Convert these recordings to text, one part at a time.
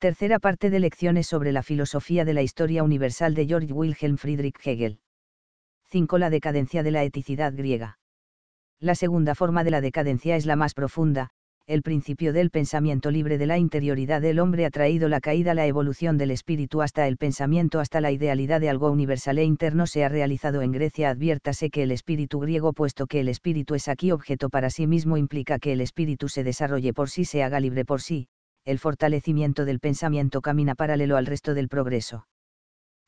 tercera parte de Lecciones sobre la filosofía de la historia universal de George Wilhelm Friedrich Hegel. 5. La decadencia de la eticidad griega. La segunda forma de la decadencia es la más profunda, el principio del pensamiento libre de la interioridad del hombre ha traído la caída, la evolución del espíritu hasta el pensamiento, hasta la idealidad de algo universal e interno se ha realizado en Grecia. Adviértase que el espíritu griego, puesto que el espíritu es aquí objeto para sí mismo, implica que el espíritu se desarrolle por sí, se haga libre por sí, el fortalecimiento del pensamiento camina paralelo al resto del progreso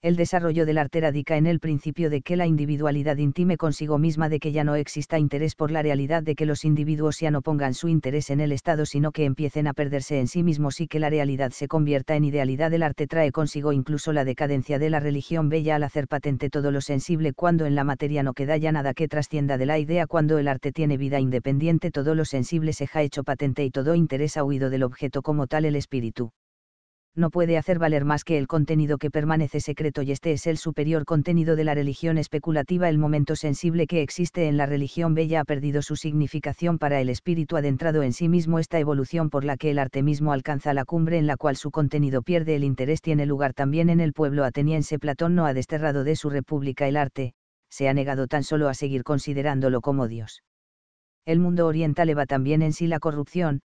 el desarrollo del arte radica en el principio de que la individualidad intime consigo misma de que ya no exista interés por la realidad de que los individuos ya no pongan su interés en el Estado sino que empiecen a perderse en sí mismos y que la realidad se convierta en idealidad el arte trae consigo incluso la decadencia de la religión bella al hacer patente todo lo sensible cuando en la materia no queda ya nada que trascienda de la idea cuando el arte tiene vida independiente todo lo sensible se ha hecho patente y todo interés ha huido del objeto como tal el espíritu no puede hacer valer más que el contenido que permanece secreto y este es el superior contenido de la religión especulativa. El momento sensible que existe en la religión bella ha perdido su significación para el espíritu adentrado en sí mismo. Esta evolución por la que el arte mismo alcanza la cumbre en la cual su contenido pierde el interés tiene lugar también en el pueblo ateniense. Platón no ha desterrado de su república el arte, se ha negado tan solo a seguir considerándolo como Dios. El mundo oriental eva también en sí la corrupción,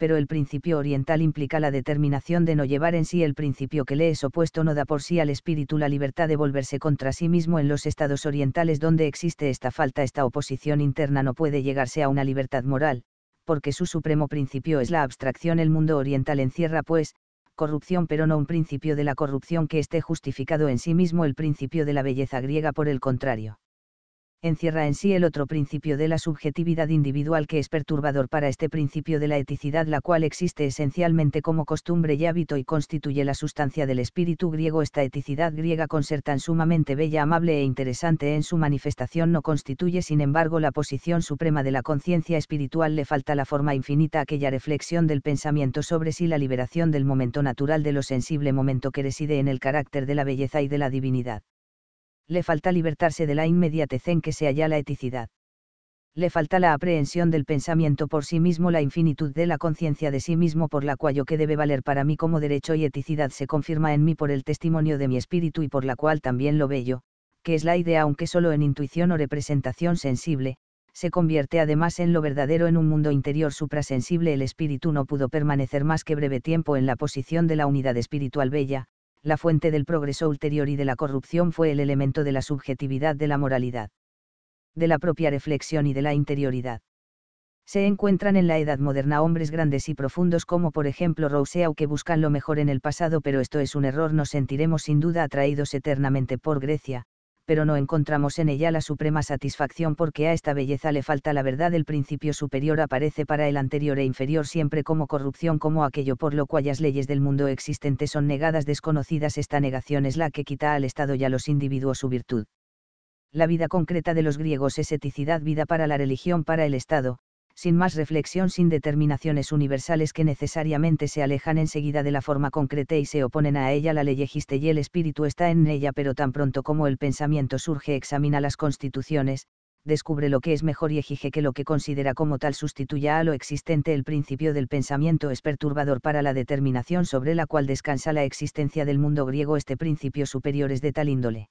pero el principio oriental implica la determinación de no llevar en sí el principio que le es opuesto, no da por sí al espíritu la libertad de volverse contra sí mismo en los estados orientales donde existe esta falta, esta oposición interna no puede llegarse a una libertad moral, porque su supremo principio es la abstracción, el mundo oriental encierra pues, corrupción pero no un principio de la corrupción que esté justificado en sí mismo el principio de la belleza griega por el contrario encierra en sí el otro principio de la subjetividad individual que es perturbador para este principio de la eticidad, la cual existe esencialmente como costumbre y hábito y constituye la sustancia del espíritu griego. Esta eticidad griega, con ser tan sumamente bella, amable e interesante en su manifestación, no constituye, sin embargo, la posición suprema de la conciencia espiritual. Le falta la forma infinita, aquella reflexión del pensamiento sobre sí, la liberación del momento natural de lo sensible, momento que reside en el carácter de la belleza y de la divinidad le falta libertarse de la inmediatez en que se halla la eticidad. Le falta la aprehensión del pensamiento por sí mismo, la infinitud de la conciencia de sí mismo por la cual yo que debe valer para mí como derecho y eticidad se confirma en mí por el testimonio de mi espíritu y por la cual también lo bello, que es la idea aunque solo en intuición o representación sensible, se convierte además en lo verdadero en un mundo interior suprasensible el espíritu no pudo permanecer más que breve tiempo en la posición de la unidad espiritual bella, la fuente del progreso ulterior y de la corrupción fue el elemento de la subjetividad de la moralidad, de la propia reflexión y de la interioridad. Se encuentran en la edad moderna hombres grandes y profundos como por ejemplo Rousseau que buscan lo mejor en el pasado pero esto es un error nos sentiremos sin duda atraídos eternamente por Grecia, pero no encontramos en ella la suprema satisfacción porque a esta belleza le falta la verdad. El principio superior aparece para el anterior e inferior siempre como corrupción, como aquello por lo cual las leyes del mundo existente son negadas, desconocidas. Esta negación es la que quita al Estado y a los individuos su virtud. La vida concreta de los griegos es eticidad, vida para la religión, para el Estado, sin más reflexión, sin determinaciones universales que necesariamente se alejan enseguida de la forma concreta y se oponen a ella. La ley existe y el espíritu está en ella, pero tan pronto como el pensamiento surge, examina las constituciones, descubre lo que es mejor y exige que lo que considera como tal sustituya a lo existente. El principio del pensamiento es perturbador para la determinación sobre la cual descansa la existencia del mundo griego. Este principio superior es de tal índole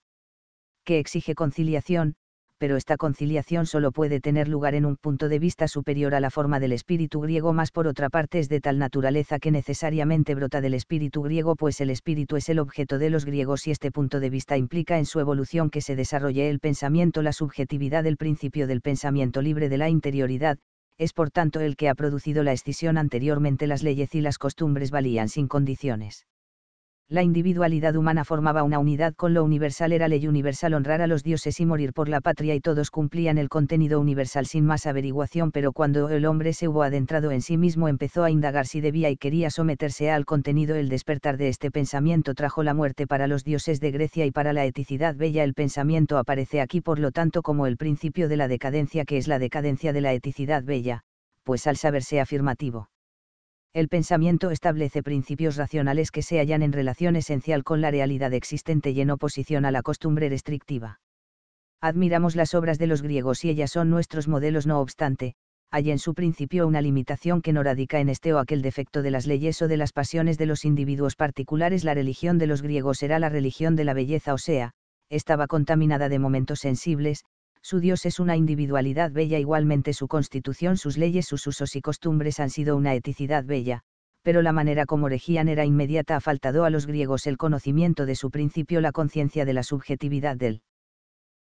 que exige conciliación, pero esta conciliación solo puede tener lugar en un punto de vista superior a la forma del espíritu griego, más por otra parte es de tal naturaleza que necesariamente brota del espíritu griego, pues el espíritu es el objeto de los griegos y este punto de vista implica en su evolución que se desarrolle el pensamiento, la subjetividad, el principio del pensamiento libre de la interioridad, es por tanto el que ha producido la escisión anteriormente las leyes y las costumbres valían sin condiciones la individualidad humana formaba una unidad con lo universal era ley universal honrar a los dioses y morir por la patria y todos cumplían el contenido universal sin más averiguación pero cuando el hombre se hubo adentrado en sí mismo empezó a indagar si debía y quería someterse al contenido el despertar de este pensamiento trajo la muerte para los dioses de Grecia y para la eticidad bella el pensamiento aparece aquí por lo tanto como el principio de la decadencia que es la decadencia de la eticidad bella, pues al saberse afirmativo el pensamiento establece principios racionales que se hallan en relación esencial con la realidad existente y en oposición a la costumbre restrictiva. Admiramos las obras de los griegos y ellas son nuestros modelos, no obstante, hay en su principio una limitación que no radica en este o aquel defecto de las leyes o de las pasiones de los individuos particulares. La religión de los griegos era la religión de la belleza, o sea, estaba contaminada de momentos sensibles, su Dios es una individualidad bella igualmente su constitución, sus leyes, sus usos y costumbres han sido una eticidad bella, pero la manera como regían era inmediata, ha faltado a los griegos el conocimiento de su principio, la conciencia de la subjetividad del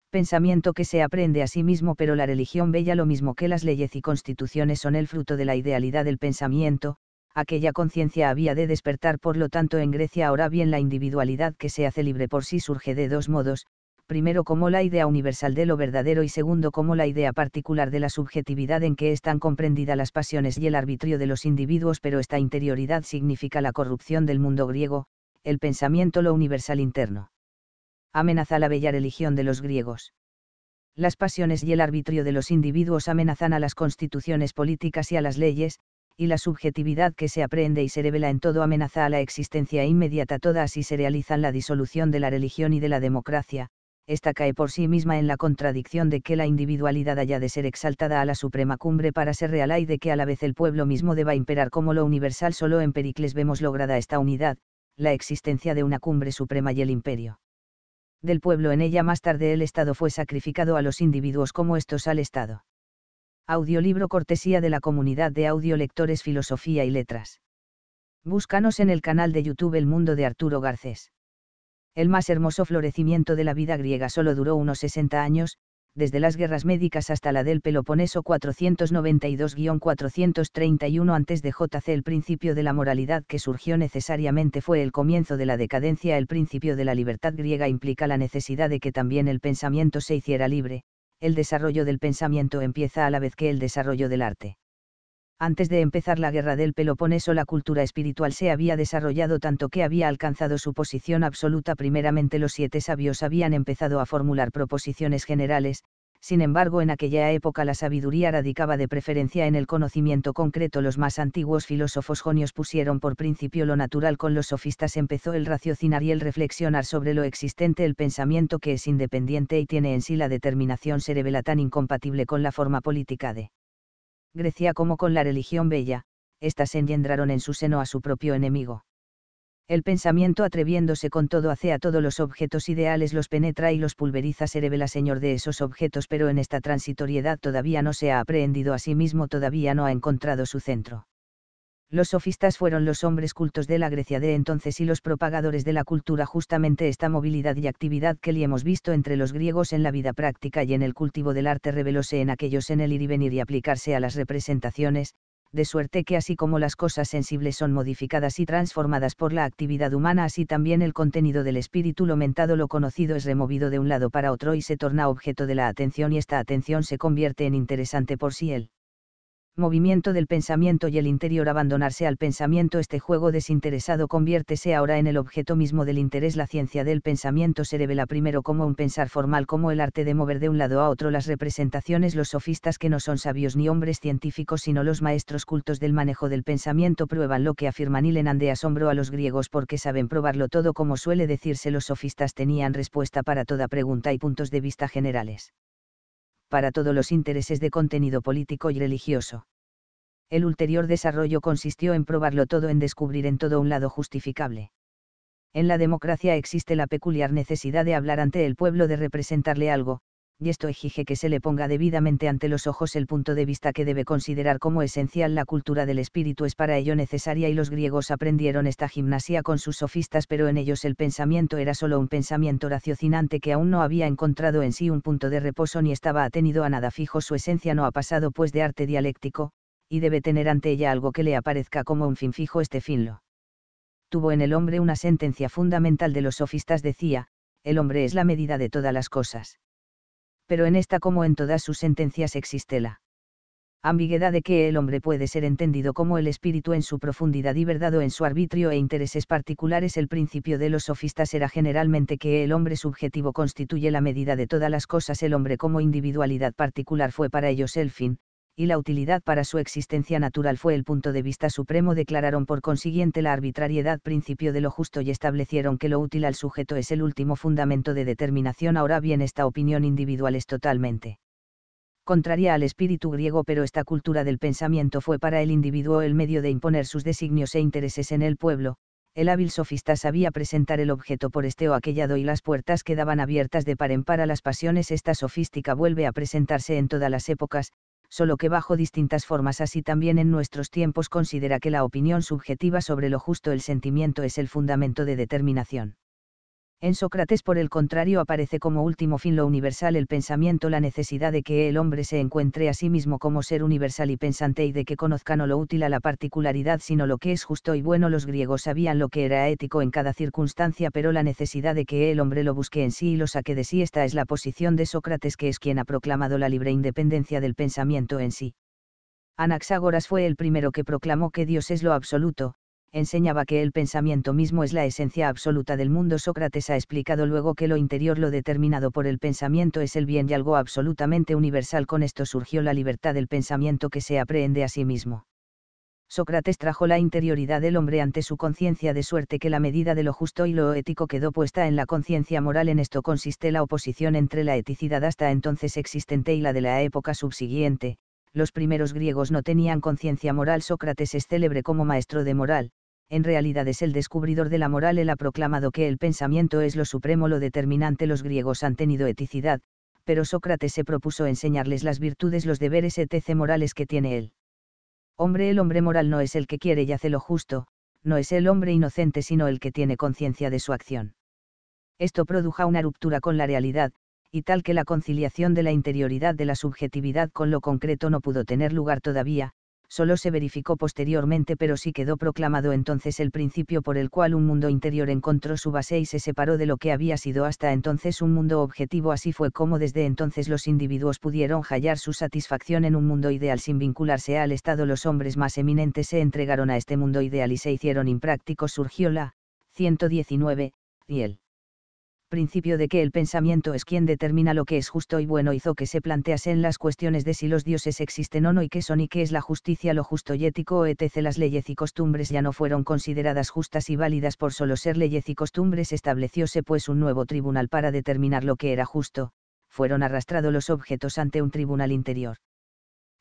pensamiento que se aprende a sí mismo, pero la religión bella lo mismo que las leyes y constituciones son el fruto de la idealidad del pensamiento, aquella conciencia había de despertar por lo tanto en Grecia ahora bien la individualidad que se hace libre por sí surge de dos modos, primero como la idea universal de lo verdadero y segundo como la idea particular de la subjetividad en que están comprendidas las pasiones y el arbitrio de los individuos, pero esta interioridad significa la corrupción del mundo griego, el pensamiento lo universal interno. Amenaza la bella religión de los griegos. Las pasiones y el arbitrio de los individuos amenazan a las constituciones políticas y a las leyes, y la subjetividad que se aprende y se revela en todo amenaza a la existencia inmediata todas así se realizan la disolución de la religión y de la democracia, esta cae por sí misma en la contradicción de que la individualidad haya de ser exaltada a la suprema cumbre para ser real y de que a la vez el pueblo mismo deba imperar como lo universal. Solo en Pericles vemos lograda esta unidad, la existencia de una cumbre suprema y el imperio. Del pueblo en ella más tarde el Estado fue sacrificado a los individuos como estos al Estado. Audiolibro cortesía de la comunidad de audiolectores Filosofía y Letras. Búscanos en el canal de YouTube El Mundo de Arturo Garcés. El más hermoso florecimiento de la vida griega solo duró unos 60 años, desde las guerras médicas hasta la del Peloponeso 492-431 antes de JC el principio de la moralidad que surgió necesariamente fue el comienzo de la decadencia el principio de la libertad griega implica la necesidad de que también el pensamiento se hiciera libre, el desarrollo del pensamiento empieza a la vez que el desarrollo del arte antes de empezar la guerra del Peloponeso la cultura espiritual se había desarrollado tanto que había alcanzado su posición absoluta. Primeramente los siete sabios habían empezado a formular proposiciones generales, sin embargo en aquella época la sabiduría radicaba de preferencia en el conocimiento concreto. Los más antiguos filósofos jonios pusieron por principio lo natural con los sofistas empezó el raciocinar y el reflexionar sobre lo existente el pensamiento que es independiente y tiene en sí la determinación se revela tan incompatible con la forma política de Grecia como con la religión bella, éstas engendraron en su seno a su propio enemigo. El pensamiento atreviéndose con todo hace a todos los objetos ideales los penetra y los pulveriza se revela señor de esos objetos pero en esta transitoriedad todavía no se ha aprehendido a sí mismo todavía no ha encontrado su centro los sofistas fueron los hombres cultos de la Grecia de entonces y los propagadores de la cultura justamente esta movilidad y actividad que le hemos visto entre los griegos en la vida práctica y en el cultivo del arte revelóse en aquellos en el ir y venir y aplicarse a las representaciones, de suerte que así como las cosas sensibles son modificadas y transformadas por la actividad humana, así también el contenido del espíritu lo mentado, lo conocido es removido de un lado para otro y se torna objeto de la atención y esta atención se convierte en interesante por sí él movimiento del pensamiento y el interior abandonarse al pensamiento este juego desinteresado conviértese ahora en el objeto mismo del interés la ciencia del pensamiento se revela primero como un pensar formal como el arte de mover de un lado a otro las representaciones los sofistas que no son sabios ni hombres científicos sino los maestros cultos del manejo del pensamiento prueban lo que afirman y lenan de asombro a los griegos porque saben probarlo todo como suele decirse los sofistas tenían respuesta para toda pregunta y puntos de vista generales para todos los intereses de contenido político y religioso. El ulterior desarrollo consistió en probarlo todo, en descubrir en todo un lado justificable. En la democracia existe la peculiar necesidad de hablar ante el pueblo, de representarle algo, y esto exige que se le ponga debidamente ante los ojos el punto de vista que debe considerar como esencial la cultura del espíritu es para ello necesaria y los griegos aprendieron esta gimnasia con sus sofistas pero en ellos el pensamiento era solo un pensamiento raciocinante que aún no había encontrado en sí un punto de reposo ni estaba atenido a nada fijo su esencia no ha pasado pues de arte dialéctico, y debe tener ante ella algo que le aparezca como un fin fijo este fin lo tuvo en el hombre una sentencia fundamental de los sofistas decía, el hombre es la medida de todas las cosas pero en esta como en todas sus sentencias existe la ambigüedad de que el hombre puede ser entendido como el espíritu en su profundidad y verdad o en su arbitrio e intereses particulares. El principio de los sofistas era generalmente que el hombre subjetivo constituye la medida de todas las cosas. El hombre como individualidad particular fue para ellos el fin, y la utilidad para su existencia natural fue el punto de vista supremo, declararon por consiguiente la arbitrariedad principio de lo justo y establecieron que lo útil al sujeto es el último fundamento de determinación. Ahora bien, esta opinión individual es totalmente contraria al espíritu griego, pero esta cultura del pensamiento fue para el individuo el medio de imponer sus designios e intereses en el pueblo, el hábil sofista sabía presentar el objeto por este o aquellado y las puertas quedaban abiertas de par en par a las pasiones. Esta sofística vuelve a presentarse en todas las épocas, solo que bajo distintas formas así también en nuestros tiempos considera que la opinión subjetiva sobre lo justo el sentimiento es el fundamento de determinación. En Sócrates por el contrario aparece como último fin lo universal el pensamiento, la necesidad de que el hombre se encuentre a sí mismo como ser universal y pensante y de que conozca no lo útil a la particularidad sino lo que es justo y bueno. Los griegos sabían lo que era ético en cada circunstancia, pero la necesidad de que el hombre lo busque en sí y lo saque de sí, esta es la posición de Sócrates que es quien ha proclamado la libre independencia del pensamiento en sí. Anaxágoras fue el primero que proclamó que Dios es lo absoluto, enseñaba que el pensamiento mismo es la esencia absoluta del mundo. Sócrates ha explicado luego que lo interior, lo determinado por el pensamiento, es el bien y algo absolutamente universal. Con esto surgió la libertad del pensamiento que se aprehende a sí mismo. Sócrates trajo la interioridad del hombre ante su conciencia de suerte que la medida de lo justo y lo ético quedó puesta en la conciencia moral. En esto consiste la oposición entre la eticidad hasta entonces existente y la de la época subsiguiente. Los primeros griegos no tenían conciencia moral. Sócrates es célebre como maestro de moral, en realidad es el descubridor de la moral. Él ha proclamado que el pensamiento es lo supremo, lo determinante. Los griegos han tenido eticidad, pero Sócrates se propuso enseñarles las virtudes, los deberes, etc. morales que tiene él. Hombre, el hombre moral no es el que quiere y hace lo justo, no es el hombre inocente, sino el que tiene conciencia de su acción. Esto produjo una ruptura con la realidad, y tal que la conciliación de la interioridad de la subjetividad con lo concreto no pudo tener lugar todavía, solo se verificó posteriormente pero sí quedó proclamado entonces el principio por el cual un mundo interior encontró su base y se separó de lo que había sido hasta entonces un mundo objetivo. Así fue como desde entonces los individuos pudieron hallar su satisfacción en un mundo ideal sin vincularse al Estado. Los hombres más eminentes se entregaron a este mundo ideal y se hicieron imprácticos. Surgió la 119, y el principio de que el pensamiento es quien determina lo que es justo y bueno hizo que se planteasen las cuestiones de si los dioses existen o no y qué son y qué es la justicia, lo justo y ético o etc. Las leyes y costumbres ya no fueron consideradas justas y válidas por solo ser leyes y costumbres, establecióse pues un nuevo tribunal para determinar lo que era justo, fueron arrastrados los objetos ante un tribunal interior.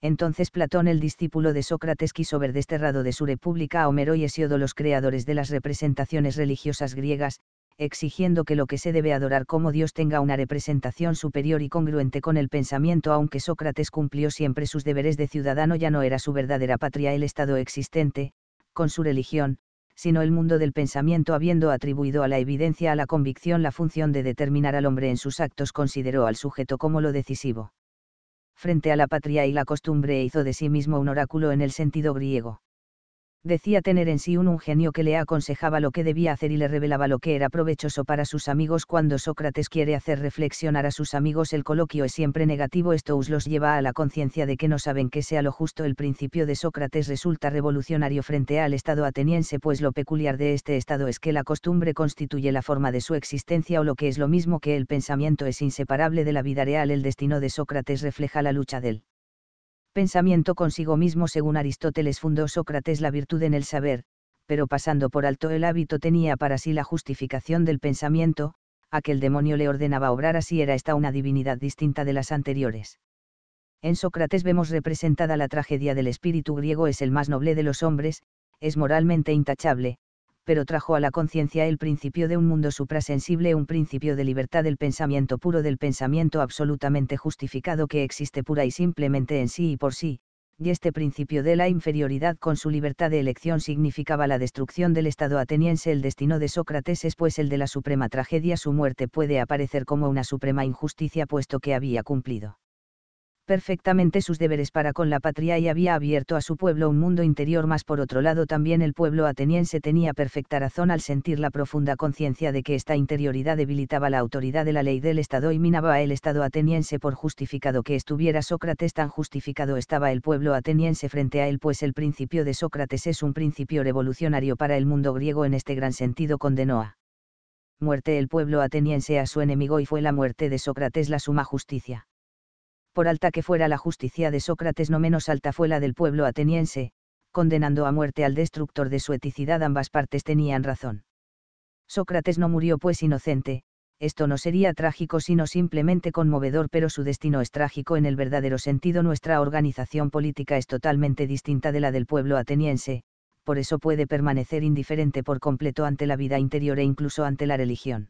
Entonces Platón, el discípulo de Sócrates, quiso ver desterrado de su república a Homero y Hesiodo, los creadores de las representaciones religiosas griegas, exigiendo que lo que se debe adorar como Dios tenga una representación superior y congruente con el pensamiento, aunque Sócrates cumplió siempre sus deberes de ciudadano, ya no era su verdadera patria el Estado existente, con su religión, sino el mundo del pensamiento, habiendo atribuido a la evidencia a la convicción la función de determinar al hombre en sus actos, consideró al sujeto como lo decisivo. Frente a la patria y la costumbre hizo de sí mismo un oráculo en el sentido griego decía tener en sí un, genio que le aconsejaba lo que debía hacer y le revelaba lo que era provechoso para sus amigos. Cuando Sócrates quiere hacer reflexionar a sus amigos, el coloquio es siempre negativo. Esto los lleva a la conciencia de que no saben que sea lo justo. El principio de Sócrates resulta revolucionario frente al Estado ateniense, pues lo peculiar de este Estado es que la costumbre constituye la forma de su existencia o lo que es lo mismo que el pensamiento es inseparable de la vida real. El destino de Sócrates refleja la lucha del pensamiento consigo mismo según Aristóteles fundó Sócrates la virtud en el saber, pero pasando por alto el hábito tenía para sí la justificación del pensamiento, aquel demonio le ordenaba obrar así era esta una divinidad distinta de las anteriores. En Sócrates vemos representada la tragedia del espíritu griego es el más noble de los hombres, es moralmente intachable, pero trajo a la conciencia el principio de un mundo suprasensible, un principio de libertad del pensamiento puro, del pensamiento absolutamente justificado que existe pura y simplemente en sí y por sí, y este principio de la inferioridad con su libertad de elección significaba la destrucción del Estado ateniense. El destino de Sócrates es pues el de la suprema tragedia. Su muerte puede aparecer como una suprema injusticia puesto que había cumplido perfectamente sus deberes para con la patria y había abierto a su pueblo un mundo interior más por otro lado también el pueblo ateniense tenía perfecta razón al sentir la profunda conciencia de que esta interioridad debilitaba la autoridad de la ley del Estado y minaba a el Estado ateniense por justificado que estuviera Sócrates tan justificado estaba el pueblo ateniense frente a él pues el principio de Sócrates es un principio revolucionario para el mundo griego en este gran sentido condenó a muerte el pueblo ateniense a su enemigo y fue la muerte de Sócrates la suma justicia por alta que fuera la justicia de Sócrates no menos alta fue la del pueblo ateniense, condenando a muerte al destructor de su eticidad ambas partes tenían razón. Sócrates no murió pues inocente, esto no sería trágico sino simplemente conmovedor, pero su destino es trágico en el verdadero sentido. Nuestra organización política es totalmente distinta de la del pueblo ateniense, por eso puede permanecer indiferente por completo ante la vida interior e incluso ante la religión.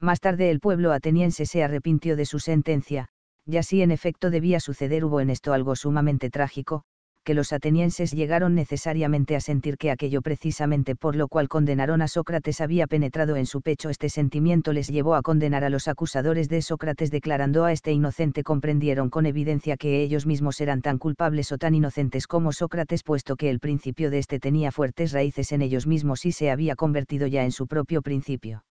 Más tarde el pueblo ateniense se arrepintió de su sentencia, y así en efecto debía suceder hubo en esto algo sumamente trágico, que los atenienses llegaron necesariamente a sentir que aquello precisamente por lo cual condenaron a Sócrates había penetrado en su pecho este sentimiento les llevó a condenar a los acusadores de Sócrates declarando a este inocente comprendieron con evidencia que ellos mismos eran tan culpables o tan inocentes como Sócrates puesto que el principio de este tenía fuertes raíces en ellos mismos y se había convertido ya en su propio principio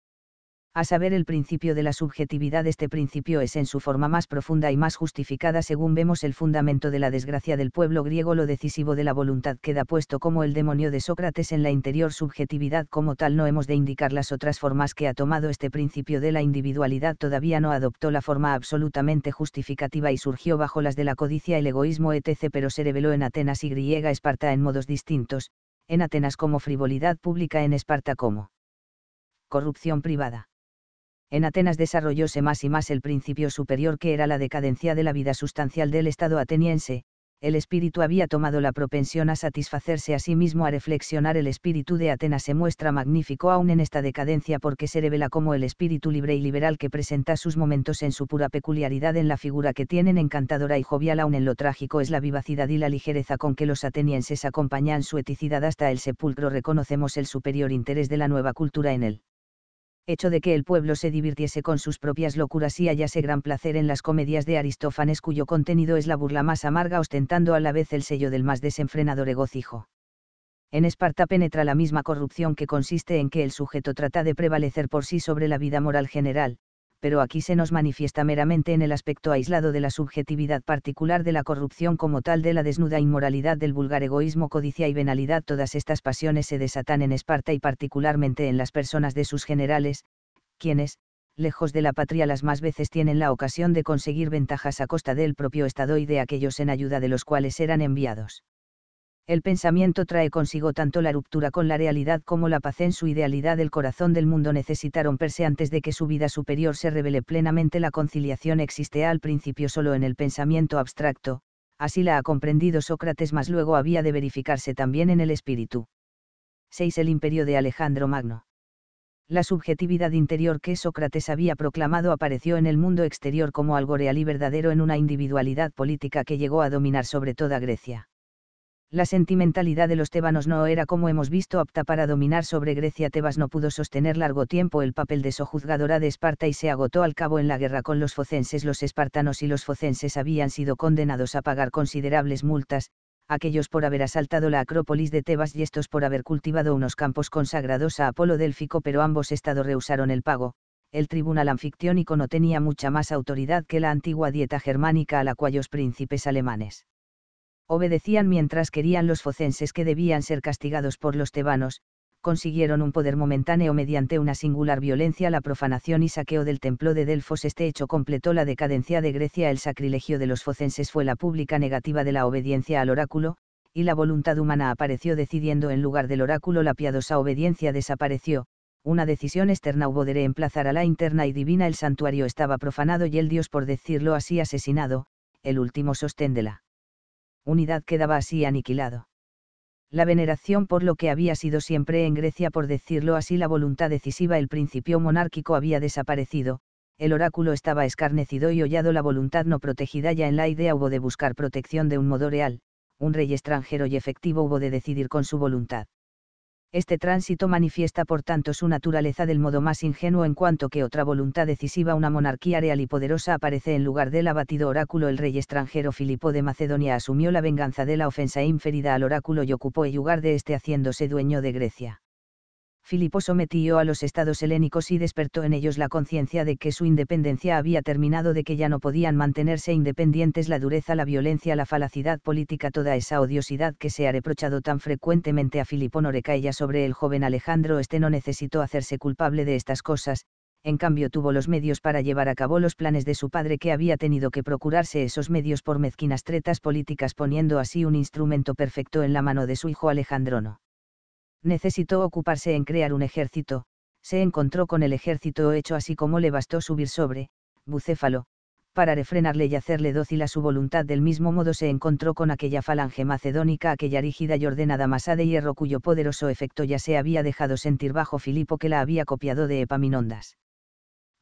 a saber el principio de la subjetividad. Este principio es en su forma más profunda y más justificada según vemos el fundamento de la desgracia del pueblo griego. Lo decisivo de la voluntad queda puesto como el demonio de Sócrates en la interior subjetividad. Como tal no hemos de indicar las otras formas que ha tomado este principio de la individualidad. Todavía no adoptó la forma absolutamente justificativa y surgió bajo las de la codicia, el egoísmo, etc. Pero se reveló en Atenas y griega Esparta en modos distintos, en Atenas como frivolidad pública, en Esparta como corrupción privada en Atenas desarrollóse más y más el principio superior que era la decadencia de la vida sustancial del Estado ateniense, el espíritu había tomado la propensión a satisfacerse a sí mismo a reflexionar el espíritu de Atenas se muestra magnífico aún en esta decadencia porque se revela como el espíritu libre y liberal que presenta sus momentos en su pura peculiaridad en la figura que tienen encantadora y jovial aún en lo trágico es la vivacidad y la ligereza con que los atenienses acompañan su eticidad hasta el sepulcro reconocemos el superior interés de la nueva cultura en él hecho de que el pueblo se divirtiese con sus propias locuras y hallase gran placer en las comedias de Aristófanes cuyo contenido es la burla más amarga ostentando a la vez el sello del más desenfrenado regocijo. En Esparta penetra la misma corrupción que consiste en que el sujeto trata de prevalecer por sí sobre la vida moral general, pero aquí se nos manifiesta meramente en el aspecto aislado de la subjetividad particular de la corrupción como tal de la desnuda inmoralidad del vulgar egoísmo, codicia y venalidad. Todas estas pasiones se desatan en Esparta y particularmente en las personas de sus generales, quienes, lejos de la patria las más veces tienen la ocasión de conseguir ventajas a costa del propio Estado y de aquellos en ayuda de los cuales eran enviados el pensamiento trae consigo tanto la ruptura con la realidad como la paz en su idealidad. El corazón del mundo necesitaron romperse antes de que su vida superior se revele plenamente. La conciliación existe al principio solo en el pensamiento abstracto, así la ha comprendido Sócrates, Más luego había de verificarse también en el espíritu. 6. El imperio de Alejandro Magno. La subjetividad interior que Sócrates había proclamado apareció en el mundo exterior como algo real y verdadero en una individualidad política que llegó a dominar sobre toda Grecia la sentimentalidad de los tebanos no era como hemos visto apta para dominar sobre Grecia. Tebas no pudo sostener largo tiempo el papel de sojuzgadora de Esparta y se agotó al cabo en la guerra con los focenses. Los espartanos y los focenses habían sido condenados a pagar considerables multas, aquellos por haber asaltado la Acrópolis de Tebas y estos por haber cultivado unos campos consagrados a Apolo Délfico, pero ambos estados rehusaron el pago. El tribunal anfictiónico no tenía mucha más autoridad que la antigua dieta germánica a la cual los príncipes alemanes obedecían mientras querían los focenses que debían ser castigados por los tebanos, consiguieron un poder momentáneo mediante una singular violencia la profanación y saqueo del templo de Delfos. Este hecho completó la decadencia de Grecia. El sacrilegio de los focenses fue la pública negativa de la obediencia al oráculo, y la voluntad humana apareció decidiendo en lugar del oráculo la piadosa obediencia desapareció, una decisión externa hubo de reemplazar a la interna y divina el santuario estaba profanado y el dios por decirlo así asesinado, el último sostén de la unidad quedaba así aniquilado. La veneración por lo que había sido siempre en Grecia, por decirlo así, la voluntad decisiva, el principio monárquico había desaparecido, el oráculo estaba escarnecido y hollado, la voluntad no protegida ya en la idea hubo de buscar protección de un modo real, un rey extranjero y efectivo hubo de decidir con su voluntad. Este tránsito manifiesta por tanto su naturaleza del modo más ingenuo en cuanto que otra voluntad decisiva, una monarquía real y poderosa, aparece en lugar del abatido oráculo. El rey extranjero Filipo de Macedonia asumió la venganza de la ofensa inferida al oráculo y ocupó el lugar de este haciéndose dueño de Grecia. Filipo sometió a los estados helénicos y despertó en ellos la conciencia de que su independencia había terminado, de que ya no podían mantenerse independientes la dureza, la violencia, la falacidad política, toda esa odiosidad que se ha reprochado tan frecuentemente a Filipo recaía sobre el joven Alejandro. Este no necesitó hacerse culpable de estas cosas, en cambio tuvo los medios para llevar a cabo los planes de su padre que había tenido que procurarse esos medios por mezquinas tretas políticas poniendo así un instrumento perfecto en la mano de su hijo Alejandrono necesitó ocuparse en crear un ejército, se encontró con el ejército hecho así como le bastó subir sobre, bucéfalo, para refrenarle y hacerle dócil a su voluntad del mismo modo se encontró con aquella falange macedónica, aquella rígida y ordenada masa de hierro cuyo poderoso efecto ya se había dejado sentir bajo Filipo que la había copiado de Epaminondas.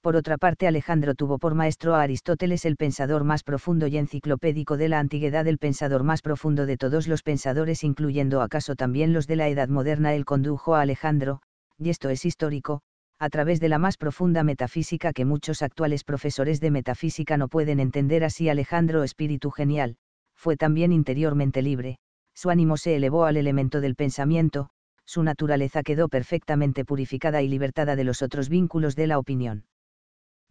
Por otra parte, Alejandro tuvo por maestro a Aristóteles, el pensador más profundo y enciclopédico de la antigüedad, el pensador más profundo de todos los pensadores, incluyendo acaso también los de la Edad Moderna. Él condujo a Alejandro, y esto es histórico, a través de la más profunda metafísica que muchos actuales profesores de metafísica no pueden entender. Así Alejandro, espíritu genial, fue también interiormente libre, su ánimo se elevó al elemento del pensamiento, su naturaleza quedó perfectamente purificada y libertada de los otros vínculos de la opinión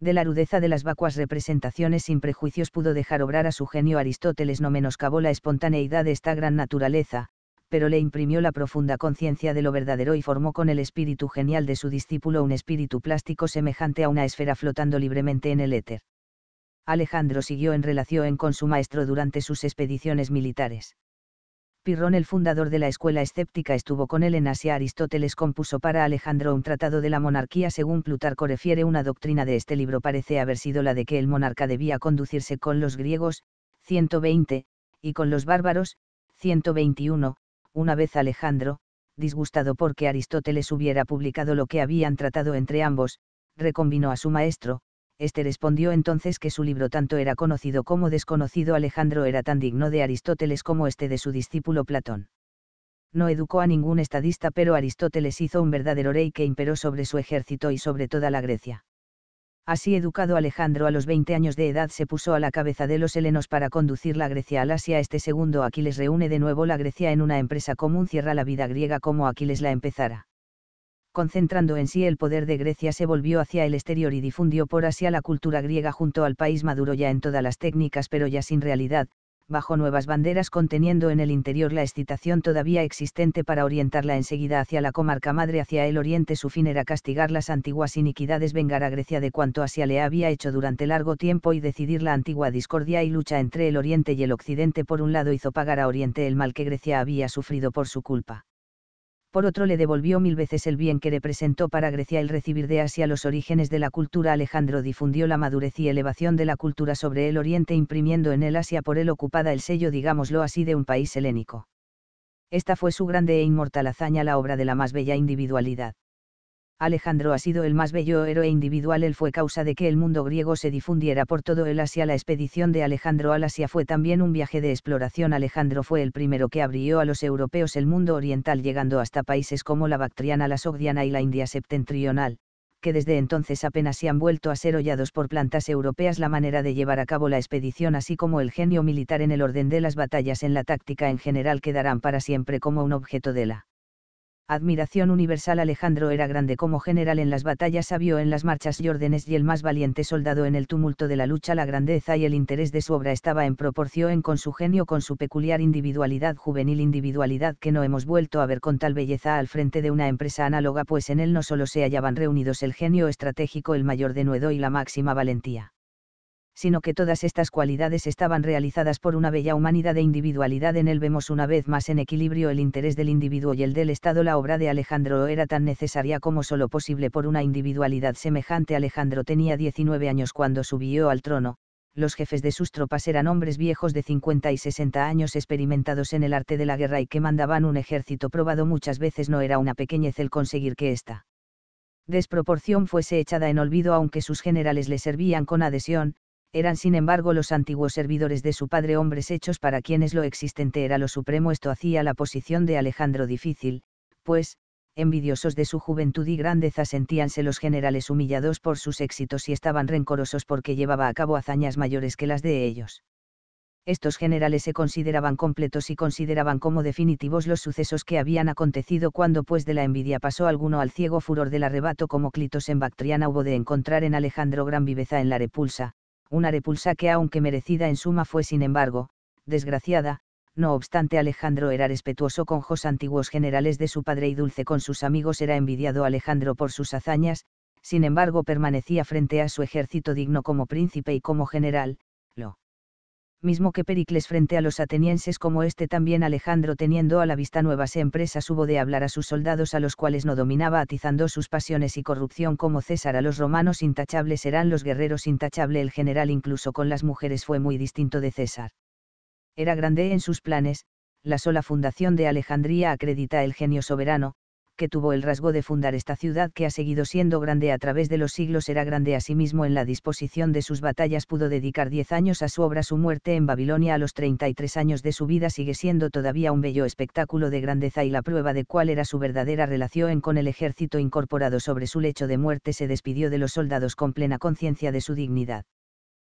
de la rudeza de las vacuas representaciones sin prejuicios pudo dejar obrar a su genio Aristóteles no menoscabó la espontaneidad de esta gran naturaleza, pero le imprimió la profunda conciencia de lo verdadero y formó con el espíritu genial de su discípulo un espíritu plástico semejante a una esfera flotando libremente en el éter. Alejandro siguió en relación con su maestro durante sus expediciones militares. Pirrón el fundador de la escuela escéptica estuvo con él en Asia. Aristóteles compuso para Alejandro un tratado de la monarquía según Plutarco refiere una doctrina de este libro parece haber sido la de que el monarca debía conducirse con los griegos, 120, y con los bárbaros, 121, una vez Alejandro, disgustado porque Aristóteles hubiera publicado lo que habían tratado entre ambos, recombinó a su maestro, este respondió entonces que su libro tanto era conocido como desconocido Alejandro era tan digno de Aristóteles como este de su discípulo Platón. No educó a ningún estadista pero Aristóteles hizo un verdadero rey que imperó sobre su ejército y sobre toda la Grecia. Así educado Alejandro a los 20 años de edad se puso a la cabeza de los helenos para conducir la Grecia al Asia. Este segundo Aquiles reúne de nuevo la Grecia en una empresa común, cierra la vida griega como Aquiles la empezara concentrando en sí el poder de Grecia, se volvió hacia el exterior y difundió por Asia la cultura griega junto al país maduro ya en todas las técnicas pero ya sin realidad, bajo nuevas banderas conteniendo en el interior la excitación todavía existente para orientarla enseguida hacia la comarca madre hacia el oriente su fin era castigar las antiguas iniquidades vengar a Grecia de cuanto Asia le había hecho durante largo tiempo y decidir la antigua discordia y lucha entre el oriente y el occidente por un lado hizo pagar a oriente el mal que Grecia había sufrido por su culpa por otro le devolvió mil veces el bien que representó para Grecia el recibir de Asia los orígenes de la cultura. Alejandro difundió la madurez y elevación de la cultura sobre el Oriente imprimiendo en el Asia por él ocupada el sello, digámoslo así, de un país helénico. Esta fue su grande e inmortal hazaña, la obra de la más bella individualidad. Alejandro ha sido el más bello héroe individual. Él fue causa de que el mundo griego se difundiera por todo el Asia. La expedición de Alejandro al Asia fue también un viaje de exploración. Alejandro fue el primero que abrió a los europeos el mundo oriental, llegando hasta países como la Bactriana, la Sogdiana y la India septentrional, que desde entonces apenas se han vuelto a ser hollados por plantas europeas. La manera de llevar a cabo la expedición, así como el genio militar en el orden de las batallas en la táctica en general, quedarán para siempre como un objeto de la admiración universal Alejandro era grande como general en las batallas, sabio en las marchas y órdenes y el más valiente soldado en el tumulto de la lucha. La grandeza y el interés de su obra estaba en proporción con su genio, con su peculiar individualidad juvenil, individualidad que no hemos vuelto a ver con tal belleza al frente de una empresa análoga, pues en él no solo se hallaban reunidos el genio estratégico, el mayor denuedo y la máxima valentía sino que todas estas cualidades estaban realizadas por una bella humanidad de individualidad. En él vemos una vez más en equilibrio el interés del individuo y el del Estado. La obra de Alejandro era tan necesaria como solo posible por una individualidad semejante. Alejandro tenía 19 años cuando subió al trono, los jefes de sus tropas eran hombres viejos de 50 y 60 años experimentados en el arte de la guerra y que mandaban un ejército probado muchas veces no era una pequeñez el conseguir que esta desproporción fuese echada en olvido aunque sus generales le servían con adhesión, eran sin embargo los antiguos servidores de su padre hombres hechos para quienes lo existente era lo supremo. Esto hacía la posición de Alejandro difícil, pues, envidiosos de su juventud y grandeza sentíanse los generales humillados por sus éxitos y estaban rencorosos porque llevaba a cabo hazañas mayores que las de ellos. Estos generales se consideraban completos y consideraban como definitivos los sucesos que habían acontecido cuando pues de la envidia pasó alguno al ciego furor del arrebato como Clitos en Bactriana hubo de encontrar en Alejandro gran viveza en la repulsa, una repulsa que aunque merecida en suma fue sin embargo, desgraciada, no obstante Alejandro era respetuoso con los antiguos generales de su padre y dulce con sus amigos era envidiado Alejandro por sus hazañas, sin embargo permanecía frente a su ejército digno como príncipe y como general, lo mismo que Pericles frente a los atenienses como este también Alejandro teniendo a la vista nuevas empresas hubo de hablar a sus soldados a los cuales no dominaba atizando sus pasiones y corrupción como César a los romanos intachables eran los guerreros intachable el general incluso con las mujeres fue muy distinto de César. Era grande en sus planes, la sola fundación de Alejandría acredita el genio soberano, que tuvo el rasgo de fundar esta ciudad que ha seguido siendo grande a través de los siglos era grande asimismo en la disposición de sus batallas pudo dedicar 10 años a su obra su muerte en Babilonia a los 33 años de su vida sigue siendo todavía un bello espectáculo de grandeza y la prueba de cuál era su verdadera relación con el ejército incorporado sobre su lecho de muerte se despidió de los soldados con plena conciencia de su dignidad.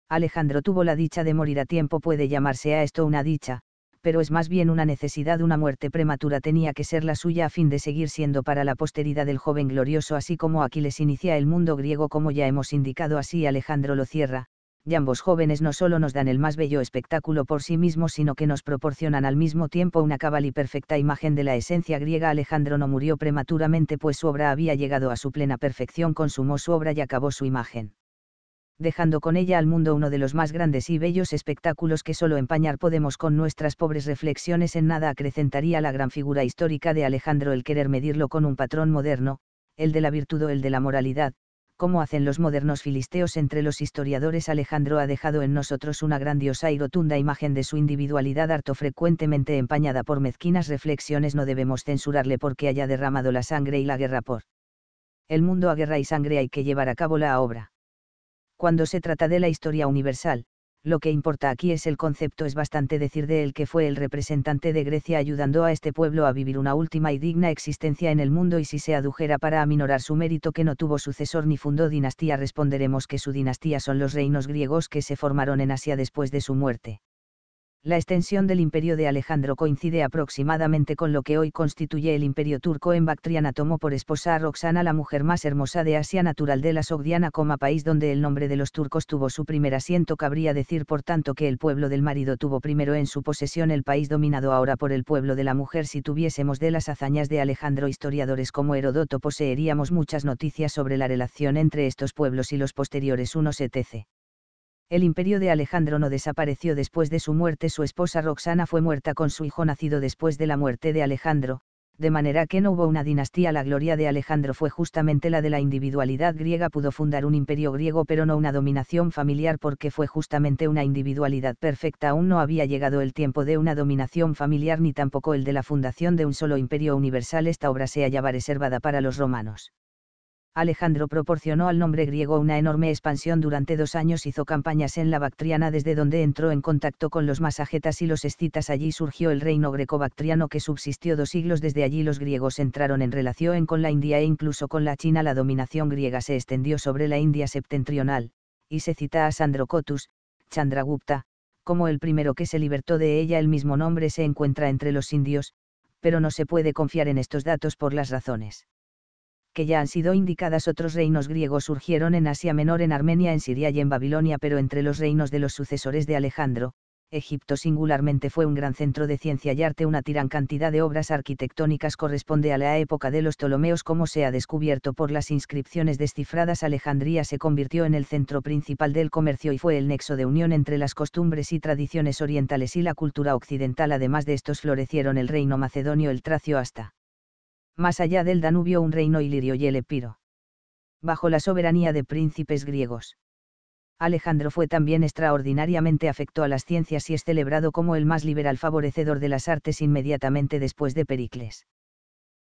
Alejandro tuvo la dicha de morir a tiempo puede llamarse a esto una dicha, pero es más bien una necesidad. Una muerte prematura tenía que ser la suya a fin de seguir siendo para la posteridad del joven glorioso, así como Aquiles inicia el mundo griego, como ya hemos indicado, así Alejandro lo cierra. Y ambos jóvenes no solo nos dan el más bello espectáculo por sí mismos, sino que nos proporcionan al mismo tiempo una cabal y perfecta imagen de la esencia griega. Alejandro no murió prematuramente, pues su obra había llegado a su plena perfección, consumó su obra y acabó su imagen dejando con ella al mundo uno de los más grandes y bellos espectáculos que solo empañar podemos con nuestras pobres reflexiones en nada acrecentaría la gran figura histórica de Alejandro el querer medirlo con un patrón moderno, el de la virtud o el de la moralidad, como hacen los modernos filisteos entre los historiadores Alejandro ha dejado en nosotros una grandiosa y rotunda imagen de su individualidad harto frecuentemente empañada por mezquinas reflexiones no debemos censurarle porque haya derramado la sangre y la guerra por el mundo a guerra y sangre hay que llevar a cabo la obra cuando se trata de la historia universal, lo que importa aquí es el concepto, es bastante decir de él que fue el representante de Grecia ayudando a este pueblo a vivir una última y digna existencia en el mundo y si se adujera para aminorar su mérito que no tuvo sucesor ni fundó dinastía responderemos que su dinastía son los reinos griegos que se formaron en Asia después de su muerte la extensión del imperio de Alejandro coincide aproximadamente con lo que hoy constituye el imperio turco en Bactriana. Tomó por esposa a Roxana, la mujer más hermosa de Asia, natural de la Sogdiana, como país donde el nombre de los turcos tuvo su primer asiento. Cabría decir, por tanto, que el pueblo del marido tuvo primero en su posesión el país dominado ahora por el pueblo de la mujer. Si tuviésemos de las hazañas de Alejandro historiadores como Herodoto, poseeríamos muchas noticias sobre la relación entre estos pueblos y los posteriores unos etc. El imperio de Alejandro no desapareció después de su muerte, su esposa Roxana fue muerta con su hijo nacido después de la muerte de Alejandro, de manera que no hubo una dinastía. La gloria de Alejandro fue justamente la de la individualidad griega, pudo fundar un imperio griego pero no una dominación familiar porque fue justamente una individualidad perfecta. Aún no había llegado el tiempo de una dominación familiar ni tampoco el de la fundación de un solo imperio universal. Esta obra se hallaba reservada para los romanos. Alejandro proporcionó al nombre griego una enorme expansión durante dos años, hizo campañas en la Bactriana desde donde entró en contacto con los masajetas y los escitas, allí surgió el reino greco-bactriano que subsistió dos siglos, desde allí los griegos entraron en relación con la India e incluso con la China, la dominación griega se extendió sobre la India septentrional, y se cita a Sandrocotus, Chandragupta, como el primero que se libertó de ella, el mismo nombre se encuentra entre los indios, pero no se puede confiar en estos datos por las razones que ya han sido indicadas otros reinos griegos surgieron en Asia Menor, en Armenia, en Siria y en Babilonia, pero entre los reinos de los sucesores de Alejandro, Egipto singularmente fue un gran centro de ciencia y arte, una tiran cantidad de obras arquitectónicas corresponde a la época de los Ptolomeos como se ha descubierto por las inscripciones descifradas, Alejandría se convirtió en el centro principal del comercio y fue el nexo de unión entre las costumbres y tradiciones orientales y la cultura occidental, además de estos florecieron el reino macedonio, el tracio hasta más allá del Danubio un reino ilirio y el Epiro. Bajo la soberanía de príncipes griegos. Alejandro fue también extraordinariamente afecto a las ciencias y es celebrado como el más liberal favorecedor de las artes inmediatamente después de Pericles.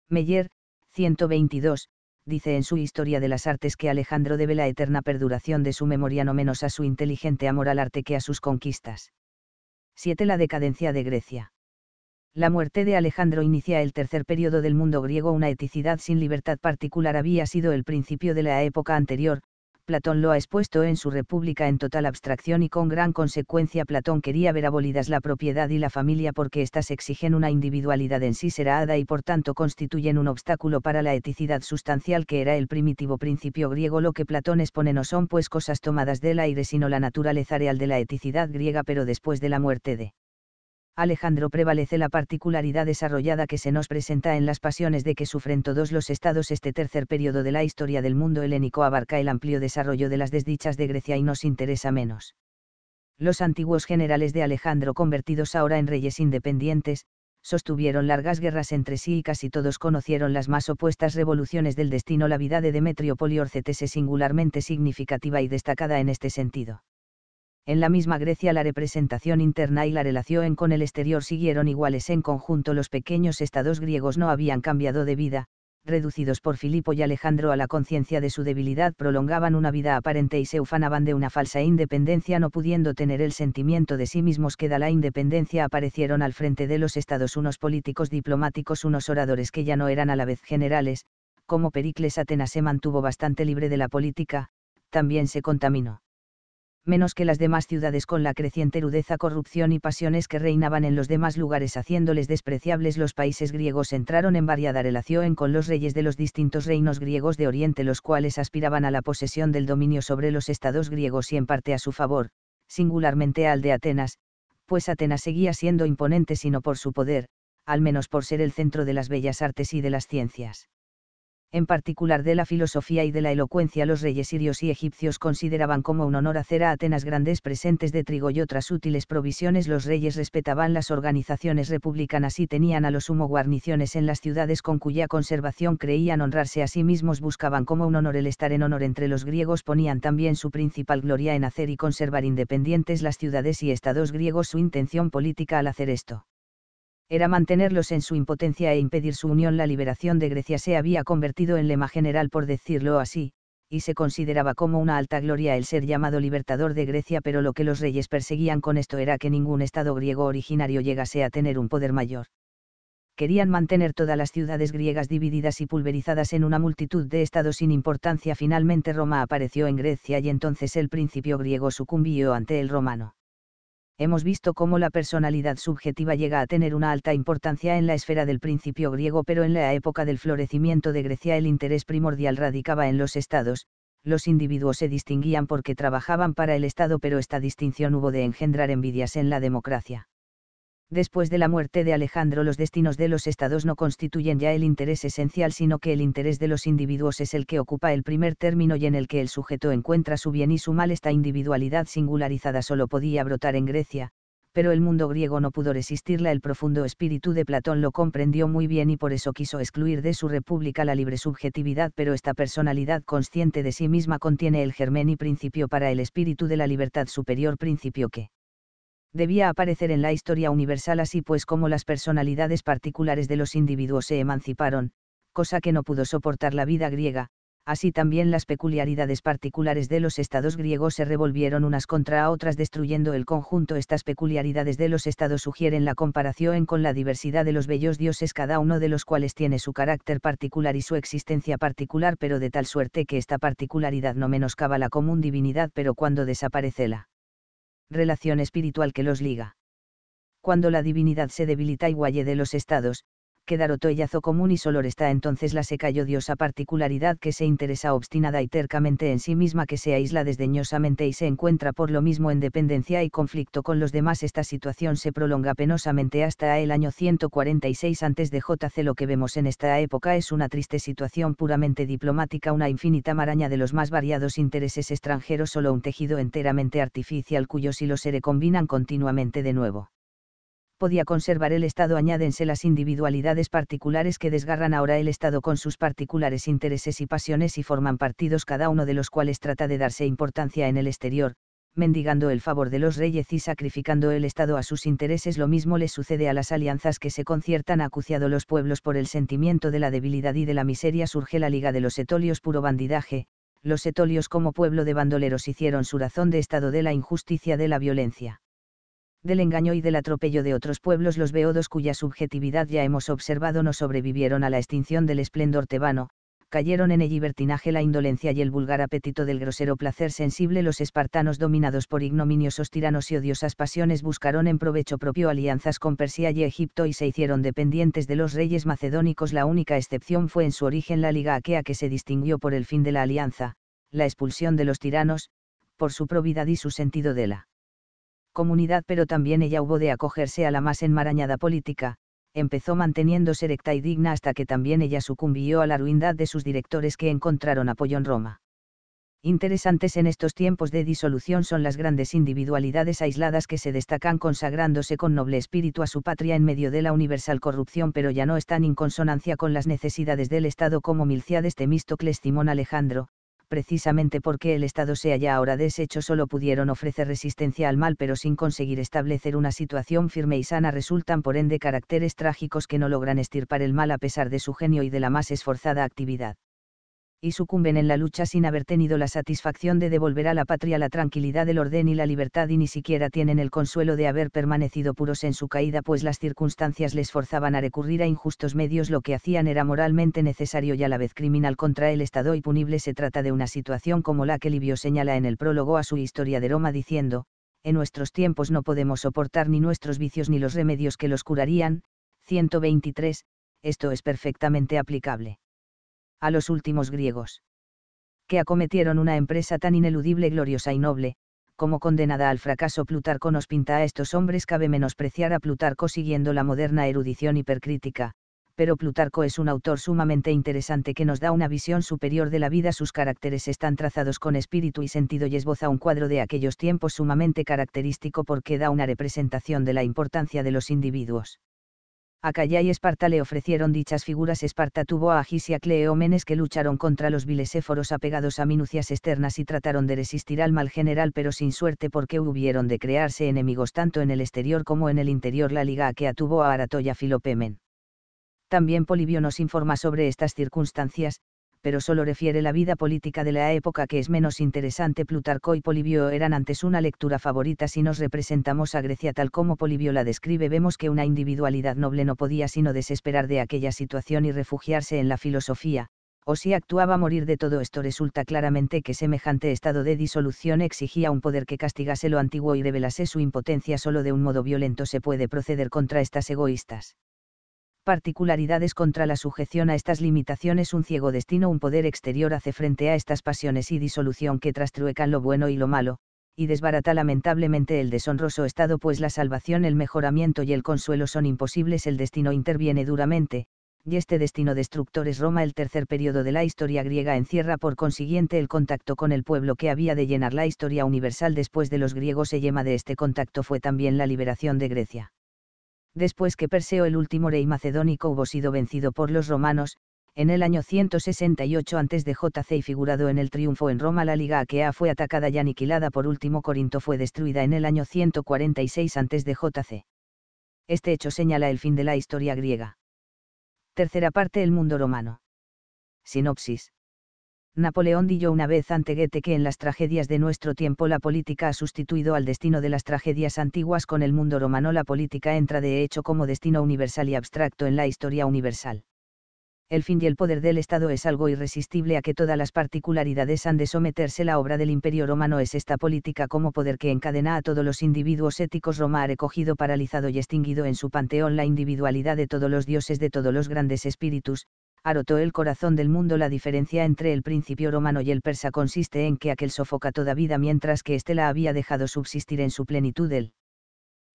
Meyer, 122, dice en su Historia de las Artes que Alejandro debe la eterna perduración de su memoria no menos a su inteligente amor al arte que a sus conquistas. 7. La decadencia de Grecia la muerte de Alejandro inicia el tercer periodo del mundo griego. Una eticidad sin libertad particular había sido el principio de la época anterior, Platón lo ha expuesto en su República en total abstracción y con gran consecuencia Platón quería ver abolidas la propiedad y la familia porque éstas exigen una individualidad en sí serada y por tanto constituyen un obstáculo para la eticidad sustancial que era el primitivo principio griego. Lo que Platón expone no son pues cosas tomadas del aire sino la naturaleza real de la eticidad griega pero después de la muerte de Alejandro prevalece la particularidad desarrollada que se nos presenta en las pasiones de que sufren todos los estados. Este tercer periodo de la historia del mundo helénico abarca el amplio desarrollo de las desdichas de Grecia y nos interesa menos. Los antiguos generales de Alejandro convertidos ahora en reyes independientes, sostuvieron largas guerras entre sí y casi todos conocieron las más opuestas revoluciones del destino. La vida de Demetrio Poliorcetes es singularmente significativa y destacada en este sentido en la misma Grecia la representación interna y la relación con el exterior siguieron iguales en conjunto. Los pequeños estados griegos no habían cambiado de vida, reducidos por Filipo y Alejandro a la conciencia de su debilidad, prolongaban una vida aparente y se ufanaban de una falsa independencia, no pudiendo tener el sentimiento de sí mismos que da la independencia. Aparecieron al frente de los estados unos políticos diplomáticos, unos oradores que ya no eran a la vez generales, como Pericles Atenas se mantuvo bastante libre de la política, también se contaminó menos que las demás ciudades con la creciente rudeza, corrupción y pasiones que reinaban en los demás lugares haciéndoles despreciables los países griegos entraron en variada relación con los reyes de los distintos reinos griegos de Oriente los cuales aspiraban a la posesión del dominio sobre los estados griegos y en parte a su favor, singularmente al de Atenas, pues Atenas seguía siendo imponente sino por su poder, al menos por ser el centro de las bellas artes y de las ciencias en particular de la filosofía y de la elocuencia, los reyes sirios y egipcios consideraban como un honor hacer a Atenas grandes presentes de trigo y otras útiles provisiones. Los reyes respetaban las organizaciones republicanas y tenían a lo sumo guarniciones en las ciudades con cuya conservación creían honrarse a sí mismos. Buscaban como un honor el estar en honor entre los griegos, ponían también su principal gloria en hacer y conservar independientes las ciudades y estados griegos. Su intención política al hacer esto era mantenerlos en su impotencia e impedir su unión. La liberación de Grecia se había convertido en lema general, por decirlo así, y se consideraba como una alta gloria el ser llamado libertador de Grecia, pero lo que los reyes perseguían con esto era que ningún estado griego originario llegase a tener un poder mayor. Querían mantener todas las ciudades griegas divididas y pulverizadas en una multitud de estados sin importancia. Finalmente Roma apareció en Grecia y entonces el principio griego sucumbió ante el romano hemos visto cómo la personalidad subjetiva llega a tener una alta importancia en la esfera del principio griego, pero en la época del florecimiento de Grecia el interés primordial radicaba en los estados, los individuos se distinguían porque trabajaban para el Estado, pero esta distinción hubo de engendrar envidias en la democracia. Después de la muerte de Alejandro los destinos de los estados no constituyen ya el interés esencial sino que el interés de los individuos es el que ocupa el primer término y en el que el sujeto encuentra su bien y su mal. Esta individualidad singularizada solo podía brotar en Grecia, pero el mundo griego no pudo resistirla. El profundo espíritu de Platón lo comprendió muy bien y por eso quiso excluir de su república la libre subjetividad, pero esta personalidad consciente de sí misma contiene el germen y principio para el espíritu de la libertad superior, principio que debía aparecer en la historia universal así pues como las personalidades particulares de los individuos se emanciparon, cosa que no pudo soportar la vida griega, así también las peculiaridades particulares de los estados griegos se revolvieron unas contra otras destruyendo el conjunto. Estas peculiaridades de los estados sugieren la comparación con la diversidad de los bellos dioses cada uno de los cuales tiene su carácter particular y su existencia particular pero de tal suerte que esta particularidad no menoscaba la común divinidad pero cuando desaparece la relación espiritual que los liga. Cuando la divinidad se debilita y guaye de los estados, que otoyazo común y solor está entonces la seca y odiosa particularidad que se interesa obstinada y tercamente en sí misma que se aísla desdeñosamente y se encuentra por lo mismo en dependencia y conflicto con los demás esta situación se prolonga penosamente hasta el año 146 antes de JC lo que vemos en esta época es una triste situación puramente diplomática una infinita maraña de los más variados intereses extranjeros solo un tejido enteramente artificial cuyos hilos se recombinan continuamente de nuevo podía conservar el Estado añádense las individualidades particulares que desgarran ahora el Estado con sus particulares intereses y pasiones y forman partidos cada uno de los cuales trata de darse importancia en el exterior, mendigando el favor de los reyes y sacrificando el Estado a sus intereses. Lo mismo le sucede a las alianzas que se conciertan acuciado los pueblos por el sentimiento de la debilidad y de la miseria. Surge la Liga de los Etolios puro bandidaje, los etolios como pueblo de bandoleros hicieron su razón de Estado de la injusticia de la violencia del engaño y del atropello de otros pueblos los beodos cuya subjetividad ya hemos observado no sobrevivieron a la extinción del esplendor tebano, cayeron en el libertinaje la indolencia y el vulgar apetito del grosero placer sensible los espartanos dominados por ignominiosos tiranos y odiosas pasiones buscaron en provecho propio alianzas con Persia y Egipto y se hicieron dependientes de los reyes macedónicos la única excepción fue en su origen la Liga Aquea que se distinguió por el fin de la alianza, la expulsión de los tiranos, por su probidad y su sentido de la comunidad pero también ella hubo de acogerse a la más enmarañada política, empezó manteniéndose recta y digna hasta que también ella sucumbió a la ruindad de sus directores que encontraron apoyo en Roma. Interesantes en estos tiempos de disolución son las grandes individualidades aisladas que se destacan consagrándose con noble espíritu a su patria en medio de la universal corrupción, pero ya no están en consonancia con las necesidades del Estado como Milciades Temístocles Timón Alejandro, precisamente porque el Estado se ya ahora deshecho, solo pudieron ofrecer resistencia al mal, pero sin conseguir establecer una situación firme y sana, resultan por ende caracteres trágicos que no logran estirpar el mal a pesar de su genio y de la más esforzada actividad y sucumben en la lucha sin haber tenido la satisfacción de devolver a la patria la tranquilidad, el orden y la libertad y ni siquiera tienen el consuelo de haber permanecido puros en su caída, pues las circunstancias les forzaban a recurrir a injustos medios, lo que hacían era moralmente necesario y a la vez criminal contra el Estado y punible. Se trata de una situación como la que Livio señala en el prólogo a su Historia de Roma diciendo, en nuestros tiempos no podemos soportar ni nuestros vicios ni los remedios que los curarían, 123, esto es perfectamente aplicable a los últimos griegos. Que acometieron una empresa tan ineludible, gloriosa y noble, como condenada al fracaso Plutarco nos pinta a estos hombres cabe menospreciar a Plutarco siguiendo la moderna erudición hipercrítica, pero Plutarco es un autor sumamente interesante que nos da una visión superior de la vida. Sus caracteres están trazados con espíritu y sentido y esboza un cuadro de aquellos tiempos sumamente característico porque da una representación de la importancia de los individuos. Acaya y Esparta le ofrecieron dichas figuras. Esparta tuvo a Agis y a Cleómenes que lucharon contra los vileséforos apegados a minucias externas y trataron de resistir al mal general pero sin suerte porque hubieron de crearse enemigos tanto en el exterior como en el interior. La liga que atuvo a Aratoya Filopemen. También Polibio nos informa sobre estas circunstancias, pero solo refiere la vida política de la época que es menos interesante. Plutarco y Polibio eran antes una lectura favorita. Si nos representamos a Grecia tal como Polibio la describe, vemos que una individualidad noble no podía sino desesperar de aquella situación y refugiarse en la filosofía, o si actuaba morir de todo esto resulta claramente que semejante estado de disolución exigía un poder que castigase lo antiguo y revelase su impotencia solo de un modo violento se puede proceder contra estas egoístas particularidades contra la sujeción a estas limitaciones un ciego destino un poder exterior hace frente a estas pasiones y disolución que trastruecan lo bueno y lo malo, y desbarata lamentablemente el deshonroso estado pues la salvación el mejoramiento y el consuelo son imposibles el destino interviene duramente, y este destino destructor es Roma el tercer periodo de la historia griega encierra por consiguiente el contacto con el pueblo que había de llenar la historia universal después de los griegos se yema de este contacto fue también la liberación de Grecia después que Perseo el último rey macedónico hubo sido vencido por los romanos, en el año 168 antes de JC y figurado en el triunfo en Roma la Liga Aquea fue atacada y aniquilada por último Corinto fue destruida en el año 146 antes de JC. Este hecho señala el fin de la historia griega. Tercera parte El mundo romano. Sinopsis. Napoleón dijo una vez ante Goethe que en las tragedias de nuestro tiempo la política ha sustituido al destino de las tragedias antiguas con el mundo romano la política entra de hecho como destino universal y abstracto en la historia universal. El fin y el poder del Estado es algo irresistible a que todas las particularidades han de someterse. La obra del Imperio romano es esta política como poder que encadena a todos los individuos éticos. Roma ha recogido, paralizado y extinguido en su panteón la individualidad de todos los dioses, de todos los grandes espíritus, arotó el corazón del mundo. La diferencia entre el principio romano y el persa consiste en que aquel sofoca toda vida mientras que éste la había dejado subsistir en su plenitud. El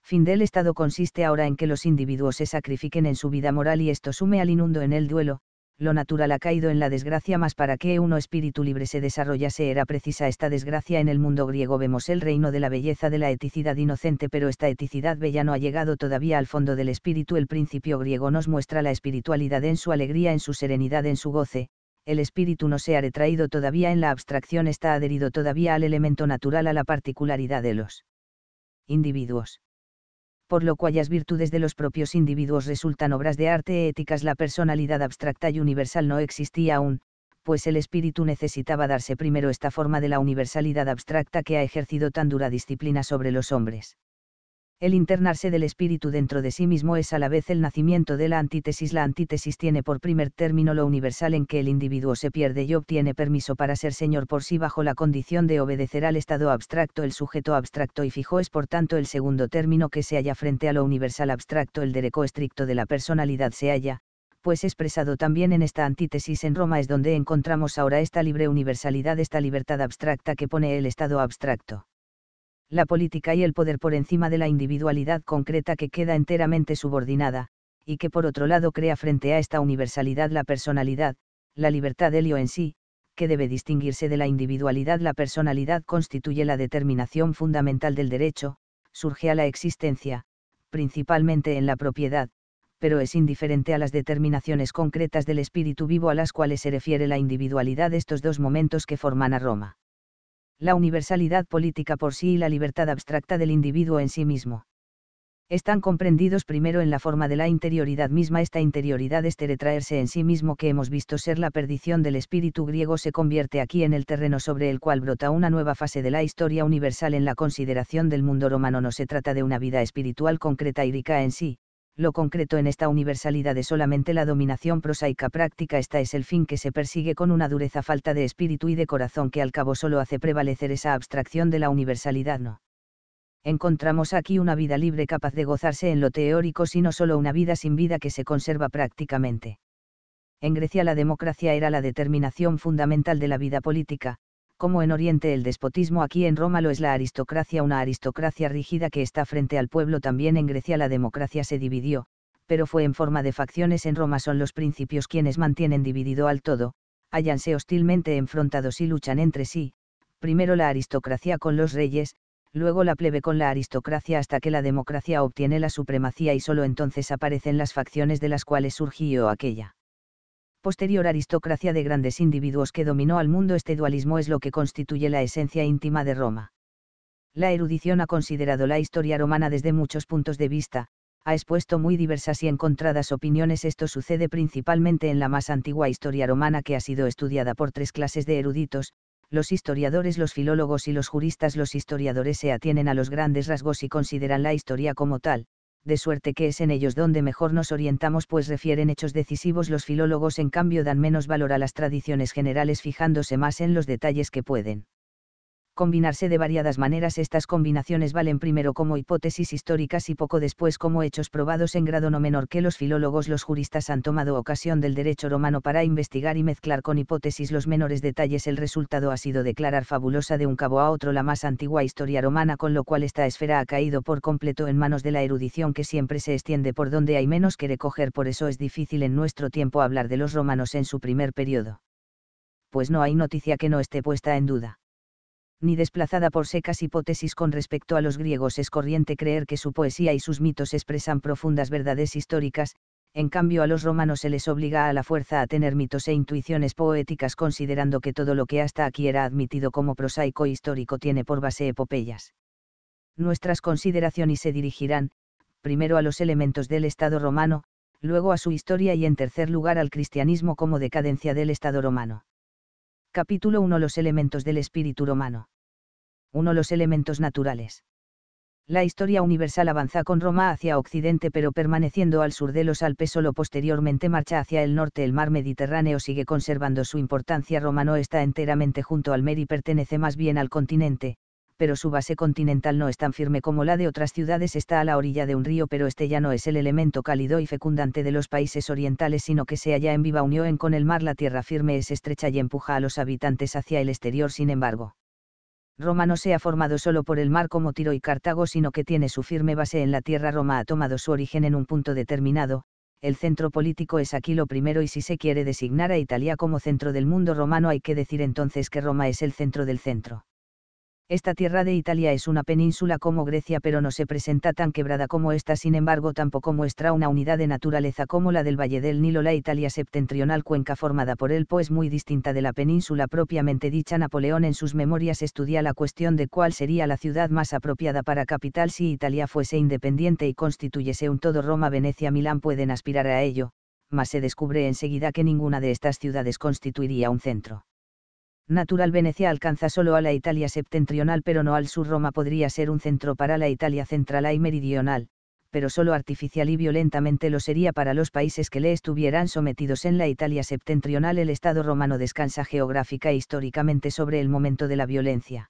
fin del Estado consiste ahora en que los individuos se sacrifiquen en su vida moral y esto sume al inundo en el duelo, lo natural ha caído en la desgracia, más para que uno espíritu libre se desarrollase era precisa esta desgracia. En el mundo griego vemos el reino de la belleza de la eticidad inocente, pero esta eticidad bella no ha llegado todavía al fondo del espíritu. El principio griego nos muestra la espiritualidad en su alegría, en su serenidad, en su goce. El espíritu no se ha retraído todavía en la abstracción, está adherido todavía al elemento natural, a la particularidad de los individuos por lo las virtudes de los propios individuos resultan obras de arte éticas, la personalidad abstracta y universal no existía aún, pues el espíritu necesitaba darse primero esta forma de la universalidad abstracta que ha ejercido tan dura disciplina sobre los hombres el internarse del espíritu dentro de sí mismo es a la vez el nacimiento de la antítesis. La antítesis tiene por primer término lo universal en que el individuo se pierde y obtiene permiso para ser señor por sí bajo la condición de obedecer al estado abstracto. El sujeto abstracto y fijo es por tanto el segundo término que se halla frente a lo universal abstracto. El derecho estricto de la personalidad se halla, pues expresado también en esta antítesis en Roma es donde encontramos ahora esta libre universalidad, esta libertad abstracta que pone el estado abstracto la política y el poder por encima de la individualidad concreta que queda enteramente subordinada, y que por otro lado crea frente a esta universalidad la personalidad, la libertad helio en sí, que debe distinguirse de la individualidad. La personalidad constituye la determinación fundamental del derecho, surge a la existencia, principalmente en la propiedad, pero es indiferente a las determinaciones concretas del espíritu vivo a las cuales se refiere la individualidad estos dos momentos que forman a Roma la universalidad política por sí y la libertad abstracta del individuo en sí mismo. Están comprendidos primero en la forma de la interioridad misma. Esta interioridad, este retraerse en sí mismo que hemos visto ser la perdición del espíritu griego, se convierte aquí en el terreno sobre el cual brota una nueva fase de la historia universal en la consideración del mundo romano. No se trata de una vida espiritual concreta y rica en sí, lo concreto en esta universalidad es solamente la dominación prosaica práctica esta es el fin que se persigue con una dureza falta de espíritu y de corazón que al cabo solo hace prevalecer esa abstracción de la universalidad no. Encontramos aquí una vida libre capaz de gozarse en lo teórico sino solo una vida sin vida que se conserva prácticamente. En Grecia la democracia era la determinación fundamental de la vida política, como en Oriente el despotismo, aquí en Roma lo es la aristocracia, una aristocracia rígida que está frente al pueblo, también en Grecia la democracia se dividió, pero fue en forma de facciones, en Roma son los principios quienes mantienen dividido al todo, hállanse hostilmente enfrentados y luchan entre sí, primero la aristocracia con los reyes, luego la plebe con la aristocracia hasta que la democracia obtiene la supremacía y solo entonces aparecen las facciones de las cuales surgió aquella posterior aristocracia de grandes individuos que dominó al mundo, este dualismo es lo que constituye la esencia íntima de Roma. La erudición ha considerado la historia romana desde muchos puntos de vista, ha expuesto muy diversas y encontradas opiniones. Esto sucede principalmente en la más antigua historia romana que ha sido estudiada por tres clases de eruditos, los historiadores, los filólogos y los juristas. Los historiadores se atienen a los grandes rasgos y consideran la historia como tal, de suerte que es en ellos donde mejor nos orientamos pues refieren hechos decisivos los filólogos en cambio dan menos valor a las tradiciones generales fijándose más en los detalles que pueden combinarse de variadas maneras. Estas combinaciones valen primero como hipótesis históricas y poco después como hechos probados en grado no menor que los filólogos, los juristas han tomado ocasión del derecho romano para investigar y mezclar con hipótesis los menores detalles. El resultado ha sido declarar fabulosa de un cabo a otro la más antigua historia romana, con lo cual esta esfera ha caído por completo en manos de la erudición que siempre se extiende por donde hay menos que recoger. Por eso es difícil en nuestro tiempo hablar de los romanos en su primer periodo. Pues no hay noticia que no esté puesta en duda ni desplazada por secas hipótesis con respecto a los griegos. Es corriente creer que su poesía y sus mitos expresan profundas verdades históricas, en cambio a los romanos se les obliga a la fuerza a tener mitos e intuiciones poéticas considerando que todo lo que hasta aquí era admitido como prosaico histórico tiene por base epopeyas. Nuestras consideraciones se dirigirán, primero a los elementos del Estado romano, luego a su historia y en tercer lugar al cristianismo como decadencia del Estado romano. Capítulo 1 Los elementos del espíritu romano. 1 Los elementos naturales. La historia universal avanza con Roma hacia occidente pero permaneciendo al sur de los Alpes solo posteriormente marcha hacia el norte el mar Mediterráneo sigue conservando su importancia Roma no está enteramente junto al mar y pertenece más bien al continente, pero su base continental no es tan firme como la de otras ciudades, está a la orilla de un río, pero este ya no es el elemento cálido y fecundante de los países orientales, sino que se halla en viva unión con el mar, la tierra firme es estrecha y empuja a los habitantes hacia el exterior, sin embargo. Roma no se ha formado solo por el mar como Tiro y Cartago, sino que tiene su firme base en la tierra. Roma ha tomado su origen en un punto determinado, el centro político es aquí lo primero y si se quiere designar a Italia como centro del mundo romano hay que decir entonces que Roma es el centro del centro. Esta tierra de Italia es una península como Grecia pero no se presenta tan quebrada como esta, sin embargo tampoco muestra una unidad de naturaleza como la del Valle del Nilo. La Italia septentrional cuenca formada por el Po es muy distinta de la península propiamente dicha. Napoleón en sus memorias estudia la cuestión de cuál sería la ciudad más apropiada para capital si Italia fuese independiente y constituyese un todo. Roma, Venecia, Milán pueden aspirar a ello, mas se descubre enseguida que ninguna de estas ciudades constituiría un centro natural Venecia alcanza solo a la Italia septentrional pero no al sur Roma podría ser un centro para la Italia central y meridional, pero solo artificial y violentamente lo sería para los países que le estuvieran sometidos en la Italia septentrional el Estado romano descansa geográfica e históricamente sobre el momento de la violencia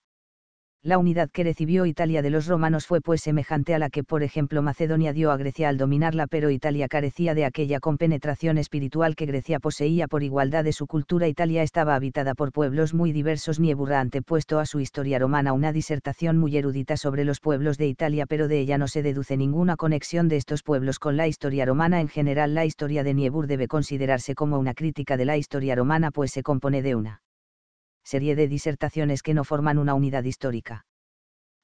la unidad que recibió Italia de los romanos fue pues semejante a la que por ejemplo Macedonia dio a Grecia al dominarla, pero Italia carecía de aquella compenetración espiritual que Grecia poseía por igualdad de su cultura. Italia estaba habitada por pueblos muy diversos. Nieburra antepuesto a su historia romana una disertación muy erudita sobre los pueblos de Italia, pero de ella no se deduce ninguna conexión de estos pueblos con la historia romana. En general, la historia de Niebuhr debe considerarse como una crítica de la historia romana, pues se compone de una serie de disertaciones que no forman una unidad histórica.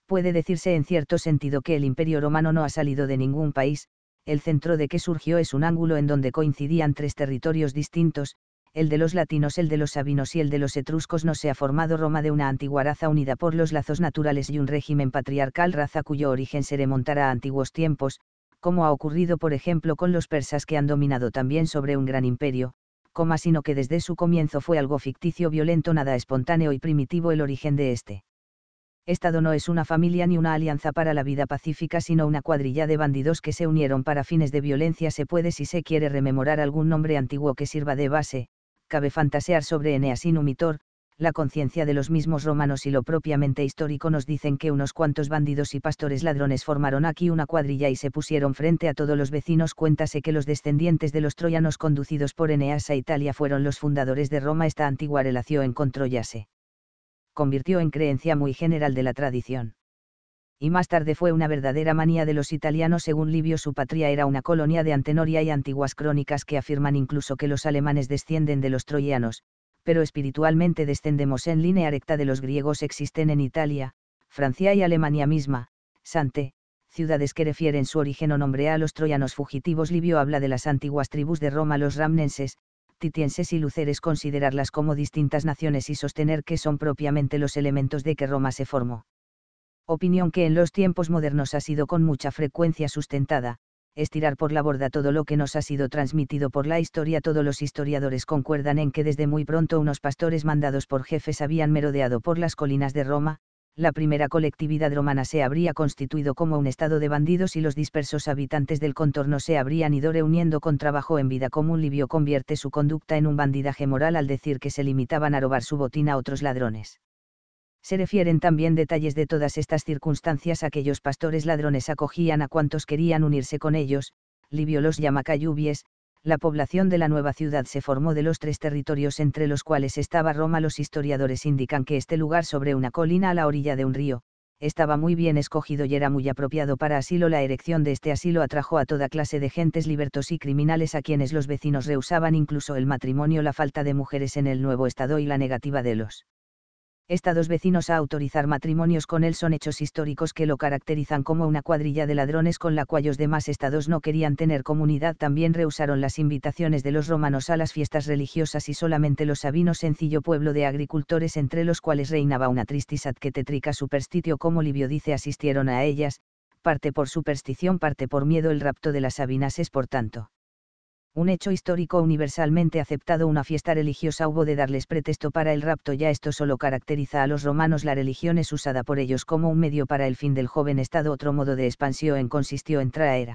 Puede decirse en cierto sentido que el imperio romano no ha salido de ningún país, el centro de que surgió es un ángulo en donde coincidían tres territorios distintos, el de los latinos, el de los sabinos y el de los etruscos no se ha formado Roma de una antigua raza unida por los lazos naturales y un régimen patriarcal raza cuyo origen se remontará a antiguos tiempos, como ha ocurrido por ejemplo con los persas que han dominado también sobre un gran imperio, coma sino que desde su comienzo fue algo ficticio, violento, nada espontáneo y primitivo el origen de este. Estado no es una familia ni una alianza para la vida pacífica, sino una cuadrilla de bandidos que se unieron para fines de violencia. Se puede, si se quiere, rememorar algún nombre antiguo que sirva de base. Cabe fantasear sobre Eneas Inumitor, la conciencia de los mismos romanos y lo propiamente histórico nos dicen que unos cuantos bandidos y pastores ladrones formaron aquí una cuadrilla y se pusieron frente a todos los vecinos. Cuéntase que los descendientes de los troyanos conducidos por Eneas a Italia fueron los fundadores de Roma. Esta antigua relación con Troya se convirtió en creencia muy general de la tradición. Y más tarde fue una verdadera manía de los italianos. Según Livio, su patria era una colonia de Antenoria y antiguas crónicas que afirman incluso que los alemanes descienden de los troyanos, pero espiritualmente descendemos en línea recta de los griegos existen en Italia, Francia y Alemania misma, Sante, ciudades que refieren su origen o nombre a los troyanos fugitivos Livio habla de las antiguas tribus de Roma los ramnenses, titienses y luceres considerarlas como distintas naciones y sostener que son propiamente los elementos de que Roma se formó. Opinión que en los tiempos modernos ha sido con mucha frecuencia sustentada, estirar por la borda todo lo que nos ha sido transmitido por la historia. Todos los historiadores concuerdan en que desde muy pronto unos pastores mandados por jefes habían merodeado por las colinas de Roma, la primera colectividad romana se habría constituido como un estado de bandidos y los dispersos habitantes del contorno se habrían ido reuniendo con trabajo en vida común. Livio convierte su conducta en un bandidaje moral al decir que se limitaban a robar su botín a otros ladrones se refieren también detalles de todas estas circunstancias. Aquellos pastores ladrones acogían a cuantos querían unirse con ellos, Livio los llama Cayubies, la población de la nueva ciudad se formó de los tres territorios entre los cuales estaba Roma. Los historiadores indican que este lugar sobre una colina a la orilla de un río, estaba muy bien escogido y era muy apropiado para asilo. La erección de este asilo atrajo a toda clase de gentes libertos y criminales a quienes los vecinos rehusaban incluso el matrimonio, la falta de mujeres en el nuevo estado y la negativa de los estados vecinos a autorizar matrimonios con él son hechos históricos que lo caracterizan como una cuadrilla de ladrones con la cual los demás estados no querían tener comunidad. También rehusaron las invitaciones de los romanos a las fiestas religiosas y solamente los sabinos, sencillo pueblo de agricultores entre los cuales reinaba una tristis que tétrica supersticio como Livio dice asistieron a ellas, parte por superstición, parte por miedo el rapto de las sabinas es por tanto un hecho histórico universalmente aceptado, una fiesta religiosa hubo de darles pretexto para el rapto, ya esto solo caracteriza a los romanos, la religión es usada por ellos como un medio para el fin del joven Estado, otro modo de expansión consistió en traer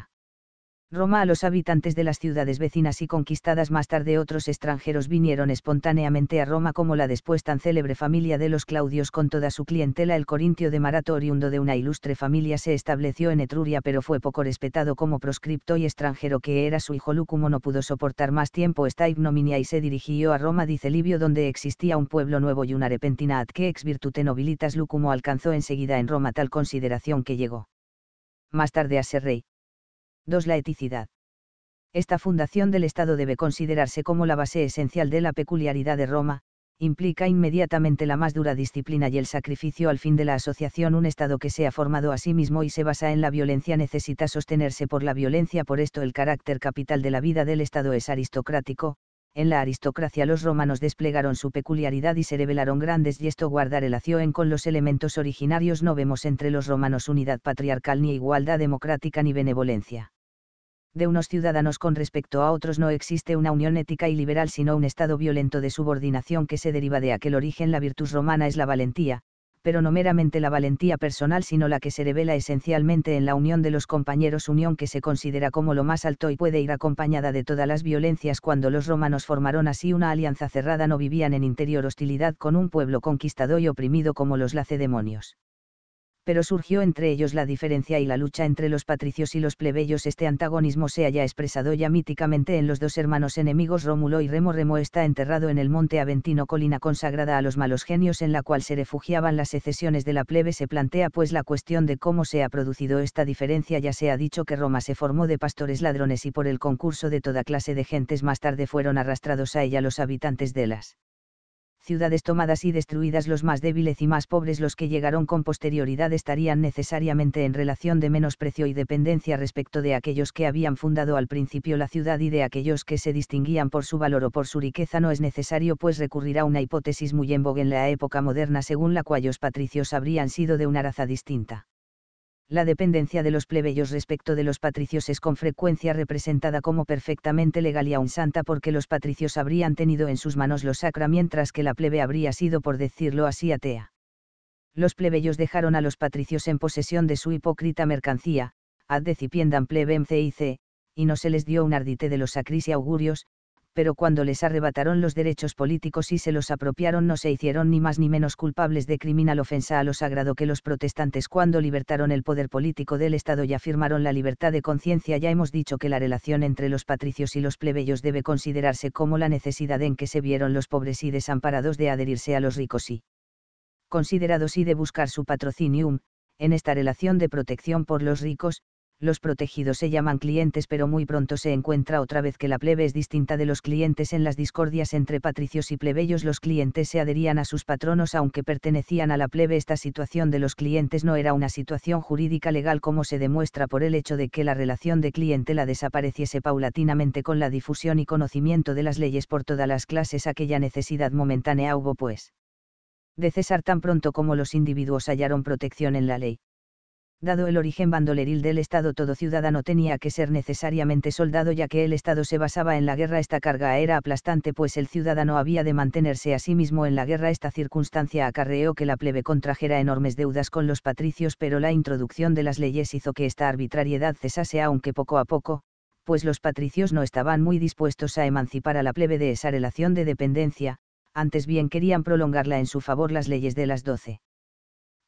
Roma a los habitantes de las ciudades vecinas y conquistadas más tarde otros extranjeros vinieron espontáneamente a Roma como la después tan célebre familia de los Claudios con toda su clientela el Corintio de Marato oriundo de una ilustre familia se estableció en Etruria pero fue poco respetado como proscripto y extranjero que era su hijo Lúcumo no pudo soportar más tiempo esta ignominia y se dirigió a Roma dice Livio donde existía un pueblo nuevo y una repentina ad que ex virtute nobilitas Lucumo alcanzó enseguida en Roma tal consideración que llegó más tarde a ser rey 2. La eticidad. Esta fundación del Estado debe considerarse como la base esencial de la peculiaridad de Roma, implica inmediatamente la más dura disciplina y el sacrificio al fin de la asociación. Un Estado que se ha formado a sí mismo y se basa en la violencia necesita sostenerse por la violencia, por esto el carácter capital de la vida del Estado es aristocrático. En la aristocracia los romanos desplegaron su peculiaridad y se revelaron grandes y esto guarda relación con los elementos originarios. No vemos entre los romanos unidad patriarcal ni igualdad democrática ni benevolencia de unos ciudadanos con respecto a otros no existe una unión ética y liberal sino un estado violento de subordinación que se deriva de aquel origen. La virtud romana es la valentía, pero no meramente la valentía personal sino la que se revela esencialmente en la unión de los compañeros, unión que se considera como lo más alto y puede ir acompañada de todas las violencias. Cuando los romanos formaron así una alianza cerrada no vivían en interior hostilidad con un pueblo conquistado y oprimido como los lacedemonios pero surgió entre ellos la diferencia y la lucha entre los patricios y los plebeyos. Este antagonismo se haya expresado ya míticamente en los dos hermanos enemigos Rómulo y Remo. Remo está enterrado en el monte Aventino, colina consagrada a los malos genios en la cual se refugiaban las secesiones de la plebe. Se plantea pues la cuestión de cómo se ha producido esta diferencia. Ya se ha dicho que Roma se formó de pastores ladrones y por el concurso de toda clase de gentes más tarde fueron arrastrados a ella los habitantes de las ciudades tomadas y destruidas los más débiles y más pobres los que llegaron con posterioridad estarían necesariamente en relación de menosprecio y dependencia respecto de aquellos que habían fundado al principio la ciudad y de aquellos que se distinguían por su valor o por su riqueza no es necesario pues recurrir a una hipótesis muy en vogue en la época moderna según la cual los patricios habrían sido de una raza distinta la dependencia de los plebeyos respecto de los patricios es con frecuencia representada como perfectamente legal y aún santa porque los patricios habrían tenido en sus manos lo sacra mientras que la plebe habría sido, por decirlo así, atea. Los plebeyos dejaron a los patricios en posesión de su hipócrita mercancía, ad decipiendam plebem c, y no se les dio un ardite de los sacris y augurios, pero cuando les arrebataron los derechos políticos y se los apropiaron no se hicieron ni más ni menos culpables de criminal ofensa a lo sagrado que los protestantes cuando libertaron el poder político del Estado y afirmaron la libertad de conciencia. Ya hemos dicho que la relación entre los patricios y los plebeyos debe considerarse como la necesidad en que se vieron los pobres y desamparados de adherirse a los ricos y considerados y de buscar su patrocinium, en esta relación de protección por los ricos, los protegidos se llaman clientes pero muy pronto se encuentra otra vez que la plebe es distinta de los clientes en las discordias entre patricios y plebeyos los clientes se adherían a sus patronos aunque pertenecían a la plebe esta situación de los clientes no era una situación jurídica legal como se demuestra por el hecho de que la relación de cliente la desapareciese paulatinamente con la difusión y conocimiento de las leyes por todas las clases aquella necesidad momentánea hubo pues de cesar tan pronto como los individuos hallaron protección en la ley dado el origen bandoleril del Estado todo ciudadano tenía que ser necesariamente soldado ya que el Estado se basaba en la guerra esta carga era aplastante pues el ciudadano había de mantenerse a sí mismo en la guerra esta circunstancia acarreó que la plebe contrajera enormes deudas con los patricios pero la introducción de las leyes hizo que esta arbitrariedad cesase aunque poco a poco, pues los patricios no estaban muy dispuestos a emancipar a la plebe de esa relación de dependencia, antes bien querían prolongarla en su favor las leyes de las doce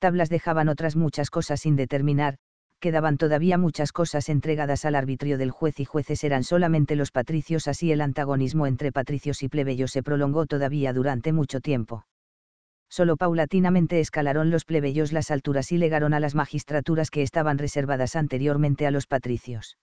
tablas dejaban otras muchas cosas sin determinar, quedaban todavía muchas cosas entregadas al arbitrio del juez y jueces eran solamente los patricios, así el antagonismo entre patricios y plebeyos se prolongó todavía durante mucho tiempo. Solo paulatinamente escalaron los plebeyos las alturas y legaron a las magistraturas que estaban reservadas anteriormente a los patricios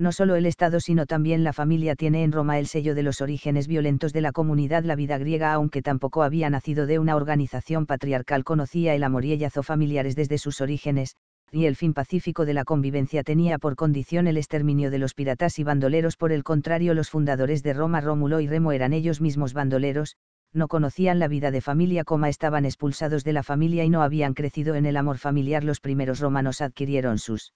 no solo el Estado sino también la familia tiene en Roma el sello de los orígenes violentos de la comunidad. La vida griega, aunque tampoco había nacido de una organización patriarcal, conocía el amor y el familiares desde sus orígenes, y el fin pacífico de la convivencia tenía por condición el exterminio de los piratas y bandoleros. Por el contrario, los fundadores de Roma, Rómulo y Remo, eran ellos mismos bandoleros, no conocían la vida de familia, como estaban expulsados de la familia y no habían crecido en el amor familiar. Los primeros romanos adquirieron sus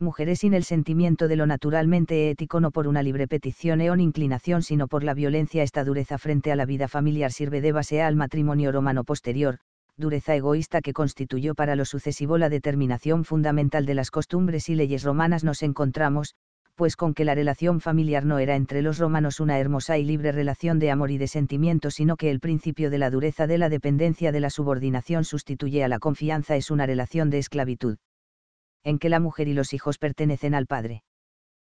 mujeres sin el sentimiento de lo naturalmente ético no por una libre petición e on inclinación sino por la violencia esta dureza frente a la vida familiar sirve de base al matrimonio romano posterior, dureza egoísta que constituyó para lo sucesivo la determinación fundamental de las costumbres y leyes romanas nos encontramos, pues con que la relación familiar no era entre los romanos una hermosa y libre relación de amor y de sentimiento, sino que el principio de la dureza de la dependencia de la subordinación sustituye a la confianza es una relación de esclavitud en que la mujer y los hijos pertenecen al padre.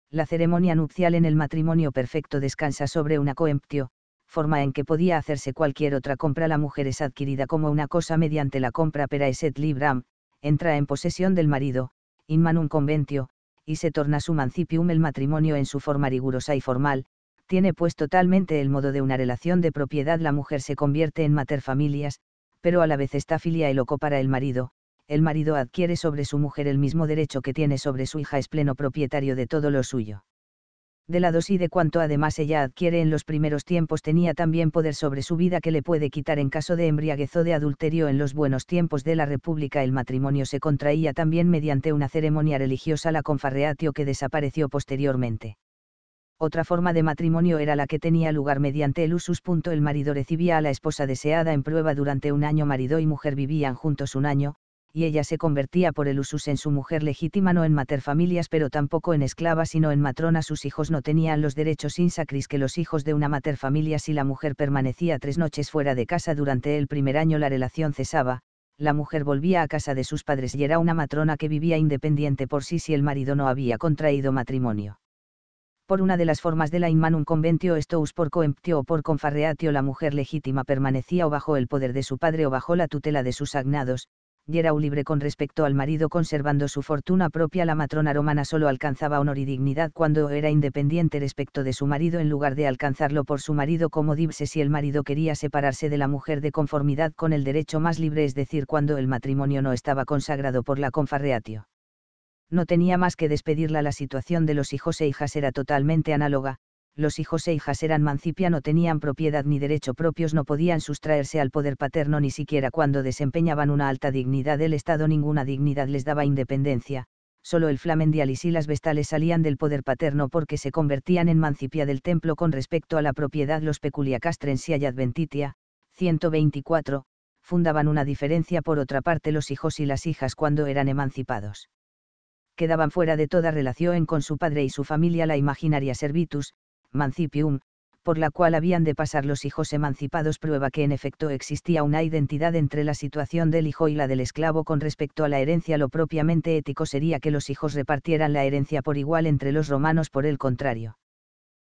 La ceremonia nupcial en el matrimonio perfecto descansa sobre una coemptio, forma en que podía hacerse cualquier otra compra. La mujer es adquirida como una cosa mediante la compra per aeset libram, entra en posesión del marido, in manum conventio, y se torna su mancipium. El matrimonio en su forma rigurosa y formal, tiene pues totalmente el modo de una relación de propiedad. La mujer se convierte en mater familias, pero a la vez está filia el loco para el marido, el marido adquiere sobre su mujer el mismo derecho que tiene sobre su hija, es pleno propietario de todo lo suyo. De la y de cuanto además ella adquiere en los primeros tiempos tenía también poder sobre su vida que le puede quitar en caso de embriaguez o de adulterio. En los buenos tiempos de la República el matrimonio se contraía también mediante una ceremonia religiosa la confarreatio que desapareció posteriormente. Otra forma de matrimonio era la que tenía lugar mediante el usus. El marido recibía a la esposa deseada en prueba durante un año. Marido y mujer vivían juntos un año, y ella se convertía por el usus en su mujer legítima no en materfamilias pero tampoco en esclava sino en matrona sus hijos no tenían los derechos insacris que los hijos de una materfamilia si la mujer permanecía tres noches fuera de casa durante el primer año la relación cesaba, la mujer volvía a casa de sus padres y era una matrona que vivía independiente por sí si el marido no había contraído matrimonio por una de las formas de la in conventio us por coemptio o por confarreatio la mujer legítima permanecía o bajo el poder de su padre o bajo la tutela de sus agnados, un libre con respecto al marido conservando su fortuna propia, la matrona romana solo alcanzaba honor y dignidad cuando era independiente respecto de su marido en lugar de alcanzarlo por su marido como dipse si el marido quería separarse de la mujer de conformidad con el derecho más libre, es decir, cuando el matrimonio no estaba consagrado por la confarreatio. No tenía más que despedirla, la situación de los hijos e hijas era totalmente análoga, los hijos e hijas eran mancipia no tenían propiedad ni derecho propios no podían sustraerse al poder paterno ni siquiera cuando desempeñaban una alta dignidad del Estado ninguna dignidad les daba independencia, solo el flamendialis y las vestales salían del poder paterno porque se convertían en mancipia del templo con respecto a la propiedad los peculia castrensi y adventitia, 124, fundaban una diferencia por otra parte los hijos y las hijas cuando eran emancipados. Quedaban fuera de toda relación con su padre y su familia la imaginaria servitus, mancipium, por la cual habían de pasar los hijos emancipados prueba que en efecto existía una identidad entre la situación del hijo y la del esclavo con respecto a la herencia. Lo propiamente ético sería que los hijos repartieran la herencia por igual entre los romanos por el contrario.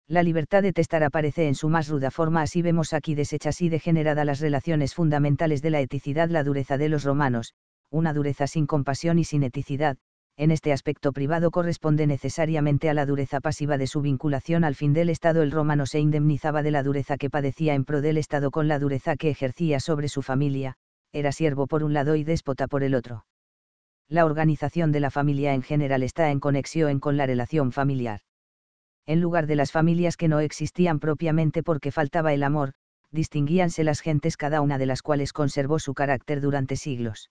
La libertad de testar aparece en su más ruda forma, así vemos aquí deshechas y degeneradas las relaciones fundamentales de la eticidad, la dureza de los romanos, una dureza sin compasión y sin eticidad, en este aspecto privado corresponde necesariamente a la dureza pasiva de su vinculación al fin del Estado. El romano se indemnizaba de la dureza que padecía en pro del Estado con la dureza que ejercía sobre su familia, era siervo por un lado y déspota por el otro. La organización de la familia en general está en conexión con la relación familiar. En lugar de las familias que no existían propiamente porque faltaba el amor, distinguíanse las gentes cada una de las cuales conservó su carácter durante siglos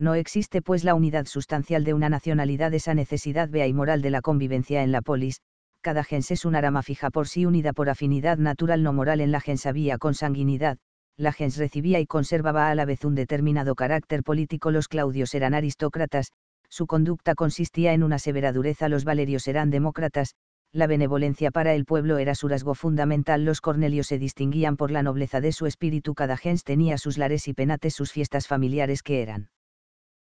no existe pues la unidad sustancial de una nacionalidad, esa necesidad vea y moral de la convivencia en la polis, cada gens es un arama fija por sí unida por afinidad natural no moral en la gens había consanguinidad, la gens recibía y conservaba a la vez un determinado carácter político los claudios eran aristócratas, su conducta consistía en una severa dureza los valerios eran demócratas, la benevolencia para el pueblo era su rasgo fundamental los cornelios se distinguían por la nobleza de su espíritu cada gens tenía sus lares y penates sus fiestas familiares que eran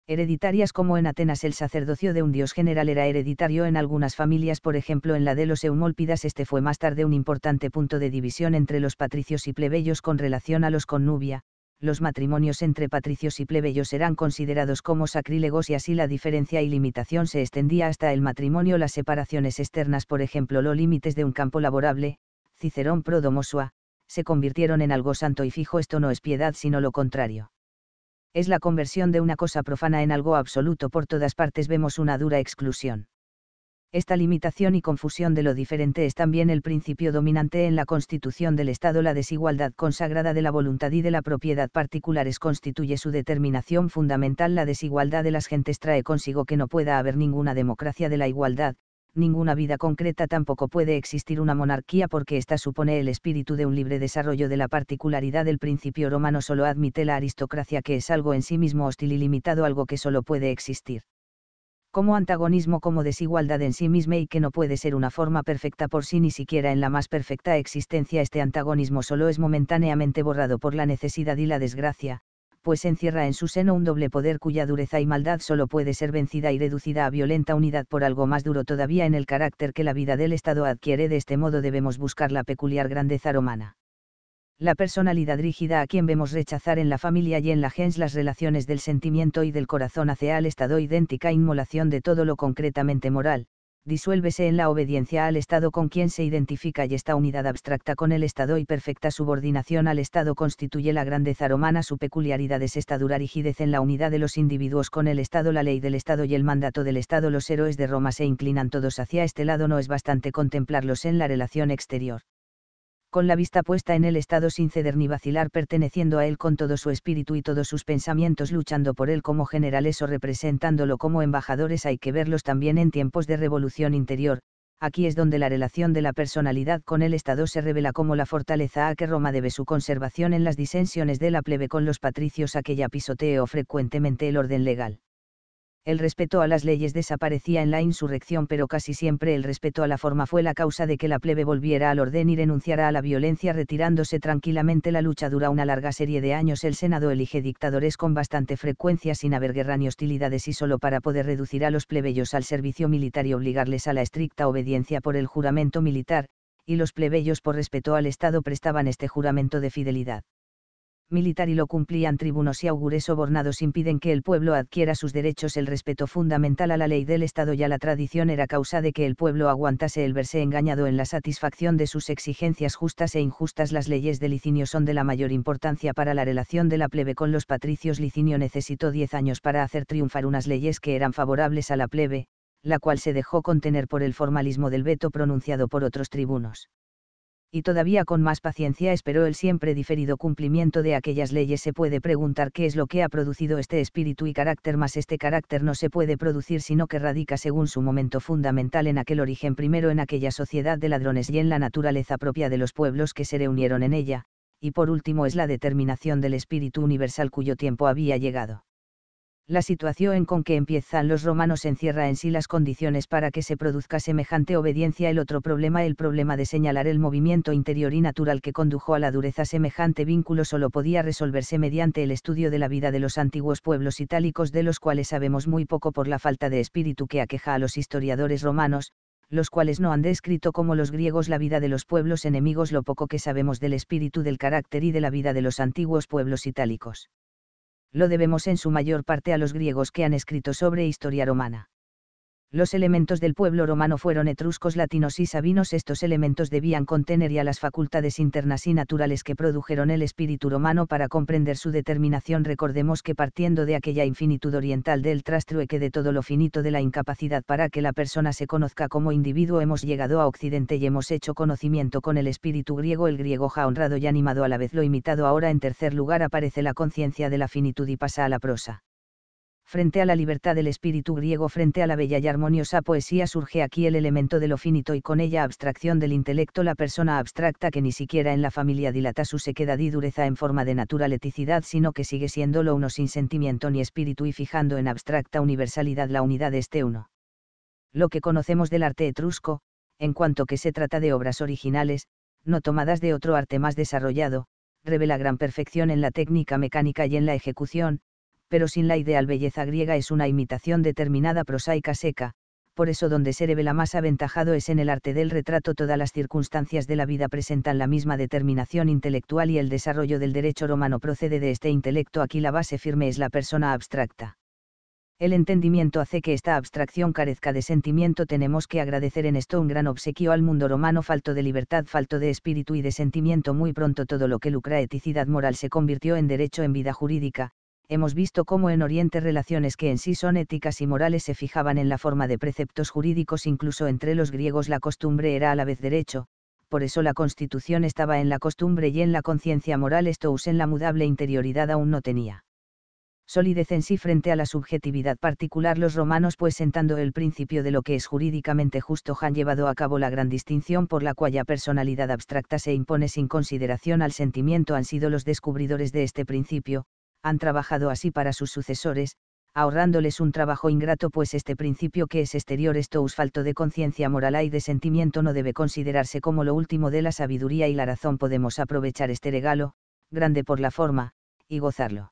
hereditarias como en Atenas el sacerdocio de un dios general era hereditario en algunas familias, por ejemplo en la de los Eumólpidas este fue más tarde un importante punto de división entre los patricios y plebeyos con relación a los connubia, los matrimonios entre patricios y plebeyos eran considerados como sacrílegos y así la diferencia y limitación se extendía hasta el matrimonio, las separaciones externas, por ejemplo, los límites de un campo laborable, Cicerón Prodomosua, se convirtieron en algo santo y fijo, esto no es piedad sino lo contrario es la conversión de una cosa profana en algo absoluto. Por todas partes vemos una dura exclusión. Esta limitación y confusión de lo diferente es también el principio dominante en la constitución del Estado. La desigualdad consagrada de la voluntad y de la propiedad particulares constituye su determinación fundamental. La desigualdad de las gentes trae consigo que no pueda haber ninguna democracia de la igualdad, ninguna vida concreta tampoco puede existir una monarquía porque ésta supone el espíritu de un libre desarrollo de la particularidad del principio romano solo admite la aristocracia que es algo en sí mismo hostil y limitado algo que solo puede existir como antagonismo como desigualdad en sí misma y que no puede ser una forma perfecta por sí ni siquiera en la más perfecta existencia este antagonismo solo es momentáneamente borrado por la necesidad y la desgracia, pues encierra en su seno un doble poder cuya dureza y maldad solo puede ser vencida y reducida a violenta unidad por algo más duro todavía en el carácter que la vida del Estado adquiere. De este modo debemos buscar la peculiar grandeza romana. La personalidad rígida a quien vemos rechazar en la familia y en la gens las relaciones del sentimiento y del corazón hacia el Estado idéntica inmolación de todo lo concretamente moral, disuélvese en la obediencia al Estado con quien se identifica y esta unidad abstracta con el Estado y perfecta subordinación al Estado constituye la grandeza romana. Su peculiaridad es esta dura rigidez en la unidad de los individuos con el Estado, la ley del Estado y el mandato del Estado. Los héroes de Roma se inclinan todos hacia este lado, no es bastante contemplarlos en la relación exterior con la vista puesta en el estado sin ceder ni vacilar perteneciendo a él con todo su espíritu y todos sus pensamientos luchando por él como generales o representándolo como embajadores hay que verlos también en tiempos de revolución interior, aquí es donde la relación de la personalidad con el Estado se revela como la fortaleza a que Roma debe su conservación en las disensiones de la plebe con los patricios a que ya frecuentemente el orden legal el respeto a las leyes desaparecía en la insurrección, pero casi siempre el respeto a la forma fue la causa de que la plebe volviera al orden y renunciara a la violencia retirándose tranquilamente. La lucha dura una larga serie de años. El Senado elige dictadores con bastante frecuencia sin haber guerra ni hostilidades y solo para poder reducir a los plebeyos al servicio militar y obligarles a la estricta obediencia por el juramento militar, y los plebeyos por respeto al Estado prestaban este juramento de fidelidad militar y lo cumplían tribunos y augures sobornados impiden que el pueblo adquiera sus derechos. El respeto fundamental a la ley del Estado y a la tradición era causa de que el pueblo aguantase el verse engañado en la satisfacción de sus exigencias justas e injustas. Las leyes de Licinio son de la mayor importancia para la relación de la plebe con los patricios. Licinio necesitó diez años para hacer triunfar unas leyes que eran favorables a la plebe, la cual se dejó contener por el formalismo del veto pronunciado por otros tribunos y todavía con más paciencia esperó el siempre diferido cumplimiento de aquellas leyes. Se puede preguntar qué es lo que ha producido este espíritu y carácter, más este carácter no se puede producir sino que radica según su momento fundamental en aquel origen primero en aquella sociedad de ladrones y en la naturaleza propia de los pueblos que se reunieron en ella, y por último es la determinación del espíritu universal cuyo tiempo había llegado la situación con que empiezan los romanos encierra en sí las condiciones para que se produzca semejante obediencia. El otro problema, el problema de señalar el movimiento interior y natural que condujo a la dureza semejante vínculo solo podía resolverse mediante el estudio de la vida de los antiguos pueblos itálicos de los cuales sabemos muy poco por la falta de espíritu que aqueja a los historiadores romanos, los cuales no han descrito como los griegos la vida de los pueblos enemigos lo poco que sabemos del espíritu del carácter y de la vida de los antiguos pueblos itálicos lo debemos en su mayor parte a los griegos que han escrito sobre historia romana los elementos del pueblo romano fueron etruscos, latinos y sabinos. Estos elementos debían contener ya las facultades internas y naturales que produjeron el espíritu romano para comprender su determinación. Recordemos que partiendo de aquella infinitud oriental del que de todo lo finito de la incapacidad para que la persona se conozca como individuo, hemos llegado a Occidente y hemos hecho conocimiento con el espíritu griego. El griego ha honrado y animado a la vez lo imitado. Ahora, en tercer lugar, aparece la conciencia de la finitud y pasa a la prosa frente a la libertad del espíritu griego, frente a la bella y armoniosa poesía, surge aquí el elemento de lo finito y con ella abstracción del intelecto, la persona abstracta que ni siquiera en la familia dilata su sequedad y dureza en forma de naturaleticidad, sino que sigue siendo lo uno sin sentimiento ni espíritu y fijando en abstracta universalidad la unidad de este uno. Lo que conocemos del arte etrusco, en cuanto que se trata de obras originales, no tomadas de otro arte más desarrollado, revela gran perfección en la técnica mecánica y en la ejecución, pero sin la ideal belleza griega es una imitación determinada prosaica seca, por eso donde se revela más aventajado es en el arte del retrato todas las circunstancias de la vida presentan la misma determinación intelectual y el desarrollo del derecho romano procede de este intelecto aquí la base firme es la persona abstracta. El entendimiento hace que esta abstracción carezca de sentimiento tenemos que agradecer en esto un gran obsequio al mundo romano falto de libertad falto de espíritu y de sentimiento muy pronto todo lo que lucra eticidad moral se convirtió en derecho en vida jurídica, hemos visto cómo en Oriente relaciones que en sí son éticas y morales se fijaban en la forma de preceptos jurídicos incluso entre los griegos la costumbre era a la vez derecho, por eso la constitución estaba en la costumbre y en la conciencia moral esto en la mudable interioridad aún no tenía. Solidez en sí frente a la subjetividad particular los romanos pues sentando el principio de lo que es jurídicamente justo han llevado a cabo la gran distinción por la cual la personalidad abstracta se impone sin consideración al sentimiento han sido los descubridores de este principio, han trabajado así para sus sucesores, ahorrándoles un trabajo ingrato pues este principio que es exterior esto falto de conciencia moral y de sentimiento no debe considerarse como lo último de la sabiduría y la razón podemos aprovechar este regalo, grande por la forma, y gozarlo.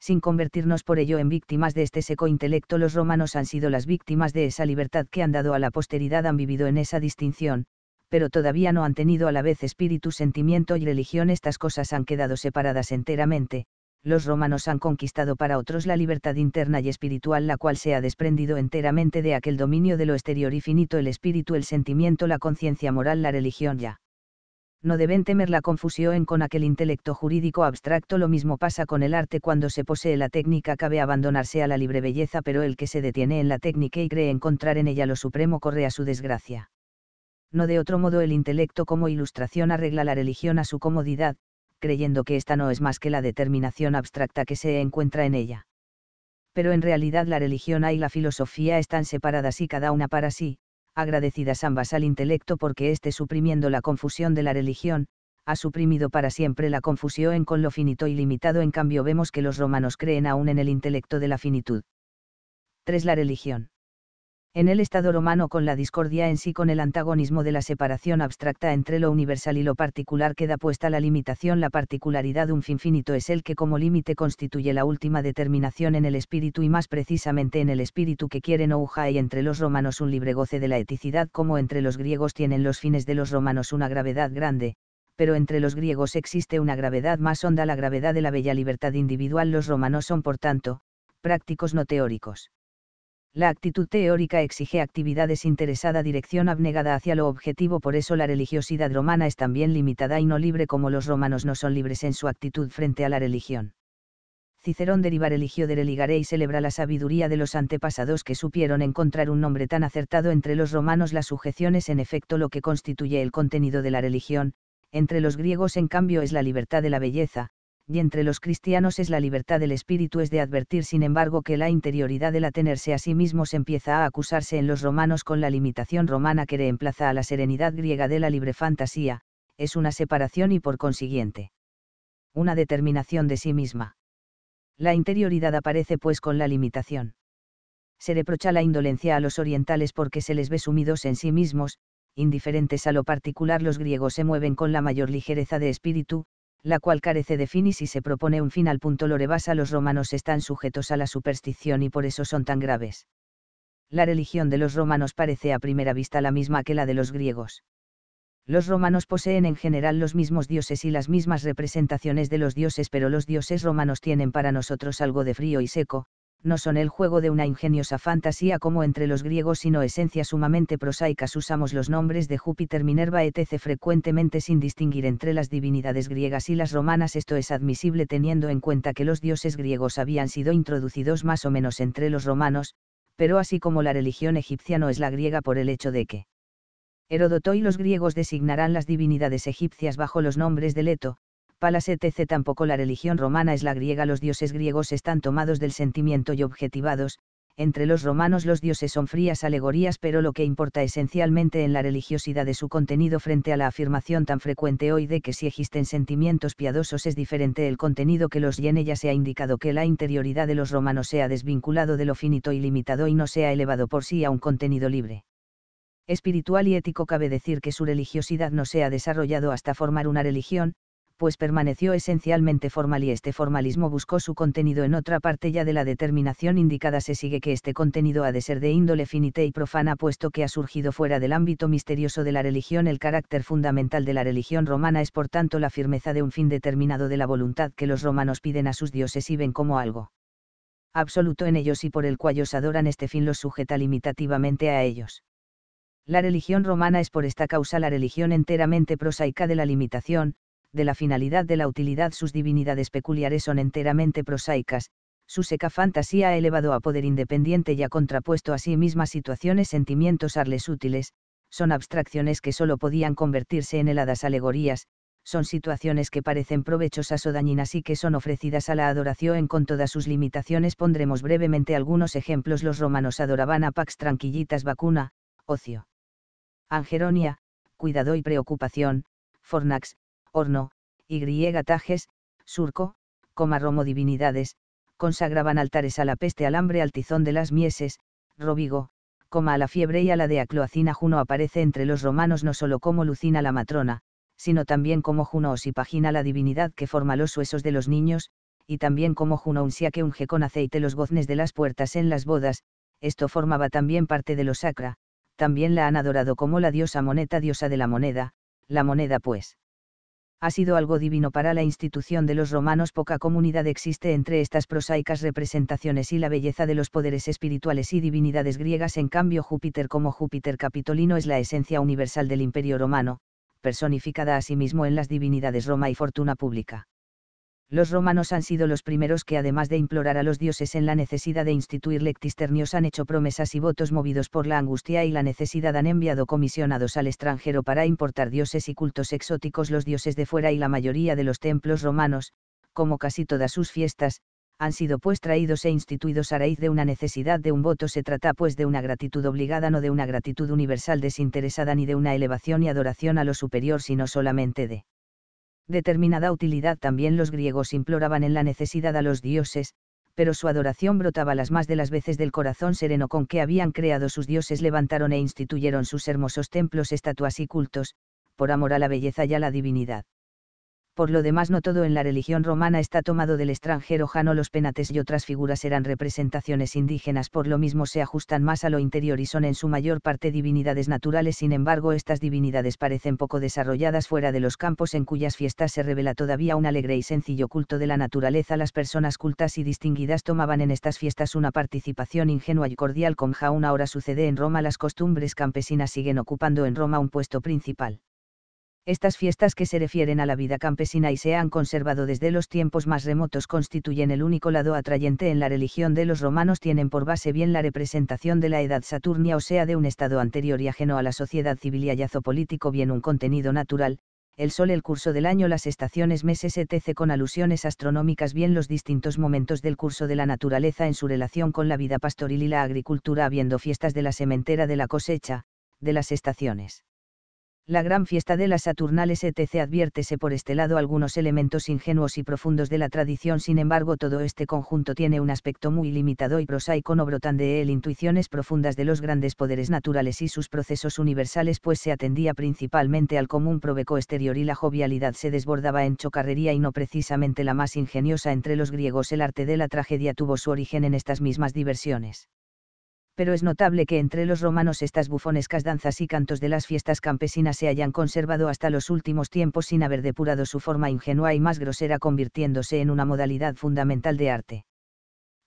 Sin convertirnos por ello en víctimas de este seco intelecto los romanos han sido las víctimas de esa libertad que han dado a la posteridad han vivido en esa distinción, pero todavía no han tenido a la vez espíritu, sentimiento y religión estas cosas han quedado separadas enteramente, los romanos han conquistado para otros la libertad interna y espiritual la cual se ha desprendido enteramente de aquel dominio de lo exterior y finito el espíritu, el sentimiento, la conciencia moral, la religión ya. No deben temer la confusión con aquel intelecto jurídico abstracto, lo mismo pasa con el arte cuando se posee la técnica, cabe abandonarse a la libre belleza, pero el que se detiene en la técnica y cree encontrar en ella lo supremo corre a su desgracia. No de otro modo el intelecto como ilustración arregla la religión a su comodidad, creyendo que esta no es más que la determinación abstracta que se encuentra en ella. Pero en realidad la religión y la filosofía están separadas y cada una para sí, agradecidas ambas al intelecto porque éste suprimiendo la confusión de la religión, ha suprimido para siempre la confusión con lo finito y limitado, en cambio vemos que los romanos creen aún en el intelecto de la finitud. 3. La religión en el Estado romano con la discordia en sí con el antagonismo de la separación abstracta entre lo universal y lo particular queda puesta la limitación la particularidad un fin finito es el que como límite constituye la última determinación en el espíritu y más precisamente en el espíritu que quieren ouja y entre los romanos un libre goce de la eticidad como entre los griegos tienen los fines de los romanos una gravedad grande, pero entre los griegos existe una gravedad más honda la gravedad de la bella libertad individual los romanos son por tanto, prácticos no teóricos la actitud teórica exige actividad desinteresada, dirección abnegada hacia lo objetivo, por eso la religiosidad romana es también limitada y no libre como los romanos no son libres en su actitud frente a la religión. Cicerón deriva religio de religare y celebra la sabiduría de los antepasados que supieron encontrar un nombre tan acertado entre los romanos la sujeción es en efecto lo que constituye el contenido de la religión, entre los griegos en cambio es la libertad de la belleza, y entre los cristianos es la libertad del espíritu es de advertir sin embargo que la interioridad del atenerse a sí mismos empieza a acusarse en los romanos con la limitación romana que reemplaza a la serenidad griega de la libre fantasía, es una separación y por consiguiente una determinación de sí misma. La interioridad aparece pues con la limitación. Se reprocha la indolencia a los orientales porque se les ve sumidos en sí mismos, indiferentes a lo particular los griegos se mueven con la mayor ligereza de espíritu, la cual carece de fin y si se propone un fin al punto lorebasa los romanos están sujetos a la superstición y por eso son tan graves. La religión de los romanos parece a primera vista la misma que la de los griegos. Los romanos poseen en general los mismos dioses y las mismas representaciones de los dioses, pero los dioses romanos tienen para nosotros algo de frío y seco, no son el juego de una ingeniosa fantasía como entre los griegos, sino esencias sumamente prosaicas. Usamos los nombres de Júpiter, Minerva, etc. frecuentemente sin distinguir entre las divinidades griegas y las romanas. Esto es admisible teniendo en cuenta que los dioses griegos habían sido introducidos más o menos entre los romanos, pero así como la religión egipcia no es la griega por el hecho de que Heródoto y los griegos designarán las divinidades egipcias bajo los nombres de Leto, Palas etc. Tampoco la religión romana es la griega. Los dioses griegos están tomados del sentimiento y objetivados, entre los romanos los dioses son frías alegorías, pero lo que importa esencialmente en la religiosidad de su contenido frente a la afirmación tan frecuente hoy de que si existen sentimientos piadosos es diferente el contenido que los llene ya se ha indicado que la interioridad de los romanos sea desvinculado de lo finito y limitado y no sea elevado por sí a un contenido libre. Espiritual y ético cabe decir que su religiosidad no se ha desarrollado hasta formar una religión, pues permaneció esencialmente formal y este formalismo buscó su contenido en otra parte ya de la determinación indicada se sigue que este contenido ha de ser de índole finita y profana puesto que ha surgido fuera del ámbito misterioso de la religión el carácter fundamental de la religión romana es por tanto la firmeza de un fin determinado de la voluntad que los romanos piden a sus dioses y ven como algo absoluto en ellos y por el cual ellos adoran este fin los sujeta limitativamente a ellos. La religión romana es por esta causa la religión enteramente prosaica de la limitación, de la finalidad de la utilidad sus divinidades peculiares son enteramente prosaicas, su seca fantasía ha elevado a poder independiente y ha contrapuesto a sí mismas situaciones sentimientos arles útiles, son abstracciones que sólo podían convertirse en heladas alegorías, son situaciones que parecen provechosas o dañinas y que son ofrecidas a la adoración con todas sus limitaciones. Pondremos brevemente algunos ejemplos. Los romanos adoraban a Pax Tranquillitas Vacuna, Ocio. Angeronia, Cuidado y Preocupación, Fornax, Horno, Y Tajes, Surco, coma Romo Divinidades, consagraban altares a la peste al hambre al tizón de las mieses, Robigo, coma a la fiebre y a la de Acloacina, Juno aparece entre los romanos no solo como Lucina la matrona, sino también como Juno osipagina la divinidad que forma los huesos de los niños, y también como Juno Uncia que unge con aceite los goznes de las puertas en las bodas, esto formaba también parte de lo sacra, también la han adorado como la diosa moneta diosa de la moneda, la moneda pues ha sido algo divino para la institución de los romanos. Poca comunidad existe entre estas prosaicas representaciones y la belleza de los poderes espirituales y divinidades griegas. En cambio, Júpiter como Júpiter capitolino es la esencia universal del imperio romano, personificada asimismo en las divinidades Roma y Fortuna Pública. Los romanos han sido los primeros que además de implorar a los dioses en la necesidad de instituir lectisternios han hecho promesas y votos movidos por la angustia y la necesidad han enviado comisionados al extranjero para importar dioses y cultos exóticos los dioses de fuera y la mayoría de los templos romanos, como casi todas sus fiestas, han sido pues traídos e instituidos a raíz de una necesidad de un voto se trata pues de una gratitud obligada no de una gratitud universal desinteresada ni de una elevación y adoración a lo superior sino solamente de determinada utilidad también los griegos imploraban en la necesidad a los dioses, pero su adoración brotaba las más de las veces del corazón sereno con que habían creado sus dioses, levantaron e instituyeron sus hermosos templos, estatuas y cultos, por amor a la belleza y a la divinidad. Por lo demás no todo en la religión romana está tomado del extranjero jano los penates y otras figuras eran representaciones indígenas por lo mismo se ajustan más a lo interior y son en su mayor parte divinidades naturales sin embargo estas divinidades parecen poco desarrolladas fuera de los campos en cuyas fiestas se revela todavía un alegre y sencillo culto de la naturaleza las personas cultas y distinguidas tomaban en estas fiestas una participación ingenua y cordial con Jano ahora sucede en Roma las costumbres campesinas siguen ocupando en Roma un puesto principal estas fiestas que se refieren a la vida campesina y se han conservado desde los tiempos más remotos constituyen el único lado atrayente en la religión de los romanos tienen por base bien la representación de la edad saturnia o sea de un estado anterior y ajeno a la sociedad civil y hallazo político bien un contenido natural, el sol el curso del año las estaciones meses etc con alusiones astronómicas bien los distintos momentos del curso de la naturaleza en su relación con la vida pastoril y la agricultura habiendo fiestas de la sementera de la cosecha, de las estaciones la gran fiesta de las Saturnales etc. Adviértese por este lado algunos elementos ingenuos y profundos de la tradición, sin embargo todo este conjunto tiene un aspecto muy limitado y prosaico, no brotan de él intuiciones profundas de los grandes poderes naturales y sus procesos universales, pues se atendía principalmente al común proveco exterior y la jovialidad se desbordaba en chocarrería y no precisamente la más ingeniosa entre los griegos. El arte de la tragedia tuvo su origen en estas mismas diversiones pero es notable que entre los romanos estas bufonescas danzas y cantos de las fiestas campesinas se hayan conservado hasta los últimos tiempos sin haber depurado su forma ingenua y más grosera convirtiéndose en una modalidad fundamental de arte.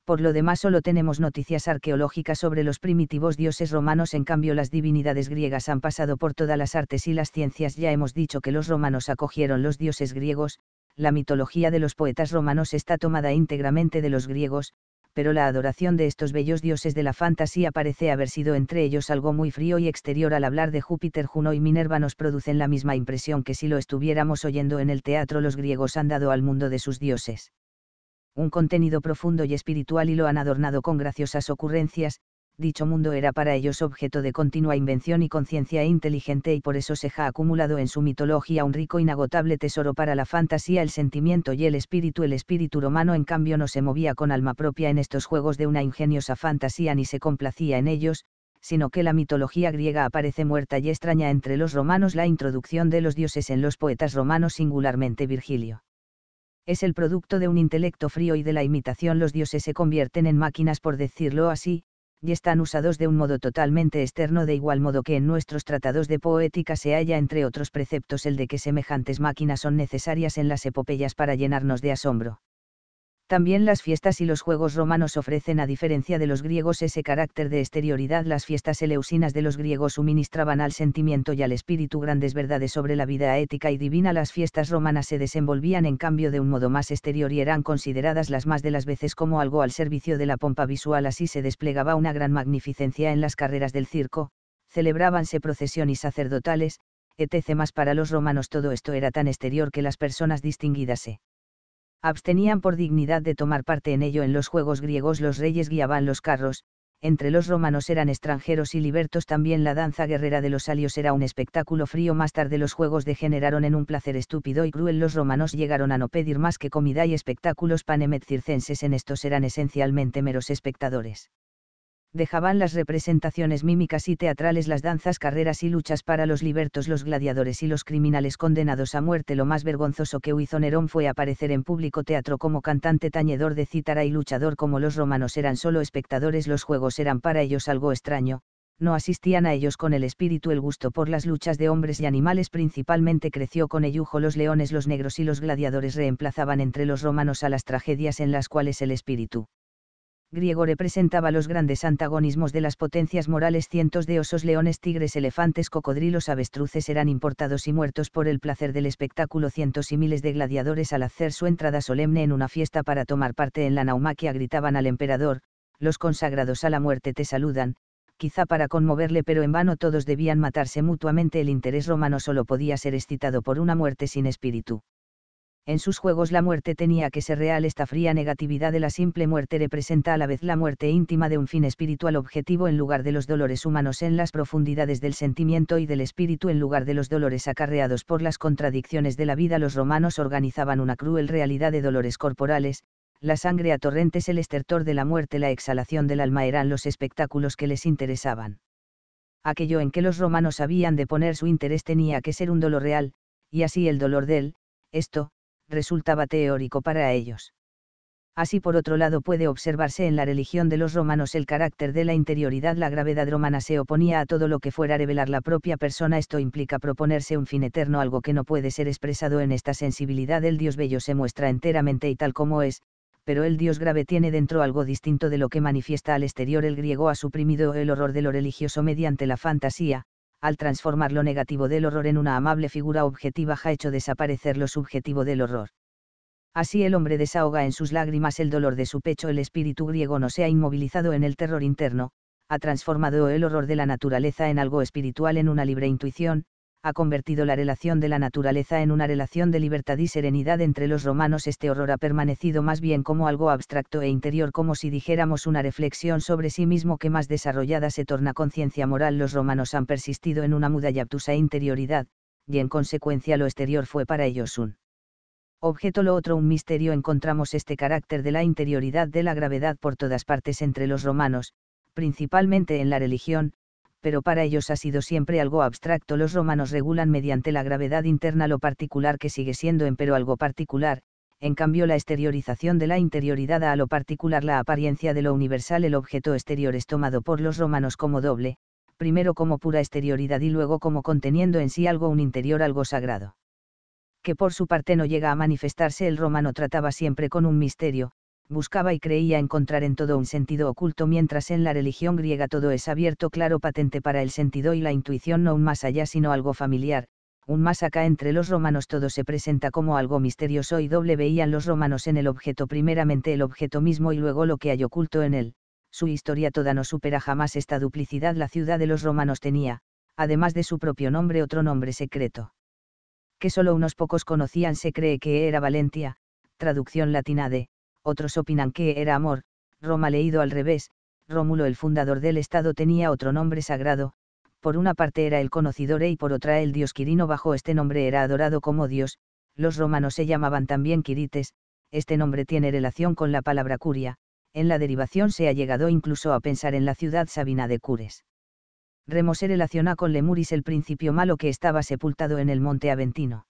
Por lo demás solo tenemos noticias arqueológicas sobre los primitivos dioses romanos, en cambio las divinidades griegas han pasado por todas las artes y las ciencias, ya hemos dicho que los romanos acogieron los dioses griegos, la mitología de los poetas romanos está tomada íntegramente de los griegos, pero la adoración de estos bellos dioses de la fantasía parece haber sido entre ellos algo muy frío y exterior al hablar de Júpiter, Juno y Minerva nos producen la misma impresión que si lo estuviéramos oyendo en el teatro los griegos han dado al mundo de sus dioses. Un contenido profundo y espiritual y lo han adornado con graciosas ocurrencias, dicho mundo era para ellos objeto de continua invención y conciencia inteligente y por eso se ha acumulado en su mitología un rico e inagotable tesoro para la fantasía, el sentimiento y el espíritu. El espíritu romano en cambio no se movía con alma propia en estos juegos de una ingeniosa fantasía ni se complacía en ellos, sino que la mitología griega aparece muerta y extraña entre los romanos la introducción de los dioses en los poetas romanos singularmente Virgilio es el producto de un intelecto frío y de la imitación los dioses se convierten en máquinas por decirlo así, y están usados de un modo totalmente externo de igual modo que en nuestros tratados de poética se halla entre otros preceptos el de que semejantes máquinas son necesarias en las epopeyas para llenarnos de asombro. También las fiestas y los juegos romanos ofrecen a diferencia de los griegos ese carácter de exterioridad. Las fiestas eleusinas de los griegos suministraban al sentimiento y al espíritu grandes verdades sobre la vida ética y divina. Las fiestas romanas se desenvolvían en cambio de un modo más exterior y eran consideradas las más de las veces como algo al servicio de la pompa visual. Así se desplegaba una gran magnificencia en las carreras del circo, celebrábanse procesiones sacerdotales, etc. Más para los romanos todo esto era tan exterior que las personas distinguidas se abstenían por dignidad de tomar parte en ello. En los juegos griegos los reyes guiaban los carros, entre los romanos eran extranjeros y libertos también la danza guerrera de los alios era un espectáculo frío más tarde los juegos degeneraron en un placer estúpido y cruel los romanos llegaron a no pedir más que comida y espectáculos panemet circenses en estos eran esencialmente meros espectadores dejaban las representaciones mímicas y teatrales, las danzas, carreras y luchas para los libertos, los gladiadores y los criminales condenados a muerte. Lo más vergonzoso que hizo Nerón fue aparecer en público teatro como cantante, tañedor de cítara y luchador como los romanos eran solo espectadores, los juegos eran para ellos algo extraño, no asistían a ellos con el espíritu, el gusto por las luchas de hombres y animales principalmente creció con Eyujo, los leones, los negros y los gladiadores reemplazaban entre los romanos a las tragedias en las cuales el espíritu griego representaba los grandes antagonismos de las potencias morales. Cientos de osos, leones, tigres, elefantes, cocodrilos, avestruces eran importados y muertos por el placer del espectáculo. Cientos y miles de gladiadores al hacer su entrada solemne en una fiesta para tomar parte en la naumaquia gritaban al emperador, los consagrados a la muerte te saludan, quizá para conmoverle, pero en vano todos debían matarse mutuamente. El interés romano solo podía ser excitado por una muerte sin espíritu en sus juegos la muerte tenía que ser real. Esta fría negatividad de la simple muerte representa a la vez la muerte íntima de un fin espiritual objetivo en lugar de los dolores humanos en las profundidades del sentimiento y del espíritu en lugar de los dolores acarreados por las contradicciones de la vida. Los romanos organizaban una cruel realidad de dolores corporales, la sangre a torrentes, el estertor de la muerte, la exhalación del alma eran los espectáculos que les interesaban. Aquello en que los romanos habían de poner su interés tenía que ser un dolor real, y así el dolor de él esto, resultaba teórico para ellos. Así por otro lado puede observarse en la religión de los romanos el carácter de la interioridad. La gravedad romana se oponía a todo lo que fuera revelar la propia persona. Esto implica proponerse un fin eterno, algo que no puede ser expresado en esta sensibilidad. El Dios bello se muestra enteramente y tal como es, pero el Dios grave tiene dentro algo distinto de lo que manifiesta al exterior el griego ha suprimido el horror de lo religioso mediante la fantasía, al transformar lo negativo del horror en una amable figura objetiva ha hecho desaparecer lo subjetivo del horror. Así el hombre desahoga en sus lágrimas el dolor de su pecho, el espíritu griego no se ha inmovilizado en el terror interno, ha transformado el horror de la naturaleza en algo espiritual en una libre intuición, ha convertido la relación de la naturaleza en una relación de libertad y serenidad entre los romanos. Este horror ha permanecido más bien como algo abstracto e interior, como si dijéramos una reflexión sobre sí mismo que más desarrollada se torna conciencia moral. Los romanos han persistido en una muda y aptusa interioridad, y en consecuencia lo exterior fue para ellos un objeto, lo otro un misterio. Encontramos este carácter de la interioridad de la gravedad por todas partes entre los romanos, principalmente en la religión, pero para ellos ha sido siempre algo abstracto. Los romanos regulan mediante la gravedad interna lo particular que sigue siendo pero algo particular, en cambio la exteriorización de la interioridad a lo particular la apariencia de lo universal el objeto exterior es tomado por los romanos como doble, primero como pura exterioridad y luego como conteniendo en sí algo un interior algo sagrado. Que por su parte no llega a manifestarse el romano trataba siempre con un misterio, buscaba y creía encontrar en todo un sentido oculto mientras en la religión griega todo es abierto, claro, patente para el sentido y la intuición, no un más allá sino algo familiar, un más acá entre los romanos todo se presenta como algo misterioso y doble veían los romanos en el objeto primeramente el objeto mismo y luego lo que hay oculto en él. Su historia toda no supera jamás esta duplicidad. La ciudad de los romanos tenía, además de su propio nombre, otro nombre secreto. Que solo unos pocos conocían se cree que era Valentia, traducción latina de otros opinan que era amor, Roma leído al revés, Rómulo el fundador del Estado tenía otro nombre sagrado, por una parte era el conocidor e, y por otra el dios Quirino bajo este nombre era adorado como dios, los romanos se llamaban también Quirites, este nombre tiene relación con la palabra curia, en la derivación se ha llegado incluso a pensar en la ciudad sabina de Cures. Remo se relaciona con Lemuris el principio malo que estaba sepultado en el monte Aventino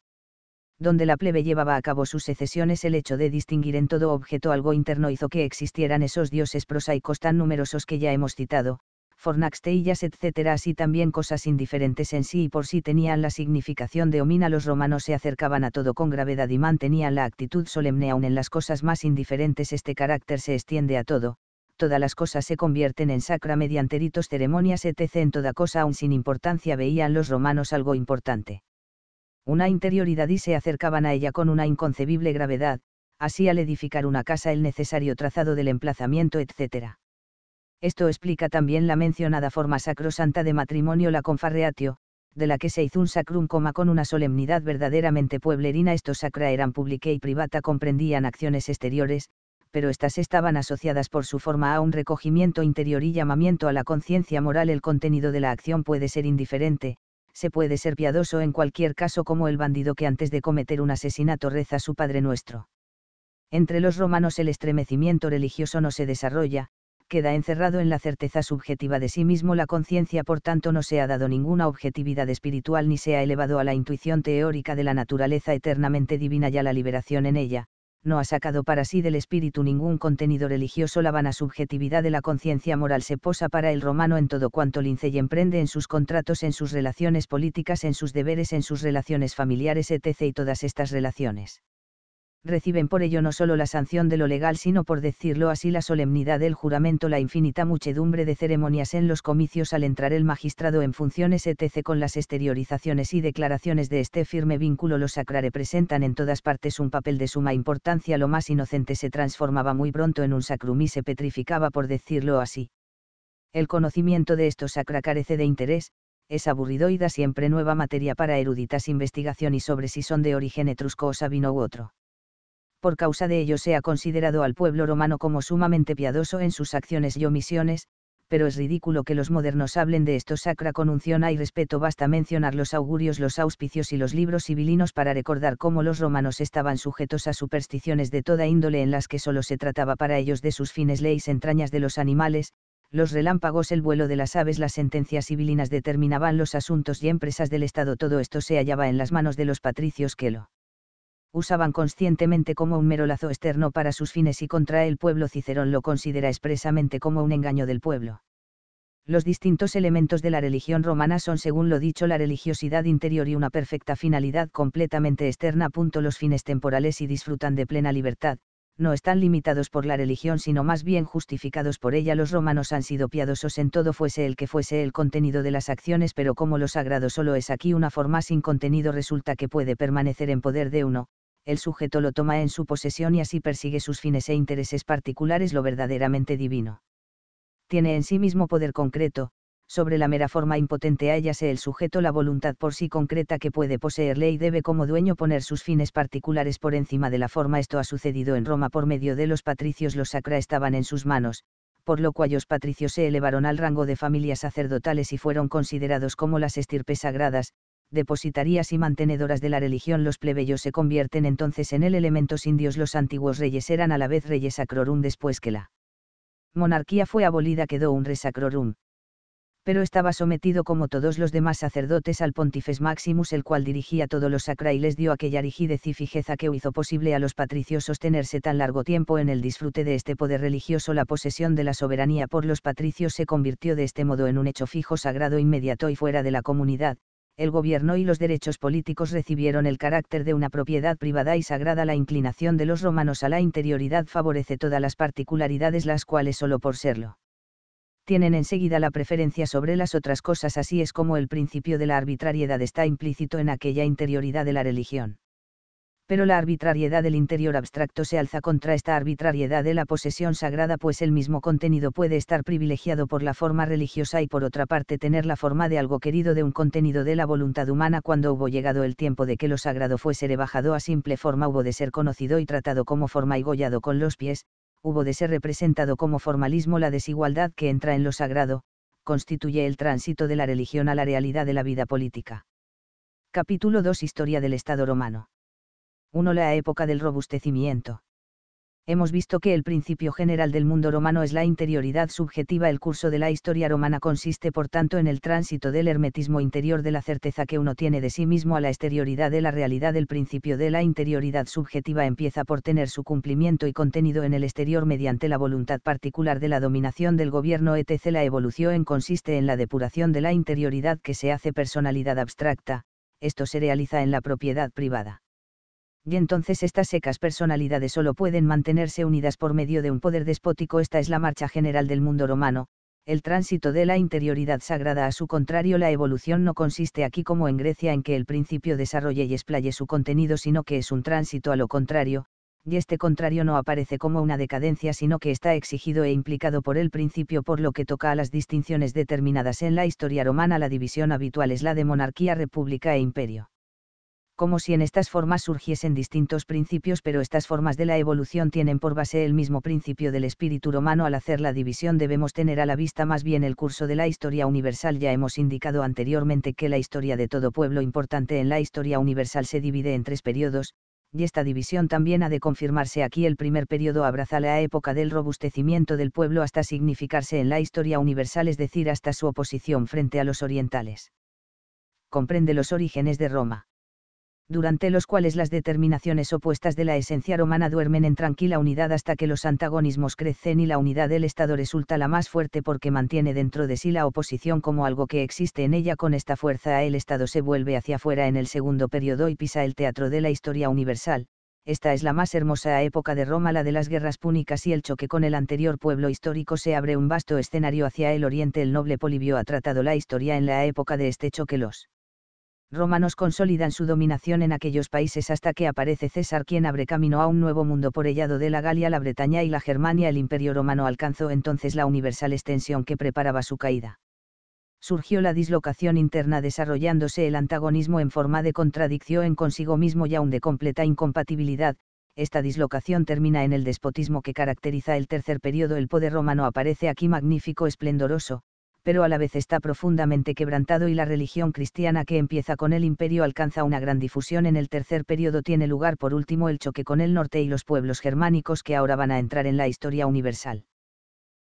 donde la plebe llevaba a cabo sus secesiones, el hecho de distinguir en todo objeto algo interno hizo que existieran esos dioses prosaicos tan numerosos que ya hemos citado, fornaxteillas, etc. Así también cosas indiferentes en sí y por sí tenían la significación de homina. Los romanos se acercaban a todo con gravedad y mantenían la actitud solemne aun en las cosas más indiferentes. Este carácter se extiende a todo, todas las cosas se convierten en sacra mediante ritos, ceremonias, etc. En toda cosa, aun sin importancia, veían los romanos algo importante. Una interioridad y se acercaban a ella con una inconcebible gravedad, así al edificar una casa el necesario trazado del emplazamiento, etc. Esto explica también la mencionada forma sacrosanta de matrimonio la confarreatio, de la que se hizo un sacrum coma con una solemnidad verdaderamente pueblerina. Estos sacra eran pública y privata, comprendían acciones exteriores, pero estas estaban asociadas por su forma a un recogimiento interior y llamamiento a la conciencia moral. El contenido de la acción puede ser indiferente, se puede ser piadoso en cualquier caso como el bandido que antes de cometer un asesinato reza su Padre Nuestro. Entre los romanos el estremecimiento religioso no se desarrolla, queda encerrado en la certeza subjetiva de sí mismo la conciencia por tanto no se ha dado ninguna objetividad espiritual ni se ha elevado a la intuición teórica de la naturaleza eternamente divina a la liberación en ella, no ha sacado para sí del espíritu ningún contenido religioso. La vana subjetividad de la conciencia moral se posa para el romano en todo cuanto lince y emprende en sus contratos, en sus relaciones políticas, en sus deberes, en sus relaciones familiares, etc. y todas estas relaciones reciben por ello no solo la sanción de lo legal, sino por decirlo así la solemnidad del juramento, la infinita muchedumbre de ceremonias en los comicios al entrar el magistrado en funciones, etc. Con las exteriorizaciones y declaraciones de este firme vínculo, los sacra representan en todas partes un papel de suma importancia. Lo más inocente se transformaba muy pronto en un sacrum y se petrificaba, por decirlo así. El conocimiento de estos sacra carece de interés, es aburrido y da siempre nueva materia para eruditas investigación y sobre si son de origen etrusco o sabino u otro por causa de ello se ha considerado al pueblo romano como sumamente piadoso en sus acciones y omisiones, pero es ridículo que los modernos hablen de esto sacra con unción y respeto. Basta mencionar los augurios, los auspicios y los libros civilinos para recordar cómo los romanos estaban sujetos a supersticiones de toda índole en las que solo se trataba para ellos de sus fines leyes entrañas de los animales, los relámpagos, el vuelo de las aves, las sentencias civilinas determinaban los asuntos y empresas del Estado. Todo esto se hallaba en las manos de los patricios que lo usaban conscientemente como un mero lazo externo para sus fines y contra el pueblo Cicerón lo considera expresamente como un engaño del pueblo. Los distintos elementos de la religión romana son, según lo dicho, la religiosidad interior y una perfecta finalidad completamente externa. Punto Los fines temporales y disfrutan de plena libertad, no están limitados por la religión sino más bien justificados por ella. Los romanos han sido piadosos en todo fuese el que fuese el contenido de las acciones, pero como lo sagrado solo es aquí una forma sin contenido resulta que puede permanecer en poder de uno, el sujeto lo toma en su posesión y así persigue sus fines e intereses particulares lo verdaderamente divino. Tiene en sí mismo poder concreto, sobre la mera forma impotente se el sujeto la voluntad por sí concreta que puede poseerle y debe como dueño poner sus fines particulares por encima de la forma. Esto ha sucedido en Roma por medio de los patricios, los sacra estaban en sus manos, por lo cual los patricios se elevaron al rango de familias sacerdotales y fueron considerados como las estirpes sagradas, depositarías y mantenedoras de la religión los plebeyos se convierten entonces en el elementos indios los antiguos reyes eran a la vez reyes sacrorum después que la monarquía fue abolida quedó un re sacrorum. Pero estaba sometido como todos los demás sacerdotes al pontifes maximus el cual dirigía todos los sacra y les dio aquella rigidez y fijeza que hizo posible a los patricios sostenerse tan largo tiempo en el disfrute de este poder religioso la posesión de la soberanía por los patricios se convirtió de este modo en un hecho fijo sagrado inmediato y fuera de la comunidad, el gobierno y los derechos políticos recibieron el carácter de una propiedad privada y sagrada. La inclinación de los romanos a la interioridad favorece todas las particularidades las cuales solo por serlo tienen enseguida la preferencia sobre las otras cosas así es como el principio de la arbitrariedad está implícito en aquella interioridad de la religión pero la arbitrariedad del interior abstracto se alza contra esta arbitrariedad de la posesión sagrada, pues el mismo contenido puede estar privilegiado por la forma religiosa y por otra parte tener la forma de algo querido de un contenido de la voluntad humana cuando hubo llegado el tiempo de que lo sagrado fuese rebajado a simple forma, hubo de ser conocido y tratado como forma y gollado con los pies, hubo de ser representado como formalismo la desigualdad que entra en lo sagrado, constituye el tránsito de la religión a la realidad de la vida política. Capítulo 2 Historia del Estado romano. 1. La época del robustecimiento. Hemos visto que el principio general del mundo romano es la interioridad subjetiva. El curso de la historia romana consiste por tanto en el tránsito del hermetismo interior de la certeza que uno tiene de sí mismo a la exterioridad de la realidad. El principio de la interioridad subjetiva empieza por tener su cumplimiento y contenido en el exterior mediante la voluntad particular de la dominación del gobierno etc. La evolución consiste en la depuración de la interioridad que se hace personalidad abstracta, esto se realiza en la propiedad privada y entonces estas secas personalidades solo pueden mantenerse unidas por medio de un poder despótico. Esta es la marcha general del mundo romano, el tránsito de la interioridad sagrada a su contrario la evolución no consiste aquí como en Grecia en que el principio desarrolle y explaye su contenido sino que es un tránsito a lo contrario, y este contrario no aparece como una decadencia sino que está exigido e implicado por el principio por lo que toca a las distinciones determinadas en la historia romana la división habitual es la de monarquía, república e imperio como si en estas formas surgiesen distintos principios, pero estas formas de la evolución tienen por base el mismo principio del espíritu romano Al hacer la división debemos tener a la vista más bien el curso de la historia universal. Ya hemos indicado anteriormente que la historia de todo pueblo importante en la historia universal se divide en tres periodos, y esta división también ha de confirmarse aquí. El primer periodo abraza la época del robustecimiento del pueblo hasta significarse en la historia universal, es decir, hasta su oposición frente a los orientales. Comprende los orígenes de Roma durante los cuales las determinaciones opuestas de la esencia romana duermen en tranquila unidad hasta que los antagonismos crecen y la unidad del Estado resulta la más fuerte porque mantiene dentro de sí la oposición como algo que existe en ella con esta fuerza el Estado se vuelve hacia afuera en el segundo periodo y pisa el teatro de la historia universal, esta es la más hermosa época de Roma, la de las guerras púnicas y el choque con el anterior pueblo histórico se abre un vasto escenario hacia el oriente. El noble Polibio ha tratado la historia en la época de este choque. Los romanos consolidan su dominación en aquellos países hasta que aparece César quien abre camino a un nuevo mundo por ellado de la Galia, la Bretaña y la Germania. El imperio romano alcanzó entonces la universal extensión que preparaba su caída. Surgió la dislocación interna desarrollándose el antagonismo en forma de contradicción en consigo mismo y aún de completa incompatibilidad, esta dislocación termina en el despotismo que caracteriza el tercer periodo. El poder romano aparece aquí magnífico, esplendoroso, pero a la vez está profundamente quebrantado y la religión cristiana que empieza con el imperio alcanza una gran difusión en el tercer periodo tiene lugar por último el choque con el norte y los pueblos germánicos que ahora van a entrar en la historia universal.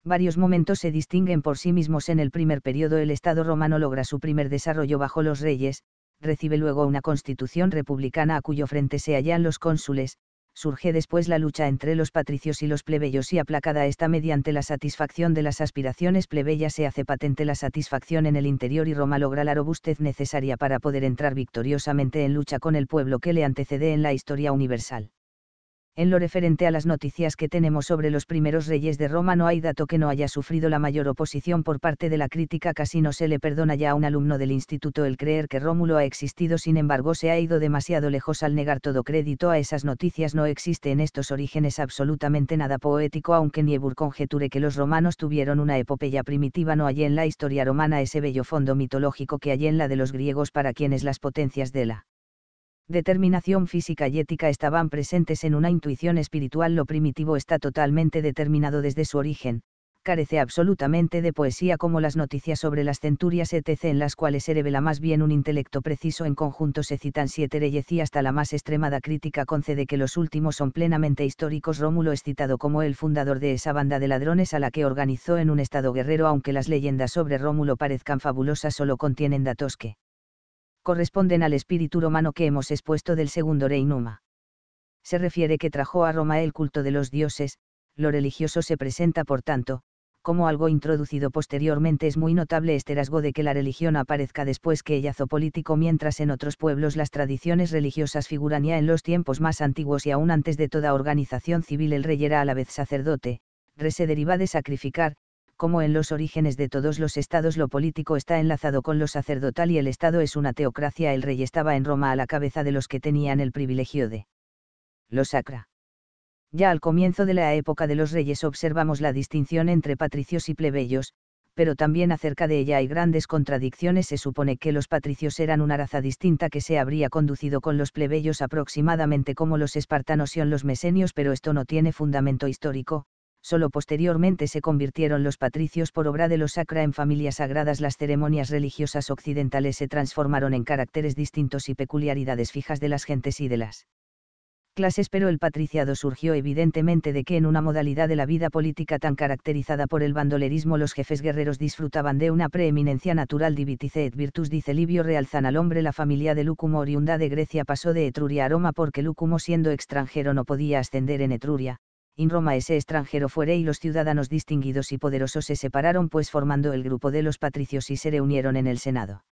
Varios momentos se distinguen por sí mismos en el primer periodo el Estado romano logra su primer desarrollo bajo los reyes, recibe luego una constitución republicana a cuyo frente se hallan los cónsules, surge después la lucha entre los patricios y los plebeyos y aplacada esta mediante la satisfacción de las aspiraciones plebeyas se hace patente la satisfacción en el interior y Roma logra la robustez necesaria para poder entrar victoriosamente en lucha con el pueblo que le antecede en la historia universal en lo referente a las noticias que tenemos sobre los primeros reyes de Roma no hay dato que no haya sufrido la mayor oposición por parte de la crítica, casi no se le perdona ya a un alumno del instituto el creer que Rómulo ha existido, sin embargo se ha ido demasiado lejos al negar todo crédito a esas noticias, no existe en estos orígenes absolutamente nada poético, aunque Niebuhr conjeture que los romanos tuvieron una epopeya primitiva, no hay en la historia romana ese bello fondo mitológico que hay en la de los griegos para quienes las potencias de la determinación física y ética estaban presentes en una intuición espiritual. Lo primitivo está totalmente determinado desde su origen, carece absolutamente de poesía como las noticias sobre las centurias etc. en las cuales se revela más bien un intelecto preciso. En conjunto se citan siete reyes y hasta la más extremada crítica concede que los últimos son plenamente históricos. Rómulo es citado como el fundador de esa banda de ladrones a la que organizó en un estado guerrero aunque las leyendas sobre Rómulo parezcan fabulosas solo contienen datos que corresponden al espíritu romano que hemos expuesto del segundo rey Numa. Se refiere que trajo a Roma el culto de los dioses, lo religioso se presenta por tanto, como algo introducido posteriormente es muy notable este rasgo de que la religión aparezca después que el político mientras en otros pueblos las tradiciones religiosas figuran ya en los tiempos más antiguos y aún antes de toda organización civil el rey era a la vez sacerdote, re se deriva de sacrificar, como en los orígenes de todos los estados lo político está enlazado con lo sacerdotal y el estado es una teocracia, el rey estaba en Roma a la cabeza de los que tenían el privilegio de lo sacra. Ya al comienzo de la época de los reyes observamos la distinción entre patricios y plebeyos, pero también acerca de ella hay grandes contradicciones. Se supone que los patricios eran una raza distinta que se habría conducido con los plebeyos aproximadamente como los espartanos y los mesenios, pero esto no tiene fundamento histórico, solo posteriormente se convirtieron los patricios por obra de los sacra en familias sagradas. Las ceremonias religiosas occidentales se transformaron en caracteres distintos y peculiaridades fijas de las gentes y de las clases, pero el patriciado surgió evidentemente de que en una modalidad de la vida política tan caracterizada por el bandolerismo los jefes guerreros disfrutaban de una preeminencia natural divitice et virtus dice Livio realzan al hombre la familia de lucumo oriunda de Grecia pasó de Etruria a Roma porque lucumo siendo extranjero no podía ascender en Etruria, in Roma ese extranjero fuere y los ciudadanos distinguidos y poderosos se separaron pues formando el grupo de los patricios y se reunieron en el Senado.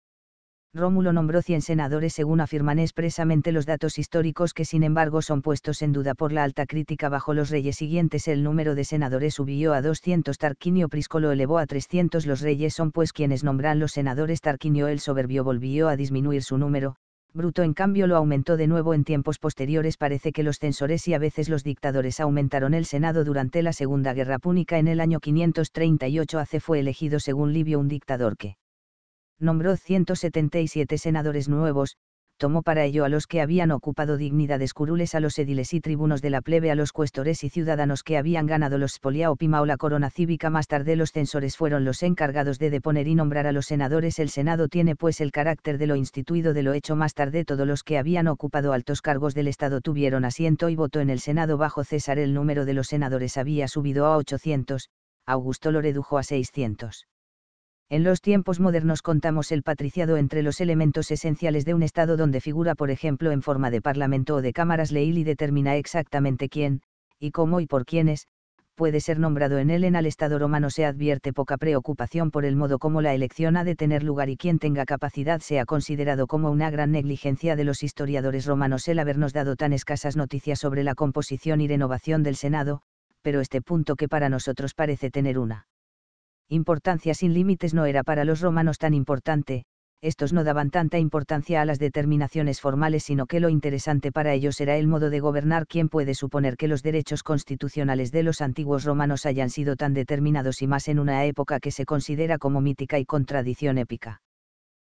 Rómulo nombró 100 senadores según afirman expresamente los datos históricos que sin embargo son puestos en duda por la alta crítica bajo los reyes siguientes el número de senadores subió a 200 Tarquinio Prisco lo elevó a 300 los reyes son pues quienes nombran los senadores Tarquinio el soberbio volvió a disminuir su número, Bruto en cambio lo aumentó de nuevo en tiempos posteriores. Parece que los censores y a veces los dictadores aumentaron el Senado durante la Segunda Guerra Púnica en el año 538 AC fue elegido según Livio un dictador que nombró 177 senadores nuevos, tomó para ello a los que habían ocupado dignidades curules, a los ediles y tribunos de la plebe, a los cuestores y ciudadanos que habían ganado los spolia o pima o la corona cívica. Más tarde los censores fueron los encargados de deponer y nombrar a los senadores. El Senado tiene pues el carácter de lo instituido de lo hecho. Más tarde todos los que habían ocupado altos cargos del Estado tuvieron asiento y voto en el Senado bajo César. El número de los senadores había subido a 800, Augusto lo redujo a 600. En los tiempos modernos contamos el patriciado entre los elementos esenciales de un Estado donde figura, por ejemplo, en forma de parlamento o de cámaras ley y determina exactamente quién, y cómo y por quiénes, puede ser nombrado en él. En el Estado romano se advierte poca preocupación por el modo como la elección ha de tener lugar y quien tenga capacidad sea considerado como una gran negligencia de los historiadores romanos el habernos dado tan escasas noticias sobre la composición y renovación del Senado, pero este punto que para nosotros parece tener una importancia sin límites no era para los romanos tan importante, estos no daban tanta importancia a las determinaciones formales, sino que lo interesante para ellos era el modo de gobernar. ¿Quién puede suponer que los derechos constitucionales de los antiguos romanos hayan sido tan determinados y más en una época que se considera como mítica y con tradición épica?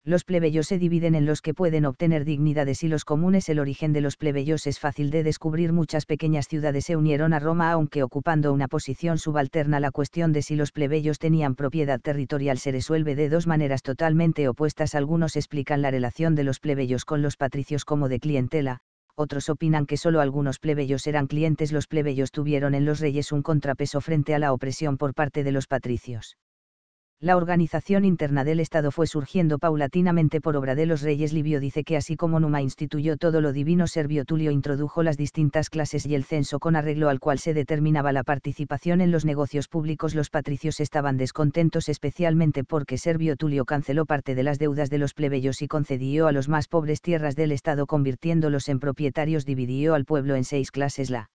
los plebeyos se dividen en los que pueden obtener dignidades y los comunes. El origen de los plebeyos es fácil de descubrir. Muchas pequeñas ciudades se unieron a Roma aunque ocupando una posición subalterna. La cuestión de si los plebeyos tenían propiedad territorial se resuelve de dos maneras totalmente opuestas. Algunos explican la relación de los plebeyos con los patricios como de clientela, otros opinan que solo algunos plebeyos eran clientes. Los plebeyos tuvieron en los reyes un contrapeso frente a la opresión por parte de los patricios la organización interna del Estado fue surgiendo paulatinamente por obra de los reyes. Livio dice que así como Numa instituyó todo lo divino, Servio Tulio introdujo las distintas clases y el censo con arreglo al cual se determinaba la participación en los negocios públicos. Los patricios estaban descontentos especialmente porque Servio Tulio canceló parte de las deudas de los plebeyos y concedió a los más pobres tierras del Estado convirtiéndolos en propietarios. Dividió al pueblo en seis clases la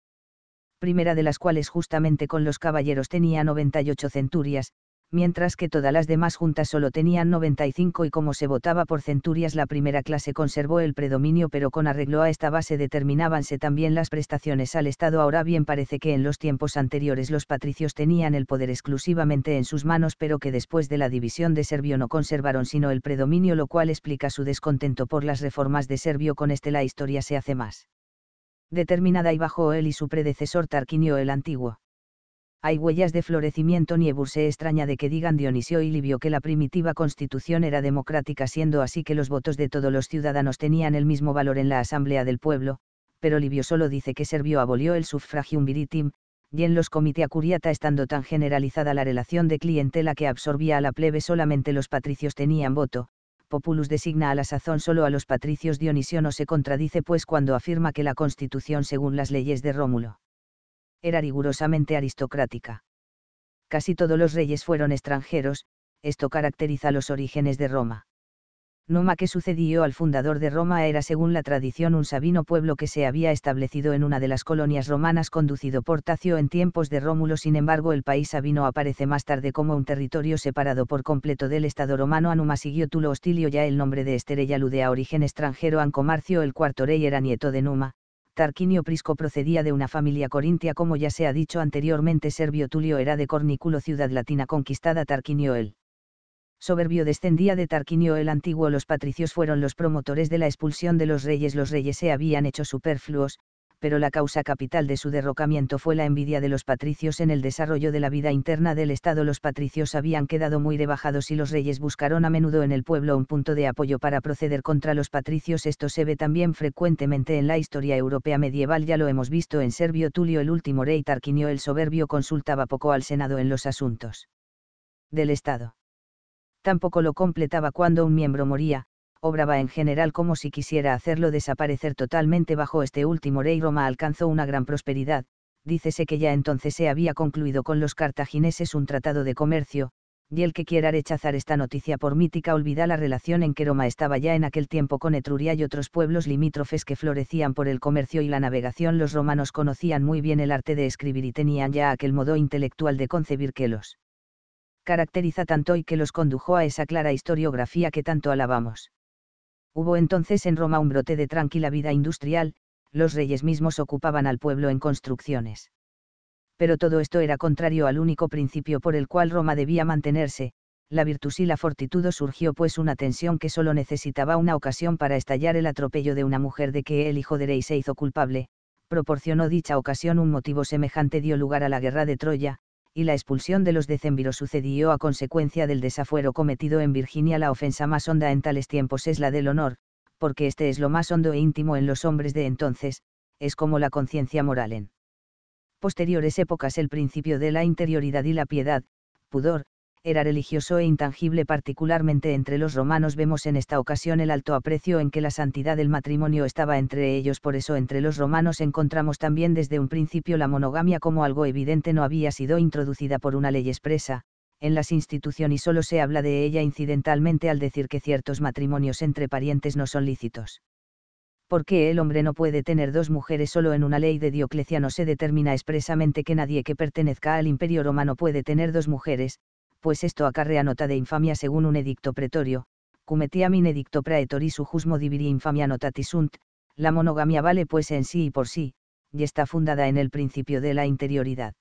primera de las cuales justamente con los caballeros tenía 98 centurias, mientras que todas las demás juntas solo tenían 95 y como se votaba por centurias la primera clase conservó el predominio pero con arreglo a esta base determinábanse también las prestaciones al Estado. Ahora bien parece que en los tiempos anteriores los patricios tenían el poder exclusivamente en sus manos pero que después de la división de Servio no conservaron sino el predominio lo cual explica su descontento por las reformas de Servio con este la historia se hace más determinada y bajo él y su predecesor Tarquinio el Antiguo hay huellas de florecimiento niebur se extraña de que digan Dionisio y Livio que la primitiva constitución era democrática siendo así que los votos de todos los ciudadanos tenían el mismo valor en la asamblea del pueblo, pero Livio solo dice que Servio abolió el suffragium viritim, y en los comitia curiata estando tan generalizada la relación de clientela que absorbía a la plebe solamente los patricios tenían voto, Populus designa a la sazón solo a los patricios Dionisio no se contradice pues cuando afirma que la constitución según las leyes de Rómulo era rigurosamente aristocrática. Casi todos los reyes fueron extranjeros, esto caracteriza los orígenes de Roma. Numa que sucedió al fundador de Roma era según la tradición un sabino pueblo que se había establecido en una de las colonias romanas conducido por Tacio en tiempos de Rómulo, sin embargo el país sabino aparece más tarde como un territorio separado por completo del Estado romano, a Numa siguió Tulo Hostilio ya el nombre de alude a origen extranjero, Ancomarcio el cuarto rey era nieto de Numa, Tarquinio Prisco procedía de una familia corintia como ya se ha dicho anteriormente Servio Tulio era de Corniculo, ciudad latina conquistada Tarquinio el soberbio descendía de Tarquinio el antiguo los patricios fueron los promotores de la expulsión de los reyes los reyes se habían hecho superfluos, pero la causa capital de su derrocamiento fue la envidia de los patricios en el desarrollo de la vida interna del Estado. Los patricios habían quedado muy rebajados y los reyes buscaron a menudo en el pueblo un punto de apoyo para proceder contra los patricios. Esto se ve también frecuentemente en la historia europea medieval, ya lo hemos visto en Servio Tulio el último rey Tarquinio el soberbio consultaba poco al Senado en los asuntos del Estado. Tampoco lo completaba cuando un miembro moría, obraba en general como si quisiera hacerlo desaparecer totalmente bajo este último rey Roma alcanzó una gran prosperidad, dícese que ya entonces se había concluido con los cartagineses un tratado de comercio, y el que quiera rechazar esta noticia por mítica olvida la relación en que Roma estaba ya en aquel tiempo con Etruria y otros pueblos limítrofes que florecían por el comercio y la navegación. Los romanos conocían muy bien el arte de escribir y tenían ya aquel modo intelectual de concebir que los caracteriza tanto y que los condujo a esa clara historiografía que tanto alabamos. Hubo entonces en Roma un brote de tranquila vida industrial, los reyes mismos ocupaban al pueblo en construcciones. Pero todo esto era contrario al único principio por el cual Roma debía mantenerse, la virtus y la fortitud surgió pues una tensión que solo necesitaba una ocasión para estallar el atropello de una mujer de que el hijo de Rey se hizo culpable, proporcionó dicha ocasión un motivo semejante dio lugar a la guerra de Troya, y la expulsión de los decemviros sucedió a consecuencia del desafuero cometido en Virginia. La ofensa más honda en tales tiempos es la del honor, porque este es lo más hondo e íntimo en los hombres de entonces, es como la conciencia moral en posteriores épocas el principio de la interioridad y la piedad, pudor, era religioso e intangible particularmente entre los romanos vemos en esta ocasión el alto aprecio en que la santidad del matrimonio estaba entre ellos por eso entre los romanos encontramos también desde un principio la monogamia como algo evidente no había sido introducida por una ley expresa, en las instituciones y solo se habla de ella incidentalmente al decir que ciertos matrimonios entre parientes no son lícitos. ¿Por qué el hombre no puede tener dos mujeres solo en una ley de Diocleciano se determina expresamente que nadie que pertenezca al imperio romano puede tener dos mujeres, pues esto acarrea nota de infamia según un edicto pretorio, in edicto praetori jusmo diviri infamia notatisunt. la monogamia vale pues en sí y por sí, y está fundada en el principio de la interioridad.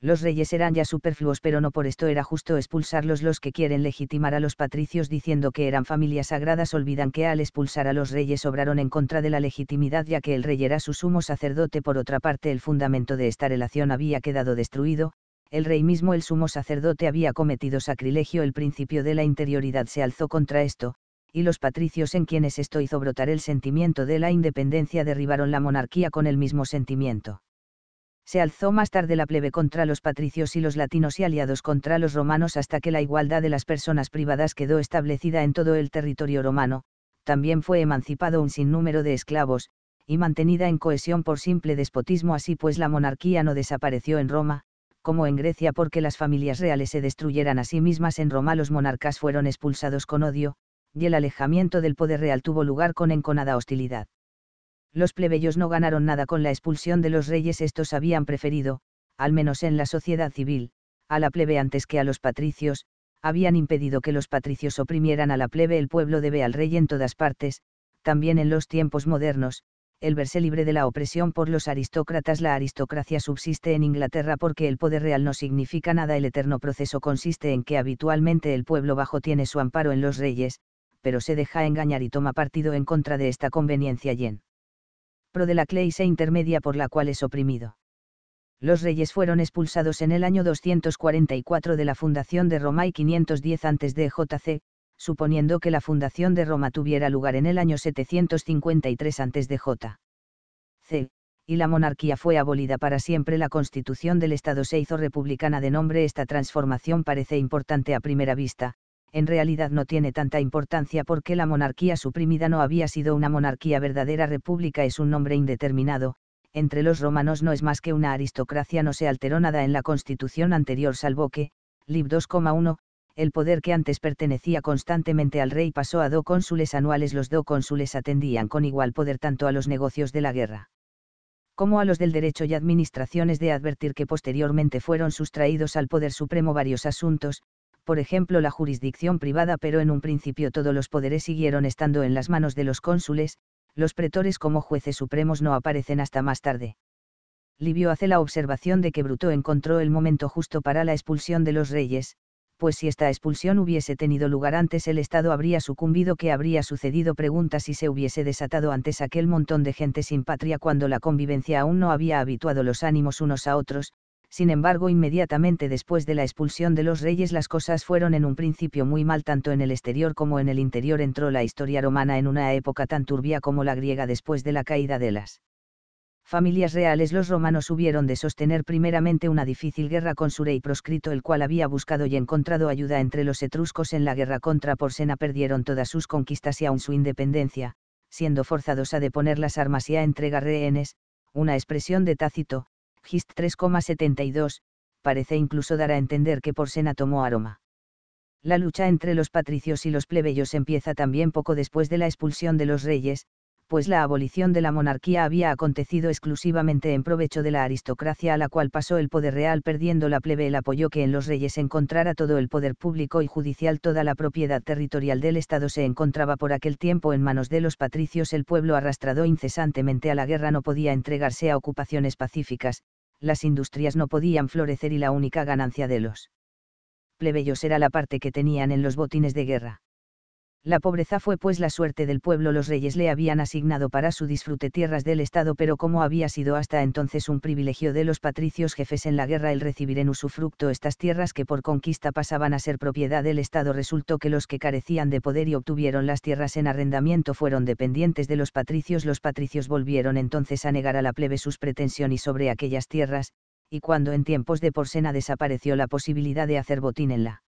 Los reyes eran ya superfluos, pero no por esto era justo expulsarlos. Los que quieren legitimar a los patricios diciendo que eran familias sagradas olvidan que al expulsar a los reyes obraron en contra de la legitimidad, ya que el rey era su sumo sacerdote. Por otra parte, el fundamento de esta relación había quedado destruido, el rey mismo el sumo sacerdote había cometido sacrilegio, el principio de la interioridad se alzó contra esto, y los patricios en quienes esto hizo brotar el sentimiento de la independencia derribaron la monarquía con el mismo sentimiento. Se alzó más tarde la plebe contra los patricios y los latinos y aliados contra los romanos hasta que la igualdad de las personas privadas quedó establecida en todo el territorio romano, también fue emancipado un sinnúmero de esclavos, y mantenida en cohesión por simple despotismo así pues la monarquía no desapareció en Roma, como en Grecia porque las familias reales se destruyeran a sí mismas en Roma los monarcas fueron expulsados con odio, y el alejamiento del poder real tuvo lugar con enconada hostilidad. Los plebeyos no ganaron nada con la expulsión de los reyes, estos habían preferido, al menos en la sociedad civil, a la plebe antes que a los patricios, habían impedido que los patricios oprimieran a la plebe, el pueblo debe al rey en todas partes, también en los tiempos modernos, el verse libre de la opresión por los aristócratas. La aristocracia subsiste en Inglaterra porque el poder real no significa nada. El eterno proceso consiste en que habitualmente el pueblo bajo tiene su amparo en los reyes, pero se deja engañar y toma partido en contra de esta conveniencia y en pro de la clase intermedia por la cual es oprimido. Los reyes fueron expulsados en el año 244 de la fundación de Roma y 510 antes de JC, suponiendo que la fundación de Roma tuviera lugar en el año 753 a.C. C. Y la monarquía fue abolida para siempre. La constitución del Estado se hizo republicana de nombre. Esta transformación parece importante a primera vista, en realidad no tiene tanta importancia porque la monarquía suprimida no había sido una monarquía verdadera. República es un nombre indeterminado, entre los romanos no es más que una aristocracia. No se alteró nada en la constitución anterior salvo que, lib 2,1, el poder que antes pertenecía constantemente al rey pasó a cónsules anuales. Los dos cónsules atendían con igual poder tanto a los negocios de la guerra como a los del derecho y administraciones de advertir que posteriormente fueron sustraídos al poder supremo varios asuntos, por ejemplo la jurisdicción privada, pero en un principio todos los poderes siguieron estando en las manos de los cónsules, los pretores como jueces supremos no aparecen hasta más tarde. Livio hace la observación de que Bruto encontró el momento justo para la expulsión de los reyes, pues si esta expulsión hubiese tenido lugar antes el Estado habría sucumbido, qué habría sucedido, pregunta si se hubiese desatado antes aquel montón de gente sin patria cuando la convivencia aún no había habituado los ánimos unos a otros, sin embargo inmediatamente después de la expulsión de los reyes las cosas fueron en un principio muy mal tanto en el exterior como en el interior entró la historia romana en una época tan turbia como la griega después de la caída de las familias reales los romanos hubieron de sostener primeramente una difícil guerra con su rey proscrito el cual había buscado y encontrado ayuda entre los etruscos en la guerra contra Porsena perdieron todas sus conquistas y aun su independencia, siendo forzados a deponer las armas y a entregar rehenes, una expresión de Tácito, Gist 3,72, parece incluso dar a entender que Porsena tomó aroma. La lucha entre los patricios y los plebeyos empieza también poco después de la expulsión de los reyes, pues la abolición de la monarquía había acontecido exclusivamente en provecho de la aristocracia a la cual pasó el poder real perdiendo la plebe el apoyo que en los reyes encontrara todo el poder público y judicial toda la propiedad territorial del Estado se encontraba por aquel tiempo en manos de los patricios el pueblo arrastrado incesantemente a la guerra no podía entregarse a ocupaciones pacíficas, las industrias no podían florecer y la única ganancia de los plebeyos era la parte que tenían en los botines de guerra la pobreza fue pues la suerte del pueblo, los reyes le habían asignado para su disfrute tierras del Estado, pero como había sido hasta entonces un privilegio de los patricios jefes en la guerra el recibir en usufructo estas tierras que por conquista pasaban a ser propiedad del Estado, resultó que los que carecían de poder y obtuvieron las tierras en arrendamiento fueron dependientes de los patricios, los patricios volvieron entonces a negar a la plebe sus pretensiones sobre aquellas tierras, y cuando en tiempos de Porsena desapareció la posibilidad de hacer botín en la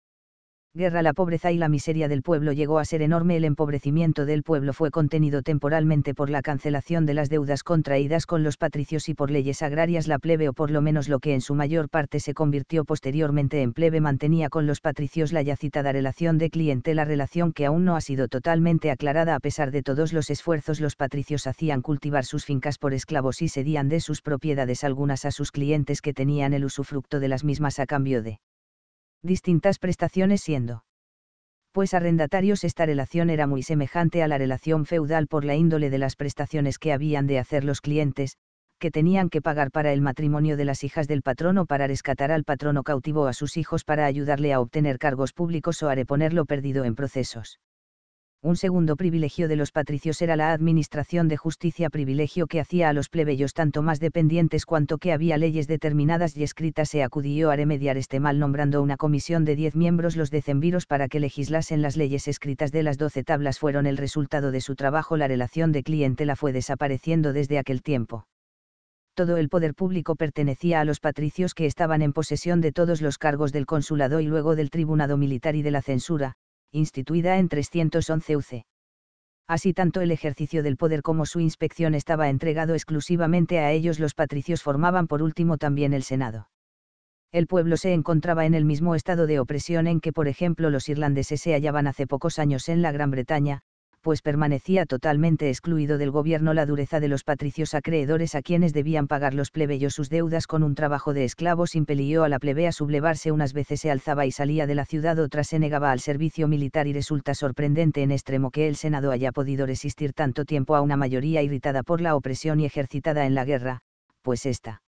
guerra la pobreza y la miseria del pueblo llegó a ser enorme el empobrecimiento del pueblo fue contenido temporalmente por la cancelación de las deudas contraídas con los patricios y por leyes agrarias la plebe o por lo menos lo que en su mayor parte se convirtió posteriormente en plebe mantenía con los patricios la ya citada relación de cliente la relación que aún no ha sido totalmente aclarada a pesar de todos los esfuerzos los patricios hacían cultivar sus fincas por esclavos y cedían de sus propiedades algunas a sus clientes que tenían el usufructo de las mismas a cambio de distintas prestaciones siendo pues arrendatarios esta relación era muy semejante a la relación feudal por la índole de las prestaciones que habían de hacer los clientes, que tenían que pagar para el matrimonio de las hijas del patrón o para rescatar al patrono cautivo a sus hijos para ayudarle a obtener cargos públicos o a reponerlo perdido en procesos. Un segundo privilegio de los patricios era la administración de justicia, privilegio que hacía a los plebeyos tanto más dependientes cuanto que había leyes determinadas y escritas. Se acudió a remediar este mal nombrando una comisión de diez miembros, los decembiros para que legislasen las leyes escritas de las doce tablas. Fueron el resultado de su trabajo. La relación de clientela fue desapareciendo desde aquel tiempo todo el poder público pertenecía a los patricios que estaban en posesión de todos los cargos del consulado y luego del tribunado militar y de la censura, instituida en 311 UC. Así tanto el ejercicio del poder como su inspección estaba entregado exclusivamente a ellos los patricios formaban por último también el Senado. El pueblo se encontraba en el mismo estado de opresión en que por ejemplo los irlandeses se hallaban hace pocos años en la Gran Bretaña, pues permanecía totalmente excluido del gobierno la dureza de los patricios acreedores a quienes debían pagar los plebeyos sus deudas con un trabajo de esclavos impelió a la a sublevarse unas veces se alzaba y salía de la ciudad otras se negaba al servicio militar y resulta sorprendente en extremo que el Senado haya podido resistir tanto tiempo a una mayoría irritada por la opresión y ejercitada en la guerra, pues esta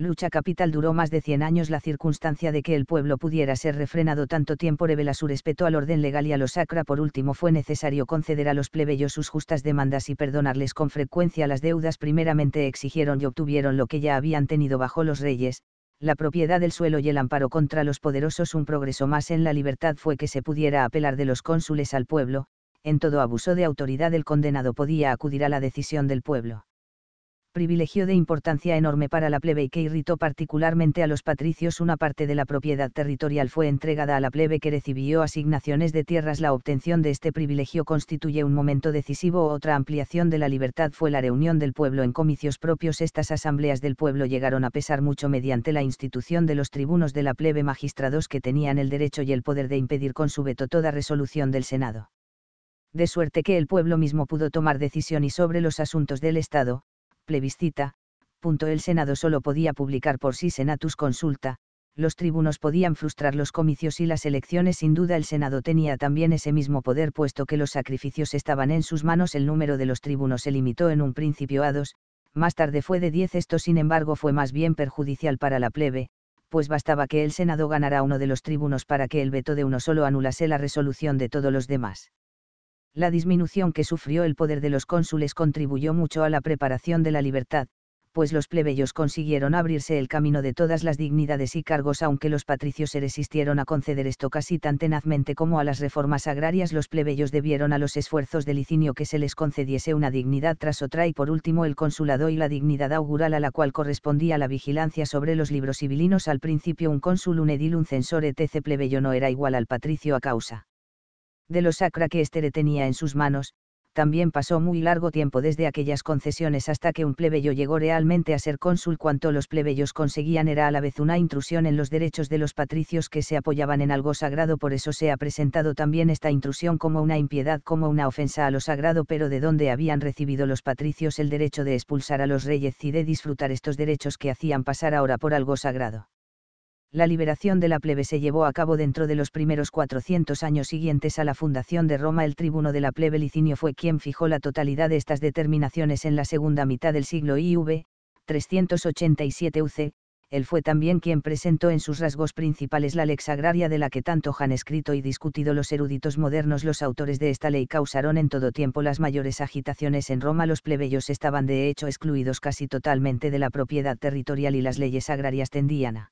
lucha capital duró más de 100 años la circunstancia de que el pueblo pudiera ser refrenado tanto tiempo revela su respeto al orden legal y a lo sacra por último fue necesario conceder a los plebeyos sus justas demandas y perdonarles con frecuencia las deudas primeramente exigieron y obtuvieron lo que ya habían tenido bajo los reyes, la propiedad del suelo y el amparo contra los poderosos un progreso más en la libertad fue que se pudiera apelar de los cónsules al pueblo, en todo abuso de autoridad el condenado podía acudir a la decisión del pueblo privilegio de importancia enorme para la plebe y que irritó particularmente a los patricios. Una parte de la propiedad territorial fue entregada a la plebe que recibió asignaciones de tierras. La obtención de este privilegio constituye un momento decisivo. Otra ampliación de la libertad fue la reunión del pueblo en comicios propios. Estas asambleas del pueblo llegaron a pesar mucho mediante la institución de los tribunos de la plebe magistrados que tenían el derecho y el poder de impedir con su veto toda resolución del Senado de suerte que el pueblo mismo pudo tomar decisión y sobre los asuntos del Estado, plebiscita, punto el Senado solo podía publicar por sí senatus consulta, los tribunos podían frustrar los comicios y las elecciones sin duda el Senado tenía también ese mismo poder puesto que los sacrificios estaban en sus manos el número de los tribunos se limitó en un principio a dos, más tarde fue de diez esto sin embargo fue más bien perjudicial para la plebe, pues bastaba que el Senado ganara uno de los tribunos para que el veto de uno solo anulase la resolución de todos los demás la disminución que sufrió el poder de los cónsules contribuyó mucho a la preparación de la libertad, pues los plebeyos consiguieron abrirse el camino de todas las dignidades y cargos aunque los patricios se resistieron a conceder esto casi tan tenazmente como a las reformas agrarias los plebeyos debieron a los esfuerzos de Licinio que se les concediese una dignidad tras otra y por último el consulado y la dignidad augural a la cual correspondía la vigilancia sobre los libros civilinos al principio un cónsul un edil un censor etc plebeyo no era igual al patricio a causa de lo sacra que Estere tenía en sus manos, también pasó muy largo tiempo desde aquellas concesiones hasta que un plebeyo llegó realmente a ser cónsul. Cuanto los plebeyos conseguían era a la vez una intrusión en los derechos de los patricios que se apoyaban en algo sagrado, por eso se ha presentado también esta intrusión como una impiedad, como una ofensa a lo sagrado, pero de dónde habían recibido los patricios el derecho de expulsar a los reyes y de disfrutar estos derechos que hacían pasar ahora por algo sagrado la liberación de la plebe se llevó a cabo dentro de los primeros 400 años siguientes a la fundación de Roma. El tribuno de la plebe Licinio fue quien fijó la totalidad de estas determinaciones en la segunda mitad del siglo IV, 387 UC. Él fue también quien presentó en sus rasgos principales la lex agraria de la que tanto han escrito y discutido los eruditos modernos. Los autores de esta ley causaron en todo tiempo las mayores agitaciones en Roma. Los plebeyos estaban de hecho excluidos casi totalmente de la propiedad territorial y las leyes agrarias tendían a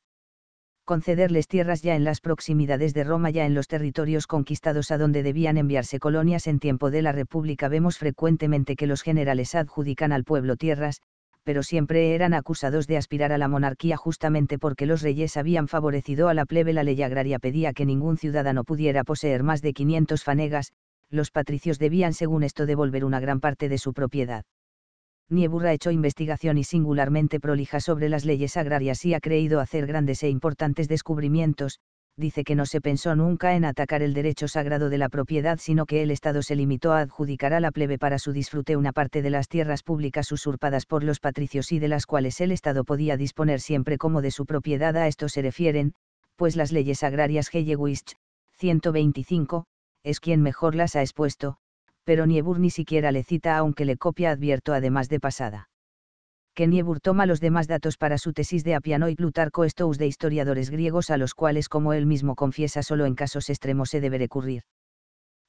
concederles tierras ya en las proximidades de Roma, ya en los territorios conquistados a donde debían enviarse colonias en tiempo de la República. Vemos frecuentemente que los generales adjudican al pueblo tierras, pero siempre eran acusados de aspirar a la monarquía justamente porque los reyes habían favorecido a la plebe. La ley agraria pedía que ningún ciudadano pudiera poseer más de 500 fanegas, los patricios debían según esto devolver una gran parte de su propiedad ha hecho investigación y singularmente prolija sobre las leyes agrarias y ha creído hacer grandes e importantes descubrimientos, dice que no se pensó nunca en atacar el derecho sagrado de la propiedad, sino que el Estado se limitó a adjudicar a la plebe para su disfrute una parte de las tierras públicas usurpadas por los patricios y de las cuales el Estado podía disponer siempre como de su propiedad. A esto se refieren, pues las leyes agrarias Heyewisch, 125, es quien mejor las ha expuesto, pero Niebur ni siquiera le cita aunque le copia advierto además de pasada. Que Niebur toma los demás datos para su tesis de Apiano y Plutarco Estous de historiadores griegos a los cuales como él mismo confiesa solo en casos extremos se debe recurrir.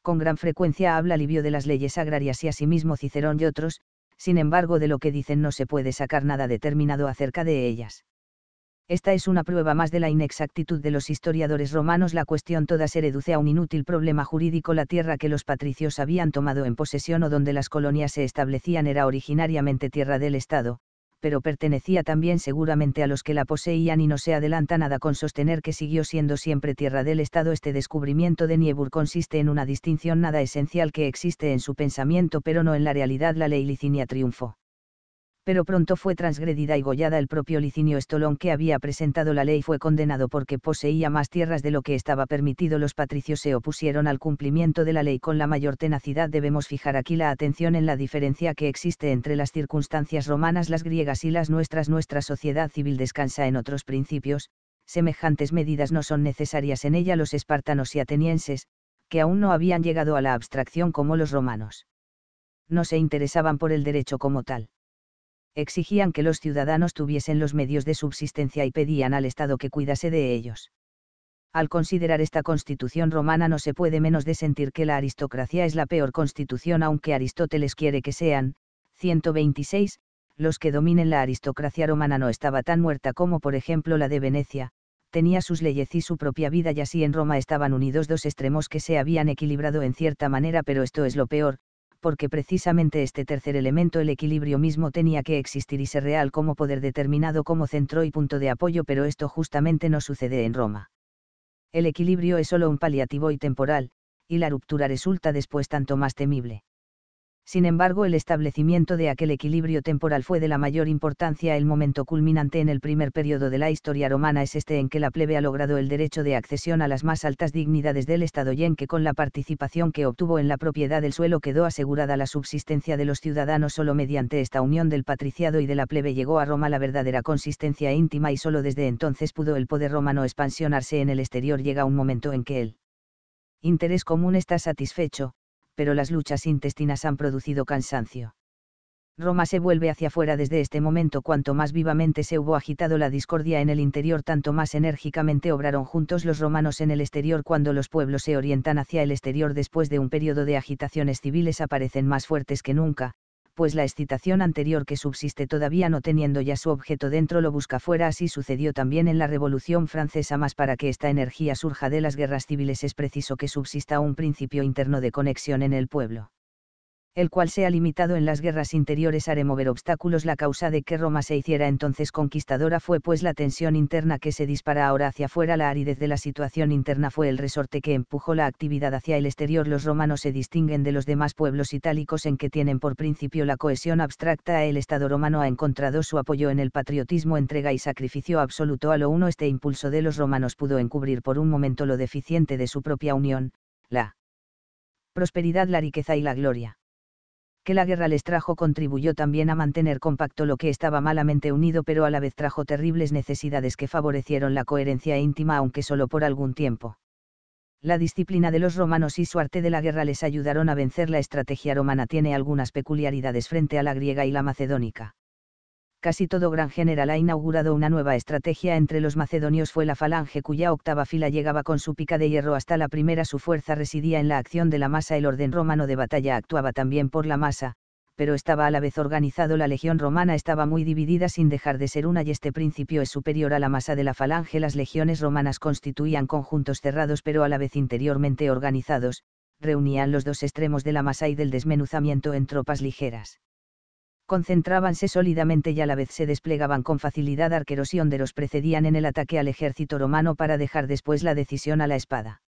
Con gran frecuencia habla Livio de las leyes agrarias y asimismo Cicerón y otros, sin embargo de lo que dicen no se puede sacar nada determinado acerca de ellas. Esta es una prueba más de la inexactitud de los historiadores romanos. La cuestión toda se reduce a un inútil problema jurídico. La tierra que los patricios habían tomado en posesión o donde las colonias se establecían era originariamente tierra del Estado, pero pertenecía también seguramente a los que la poseían y no se adelanta nada con sostener que siguió siendo siempre tierra del Estado. Este descubrimiento de Niebuhr consiste en una distinción nada esencial que existe en su pensamiento pero no en la realidad. La ley licinia triunfo pero pronto fue transgredida y gollada el propio Licinio Estolón que había presentado la ley fue condenado porque poseía más tierras de lo que estaba permitido. Los patricios se opusieron al cumplimiento de la ley con la mayor tenacidad. Debemos fijar aquí la atención en la diferencia que existe entre las circunstancias romanas, las griegas y las nuestras. Nuestra sociedad civil descansa en otros principios, semejantes medidas no son necesarias en ella los espartanos y atenienses, que aún no habían llegado a la abstracción como los romanos. No se interesaban por el derecho como tal exigían que los ciudadanos tuviesen los medios de subsistencia y pedían al Estado que cuidase de ellos. Al considerar esta constitución romana no se puede menos de sentir que la aristocracia es la peor constitución aunque Aristóteles quiere que sean, 126, los que dominen la aristocracia romana no estaba tan muerta como por ejemplo la de Venecia, tenía sus leyes y su propia vida y así en Roma estaban unidos dos extremos que se habían equilibrado en cierta manera pero esto es lo peor, porque precisamente este tercer elemento, el equilibrio mismo, tenía que existir y ser real como poder determinado como centro y punto de apoyo, pero esto justamente no sucede en Roma. El equilibrio es solo un paliativo y temporal, y la ruptura resulta después tanto más temible sin embargo el establecimiento de aquel equilibrio temporal fue de la mayor importancia. El momento culminante en el primer periodo de la historia romana es este en que la plebe ha logrado el derecho de accesión a las más altas dignidades del Estado y en que con la participación que obtuvo en la propiedad del suelo quedó asegurada la subsistencia de los ciudadanos. Solo mediante esta unión del patriciado y de la plebe llegó a Roma la verdadera consistencia íntima y solo desde entonces pudo el poder romano expansionarse en el exterior. Llega un momento en que el interés común está satisfecho, pero las luchas intestinas han producido cansancio. Roma se vuelve hacia afuera desde este momento cuanto más vivamente se hubo agitado la discordia en el interior, tanto más enérgicamente obraron juntos los romanos en el exterior cuando los pueblos se orientan hacia el exterior después de un periodo de agitaciones civiles aparecen más fuertes que nunca, pues la excitación anterior que subsiste todavía no teniendo ya su objeto dentro lo busca fuera. Así sucedió también en la Revolución Francesa, más para que esta energía surja de las guerras civiles es preciso que subsista un principio interno de conexión en el pueblo el cual se ha limitado en las guerras interiores a remover obstáculos. La causa de que Roma se hiciera entonces conquistadora fue pues la tensión interna que se dispara ahora hacia afuera. La aridez de la situación interna fue el resorte que empujó la actividad hacia el exterior. Los romanos se distinguen de los demás pueblos itálicos en que tienen por principio la cohesión abstracta. El Estado romano ha encontrado su apoyo en el patriotismo, entrega y sacrificio absoluto a lo uno. Este impulso de los romanos pudo encubrir por un momento lo deficiente de su propia unión, la prosperidad, la riqueza y la gloria que la guerra les trajo contribuyó también a mantener compacto lo que estaba malamente unido pero a la vez trajo terribles necesidades que favorecieron la coherencia íntima aunque solo por algún tiempo. La disciplina de los romanos y su arte de la guerra les ayudaron a vencer la estrategia romana tiene algunas peculiaridades frente a la griega y la macedónica casi todo gran general ha inaugurado una nueva estrategia entre los macedonios fue la falange cuya octava fila llegaba con su pica de hierro hasta la primera su fuerza residía en la acción de la masa el orden romano de batalla actuaba también por la masa, pero estaba a la vez organizado la legión romana estaba muy dividida sin dejar de ser una y este principio es superior a la masa de la falange las legiones romanas constituían conjuntos cerrados pero a la vez interiormente organizados, reunían los dos extremos de la masa y del desmenuzamiento en tropas ligeras concentrábanse sólidamente y a la vez se desplegaban con facilidad arqueros y honderos precedían en el ataque al ejército romano para dejar después la decisión a la espada.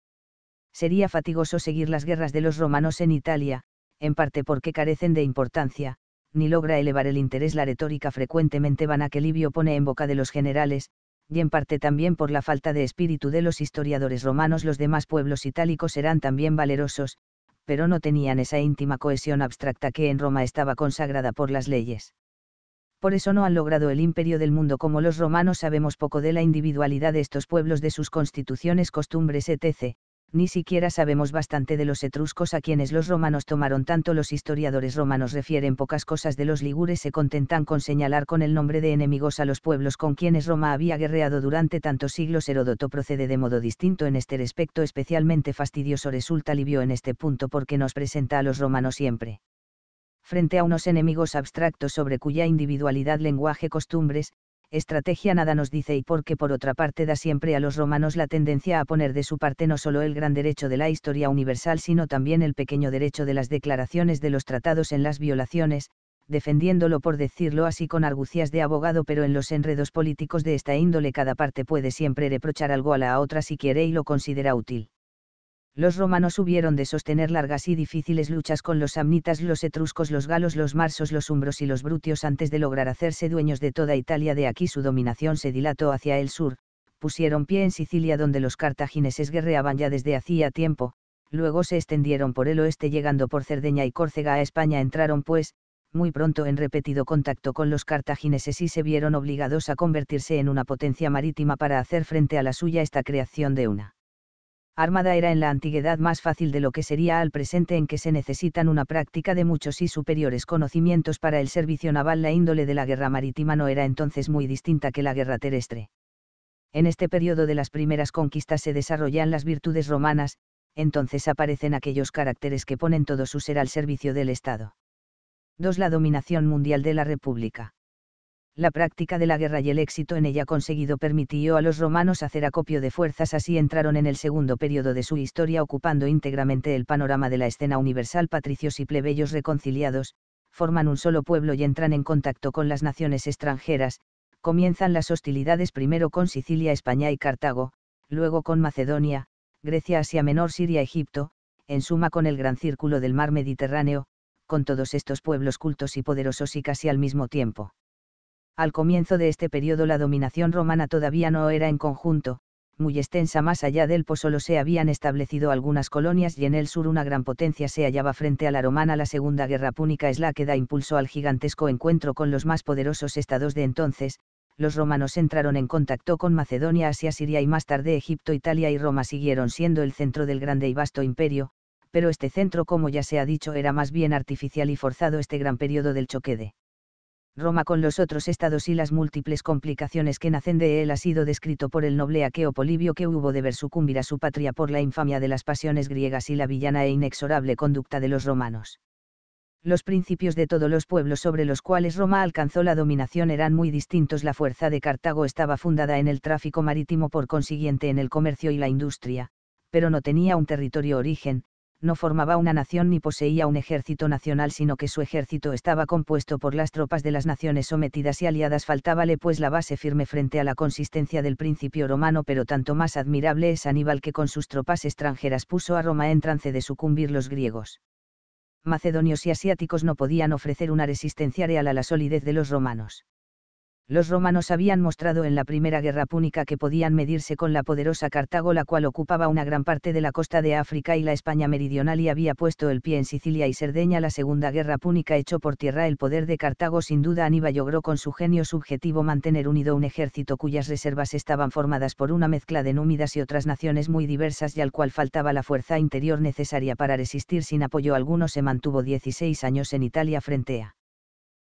Sería fatigoso seguir las guerras de los romanos en Italia, en parte porque carecen de importancia, ni logra elevar el interés la retórica frecuentemente vana que Livio pone en boca de los generales, y en parte también por la falta de espíritu de los historiadores romanos los demás pueblos itálicos serán también valerosos, pero no tenían esa íntima cohesión abstracta que en Roma estaba consagrada por las leyes. Por eso no han logrado el imperio del mundo como los romanos sabemos poco de la individualidad de estos pueblos, de sus constituciones, costumbres, etc., ni siquiera sabemos bastante de los etruscos a quienes los romanos tomaron tanto los historiadores romanos refieren pocas cosas de los ligures se contentan con señalar con el nombre de enemigos a los pueblos con quienes Roma había guerreado durante tantos siglos Heródoto procede de modo distinto en este respecto especialmente fastidioso resulta Livio en este punto porque nos presenta a los romanos siempre frente a unos enemigos abstractos sobre cuya individualidad lenguaje costumbres, estrategia nada nos dice y porque por otra parte da siempre a los romanos la tendencia a poner de su parte no solo el gran derecho de la historia universal sino también el pequeño derecho de las declaraciones de los tratados en las violaciones, defendiéndolo por decirlo así con argucias de abogado pero en los enredos políticos de esta índole cada parte puede siempre reprochar algo a la otra si quiere y lo considera útil. Los romanos hubieron de sostener largas y difíciles luchas con los samnitas, los etruscos, los galos, los marsos, los umbros y los brutios antes de lograr hacerse dueños de toda Italia. De aquí su dominación se dilató hacia el sur, pusieron pie en Sicilia donde los cartagineses guerreaban ya desde hacía tiempo, luego se extendieron por el oeste llegando por Cerdeña y Córcega a España entraron pues, muy pronto en repetido contacto con los cartagineses y se vieron obligados a convertirse en una potencia marítima para hacer frente a la suya esta creación de una armada era en la antigüedad más fácil de lo que sería al presente en que se necesitan una práctica de muchos y superiores conocimientos para el servicio naval. La índole de la guerra marítima no era entonces muy distinta que la guerra terrestre. En este periodo de las primeras conquistas se desarrollan las virtudes romanas, entonces aparecen aquellos caracteres que ponen todo su ser al servicio del Estado. 2. La dominación mundial de la República la práctica de la guerra y el éxito en ella conseguido permitió a los romanos hacer acopio de fuerzas, así entraron en el segundo periodo de su historia ocupando íntegramente el panorama de la escena universal, patricios y plebeyos reconciliados, forman un solo pueblo y entran en contacto con las naciones extranjeras, comienzan las hostilidades primero con Sicilia, España y Cartago, luego con Macedonia, Grecia, Asia Menor, Siria, Egipto, en suma con el gran círculo del mar Mediterráneo, con todos estos pueblos cultos y poderosos y casi al mismo tiempo al comienzo de este periodo la dominación romana todavía no era en conjunto, muy extensa más allá del Po solo se habían establecido algunas colonias y en el sur una gran potencia se hallaba frente a la romana. La Segunda Guerra Púnica es la que da impulso al gigantesco encuentro con los más poderosos estados de entonces, los romanos entraron en contacto con Macedonia, Asia, Siria y más tarde Egipto, Italia y Roma siguieron siendo el centro del grande y vasto imperio, pero este centro como ya se ha dicho era más bien artificial y forzado este gran periodo del choque de Roma con los otros estados y las múltiples complicaciones que nacen de él ha sido descrito por el noble aqueo Polibio que hubo de ver sucumbir a su patria por la infamia de las pasiones griegas y la villana e inexorable conducta de los romanos. Los principios de todos los pueblos sobre los cuales Roma alcanzó la dominación eran muy distintos. La fuerza de Cartago estaba fundada en el tráfico marítimo, por consiguiente en el comercio y la industria, pero no tenía un territorio origen, no formaba una nación ni poseía un ejército nacional, sino que su ejército estaba compuesto por las tropas de las naciones sometidas y aliadas. Faltábale pues la base firme frente a la consistencia del principio romano, pero tanto más admirable es Aníbal que con sus tropas extranjeras puso a Roma en trance de sucumbir los griegos. Macedonios y asiáticos no podían ofrecer una resistencia real a la solidez de los romanos. Los romanos habían mostrado en la Primera Guerra Púnica que podían medirse con la poderosa Cartago, la cual ocupaba una gran parte de la costa de África y la España meridional y había puesto el pie en Sicilia y Cerdeña. La Segunda Guerra Púnica echó por tierra el poder de Cartago. Sin duda Aníbal logró con su genio subjetivo mantener unido un ejército cuyas reservas estaban formadas por una mezcla de númidas y otras naciones muy diversas y al cual faltaba la fuerza interior necesaria para resistir sin apoyo alguno. Se mantuvo 16 años en Italia frente a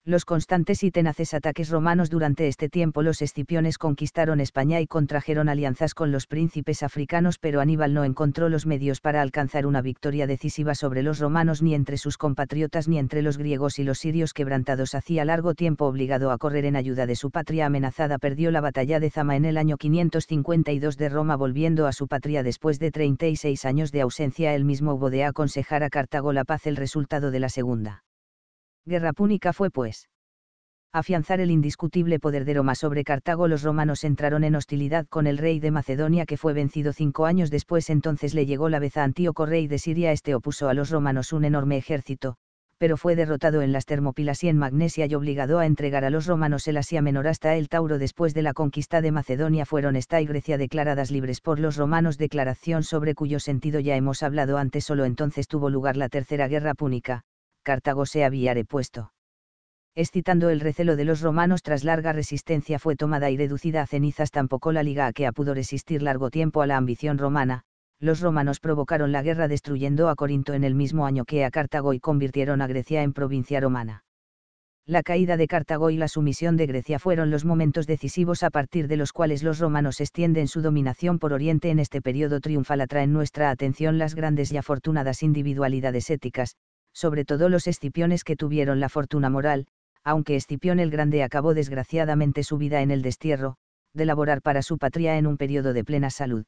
los constantes y tenaces ataques romanos durante este tiempo los escipiones conquistaron España y contrajeron alianzas con los príncipes africanos pero Aníbal no encontró los medios para alcanzar una victoria decisiva sobre los romanos ni entre sus compatriotas ni entre los griegos y los sirios quebrantados hacía largo tiempo obligado a correr en ayuda de su patria amenazada perdió la batalla de Zama en el año 552 de Roma volviendo a su patria después de 36 años de ausencia él mismo hubo de aconsejar a Cartago la paz el resultado de la segunda Guerra púnica fue pues. Afianzar el indiscutible poder de Roma sobre Cartago los romanos entraron en hostilidad con el rey de Macedonia que fue vencido cinco años después entonces le llegó la vez a Antíoco rey de Siria este opuso a los romanos un enorme ejército, pero fue derrotado en las Termopilas y en Magnesia y obligado a entregar a los romanos el Asia Menor hasta el Tauro después de la conquista de Macedonia fueron esta y Grecia declaradas libres por los romanos declaración sobre cuyo sentido ya hemos hablado antes solo entonces tuvo lugar la tercera guerra púnica, Cartago se había repuesto. Excitando el recelo de los romanos tras larga resistencia fue tomada y reducida a cenizas tampoco la liga Aquea pudo resistir largo tiempo a la ambición romana, los romanos provocaron la guerra destruyendo a Corinto en el mismo año que a Cartago y convirtieron a Grecia en provincia romana. La caída de Cartago y la sumisión de Grecia fueron los momentos decisivos a partir de los cuales los romanos extienden su dominación por Oriente en este periodo triunfal atraen nuestra atención las grandes y afortunadas individualidades éticas, sobre todo los escipiones que tuvieron la fortuna moral, aunque Escipión el Grande acabó desgraciadamente su vida en el destierro, de laborar para su patria en un periodo de plena salud.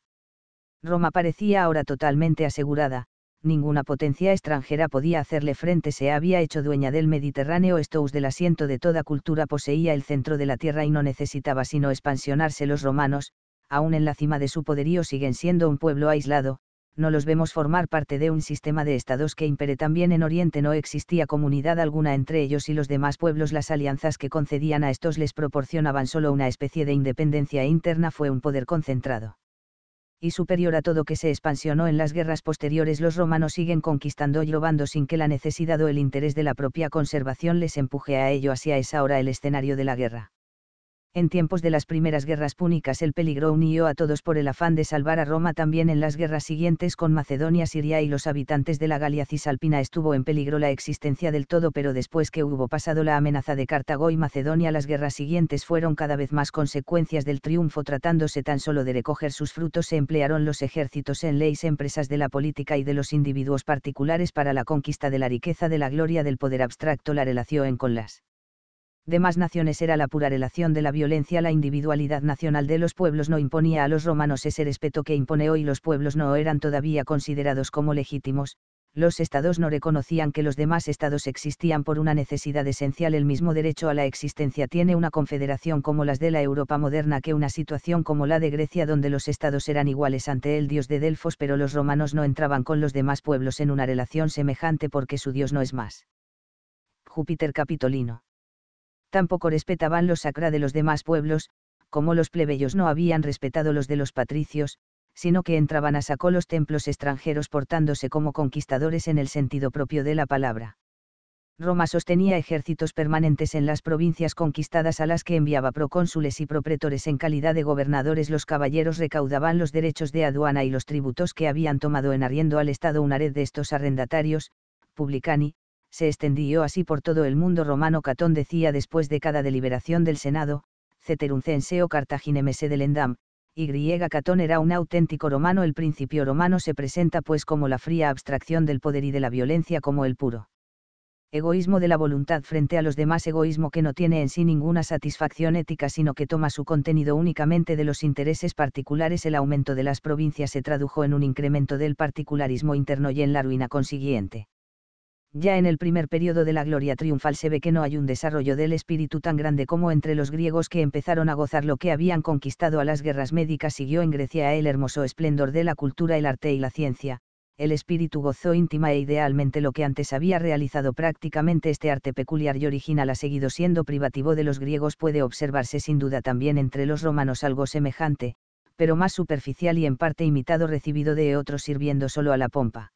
Roma parecía ahora totalmente asegurada, ninguna potencia extranjera podía hacerle frente, se había hecho dueña del Mediterráneo, Estous del asiento de toda cultura poseía el centro de la tierra y no necesitaba sino expansionarse los romanos, aún en la cima de su poderío siguen siendo un pueblo aislado, no los vemos formar parte de un sistema de estados que impere también en Oriente no existía comunidad alguna entre ellos y los demás pueblos las alianzas que concedían a estos les proporcionaban solo una especie de independencia interna fue un poder concentrado y superior a todo que se expansionó en las guerras posteriores los romanos siguen conquistando y robando sin que la necesidad o el interés de la propia conservación les empuje a ello Así esa hora el escenario de la guerra en tiempos de las primeras guerras púnicas el peligro unió a todos por el afán de salvar a Roma también en las guerras siguientes con Macedonia Siria y los habitantes de la Galia Cisalpina estuvo en peligro la existencia del todo pero después que hubo pasado la amenaza de Cartago y Macedonia las guerras siguientes fueron cada vez más consecuencias del triunfo tratándose tan solo de recoger sus frutos se emplearon los ejércitos en leyes empresas de la política y de los individuos particulares para la conquista de la riqueza de la gloria del poder abstracto la relación con las demás naciones era la pura relación de la violencia. La individualidad nacional de los pueblos no imponía a los romanos ese respeto que impone hoy. Los pueblos no eran todavía considerados como legítimos, los estados no reconocían que los demás estados existían por una necesidad esencial. El mismo derecho a la existencia tiene una confederación como las de la Europa moderna que una situación como la de Grecia donde los estados eran iguales ante el dios de Delfos pero los romanos no entraban con los demás pueblos en una relación semejante porque su dios no es más. Júpiter Capitolino tampoco respetaban los sacra de los demás pueblos, como los plebeyos no habían respetado los de los patricios, sino que entraban a saco los templos extranjeros portándose como conquistadores en el sentido propio de la palabra. Roma sostenía ejércitos permanentes en las provincias conquistadas a las que enviaba procónsules y propretores en calidad de gobernadores. Los caballeros recaudaban los derechos de aduana y los tributos que habían tomado en arriendo al Estado una red de estos arrendatarios, publicani, se extendió así por todo el mundo romano. Catón decía después de cada deliberación del Senado, ceteruncenseo o cartaginemese del endam, y griega Catón era un auténtico romano. El principio romano se presenta pues como la fría abstracción del poder y de la violencia como el puro egoísmo de la voluntad frente a los demás, egoísmo que no tiene en sí ninguna satisfacción ética, sino que toma su contenido únicamente de los intereses particulares. El aumento de las provincias se tradujo en un incremento del particularismo interno y en la ruina consiguiente. Ya en el primer periodo de la gloria triunfal se ve que no hay un desarrollo del espíritu tan grande como entre los griegos que empezaron a gozar lo que habían conquistado a las guerras médicas siguió en Grecia el hermoso esplendor de la cultura, el arte y la ciencia, el espíritu gozó íntima e idealmente lo que antes había realizado prácticamente este arte peculiar y original ha seguido siendo privativo de los griegos puede observarse sin duda también entre los romanos algo semejante, pero más superficial y en parte imitado recibido de otros sirviendo solo a la pompa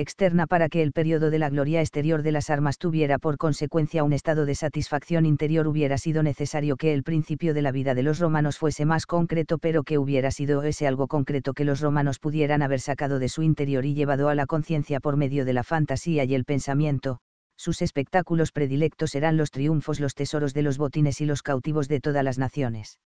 externa para que el periodo de la gloria exterior de las armas tuviera por consecuencia un estado de satisfacción interior hubiera sido necesario que el principio de la vida de los romanos fuese más concreto pero que hubiera sido ese algo concreto que los romanos pudieran haber sacado de su interior y llevado a la conciencia por medio de la fantasía y el pensamiento, sus espectáculos predilectos eran los triunfos, los tesoros de los botines y los cautivos de todas las naciones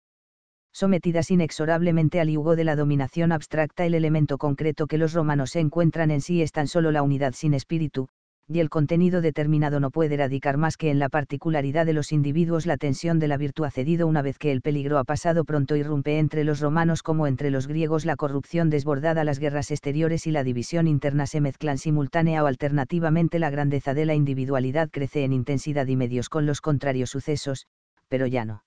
sometidas inexorablemente al yugo de la dominación abstracta, el elemento concreto que los romanos encuentran en sí es tan solo la unidad sin espíritu, y el contenido determinado no puede radicar más que en la particularidad de los individuos la tensión de la virtud ha cedido una vez que el peligro ha pasado pronto irrumpe entre los romanos como entre los griegos la corrupción desbordada las guerras exteriores y la división interna se mezclan simultánea o alternativamente la grandeza de la individualidad crece en intensidad y medios con los contrarios sucesos, pero ya no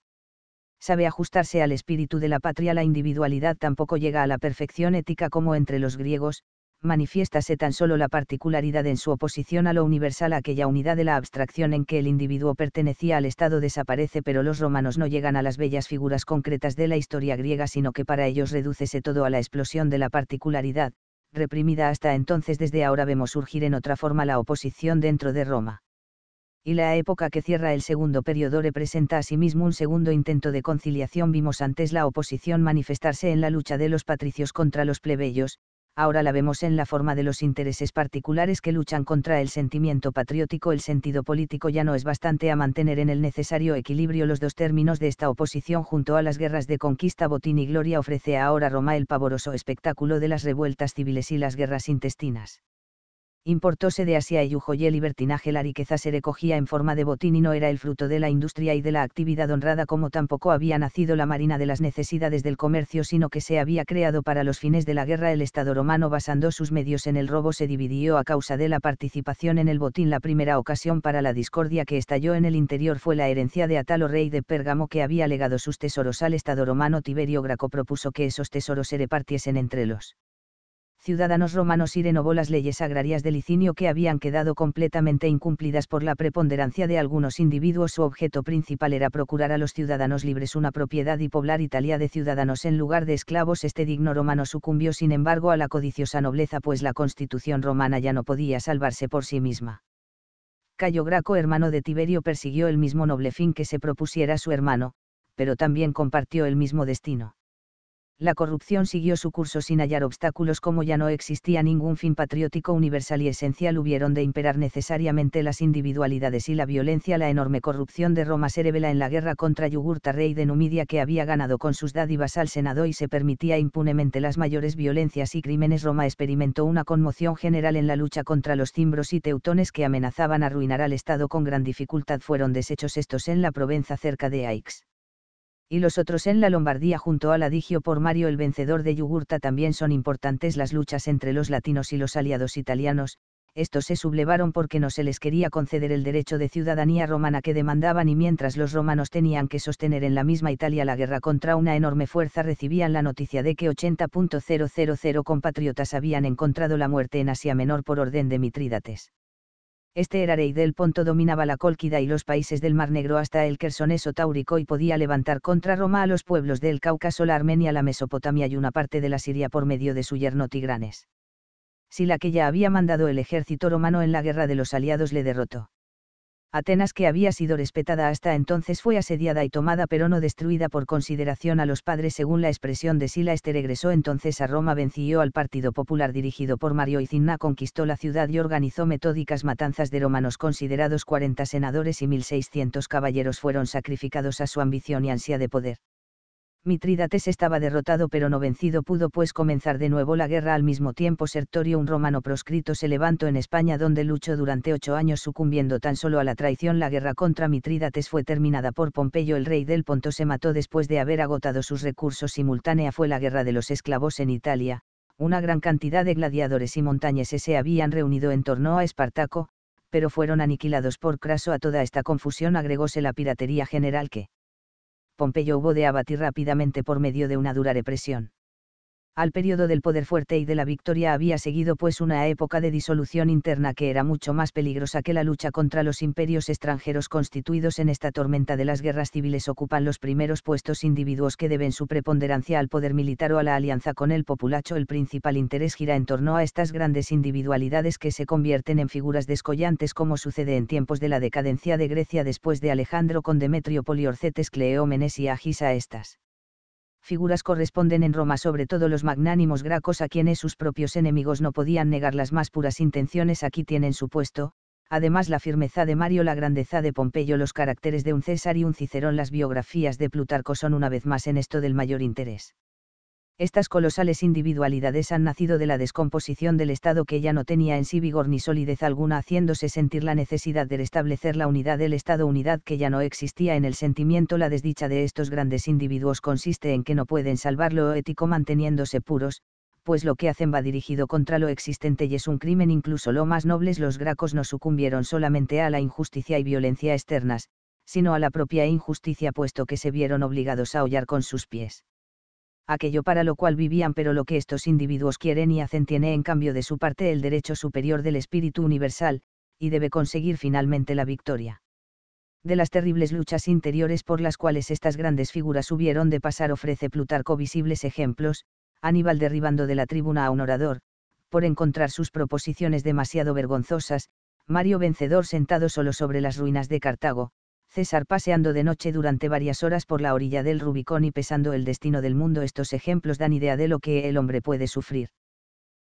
sabe ajustarse al espíritu de la patria. La individualidad tampoco llega a la perfección ética como entre los griegos, manifiéstase tan solo la particularidad en su oposición a lo universal, aquella unidad de la abstracción en que el individuo pertenecía al Estado desaparece, pero los romanos no llegan a las bellas figuras concretas de la historia griega, sino que para ellos redúcese todo a la explosión de la particularidad, reprimida hasta entonces desde ahora vemos surgir en otra forma la oposición dentro de Roma y la época que cierra el segundo periodo representa asimismo un segundo intento de conciliación. Vimos antes la oposición manifestarse en la lucha de los patricios contra los plebeyos, ahora la vemos en la forma de los intereses particulares que luchan contra el sentimiento patriótico. El sentido político ya no es bastante a mantener en el necesario equilibrio los dos términos de esta oposición junto a las guerras de conquista. Botín y Gloria ofrece ahora Roma el pavoroso espectáculo de las revueltas civiles y las guerras intestinas importóse de Asia y y libertinaje la riqueza se recogía en forma de botín y no era el fruto de la industria y de la actividad honrada como tampoco había nacido la marina de las necesidades del comercio sino que se había creado para los fines de la guerra el Estado romano basando sus medios en el robo se dividió a causa de la participación en el botín la primera ocasión para la discordia que estalló en el interior fue la herencia de Atalo rey de Pérgamo que había legado sus tesoros al Estado romano Tiberio Graco propuso que esos tesoros se repartiesen entre los ciudadanos romanos y renovó las leyes agrarias de Licinio que habían quedado completamente incumplidas por la preponderancia de algunos individuos. Su objeto principal era procurar a los ciudadanos libres una propiedad y poblar Italia de ciudadanos en lugar de esclavos. Este digno romano sucumbió sin embargo a la codiciosa nobleza pues la constitución romana ya no podía salvarse por sí misma. Cayo Graco, hermano de Tiberio, persiguió el mismo noble fin que se propusiera su hermano, pero también compartió el mismo destino la corrupción siguió su curso sin hallar obstáculos como ya no existía ningún fin patriótico universal y esencial hubieron de imperar necesariamente las individualidades y la violencia la enorme corrupción de Roma se revela en la guerra contra Yugurta rey de Numidia que había ganado con sus dádivas al Senado y se permitía impunemente las mayores violencias y crímenes Roma experimentó una conmoción general en la lucha contra los cimbros y teutones que amenazaban arruinar al Estado con gran dificultad fueron deshechos estos en la Provenza cerca de Aix y los otros en la Lombardía junto al adigio por Mario el vencedor de Yugurta también son importantes las luchas entre los latinos y los aliados italianos, estos se sublevaron porque no se les quería conceder el derecho de ciudadanía romana que demandaban y mientras los romanos tenían que sostener en la misma Italia la guerra contra una enorme fuerza recibían la noticia de que 80.000 compatriotas habían encontrado la muerte en Asia Menor por orden de Mitrídates. Este era rey del Ponto, dominaba la Cólquida y los países del Mar Negro hasta el chersoneso Táurico y podía levantar contra Roma a los pueblos del Cáucaso, la Armenia, la Mesopotamia y una parte de la Siria por medio de su yerno Tigranes. Si la que ya había mandado el ejército romano en la guerra de los aliados le derrotó. Atenas que había sido respetada hasta entonces fue asediada y tomada pero no destruida por consideración a los padres según la expresión de Sila este regresó entonces a Roma venció al Partido Popular dirigido por Mario y Cinna, conquistó la ciudad y organizó metódicas matanzas de romanos considerados 40 senadores y 1600 caballeros fueron sacrificados a su ambición y ansia de poder. Mitrídates estaba derrotado pero no vencido, pudo pues comenzar de nuevo la guerra. Al mismo tiempo, Sertorio, un romano proscrito, se levantó en España, donde luchó durante ocho años, sucumbiendo tan solo a la traición. La guerra contra Mitrídates fue terminada por Pompeyo, el rey del Ponto se mató después de haber agotado sus recursos. Simultánea fue la guerra de los esclavos en Italia, una gran cantidad de gladiadores y montañeses se habían reunido en torno a Espartaco, pero fueron aniquilados por Craso. A toda esta confusión agregóse la piratería general que Pompeyo hubo de abatir rápidamente por medio de una dura represión. Al periodo del poder fuerte y de la victoria había seguido pues una época de disolución interna que era mucho más peligrosa que la lucha contra los imperios extranjeros constituidos en esta tormenta de las guerras civiles ocupan los primeros puestos individuos que deben su preponderancia al poder militar o a la alianza con el populacho. El principal interés gira en torno a estas grandes individualidades que se convierten en figuras descollantes como sucede en tiempos de la decadencia de Grecia después de Alejandro con Demetrio Poliorcetes Cleómenes y Agis a estas figuras corresponden en Roma sobre todo los magnánimos gracos a quienes sus propios enemigos no podían negar las más puras intenciones aquí tienen su puesto, además la firmeza de Mario, la grandeza de Pompeyo, los caracteres de un César y un Cicerón, las biografías de Plutarco son una vez más en esto del mayor interés. Estas colosales individualidades han nacido de la descomposición del Estado que ya no tenía en sí vigor ni solidez alguna, haciéndose sentir la necesidad de restablecer la unidad del Estado, unidad que ya no existía en el sentimiento. La desdicha de estos grandes individuos consiste en que no pueden salvar lo ético manteniéndose puros, pues lo que hacen va dirigido contra lo existente y es un crimen incluso lo más nobles los gracos no sucumbieron solamente a la injusticia y violencia externas, sino a la propia injusticia puesto que se vieron obligados a hollar con sus pies aquello para lo cual vivían, pero lo que estos individuos quieren y hacen tiene en cambio de su parte el derecho superior del espíritu universal, y debe conseguir finalmente la victoria. De las terribles luchas interiores por las cuales estas grandes figuras hubieron de pasar ofrece Plutarco visibles ejemplos, Aníbal derribando de la tribuna a un orador, por encontrar sus proposiciones demasiado vergonzosas, Mario vencedor sentado solo sobre las ruinas de Cartago, César paseando de noche durante varias horas por la orilla del Rubicón y pesando el destino del mundo. Estos ejemplos dan idea de lo que el hombre puede sufrir.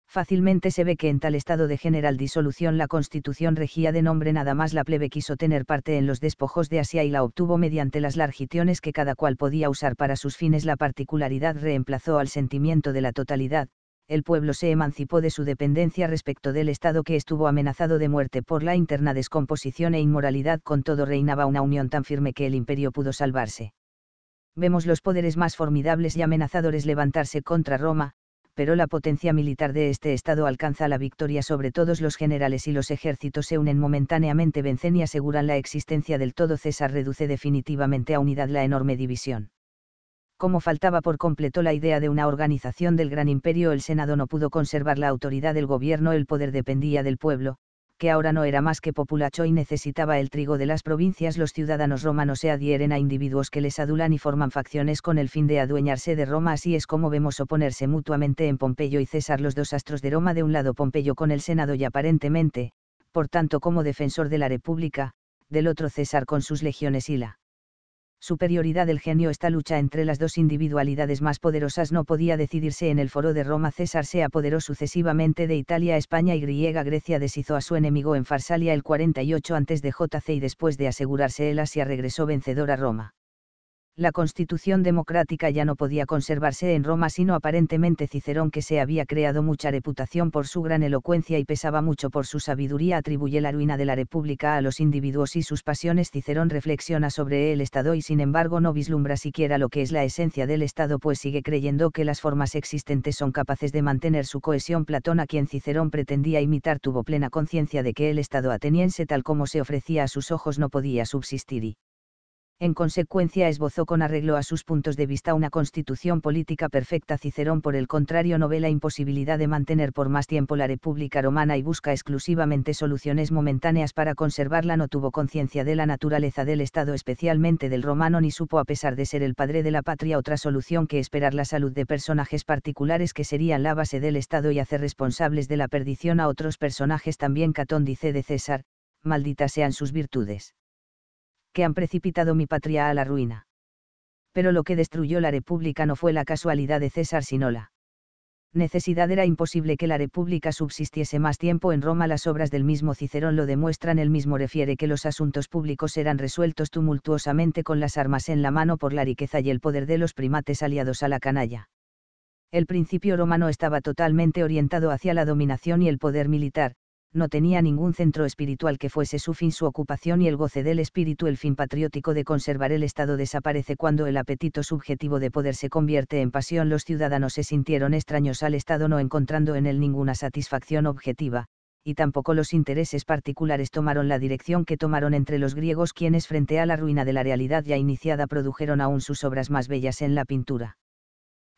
Fácilmente se ve que en tal estado de general disolución la constitución regía de nombre nada más la plebe quiso tener parte en los despojos de Asia y la obtuvo mediante las largiciones que cada cual podía usar para sus fines. La particularidad reemplazó al sentimiento de la totalidad, el pueblo se emancipó de su dependencia respecto del Estado que estuvo amenazado de muerte por la interna descomposición e inmoralidad, con todo reinaba una unión tan firme que el imperio pudo salvarse. Vemos los poderes más formidables y amenazadores levantarse contra Roma, pero la potencia militar de este Estado alcanza la victoria sobre todos los generales y los ejércitos se unen momentáneamente, vencen y aseguran la existencia del todo César reduce definitivamente a unidad la enorme división como faltaba por completo la idea de una organización del gran imperio, el Senado no pudo conservar la autoridad del gobierno, el poder dependía del pueblo, que ahora no era más que populacho y necesitaba el trigo de las provincias, los ciudadanos romanos se adhieren a individuos que les adulan y forman facciones con el fin de adueñarse de Roma, así es como vemos oponerse mutuamente en Pompeyo y César los dos astros de Roma, de un lado Pompeyo con el Senado y aparentemente, por tanto como defensor de la República, del otro César con sus legiones y la superioridad del genio esta lucha entre las dos individualidades más poderosas no podía decidirse en el foro de Roma César se apoderó sucesivamente de Italia España y griega Grecia deshizo a su enemigo en Farsalia el 48 antes de JC y después de asegurarse el Asia regresó vencedor a Roma la constitución democrática ya no podía conservarse en Roma sino aparentemente Cicerón que se había creado mucha reputación por su gran elocuencia y pesaba mucho por su sabiduría atribuye la ruina de la república a los individuos y sus pasiones Cicerón reflexiona sobre el Estado y sin embargo no vislumbra siquiera lo que es la esencia del Estado pues sigue creyendo que las formas existentes son capaces de mantener su cohesión Platón a quien Cicerón pretendía imitar tuvo plena conciencia de que el Estado ateniense tal como se ofrecía a sus ojos no podía subsistir y en consecuencia esbozó con arreglo a sus puntos de vista una constitución política perfecta. Cicerón por el contrario no ve la imposibilidad de mantener por más tiempo la República Romana y busca exclusivamente soluciones momentáneas para conservarla. No tuvo conciencia de la naturaleza del Estado especialmente del romano ni supo a pesar de ser el padre de la patria otra solución que esperar la salud de personajes particulares que serían la base del Estado y hacer responsables de la perdición a otros personajes. También Catón dice de César, malditas sean sus virtudes que han precipitado mi patria a la ruina. Pero lo que destruyó la República no fue la casualidad de César sino la necesidad era imposible que la República subsistiese más tiempo en Roma. Las obras del mismo Cicerón lo demuestran, el mismo refiere que los asuntos públicos eran resueltos tumultuosamente con las armas en la mano por la riqueza y el poder de los primates aliados a la canalla. El principio romano estaba totalmente orientado hacia la dominación y el poder militar, no tenía ningún centro espiritual que fuese su fin su ocupación y el goce del espíritu el fin patriótico de conservar el Estado desaparece cuando el apetito subjetivo de poder se convierte en pasión los ciudadanos se sintieron extraños al Estado no encontrando en él ninguna satisfacción objetiva, y tampoco los intereses particulares tomaron la dirección que tomaron entre los griegos quienes frente a la ruina de la realidad ya iniciada produjeron aún sus obras más bellas en la pintura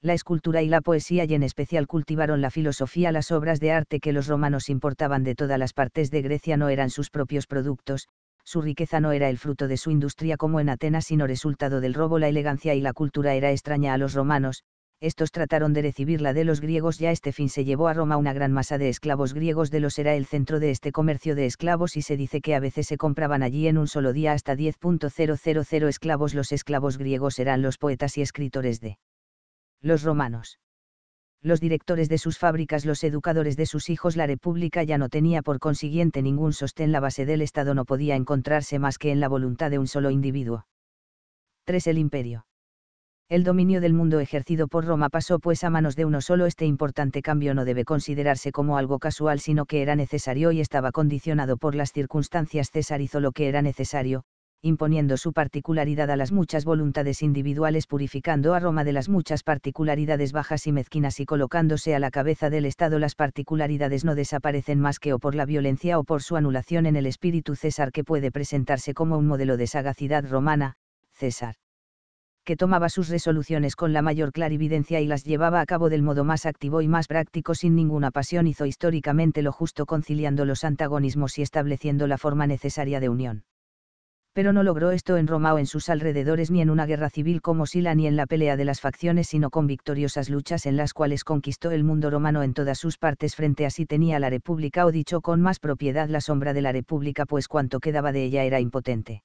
la escultura y la poesía y en especial cultivaron la filosofía. Las obras de arte que los romanos importaban de todas las partes de Grecia no eran sus propios productos, su riqueza no era el fruto de su industria como en Atenas sino resultado del robo. La elegancia y la cultura era extraña a los romanos, estos trataron de recibirla de los griegos ya este fin se llevó a Roma una gran masa de esclavos griegos de los era el centro de este comercio de esclavos y se dice que a veces se compraban allí en un solo día hasta 10.000 esclavos los esclavos griegos eran los poetas y escritores de los romanos. Los directores de sus fábricas, los educadores de sus hijos, la República ya no tenía por consiguiente ningún sostén, la base del Estado no podía encontrarse más que en la voluntad de un solo individuo. 3. El imperio. El dominio del mundo ejercido por Roma pasó pues a manos de uno solo. Este importante cambio no debe considerarse como algo casual, sino que era necesario y estaba condicionado por las circunstancias. César hizo lo que era necesario, imponiendo su particularidad a las muchas voluntades individuales, purificando a Roma de las muchas particularidades bajas y mezquinas y colocándose a la cabeza del Estado las particularidades no desaparecen más que o por la violencia o por su anulación en el espíritu César que puede presentarse como un modelo de sagacidad romana, César que tomaba sus resoluciones con la mayor clarividencia y las llevaba a cabo del modo más activo y más práctico sin ninguna pasión hizo históricamente lo justo conciliando los antagonismos y estableciendo la forma necesaria de unión pero no logró esto en Roma o en sus alrededores ni en una guerra civil como Sila ni en la pelea de las facciones, sino con victoriosas luchas en las cuales conquistó el mundo romano en todas sus partes frente a sí tenía la República o dicho con más propiedad la sombra de la República, pues cuanto quedaba de ella era impotente.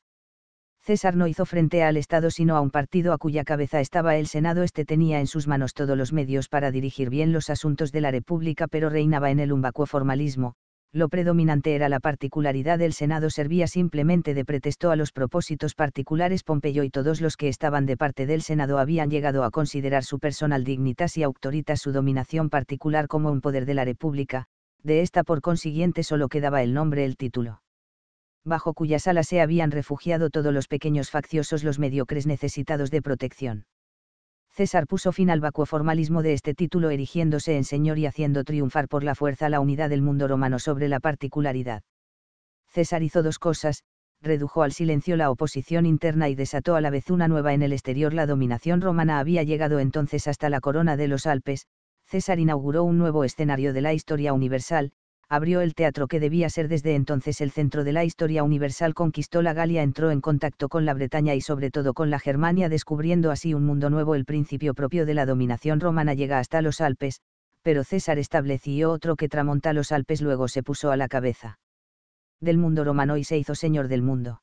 César no hizo frente al Estado sino a un partido a cuya cabeza estaba el Senado, este tenía en sus manos todos los medios para dirigir bien los asuntos de la República, pero reinaba en el un vacuo formalismo, lo predominante era la particularidad del Senado servía simplemente de pretexto a los propósitos particulares Pompeyo y todos los que estaban de parte del Senado habían llegado a considerar su personal dignitas y autoritas su dominación particular como un poder de la República, de esta por consiguiente solo quedaba el nombre el título. Bajo cuya sala se habían refugiado todos los pequeños facciosos los mediocres necesitados de protección. César puso fin al vacuo formalismo de este título erigiéndose en señor y haciendo triunfar por la fuerza la unidad del mundo romano sobre la particularidad. César hizo dos cosas, redujo al silencio la oposición interna y desató a la vez una nueva en el exterior. La dominación romana había llegado entonces hasta la corona de los Alpes, César inauguró un nuevo escenario de la historia universal, abrió el teatro que debía ser desde entonces el centro de la historia universal, conquistó la Galia, entró en contacto con la Bretaña y sobre todo con la Germania, descubriendo así un mundo nuevo. El principio propio de la dominación romana llega hasta los Alpes, pero César estableció otro que tramonta los Alpes, luego se puso a la cabeza del mundo romano y se hizo señor del mundo.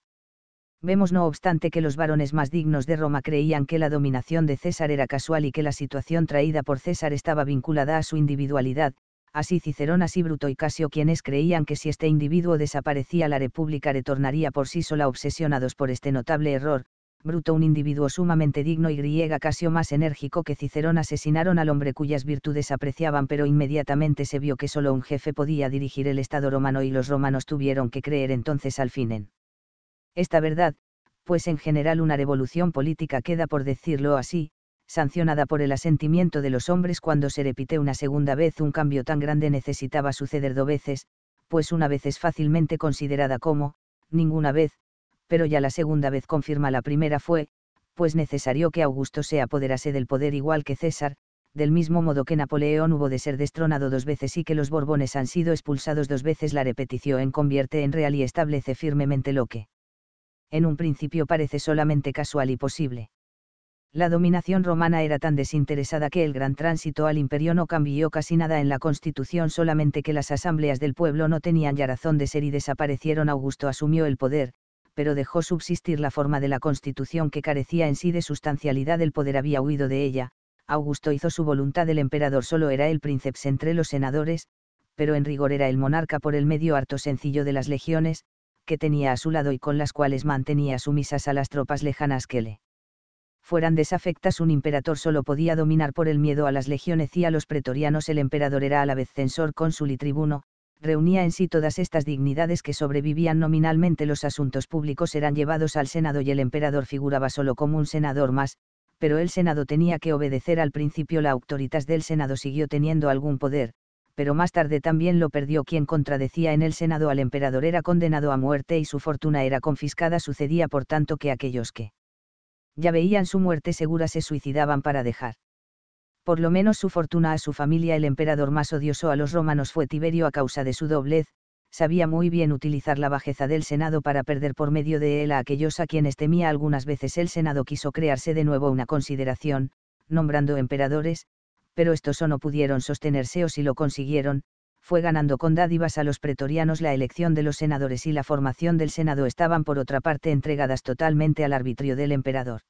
Vemos no obstante que los varones más dignos de Roma creían que la dominación de César era casual y que la situación traída por César estaba vinculada a su individualidad, así Cicerón, así Bruto y Casio, quienes creían que si este individuo desaparecía la República retornaría por sí sola obsesionados por este notable error, Bruto un individuo sumamente digno y griega Casio más enérgico que Cicerón asesinaron al hombre cuyas virtudes apreciaban pero inmediatamente se vio que solo un jefe podía dirigir el Estado romano y los romanos tuvieron que creer entonces al fin en esta verdad, pues en general una revolución política queda por decirlo así, sancionada por el asentimiento de los hombres cuando se repite una segunda vez un cambio tan grande necesitaba suceder dos veces, pues una vez es fácilmente considerada como, ninguna vez, pero ya la segunda vez confirma la primera fue, pues necesario que Augusto se apoderase del poder igual que César, del mismo modo que Napoleón hubo de ser destronado dos veces y que los Borbones han sido expulsados dos veces, la repetición convierte en real y establece firmemente lo que en un principio parece solamente casual y posible la dominación romana era tan desinteresada que el gran tránsito al imperio no cambió casi nada en la constitución, solamente que las asambleas del pueblo no tenían ya razón de ser y desaparecieron. Augusto asumió el poder, pero dejó subsistir la forma de la constitución que carecía en sí de sustancialidad, el poder había huido de ella, Augusto hizo su voluntad, el emperador solo era el príncipe entre los senadores, pero en rigor era el monarca por el medio harto sencillo de las legiones, que tenía a su lado y con las cuales mantenía sumisas a las tropas lejanas que le fueran desafectas un emperador solo podía dominar por el miedo a las legiones y a los pretorianos el emperador era a la vez censor, cónsul y tribuno, reunía en sí todas estas dignidades que sobrevivían nominalmente los asuntos públicos eran llevados al Senado y el emperador figuraba solo como un senador más, pero el Senado tenía que obedecer al principio la autoritas del Senado siguió teniendo algún poder, pero más tarde también lo perdió quien contradecía en el Senado al emperador era condenado a muerte y su fortuna era confiscada sucedía por tanto que aquellos que ya veían su muerte segura se suicidaban para dejar. Por lo menos su fortuna a su familia el emperador más odioso a los romanos fue Tiberio a causa de su doblez, sabía muy bien utilizar la bajeza del Senado para perder por medio de él a aquellos a quienes temía algunas veces el Senado quiso crearse de nuevo una consideración, nombrando emperadores, pero estos o no pudieron sostenerse o si lo consiguieron, fue ganando con dádivas a los pretorianos la elección de los senadores y la formación del Senado estaban por otra parte entregadas totalmente al arbitrio del emperador.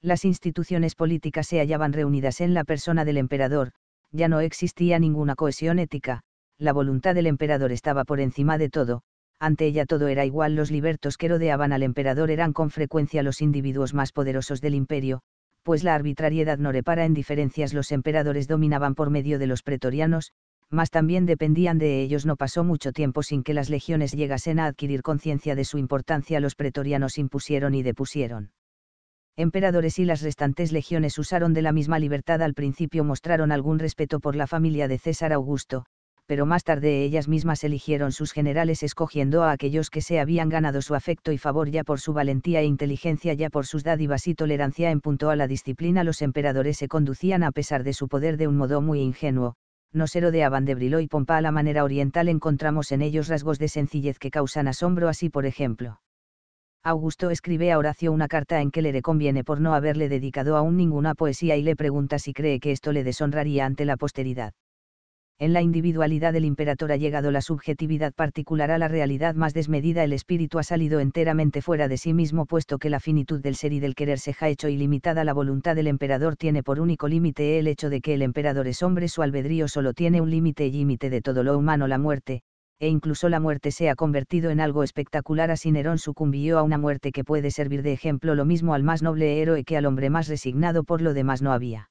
Las instituciones políticas se hallaban reunidas en la persona del emperador, ya no existía ninguna cohesión ética, la voluntad del emperador estaba por encima de todo, ante ella todo era igual, los libertos que rodeaban al emperador eran con frecuencia los individuos más poderosos del imperio, pues la arbitrariedad no repara en diferencias los emperadores dominaban por medio de los pretorianos, mas también dependían de ellos. No pasó mucho tiempo sin que las legiones llegasen a adquirir conciencia de su importancia. Los pretorianos impusieron y depusieron. Emperadores y las restantes legiones usaron de la misma libertad. Al principio mostraron algún respeto por la familia de César Augusto, pero más tarde ellas mismas eligieron sus generales escogiendo a aquellos que se habían ganado su afecto y favor ya por su valentía e inteligencia, ya por sus dádivas y tolerancia en punto a la disciplina. Los emperadores se conducían a pesar de su poder de un modo muy ingenuo, nos rodeaban de brillo y pompa a la manera oriental encontramos en ellos rasgos de sencillez que causan asombro así por ejemplo. Augusto escribe a Horacio una carta en que le reconviene por no haberle dedicado aún ninguna poesía y le pregunta si cree que esto le deshonraría ante la posteridad en la individualidad del emperador ha llegado la subjetividad particular a la realidad más desmedida, el espíritu ha salido enteramente fuera de sí mismo, puesto que la finitud del ser y del querer se ha hecho ilimitada, la voluntad del emperador tiene por único límite el hecho de que el emperador es hombre, su albedrío solo tiene un límite y límite de todo lo humano, la muerte, e incluso la muerte se ha convertido en algo espectacular, así Nerón sucumbió a una muerte que puede servir de ejemplo lo mismo al más noble héroe que al hombre más resignado, por lo demás no había.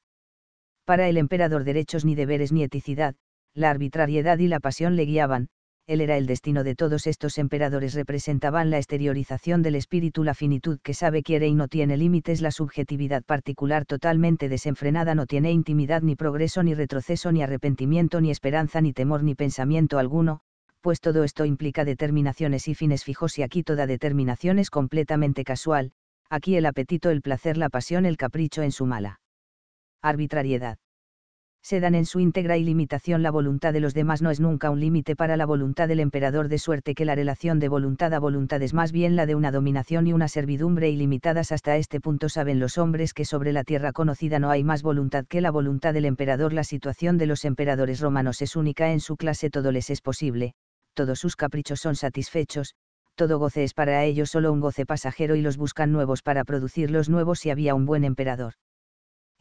Para el emperador derechos ni deberes ni eticidad, la arbitrariedad y la pasión le guiaban, él era el destino de todos estos emperadores representaban la exteriorización del espíritu, la finitud que sabe quiere y no tiene límites, la subjetividad particular totalmente desenfrenada no tiene intimidad ni progreso ni retroceso ni arrepentimiento ni esperanza ni temor ni pensamiento alguno, pues todo esto implica determinaciones y fines fijos y aquí toda determinación es completamente casual, aquí el apetito, el placer, la pasión, el capricho en su mala arbitrariedad se dan en su íntegra ilimitación la voluntad de los demás no es nunca un límite para la voluntad del emperador de suerte que la relación de voluntad a voluntad es más bien la de una dominación y una servidumbre ilimitadas hasta este punto saben los hombres que sobre la tierra conocida no hay más voluntad que la voluntad del emperador la situación de los emperadores romanos es única en su clase todo les es posible, todos sus caprichos son satisfechos, todo goce es para ellos solo un goce pasajero y los buscan nuevos para producirlos nuevos si había un buen emperador.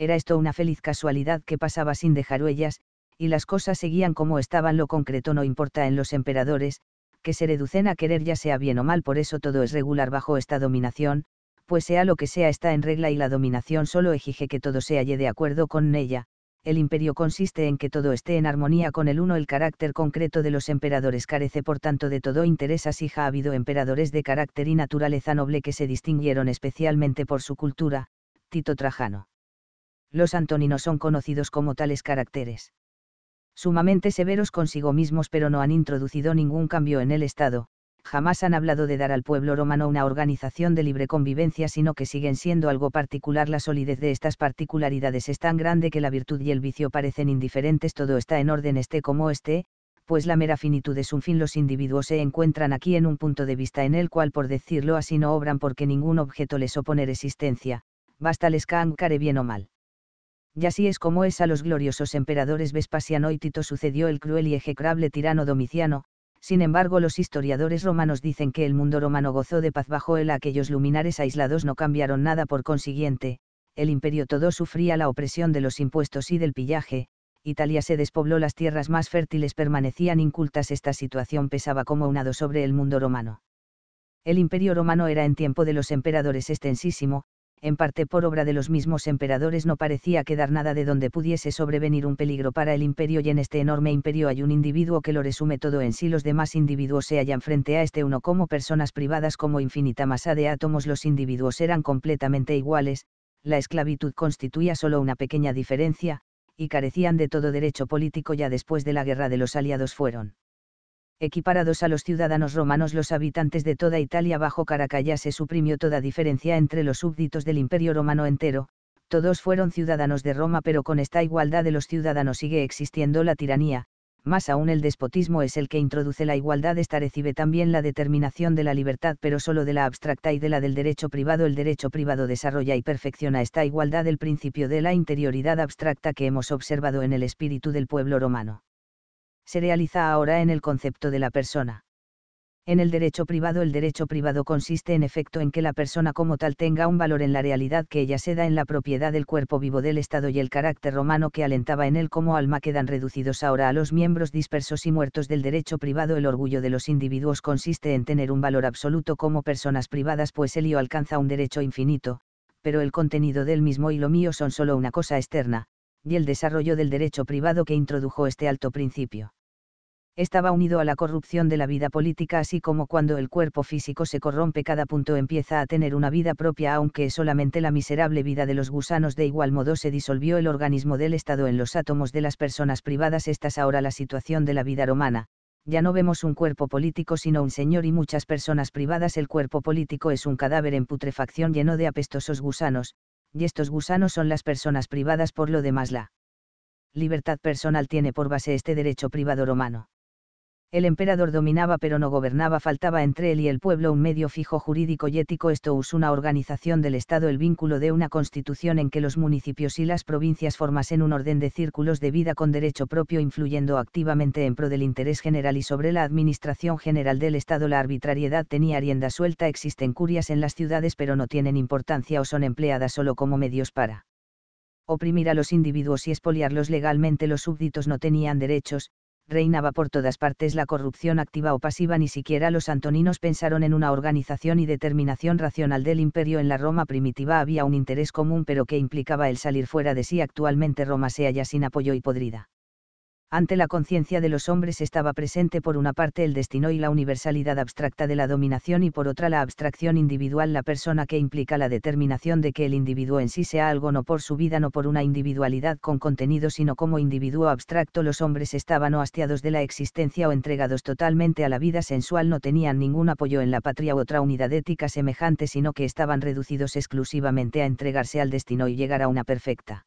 Era esto una feliz casualidad que pasaba sin dejar huellas, y las cosas seguían como estaban. Lo concreto no importa en los emperadores, que se reducen a querer ya sea bien o mal, por eso todo es regular bajo esta dominación, pues sea lo que sea está en regla y la dominación solo exige que todo se halle de acuerdo con ella. El imperio consiste en que todo esté en armonía con el uno. El carácter concreto de los emperadores carece por tanto de todo interés. Así ha habido emperadores de carácter y naturaleza noble que se distinguieron especialmente por su cultura, Tito Trajano los antoninos son conocidos como tales caracteres. Sumamente severos consigo mismos pero no han introducido ningún cambio en el Estado, jamás han hablado de dar al pueblo romano una organización de libre convivencia, sino que siguen siendo algo particular. La solidez de estas particularidades es tan grande que la virtud y el vicio parecen indiferentes, todo está en orden esté como esté, pues la mera finitud es un fin. Los individuos se encuentran aquí en un punto de vista en el cual, por decirlo así, no obran porque ningún objeto les opone resistencia, basta les care bien o mal y así es como es a los gloriosos emperadores Vespasiano y Tito sucedió el cruel y ejecrable tirano Domiciano, sin embargo los historiadores romanos dicen que el mundo romano gozó de paz bajo él aquellos luminares aislados no cambiaron nada por consiguiente, el imperio todo sufría la opresión de los impuestos y del pillaje, Italia se despobló las tierras más fértiles permanecían incultas esta situación pesaba como un hado sobre el mundo romano. El imperio romano era en tiempo de los emperadores extensísimo, en parte por obra de los mismos emperadores, no parecía quedar nada de donde pudiese sobrevenir un peligro para el imperio y en este enorme imperio hay un individuo que lo resume todo en sí. Los demás individuos se hallan frente a este uno como personas privadas como infinita masa de átomos. Los individuos eran completamente iguales, la esclavitud constituía solo una pequeña diferencia, y carecían de todo derecho político ya después de la guerra de los aliados fueron equiparados a los ciudadanos romanos los habitantes de toda Italia bajo Caracalla se suprimió toda diferencia entre los súbditos del imperio romano entero, todos fueron ciudadanos de Roma pero con esta igualdad de los ciudadanos sigue existiendo la tiranía, más aún el despotismo es el que introduce la igualdad esta recibe también la determinación de la libertad pero solo de la abstracta y de la del derecho privado el derecho privado desarrolla y perfecciona esta igualdad el principio de la interioridad abstracta que hemos observado en el espíritu del pueblo romano se realiza ahora en el concepto de la persona. En el derecho privado el derecho privado consiste en efecto en que la persona como tal tenga un valor en la realidad que ella se da en la propiedad del cuerpo vivo del Estado y el carácter romano que alentaba en él como alma quedan reducidos ahora a los miembros dispersos y muertos del derecho privado. El orgullo de los individuos consiste en tener un valor absoluto como personas privadas pues el yo alcanza un derecho infinito, pero el contenido del mismo y lo mío son solo una cosa externa, y el desarrollo del derecho privado que introdujo este alto principio. Estaba unido a la corrupción de la vida política, así como cuando el cuerpo físico se corrompe, cada punto empieza a tener una vida propia, aunque solamente la miserable vida de los gusanos de igual modo se disolvió el organismo del Estado en los átomos de las personas privadas. Esta es ahora la situación de la vida romana, ya no vemos un cuerpo político sino un señor y muchas personas privadas. El cuerpo político es un cadáver en putrefacción lleno de apestosos gusanos, y estos gusanos son las personas privadas por lo demás la libertad personal tiene por base este derecho privado romano el emperador dominaba pero no gobernaba, faltaba entre él y el pueblo un medio fijo jurídico y ético, esto usó una organización del Estado, el vínculo de una constitución en que los municipios y las provincias formasen un orden de círculos de vida con derecho propio, influyendo activamente en pro del interés general y sobre la administración general del Estado. La arbitrariedad tenía rienda suelta, existen curias en las ciudades pero no tienen importancia o son empleadas solo como medios para oprimir a los individuos y expoliarlos legalmente. Los súbditos no tenían derechos, reinaba por todas partes la corrupción activa o pasiva, ni siquiera los antoninos pensaron en una organización y determinación racional del imperio. En la Roma primitiva había un interés común pero que implicaba el salir fuera de sí. Actualmente Roma se halla sin apoyo y podrida ante la conciencia de los hombres estaba presente por una parte el destino y la universalidad abstracta de la dominación y por otra la abstracción individual la persona que implica la determinación de que el individuo en sí sea algo no por su vida no por una individualidad con contenido sino como individuo abstracto los hombres estaban o hastiados de la existencia o entregados totalmente a la vida sensual no tenían ningún apoyo en la patria u otra unidad ética semejante sino que estaban reducidos exclusivamente a entregarse al destino y llegar a una perfecta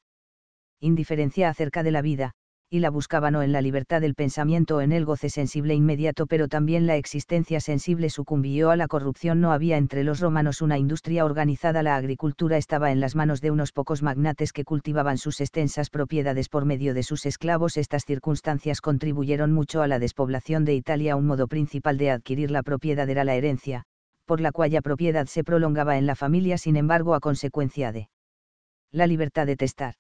indiferencia acerca de la vida, y la buscaban no en la libertad del pensamiento o en el goce sensible inmediato, pero también la existencia sensible sucumbió a la corrupción. No había entre los romanos una industria organizada, la agricultura estaba en las manos de unos pocos magnates que cultivaban sus extensas propiedades por medio de sus esclavos. Estas circunstancias contribuyeron mucho a la despoblación de Italia. Un modo principal de adquirir la propiedad era la herencia, por la cual la propiedad se prolongaba en la familia, sin embargo, a consecuencia de la libertad de testar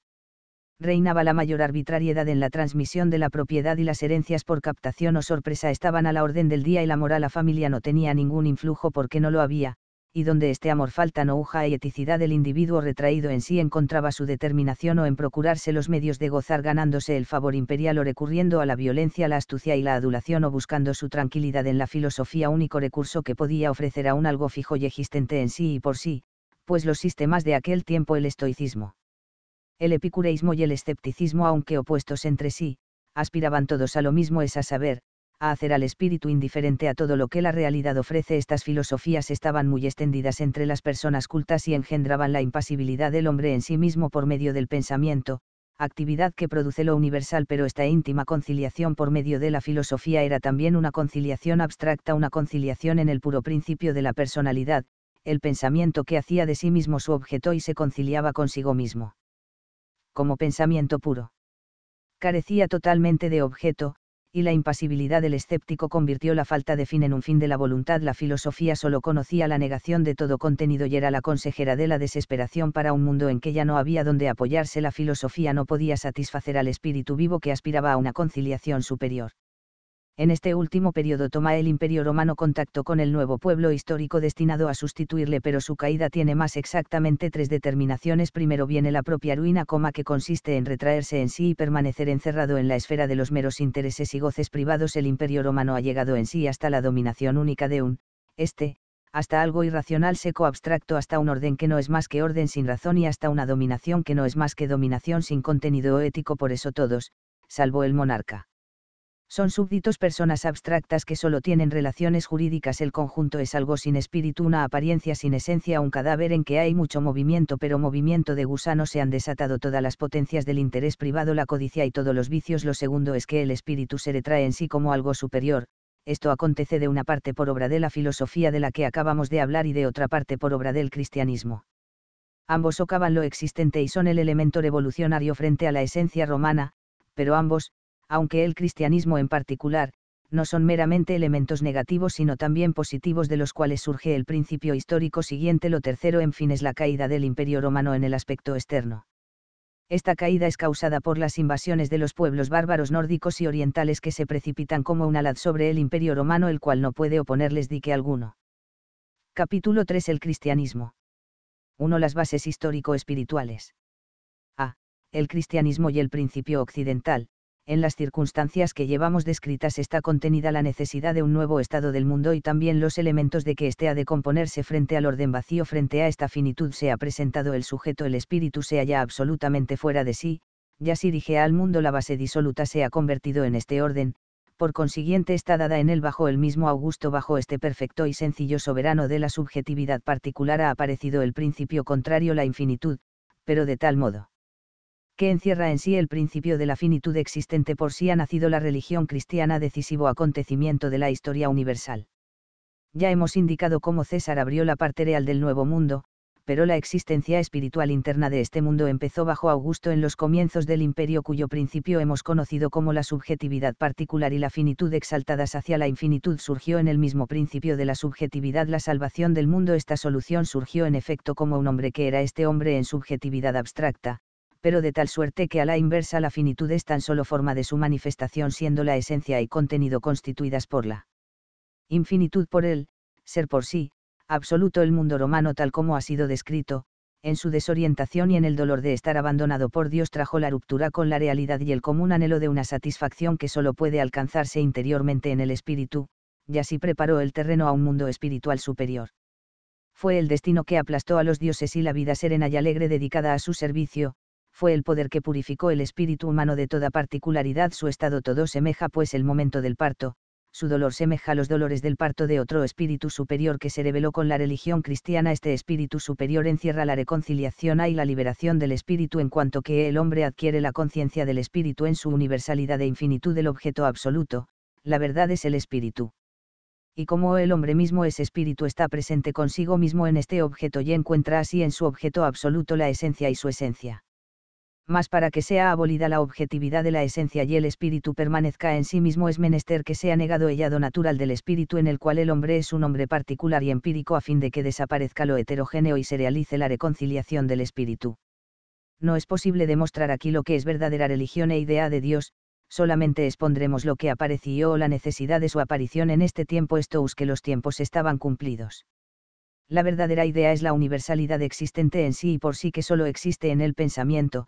reinaba la mayor arbitrariedad en la transmisión de la propiedad y las herencias por captación o sorpresa estaban a la orden del día y la moral a familia no tenía ningún influjo porque no lo había, y donde este amor falta no uja y eticidad del individuo retraído en sí encontraba su determinación o en procurarse los medios de gozar ganándose el favor imperial o recurriendo a la violencia, la astucia y la adulación o buscando su tranquilidad en la filosofía único recurso que podía ofrecer a un algo fijo y existente en sí y por sí, pues los sistemas de aquel tiempo el estoicismo el epicureísmo y el escepticismo, aunque opuestos entre sí, aspiraban todos a lo mismo es a saber, a hacer al espíritu indiferente a todo lo que la realidad ofrece. Estas filosofías estaban muy extendidas entre las personas cultas y engendraban la impasibilidad del hombre en sí mismo por medio del pensamiento, actividad que produce lo universal, pero esta íntima conciliación por medio de la filosofía era también una conciliación abstracta, una conciliación en el puro principio de la personalidad, el pensamiento que hacía de sí mismo su objeto y se conciliaba consigo mismo como pensamiento puro. Carecía totalmente de objeto, y la impasibilidad del escéptico convirtió la falta de fin en un fin de la voluntad. La filosofía solo conocía la negación de todo contenido y era la consejera de la desesperación para un mundo en que ya no había donde apoyarse. La filosofía no podía satisfacer al espíritu vivo que aspiraba a una conciliación superior en este último periodo toma el Imperio romano contacto con el nuevo pueblo histórico destinado a sustituirle, pero su caída tiene más exactamente tres determinaciones. Primero viene la propia ruina, coma que consiste en retraerse en sí y permanecer encerrado en la esfera de los meros intereses y goces privados. El Imperio romano ha llegado en sí hasta la dominación única de un, este, hasta algo irracional seco abstracto, hasta un orden que no es más que orden sin razón y hasta una dominación que no es más que dominación sin contenido ético. Por eso todos, salvo el monarca son súbditos personas abstractas que solo tienen relaciones jurídicas. El conjunto es algo sin espíritu, una apariencia sin esencia, un cadáver en que hay mucho movimiento, pero movimiento de gusano se han desatado todas las potencias del interés privado, la codicia y todos los vicios. Lo segundo es que el espíritu se retrae en sí como algo superior. Esto acontece de una parte por obra de la filosofía de la que acabamos de hablar y de otra parte por obra del cristianismo. Ambos socavan lo existente y son el elemento revolucionario frente a la esencia romana, pero ambos, aunque el cristianismo en particular, no son meramente elementos negativos sino también positivos de los cuales surge el principio histórico siguiente. Lo tercero en fin es la caída del imperio romano en el aspecto externo. Esta caída es causada por las invasiones de los pueblos bárbaros nórdicos y orientales que se precipitan como un alad sobre el imperio romano el cual no puede oponerles dique alguno. Capítulo 3 El cristianismo. 1. Las bases histórico-espirituales. A. El cristianismo y el principio occidental, en las circunstancias que llevamos descritas está contenida la necesidad de un nuevo estado del mundo y también los elementos de que éste ha de componerse frente al orden vacío, frente a esta finitud se ha presentado el sujeto, el espíritu se halla absolutamente fuera de sí, ya si dije al mundo la base disoluta se ha convertido en este orden, por consiguiente está dada en él bajo el mismo Augusto, bajo este perfecto y sencillo soberano de la subjetividad particular ha aparecido el principio contrario, la infinitud, pero de tal modo que encierra en sí el principio de la finitud existente por sí ha nacido la religión cristiana decisivo acontecimiento de la historia universal. Ya hemos indicado cómo César abrió la parte real del Nuevo Mundo, pero la existencia espiritual interna de este mundo empezó bajo Augusto en los comienzos del imperio cuyo principio hemos conocido como la subjetividad particular y la finitud exaltadas hacia la infinitud surgió en el mismo principio de la subjetividad la salvación del mundo esta solución surgió en efecto como un hombre que era este hombre en subjetividad abstracta, pero de tal suerte que a la inversa la finitud es tan solo forma de su manifestación siendo la esencia y contenido constituidas por la infinitud por él, ser por sí, absoluto el mundo romano tal como ha sido descrito, en su desorientación y en el dolor de estar abandonado por Dios trajo la ruptura con la realidad y el común anhelo de una satisfacción que solo puede alcanzarse interiormente en el espíritu, y así preparó el terreno a un mundo espiritual superior. Fue el destino que aplastó a los dioses y la vida serena y alegre dedicada a su servicio, fue el poder que purificó el espíritu humano de toda particularidad. Su estado todo semeja pues el momento del parto, su dolor semeja los dolores del parto de otro espíritu superior que se reveló con la religión cristiana. Este espíritu superior encierra la reconciliación y la liberación del espíritu en cuanto que el hombre adquiere la conciencia del espíritu en su universalidad e infinitud del objeto absoluto, la verdad es el espíritu. Y como el hombre mismo es espíritu está presente consigo mismo en este objeto y encuentra así en su objeto absoluto la esencia y su esencia mas para que sea abolida la objetividad de la esencia y el espíritu permanezca en sí mismo es menester que sea negado yado natural del espíritu en el cual el hombre es un hombre particular y empírico a fin de que desaparezca lo heterogéneo y se realice la reconciliación del espíritu. No es posible demostrar aquí lo que es verdadera religión e idea de Dios, solamente expondremos lo que apareció o la necesidad de su aparición en este tiempo estos que los tiempos estaban cumplidos. La verdadera idea es la universalidad existente en sí y por sí que solo existe en el pensamiento,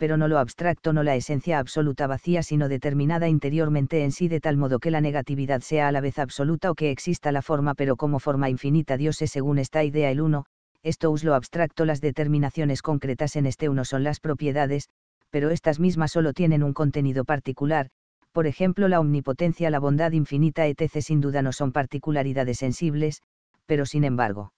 pero no lo abstracto, no la esencia absoluta vacía, sino determinada interiormente en sí de tal modo que la negatividad sea a la vez absoluta o que exista la forma, pero como forma infinita Dios es según esta idea el uno, esto es lo abstracto, las determinaciones concretas en este uno son las propiedades, pero estas mismas solo tienen un contenido particular, por ejemplo la omnipotencia, la bondad infinita, etc. sin duda no son particularidades sensibles, pero sin embargo.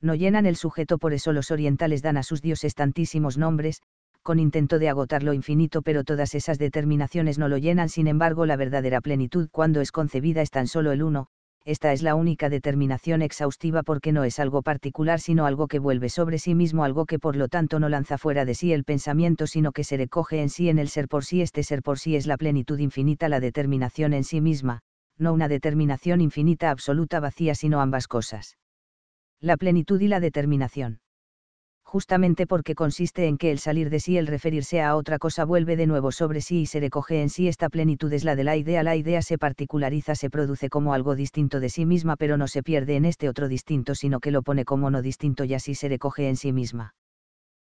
No llenan el sujeto, por eso los orientales dan a sus dioses tantísimos nombres, con intento de agotar lo infinito, pero todas esas determinaciones no lo llenan. Sin embargo, la verdadera plenitud cuando es concebida es tan solo el uno, esta es la única determinación exhaustiva porque no es algo particular sino algo que vuelve sobre sí mismo, algo que por lo tanto no lanza fuera de sí el pensamiento sino que se recoge en sí en el ser por sí. Este ser por sí es la plenitud infinita, la determinación en sí misma, no una determinación infinita absoluta vacía sino ambas cosas. La plenitud y la determinación justamente porque consiste en que el salir de sí, el referirse a otra cosa vuelve de nuevo sobre sí y se recoge en sí esta plenitud es la de la idea, la idea se particulariza, se produce como algo distinto de sí misma, pero no se pierde en este otro distinto, sino que lo pone como no distinto y así se recoge en sí misma.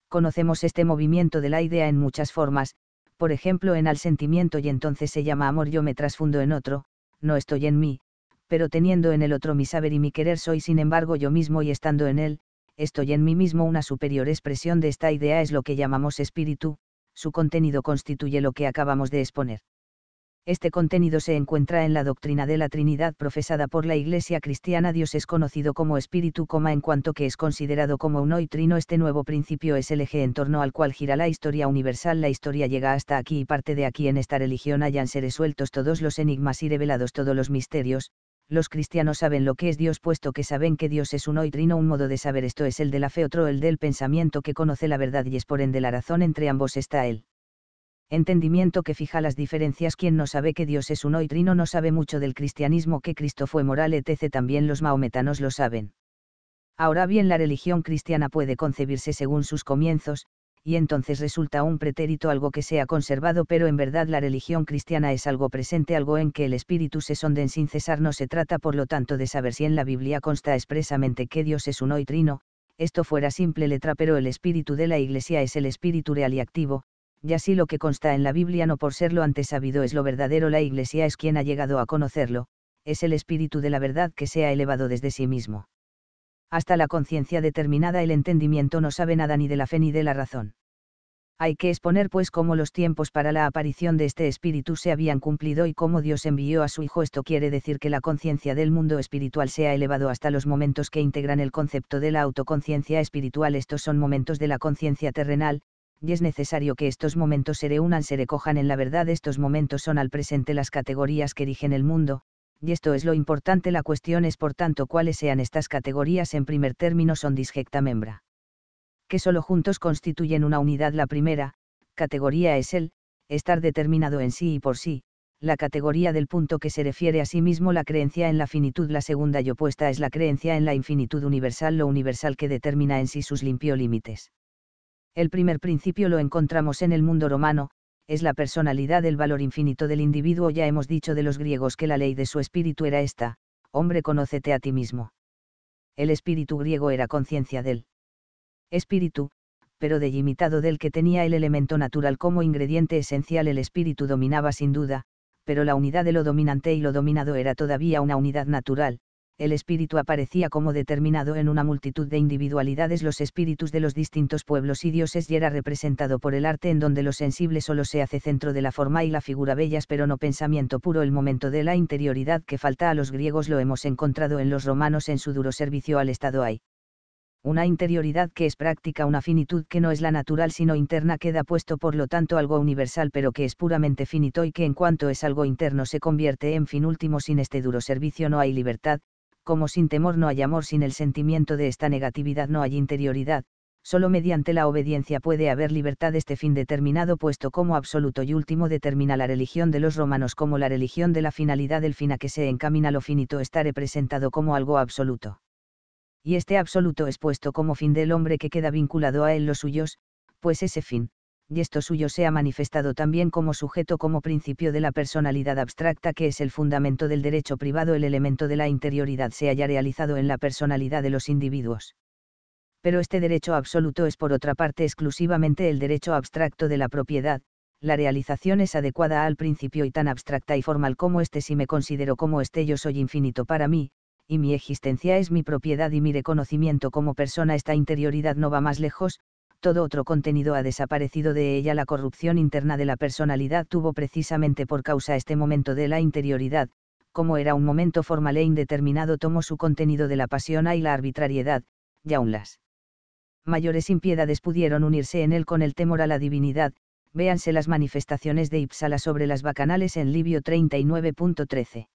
Conocemos este movimiento de la idea en muchas formas, por ejemplo en al sentimiento y entonces se llama amor, yo me trasfundo en otro, no estoy en mí, pero teniendo en el otro mi saber y mi querer soy sin embargo yo mismo y estando en él, estoy en mí mismo una superior expresión de esta idea es lo que llamamos espíritu, su contenido constituye lo que acabamos de exponer. Este contenido se encuentra en la doctrina de la Trinidad profesada por la Iglesia cristiana. Dios es conocido como espíritu, coma, en cuanto que es considerado como uno y trino. Este nuevo principio es el eje en torno al cual gira la historia universal. La historia llega hasta aquí y parte de aquí. En esta religión hayan ser resueltos todos los enigmas y revelados todos los misterios, los cristianos saben lo que es Dios puesto que saben que Dios es uno y trino. Un modo de saber esto es el de la fe, otro el del pensamiento que conoce la verdad y es por ende la razón entre ambos está él entendimiento que fija las diferencias. Quien no sabe que Dios es uno y trino no sabe mucho del cristianismo, que Cristo fue moral, etc. También los maometanos lo saben. Ahora bien, la religión cristiana puede concebirse según sus comienzos, y entonces resulta un pretérito algo que se conservado, pero en verdad la religión cristiana es algo presente, algo en que el espíritu se sonde sin cesar. No se trata por lo tanto de saber si en la Biblia consta expresamente que Dios es uno y trino, esto fuera simple letra, pero el espíritu de la Iglesia es el espíritu real y activo, y así lo que consta en la Biblia no por serlo lo antes sabido es lo verdadero, la Iglesia es quien ha llegado a conocerlo, es el espíritu de la verdad que se ha elevado desde sí mismo hasta la conciencia determinada el entendimiento no sabe nada ni de la fe ni de la razón. Hay que exponer pues cómo los tiempos para la aparición de este espíritu se habían cumplido y cómo Dios envió a su Hijo. Esto quiere decir que la conciencia del mundo espiritual se ha elevado hasta los momentos que integran el concepto de la autoconciencia espiritual. Estos son momentos de la conciencia terrenal, y es necesario que estos momentos se reúnan, se recojan en la verdad. Estos momentos son al presente las categorías que erigen el mundo, y esto es lo importante la cuestión es por tanto cuáles sean estas categorías en primer término son disjecta membra. Que solo juntos constituyen una unidad la primera, categoría es el, estar determinado en sí y por sí, la categoría del punto que se refiere a sí mismo la creencia en la finitud la segunda y opuesta es la creencia en la infinitud universal lo universal que determina en sí sus limpio límites. El primer principio lo encontramos en el mundo romano, es la personalidad el valor infinito del individuo. Ya hemos dicho de los griegos que la ley de su espíritu era esta, hombre conócete a ti mismo. El espíritu griego era conciencia del espíritu, pero delimitado del que tenía el elemento natural como ingrediente esencial el espíritu dominaba sin duda, pero la unidad de lo dominante y lo dominado era todavía una unidad natural, el espíritu aparecía como determinado en una multitud de individualidades los espíritus de los distintos pueblos y dioses y era representado por el arte en donde lo sensible solo se hace centro de la forma y la figura bellas pero no pensamiento puro el momento de la interioridad que falta a los griegos lo hemos encontrado en los romanos en su duro servicio al Estado hay. Una interioridad que es práctica, una finitud que no es la natural sino interna queda puesto por lo tanto algo universal pero que es puramente finito y que en cuanto es algo interno se convierte en fin último sin este duro servicio no hay libertad, como sin temor no hay amor, sin el sentimiento de esta negatividad no hay interioridad, solo mediante la obediencia puede haber libertad este fin determinado puesto como absoluto y último determina la religión de los romanos como la religión de la finalidad del fin a que se encamina lo finito está representado como algo absoluto. Y este absoluto es puesto como fin del hombre que queda vinculado a él los suyos, pues ese fin, y esto suyo se ha manifestado también como sujeto como principio de la personalidad abstracta que es el fundamento del derecho privado, el elemento de la interioridad se haya realizado en la personalidad de los individuos. Pero este derecho absoluto es por otra parte exclusivamente el derecho abstracto de la propiedad, la realización es adecuada al principio y tan abstracta y formal como este si me considero como este yo soy infinito para mí, y mi existencia es mi propiedad y mi reconocimiento como persona esta interioridad no va más lejos, todo otro contenido ha desaparecido de ella. La corrupción interna de la personalidad tuvo precisamente por causa este momento de la interioridad, como era un momento formal e indeterminado tomó su contenido de la pasión y la arbitrariedad, y aún las mayores impiedades pudieron unirse en él con el temor a la divinidad, véanse las manifestaciones de Ipsala sobre las bacanales en Libio 39.13.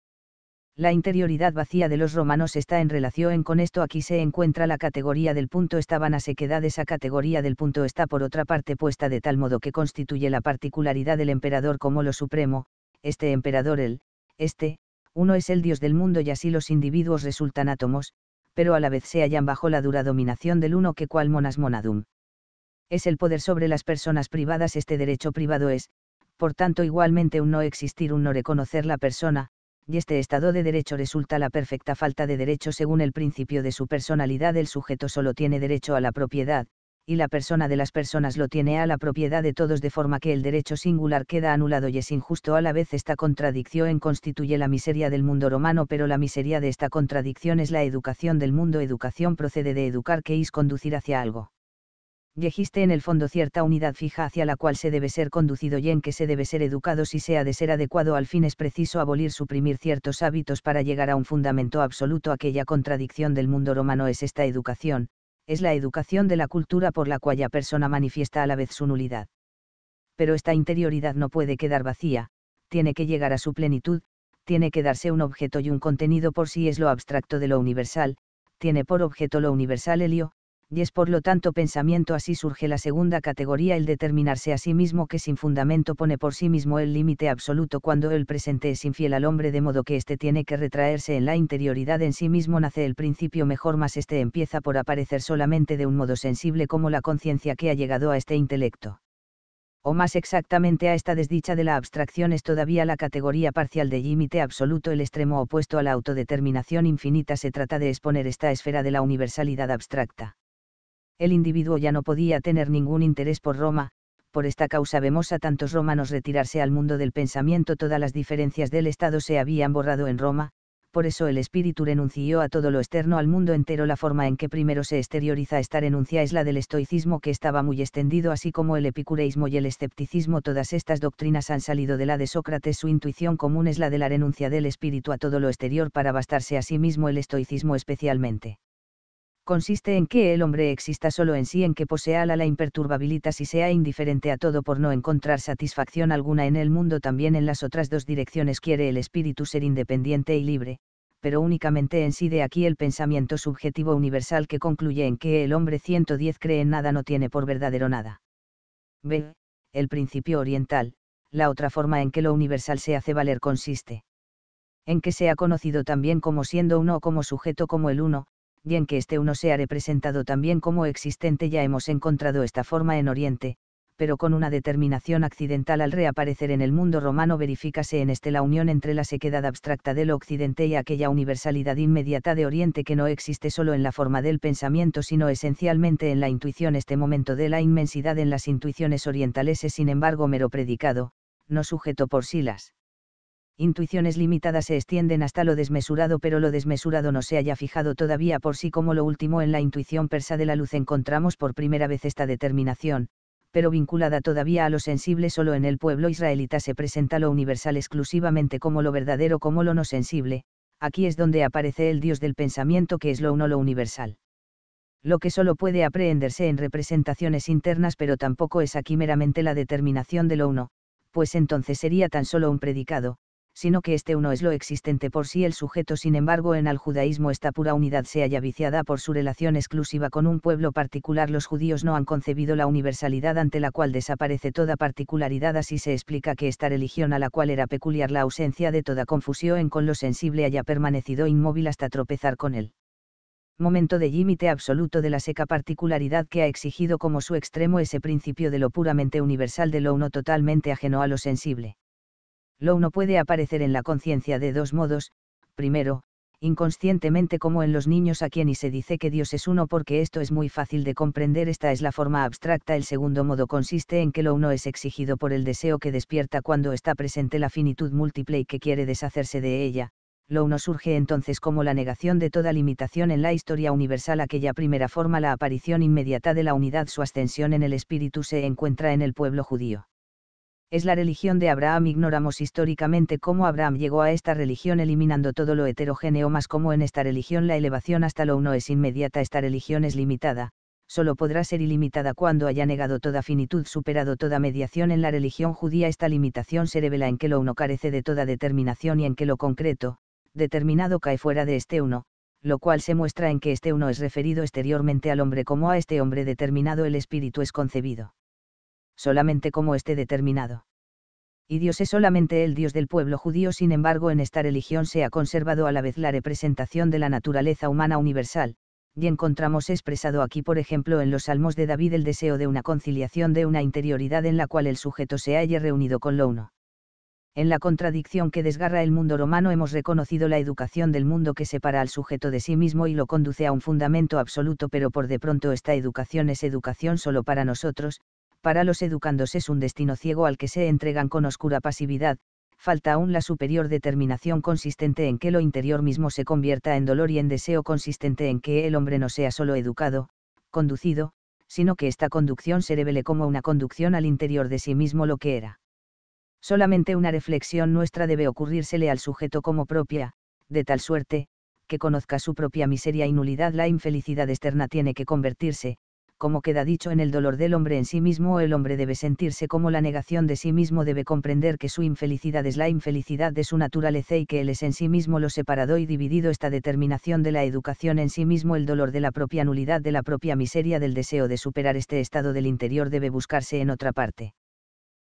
La interioridad vacía de los romanos está en relación con esto. Aquí se encuentra la categoría del punto estaban a sequedad. Esa categoría del punto está por otra parte puesta de tal modo que constituye la particularidad del emperador como lo supremo, este emperador el, este, uno es el dios del mundo y así los individuos resultan átomos, pero a la vez se hallan bajo la dura dominación del uno que cual monas monadum. Es el poder sobre las personas privadas. Este derecho privado es, por tanto, igualmente un no existir, un no reconocer la persona, y este Estado de Derecho resulta la perfecta falta de derecho según el principio de su personalidad. El sujeto solo tiene derecho a la propiedad, y la persona de las personas lo tiene a la propiedad de todos de forma que el derecho singular queda anulado y es injusto a la vez esta contradicción constituye la miseria del mundo romano pero la miseria de esta contradicción es la educación del mundo educación procede de educar que es conducir hacia algo y en el fondo cierta unidad fija hacia la cual se debe ser conducido y en que se debe ser educado si sea de ser adecuado al fin es preciso abolir suprimir ciertos hábitos para llegar a un fundamento absoluto aquella contradicción del mundo romano es esta educación, es la educación de la cultura por la cual ya persona manifiesta a la vez su nulidad. Pero esta interioridad no puede quedar vacía, tiene que llegar a su plenitud, tiene que darse un objeto y un contenido por sí es lo abstracto de lo universal, tiene por objeto lo universal helio, y es por lo tanto pensamiento así surge la segunda categoría el determinarse a sí mismo que sin fundamento pone por sí mismo el límite absoluto cuando el presente es infiel al hombre de modo que éste tiene que retraerse en la interioridad en sí mismo nace el principio mejor más este empieza por aparecer solamente de un modo sensible como la conciencia que ha llegado a este intelecto o más exactamente a esta desdicha de la abstracción es todavía la categoría parcial de límite absoluto el extremo opuesto a la autodeterminación infinita se trata de exponer esta esfera de la universalidad abstracta el individuo ya no podía tener ningún interés por Roma, por esta causa vemos a tantos romanos retirarse al mundo del pensamiento, todas las diferencias del Estado se habían borrado en Roma, por eso el espíritu renunció a todo lo externo al mundo entero. La forma en que primero se exterioriza esta renuncia es la del estoicismo que estaba muy extendido, así como el epicureísmo y el escepticismo. Todas estas doctrinas han salido de la de Sócrates. Su intuición común es la de la renuncia del espíritu a todo lo exterior para bastarse a sí mismo el estoicismo especialmente consiste en que el hombre exista solo en sí, en que posea la, la imperturbabilitas y sea indiferente a todo por no encontrar satisfacción alguna en el mundo. También en las otras dos direcciones quiere el espíritu ser independiente y libre, pero únicamente en sí de aquí el pensamiento subjetivo universal que concluye en que el hombre 110 cree en nada no tiene por verdadero nada. B. El principio oriental, la otra forma en que lo universal se hace valer consiste en que sea conocido también como siendo uno o como sujeto como el uno, y en que este uno sea representado también como existente ya hemos encontrado esta forma en Oriente, pero con una determinación accidental al reaparecer en el mundo romano verifícase en este la unión entre la sequedad abstracta del occidente y aquella universalidad inmediata de Oriente que no existe solo en la forma del pensamiento sino esencialmente en la intuición. Este momento de la inmensidad en las intuiciones orientales es sin embargo mero predicado, no sujeto por silas intuiciones limitadas se extienden hasta lo desmesurado, pero lo desmesurado no se haya fijado todavía por sí como lo último en la intuición persa de la luz encontramos por primera vez esta determinación, pero vinculada todavía a lo sensible solo en el pueblo israelita se presenta lo universal exclusivamente como lo verdadero como lo no sensible, aquí es donde aparece el dios del pensamiento que es lo uno lo universal. Lo que solo puede aprehenderse en representaciones internas pero tampoco es aquí meramente la determinación de lo uno, pues entonces sería tan solo un predicado, sino que este uno es lo existente por sí el sujeto. Sin embargo, en el judaísmo esta pura unidad se halla viciada por su relación exclusiva con un pueblo particular. Los judíos no han concebido la universalidad ante la cual desaparece toda particularidad. Así se explica que esta religión a la cual era peculiar la ausencia de toda confusión con lo sensible haya permanecido inmóvil hasta tropezar con él momento de límite absoluto de la seca particularidad que ha exigido como su extremo ese principio de lo puramente universal de lo uno totalmente ajeno a lo sensible lo uno puede aparecer en la conciencia de dos modos, primero, inconscientemente como en los niños a quienes se dice que Dios es uno porque esto es muy fácil de comprender, esta es la forma abstracta, el segundo modo consiste en que lo uno es exigido por el deseo que despierta cuando está presente la finitud múltiple y que quiere deshacerse de ella, lo uno surge entonces como la negación de toda limitación en la historia universal, aquella primera forma, la aparición inmediata de la unidad, su ascensión en el espíritu se encuentra en el pueblo judío es la religión de Abraham. Ignoramos históricamente cómo Abraham llegó a esta religión eliminando todo lo heterogéneo, más como en esta religión la elevación hasta lo uno es inmediata, esta religión es limitada, solo podrá ser ilimitada cuando haya negado toda finitud, superado toda mediación en la religión judía. Esta limitación se revela en que lo uno carece de toda determinación y en que lo concreto, determinado cae fuera de este uno, lo cual se muestra en que este uno es referido exteriormente al hombre como a este hombre determinado el espíritu es concebido solamente como esté determinado. Y Dios es solamente el Dios del pueblo judío, sin embargo en esta religión se ha conservado a la vez la representación de la naturaleza humana universal, y encontramos expresado aquí por ejemplo en los Salmos de David el deseo de una conciliación de una interioridad en la cual el sujeto se halle reunido con lo uno. En la contradicción que desgarra el mundo romano hemos reconocido la educación del mundo que separa al sujeto de sí mismo y lo conduce a un fundamento absoluto, pero por de pronto esta educación es educación solo para nosotros, para los educandos es un destino ciego al que se entregan con oscura pasividad, falta aún la superior determinación consistente en que lo interior mismo se convierta en dolor y en deseo consistente en que el hombre no sea solo educado, conducido, sino que esta conducción se revele como una conducción al interior de sí mismo lo que era. Solamente una reflexión nuestra debe ocurrírsele al sujeto como propia, de tal suerte, que conozca su propia miseria y nulidad la infelicidad externa tiene que convertirse, como queda dicho en el dolor del hombre en sí mismo, el hombre debe sentirse como la negación de sí mismo, debe comprender que su infelicidad es la infelicidad de su naturaleza y que él es en sí mismo lo separado y dividido. Esta determinación de la educación en sí mismo, el dolor de la propia nulidad, de la propia miseria, del deseo de superar este estado del interior debe buscarse en otra parte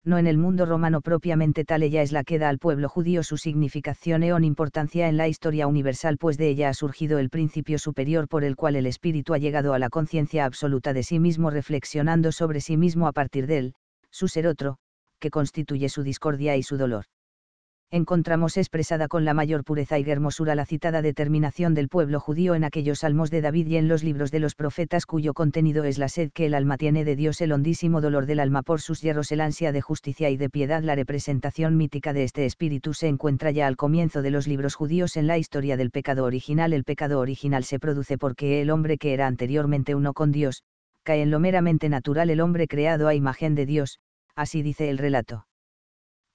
no en el mundo romano propiamente tal ella es la que da al pueblo judío su significación e importancia en la historia universal pues de ella ha surgido el principio superior por el cual el espíritu ha llegado a la conciencia absoluta de sí mismo reflexionando sobre sí mismo a partir de él, su ser otro, que constituye su discordia y su dolor encontramos expresada con la mayor pureza y hermosura la citada determinación del pueblo judío en aquellos salmos de David y en los libros de los profetas cuyo contenido es la sed que el alma tiene de Dios, el hondísimo dolor del alma por sus hierros, el ansia de justicia y de piedad. La representación mítica de este espíritu se encuentra ya al comienzo de los libros judíos en la historia del pecado original. El pecado original se produce porque el hombre que era anteriormente uno con Dios, cae en lo meramente natural el hombre creado a imagen de Dios, así dice el relato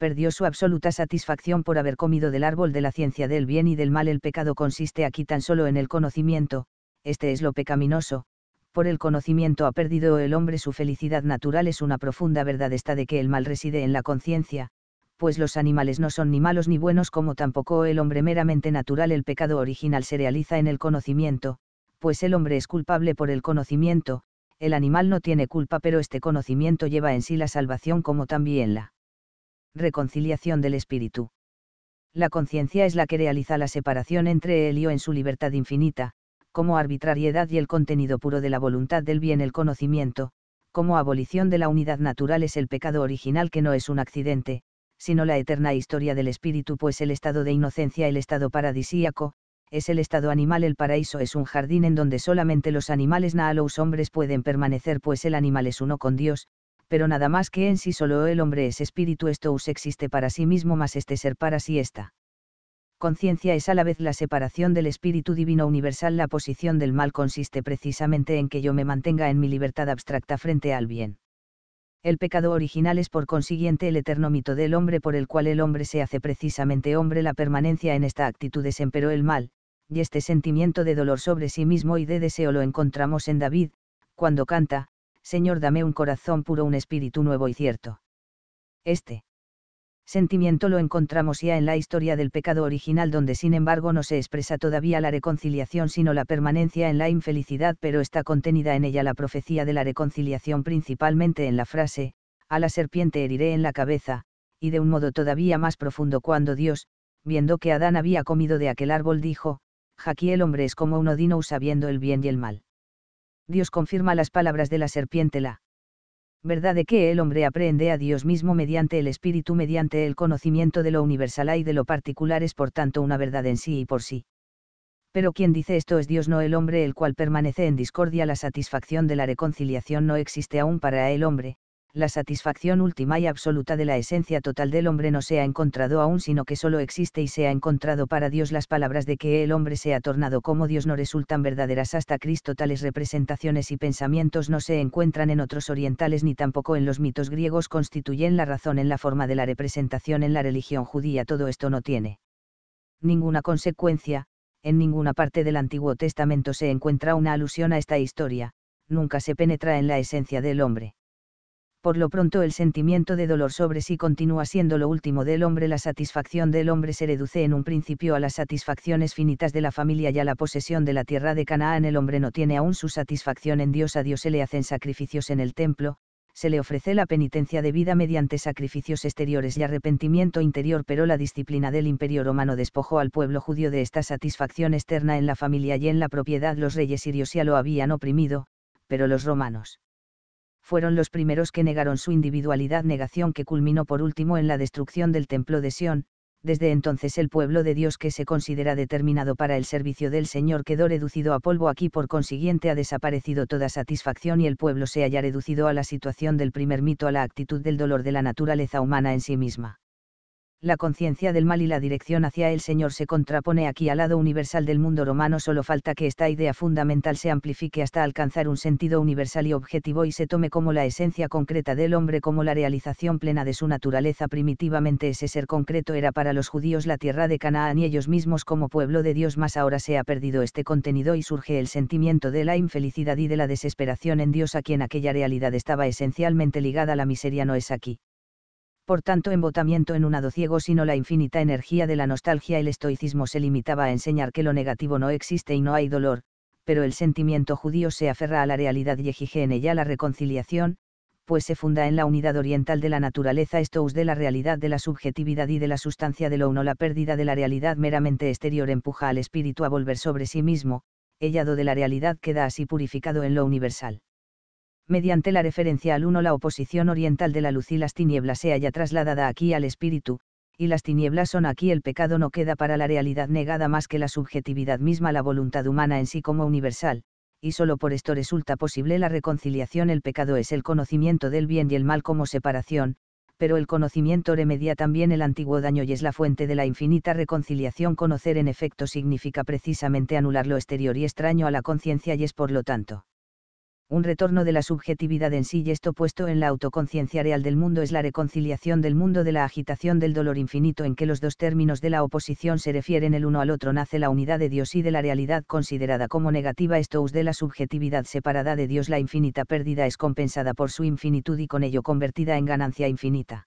perdió su absoluta satisfacción por haber comido del árbol de la ciencia del bien y del mal. El pecado consiste aquí tan solo en el conocimiento, este es lo pecaminoso, por el conocimiento ha perdido el hombre su felicidad natural es una profunda verdad esta de que el mal reside en la conciencia, pues los animales no son ni malos ni buenos como tampoco el hombre meramente natural el pecado original se realiza en el conocimiento, pues el hombre es culpable por el conocimiento, el animal no tiene culpa pero este conocimiento lleva en sí la salvación como también la reconciliación del espíritu. La conciencia es la que realiza la separación entre él y yo en su libertad infinita, como arbitrariedad y el contenido puro de la voluntad del bien el conocimiento, como abolición de la unidad natural es el pecado original que no es un accidente, sino la eterna historia del espíritu, pues el estado de inocencia, el estado paradisíaco, es el estado animal, el paraíso es un jardín en donde solamente los animales na los hombres pueden permanecer, pues el animal es uno con Dios, pero nada más que en sí solo el hombre es espíritu, esto existe para sí mismo más este ser para sí está. Conciencia es a la vez la separación del espíritu divino universal, la posición del mal consiste precisamente en que yo me mantenga en mi libertad abstracta frente al bien. El pecado original es por consiguiente el eterno mito del hombre por el cual el hombre se hace precisamente hombre. La permanencia en esta actitud es el mal, y este sentimiento de dolor sobre sí mismo y de deseo lo encontramos en David, cuando canta, Señor, dame un corazón puro, un espíritu nuevo y cierto. Este sentimiento lo encontramos ya en la historia del pecado original donde sin embargo no se expresa todavía la reconciliación sino la permanencia en la infelicidad pero está contenida en ella la profecía de la reconciliación principalmente en la frase, a la serpiente heriré en la cabeza, y de un modo todavía más profundo cuando Dios, viendo que Adán había comido de aquel árbol dijo, "Aquí el hombre es como un odino sabiendo el bien y el mal. Dios confirma las palabras de la serpiente la verdad de que el hombre aprende a Dios mismo mediante el espíritu, mediante el conocimiento de lo universal y de lo particular es por tanto una verdad en sí y por sí. Pero quien dice esto es Dios no el hombre el cual permanece en discordia la satisfacción de la reconciliación no existe aún para el hombre, la satisfacción última y absoluta de la esencia total del hombre no se ha encontrado aún, sino que solo existe y se ha encontrado para Dios las palabras de que el hombre se ha tornado como Dios no resultan verdaderas hasta Cristo. Tales representaciones y pensamientos no se encuentran en otros orientales ni tampoco en los mitos griegos, constituyen la razón en la forma de la representación en la religión judía. Todo esto no tiene ninguna consecuencia, en ninguna parte del Antiguo Testamento se encuentra una alusión a esta historia, nunca se penetra en la esencia del hombre por lo pronto el sentimiento de dolor sobre sí continúa siendo lo último del hombre, la satisfacción del hombre se reduce en un principio a las satisfacciones finitas de la familia y a la posesión de la tierra de Canaán, el hombre no tiene aún su satisfacción en Dios, a Dios se le hacen sacrificios en el templo, se le ofrece la penitencia de vida mediante sacrificios exteriores y arrepentimiento interior, pero la disciplina del imperio romano despojó al pueblo judío de esta satisfacción externa en la familia y en la propiedad, los reyes sirios ya lo habían oprimido, pero los romanos fueron los primeros que negaron su individualidad, negación que culminó por último en la destrucción del templo de Sión, desde entonces el pueblo de Dios que se considera determinado para el servicio del Señor quedó reducido a polvo aquí por consiguiente ha desaparecido toda satisfacción y el pueblo se halla reducido a la situación del primer mito a la actitud del dolor de la naturaleza humana en sí misma la conciencia del mal y la dirección hacia el Señor se contrapone aquí al lado universal del mundo romano, solo falta que esta idea fundamental se amplifique hasta alcanzar un sentido universal y objetivo y se tome como la esencia concreta del hombre, como la realización plena de su naturaleza. Primitivamente ese ser concreto era para los judíos la tierra de Canaán y ellos mismos como pueblo de Dios, más ahora se ha perdido este contenido y surge el sentimiento de la infelicidad y de la desesperación en Dios a quien aquella realidad estaba esencialmente ligada. La miseria no es aquí por tanto embotamiento en un ciego sino la infinita energía de la nostalgia. El estoicismo se limitaba a enseñar que lo negativo no existe y no hay dolor, pero el sentimiento judío se aferra a la realidad y exige en ella la reconciliación, pues se funda en la unidad oriental de la naturaleza estous de la realidad de la subjetividad y de la sustancia de lo uno. La pérdida de la realidad meramente exterior empuja al espíritu a volver sobre sí mismo, hellado de la realidad queda así purificado en lo universal mediante la referencia al uno la oposición oriental de la luz y las tinieblas se haya trasladada aquí al espíritu, y las tinieblas son aquí el pecado no queda para la realidad negada más que la subjetividad misma la voluntad humana en sí como universal, y sólo por esto resulta posible la reconciliación el pecado es el conocimiento del bien y el mal como separación, pero el conocimiento remedia también el antiguo daño y es la fuente de la infinita reconciliación conocer en efecto significa precisamente anular lo exterior y extraño a la conciencia y es por lo tanto un retorno de la subjetividad en sí y esto puesto en la autoconciencia real del mundo es la reconciliación del mundo de la agitación del dolor infinito en que los dos términos de la oposición se refieren el uno al otro nace la unidad de Dios y de la realidad considerada como negativa esto us de la subjetividad separada de Dios la infinita pérdida es compensada por su infinitud y con ello convertida en ganancia infinita.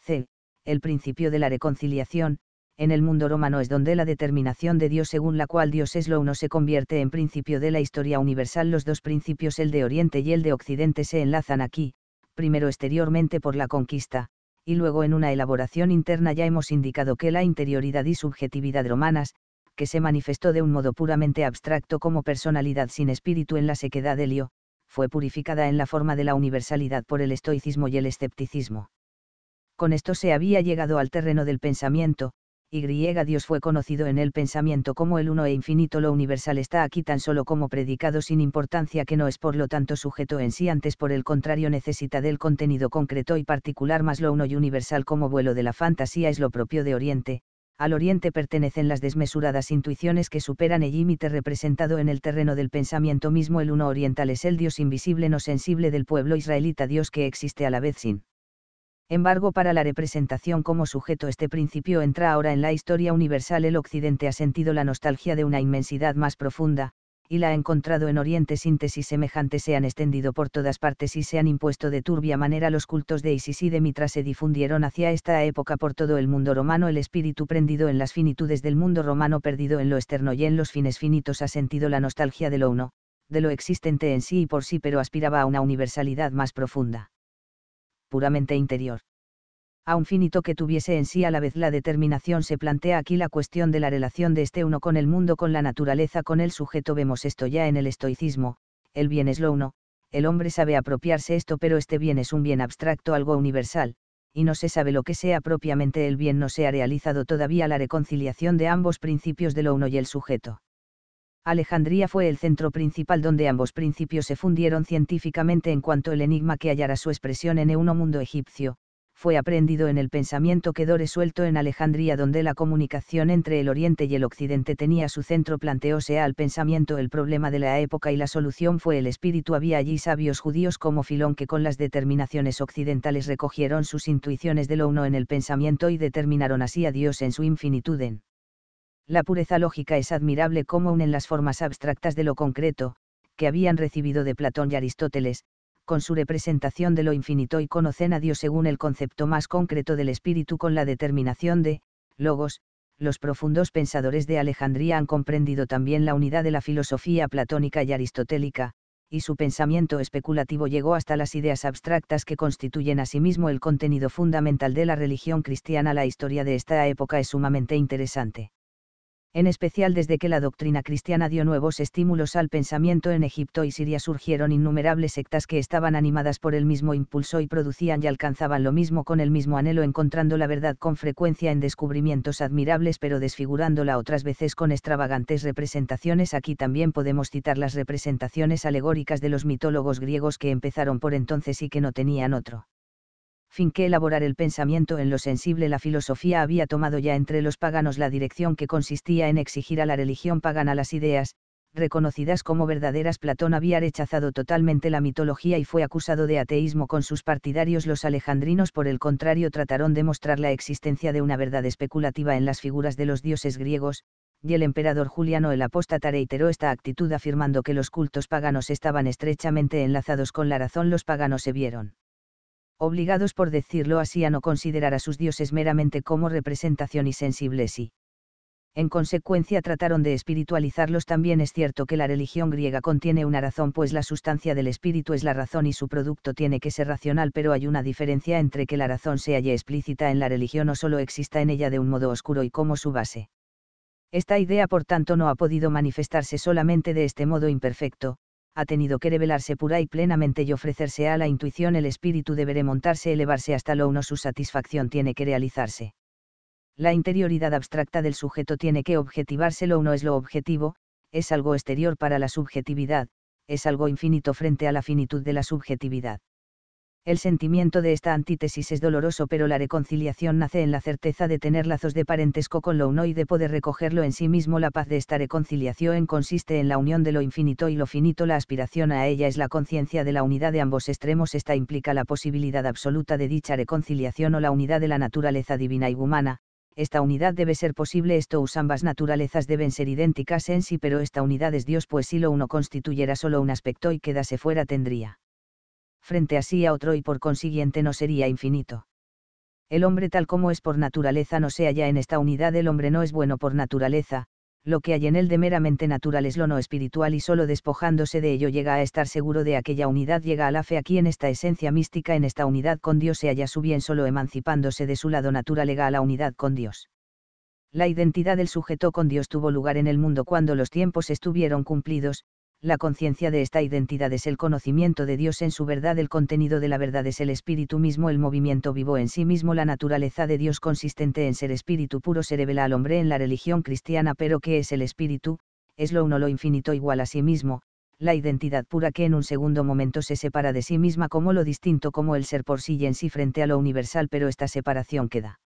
C. El principio de la reconciliación, en el mundo romano es donde la determinación de Dios según la cual Dios es lo uno se convierte en principio de la historia universal. Los dos principios, el de Oriente y el de Occidente, se enlazan aquí, primero exteriormente por la conquista, y luego en una elaboración interna ya hemos indicado que la interioridad y subjetividad romanas, que se manifestó de un modo puramente abstracto como personalidad sin espíritu en la sequedad de lío, fue purificada en la forma de la universalidad por el estoicismo y el escepticismo. Con esto se había llegado al terreno del pensamiento, y Dios fue conocido en el pensamiento como el uno e infinito lo universal está aquí tan solo como predicado sin importancia que no es por lo tanto sujeto en sí antes por el contrario necesita del contenido concreto y particular más lo uno y universal como vuelo de la fantasía es lo propio de Oriente, al Oriente pertenecen las desmesuradas intuiciones que superan el límite representado en el terreno del pensamiento mismo el uno oriental es el Dios invisible no sensible del pueblo israelita Dios que existe a la vez sin embargo para la representación como sujeto este principio entra ahora en la historia universal el occidente ha sentido la nostalgia de una inmensidad más profunda, y la ha encontrado en Oriente síntesis semejantes se han extendido por todas partes y se han impuesto de turbia manera los cultos de Isis y de Mitra se difundieron hacia esta época por todo el mundo romano el espíritu prendido en las finitudes del mundo romano perdido en lo externo y en los fines finitos ha sentido la nostalgia de lo uno, de lo existente en sí y por sí pero aspiraba a una universalidad más profunda puramente interior. A un finito que tuviese en sí a la vez la determinación se plantea aquí la cuestión de la relación de este uno con el mundo, con la naturaleza, con el sujeto. Vemos esto ya en el estoicismo, el bien es lo uno, el hombre sabe apropiarse esto, pero este bien es un bien abstracto, algo universal, y no se sabe lo que sea propiamente el bien, no se ha realizado todavía la reconciliación de ambos principios de lo uno y el sujeto. Alejandría fue el centro principal donde ambos principios se fundieron científicamente en cuanto el enigma que hallara su expresión en uno mundo egipcio, fue aprendido en el pensamiento quedó resuelto en Alejandría donde la comunicación entre el Oriente y el Occidente tenía su centro planteóse al pensamiento el problema de la época y la solución fue el espíritu había allí sabios judíos como Filón que con las determinaciones occidentales recogieron sus intuiciones del uno en el pensamiento y determinaron así a Dios en su infinitud en la pureza lógica es admirable como un en las formas abstractas de lo concreto, que habían recibido de Platón y Aristóteles, con su representación de lo infinito y conocen a Dios según el concepto más concreto del espíritu con la determinación de, logos, los profundos pensadores de Alejandría han comprendido también la unidad de la filosofía platónica y aristotélica, y su pensamiento especulativo llegó hasta las ideas abstractas que constituyen asimismo el contenido fundamental de la religión cristiana. La historia de esta época es sumamente interesante en especial desde que la doctrina cristiana dio nuevos estímulos al pensamiento en Egipto y Siria surgieron innumerables sectas que estaban animadas por el mismo impulso y producían y alcanzaban lo mismo con el mismo anhelo encontrando la verdad con frecuencia en descubrimientos admirables pero desfigurándola otras veces con extravagantes representaciones. Aquí también podemos citar las representaciones alegóricas de los mitólogos griegos que empezaron por entonces y que no tenían otro fin que elaborar el pensamiento en lo sensible la filosofía había tomado ya entre los paganos la dirección que consistía en exigir a la religión pagana las ideas, reconocidas como verdaderas Platón había rechazado totalmente la mitología y fue acusado de ateísmo con sus partidarios los alejandrinos por el contrario trataron de mostrar la existencia de una verdad especulativa en las figuras de los dioses griegos, y el emperador Juliano el apóstata reiteró esta actitud afirmando que los cultos paganos estaban estrechamente enlazados con la razón los paganos se vieron obligados por decirlo así a no considerar a sus dioses meramente como representación y sensibles y, en consecuencia trataron de espiritualizarlos. También es cierto que la religión griega contiene una razón, pues la sustancia del espíritu es la razón y su producto tiene que ser racional, pero hay una diferencia entre que la razón se halle explícita en la religión o solo exista en ella de un modo oscuro y como su base. Esta idea por tanto no ha podido manifestarse solamente de este modo imperfecto, ha tenido que revelarse pura y plenamente y ofrecerse a la intuición, el espíritu debe montarse, elevarse hasta lo uno, su satisfacción tiene que realizarse. La interioridad abstracta del sujeto tiene que objetivarse, lo uno es lo objetivo, es algo exterior para la subjetividad, es algo infinito frente a la finitud de la subjetividad. El sentimiento de esta antítesis es doloroso, pero la reconciliación nace en la certeza de tener lazos de parentesco con lo uno y de poder recogerlo en sí mismo. La paz de esta reconciliación consiste en la unión de lo infinito y lo finito. La aspiración a ella es la conciencia de la unidad de ambos extremos. Esta implica la posibilidad absoluta de dicha reconciliación o la unidad de la naturaleza divina y humana. Esta unidad debe ser posible, esto ambas naturalezas deben ser idénticas en sí, pero esta unidad es Dios, pues si lo uno constituyera solo un aspecto y quedase fuera tendría frente a sí a otro y por consiguiente no sería infinito. El hombre tal como es por naturaleza no se halla en esta unidad, el hombre no es bueno por naturaleza, lo que hay en él de meramente natural es lo no espiritual y solo despojándose de ello llega a estar seguro de aquella unidad, llega a la fe aquí en esta esencia mística, en esta unidad con Dios se halla su bien solo emancipándose de su lado natural, llega a la unidad con Dios. La identidad del sujeto con Dios tuvo lugar en el mundo cuando los tiempos estuvieron cumplidos, la conciencia de esta identidad es el conocimiento de Dios en su verdad, el contenido de la verdad es el espíritu mismo, el movimiento vivo en sí mismo, la naturaleza de Dios consistente en ser espíritu puro se revela al hombre en la religión cristiana, pero ¿qué es el espíritu? Es lo uno, lo infinito igual a sí mismo, la identidad pura que en un segundo momento se separa de sí misma como lo distinto, como el ser por sí y en sí frente a lo universal, pero esta separación queda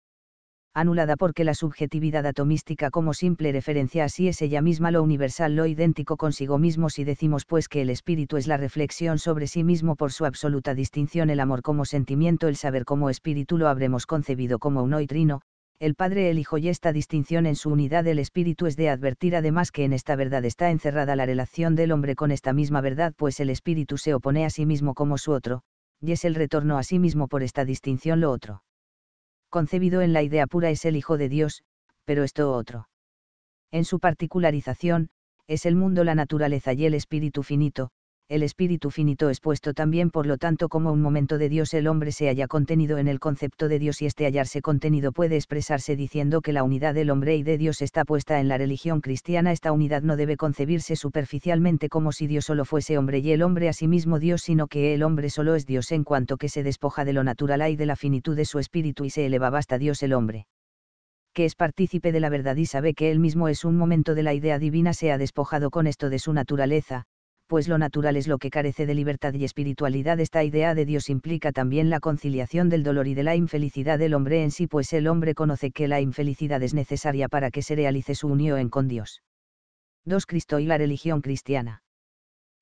anulada porque la subjetividad atomística como simple referencia a sí es ella misma lo universal, lo idéntico consigo mismo si decimos pues que el espíritu es la reflexión sobre sí mismo por su absoluta distinción el amor como sentimiento, el saber como espíritu lo habremos concebido como un hoy trino, el Padre, el Hijo y esta distinción en su unidad del Espíritu es de advertir además que en esta verdad está encerrada la relación del hombre con esta misma verdad, pues el Espíritu se opone a sí mismo como su otro, y es el retorno a sí mismo por esta distinción lo otro concebido en la idea pura es el Hijo de Dios, pero esto otro. En su particularización, es el mundo la naturaleza y el espíritu finito, el espíritu finito es puesto también por lo tanto como un momento de Dios el hombre se halla contenido en el concepto de Dios y este hallarse contenido puede expresarse diciendo que la unidad del hombre y de Dios está puesta en la religión cristiana esta unidad no debe concebirse superficialmente como si Dios solo fuese hombre y el hombre a sí mismo Dios sino que el hombre solo es Dios en cuanto que se despoja de lo natural y de la finitud de su espíritu y se elevaba hasta Dios el hombre que es partícipe de la verdad y sabe que él mismo es un momento de la idea divina se ha despojado con esto de su naturaleza, pues lo natural es lo que carece de libertad y espiritualidad. Esta idea de Dios implica también la conciliación del dolor y de la infelicidad del hombre en sí, pues el hombre conoce que la infelicidad es necesaria para que se realice su unión con Dios. 2. Cristo y la religión cristiana.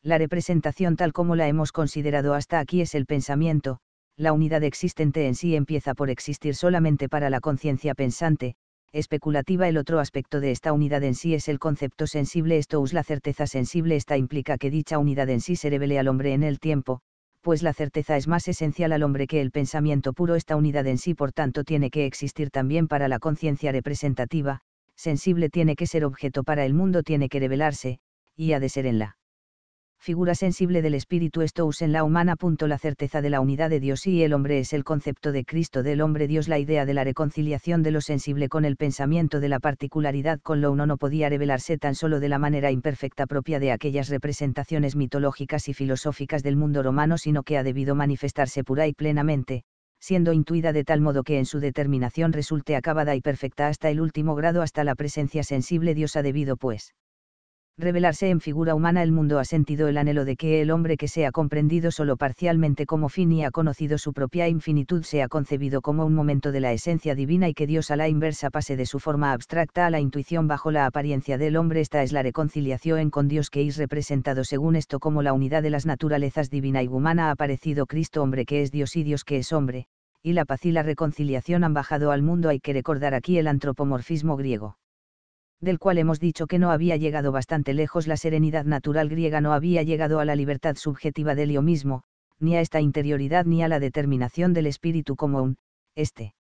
La representación tal como la hemos considerado hasta aquí es el pensamiento, la unidad existente en sí empieza por existir solamente para la conciencia pensante, especulativa el otro aspecto de esta unidad en sí es el concepto sensible esto es la certeza sensible esta implica que dicha unidad en sí se revele al hombre en el tiempo, pues la certeza es más esencial al hombre que el pensamiento puro esta unidad en sí por tanto tiene que existir también para la conciencia representativa, sensible tiene que ser objeto para el mundo tiene que revelarse, y ha de ser en la figura sensible del espíritu estous en la humana. La certeza de la unidad de Dios y el hombre es el concepto de Cristo del hombre Dios. La idea de la reconciliación de lo sensible con el pensamiento de la particularidad con lo uno no podía revelarse tan solo de la manera imperfecta propia de aquellas representaciones mitológicas y filosóficas del mundo romano, sino que ha debido manifestarse pura y plenamente, siendo intuida de tal modo que en su determinación resulte acabada y perfecta hasta el último grado, hasta la presencia sensible Dios ha debido pues revelarse en figura humana el mundo ha sentido el anhelo de que el hombre que se ha comprendido solo parcialmente como fin y ha conocido su propia infinitud se ha concebido como un momento de la esencia divina y que Dios a la inversa pase de su forma abstracta a la intuición bajo la apariencia del hombre. Esta es la reconciliación con Dios que es representado según esto como la unidad de las naturalezas divina y humana ha aparecido Cristo hombre que es Dios y Dios que es hombre, y la paz y la reconciliación han bajado al mundo hay que recordar aquí el antropomorfismo griego del cual hemos dicho que no había llegado bastante lejos, la serenidad natural griega no había llegado a la libertad subjetiva del yo mismo, ni a esta interioridad ni a la determinación del espíritu como un, este.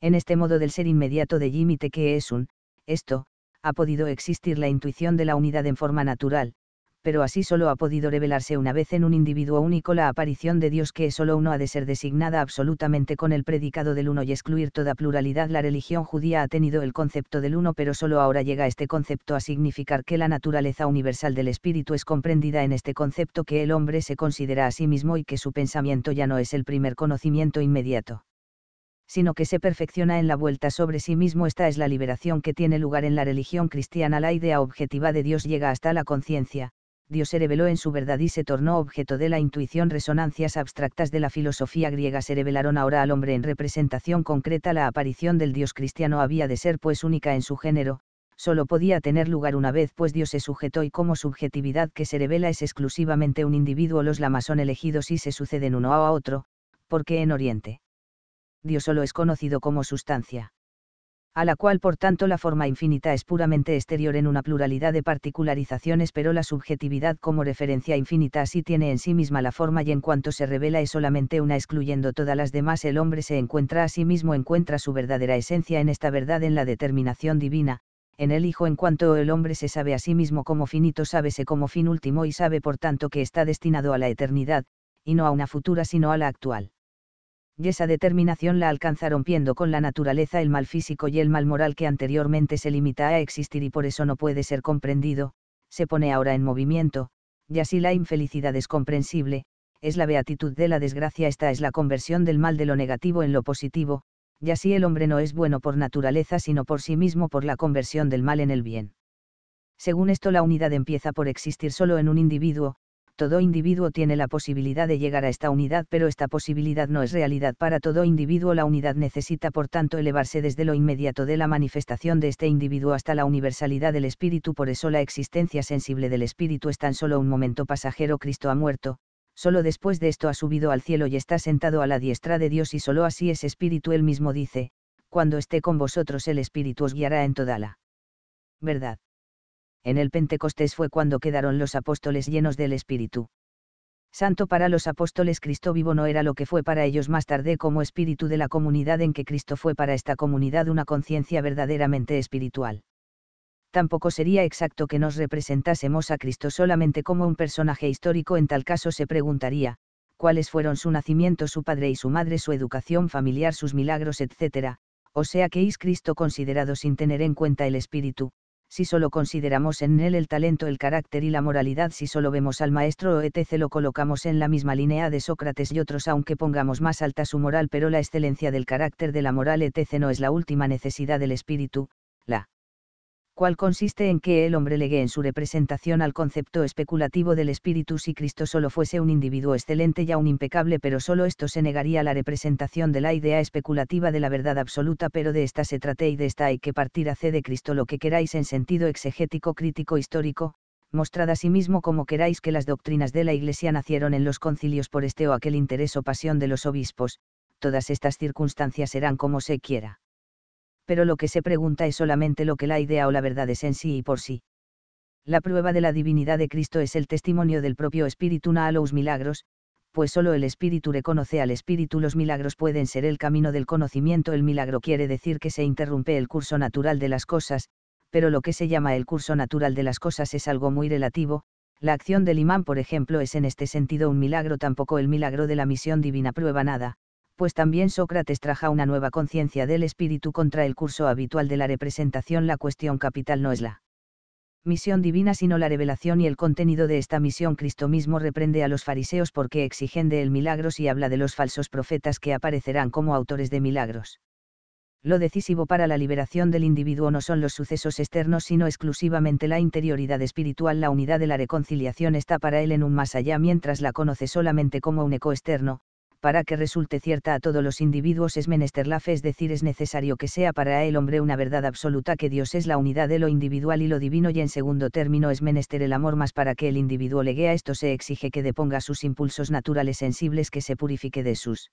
En este modo del ser inmediato de límite que es un, esto, ha podido existir la intuición de la unidad en forma natural, pero así solo ha podido revelarse una vez en un individuo único la aparición de Dios que es solo uno ha de ser designada absolutamente con el predicado del uno y excluir toda pluralidad. La religión judía ha tenido el concepto del uno, pero solo ahora llega este concepto a significar que la naturaleza universal del espíritu es comprendida en este concepto que el hombre se considera a sí mismo y que su pensamiento ya no es el primer conocimiento inmediato sino que se perfecciona en la vuelta sobre sí mismo. Esta es la liberación que tiene lugar en la religión cristiana. La idea objetiva de Dios llega hasta la conciencia, Dios se reveló en su verdad y se tornó objeto de la intuición. Resonancias abstractas de la filosofía griega se revelaron ahora al hombre en representación concreta. La aparición del Dios cristiano había de ser pues única en su género, solo podía tener lugar una vez pues Dios se sujetó y como subjetividad que se revela es exclusivamente un individuo. Los lamas son elegidos y se suceden uno a otro, porque en Oriente. Dios solo es conocido como sustancia a la cual por tanto la forma infinita es puramente exterior en una pluralidad de particularizaciones, pero la subjetividad como referencia infinita sí tiene en sí misma la forma y en cuanto se revela es solamente una excluyendo todas las demás, el hombre se encuentra a sí mismo, encuentra su verdadera esencia en esta verdad, en la determinación divina, en el Hijo en cuanto el hombre se sabe a sí mismo como finito, sábese como fin último y sabe por tanto que está destinado a la eternidad, y no a una futura sino a la actual y esa determinación la alcanza rompiendo con la naturaleza el mal físico y el mal moral que anteriormente se limita a existir y por eso no puede ser comprendido, se pone ahora en movimiento, y así la infelicidad es comprensible, es la beatitud de la desgracia, esta es la conversión del mal de lo negativo en lo positivo, y así el hombre no es bueno por naturaleza sino por sí mismo por la conversión del mal en el bien. Según esto la unidad empieza por existir solo en un individuo, todo individuo tiene la posibilidad de llegar a esta unidad, pero esta posibilidad no es realidad para todo individuo. La unidad necesita, por tanto, elevarse desde lo inmediato de la manifestación de este individuo hasta la universalidad del espíritu. Por eso la existencia sensible del espíritu es tan solo un momento pasajero. Cristo ha muerto, solo después de esto ha subido al cielo y está sentado a la diestra de Dios y solo así es espíritu. Él mismo dice, cuando esté con vosotros el espíritu os guiará en toda la verdad en el Pentecostés fue cuando quedaron los apóstoles llenos del Espíritu. Santo para los apóstoles Cristo vivo no era lo que fue para ellos más tarde como espíritu de la comunidad en que Cristo fue para esta comunidad una conciencia verdaderamente espiritual. Tampoco sería exacto que nos representásemos a Cristo solamente como un personaje histórico, en tal caso se preguntaría, cuáles fueron su nacimiento, su padre y su madre, su educación familiar, sus milagros, etc., o sea que es Cristo considerado sin tener en cuenta el espíritu, si solo consideramos en él el talento, el carácter y la moralidad, si solo vemos al maestro o etc. lo colocamos en la misma línea de Sócrates y otros, aunque pongamos más alta su moral, pero la excelencia del carácter de la moral etc. no es la última necesidad del espíritu, la cual consiste en que el hombre legue en su representación al concepto especulativo del espíritu si Cristo solo fuese un individuo excelente y un impecable, pero solo esto se negaría a la representación de la idea especulativa de la verdad absoluta, pero de esta se trate y de esta hay que partir hace de Cristo lo que queráis en sentido exegético crítico histórico, mostrad asimismo sí como queráis que las doctrinas de la Iglesia nacieron en los concilios por este o aquel interés o pasión de los obispos, todas estas circunstancias serán como se quiera pero lo que se pregunta es solamente lo que la idea o la verdad es en sí y por sí. La prueba de la divinidad de Cristo es el testimonio del propio Espíritu na a los milagros, pues solo el Espíritu reconoce al Espíritu los milagros pueden ser el camino del conocimiento. El milagro quiere decir que se interrumpe el curso natural de las cosas, pero lo que se llama el curso natural de las cosas es algo muy relativo, la acción del imán por ejemplo es en este sentido un milagro, tampoco el milagro de la misión divina prueba nada, pues también Sócrates traja una nueva conciencia del espíritu contra el curso habitual de la representación. La cuestión capital no es la misión divina sino la revelación y el contenido de esta misión. Cristo mismo reprende a los fariseos porque exigen de él milagros y habla de los falsos profetas que aparecerán como autores de milagros. Lo decisivo para la liberación del individuo no son los sucesos externos sino exclusivamente la interioridad espiritual. La unidad de la reconciliación está para él en un más allá mientras la conoce solamente como un eco externo, para que resulte cierta a todos los individuos es menester la fe, es decir, es necesario que sea para el hombre una verdad absoluta que Dios es la unidad de lo individual y lo divino y en segundo término es menester el amor más para que el individuo legue a esto se exige que deponga sus impulsos naturales sensibles que se purifique de sus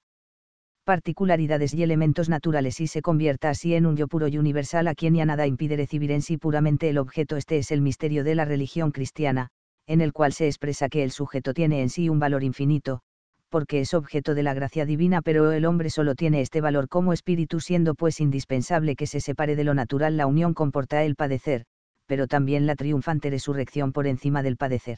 particularidades y elementos naturales y se convierta así en un yo puro y universal a quien ya nada impide recibir en sí puramente el objeto este es el misterio de la religión cristiana, en el cual se expresa que el sujeto tiene en sí un valor infinito, porque es objeto de la gracia divina, pero el hombre solo tiene este valor como espíritu, siendo pues indispensable que se separe de lo natural. La unión comporta el padecer, pero también la triunfante resurrección por encima del padecer.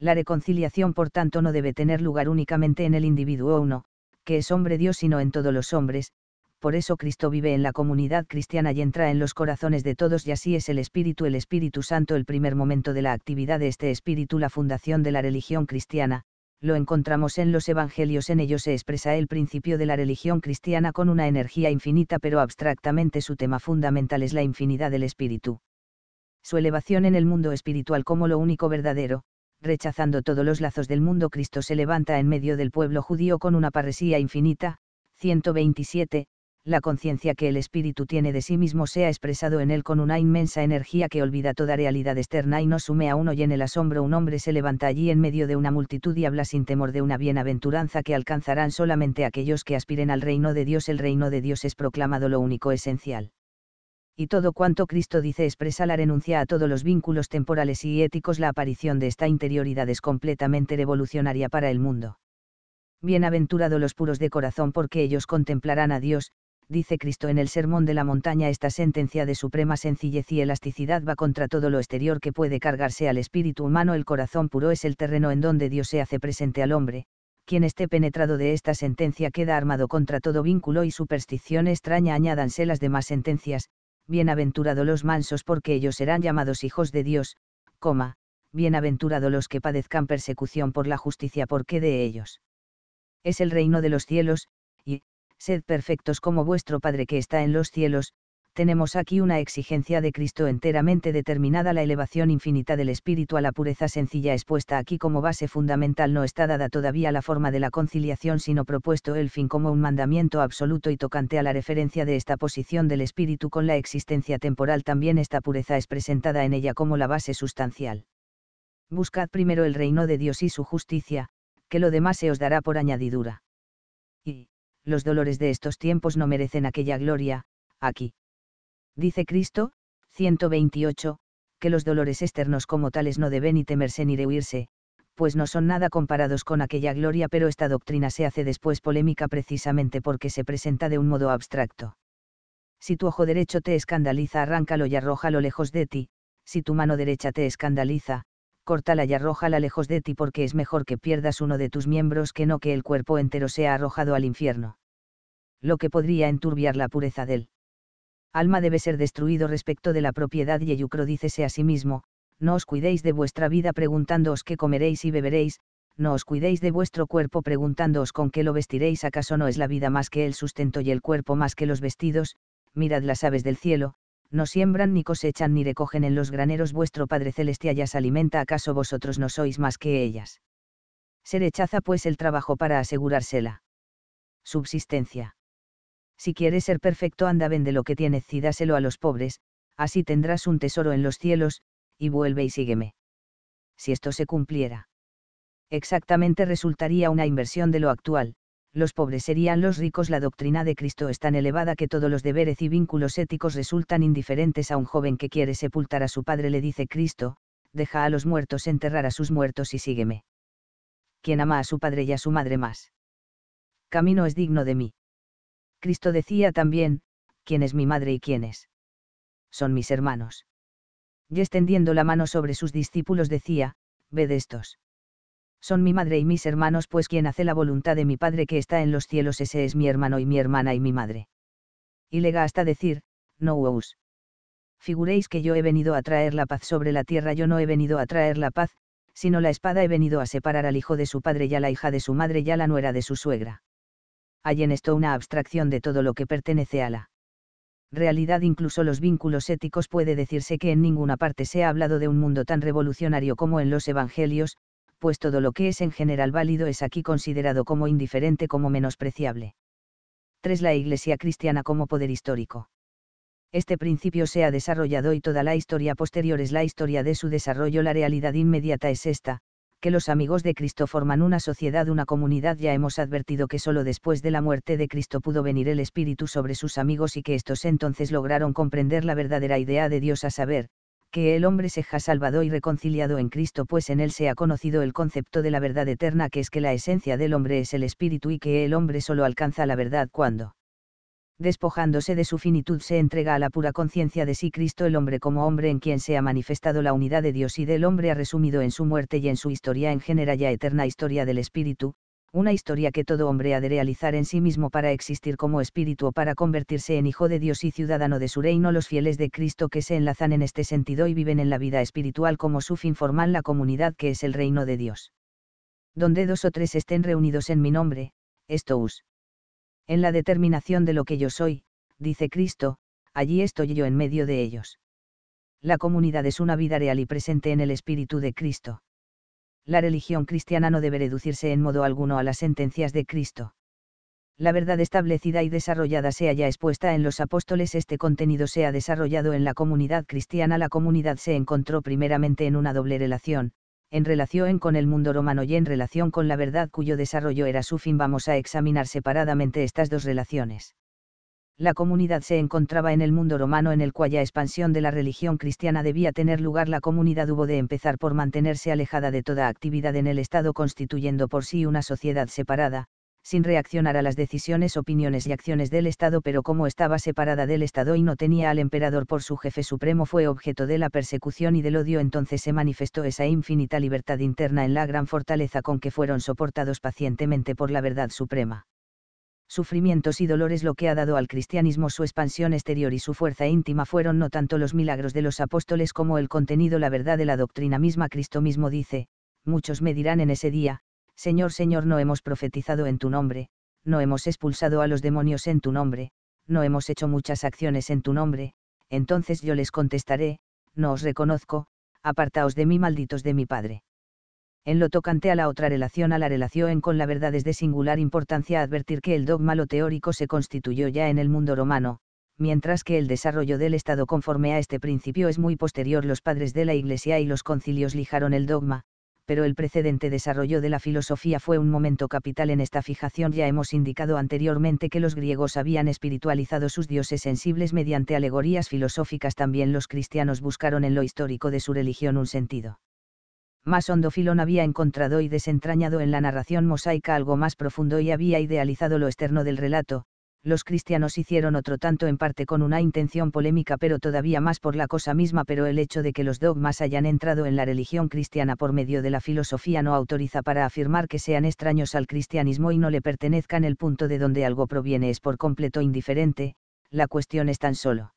La reconciliación, por tanto, no debe tener lugar únicamente en el individuo uno, que es hombre Dios, sino en todos los hombres, por eso Cristo vive en la comunidad cristiana y entra en los corazones de todos y así es el Espíritu, el Espíritu Santo, el primer momento de la actividad de este Espíritu, la fundación de la religión cristiana, lo encontramos en los evangelios, en ellos se expresa el principio de la religión cristiana con una energía infinita, pero abstractamente su tema fundamental es la infinidad del espíritu. Su elevación en el mundo espiritual como lo único verdadero, rechazando todos los lazos del mundo, Cristo se levanta en medio del pueblo judío con una parresía infinita, 127, la conciencia que el espíritu tiene de sí mismo se ha expresado en él con una inmensa energía que olvida toda realidad externa y no sume a uno y en el asombro un hombre se levanta allí en medio de una multitud y habla sin temor de una bienaventuranza que alcanzarán solamente aquellos que aspiren al reino de Dios. El reino de Dios es proclamado lo único esencial. Y todo cuanto Cristo dice expresa la renuncia a todos los vínculos temporales y éticos. La aparición de esta interioridad es completamente revolucionaria para el mundo. Bienaventurado los puros de corazón porque ellos contemplarán a Dios, dice Cristo en el Sermón de la Montaña, esta sentencia de suprema sencillez y elasticidad va contra todo lo exterior que puede cargarse al espíritu humano. El corazón puro es el terreno en donde Dios se hace presente al hombre, quien esté penetrado de esta sentencia queda armado contra todo vínculo y superstición extraña. Añádanse las demás sentencias, bienaventurados los mansos porque ellos serán llamados hijos de Dios, coma, bienaventurados los que padezcan persecución por la justicia porque de ellos es el reino de los cielos, sed perfectos como vuestro Padre que está en los cielos, tenemos aquí una exigencia de Cristo enteramente determinada la elevación infinita del espíritu a la pureza sencilla expuesta aquí como base fundamental no está dada todavía la forma de la conciliación sino propuesto el fin como un mandamiento absoluto y tocante a la referencia de esta posición del espíritu con la existencia temporal también esta pureza es presentada en ella como la base sustancial. Buscad primero el reino de Dios y su justicia, que lo demás se os dará por añadidura. Y, los dolores de estos tiempos no merecen aquella gloria, aquí. Dice Cristo, 128, que los dolores externos como tales no deben ni temerse ni rehuirse, pues no son nada comparados con aquella gloria, pero esta doctrina se hace después polémica precisamente porque se presenta de un modo abstracto. Si tu ojo derecho te escandaliza, arráncalo y arrójalo lejos de ti, si tu mano derecha te escandaliza, córtala y arrójala lejos de ti porque es mejor que pierdas uno de tus miembros que no que el cuerpo entero sea arrojado al infierno. Lo que podría enturbiar la pureza del alma debe ser destruido respecto de la propiedad y Eucro dicese a sí mismo, no os cuidéis de vuestra vida preguntándoos qué comeréis y beberéis, no os cuidéis de vuestro cuerpo preguntándoos con qué lo vestiréis, acaso no es la vida más que el sustento y el cuerpo más que los vestidos, mirad las aves del cielo, no siembran ni cosechan ni recogen en los graneros vuestro Padre Celestial se alimenta acaso vosotros no sois más que ellas. Se rechaza pues el trabajo para asegurársela. Subsistencia. Si quieres ser perfecto anda vende lo que tienes y a los pobres, así tendrás un tesoro en los cielos, y vuelve y sígueme. Si esto se cumpliera. Exactamente resultaría una inversión de lo actual, los pobres serían los ricos. La doctrina de Cristo es tan elevada que todos los deberes y vínculos éticos resultan indiferentes a un joven que quiere sepultar a su padre. Le dice Cristo, deja a los muertos enterrar a sus muertos y sígueme. Quien ama a su padre y a su madre más. Camino es digno de mí. Cristo decía también, ¿quién es mi madre y quiénes? Son mis hermanos. Y extendiendo la mano sobre sus discípulos decía, ved estos. Son mi madre y mis hermanos, pues quien hace la voluntad de mi Padre que está en los cielos, ese es mi hermano y mi hermana y mi madre. Y lega hasta decir, no os. Figuréis que yo he venido a traer la paz sobre la tierra, yo no he venido a traer la paz, sino la espada he venido a separar al hijo de su padre y a la hija de su madre y a la nuera de su suegra. Hay en esto una abstracción de todo lo que pertenece a la realidad, incluso los vínculos éticos puede decirse que en ninguna parte se ha hablado de un mundo tan revolucionario como en los Evangelios, pues todo lo que es en general válido es aquí considerado como indiferente, como menospreciable. 3. La Iglesia cristiana como poder histórico. Este principio se ha desarrollado y toda la historia posterior es la historia de su desarrollo. La realidad inmediata es esta, que los amigos de Cristo forman una sociedad, una comunidad. Ya hemos advertido que solo después de la muerte de Cristo pudo venir el Espíritu sobre sus amigos y que estos entonces lograron comprender la verdadera idea de Dios a saber, que el hombre se ha salvado y reconciliado en Cristo, pues en él se ha conocido el concepto de la verdad eterna, que es que la esencia del hombre es el espíritu y que el hombre solo alcanza la verdad cuando, despojándose de su finitud, se entrega a la pura conciencia de sí Cristo el hombre como hombre en quien se ha manifestado la unidad de Dios y del hombre ha resumido en su muerte y en su historia en general ya eterna historia del espíritu, una historia que todo hombre ha de realizar en sí mismo para existir como espíritu o para convertirse en hijo de Dios y ciudadano de su reino. Los fieles de Cristo que se enlazan en este sentido y viven en la vida espiritual como su fin forman la comunidad que es el reino de Dios. Donde dos o tres estén reunidos en mi nombre, esto us. En la determinación de lo que yo soy, dice Cristo, allí estoy yo en medio de ellos. La comunidad es una vida real y presente en el Espíritu de Cristo. La religión cristiana no debe reducirse en modo alguno a las sentencias de Cristo. La verdad establecida y desarrollada sea ya expuesta en los apóstoles, este contenido se ha desarrollado en la comunidad cristiana. La comunidad se encontró primeramente en una doble relación, en relación con el mundo romano y en relación con la verdad cuyo desarrollo era su fin. Vamos a examinar separadamente estas dos relaciones la comunidad se encontraba en el mundo romano en el cual ya expansión de la religión cristiana debía tener lugar, la comunidad hubo de empezar por mantenerse alejada de toda actividad en el Estado constituyendo por sí una sociedad separada, sin reaccionar a las decisiones, opiniones y acciones del Estado, pero como estaba separada del Estado y no tenía al emperador por su jefe supremo, fue objeto de la persecución y del odio, entonces se manifestó esa infinita libertad interna en la gran fortaleza con que fueron soportados pacientemente por la verdad suprema sufrimientos y dolores lo que ha dado al cristianismo su expansión exterior y su fuerza íntima fueron no tanto los milagros de los apóstoles como el contenido la verdad de la doctrina misma Cristo mismo dice, muchos me dirán en ese día, Señor Señor no hemos profetizado en tu nombre, no hemos expulsado a los demonios en tu nombre, no hemos hecho muchas acciones en tu nombre, entonces yo les contestaré, no os reconozco, apartaos de mí malditos de mi Padre. En lo tocante a la otra relación a la relación con la verdad es de singular importancia advertir que el dogma lo teórico se constituyó ya en el mundo romano, mientras que el desarrollo del Estado conforme a este principio es muy posterior. Los padres de la Iglesia y los concilios lijaron el dogma, pero el precedente desarrollo de la filosofía fue un momento capital en esta fijación. Ya hemos indicado anteriormente que los griegos habían espiritualizado sus dioses sensibles mediante alegorías filosóficas. También los cristianos buscaron en lo histórico de su religión un sentido más hondo había encontrado y desentrañado en la narración mosaica algo más profundo y había idealizado lo externo del relato, los cristianos hicieron otro tanto en parte con una intención polémica pero todavía más por la cosa misma pero el hecho de que los dogmas hayan entrado en la religión cristiana por medio de la filosofía no autoriza para afirmar que sean extraños al cristianismo y no le pertenezcan el punto de donde algo proviene es por completo indiferente, la cuestión es tan solo.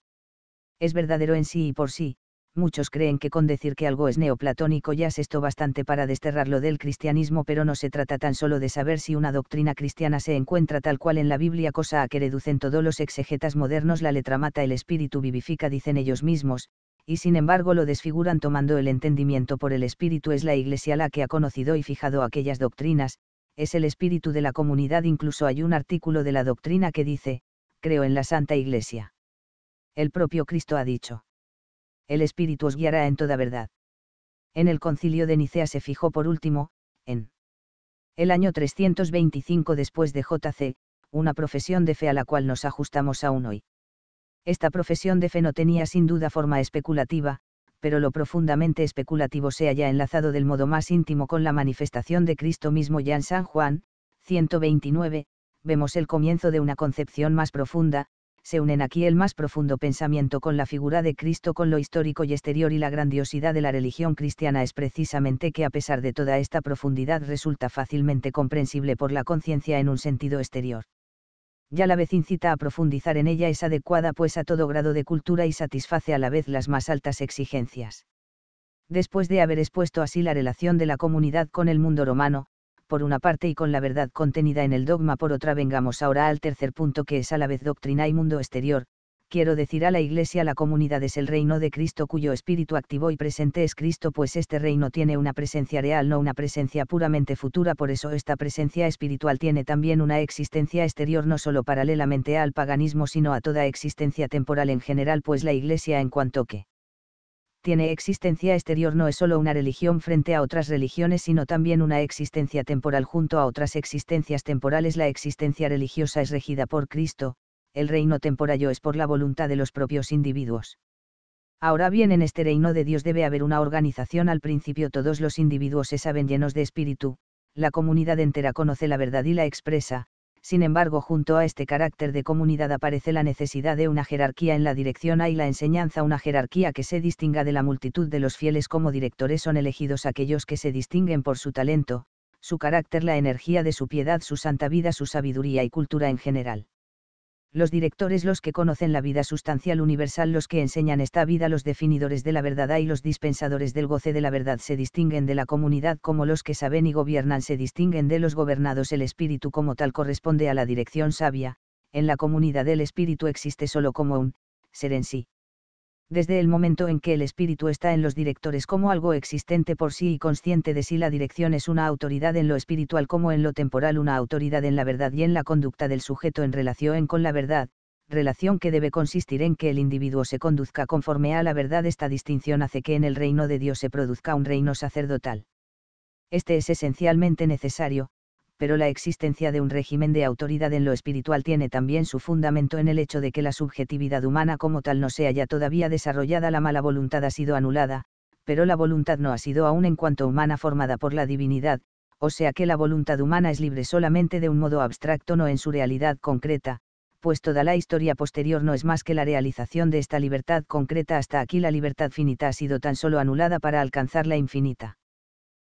Es verdadero en sí y por sí, muchos creen que con decir que algo es neoplatónico ya es esto bastante para desterrarlo del cristianismo, pero no se trata tan solo de saber si una doctrina cristiana se encuentra tal cual en la Biblia, cosa a que reducen todos los exegetas modernos, la letra mata, el espíritu vivifica, dicen ellos mismos, y sin embargo lo desfiguran tomando el entendimiento por el espíritu, es la Iglesia la que ha conocido y fijado aquellas doctrinas, es el espíritu de la comunidad, incluso hay un artículo de la doctrina que dice, creo en la Santa Iglesia. El propio Cristo ha dicho el Espíritu os guiará en toda verdad. En el concilio de Nicea se fijó por último, en el año 325 después de JC, una profesión de fe a la cual nos ajustamos aún hoy. Esta profesión de fe no tenía sin duda forma especulativa, pero lo profundamente especulativo se halla enlazado del modo más íntimo con la manifestación de Cristo mismo ya en San Juan, 129, vemos el comienzo de una concepción más profunda, se unen aquí el más profundo pensamiento con la figura de Cristo, con lo histórico y exterior y la grandiosidad de la religión cristiana es precisamente que a pesar de toda esta profundidad resulta fácilmente comprensible por la conciencia en un sentido exterior. Ya la vez incita a profundizar en ella es adecuada pues a todo grado de cultura y satisface a la vez las más altas exigencias. Después de haber expuesto así la relación de la comunidad con el mundo romano, por una parte y con la verdad contenida en el dogma por otra. Vengamos ahora al tercer punto que es a la vez doctrina y mundo exterior, quiero decir a la Iglesia la comunidad es el reino de Cristo cuyo espíritu activo y presente es Cristo, pues este reino tiene una presencia real, no una presencia puramente futura, por eso esta presencia espiritual tiene también una existencia exterior, no solo paralelamente al paganismo, sino a toda existencia temporal en general, pues la Iglesia en cuanto que tiene existencia exterior no es solo una religión frente a otras religiones, sino también una existencia temporal junto a otras existencias temporales. La existencia religiosa es regida por Cristo, el reino temporal es por la voluntad de los propios individuos. Ahora bien, en este reino de Dios debe haber una organización. Al principio todos los individuos se saben llenos de espíritu, la comunidad entera conoce la verdad y la expresa, sin embargo junto a este carácter de comunidad aparece la necesidad de una jerarquía en la dirección A y la enseñanza, una jerarquía que se distinga de la multitud de los fieles como directores son elegidos aquellos que se distinguen por su talento, su carácter, la energía de su piedad, su santa vida, su sabiduría y cultura en general los directores los que conocen la vida sustancial universal, los que enseñan esta vida, los definidores de la verdad y los dispensadores del goce de la verdad se distinguen de la comunidad como los que saben y gobiernan se distinguen de los gobernados. El espíritu como tal corresponde a la dirección sabia, en la comunidad el espíritu existe solo como un ser en sí, desde el momento en que el espíritu está en los directores como algo existente por sí y consciente de sí, la dirección es una autoridad en lo espiritual como en lo temporal, una autoridad en la verdad y en la conducta del sujeto en relación con la verdad, relación que debe consistir en que el individuo se conduzca conforme a la verdad. Esta distinción hace que en el reino de Dios se produzca un reino sacerdotal. Este es esencialmente necesario, pero la existencia de un régimen de autoridad en lo espiritual tiene también su fundamento en el hecho de que la subjetividad humana como tal no se haya todavía desarrollada, la mala voluntad ha sido anulada, pero la voluntad no ha sido aún en cuanto humana formada por la divinidad, o sea que la voluntad humana es libre solamente de un modo abstracto, no en su realidad concreta, pues toda la historia posterior no es más que la realización de esta libertad concreta hasta aquí la libertad finita ha sido tan solo anulada para alcanzar la infinita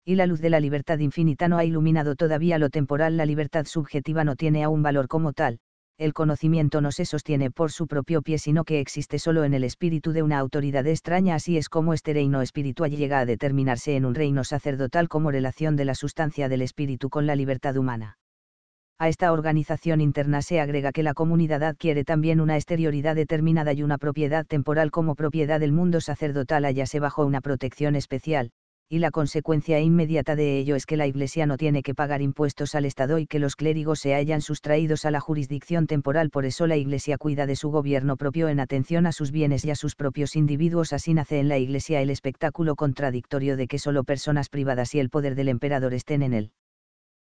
y la luz de la libertad infinita no ha iluminado todavía lo temporal, la libertad subjetiva no tiene aún valor como tal, el conocimiento no se sostiene por su propio pie, sino que existe solo en el espíritu de una autoridad extraña, así es como este reino espiritual llega a determinarse en un reino sacerdotal como relación de la sustancia del espíritu con la libertad humana. A esta organización interna se agrega que la comunidad adquiere también una exterioridad determinada y una propiedad temporal como propiedad del mundo sacerdotal, se bajo una protección especial, y la consecuencia inmediata de ello es que la Iglesia no tiene que pagar impuestos al Estado y que los clérigos se hayan sustraídos a la jurisdicción temporal. Por eso la Iglesia cuida de su gobierno propio en atención a sus bienes y a sus propios individuos. Así nace en la Iglesia el espectáculo contradictorio de que solo personas privadas y el poder del emperador estén en él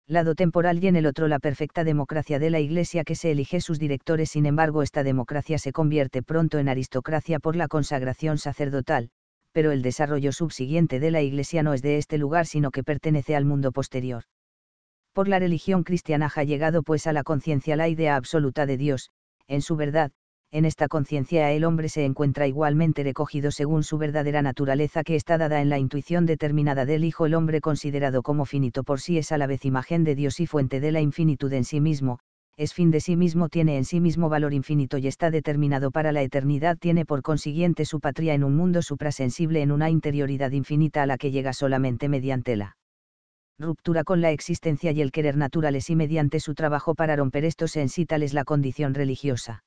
lado temporal y en el otro la perfecta democracia de la Iglesia que se elige sus directores. Sin embargo, esta democracia se convierte pronto en aristocracia por la consagración sacerdotal, pero el desarrollo subsiguiente de la Iglesia no es de este lugar sino que pertenece al mundo posterior. Por la religión cristiana ha llegado pues a la conciencia la idea absoluta de Dios, en su verdad, en esta conciencia el hombre se encuentra igualmente recogido según su verdadera naturaleza que está dada en la intuición determinada del Hijo el hombre considerado como finito por sí es a la vez imagen de Dios y fuente de la infinitud en sí mismo, es fin de sí mismo, tiene en sí mismo valor infinito y está determinado para la eternidad, tiene por consiguiente su patria en un mundo suprasensible, en una interioridad infinita a la que llega solamente mediante la ruptura con la existencia y el querer naturales y mediante su trabajo para romper estos en sí tal es la condición religiosa.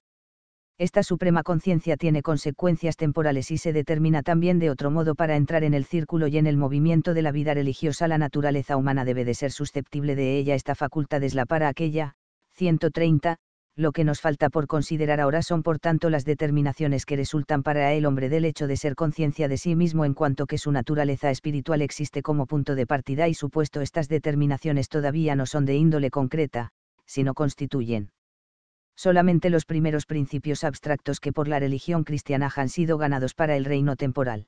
Esta suprema conciencia tiene consecuencias temporales y se determina también de otro modo para entrar en el círculo y en el movimiento de la vida religiosa la naturaleza humana debe de ser susceptible de ella esta facultad es la para aquella, 130, lo que nos falta por considerar ahora son por tanto las determinaciones que resultan para el hombre del hecho de ser conciencia de sí mismo en cuanto que su naturaleza espiritual existe como punto de partida y supuesto estas determinaciones todavía no son de índole concreta, sino constituyen solamente los primeros principios abstractos que por la religión cristiana han sido ganados para el reino temporal.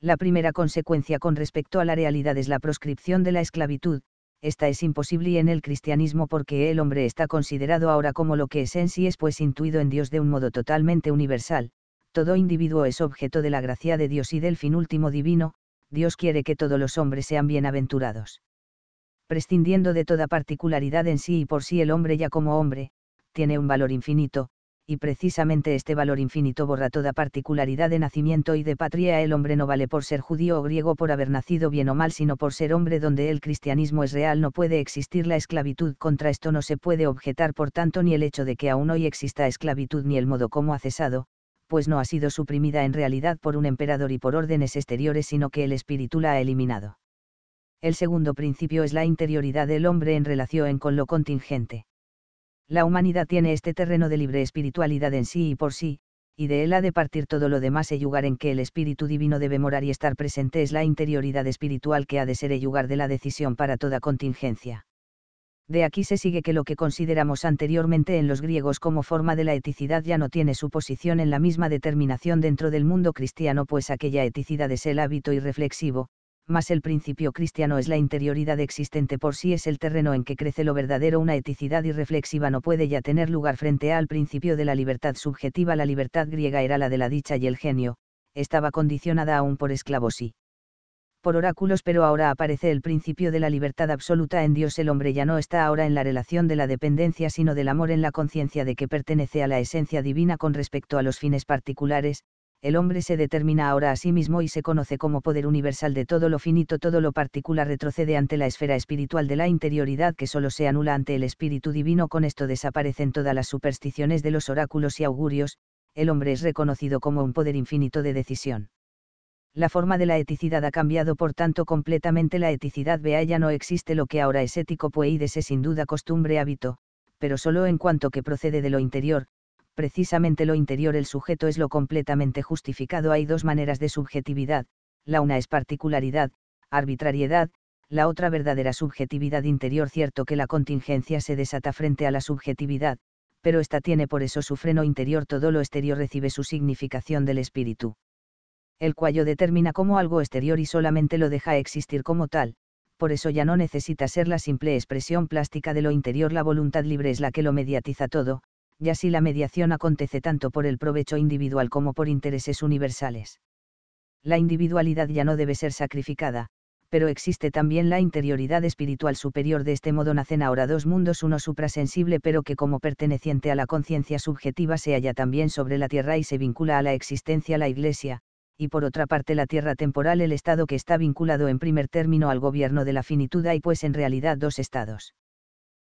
La primera consecuencia con respecto a la realidad es la proscripción de la esclavitud, esta es imposible y en el cristianismo porque el hombre está considerado ahora como lo que es en sí es pues intuido en Dios de un modo totalmente universal, todo individuo es objeto de la gracia de Dios y del fin último divino, Dios quiere que todos los hombres sean bienaventurados. Prescindiendo de toda particularidad en sí y por sí el hombre ya como hombre, tiene un valor infinito, y precisamente este valor infinito borra toda particularidad de nacimiento y de patria. El hombre no vale por ser judío o griego, por haber nacido bien o mal, sino por ser hombre donde el cristianismo es real. No puede existir la esclavitud, contra esto no se puede objetar por tanto ni el hecho de que aún hoy exista esclavitud ni el modo como ha cesado, pues no ha sido suprimida en realidad por un emperador y por órdenes exteriores, sino que el espíritu la ha eliminado. El segundo principio es la interioridad del hombre en relación con lo contingente la humanidad tiene este terreno de libre espiritualidad en sí y por sí, y de él ha de partir todo lo demás. El lugar en que el espíritu divino debe morar y estar presente es la interioridad espiritual que ha de ser el lugar de la decisión para toda contingencia. De aquí se sigue que lo que consideramos anteriormente en los griegos como forma de la eticidad ya no tiene su posición en la misma determinación dentro del mundo cristiano, pues aquella eticidad es el hábito irreflexivo, mas el principio cristiano es la interioridad existente por sí es el terreno en que crece lo verdadero. Una eticidad irreflexiva no puede ya tener lugar frente al principio de la libertad subjetiva. La libertad griega era la de la dicha y el genio, estaba condicionada aún por esclavos y por oráculos, pero ahora aparece el principio de la libertad absoluta en Dios. El hombre ya no está ahora en la relación de la dependencia, sino del amor en la conciencia de que pertenece a la esencia divina con respecto a los fines particulares, el hombre se determina ahora a sí mismo y se conoce como poder universal de todo lo finito, todo lo particular retrocede ante la esfera espiritual de la interioridad que solo se anula ante el espíritu divino, con esto desaparecen todas las supersticiones de los oráculos y augurios, el hombre es reconocido como un poder infinito de decisión. La forma de la eticidad ha cambiado por tanto completamente la eticidad vea ya no existe lo que ahora es ético y es sin duda costumbre hábito, pero solo en cuanto que procede de lo interior, precisamente lo interior el sujeto es lo completamente justificado. Hay dos maneras de subjetividad, la una es particularidad, arbitrariedad, la otra verdadera subjetividad interior. Cierto que la contingencia se desata frente a la subjetividad, pero ésta tiene por eso su freno interior. Todo lo exterior recibe su significación del espíritu. El cuello determina como algo exterior y solamente lo deja existir como tal, por eso ya no necesita ser la simple expresión plástica de lo interior. La voluntad libre es la que lo mediatiza todo, ya si la mediación acontece tanto por el provecho individual como por intereses universales. La individualidad ya no debe ser sacrificada, pero existe también la interioridad espiritual superior. De este modo nacen ahora dos mundos, uno suprasensible pero que como perteneciente a la conciencia subjetiva se halla también sobre la tierra y se vincula a la existencia la Iglesia, y por otra parte la tierra temporal el Estado que está vinculado en primer término al gobierno de la finitud y pues en realidad dos estados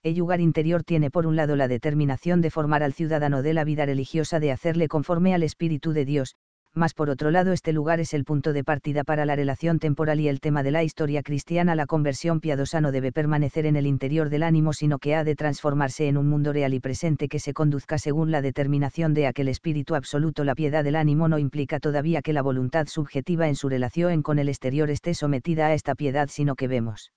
el lugar interior tiene por un lado la determinación de formar al ciudadano de la vida religiosa de hacerle conforme al Espíritu de Dios, mas por otro lado este lugar es el punto de partida para la relación temporal y el tema de la historia cristiana la conversión piadosa no debe permanecer en el interior del ánimo sino que ha de transformarse en un mundo real y presente que se conduzca según la determinación de aquel espíritu absoluto la piedad del ánimo no implica todavía que la voluntad subjetiva en su relación con el exterior esté sometida a esta piedad sino que vemos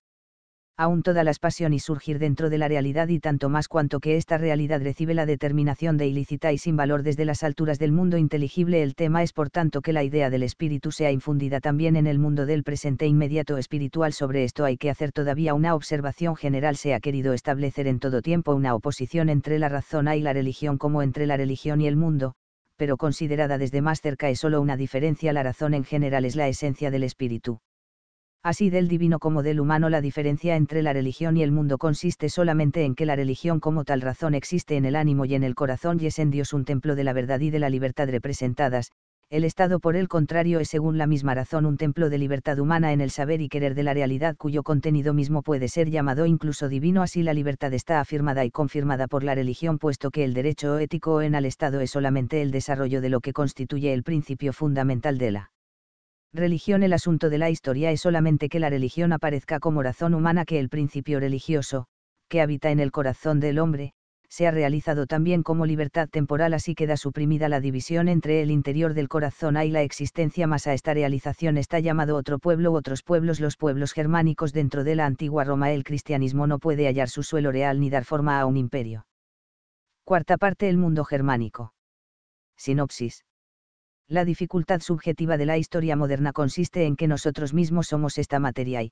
aún toda las pasión y surgir dentro de la realidad y tanto más cuanto que esta realidad recibe la determinación de ilícita y sin valor desde las alturas del mundo inteligible. El tema es por tanto que la idea del espíritu sea infundida también en el mundo del presente inmediato espiritual. Sobre esto hay que hacer todavía una observación general. Se ha querido establecer en todo tiempo una oposición entre la razón y la religión como entre la religión y el mundo, pero considerada desde más cerca es solo una diferencia. La razón en general es la esencia del espíritu Así del divino como del humano la diferencia entre la religión y el mundo consiste solamente en que la religión como tal razón existe en el ánimo y en el corazón y es en Dios un templo de la verdad y de la libertad representadas, el Estado por el contrario es según la misma razón un templo de libertad humana en el saber y querer de la realidad cuyo contenido mismo puede ser llamado incluso divino así la libertad está afirmada y confirmada por la religión puesto que el derecho ético en el Estado es solamente el desarrollo de lo que constituye el principio fundamental de la Religión El asunto de la historia es solamente que la religión aparezca como razón humana que el principio religioso, que habita en el corazón del hombre, se ha realizado también como libertad temporal así queda suprimida la división entre el interior del corazón y la existencia más a esta realización está llamado otro pueblo otros pueblos los pueblos germánicos dentro de la antigua Roma el cristianismo no puede hallar su suelo real ni dar forma a un imperio. Cuarta parte El mundo germánico. Sinopsis. La dificultad subjetiva de la historia moderna consiste en que nosotros mismos somos esta materia y,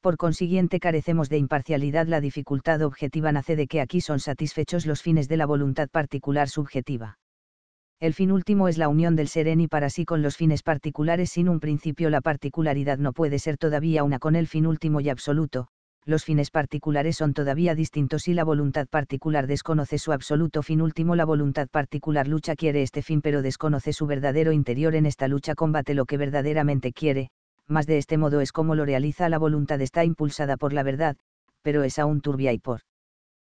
por consiguiente, carecemos de imparcialidad. La dificultad objetiva nace de que aquí son satisfechos los fines de la voluntad particular subjetiva. El fin último es la unión del y para sí con los fines particulares sin un principio. La particularidad no puede ser todavía una con el fin último y absoluto, los fines particulares son todavía distintos y la voluntad particular desconoce su absoluto fin último. La voluntad particular lucha quiere este fin pero desconoce su verdadero interior. En esta lucha combate lo que verdaderamente quiere, más de este modo es como lo realiza. La voluntad está impulsada por la verdad, pero es aún turbia y por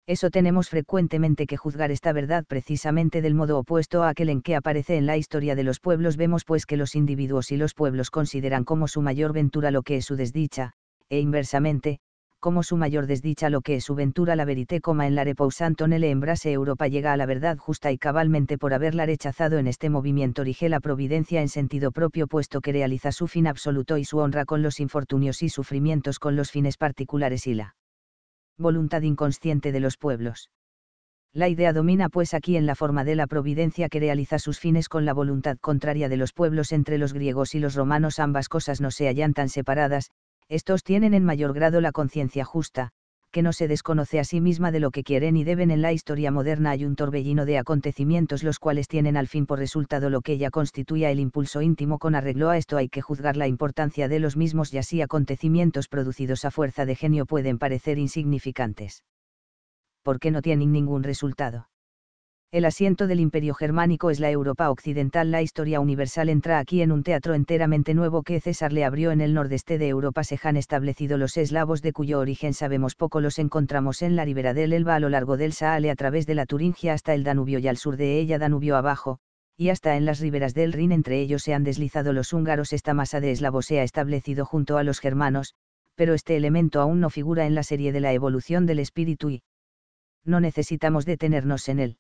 eso tenemos frecuentemente que juzgar esta verdad precisamente del modo opuesto a aquel en que aparece en la historia de los pueblos. Vemos pues que los individuos y los pueblos consideran como su mayor ventura lo que es su desdicha, e inversamente, como su mayor desdicha lo que es su ventura la verité coma en la repousante en embrase Europa llega a la verdad justa y cabalmente por haberla rechazado en este movimiento rige la providencia en sentido propio puesto que realiza su fin absoluto y su honra con los infortunios y sufrimientos con los fines particulares y la voluntad inconsciente de los pueblos. La idea domina pues aquí en la forma de la providencia que realiza sus fines con la voluntad contraria de los pueblos entre los griegos y los romanos ambas cosas no se hallan tan separadas, estos tienen en mayor grado la conciencia justa, que no se desconoce a sí misma de lo que quieren y deben en la historia moderna hay un torbellino de acontecimientos los cuales tienen al fin por resultado lo que ella constituía el impulso íntimo con arreglo a esto hay que juzgar la importancia de los mismos y así acontecimientos producidos a fuerza de genio pueden parecer insignificantes. Porque no tienen ningún resultado. El asiento del imperio germánico es la Europa occidental. La historia universal entra aquí en un teatro enteramente nuevo que César le abrió en el nordeste de Europa. Se han establecido los eslavos de cuyo origen sabemos poco. Los encontramos en la ribera del Elba a lo largo del Saale a través de la Turingia hasta el Danubio y al sur de ella Danubio abajo, y hasta en las riberas del Rin entre ellos se han deslizado los húngaros. Esta masa de eslavos se ha establecido junto a los germanos, pero este elemento aún no figura en la serie de la evolución del espíritu y no necesitamos detenernos en él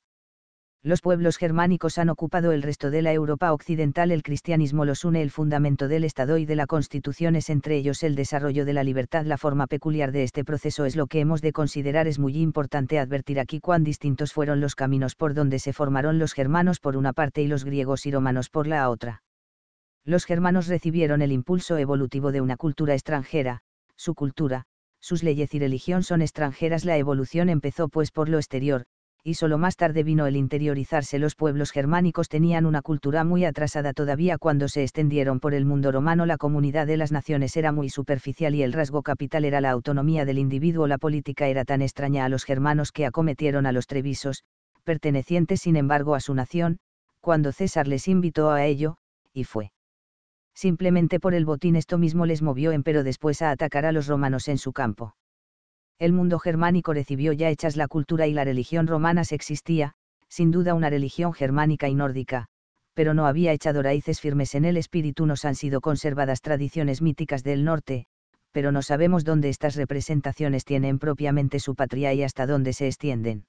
los pueblos germánicos han ocupado el resto de la Europa occidental, el cristianismo los une, el fundamento del Estado y de la Constitución es entre ellos el desarrollo de la libertad. La forma peculiar de este proceso es lo que hemos de considerar. Es muy importante advertir aquí cuán distintos fueron los caminos por donde se formaron los germanos por una parte y los griegos y romanos por la otra. Los germanos recibieron el impulso evolutivo de una cultura extranjera, su cultura, sus leyes y religión son extranjeras. La evolución empezó pues por lo exterior, y solo más tarde vino el interiorizarse. Los pueblos germánicos tenían una cultura muy atrasada todavía cuando se extendieron por el mundo romano. La comunidad de las naciones era muy superficial y el rasgo capital era la autonomía del individuo. La política era tan extraña a los germanos que acometieron a los trevisos, pertenecientes sin embargo a su nación, cuando César les invitó a ello, y fue. Simplemente por el botín esto mismo les movió pero después a atacar a los romanos en su campo el mundo germánico recibió ya hechas la cultura y la religión romana se existía, sin duda una religión germánica y nórdica, pero no había echado raíces firmes en el espíritu. Nos han sido conservadas tradiciones míticas del norte, pero no sabemos dónde estas representaciones tienen propiamente su patria y hasta dónde se extienden.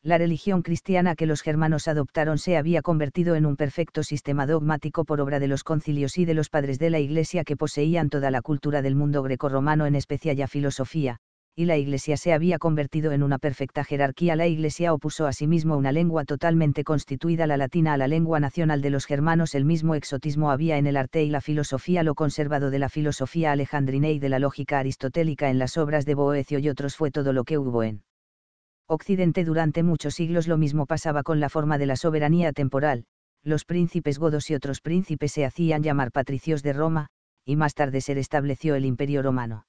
La religión cristiana que los germanos adoptaron se había convertido en un perfecto sistema dogmático por obra de los concilios y de los padres de la Iglesia que poseían toda la cultura del mundo romano en especial ya filosofía, y la Iglesia se había convertido en una perfecta jerarquía. La Iglesia opuso a sí mismo una lengua totalmente constituida, la latina, a la lengua nacional de los germanos. El mismo exotismo había en el arte y la filosofía, lo conservado de la filosofía alejandrina y de la lógica aristotélica en las obras de Boecio y otros fue todo lo que hubo en Occidente durante muchos siglos. Lo mismo pasaba con la forma de la soberanía temporal. Los príncipes godos y otros príncipes se hacían llamar patricios de Roma, y más tarde se estableció el imperio romano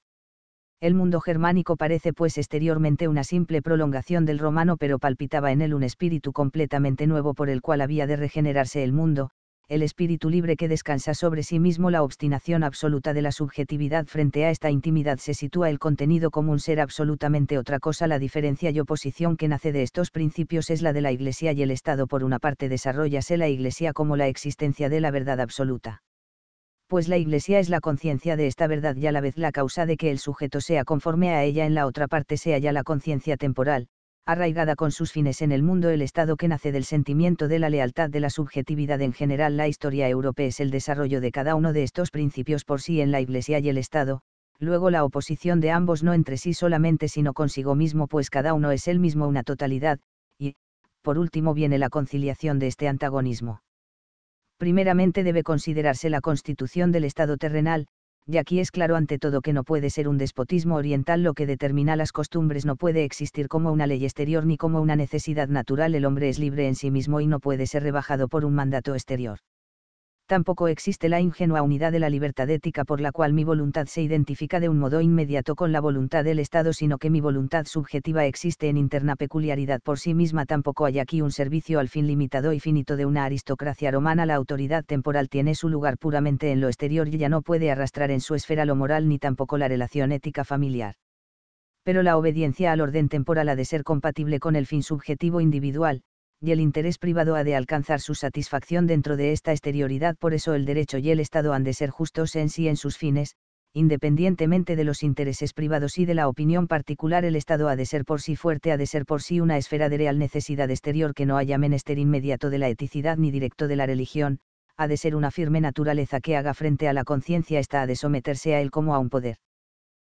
el mundo germánico parece pues exteriormente una simple prolongación del romano, pero palpitaba en él un espíritu completamente nuevo por el cual había de regenerarse el mundo, el espíritu libre que descansa sobre sí mismo la obstinación absoluta de la subjetividad frente a esta intimidad se sitúa el contenido como un ser absolutamente otra cosa la diferencia y oposición que nace de estos principios es la de la iglesia y el estado por una parte desarrollase la iglesia como la existencia de la verdad absoluta pues la Iglesia es la conciencia de esta verdad y a la vez la causa de que el sujeto sea conforme a ella. En la otra parte sea ya la conciencia temporal, arraigada con sus fines en el mundo, el estado que nace del sentimiento de la lealtad de la subjetividad en general. La historia europea es el desarrollo de cada uno de estos principios por sí en la Iglesia y el Estado, luego la oposición de ambos no entre sí solamente sino consigo mismo, pues cada uno es él mismo una totalidad, y, por último, viene la conciliación de este antagonismo primeramente debe considerarse la constitución del Estado terrenal, y aquí es claro ante todo que no puede ser un despotismo oriental lo que determina las costumbres, no puede existir como una ley exterior ni como una necesidad natural, el hombre es libre en sí mismo y no puede ser rebajado por un mandato exterior tampoco existe la ingenua unidad de la libertad ética por la cual mi voluntad se identifica de un modo inmediato con la voluntad del Estado, sino que mi voluntad subjetiva existe en interna peculiaridad por sí misma. Tampoco hay aquí un servicio al fin limitado y finito de una aristocracia romana. La autoridad temporal tiene su lugar puramente en lo exterior y ya no puede arrastrar en su esfera lo moral ni tampoco la relación ética familiar. Pero la obediencia al orden temporal ha de ser compatible con el fin subjetivo individual, y el interés privado ha de alcanzar su satisfacción dentro de esta exterioridad, por eso el derecho y el Estado han de ser justos en sí en sus fines, independientemente de los intereses privados y de la opinión particular, el Estado ha de ser por sí fuerte, ha de ser por sí una esfera de real necesidad exterior que no haya menester inmediato de la eticidad ni directo de la religión, ha de ser una firme naturaleza que haga frente a la conciencia, está ha de someterse a él como a un poder.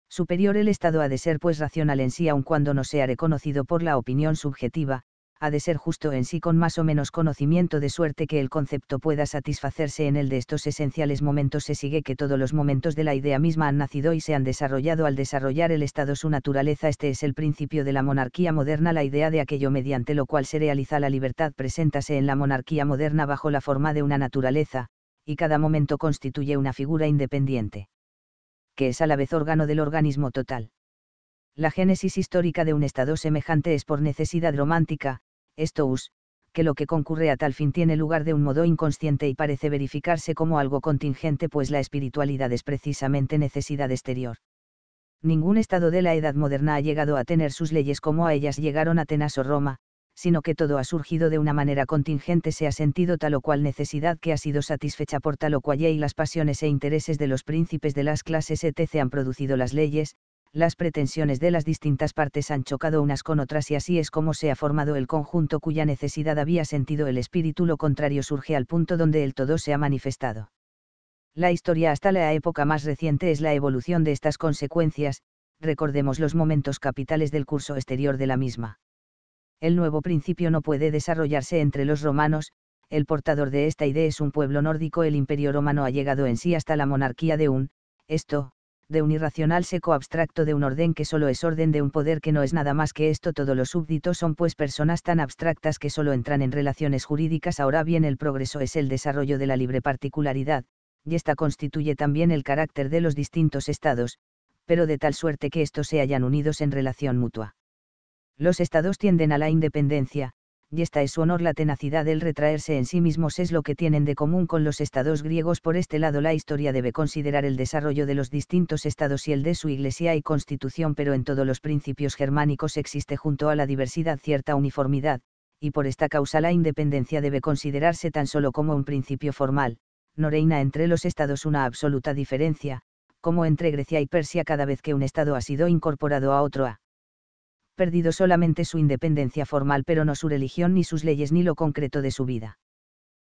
Superior el Estado ha de ser pues racional en sí aun cuando no sea reconocido por la opinión subjetiva, ha de ser justo en sí con más o menos conocimiento de suerte que el concepto pueda satisfacerse en el de estos esenciales momentos se sigue que todos los momentos de la idea misma han nacido y se han desarrollado al desarrollar el Estado su naturaleza este es el principio de la monarquía moderna la idea de aquello mediante lo cual se realiza la libertad preséntase en la monarquía moderna bajo la forma de una naturaleza, y cada momento constituye una figura independiente que es a la vez órgano del organismo total la génesis histórica de un estado semejante es por necesidad romántica, esto us, que lo que concurre a tal fin tiene lugar de un modo inconsciente y parece verificarse como algo contingente, pues la espiritualidad es precisamente necesidad exterior. Ningún estado de la edad moderna ha llegado a tener sus leyes como a ellas llegaron Atenas o Roma, sino que todo ha surgido de una manera contingente, se ha sentido tal o cual necesidad que ha sido satisfecha por tal o cual y las pasiones e intereses de los príncipes de las clases etc. han producido las leyes, las pretensiones de las distintas partes han chocado unas con otras y así es como se ha formado el conjunto cuya necesidad había sentido el espíritu, lo contrario surge al punto donde el todo se ha manifestado. La historia hasta la época más reciente es la evolución de estas consecuencias, recordemos los momentos capitales del curso exterior de la misma. El nuevo principio no puede desarrollarse entre los romanos, el portador de esta idea es un pueblo nórdico, el imperio romano ha llegado en sí hasta la monarquía de un, esto, de un irracional seco abstracto de un orden que solo es orden de un poder que no es nada más que esto. Todos los súbditos son pues personas tan abstractas que solo entran en relaciones jurídicas. Ahora bien, el progreso es el desarrollo de la libre particularidad, y esta constituye también el carácter de los distintos estados, pero de tal suerte que estos se hayan unidos en relación mutua. Los estados tienden a la independencia, y esta es su honor la tenacidad del retraerse en sí mismos es lo que tienen de común con los estados griegos. Por este lado la historia debe considerar el desarrollo de los distintos estados y el de su iglesia y constitución, pero en todos los principios germánicos existe junto a la diversidad cierta uniformidad, y por esta causa la independencia debe considerarse tan solo como un principio formal, no reina entre los estados una absoluta diferencia, como entre Grecia y Persia cada vez que un estado ha sido incorporado a otro a perdido solamente su independencia formal pero no su religión ni sus leyes ni lo concreto de su vida.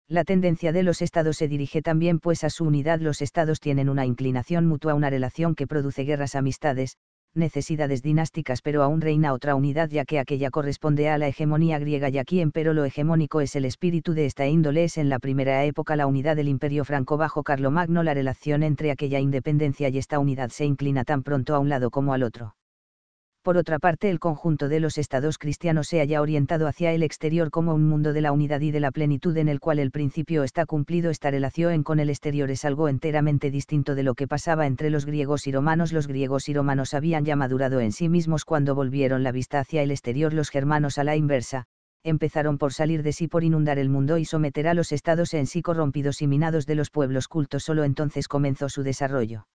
La tendencia de los estados se dirige también pues a su unidad los estados tienen una inclinación mutua, una relación que produce guerras, amistades, necesidades dinásticas pero aún reina otra unidad ya que aquella corresponde a la hegemonía griega y aquí pero lo hegemónico es el espíritu de esta índole es en la primera época la unidad del imperio franco bajo Carlomagno la relación entre aquella independencia y esta unidad se inclina tan pronto a un lado como al otro por otra parte el conjunto de los estados cristianos se haya orientado hacia el exterior como un mundo de la unidad y de la plenitud en el cual el principio está cumplido esta relación con el exterior es algo enteramente distinto de lo que pasaba entre los griegos y romanos los griegos y romanos habían ya madurado en sí mismos cuando volvieron la vista hacia el exterior los germanos a la inversa, empezaron por salir de sí por inundar el mundo y someter a los estados en sí corrompidos y minados de los pueblos cultos solo entonces comenzó su desarrollo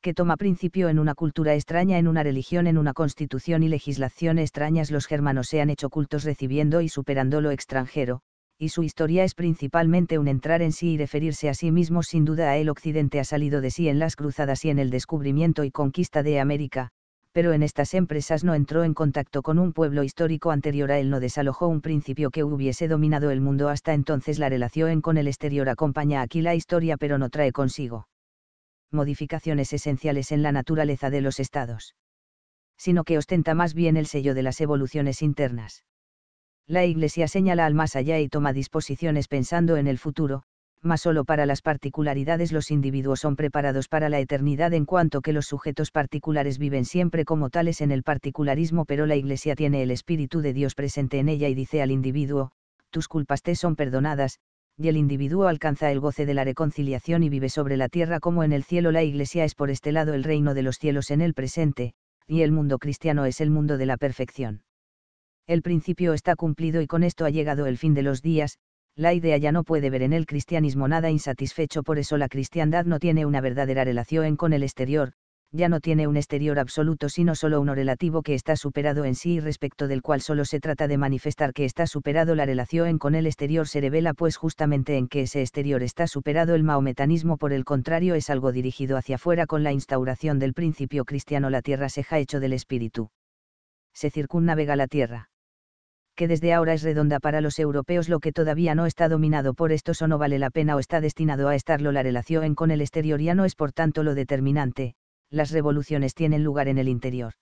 que toma principio en una cultura extraña, en una religión, en una constitución y legislación extrañas, los germanos se han hecho cultos recibiendo y superando lo extranjero, y su historia es principalmente un entrar en sí y referirse a sí mismo sin duda a el occidente ha salido de sí en las cruzadas y en el descubrimiento y conquista de América, pero en estas empresas no entró en contacto con un pueblo histórico anterior a él, no desalojó un principio que hubiese dominado el mundo hasta entonces, la relación con el exterior acompaña aquí la historia pero no trae consigo modificaciones esenciales en la naturaleza de los estados. Sino que ostenta más bien el sello de las evoluciones internas. La Iglesia señala al más allá y toma disposiciones pensando en el futuro, mas solo para las particularidades los individuos son preparados para la eternidad en cuanto que los sujetos particulares viven siempre como tales en el particularismo, pero la Iglesia tiene el Espíritu de Dios presente en ella y dice al individuo, tus culpas te son perdonadas, y el individuo alcanza el goce de la reconciliación y vive sobre la tierra como en el cielo la iglesia es por este lado el reino de los cielos en el presente, y el mundo cristiano es el mundo de la perfección. El principio está cumplido y con esto ha llegado el fin de los días, la idea ya no puede ver en el cristianismo nada insatisfecho, por eso la cristiandad no tiene una verdadera relación con el exterior, ya no tiene un exterior absoluto sino solo uno relativo que está superado en sí y respecto del cual solo se trata de manifestar que está superado la relación con el exterior se revela pues justamente en que ese exterior está superado el maometanismo por el contrario es algo dirigido hacia afuera con la instauración del principio cristiano la tierra se ha hecho del espíritu. Se circunnavega la tierra que desde ahora es redonda para los europeos lo que todavía no está dominado por estos o no vale la pena o está destinado a estarlo la relación con el exterior ya no es por tanto lo determinante, las revoluciones tienen lugar en el interior.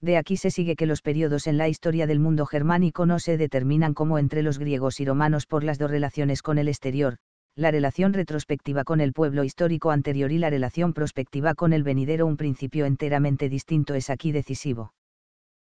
De aquí se sigue que los periodos en la historia del mundo germánico no se determinan como entre los griegos y romanos por las dos relaciones con el exterior, la relación retrospectiva con el pueblo histórico anterior y la relación prospectiva con el venidero, un principio enteramente distinto es aquí decisivo.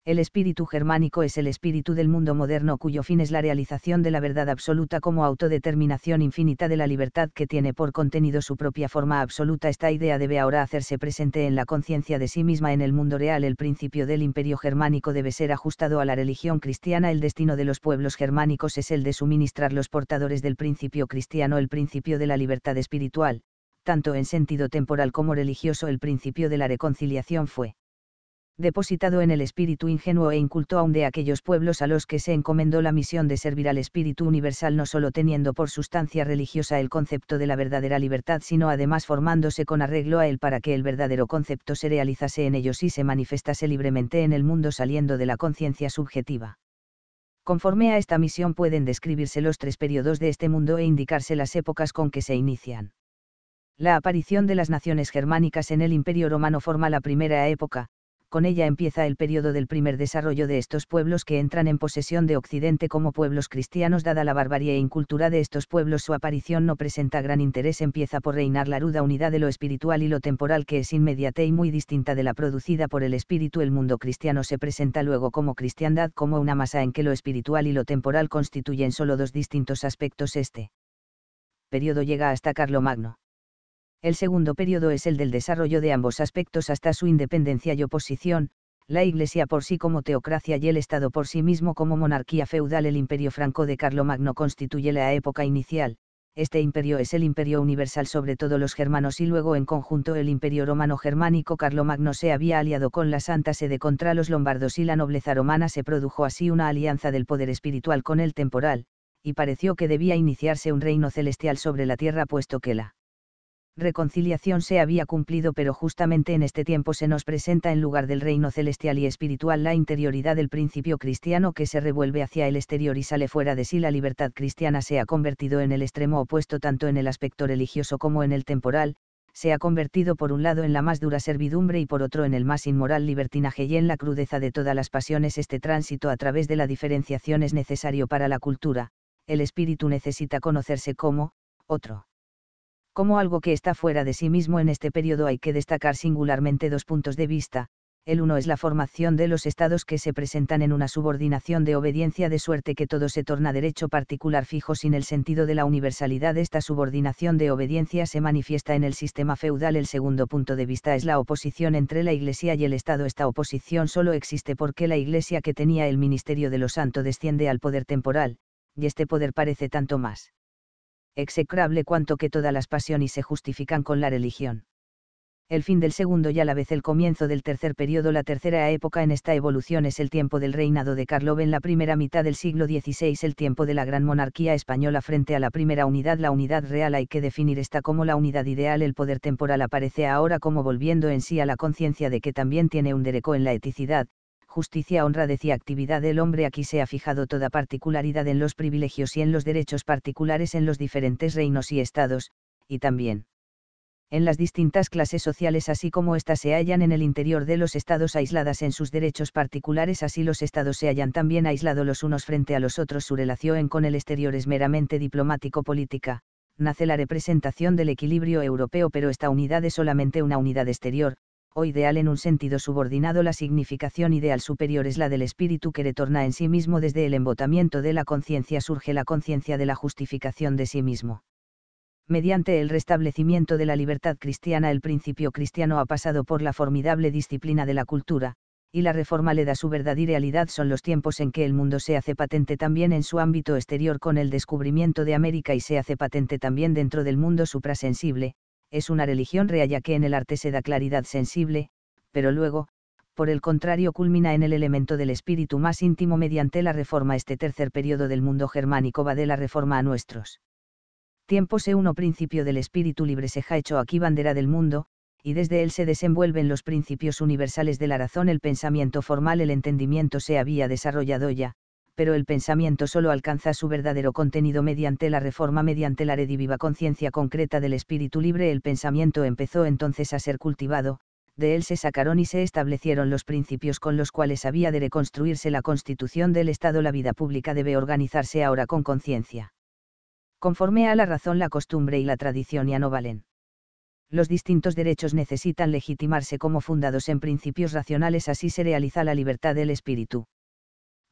El espíritu germánico es el espíritu del mundo moderno cuyo fin es la realización de la verdad absoluta como autodeterminación infinita de la libertad que tiene por contenido su propia forma absoluta. Esta idea debe ahora hacerse presente en la conciencia de sí misma en el mundo real. El principio del imperio germánico debe ser ajustado a la religión cristiana. El destino de los pueblos germánicos es el de suministrar los portadores del principio cristiano el principio de la libertad espiritual, tanto en sentido temporal como religioso. El principio de la reconciliación fue depositado en el espíritu ingenuo e inculto aún de aquellos pueblos a los que se encomendó la misión de servir al espíritu universal no solo teniendo por sustancia religiosa el concepto de la verdadera libertad, sino además formándose con arreglo a él para que el verdadero concepto se realizase en ellos y se manifestase libremente en el mundo saliendo de la conciencia subjetiva. Conforme a esta misión pueden describirse los tres periodos de este mundo e indicarse las épocas con que se inician. La aparición de las naciones germánicas en el Imperio Romano forma la primera época, con ella empieza el periodo del primer desarrollo de estos pueblos que entran en posesión de Occidente como pueblos cristianos. Dada la barbarie e incultura de estos pueblos, su aparición no presenta gran interés. Empieza por reinar la ruda unidad de lo espiritual y lo temporal que es inmediata y muy distinta de la producida por el espíritu. El mundo cristiano se presenta luego como cristiandad, como una masa en que lo espiritual y lo temporal constituyen solo dos distintos aspectos. Este periodo llega hasta Magno. El segundo periodo es el del desarrollo de ambos aspectos hasta su independencia y oposición, la Iglesia por sí como teocracia y el Estado por sí mismo como monarquía feudal. El imperio franco de Carlomagno constituye la época inicial, este imperio es el imperio universal sobre todos los germanos y luego en conjunto el imperio romano-germánico Carlomagno se había aliado con la Santa Sede contra los lombardos y la nobleza romana se produjo así una alianza del poder espiritual con el temporal, y pareció que debía iniciarse un reino celestial sobre la tierra puesto que la reconciliación se había cumplido, pero justamente en este tiempo se nos presenta en lugar del reino celestial y espiritual la interioridad del principio cristiano que se revuelve hacia el exterior y sale fuera de sí. La libertad cristiana se ha convertido en el extremo opuesto tanto en el aspecto religioso como en el temporal, se ha convertido por un lado en la más dura servidumbre y por otro en el más inmoral libertinaje y en la crudeza de todas las pasiones. Este tránsito a través de la diferenciación es necesario para la cultura, el espíritu necesita conocerse como, otro como algo que está fuera de sí mismo en este periodo hay que destacar singularmente dos puntos de vista, el uno es la formación de los estados que se presentan en una subordinación de obediencia de suerte que todo se torna derecho particular fijo sin el sentido de la universalidad. Esta subordinación de obediencia se manifiesta en el sistema feudal. El segundo punto de vista es la oposición entre la Iglesia y el Estado. Esta oposición solo existe porque la Iglesia que tenía el ministerio de lo santo desciende al poder temporal, y este poder parece tanto más execrable cuanto que todas las pasiones se justifican con la religión. El fin del segundo y a la vez el comienzo del tercer periodo La tercera época en esta evolución es el tiempo del reinado de carlo en la primera mitad del siglo XVI el tiempo de la gran monarquía española frente a la primera unidad la unidad real hay que definir esta como la unidad ideal el poder temporal aparece ahora como volviendo en sí a la conciencia de que también tiene un derecho en la eticidad, justicia, honra, decía actividad. del hombre aquí se ha fijado toda particularidad en los privilegios y en los derechos particulares en los diferentes reinos y estados, y también en las distintas clases sociales así como éstas se hallan en el interior de los estados aisladas en sus derechos particulares así los estados se hallan también aislados los unos frente a los otros su relación con el exterior es meramente diplomático-política, nace la representación del equilibrio europeo pero esta unidad es solamente una unidad exterior, o ideal en un sentido subordinado la significación ideal superior es la del espíritu que retorna en sí mismo desde el embotamiento de la conciencia surge la conciencia de la justificación de sí mismo. Mediante el restablecimiento de la libertad cristiana el principio cristiano ha pasado por la formidable disciplina de la cultura, y la reforma le da su verdad y realidad son los tiempos en que el mundo se hace patente también en su ámbito exterior con el descubrimiento de América y se hace patente también dentro del mundo suprasensible, es una religión real ya que en el arte se da claridad sensible, pero luego, por el contrario culmina en el elemento del espíritu más íntimo mediante la reforma. Este tercer periodo del mundo germánico va de la reforma a nuestros tiempos e uno principio del espíritu libre se ha hecho aquí bandera del mundo, y desde él se desenvuelven los principios universales de la razón el pensamiento formal el entendimiento se había desarrollado ya, pero el pensamiento solo alcanza su verdadero contenido mediante la reforma, mediante la rediviva conciencia concreta del espíritu libre. El pensamiento empezó entonces a ser cultivado, de él se sacaron y se establecieron los principios con los cuales había de reconstruirse la constitución del Estado. La vida pública debe organizarse ahora con conciencia. Conforme a la razón, la costumbre y la tradición ya no valen. Los distintos derechos necesitan legitimarse como fundados en principios racionales, así se realiza la libertad del espíritu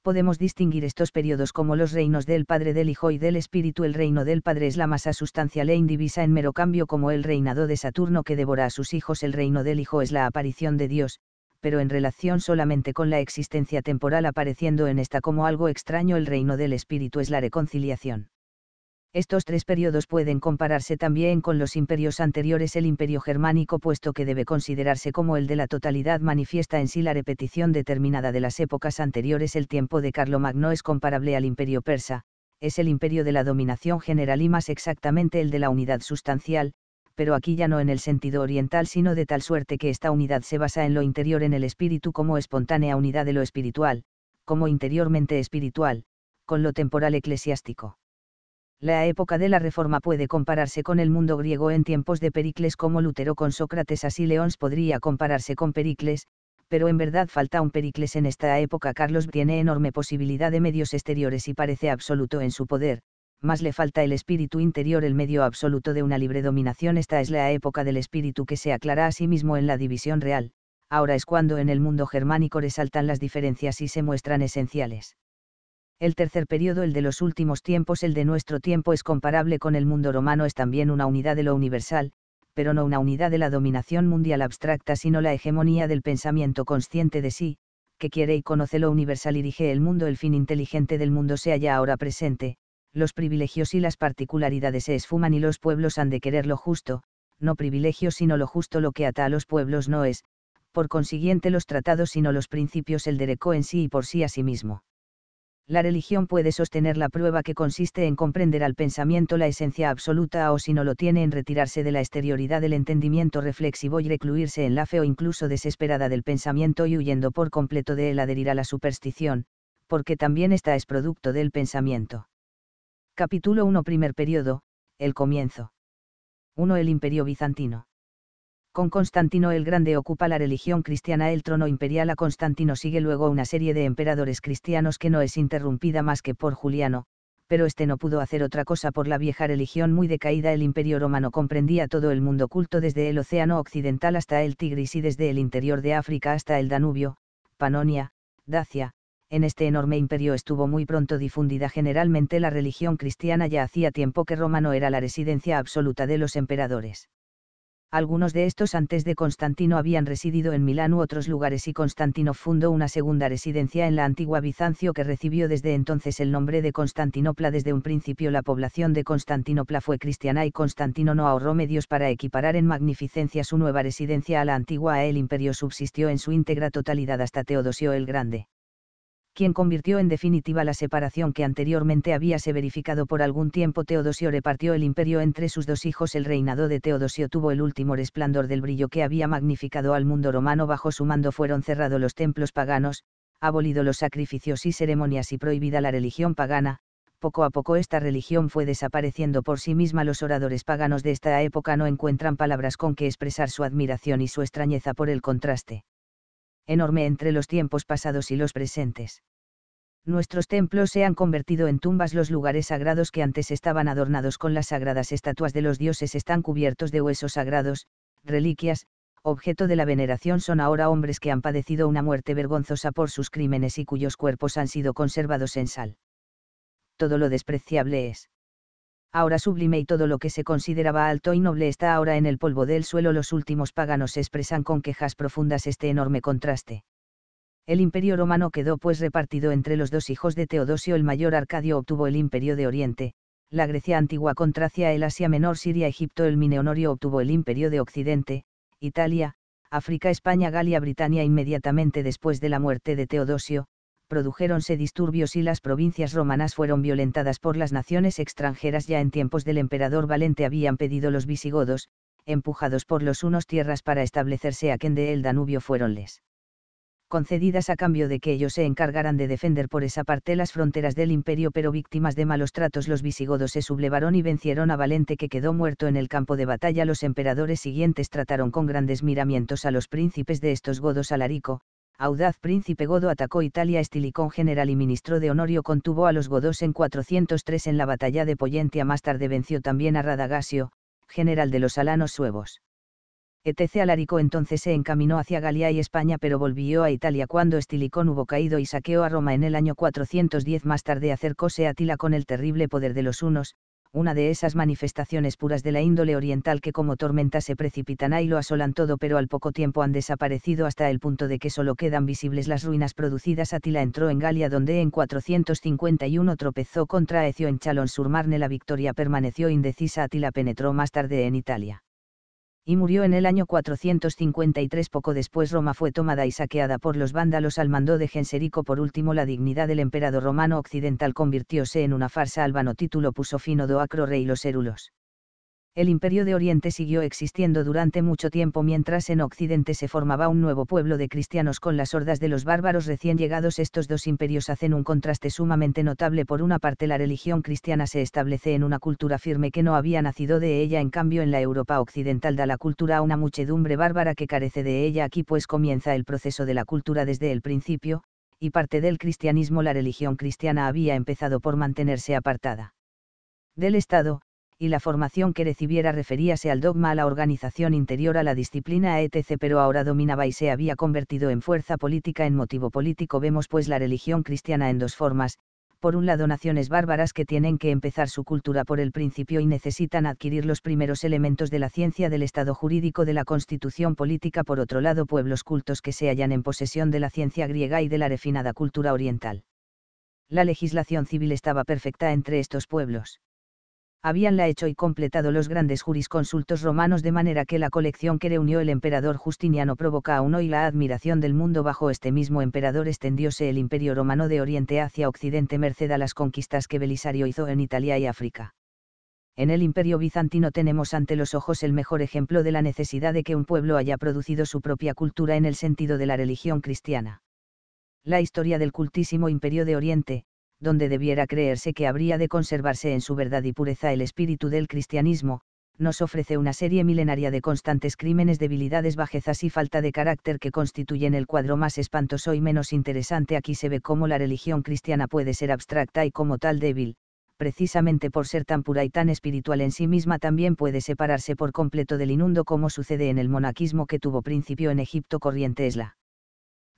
podemos distinguir estos periodos como los reinos del Padre, del Hijo y del Espíritu. El reino del Padre es la masa sustancial e indivisa en mero cambio como el reinado de Saturno que devora a sus hijos. El reino del Hijo es la aparición de Dios, pero en relación solamente con la existencia temporal apareciendo en esta como algo extraño. El reino del Espíritu es la reconciliación. Estos tres periodos pueden compararse también con los imperios anteriores el imperio germánico puesto que debe considerarse como el de la totalidad manifiesta en sí la repetición determinada de las épocas anteriores el tiempo de Carlomagno es comparable al imperio persa, es el imperio de la dominación general y más exactamente el de la unidad sustancial, pero aquí ya no en el sentido oriental sino de tal suerte que esta unidad se basa en lo interior en el espíritu como espontánea unidad de lo espiritual, como interiormente espiritual, con lo temporal eclesiástico la época de la Reforma puede compararse con el mundo griego en tiempos de Pericles como Lutero con Sócrates así León podría compararse con Pericles, pero en verdad falta un Pericles en esta época Carlos tiene enorme posibilidad de medios exteriores y parece absoluto en su poder, más le falta el espíritu interior, el medio absoluto de una libre dominación. Esta es la época del espíritu que se aclara a sí mismo en la división real, ahora es cuando en el mundo germánico resaltan las diferencias y se muestran esenciales el tercer periodo, el de los últimos tiempos, el de nuestro tiempo es comparable con el mundo romano, es también una unidad de lo universal, pero no una unidad de la dominación mundial abstracta, sino la hegemonía del pensamiento consciente de sí, que quiere y conoce lo universal y rige el mundo, el fin inteligente del mundo se halla ahora presente, los privilegios y las particularidades se esfuman y los pueblos han de querer lo justo, no privilegios sino lo justo lo que ata a los pueblos no es, por consiguiente los tratados sino los principios el derecho en sí y por sí a sí mismo la religión puede sostener la prueba que consiste en comprender al pensamiento la esencia absoluta o si no lo tiene en retirarse de la exterioridad del entendimiento reflexivo y recluirse en la fe o incluso desesperada del pensamiento y huyendo por completo de él adherir a la superstición, porque también esta es producto del pensamiento. Capítulo 1 Primer periodo, el comienzo. 1 El imperio bizantino. Con Constantino el Grande ocupa la religión cristiana el trono imperial a Constantino sigue luego una serie de emperadores cristianos que no es interrumpida más que por Juliano, pero este no pudo hacer otra cosa por la vieja religión muy decaída. El imperio romano comprendía todo el mundo culto desde el océano occidental hasta el Tigris y desde el interior de África hasta el Danubio, Panonia, Dacia. En este enorme imperio estuvo muy pronto difundida generalmente la religión cristiana ya hacía tiempo que Roma no era la residencia absoluta de los emperadores algunos de estos antes de Constantino habían residido en Milán u otros lugares y Constantino fundó una segunda residencia en la antigua Bizancio que recibió desde entonces el nombre de Constantinopla. Desde un principio la población de Constantinopla fue cristiana y Constantino no ahorró medios para equiparar en magnificencia su nueva residencia a la antigua. E el imperio subsistió en su íntegra totalidad hasta Teodosio el Grande quien convirtió en definitiva la separación que anteriormente se verificado por algún tiempo. Teodosio repartió el imperio entre sus dos hijos. El reinado de Teodosio tuvo el último resplandor del brillo que había magnificado al mundo romano. Bajo su mando fueron cerrados los templos paganos, abolido los sacrificios y ceremonias y prohibida la religión pagana. Poco a poco esta religión fue desapareciendo por sí misma. Los oradores paganos de esta época no encuentran palabras con que expresar su admiración y su extrañeza por el contraste enorme entre los tiempos pasados y los presentes nuestros templos se han convertido en tumbas, los lugares sagrados que antes estaban adornados con las sagradas estatuas de los dioses están cubiertos de huesos sagrados, reliquias, objeto de la veneración son ahora hombres que han padecido una muerte vergonzosa por sus crímenes y cuyos cuerpos han sido conservados en sal. Todo lo despreciable es. Ahora sublime y todo lo que se consideraba alto y noble está ahora en el polvo del suelo. Los últimos paganos expresan con quejas profundas este enorme contraste. El imperio romano quedó pues repartido entre los dos hijos de Teodosio el mayor Arcadio obtuvo el imperio de Oriente, la Grecia antigua con Tracia el Asia menor Siria Egipto el Mineonorio obtuvo el imperio de Occidente, Italia, África España Galia Britania inmediatamente después de la muerte de Teodosio, produjéronse disturbios y las provincias romanas fueron violentadas por las naciones extranjeras ya en tiempos del emperador Valente habían pedido los visigodos, empujados por los unos tierras para establecerse a quien de el Danubio fueronles concedidas a cambio de que ellos se encargaran de defender por esa parte las fronteras del imperio, pero víctimas de malos tratos los visigodos se sublevaron y vencieron a Valente que quedó muerto en el campo de batalla. Los emperadores siguientes trataron con grandes miramientos a los príncipes de estos godos Alarico, audaz príncipe godo atacó Italia Estilicón general y ministro de Honorio contuvo a los godos en 403 en la batalla de Poyentia más tarde venció también a Radagasio, general de los alanos suevos etc. Alarico entonces se encaminó hacia Galia y España pero volvió a Italia cuando Estilicón hubo caído y saqueó a Roma en el año 410 más tarde acercóse a Tila con el terrible poder de los hunos, una de esas manifestaciones puras de la índole oriental que como tormenta se precipitan ahí lo asolan todo pero al poco tiempo han desaparecido hasta el punto de que solo quedan visibles las ruinas producidas. Atila entró en Galia donde en 451 tropezó contra Ecio en Chalon-sur-Marne la victoria permaneció indecisa Atila penetró más tarde en Italia y murió en el año 453. Poco después Roma fue tomada y saqueada por los vándalos al mando de Genserico. Por último, la dignidad del emperador romano occidental convirtióse en una farsa. Albano título puso fino Acro rey los érulos el imperio de Oriente siguió existiendo durante mucho tiempo mientras en Occidente se formaba un nuevo pueblo de cristianos con las hordas de los bárbaros recién llegados. Estos dos imperios hacen un contraste sumamente notable. Por una parte, la religión cristiana se establece en una cultura firme que no había nacido de ella, en cambio en la Europa occidental da la cultura a una muchedumbre bárbara que carece de ella. Aquí pues comienza el proceso de la cultura desde el principio, y parte del cristianismo la religión cristiana había empezado por mantenerse apartada del Estado, y la formación que recibiera referíase al dogma, a la organización interior, a la disciplina, etc. Pero ahora dominaba y se había convertido en fuerza política, en motivo político. Vemos pues la religión cristiana en dos formas. Por un lado, naciones bárbaras que tienen que empezar su cultura por el principio y necesitan adquirir los primeros elementos de la ciencia del Estado jurídico de la constitución política. Por otro lado, pueblos cultos que se hallan en posesión de la ciencia griega y de la refinada cultura oriental. La legislación civil estaba perfecta entre estos pueblos habíanla hecho y completado los grandes jurisconsultos romanos de manera que la colección que reunió el emperador Justiniano provoca aún hoy la admiración del mundo bajo este mismo emperador extendióse el imperio romano de oriente hacia occidente merced a las conquistas que Belisario hizo en Italia y África. En el imperio bizantino tenemos ante los ojos el mejor ejemplo de la necesidad de que un pueblo haya producido su propia cultura en el sentido de la religión cristiana. La historia del cultísimo imperio de Oriente, donde debiera creerse que habría de conservarse en su verdad y pureza el espíritu del cristianismo, nos ofrece una serie milenaria de constantes crímenes, debilidades, bajezas y falta de carácter que constituyen el cuadro más espantoso y menos interesante. Aquí se ve cómo la religión cristiana puede ser abstracta y como tal débil, precisamente por ser tan pura y tan espiritual en sí misma también puede separarse por completo del inundo como sucede en el monaquismo que tuvo principio en Egipto corriente es la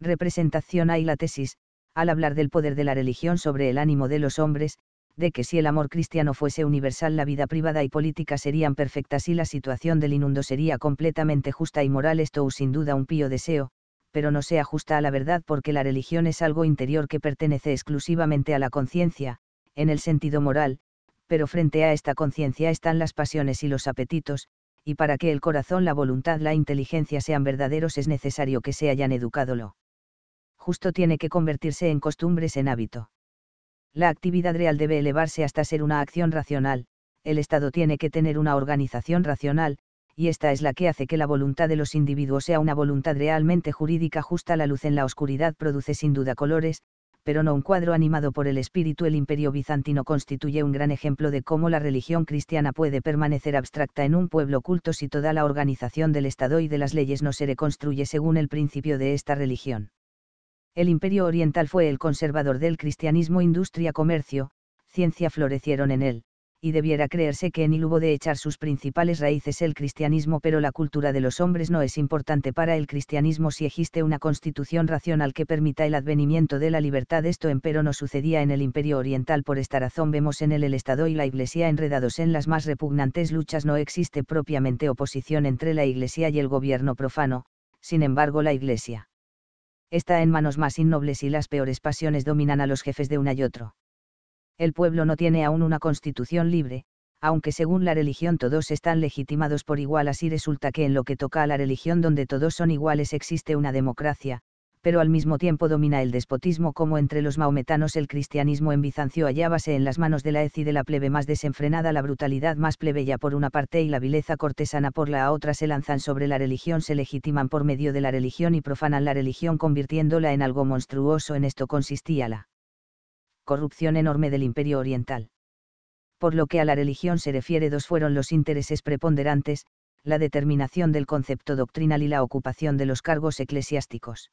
representación hay la tesis, al hablar del poder de la religión sobre el ánimo de los hombres, de que si el amor cristiano fuese universal la vida privada y política serían perfectas y la situación del inundo sería completamente justa y moral esto es sin duda un pío deseo, pero no sea justa a la verdad porque la religión es algo interior que pertenece exclusivamente a la conciencia, en el sentido moral, pero frente a esta conciencia están las pasiones y los apetitos, y para que el corazón, la voluntad, la inteligencia sean verdaderos es necesario que se hayan educado lo justo tiene que convertirse en costumbres en hábito. La actividad real debe elevarse hasta ser una acción racional, el Estado tiene que tener una organización racional, y esta es la que hace que la voluntad de los individuos sea una voluntad realmente jurídica justa. La luz en la oscuridad produce sin duda colores, pero no un cuadro animado por el espíritu. El imperio bizantino constituye un gran ejemplo de cómo la religión cristiana puede permanecer abstracta en un pueblo culto si toda la organización del Estado y de las leyes no se reconstruye según el principio de esta religión. El imperio oriental fue el conservador del cristianismo industria comercio, ciencia florecieron en él, y debiera creerse que en él hubo de echar sus principales raíces el cristianismo pero la cultura de los hombres no es importante para el cristianismo si existe una constitución racional que permita el advenimiento de la libertad esto empero no sucedía en el imperio oriental por esta razón vemos en él el Estado y la Iglesia enredados en las más repugnantes luchas no existe propiamente oposición entre la Iglesia y el gobierno profano, sin embargo la Iglesia está en manos más innobles y las peores pasiones dominan a los jefes de una y otro. El pueblo no tiene aún una constitución libre, aunque según la religión todos están legitimados por igual así resulta que en lo que toca a la religión donde todos son iguales existe una democracia, pero al mismo tiempo domina el despotismo como entre los maometanos el cristianismo en Bizancio hallábase en las manos de la y de la plebe más desenfrenada, la brutalidad más plebeya por una parte y la vileza cortesana por la otra se lanzan sobre la religión, se legitiman por medio de la religión y profanan la religión convirtiéndola en algo monstruoso, en esto consistía la corrupción enorme del imperio oriental. Por lo que a la religión se refiere dos fueron los intereses preponderantes, la determinación del concepto doctrinal y la ocupación de los cargos eclesiásticos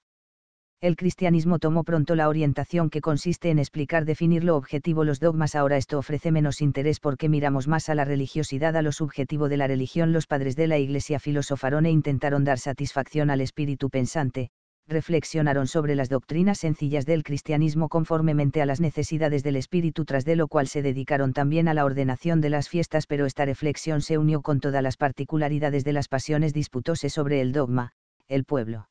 el cristianismo tomó pronto la orientación que consiste en explicar definir lo objetivo los dogmas ahora esto ofrece menos interés porque miramos más a la religiosidad a lo subjetivo de la religión los padres de la iglesia filosofaron e intentaron dar satisfacción al espíritu pensante, reflexionaron sobre las doctrinas sencillas del cristianismo conformemente a las necesidades del espíritu tras de lo cual se dedicaron también a la ordenación de las fiestas pero esta reflexión se unió con todas las particularidades de las pasiones disputóse sobre el dogma, el pueblo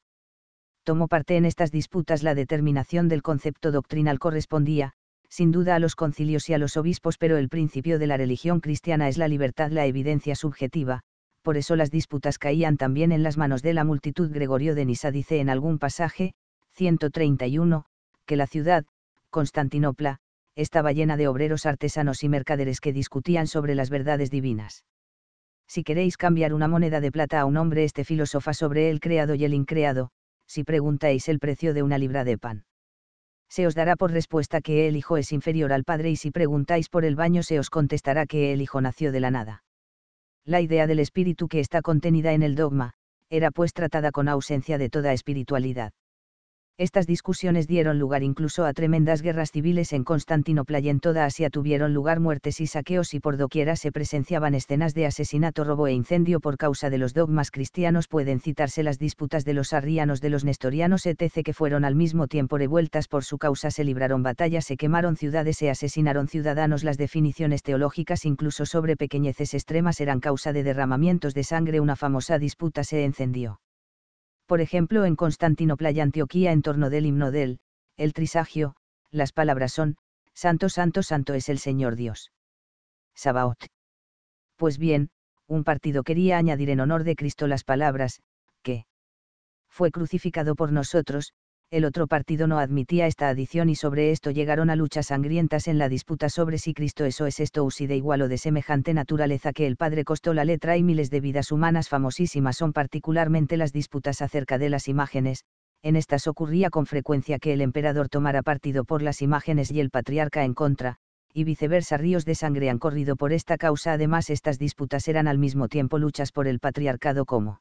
tomó parte en estas disputas la determinación del concepto doctrinal correspondía, sin duda a los concilios y a los obispos, pero el principio de la religión cristiana es la libertad, la evidencia subjetiva, por eso las disputas caían también en las manos de la multitud. Gregorio de Nisa dice en algún pasaje, 131, que la ciudad, Constantinopla, estaba llena de obreros artesanos y mercaderes que discutían sobre las verdades divinas. Si queréis cambiar una moneda de plata a un hombre, este filósofa sobre el creado y el increado, si preguntáis el precio de una libra de pan. Se os dará por respuesta que el hijo es inferior al padre y si preguntáis por el baño se os contestará que el hijo nació de la nada. La idea del espíritu que está contenida en el dogma, era pues tratada con ausencia de toda espiritualidad. Estas discusiones dieron lugar incluso a tremendas guerras civiles en Constantinopla y en toda Asia tuvieron lugar muertes y saqueos y por doquiera se presenciaban escenas de asesinato, robo e incendio por causa de los dogmas cristianos. Pueden citarse las disputas de los arrianos, de los nestorianos, etc., que fueron al mismo tiempo revueltas por su causa. Se libraron batallas, se quemaron ciudades, se asesinaron ciudadanos. Las definiciones teológicas, incluso sobre pequeñeces extremas, eran causa de derramamientos de sangre. Una famosa disputa se encendió por ejemplo en Constantinopla y Antioquía en torno del himno del, el trisagio, las palabras son, Santo, Santo, Santo es el Señor Dios. Sabaot. Pues bien, un partido quería añadir en honor de Cristo las palabras, que fue crucificado por nosotros, el otro partido no admitía esta adición y sobre esto llegaron a luchas sangrientas en la disputa sobre si Cristo eso es esto o si de igual o de semejante naturaleza que el Padre costó la letra y miles de vidas humanas famosísimas son particularmente las disputas acerca de las imágenes, en estas ocurría con frecuencia que el emperador tomara partido por las imágenes y el patriarca en contra, y viceversa ríos de sangre han corrido por esta causa además estas disputas eran al mismo tiempo luchas por el patriarcado como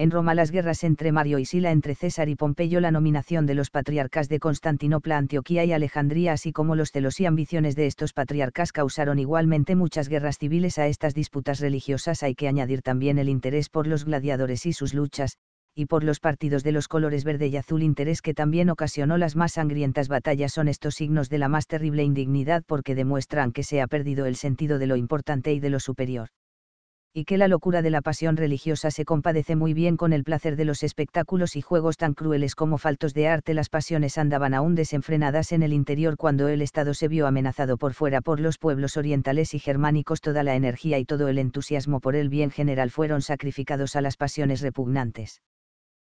en Roma las guerras entre Mario y Sila entre César y Pompeyo la nominación de los patriarcas de Constantinopla, Antioquía y Alejandría así como los celos y ambiciones de estos patriarcas causaron igualmente muchas guerras civiles a estas disputas religiosas hay que añadir también el interés por los gladiadores y sus luchas, y por los partidos de los colores verde y azul interés que también ocasionó las más sangrientas batallas son estos signos de la más terrible indignidad porque demuestran que se ha perdido el sentido de lo importante y de lo superior y que la locura de la pasión religiosa se compadece muy bien con el placer de los espectáculos y juegos tan crueles como faltos de arte. Las pasiones andaban aún desenfrenadas en el interior cuando el Estado se vio amenazado por fuera por los pueblos orientales y germánicos. Toda la energía y todo el entusiasmo por el bien general fueron sacrificados a las pasiones repugnantes.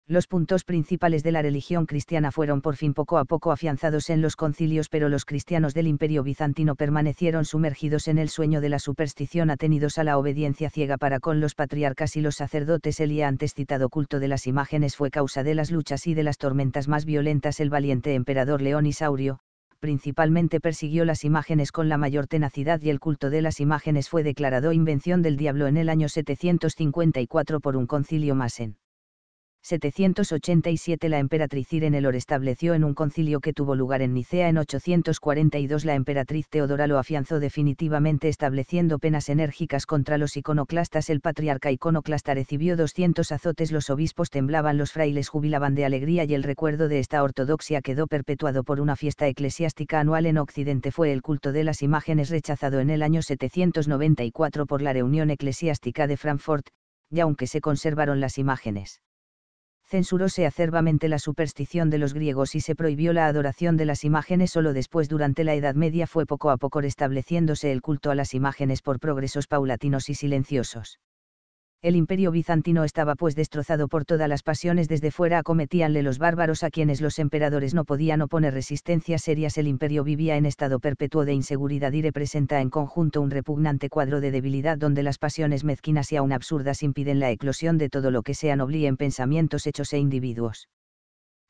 Los puntos principales de la religión cristiana fueron por fin poco a poco afianzados en los concilios, pero los cristianos del imperio bizantino permanecieron sumergidos en el sueño de la superstición atenidos a la obediencia ciega para con los patriarcas y los sacerdotes. El ya antes citado culto de las imágenes fue causa de las luchas y de las tormentas más violentas. El valiente emperador León Isaurio, principalmente persiguió las imágenes con la mayor tenacidad y el culto de las imágenes fue declarado invención del diablo en el año 754 por un concilio en 787 la emperatriz Irene lo restableció en un concilio que tuvo lugar en Nicea en 842 la emperatriz Teodora lo afianzó definitivamente estableciendo penas enérgicas contra los iconoclastas el patriarca iconoclasta recibió 200 azotes los obispos temblaban los frailes jubilaban de alegría y el recuerdo de esta ortodoxia quedó perpetuado por una fiesta eclesiástica anual en Occidente fue el culto de las imágenes rechazado en el año 794 por la reunión eclesiástica de Frankfurt, y aunque se conservaron las imágenes censuróse acerbamente la superstición de los griegos y se prohibió la adoración de las imágenes solo después durante la Edad Media fue poco a poco restableciéndose el culto a las imágenes por progresos paulatinos y silenciosos el imperio bizantino estaba pues destrozado por todas las pasiones desde fuera acometíanle los bárbaros a quienes los emperadores no podían oponer resistencias serias el imperio vivía en estado perpetuo de inseguridad y representa en conjunto un repugnante cuadro de debilidad donde las pasiones mezquinas y aún absurdas impiden la eclosión de todo lo que sea noble en pensamientos hechos e individuos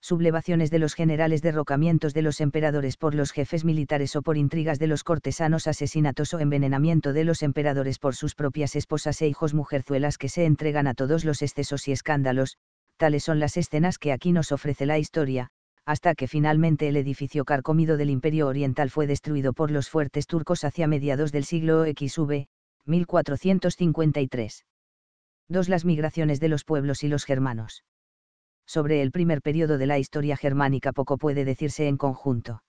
sublevaciones de los generales, derrocamientos de los emperadores por los jefes militares o por intrigas de los cortesanos, asesinatos o envenenamiento de los emperadores por sus propias esposas e hijos mujerzuelas que se entregan a todos los excesos y escándalos, tales son las escenas que aquí nos ofrece la historia, hasta que finalmente el edificio carcomido del Imperio Oriental fue destruido por los fuertes turcos hacia mediados del siglo XV, 1453. 2. Las migraciones de los pueblos y los germanos sobre el primer periodo de la historia germánica poco puede decirse en conjunto.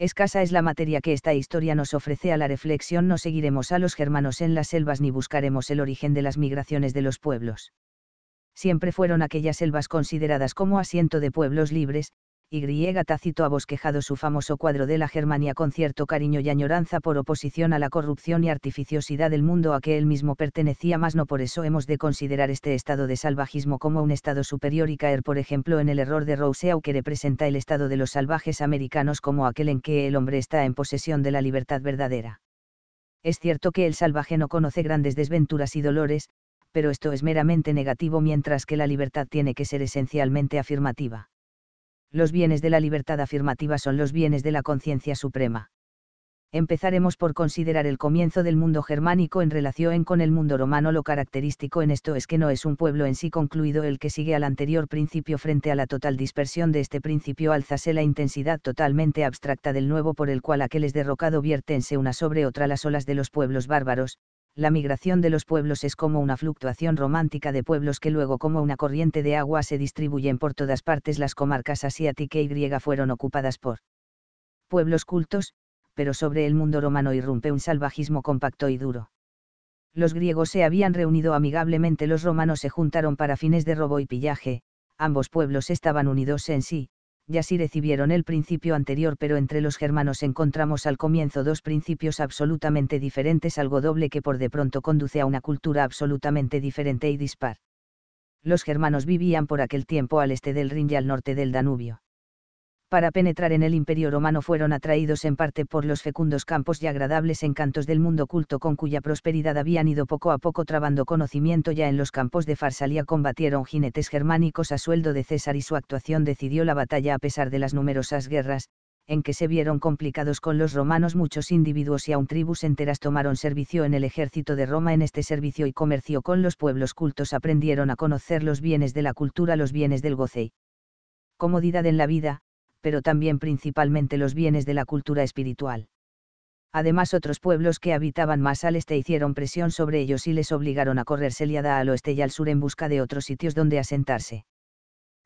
Escasa es la materia que esta historia nos ofrece a la reflexión, no seguiremos a los germanos en las selvas ni buscaremos el origen de las migraciones de los pueblos. Siempre fueron aquellas selvas consideradas como asiento de pueblos libres, y. Tácito ha bosquejado su famoso cuadro de la Germania con cierto cariño y añoranza por oposición a la corrupción y artificiosidad del mundo a que él mismo pertenecía, mas no por eso hemos de considerar este estado de salvajismo como un estado superior y caer, por ejemplo, en el error de Rousseau que representa el estado de los salvajes americanos como aquel en que el hombre está en posesión de la libertad verdadera. Es cierto que el salvaje no conoce grandes desventuras y dolores, pero esto es meramente negativo mientras que la libertad tiene que ser esencialmente afirmativa los bienes de la libertad afirmativa son los bienes de la conciencia suprema. Empezaremos por considerar el comienzo del mundo germánico en relación con el mundo romano. Lo característico en esto es que no es un pueblo en sí concluido el que sigue al anterior principio frente a la total dispersión de este principio alzase la intensidad totalmente abstracta del nuevo por el cual aquel es derrocado viértense una sobre otra las olas de los pueblos bárbaros, la migración de los pueblos es como una fluctuación romántica de pueblos que luego como una corriente de agua se distribuyen por todas partes las comarcas asiática y griega fueron ocupadas por pueblos cultos, pero sobre el mundo romano irrumpe un salvajismo compacto y duro. Los griegos se habían reunido amigablemente, los romanos se juntaron para fines de robo y pillaje, ambos pueblos estaban unidos en sí, y así recibieron el principio anterior, pero entre los germanos encontramos al comienzo dos principios absolutamente diferentes, algo doble que por de pronto conduce a una cultura absolutamente diferente y dispar. Los germanos vivían por aquel tiempo al este del Rin y al norte del Danubio para penetrar en el imperio romano fueron atraídos en parte por los fecundos campos y agradables encantos del mundo culto con cuya prosperidad habían ido poco a poco trabando conocimiento ya en los campos de Farsalia combatieron jinetes germánicos a sueldo de César y su actuación decidió la batalla a pesar de las numerosas guerras, en que se vieron complicados con los romanos muchos individuos y aun tribus enteras tomaron servicio en el ejército de Roma en este servicio y comercio con los pueblos cultos aprendieron a conocer los bienes de la cultura los bienes del goce comodidad en la vida, pero también principalmente los bienes de la cultura espiritual. Además otros pueblos que habitaban más al este hicieron presión sobre ellos y les obligaron a correrse liada al oeste y al sur en busca de otros sitios donde asentarse.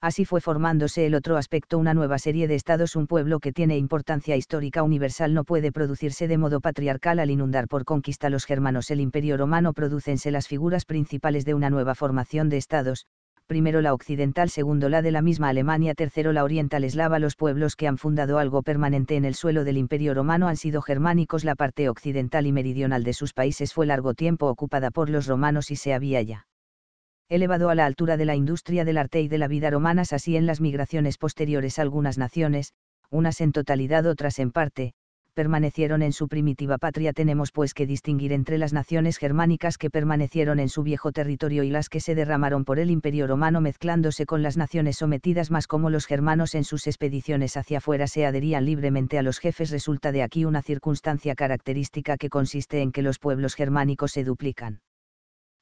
Así fue formándose el otro aspecto, una nueva serie de estados, un pueblo que tiene importancia histórica universal no puede producirse de modo patriarcal al inundar por conquista los germanos el imperio romano, producense las figuras principales de una nueva formación de estados, primero la occidental, segundo la de la misma Alemania, tercero la oriental eslava. Los pueblos que han fundado algo permanente en el suelo del Imperio Romano han sido germánicos. La parte occidental y meridional de sus países fue largo tiempo ocupada por los romanos y se había ya elevado a la altura de la industria del arte y de la vida romanas, así en las migraciones posteriores algunas naciones, unas en totalidad, otras en parte, permanecieron en su primitiva patria tenemos pues que distinguir entre las naciones germánicas que permanecieron en su viejo territorio y las que se derramaron por el imperio romano mezclándose con las naciones sometidas más como los germanos en sus expediciones hacia afuera se adherían libremente a los jefes resulta de aquí una circunstancia característica que consiste en que los pueblos germánicos se duplican.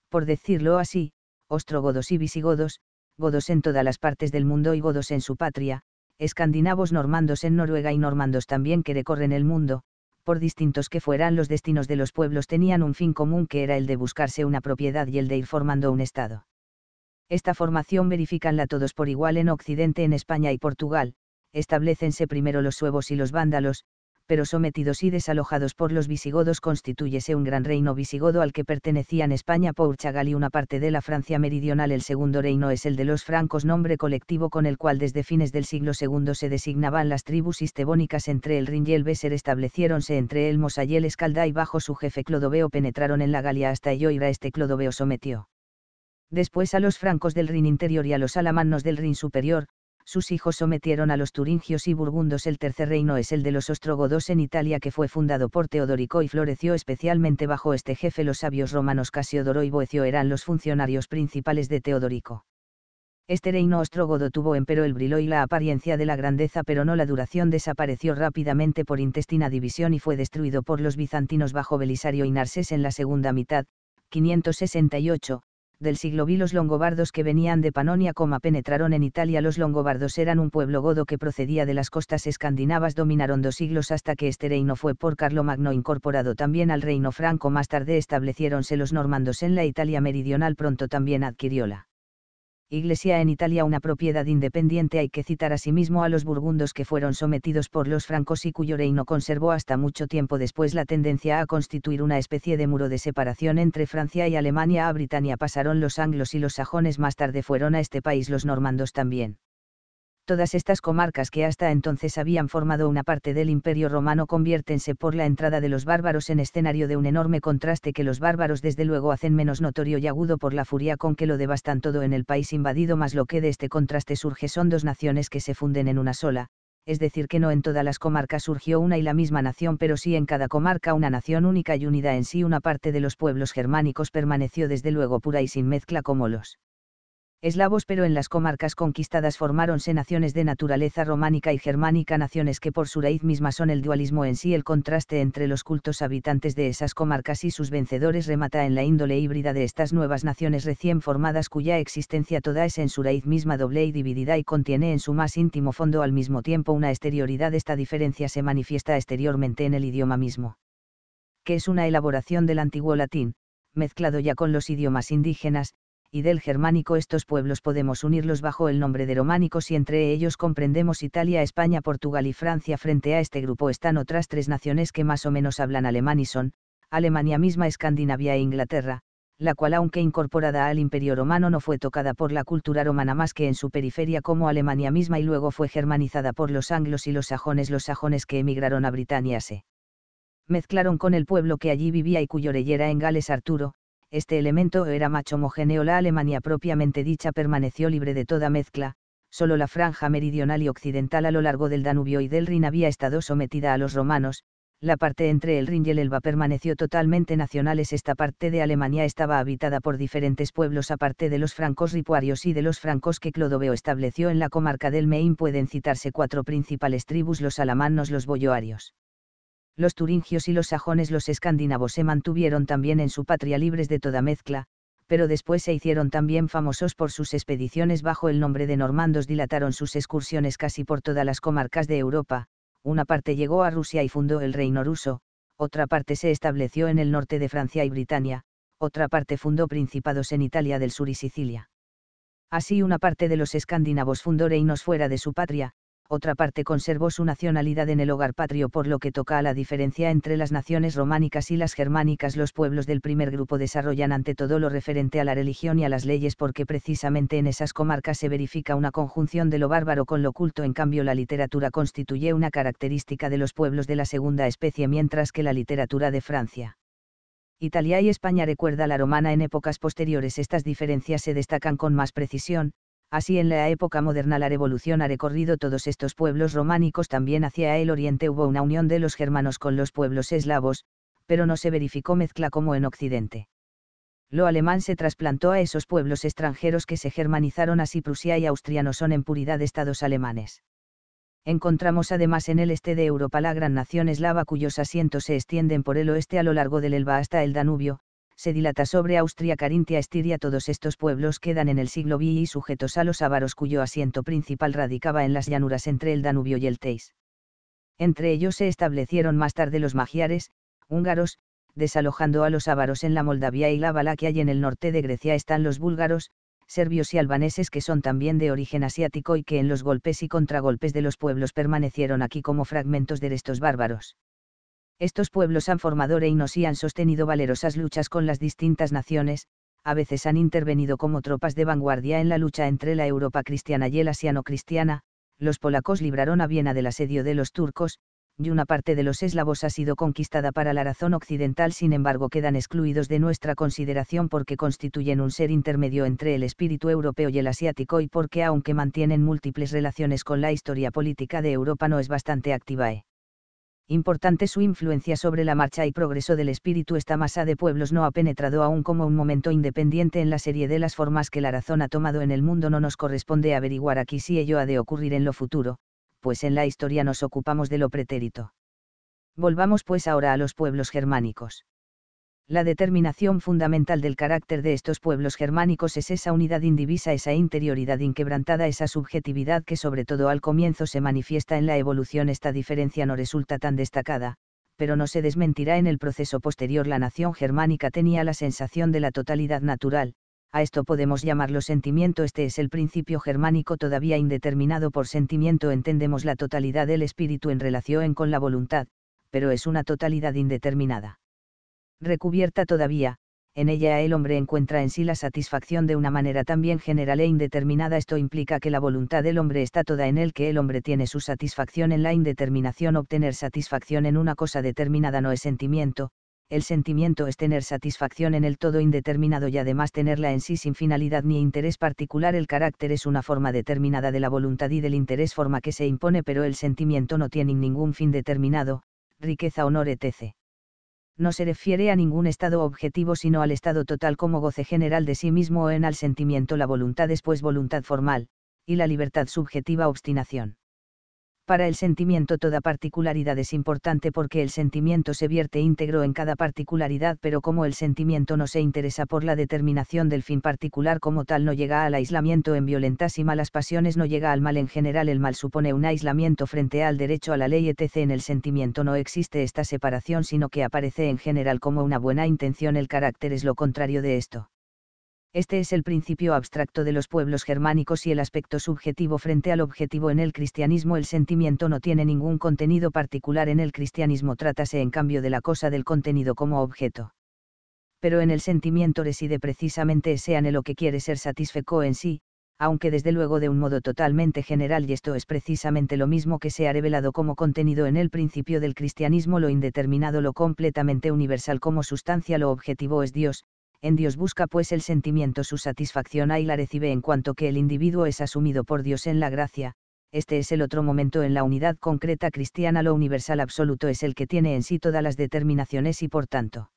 Por decirlo así, ostrogodos y visigodos, godos en todas las partes del mundo y godos en su patria, escandinavos normandos en Noruega y normandos también que recorren el mundo, por distintos que fueran los destinos de los pueblos tenían un fin común que era el de buscarse una propiedad y el de ir formando un Estado. Esta formación verificanla todos por igual en Occidente en España y Portugal, establecense primero los suevos y los vándalos, pero sometidos y desalojados por los visigodos constituyese un gran reino visigodo al que pertenecían España, Portugal y una parte de la Francia meridional. El segundo reino es el de los francos, nombre colectivo con el cual desde fines del siglo II se designaban las tribus histebónicas entre el Rin y el Beser. estableciéronse entre el y el Escalda y bajo su jefe Clodoveo penetraron en la Galia hasta ello a Este Clodoveo sometió después a los francos del Rin interior y a los alamanos del Rin superior, sus hijos sometieron a los turingios y burgundos. El tercer reino es el de los ostrogodos en Italia que fue fundado por Teodorico y floreció especialmente bajo este jefe. Los sabios romanos Casiodoro y Boecio eran los funcionarios principales de Teodorico. Este reino ostrogodo tuvo empero el brillo y la apariencia de la grandeza pero no la duración desapareció rápidamente por intestina división y fue destruido por los bizantinos bajo Belisario y Narsés en la segunda mitad, 568, del siglo vi los longobardos que venían de Panonia, penetraron en Italia. Los longobardos eran un pueblo godo que procedía de las costas escandinavas, dominaron dos siglos hasta que este reino fue por Carlomagno incorporado también al reino franco. Más tarde estableciéronse los normandos en la Italia meridional, pronto también adquirió la Iglesia en Italia una propiedad independiente hay que citar asimismo a los burgundos que fueron sometidos por los francos y cuyo reino conservó hasta mucho tiempo después la tendencia a constituir una especie de muro de separación entre Francia y Alemania a Britania pasaron los anglos y los sajones más tarde fueron a este país los normandos también todas estas comarcas que hasta entonces habían formado una parte del imperio romano conviértense por la entrada de los bárbaros en escenario de un enorme contraste que los bárbaros desde luego hacen menos notorio y agudo por la furia con que lo devastan todo en el país invadido, más lo que de este contraste surge son dos naciones que se funden en una sola, es decir, que no en todas las comarcas surgió una y la misma nación, pero sí en cada comarca una nación única y unida en sí, una parte de los pueblos germánicos permaneció desde luego pura y sin mezcla como los eslavos pero en las comarcas conquistadas formáronse naciones de naturaleza románica y germánica, naciones que por su raíz misma son el dualismo en sí, el contraste entre los cultos habitantes de esas comarcas y sus vencedores remata en la índole híbrida de estas nuevas naciones recién formadas cuya existencia toda es en su raíz misma doble y dividida y contiene en su más íntimo fondo al mismo tiempo una exterioridad, esta diferencia se manifiesta exteriormente en el idioma mismo, que es una elaboración del antiguo latín, mezclado ya con los idiomas indígenas, y del germánico estos pueblos podemos unirlos bajo el nombre de románicos y entre ellos comprendemos Italia, España, Portugal y Francia. Frente a este grupo están otras tres naciones que más o menos hablan alemán y son, Alemania misma, Escandinavia e Inglaterra, la cual aunque incorporada al imperio romano no fue tocada por la cultura romana más que en su periferia como Alemania misma y luego fue germanizada por los anglos y los sajones, los sajones que emigraron a Britania se mezclaron con el pueblo que allí vivía y cuyo rey era en Gales Arturo, este elemento era macho homogéneo. La Alemania propiamente dicha permaneció libre de toda mezcla, solo la franja meridional y occidental a lo largo del Danubio y del Rin había estado sometida a los romanos, la parte entre el Rin y el Elba permaneció totalmente nacionales. Esta parte de Alemania estaba habitada por diferentes pueblos aparte de los francos ripuarios y de los francos que Clodoveo estableció en la comarca del Maine. Pueden citarse cuatro principales tribus, los alamanos, los boyoarios los turingios y los sajones los escandinavos se mantuvieron también en su patria libres de toda mezcla, pero después se hicieron también famosos por sus expediciones bajo el nombre de normandos dilataron sus excursiones casi por todas las comarcas de Europa, una parte llegó a Rusia y fundó el reino ruso, otra parte se estableció en el norte de Francia y Britania, otra parte fundó principados en Italia del sur y Sicilia. Así una parte de los escandinavos fundó reinos fuera de su patria, otra parte conservó su nacionalidad en el hogar patrio por lo que toca a la diferencia entre las naciones románicas y las germánicas. Los pueblos del primer grupo desarrollan ante todo lo referente a la religión y a las leyes porque precisamente en esas comarcas se verifica una conjunción de lo bárbaro con lo culto. En cambio la literatura constituye una característica de los pueblos de la segunda especie mientras que la literatura de Francia. Italia y España recuerda la romana en épocas posteriores estas diferencias se destacan con más precisión, Así en la época moderna la revolución ha recorrido todos estos pueblos románicos también hacia el oriente hubo una unión de los germanos con los pueblos eslavos, pero no se verificó mezcla como en Occidente. Lo alemán se trasplantó a esos pueblos extranjeros que se germanizaron así Prusia y Austria no son en puridad estados alemanes. Encontramos además en el este de Europa la gran nación eslava cuyos asientos se extienden por el oeste a lo largo del Elba hasta el Danubio, se dilata sobre Austria, Carintia, Estiria. Todos estos pueblos quedan en el siglo VI sujetos a los ávaros cuyo asiento principal radicaba en las llanuras entre el Danubio y el Teis. Entre ellos se establecieron más tarde los magiares, húngaros, desalojando a los ávaros en la Moldavia y la Valaquia y en el norte de Grecia están los búlgaros, serbios y albaneses que son también de origen asiático y que en los golpes y contragolpes de los pueblos permanecieron aquí como fragmentos de restos bárbaros. Estos pueblos han formado reinos y han sostenido valerosas luchas con las distintas naciones, a veces han intervenido como tropas de vanguardia en la lucha entre la Europa cristiana y el asiano-cristiana, los polacos libraron a Viena del asedio de los turcos, y una parte de los eslavos ha sido conquistada para la razón occidental, sin embargo quedan excluidos de nuestra consideración porque constituyen un ser intermedio entre el espíritu europeo y el asiático y porque aunque mantienen múltiples relaciones con la historia política de Europa no es bastante activa. Eh importante su influencia sobre la marcha y progreso del espíritu esta masa de pueblos no ha penetrado aún como un momento independiente en la serie de las formas que la razón ha tomado en el mundo no nos corresponde averiguar aquí si ello ha de ocurrir en lo futuro, pues en la historia nos ocupamos de lo pretérito. Volvamos pues ahora a los pueblos germánicos la determinación fundamental del carácter de estos pueblos germánicos es esa unidad indivisa, esa interioridad inquebrantada, esa subjetividad que sobre todo al comienzo se manifiesta en la evolución. Esta diferencia no resulta tan destacada, pero no se desmentirá en el proceso posterior. La nación germánica tenía la sensación de la totalidad natural, a esto podemos llamarlo sentimiento, este es el principio germánico todavía indeterminado por sentimiento, entendemos la totalidad del espíritu en relación con la voluntad, pero es una totalidad indeterminada recubierta todavía, en ella el hombre encuentra en sí la satisfacción de una manera también general e indeterminada. Esto implica que la voluntad del hombre está toda en él, que el hombre tiene su satisfacción en la indeterminación. Obtener satisfacción en una cosa determinada no es sentimiento, el sentimiento es tener satisfacción en el todo indeterminado y además tenerla en sí sin finalidad ni interés particular. El carácter es una forma determinada de la voluntad y del interés, forma que se impone, pero el sentimiento no tiene ningún fin determinado, riqueza, honor, etc no se refiere a ningún estado objetivo sino al estado total como goce general de sí mismo o en al sentimiento la voluntad después voluntad formal, y la libertad subjetiva obstinación. Para el sentimiento toda particularidad es importante porque el sentimiento se vierte íntegro en cada particularidad, pero como el sentimiento no se interesa por la determinación del fin particular como tal no llega al aislamiento en violentas y malas pasiones, no llega al mal en general, el mal supone un aislamiento frente al derecho a la ley, etc. En el sentimiento no existe esta separación, sino que aparece en general como una buena intención, el carácter es lo contrario de esto. Este es el principio abstracto de los pueblos germánicos y el aspecto subjetivo frente al objetivo en el cristianismo. El sentimiento no tiene ningún contenido particular en el cristianismo, trátase en cambio de la cosa del contenido como objeto. Pero en el sentimiento reside precisamente ese lo que quiere ser satisfecho en sí, aunque desde luego de un modo totalmente general y esto es precisamente lo mismo que se ha revelado como contenido en el principio del cristianismo lo indeterminado lo completamente universal como sustancia lo objetivo es Dios, en Dios busca pues el sentimiento su satisfacción y la recibe en cuanto que el individuo es asumido por Dios en la gracia, este es el otro momento en la unidad concreta cristiana, lo universal absoluto es el que tiene en sí todas las determinaciones y por tanto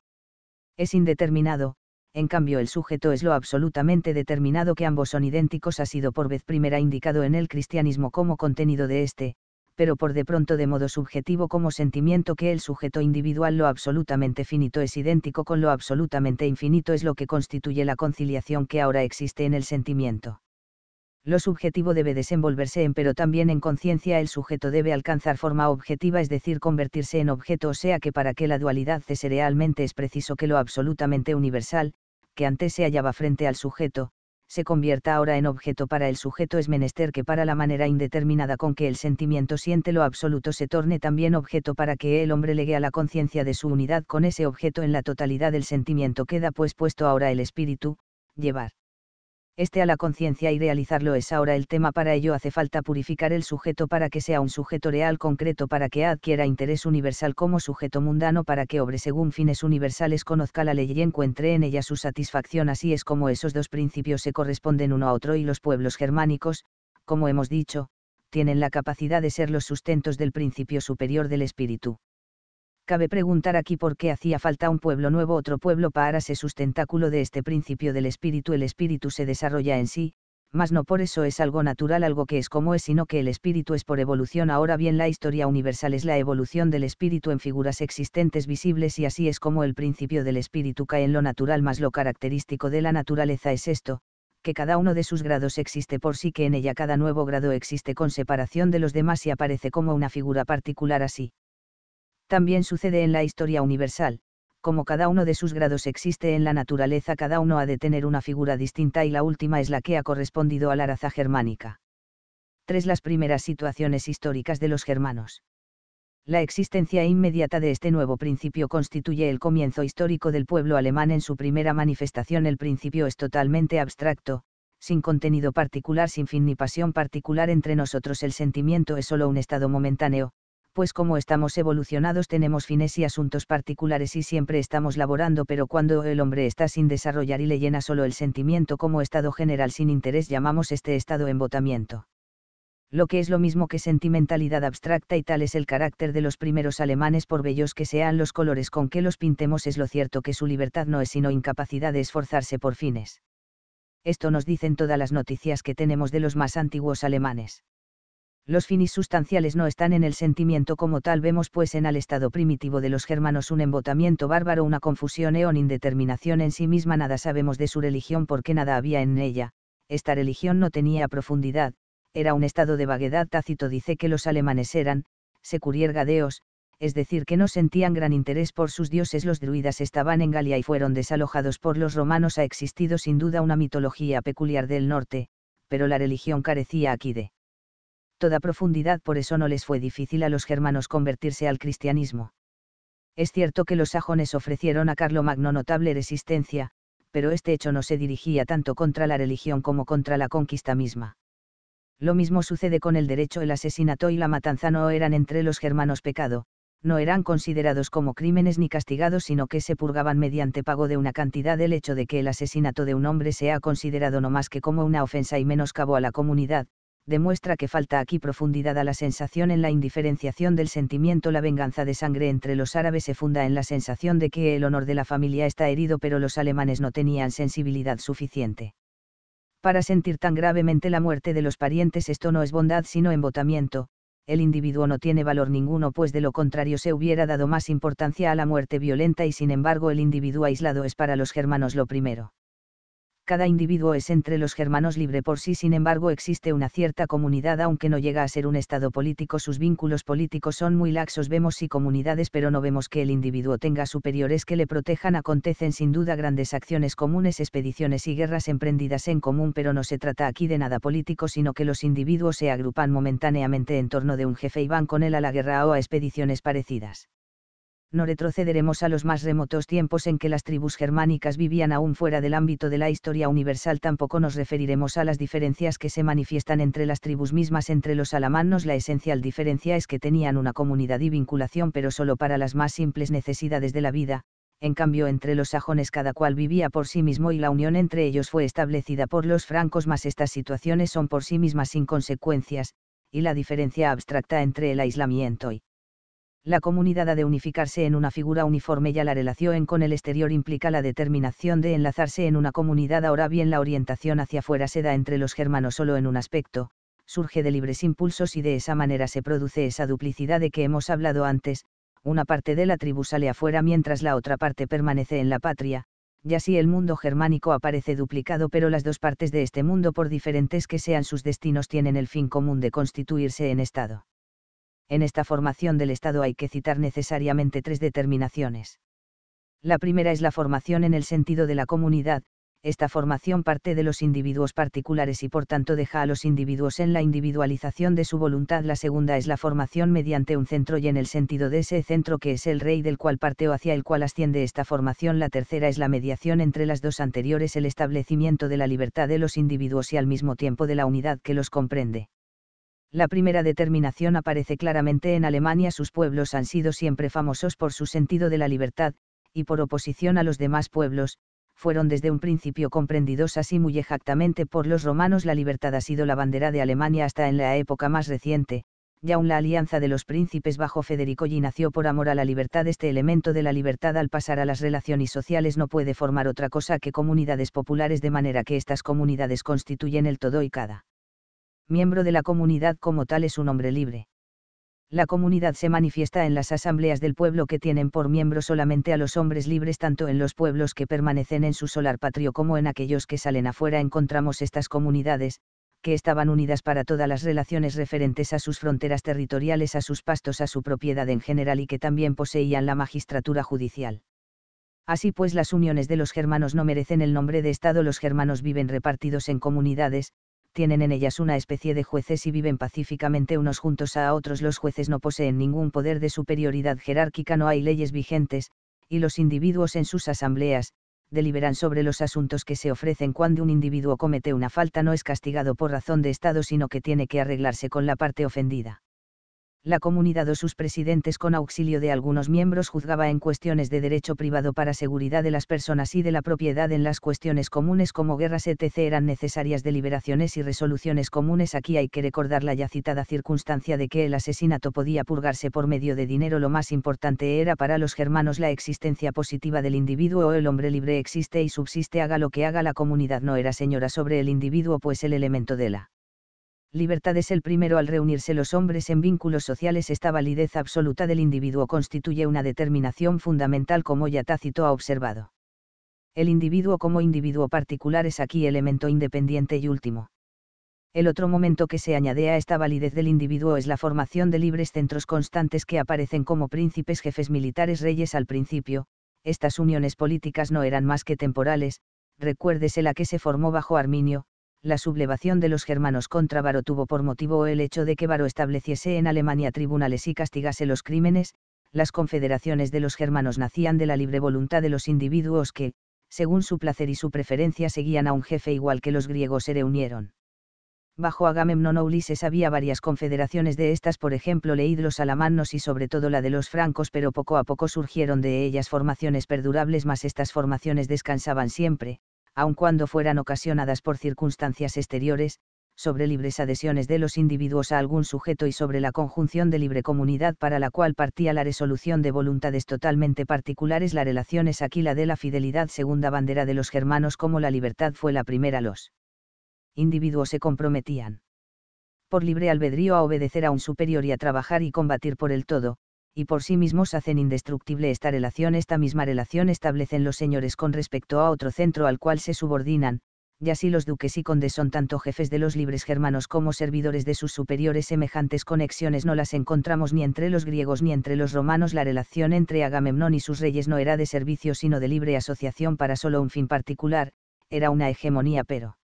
es indeterminado, en cambio el sujeto es lo absolutamente determinado que ambos son idénticos ha sido por vez primera indicado en el cristianismo como contenido de este, pero por de pronto de modo subjetivo como sentimiento que el sujeto individual lo absolutamente finito es idéntico con lo absolutamente infinito es lo que constituye la conciliación que ahora existe en el sentimiento. Lo subjetivo debe desenvolverse en pero también en conciencia el sujeto debe alcanzar forma objetiva es decir convertirse en objeto o sea que para que la dualidad cese realmente es preciso que lo absolutamente universal, que antes se hallaba frente al sujeto, se convierta ahora en objeto para el sujeto es menester que para la manera indeterminada con que el sentimiento siente lo absoluto se torne también objeto para que el hombre legue a la conciencia de su unidad con ese objeto en la totalidad del sentimiento queda pues puesto ahora el espíritu, llevar este a la conciencia y realizarlo es ahora el tema para ello hace falta purificar el sujeto para que sea un sujeto real concreto para que adquiera interés universal como sujeto mundano para que obre según fines universales conozca la ley y encuentre en ella su satisfacción así es como esos dos principios se corresponden uno a otro y los pueblos germánicos, como hemos dicho, tienen la capacidad de ser los sustentos del principio superior del espíritu. Cabe preguntar aquí por qué hacía falta un pueblo nuevo, otro pueblo para ese sustentáculo de este principio del espíritu. El espíritu se desarrolla en sí, mas no por eso es algo natural, algo que es como es, sino que el espíritu es por evolución. Ahora bien, la historia universal es la evolución del espíritu en figuras existentes visibles y así es como el principio del espíritu cae en lo natural, más lo característico de la naturaleza es esto, que cada uno de sus grados existe por sí que en ella cada nuevo grado existe con separación de los demás y aparece como una figura particular así también sucede en la historia universal, como cada uno de sus grados existe en la naturaleza, cada uno ha de tener una figura distinta y la última es la que ha correspondido a la raza germánica. 3. Las primeras situaciones históricas de los germanos. La existencia inmediata de este nuevo principio constituye el comienzo histórico del pueblo alemán en su primera manifestación. El principio es totalmente abstracto, sin contenido particular, sin fin ni pasión particular entre nosotros. El sentimiento es solo un estado momentáneo, pues como estamos evolucionados tenemos fines y asuntos particulares y siempre estamos laborando, pero cuando el hombre está sin desarrollar y le llena solo el sentimiento como estado general sin interés llamamos este estado embotamiento. Lo que es lo mismo que sentimentalidad abstracta y tal es el carácter de los primeros alemanes por bellos que sean los colores con que los pintemos es lo cierto que su libertad no es sino incapacidad de esforzarse por fines. Esto nos dicen todas las noticias que tenemos de los más antiguos alemanes. Los finis sustanciales no están en el sentimiento como tal, vemos pues en al estado primitivo de los germanos un embotamiento bárbaro, una confusión e indeterminación en sí misma, nada sabemos de su religión porque nada había en ella, esta religión no tenía profundidad, era un estado de vaguedad tácito, dice que los alemanes eran, gadeos es decir, que no sentían gran interés por sus dioses. Los druidas estaban en Galia y fueron desalojados por los romanos. Ha existido sin duda una mitología peculiar del norte, pero la religión carecía aquí de toda profundidad, por eso no les fue difícil a los germanos convertirse al cristianismo. Es cierto que los sajones ofrecieron a Carlomagno notable resistencia, pero este hecho no se dirigía tanto contra la religión como contra la conquista misma. Lo mismo sucede con el derecho, el asesinato y la matanza no eran entre los germanos pecado, no eran considerados como crímenes ni castigados, sino que se purgaban mediante pago de una cantidad. El hecho de que el asesinato de un hombre sea considerado no más que como una ofensa y menoscabo a la comunidad, demuestra que falta aquí profundidad a la sensación en la indiferenciación del sentimiento. La venganza de sangre entre los árabes se funda en la sensación de que el honor de la familia está herido, pero los alemanes no tenían sensibilidad suficiente. Para sentir tan gravemente la muerte de los parientes esto no es bondad sino embotamiento, el individuo no tiene valor ninguno, pues de lo contrario se hubiera dado más importancia a la muerte violenta y sin embargo el individuo aislado es para los germanos lo primero cada individuo es entre los germanos libre por sí, sin embargo existe una cierta comunidad, aunque no llega a ser un estado político, sus vínculos políticos son muy laxos, vemos sí comunidades, pero no vemos que el individuo tenga superiores que le protejan, acontecen sin duda grandes acciones comunes, expediciones y guerras emprendidas en común, pero no se trata aquí de nada político, sino que los individuos se agrupan momentáneamente en torno de un jefe y van con él a la guerra o a expediciones parecidas no retrocederemos a los más remotos tiempos en que las tribus germánicas vivían aún fuera del ámbito de la historia universal, tampoco nos referiremos a las diferencias que se manifiestan entre las tribus mismas. Entre los alamanos la esencial diferencia es que tenían una comunidad y vinculación, pero solo para las más simples necesidades de la vida, en cambio entre los sajones cada cual vivía por sí mismo y la unión entre ellos fue establecida por los francos, más estas situaciones son por sí mismas sin consecuencias, y la diferencia abstracta entre el aislamiento y la comunidad ha de unificarse en una figura uniforme ya la relación con el exterior implica la determinación de enlazarse en una comunidad ahora bien la orientación hacia afuera se da entre los germanos solo en un aspecto, surge de libres impulsos y de esa manera se produce esa duplicidad de que hemos hablado antes, una parte de la tribu sale afuera mientras la otra parte permanece en la patria, y así el mundo germánico aparece duplicado pero las dos partes de este mundo por diferentes que sean sus destinos tienen el fin común de constituirse en Estado en esta formación del Estado hay que citar necesariamente tres determinaciones. La primera es la formación en el sentido de la comunidad, esta formación parte de los individuos particulares y por tanto deja a los individuos en la individualización de su voluntad. La segunda es la formación mediante un centro y en el sentido de ese centro que es el rey del cual parte o hacia el cual asciende esta formación. La tercera es la mediación entre las dos anteriores, el establecimiento de la libertad de los individuos y al mismo tiempo de la unidad que los comprende. La primera determinación aparece claramente en Alemania. Sus pueblos han sido siempre famosos por su sentido de la libertad, y por oposición a los demás pueblos, fueron desde un principio comprendidos así muy exactamente por los romanos. La libertad ha sido la bandera de Alemania hasta en la época más reciente, y aún la alianza de los príncipes bajo Federico y nació por amor a la libertad. Este elemento de la libertad al pasar a las relaciones sociales no puede formar otra cosa que comunidades populares de manera que estas comunidades constituyen el todo y cada miembro de la comunidad como tal es un hombre libre. La comunidad se manifiesta en las asambleas del pueblo que tienen por miembro solamente a los hombres libres tanto en los pueblos que permanecen en su solar patrio como en aquellos que salen afuera encontramos estas comunidades, que estaban unidas para todas las relaciones referentes a sus fronteras territoriales, a sus pastos, a su propiedad en general y que también poseían la magistratura judicial. Así pues las uniones de los germanos no merecen el nombre de Estado, los germanos viven repartidos en comunidades, tienen en ellas una especie de jueces y viven pacíficamente unos juntos a otros. Los jueces no poseen ningún poder de superioridad jerárquica, no hay leyes vigentes, y los individuos en sus asambleas, deliberan sobre los asuntos que se ofrecen cuando un individuo comete una falta no es castigado por razón de Estado sino que tiene que arreglarse con la parte ofendida la comunidad o sus presidentes con auxilio de algunos miembros juzgaba en cuestiones de derecho privado para seguridad de las personas y de la propiedad en las cuestiones comunes como guerras etc. eran necesarias deliberaciones y resoluciones comunes. Aquí hay que recordar la ya citada circunstancia de que el asesinato podía purgarse por medio de dinero. Lo más importante era para los germanos la existencia positiva del individuo o el hombre libre existe y subsiste haga lo que haga la comunidad no era señora sobre el individuo pues el elemento de la libertad es el primero al reunirse los hombres en vínculos sociales. Esta validez absoluta del individuo constituye una determinación fundamental como ya Tácito ha observado. El individuo como individuo particular es aquí elemento independiente y último. El otro momento que se añade a esta validez del individuo es la formación de libres centros constantes que aparecen como príncipes, jefes militares, reyes al principio, estas uniones políticas no eran más que temporales, recuérdese la que se formó bajo Arminio, la sublevación de los germanos contra Varo tuvo por motivo el hecho de que Varo estableciese en Alemania tribunales y castigase los crímenes, las confederaciones de los germanos nacían de la libre voluntad de los individuos que, según su placer y su preferencia, seguían a un jefe igual que los griegos se reunieron. Bajo Agamemnon Ulises había varias confederaciones de estas, por ejemplo, leíd los alamanos y sobre todo la de los francos, pero poco a poco surgieron de ellas formaciones perdurables, más estas formaciones descansaban siempre, aun cuando fueran ocasionadas por circunstancias exteriores, sobre libres adhesiones de los individuos a algún sujeto y sobre la conjunción de libre comunidad para la cual partía la resolución de voluntades totalmente particulares. La relación es aquí la de la fidelidad, segunda bandera de los germanos, como la libertad fue la primera. Los individuos se comprometían por libre albedrío a obedecer a un superior y a trabajar y combatir por el todo, y por sí mismos hacen indestructible esta relación. Esta misma relación establecen los señores con respecto a otro centro al cual se subordinan, y así los duques y condes son tanto jefes de los libres germanos como servidores de sus superiores. Semejantes conexiones no las encontramos ni entre los griegos ni entre los romanos. La relación entre Agamemnón y sus reyes no era de servicio sino de libre asociación para solo un fin particular, era una hegemonía pero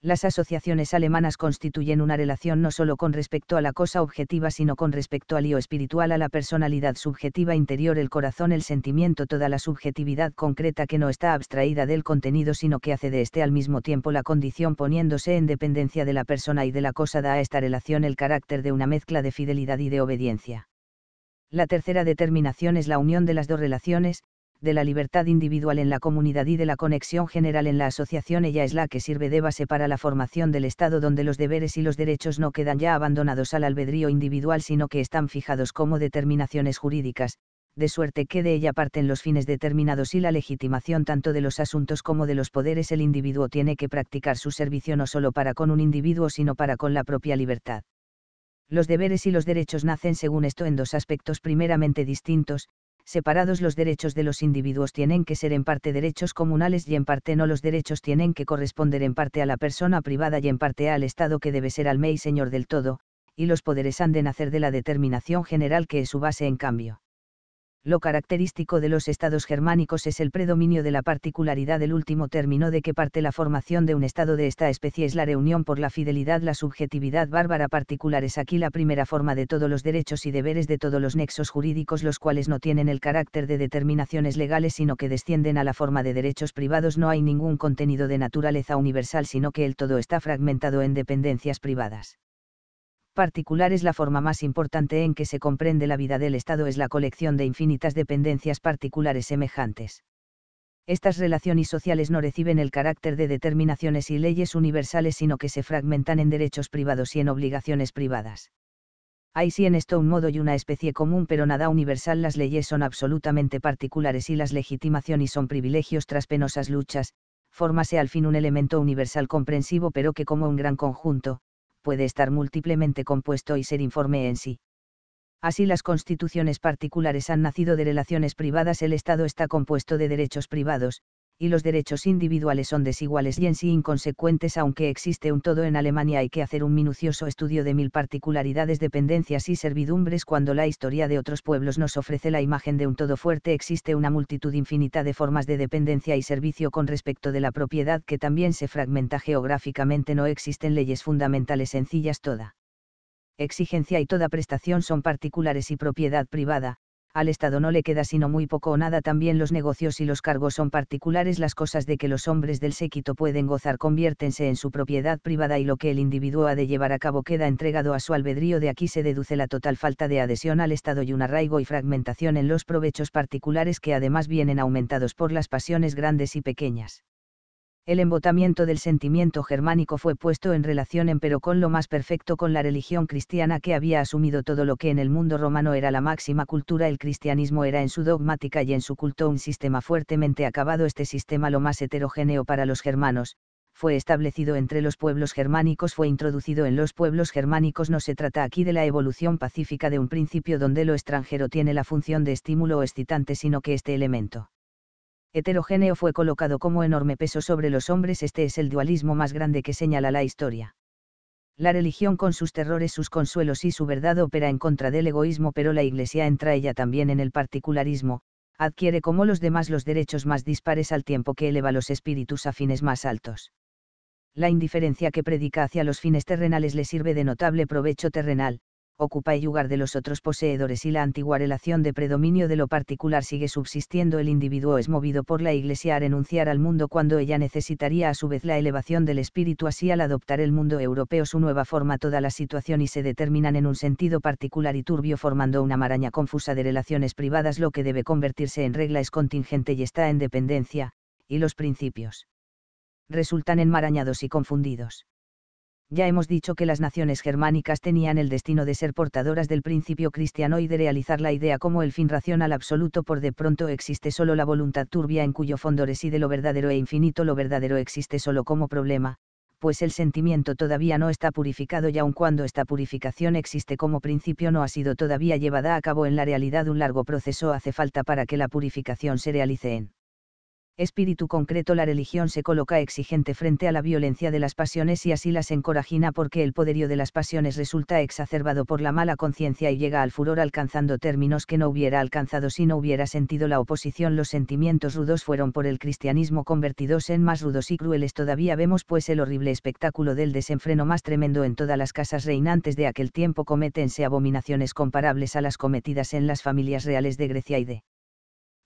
las asociaciones alemanas constituyen una relación no solo con respecto a la cosa objetiva, sino con respecto al lío espiritual, a la personalidad subjetiva interior, el corazón, el sentimiento, toda la subjetividad concreta que no está abstraída del contenido, sino que hace de este al mismo tiempo la condición, poniéndose en dependencia de la persona y de la cosa, da a esta relación el carácter de una mezcla de fidelidad y de obediencia. La tercera determinación es la unión de las dos relaciones, de la libertad individual en la comunidad y de la conexión general en la asociación. Ella es la que sirve de base para la formación del Estado donde los deberes y los derechos no quedan ya abandonados al albedrío individual sino que están fijados como determinaciones jurídicas, de suerte que de ella parten los fines determinados y la legitimación tanto de los asuntos como de los poderes. El individuo tiene que practicar su servicio no solo para con un individuo sino para con la propia libertad. Los deberes y los derechos nacen según esto en dos aspectos primeramente distintos, separados los derechos de los individuos tienen que ser en parte derechos comunales y en parte no los derechos tienen que corresponder en parte a la persona privada y en parte al Estado que debe ser me y señor del todo, y los poderes han de nacer de la determinación general que es su base en cambio lo característico de los estados germánicos es el predominio de la particularidad del último término de que parte la formación de un estado de esta especie es la reunión por la fidelidad, la subjetividad bárbara particular es aquí la primera forma de todos los derechos y deberes de todos los nexos jurídicos los cuales no tienen el carácter de determinaciones legales sino que descienden a la forma de derechos privados no hay ningún contenido de naturaleza universal sino que el todo está fragmentado en dependencias privadas particular es la forma más importante en que se comprende la vida del Estado es la colección de infinitas dependencias particulares semejantes. Estas relaciones sociales no reciben el carácter de determinaciones y leyes universales sino que se fragmentan en derechos privados y en obligaciones privadas. Hay sí en esto un modo y una especie común pero nada universal las leyes son absolutamente particulares y las legitimaciones son privilegios tras penosas luchas, fórmase al fin un elemento universal comprensivo pero que como un gran conjunto, puede estar múltiplemente compuesto y ser informe en sí. Así las constituciones particulares han nacido de relaciones privadas, el Estado está compuesto de derechos privados, y los derechos individuales son desiguales y en sí inconsecuentes aunque existe un todo en Alemania hay que hacer un minucioso estudio de mil particularidades, dependencias y servidumbres cuando la historia de otros pueblos nos ofrece la imagen de un todo fuerte existe una multitud infinita de formas de dependencia y servicio con respecto de la propiedad que también se fragmenta geográficamente no existen leyes fundamentales sencillas toda exigencia y toda prestación son particulares y propiedad privada, al Estado no le queda sino muy poco o nada. También los negocios y los cargos son particulares. Las cosas de que los hombres del séquito pueden gozar conviértense en su propiedad privada y lo que el individuo ha de llevar a cabo queda entregado a su albedrío. De aquí se deduce la total falta de adhesión al Estado y un arraigo y fragmentación en los provechos particulares que además vienen aumentados por las pasiones grandes y pequeñas el embotamiento del sentimiento germánico fue puesto en relación pero con lo más perfecto con la religión cristiana que había asumido todo lo que en el mundo romano era la máxima cultura. El cristianismo era en su dogmática y en su culto un sistema fuertemente acabado. Este sistema lo más heterogéneo para los germanos, fue establecido entre los pueblos germánicos, fue introducido en los pueblos germánicos. No se trata aquí de la evolución pacífica de un principio donde lo extranjero tiene la función de estímulo o excitante, sino que este elemento heterogéneo fue colocado como enorme peso sobre los hombres, este es el dualismo más grande que señala la historia. La religión con sus terrores, sus consuelos y su verdad opera en contra del egoísmo, pero la Iglesia entra ella también en el particularismo, adquiere como los demás los derechos más dispares al tiempo que eleva los espíritus a fines más altos. La indiferencia que predica hacia los fines terrenales le sirve de notable provecho terrenal, ocupa el lugar de los otros poseedores y la antigua relación de predominio de lo particular sigue subsistiendo. El individuo es movido por la Iglesia a renunciar al mundo cuando ella necesitaría a su vez la elevación del espíritu. Así al adoptar el mundo europeo su nueva forma toda la situación y se determinan en un sentido particular y turbio formando una maraña confusa de relaciones privadas lo que debe convertirse en regla es contingente y está en dependencia, y los principios resultan enmarañados y confundidos ya hemos dicho que las naciones germánicas tenían el destino de ser portadoras del principio cristiano y de realizar la idea como el fin racional absoluto por de pronto existe solo la voluntad turbia en cuyo fondo reside lo verdadero e infinito lo verdadero existe solo como problema, pues el sentimiento todavía no está purificado y aun cuando esta purificación existe como principio no ha sido todavía llevada a cabo en la realidad un largo proceso hace falta para que la purificación se realice en espíritu concreto la religión se coloca exigente frente a la violencia de las pasiones y así las encorajina porque el poderío de las pasiones resulta exacerbado por la mala conciencia y llega al furor alcanzando términos que no hubiera alcanzado si no hubiera sentido la oposición. Los sentimientos rudos fueron por el cristianismo convertidos en más rudos y crueles todavía vemos pues el horrible espectáculo del desenfreno más tremendo en todas las casas reinantes de aquel tiempo cometense abominaciones comparables a las cometidas en las familias reales de Grecia y de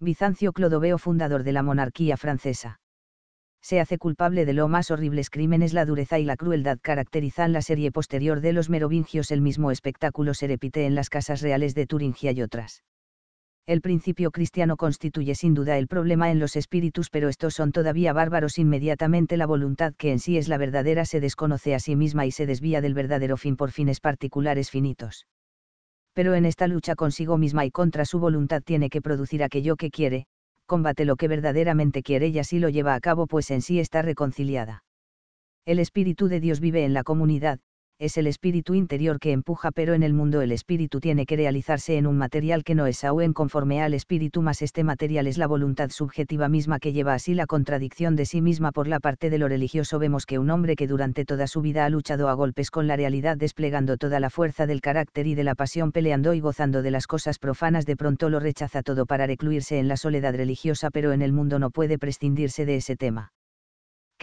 Bizancio Clodoveo fundador de la monarquía francesa. Se hace culpable de lo más horribles crímenes la dureza y la crueldad caracterizan la serie posterior de los merovingios el mismo espectáculo se repite en las casas reales de Turingia y otras. El principio cristiano constituye sin duda el problema en los espíritus, pero estos son todavía bárbaros inmediatamente la voluntad que en sí es la verdadera se desconoce a sí misma y se desvía del verdadero fin por fines particulares finitos pero en esta lucha consigo misma y contra su voluntad tiene que producir aquello que quiere, combate lo que verdaderamente quiere y así lo lleva a cabo pues en sí está reconciliada. El Espíritu de Dios vive en la comunidad, es el espíritu interior que empuja, pero en el mundo el espíritu tiene que realizarse en un material que no es aún conforme al espíritu, más este material es la voluntad subjetiva misma que lleva así la contradicción de sí misma por la parte de lo religioso. Vemos que un hombre que durante toda su vida ha luchado a golpes con la realidad, desplegando toda la fuerza del carácter y de la pasión, peleando y gozando de las cosas profanas, de pronto lo rechaza todo para recluirse en la soledad religiosa, pero en el mundo no puede prescindirse de ese tema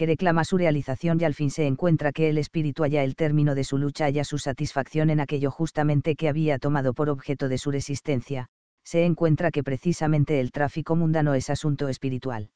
que reclama su realización y al fin se encuentra que el espíritu haya el término de su lucha, haya su satisfacción en aquello justamente que había tomado por objeto de su resistencia, se encuentra que precisamente el tráfico mundano es asunto espiritual.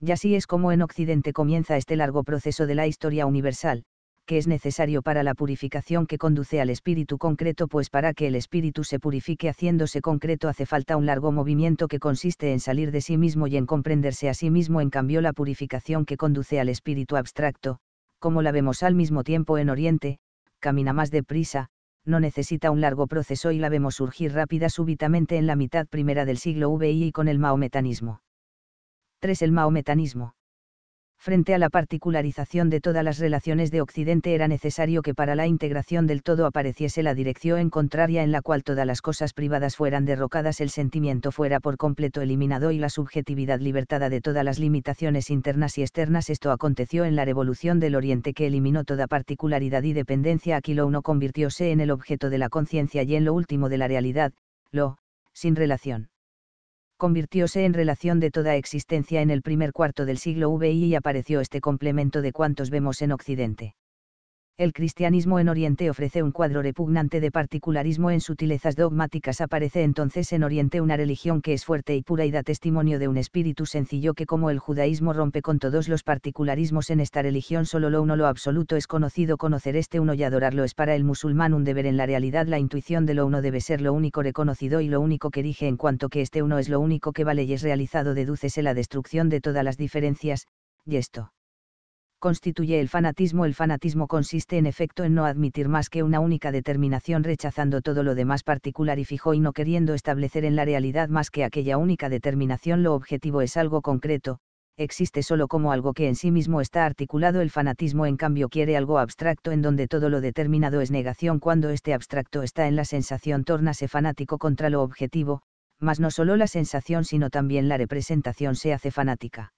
Y así es como en Occidente comienza este largo proceso de la historia universal, que es necesario para la purificación que conduce al espíritu concreto, pues para que el espíritu se purifique haciéndose concreto hace falta un largo movimiento que consiste en salir de sí mismo y en comprenderse a sí mismo, en cambio la purificación que conduce al espíritu abstracto, como la vemos al mismo tiempo en Oriente, camina más deprisa, no necesita un largo proceso y la vemos surgir rápida súbitamente en la mitad primera del siglo VI y con el maometanismo. 3. El maometanismo frente a la particularización de todas las relaciones de Occidente era necesario que para la integración del todo apareciese la dirección contraria en la cual todas las cosas privadas fueran derrocadas, el sentimiento fuera por completo eliminado y la subjetividad libertada de todas las limitaciones internas y externas. Esto aconteció en la Revolución del Oriente que eliminó toda particularidad y dependencia. Aquí lo uno convirtióse en el objeto de la conciencia y en lo último de la realidad, lo, sin relación convirtióse en relación de toda existencia en el primer cuarto del siglo VI y apareció este complemento de cuantos vemos en Occidente. El cristianismo en Oriente ofrece un cuadro repugnante de particularismo en sutilezas dogmáticas. Aparece entonces en Oriente una religión que es fuerte y pura y da testimonio de un espíritu sencillo que como el judaísmo rompe con todos los particularismos en esta religión solo lo uno lo absoluto es conocido conocer este uno y adorarlo es para el musulmán un deber en la realidad la intuición de lo uno debe ser lo único reconocido y lo único que rige, en cuanto que este uno es lo único que vale y es realizado dedúcese la destrucción de todas las diferencias, y esto constituye el fanatismo. El fanatismo consiste en efecto en no admitir más que una única determinación rechazando todo lo demás particular y fijo y no queriendo establecer en la realidad más que aquella única determinación. Lo objetivo es algo concreto, existe solo como algo que en sí mismo está articulado. El fanatismo en cambio quiere algo abstracto en donde todo lo determinado es negación. Cuando este abstracto está en la sensación, tórnase fanático contra lo objetivo, mas no solo la sensación sino también la representación se hace fanática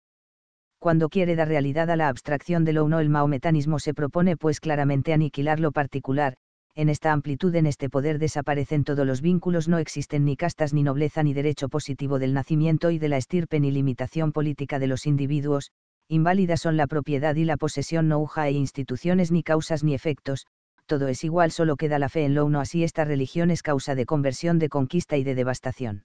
cuando quiere dar realidad a la abstracción de lo uno, el maometanismo se propone pues claramente aniquilar lo particular, en esta amplitud, en este poder desaparecen todos los vínculos, no existen ni castas, ni nobleza, ni derecho positivo del nacimiento y de la estirpe, ni limitación política de los individuos, inválidas son la propiedad y la posesión, no uja e instituciones, ni causas, ni efectos, todo es igual, solo queda la fe en lo uno, así esta religión es causa de conversión, de conquista y de devastación.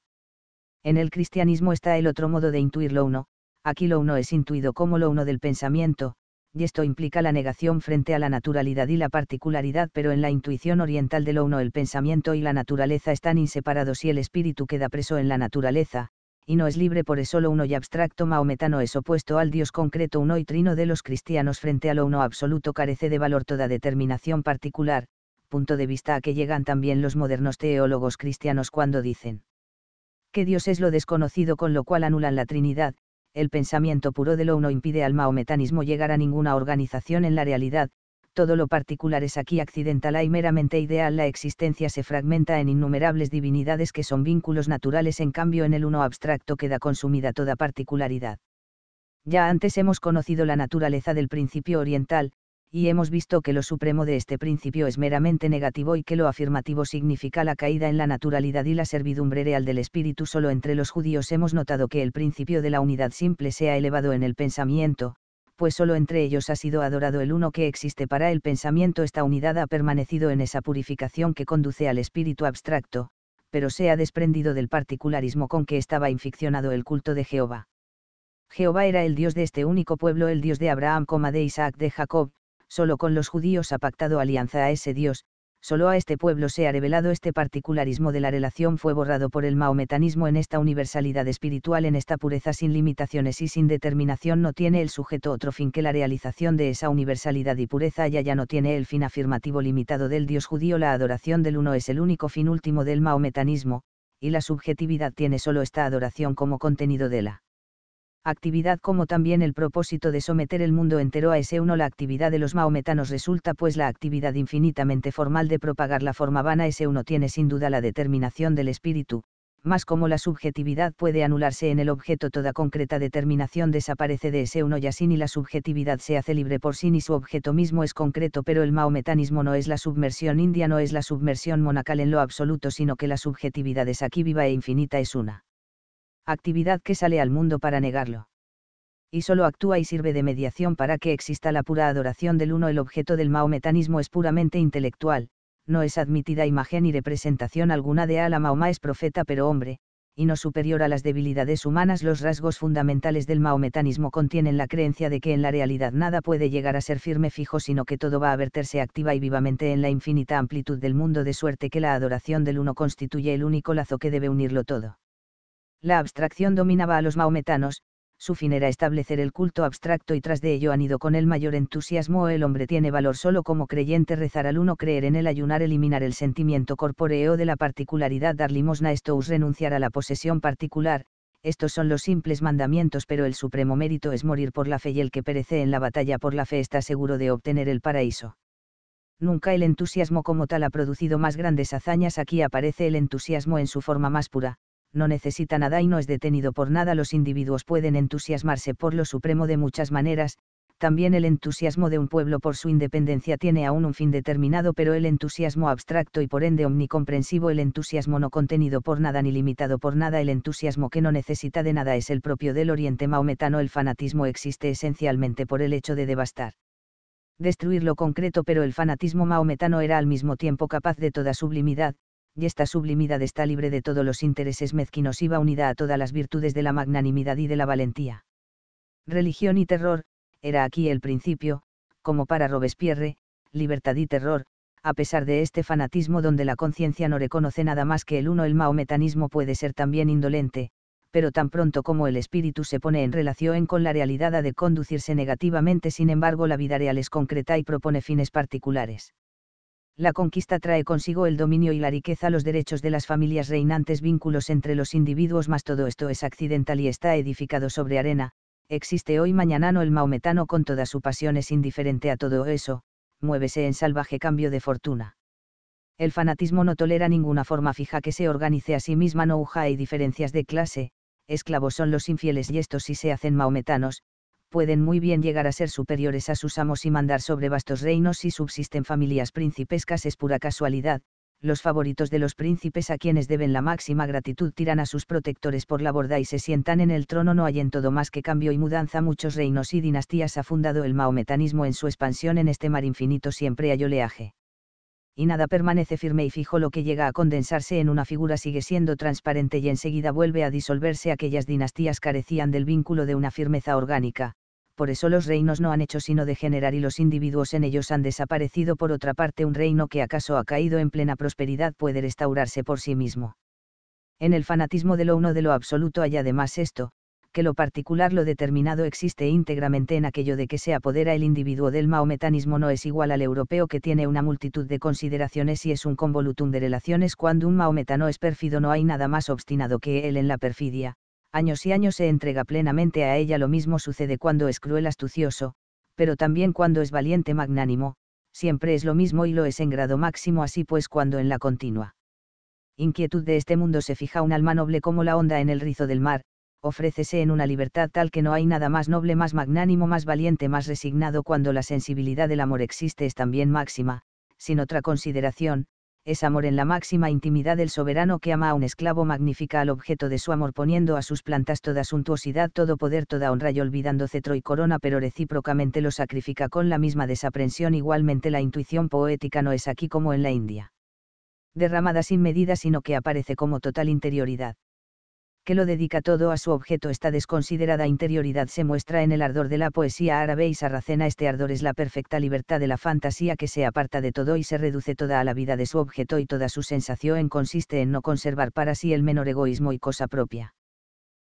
En el cristianismo está el otro modo de intuir lo uno, aquí lo uno es intuido como lo uno del pensamiento, y esto implica la negación frente a la naturalidad y la particularidad, pero en la intuición oriental de lo uno el pensamiento y la naturaleza están inseparados y el espíritu queda preso en la naturaleza, y no es libre por eso lo uno y abstracto maometano es opuesto al Dios concreto uno y trino de los cristianos frente a lo uno absoluto carece de valor toda determinación particular, punto de vista a que llegan también los modernos teólogos cristianos cuando dicen que Dios es lo desconocido con lo cual anulan la Trinidad, el pensamiento puro de lo uno impide al maometanismo llegar a ninguna organización en la realidad, todo lo particular es aquí accidental y meramente ideal, la existencia se fragmenta en innumerables divinidades que son vínculos naturales, en cambio en el uno abstracto queda consumida toda particularidad. Ya antes hemos conocido la naturaleza del principio oriental, y hemos visto que lo supremo de este principio es meramente negativo y que lo afirmativo significa la caída en la naturalidad y la servidumbre real del espíritu. Solo entre los judíos hemos notado que el principio de la unidad simple se ha elevado en el pensamiento, pues solo entre ellos ha sido adorado el uno que existe para el pensamiento. Esta unidad ha permanecido en esa purificación que conduce al espíritu abstracto, pero se ha desprendido del particularismo con que estaba inficcionado el culto de Jehová. Jehová era el Dios de este único pueblo, el Dios de Abraham, de Isaac, de Jacob, solo con los judíos ha pactado alianza a ese Dios, solo a este pueblo se ha revelado este particularismo de la relación fue borrado por el maometanismo en esta universalidad espiritual, en esta pureza sin limitaciones y sin determinación no tiene el sujeto otro fin que la realización de esa universalidad y pureza ya ya no tiene el fin afirmativo limitado del Dios judío, la adoración del uno es el único fin último del maometanismo, y la subjetividad tiene solo esta adoración como contenido de la actividad como también el propósito de someter el mundo entero a ese uno. La actividad de los maometanos resulta pues la actividad infinitamente formal de propagar la forma vana. Ese uno tiene sin duda la determinación del espíritu, más como la subjetividad puede anularse en el objeto toda concreta determinación desaparece de ese uno y así ni la subjetividad se hace libre por sí ni su objeto mismo es concreto pero el maometanismo no es la submersión india no es la submersión monacal en lo absoluto sino que la subjetividad es aquí viva e infinita es una actividad que sale al mundo para negarlo. Y solo actúa y sirve de mediación para que exista la pura adoración del uno. El objeto del maometanismo es puramente intelectual, no es admitida imagen y representación alguna de Ala Mahoma es profeta pero hombre, y no superior a las debilidades humanas. Los rasgos fundamentales del maometanismo contienen la creencia de que en la realidad nada puede llegar a ser firme fijo, sino que todo va a verterse activa y vivamente en la infinita amplitud del mundo, de suerte que la adoración del uno constituye el único lazo que debe unirlo todo la abstracción dominaba a los maometanos, su fin era establecer el culto abstracto y tras de ello han ido con el mayor entusiasmo el hombre tiene valor solo como creyente rezar al uno creer en el ayunar eliminar el sentimiento corpóreo de la particularidad dar limosna esto renunciar a la posesión particular, estos son los simples mandamientos pero el supremo mérito es morir por la fe y el que perece en la batalla por la fe está seguro de obtener el paraíso. Nunca el entusiasmo como tal ha producido más grandes hazañas aquí aparece el entusiasmo en su forma más pura, no necesita nada y no es detenido por nada. Los individuos pueden entusiasmarse por lo supremo de muchas maneras, también el entusiasmo de un pueblo por su independencia tiene aún un fin determinado, pero el entusiasmo abstracto y por ende omnicomprensivo, el entusiasmo no contenido por nada ni limitado por nada, el entusiasmo que no necesita de nada es el propio del oriente maometano. El fanatismo existe esencialmente por el hecho de devastar destruir lo concreto, pero el fanatismo maometano era al mismo tiempo capaz de toda sublimidad, y esta sublimidad está libre de todos los intereses mezquinos y va unida a todas las virtudes de la magnanimidad y de la valentía. Religión y terror, era aquí el principio, como para Robespierre, libertad y terror, a pesar de este fanatismo donde la conciencia no reconoce nada más que el uno, el maometanismo puede ser también indolente, pero tan pronto como el espíritu se pone en relación con la realidad ha de conducirse negativamente, sin embargo la vida real es concreta y propone fines particulares la conquista trae consigo el dominio y la riqueza, los derechos de las familias reinantes, vínculos entre los individuos, más todo esto es accidental y está edificado sobre arena, existe hoy mañana no el maometano con toda su pasión es indiferente a todo eso, muévese en salvaje cambio de fortuna. El fanatismo no tolera ninguna forma fija que se organice a sí misma, no uja hay diferencias de clase, esclavos son los infieles y estos si se hacen maometanos, pueden muy bien llegar a ser superiores a sus amos y mandar sobre vastos reinos si subsisten familias principescas es pura casualidad, los favoritos de los príncipes a quienes deben la máxima gratitud tiran a sus protectores por la borda y se sientan en el trono no hay en todo más que cambio y mudanza muchos reinos y dinastías ha fundado el maometanismo en su expansión en este mar infinito siempre hay oleaje. Y nada permanece firme y fijo lo que llega a condensarse en una figura sigue siendo transparente y enseguida vuelve a disolverse aquellas dinastías carecían del vínculo de una firmeza orgánica, por eso los reinos no han hecho sino degenerar y los individuos en ellos han desaparecido. Por otra parte, un reino que acaso ha caído en plena prosperidad puede restaurarse por sí mismo. En el fanatismo de lo uno de lo absoluto hay además esto, que lo particular lo determinado existe íntegramente en aquello de que se apodera el individuo del maometanismo no es igual al europeo que tiene una multitud de consideraciones y es un convolutum de relaciones cuando un maometano es pérfido no hay nada más obstinado que él en la perfidia, años y años se entrega plenamente a ella. Lo mismo sucede cuando es cruel astucioso, pero también cuando es valiente magnánimo, siempre es lo mismo y lo es en grado máximo así pues cuando en la continua inquietud de este mundo se fija un alma noble como la onda en el rizo del mar, ofrécese en una libertad tal que no hay nada más noble, más magnánimo, más valiente, más resignado cuando la sensibilidad del amor existe es también máxima, sin otra consideración, es amor en la máxima intimidad del soberano que ama a un esclavo magnifica al objeto de su amor poniendo a sus plantas toda suntuosidad, todo poder, toda honra y olvidando cetro y corona, pero recíprocamente lo sacrifica con la misma desaprensión. Igualmente la intuición poética no es aquí como en la India. Derramada sin medida, sino que aparece como total interioridad que lo dedica todo a su objeto. Esta desconsiderada interioridad se muestra en el ardor de la poesía árabe y sarracena. Este ardor es la perfecta libertad de la fantasía que se aparta de todo y se reduce toda a la vida de su objeto y toda su sensación consiste en no conservar para sí el menor egoísmo y cosa propia.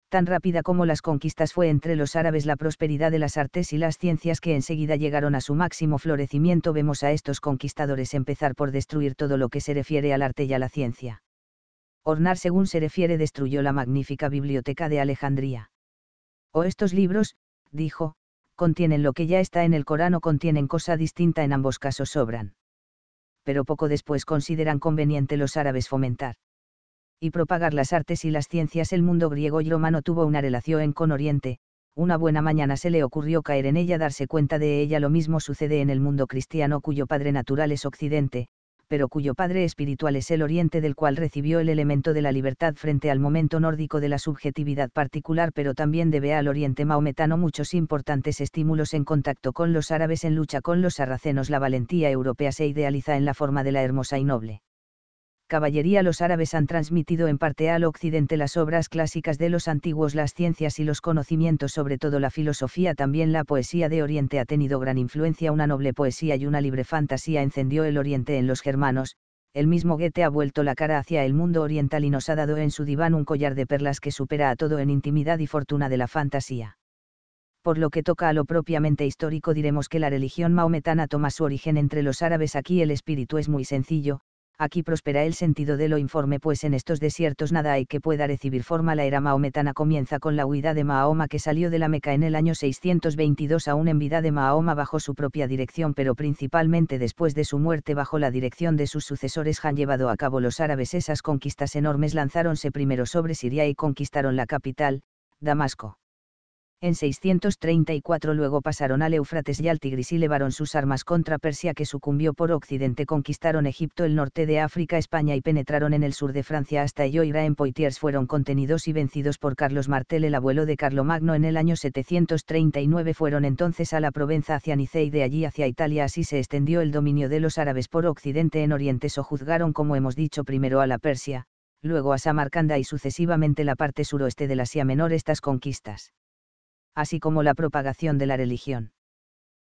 Tan rápida como las conquistas fue entre los árabes la prosperidad de las artes y las ciencias que enseguida llegaron a su máximo florecimiento, vemos a estos conquistadores empezar por destruir todo lo que se refiere al arte y a la ciencia Ornar según se refiere destruyó la magnífica biblioteca de Alejandría. O oh, estos libros, dijo, contienen lo que ya está en el Corán o contienen cosa distinta en ambos casos sobran. Pero poco después consideran conveniente los árabes fomentar y propagar las artes y las ciencias. El mundo griego y romano tuvo una relación con Oriente, una buena mañana se le ocurrió caer en ella, darse cuenta de ella. Lo mismo sucede en el mundo cristiano cuyo padre natural es Occidente, pero cuyo padre espiritual es el Oriente del cual recibió el elemento de la libertad frente al momento nórdico de la subjetividad particular, pero también debe al Oriente maometano muchos importantes estímulos en contacto con los árabes en lucha con los sarracenos. La valentía europea se idealiza en la forma de la hermosa y noble caballería los árabes han transmitido en parte al occidente las obras clásicas de los antiguos, las ciencias y los conocimientos, sobre todo la filosofía, también la poesía de Oriente ha tenido gran influencia, una noble poesía y una libre fantasía encendió el Oriente en los germanos, el mismo Goethe ha vuelto la cara hacia el mundo oriental y nos ha dado en su diván un collar de perlas que supera a todo en intimidad y fortuna de la fantasía. Por lo que toca a lo propiamente histórico diremos que la religión maometana toma su origen entre los árabes aquí el espíritu es muy sencillo, aquí prospera el sentido de lo informe pues en estos desiertos nada hay que pueda recibir forma. La era maometana comienza con la huida de Mahoma que salió de la Meca en el año 622 aún en vida de Mahoma bajo su propia dirección pero principalmente después de su muerte bajo la dirección de sus sucesores han llevado a cabo los árabes esas conquistas enormes lanzáronse primero sobre Siria y conquistaron la capital, Damasco. En 634 luego pasaron al Éufrates y al Tigris y levaron sus armas contra Persia que sucumbió por Occidente, conquistaron Egipto, el norte de África, España y penetraron en el sur de Francia hasta ello en Poitiers fueron contenidos y vencidos por Carlos Martel el abuelo de Carlomagno en el año 739 fueron entonces a la Provenza hacia Nice y de allí hacia Italia así se extendió el dominio de los árabes por Occidente en Oriente sojuzgaron como hemos dicho primero a la Persia, luego a Samarcanda y sucesivamente la parte suroeste la Asia Menor estas conquistas así como la propagación de la religión.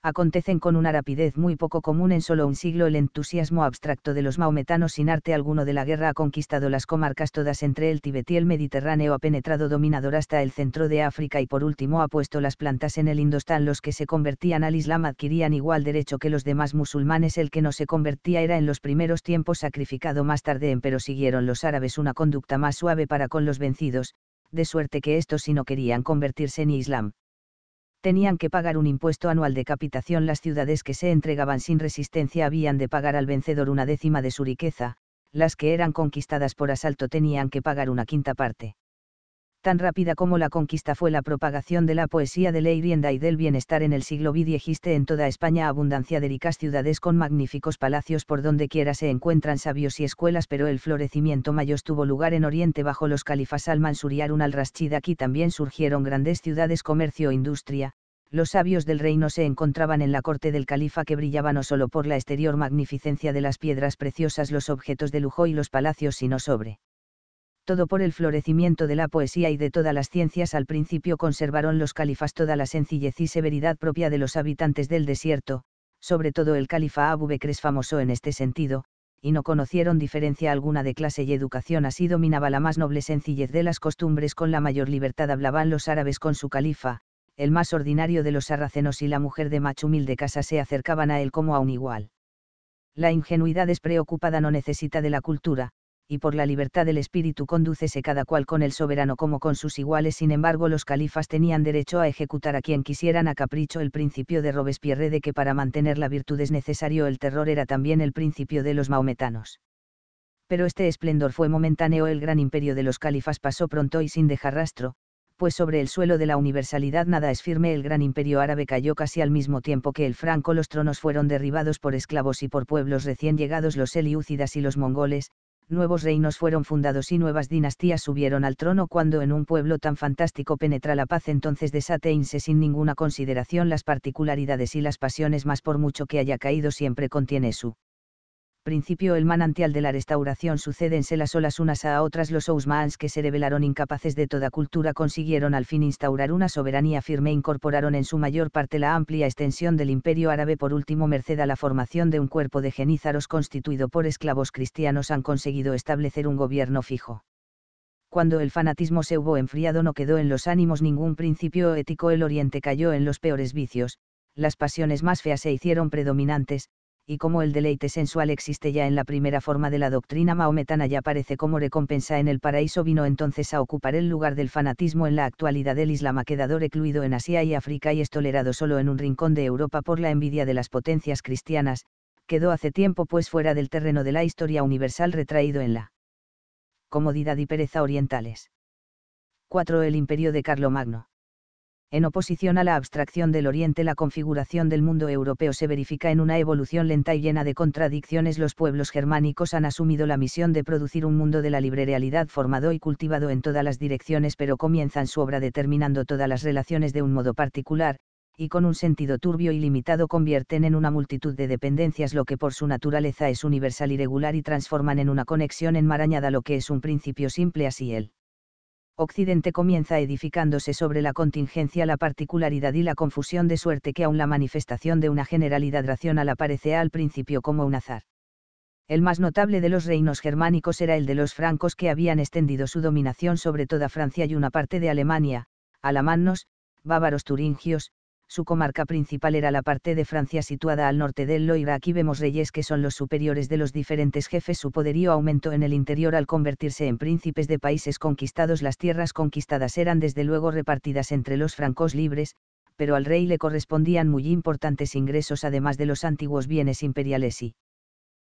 Acontecen con una rapidez muy poco común en solo un siglo el entusiasmo abstracto de los maometanos sin arte alguno de la guerra ha conquistado las comarcas todas entre el Tibet y el Mediterráneo ha penetrado dominador hasta el centro de África y por último ha puesto las plantas en el Indostán los que se convertían al Islam adquirían igual derecho que los demás musulmanes el que no se convertía era en los primeros tiempos sacrificado más tarde en pero siguieron los árabes una conducta más suave para con los vencidos, de suerte que estos si no querían convertirse en Islam. Tenían que pagar un impuesto anual de capitación. Las ciudades que se entregaban sin resistencia habían de pagar al vencedor una décima de su riqueza, las que eran conquistadas por asalto tenían que pagar una quinta parte tan rápida como la conquista fue la propagación de la poesía de la y del bienestar en el siglo vi existe en toda España abundancia de ricas ciudades con magníficos palacios por donde quiera se encuentran sabios y escuelas pero el florecimiento mayor tuvo lugar en Oriente bajo los califas al un al-Rashid aquí también surgieron grandes ciudades comercio e industria, los sabios del reino se encontraban en la corte del califa que brillaba no solo por la exterior magnificencia de las piedras preciosas, los objetos de lujo y los palacios, sino sobre todo por el florecimiento de la poesía y de todas las ciencias al principio conservaron los califas toda la sencillez y severidad propia de los habitantes del desierto, sobre todo el califa Abu Bekr es famoso en este sentido, y no conocieron diferencia alguna de clase y educación así dominaba la más noble sencillez de las costumbres con la mayor libertad hablaban los árabes con su califa, el más ordinario de los sarracenos y la mujer de macho humilde casa se acercaban a él como a un igual. La ingenuidad despreocupada no necesita de la cultura, y por la libertad del espíritu condúcese cada cual con el soberano como con sus iguales. Sin embargo, los califas tenían derecho a ejecutar a quien quisieran a capricho. El principio de Robespierre de que para mantener la virtud es necesario el terror era también el principio de los maometanos. Pero este esplendor fue momentáneo. El gran imperio de los califas pasó pronto y sin dejar rastro, pues sobre el suelo de la universalidad nada es firme. El gran imperio árabe cayó casi al mismo tiempo que el franco. Los tronos fueron derribados por esclavos y por pueblos recién llegados los eliúcidas y los mongoles, nuevos reinos fueron fundados y nuevas dinastías subieron al trono cuando en un pueblo tan fantástico penetra la paz entonces desateinse sin ninguna consideración las particularidades y las pasiones más por mucho que haya caído siempre contiene su principio el manantial de la restauración sucédense las olas unas a otras los osmans que se revelaron incapaces de toda cultura consiguieron al fin instaurar una soberanía firme e incorporaron en su mayor parte la amplia extensión del imperio árabe por último merced a la formación de un cuerpo de genízaros constituido por esclavos cristianos han conseguido establecer un gobierno fijo. Cuando el fanatismo se hubo enfriado no quedó en los ánimos ningún principio ético el oriente cayó en los peores vicios, las pasiones más feas se hicieron predominantes, y como el deleite sensual existe ya en la primera forma de la doctrina maometana y aparece como recompensa en el paraíso, vino entonces a ocupar el lugar del fanatismo en la actualidad del Islam ha quedado recluido en Asia y África y es tolerado solo en un rincón de Europa por la envidia de las potencias cristianas, quedó hace tiempo pues fuera del terreno de la historia universal retraído en la comodidad y pereza orientales. 4. El imperio de Carlomagno en oposición a la abstracción del Oriente la configuración del mundo europeo se verifica en una evolución lenta y llena de contradicciones. Los pueblos germánicos han asumido la misión de producir un mundo de la libre realidad formado y cultivado en todas las direcciones, pero comienzan su obra determinando todas las relaciones de un modo particular, y con un sentido turbio y limitado convierten en una multitud de dependencias lo que por su naturaleza es universal y regular y transforman en una conexión enmarañada lo que es un principio simple así él Occidente comienza edificándose sobre la contingencia, la particularidad y la confusión de suerte que aún la manifestación de una generalidad racional aparece al principio como un azar. El más notable de los reinos germánicos era el de los francos que habían extendido su dominación sobre toda Francia y una parte de Alemania, alamanos, bávaros turingios, su comarca principal era la parte de Francia situada al norte del Loira. Aquí vemos reyes que son los superiores de los diferentes jefes. Su poderío aumentó en el interior al convertirse en príncipes de países conquistados. Las tierras conquistadas eran desde luego repartidas entre los francos libres, pero al rey le correspondían muy importantes ingresos además de los antiguos bienes imperiales y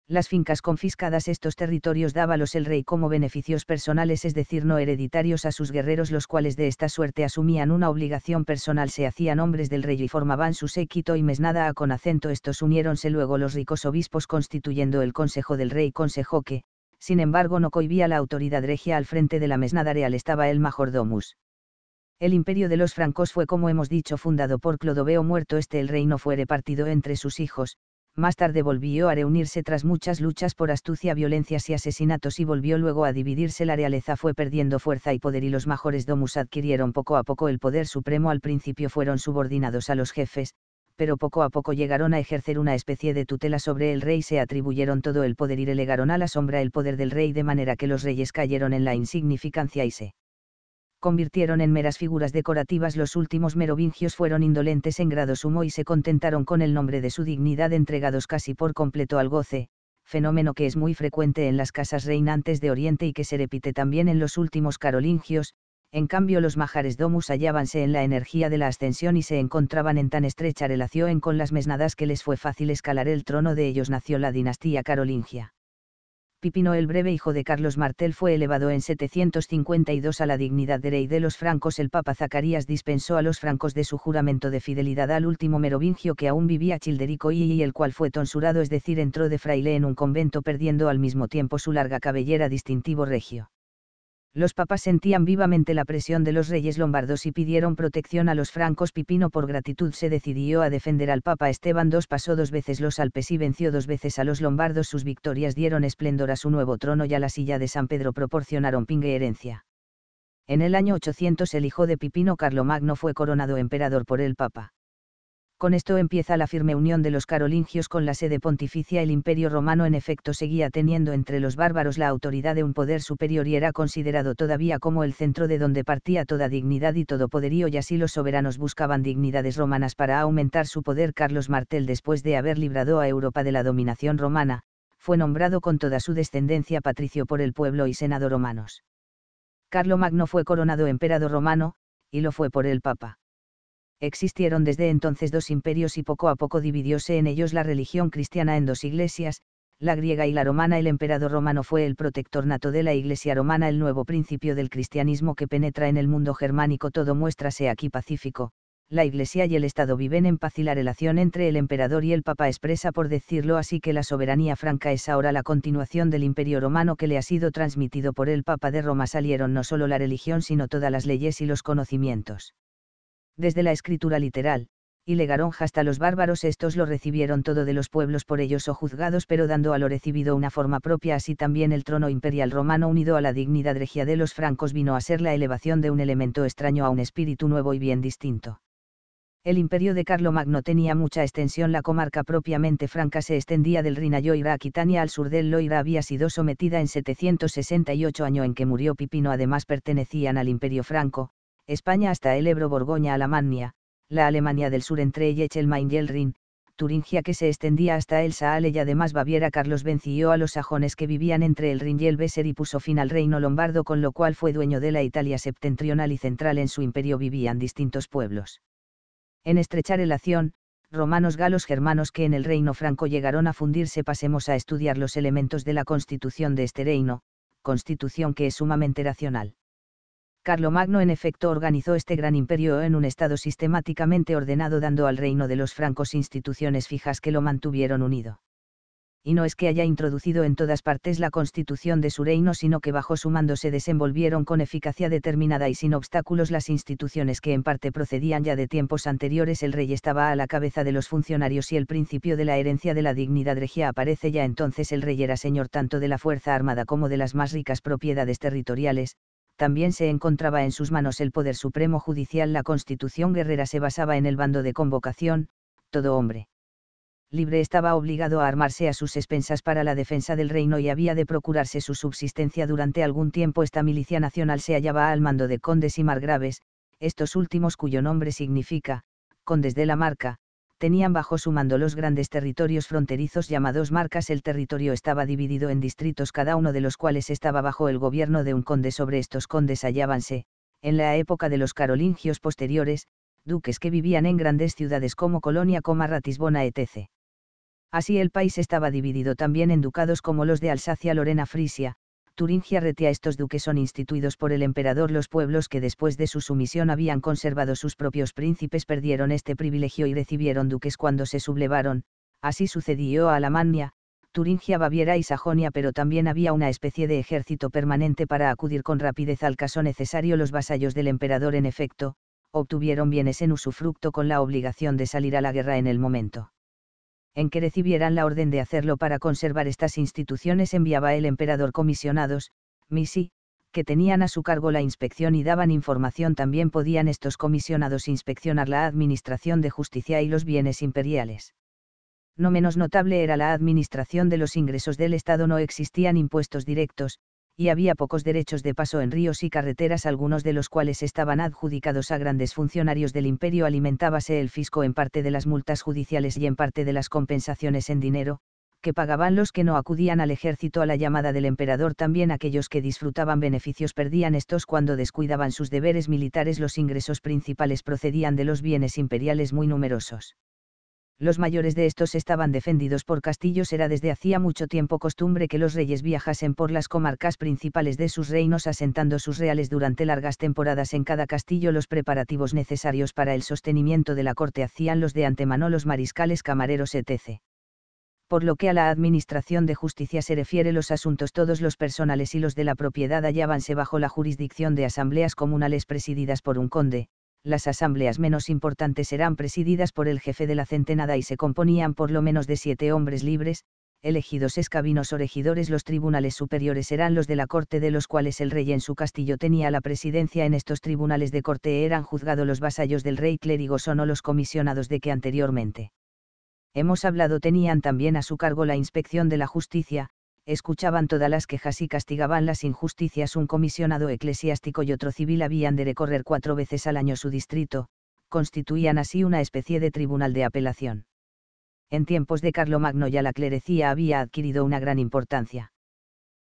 las fincas confiscadas estos territorios dábalos el rey como beneficios personales, es decir, no hereditarios a sus guerreros, los cuales de esta suerte asumían una obligación personal, se hacían hombres del rey y formaban su séquito y mesnada a con acento. Estos uniéronse luego los ricos obispos constituyendo el Consejo del Rey, consejo que, sin embargo, no cohibía la autoridad regia al frente de la mesnada real estaba el majordomus. El imperio de los francos fue, como hemos dicho, fundado por Clodoveo muerto este el reino fue repartido entre sus hijos, más tarde volvió a reunirse tras muchas luchas por astucia, violencias y asesinatos y volvió luego a dividirse. La realeza fue perdiendo fuerza y poder y los majores domus adquirieron poco a poco el poder supremo. Al principio fueron subordinados a los jefes, pero poco a poco llegaron a ejercer una especie de tutela sobre el rey, se atribuyeron todo el poder y relegaron a la sombra el poder del rey de manera que los reyes cayeron en la insignificancia y se convirtieron en meras figuras decorativas los últimos merovingios fueron indolentes en grado sumo y se contentaron con el nombre de su dignidad entregados casi por completo al goce, fenómeno que es muy frecuente en las casas reinantes de Oriente y que se repite también en los últimos carolingios, en cambio los majares domus hallábanse en la energía de la ascensión y se encontraban en tan estrecha relación con las mesnadas que les fue fácil escalar el trono de ellos nació la dinastía carolingia. Pipino el Breve hijo de Carlos Martel fue elevado en 752 a la dignidad de rey de los francos. El Papa Zacarías dispensó a los francos de su juramento de fidelidad al último merovingio que aún vivía Childerico y el cual fue tonsurado, es decir, entró de fraile en un convento perdiendo al mismo tiempo su larga cabellera distintivo regio los papas sentían vivamente la presión de los reyes lombardos y pidieron protección a los francos. Pipino por gratitud se decidió a defender al papa Esteban II pasó dos veces los Alpes y venció dos veces a los lombardos. Sus victorias dieron esplendor a su nuevo trono y a la silla de San Pedro proporcionaron pingue herencia. En el año 800 el hijo de Pipino Carlomagno fue coronado emperador por el papa con esto empieza la firme unión de los carolingios con la sede pontificia. El imperio romano en efecto seguía teniendo entre los bárbaros la autoridad de un poder superior y era considerado todavía como el centro de donde partía toda dignidad y todo poderío y así los soberanos buscaban dignidades romanas para aumentar su poder. Carlos Martel después de haber librado a Europa de la dominación romana, fue nombrado con toda su descendencia patricio por el pueblo y senador romanos. Carlo Magno fue coronado emperador romano, y lo fue por el Papa existieron desde entonces dos imperios y poco a poco dividióse en ellos la religión cristiana en dos iglesias, la griega y la romana. El emperador romano fue el protector nato de la iglesia romana, el nuevo principio del cristianismo que penetra en el mundo germánico. Todo muéstrase aquí pacífico. La iglesia y el Estado viven en paz y la relación entre el emperador y el papa expresa por decirlo así que la soberanía franca es ahora la continuación del imperio romano que le ha sido transmitido por el papa de Roma. Salieron no solo la religión sino todas las leyes y los conocimientos desde la escritura literal, y legaron hasta los bárbaros estos lo recibieron todo de los pueblos por ellos o oh juzgados pero dando a lo recibido una forma propia así también el trono imperial romano unido a la dignidad regia de los francos vino a ser la elevación de un elemento extraño a un espíritu nuevo y bien distinto. El imperio de Carlomagno tenía mucha extensión la comarca propiamente franca se extendía del Rinayoira a Aquitania al sur del Loira había sido sometida en 768 año en que murió Pipino además pertenecían al imperio franco, España hasta el Ebro, Borgoña, Alemania, la Alemania del Sur entre el Main y el Rin, Turingia que se extendía hasta el Saale y además Baviera Carlos venció a los sajones que vivían entre el Rin y el Weser y puso fin al reino lombardo con lo cual fue dueño de la Italia septentrional y central en su imperio vivían distintos pueblos. En estrechar relación, romanos galos germanos que en el reino franco llegaron a fundirse pasemos a estudiar los elementos de la constitución de este reino, constitución que es sumamente racional. Magno en efecto organizó este gran imperio en un estado sistemáticamente ordenado dando al reino de los francos instituciones fijas que lo mantuvieron unido. Y no es que haya introducido en todas partes la constitución de su reino, sino que bajo su mando se desenvolvieron con eficacia determinada y sin obstáculos las instituciones que en parte procedían ya de tiempos anteriores. El rey estaba a la cabeza de los funcionarios y el principio de la herencia de la dignidad regia aparece ya entonces el rey era señor tanto de la fuerza armada como de las más ricas propiedades territoriales, también se encontraba en sus manos el poder supremo judicial. La constitución guerrera se basaba en el bando de convocación, todo hombre libre estaba obligado a armarse a sus expensas para la defensa del reino y había de procurarse su subsistencia durante algún tiempo. Esta milicia nacional se hallaba al mando de condes y margraves, estos últimos cuyo nombre significa, condes de la marca, tenían bajo su mando los grandes territorios fronterizos llamados marcas. El territorio estaba dividido en distritos, cada uno de los cuales estaba bajo el gobierno de un conde. Sobre estos condes hallábanse, en la época de los carolingios posteriores, duques que vivían en grandes ciudades como Colonia, como Ratisbona, etc. Así el país estaba dividido también en ducados como los de Alsacia, Lorena, Frisia, Turingia retía estos duques son instituidos por el emperador los pueblos que después de su sumisión habían conservado sus propios príncipes perdieron este privilegio y recibieron duques cuando se sublevaron, así sucedió a Alemania, Turingia, Baviera y Sajonia, pero también había una especie de ejército permanente para acudir con rapidez al caso necesario. Los vasallos del emperador, en efecto, obtuvieron bienes en usufructo con la obligación de salir a la guerra en el momento en que recibieran la orden de hacerlo para conservar estas instituciones enviaba el emperador comisionados, misi, que tenían a su cargo la inspección y daban información también podían estos comisionados inspeccionar la administración de justicia y los bienes imperiales. No menos notable era la administración de los ingresos del Estado no existían impuestos directos, y había pocos derechos de paso en ríos y carreteras, algunos de los cuales estaban adjudicados a grandes funcionarios del imperio, alimentábase el fisco en parte de las multas judiciales y en parte de las compensaciones en dinero, que pagaban los que no acudían al ejército a la llamada del emperador, también aquellos que disfrutaban beneficios perdían estos cuando descuidaban sus deberes militares, los ingresos principales procedían de los bienes imperiales muy numerosos los mayores de estos estaban defendidos por castillos. Era desde hacía mucho tiempo costumbre que los reyes viajasen por las comarcas principales de sus reinos asentando sus reales durante largas temporadas en cada castillo. Los preparativos necesarios para el sostenimiento de la corte hacían los de antemano los mariscales, camareros, etc. Por lo que a la Administración de Justicia se refiere los asuntos todos los personales y los de la propiedad hallábanse bajo la jurisdicción de asambleas comunales presididas por un conde, las asambleas menos importantes eran presididas por el jefe de la centenada y se componían por lo menos de siete hombres libres, elegidos escabinos o regidores. Los tribunales superiores eran los de la corte de los cuales el rey en su castillo tenía la presidencia. En estos tribunales de corte eran juzgados los vasallos del rey clérigos o no los comisionados de que anteriormente hemos hablado tenían también a su cargo la inspección de la justicia, escuchaban todas las quejas y castigaban las injusticias. Un comisionado eclesiástico y otro civil habían de recorrer cuatro veces al año su distrito, constituían así una especie de tribunal de apelación. En tiempos de Carlomagno ya la clerecía había adquirido una gran importancia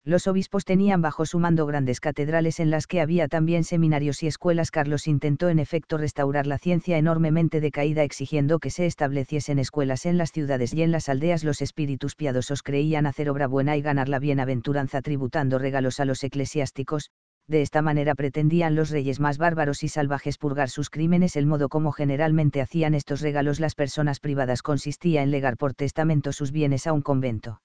los obispos tenían bajo su mando grandes catedrales en las que había también seminarios y escuelas. Carlos intentó en efecto restaurar la ciencia enormemente decaída exigiendo que se estableciesen escuelas en las ciudades y en las aldeas. Los espíritus piadosos creían hacer obra buena y ganar la bienaventuranza tributando regalos a los eclesiásticos, de esta manera pretendían los reyes más bárbaros y salvajes purgar sus crímenes. El modo como generalmente hacían estos regalos las personas privadas consistía en legar por testamento sus bienes a un convento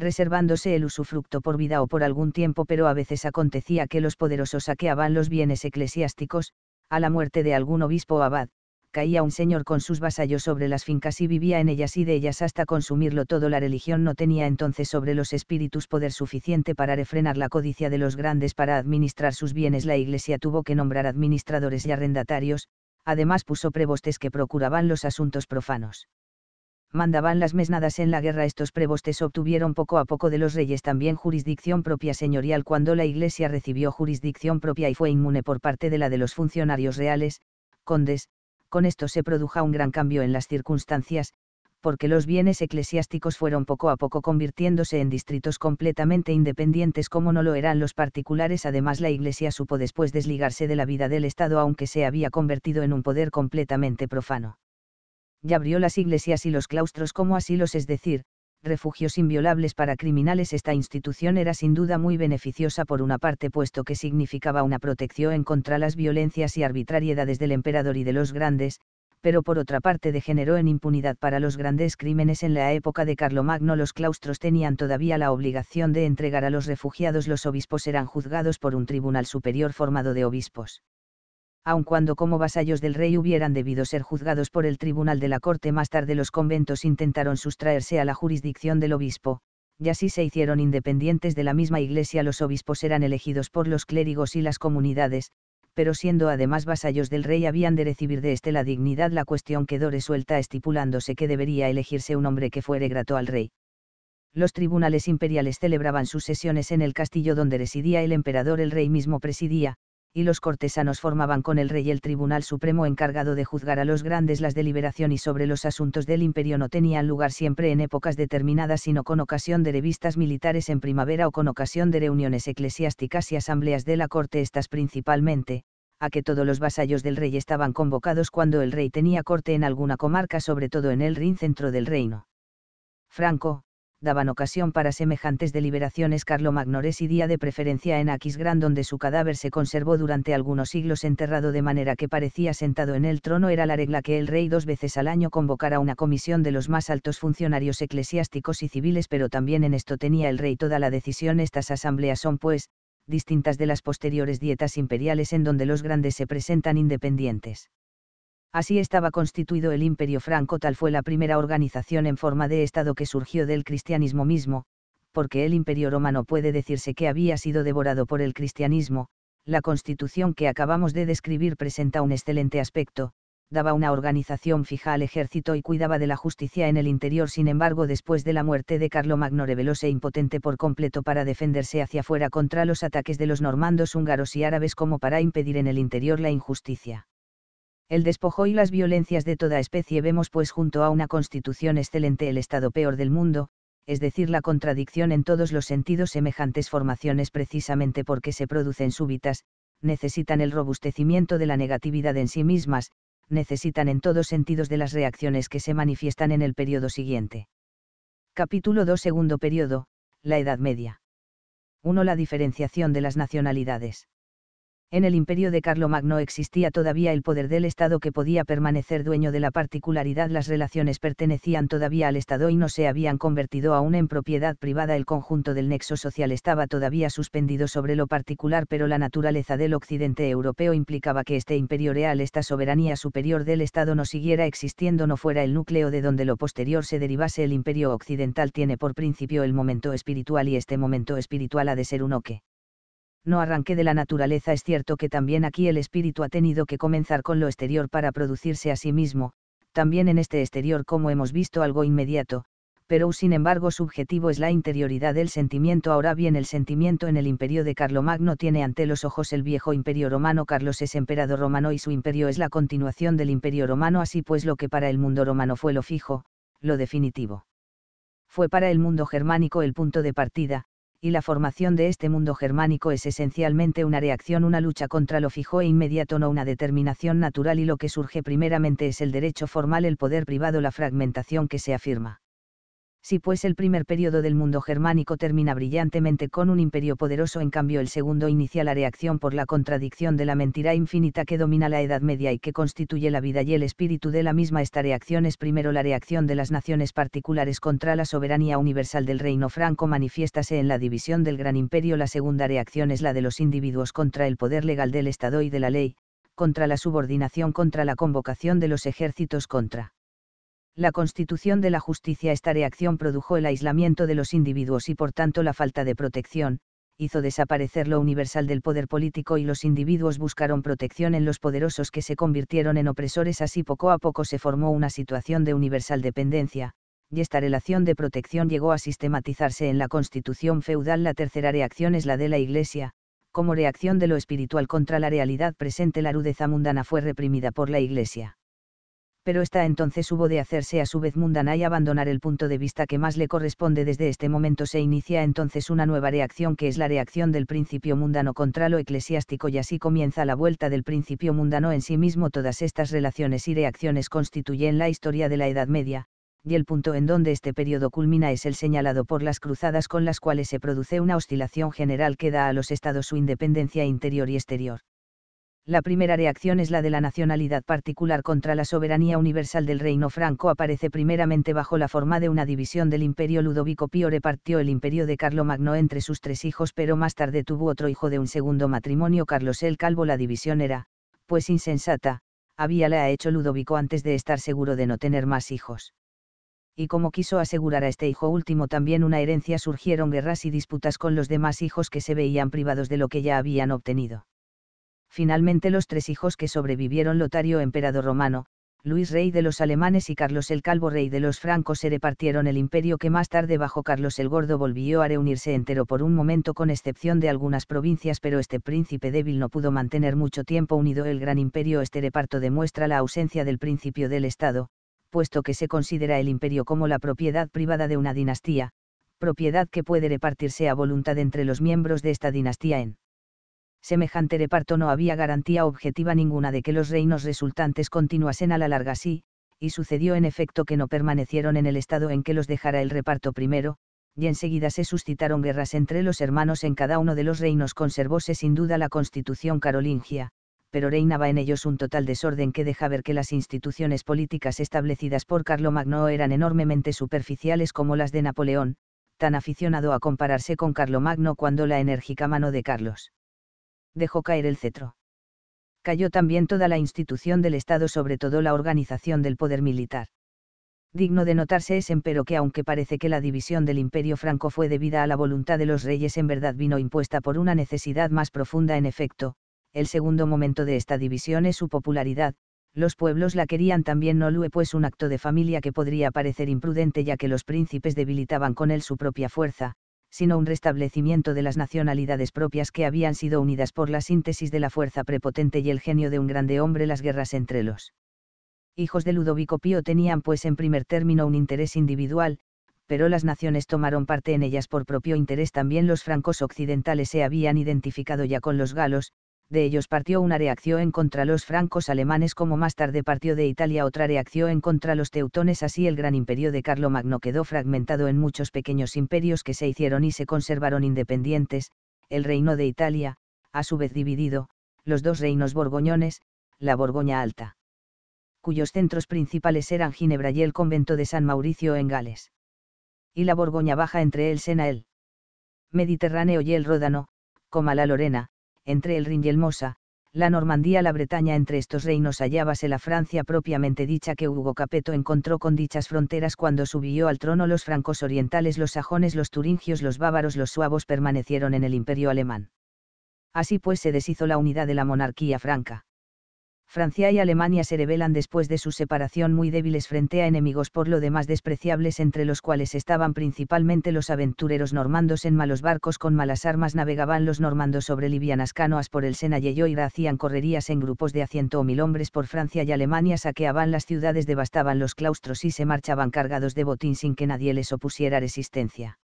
reservándose el usufructo por vida o por algún tiempo, pero a veces acontecía que los poderosos saqueaban los bienes eclesiásticos, a la muerte de algún obispo o abad, caía un señor con sus vasallos sobre las fincas y vivía en ellas y de ellas hasta consumirlo todo. La religión no tenía entonces sobre los espíritus poder suficiente para refrenar la codicia de los grandes para administrar sus bienes. La Iglesia tuvo que nombrar administradores y arrendatarios, además puso prebostes que procuraban los asuntos profanos mandaban las mesnadas en la guerra. Estos prebostes obtuvieron poco a poco de los reyes también jurisdicción propia señorial cuando la Iglesia recibió jurisdicción propia y fue inmune por parte de la de los funcionarios reales, condes, con esto se produjo un gran cambio en las circunstancias, porque los bienes eclesiásticos fueron poco a poco convirtiéndose en distritos completamente independientes como no lo eran los particulares. Además, la Iglesia supo después desligarse de la vida del Estado aunque se había convertido en un poder completamente profano y abrió las iglesias y los claustros como asilos, es decir, refugios inviolables para criminales. Esta institución era sin duda muy beneficiosa por una parte, puesto que significaba una protección contra las violencias y arbitrariedades del emperador y de los grandes, pero por otra parte degeneró en impunidad para los grandes crímenes. En la época de Carlomagno los claustros tenían todavía la obligación de entregar a los refugiados. Los obispos eran juzgados por un tribunal superior formado de obispos aun cuando como vasallos del rey hubieran debido ser juzgados por el tribunal de la corte más tarde los conventos intentaron sustraerse a la jurisdicción del obispo, y así se hicieron independientes de la misma iglesia los obispos eran elegidos por los clérigos y las comunidades, pero siendo además vasallos del rey habían de recibir de éste la dignidad la cuestión quedó resuelta estipulándose que debería elegirse un hombre que fuere grato al rey. Los tribunales imperiales celebraban sus sesiones en el castillo donde residía el emperador el rey mismo presidía, y los cortesanos formaban con el rey el Tribunal Supremo encargado de juzgar a los grandes las deliberaciones sobre los asuntos del imperio no tenían lugar siempre en épocas determinadas sino con ocasión de revistas militares en primavera o con ocasión de reuniones eclesiásticas y asambleas de la corte estas principalmente, a que todos los vasallos del rey estaban convocados cuando el rey tenía corte en alguna comarca sobre todo en el Rin centro del reino. Franco, daban ocasión para semejantes deliberaciones Magnores y día de preferencia en Aquisgrán donde su cadáver se conservó durante algunos siglos enterrado de manera que parecía sentado en el trono era la regla que el rey dos veces al año convocara una comisión de los más altos funcionarios eclesiásticos y civiles pero también en esto tenía el rey toda la decisión estas asambleas son pues, distintas de las posteriores dietas imperiales en donde los grandes se presentan independientes. Así estaba constituido el imperio franco, tal fue la primera organización en forma de Estado que surgió del cristianismo mismo, porque el imperio romano puede decirse que había sido devorado por el cristianismo, la constitución que acabamos de describir presenta un excelente aspecto, daba una organización fija al ejército y cuidaba de la justicia en el interior. Sin embargo, después de la muerte de Carlomagno revelóse impotente por completo para defenderse hacia afuera contra los ataques de los normandos húngaros y árabes como para impedir en el interior la injusticia el despojo y las violencias de toda especie vemos pues junto a una constitución excelente el estado peor del mundo, es decir, la contradicción en todos los sentidos semejantes formaciones precisamente porque se producen súbitas, necesitan el robustecimiento de la negatividad en sí mismas, necesitan en todos sentidos de las reacciones que se manifiestan en el periodo siguiente. Capítulo 2 Segundo periodo, la Edad Media. 1. La diferenciación de las nacionalidades en el imperio de Carlomagno existía todavía el poder del Estado que podía permanecer dueño de la particularidad. Las relaciones pertenecían todavía al Estado y no se habían convertido aún en propiedad privada. El conjunto del nexo social estaba todavía suspendido sobre lo particular, pero la naturaleza del occidente europeo implicaba que este imperio real, esta soberanía superior del Estado, no siguiera existiendo, no fuera el núcleo de donde lo posterior se derivase. El imperio occidental tiene por principio el momento espiritual y este momento espiritual ha de ser uno que no arranqué de la naturaleza es cierto que también aquí el espíritu ha tenido que comenzar con lo exterior para producirse a sí mismo, también en este exterior como hemos visto algo inmediato, pero sin embargo subjetivo es la interioridad del sentimiento. Ahora bien, el sentimiento en el imperio de Carlomagno tiene ante los ojos el viejo imperio romano. Carlos es emperador romano y su imperio es la continuación del imperio romano, así pues lo que para el mundo romano fue lo fijo, lo definitivo. Fue para el mundo germánico el punto de partida, y la formación de este mundo germánico es esencialmente una reacción, una lucha contra lo fijo e inmediato, no una determinación natural y lo que surge primeramente es el derecho formal, el poder privado, la fragmentación que se afirma. Si pues el primer periodo del mundo germánico termina brillantemente con un imperio poderoso, en cambio el segundo inicia la reacción por la contradicción de la mentira infinita que domina la Edad Media y que constituye la vida y el espíritu de la misma. Esta reacción es primero la reacción de las naciones particulares contra la soberanía universal del reino franco, manifiéstase en la división del gran imperio. La segunda reacción es la de los individuos contra el poder legal del Estado y de la ley, contra la subordinación, contra la convocación de los ejércitos, contra la constitución de la justicia esta reacción produjo el aislamiento de los individuos y por tanto la falta de protección, hizo desaparecer lo universal del poder político y los individuos buscaron protección en los poderosos que se convirtieron en opresores así poco a poco se formó una situación de universal dependencia, y esta relación de protección llegó a sistematizarse en la constitución feudal la tercera reacción es la de la Iglesia, como reacción de lo espiritual contra la realidad presente la rudeza mundana fue reprimida por la Iglesia pero esta entonces hubo de hacerse a su vez mundana y abandonar el punto de vista que más le corresponde desde este momento se inicia entonces una nueva reacción que es la reacción del principio mundano contra lo eclesiástico y así comienza la vuelta del principio mundano en sí mismo todas estas relaciones y reacciones constituyen la historia de la Edad Media, y el punto en donde este periodo culmina es el señalado por las cruzadas con las cuales se produce una oscilación general que da a los estados su independencia interior y exterior. La primera reacción es la de la nacionalidad particular contra la soberanía universal del reino franco. Aparece primeramente bajo la forma de una división del imperio. Ludovico Pío repartió el imperio de Carlomagno entre sus tres hijos, pero más tarde tuvo otro hijo de un segundo matrimonio, Carlos el Calvo. La división era, pues insensata, habíala hecho Ludovico antes de estar seguro de no tener más hijos. Y como quiso asegurar a este hijo último también una herencia, surgieron guerras y disputas con los demás hijos que se veían privados de lo que ya habían obtenido. Finalmente los tres hijos que sobrevivieron Lotario emperador romano, Luis rey de los alemanes y Carlos el Calvo rey de los francos se repartieron el imperio que más tarde bajo Carlos el Gordo volvió a reunirse entero por un momento con excepción de algunas provincias pero este príncipe débil no pudo mantener mucho tiempo unido el gran imperio este reparto demuestra la ausencia del principio del Estado, puesto que se considera el imperio como la propiedad privada de una dinastía, propiedad que puede repartirse a voluntad entre los miembros de esta dinastía en semejante reparto no había garantía objetiva ninguna de que los reinos resultantes continuasen a la larga así, y sucedió en efecto que no permanecieron en el estado en que los dejara el reparto primero, y enseguida se suscitaron guerras entre los hermanos en cada uno de los reinos conservóse sin duda la constitución carolingia, pero reinaba en ellos un total desorden que deja ver que las instituciones políticas establecidas por Carlomagno eran enormemente superficiales como las de Napoleón, tan aficionado a compararse con Carlomagno cuando la enérgica mano de Carlos dejó caer el cetro. Cayó también toda la institución del Estado, sobre todo la organización del poder militar. Digno de notarse es empero que aunque parece que la división del imperio franco fue debida a la voluntad de los reyes, en verdad vino impuesta por una necesidad más profunda en efecto, el segundo momento de esta división es su popularidad, los pueblos la querían también no lue pues un acto de familia que podría parecer imprudente ya que los príncipes debilitaban con él su propia fuerza, sino un restablecimiento de las nacionalidades propias que habían sido unidas por la síntesis de la fuerza prepotente y el genio de un grande hombre las guerras entre los hijos de Ludovico Pío tenían pues en primer término un interés individual, pero las naciones tomaron parte en ellas por propio interés también los francos occidentales se habían identificado ya con los galos, de ellos partió una reacción contra los francos alemanes como más tarde partió de Italia otra reacción contra los teutones así el gran imperio de Carlomagno quedó fragmentado en muchos pequeños imperios que se hicieron y se conservaron independientes, el reino de Italia, a su vez dividido, los dos reinos borgoñones, la Borgoña Alta, cuyos centros principales eran Ginebra y el convento de San Mauricio en Gales, y la Borgoña Baja entre el Sena el Mediterráneo y el Ródano, como la Lorena, entre el Rin y el Mosa, la Normandía la Bretaña entre estos reinos hallábase la Francia propiamente dicha que Hugo Capeto encontró con dichas fronteras cuando subió al trono los francos orientales los sajones los turingios los bávaros los suavos permanecieron en el imperio alemán. Así pues se deshizo la unidad de la monarquía franca. Francia y Alemania se revelan después de su separación muy débiles frente a enemigos por lo demás despreciables entre los cuales estaban principalmente los aventureros normandos en malos barcos con malas armas navegaban los normandos sobre livianas canoas por el Sena y Elloira hacían correrías en grupos de a ciento o mil hombres por Francia y Alemania saqueaban las ciudades devastaban los claustros y se marchaban cargados de botín sin que nadie les opusiera resistencia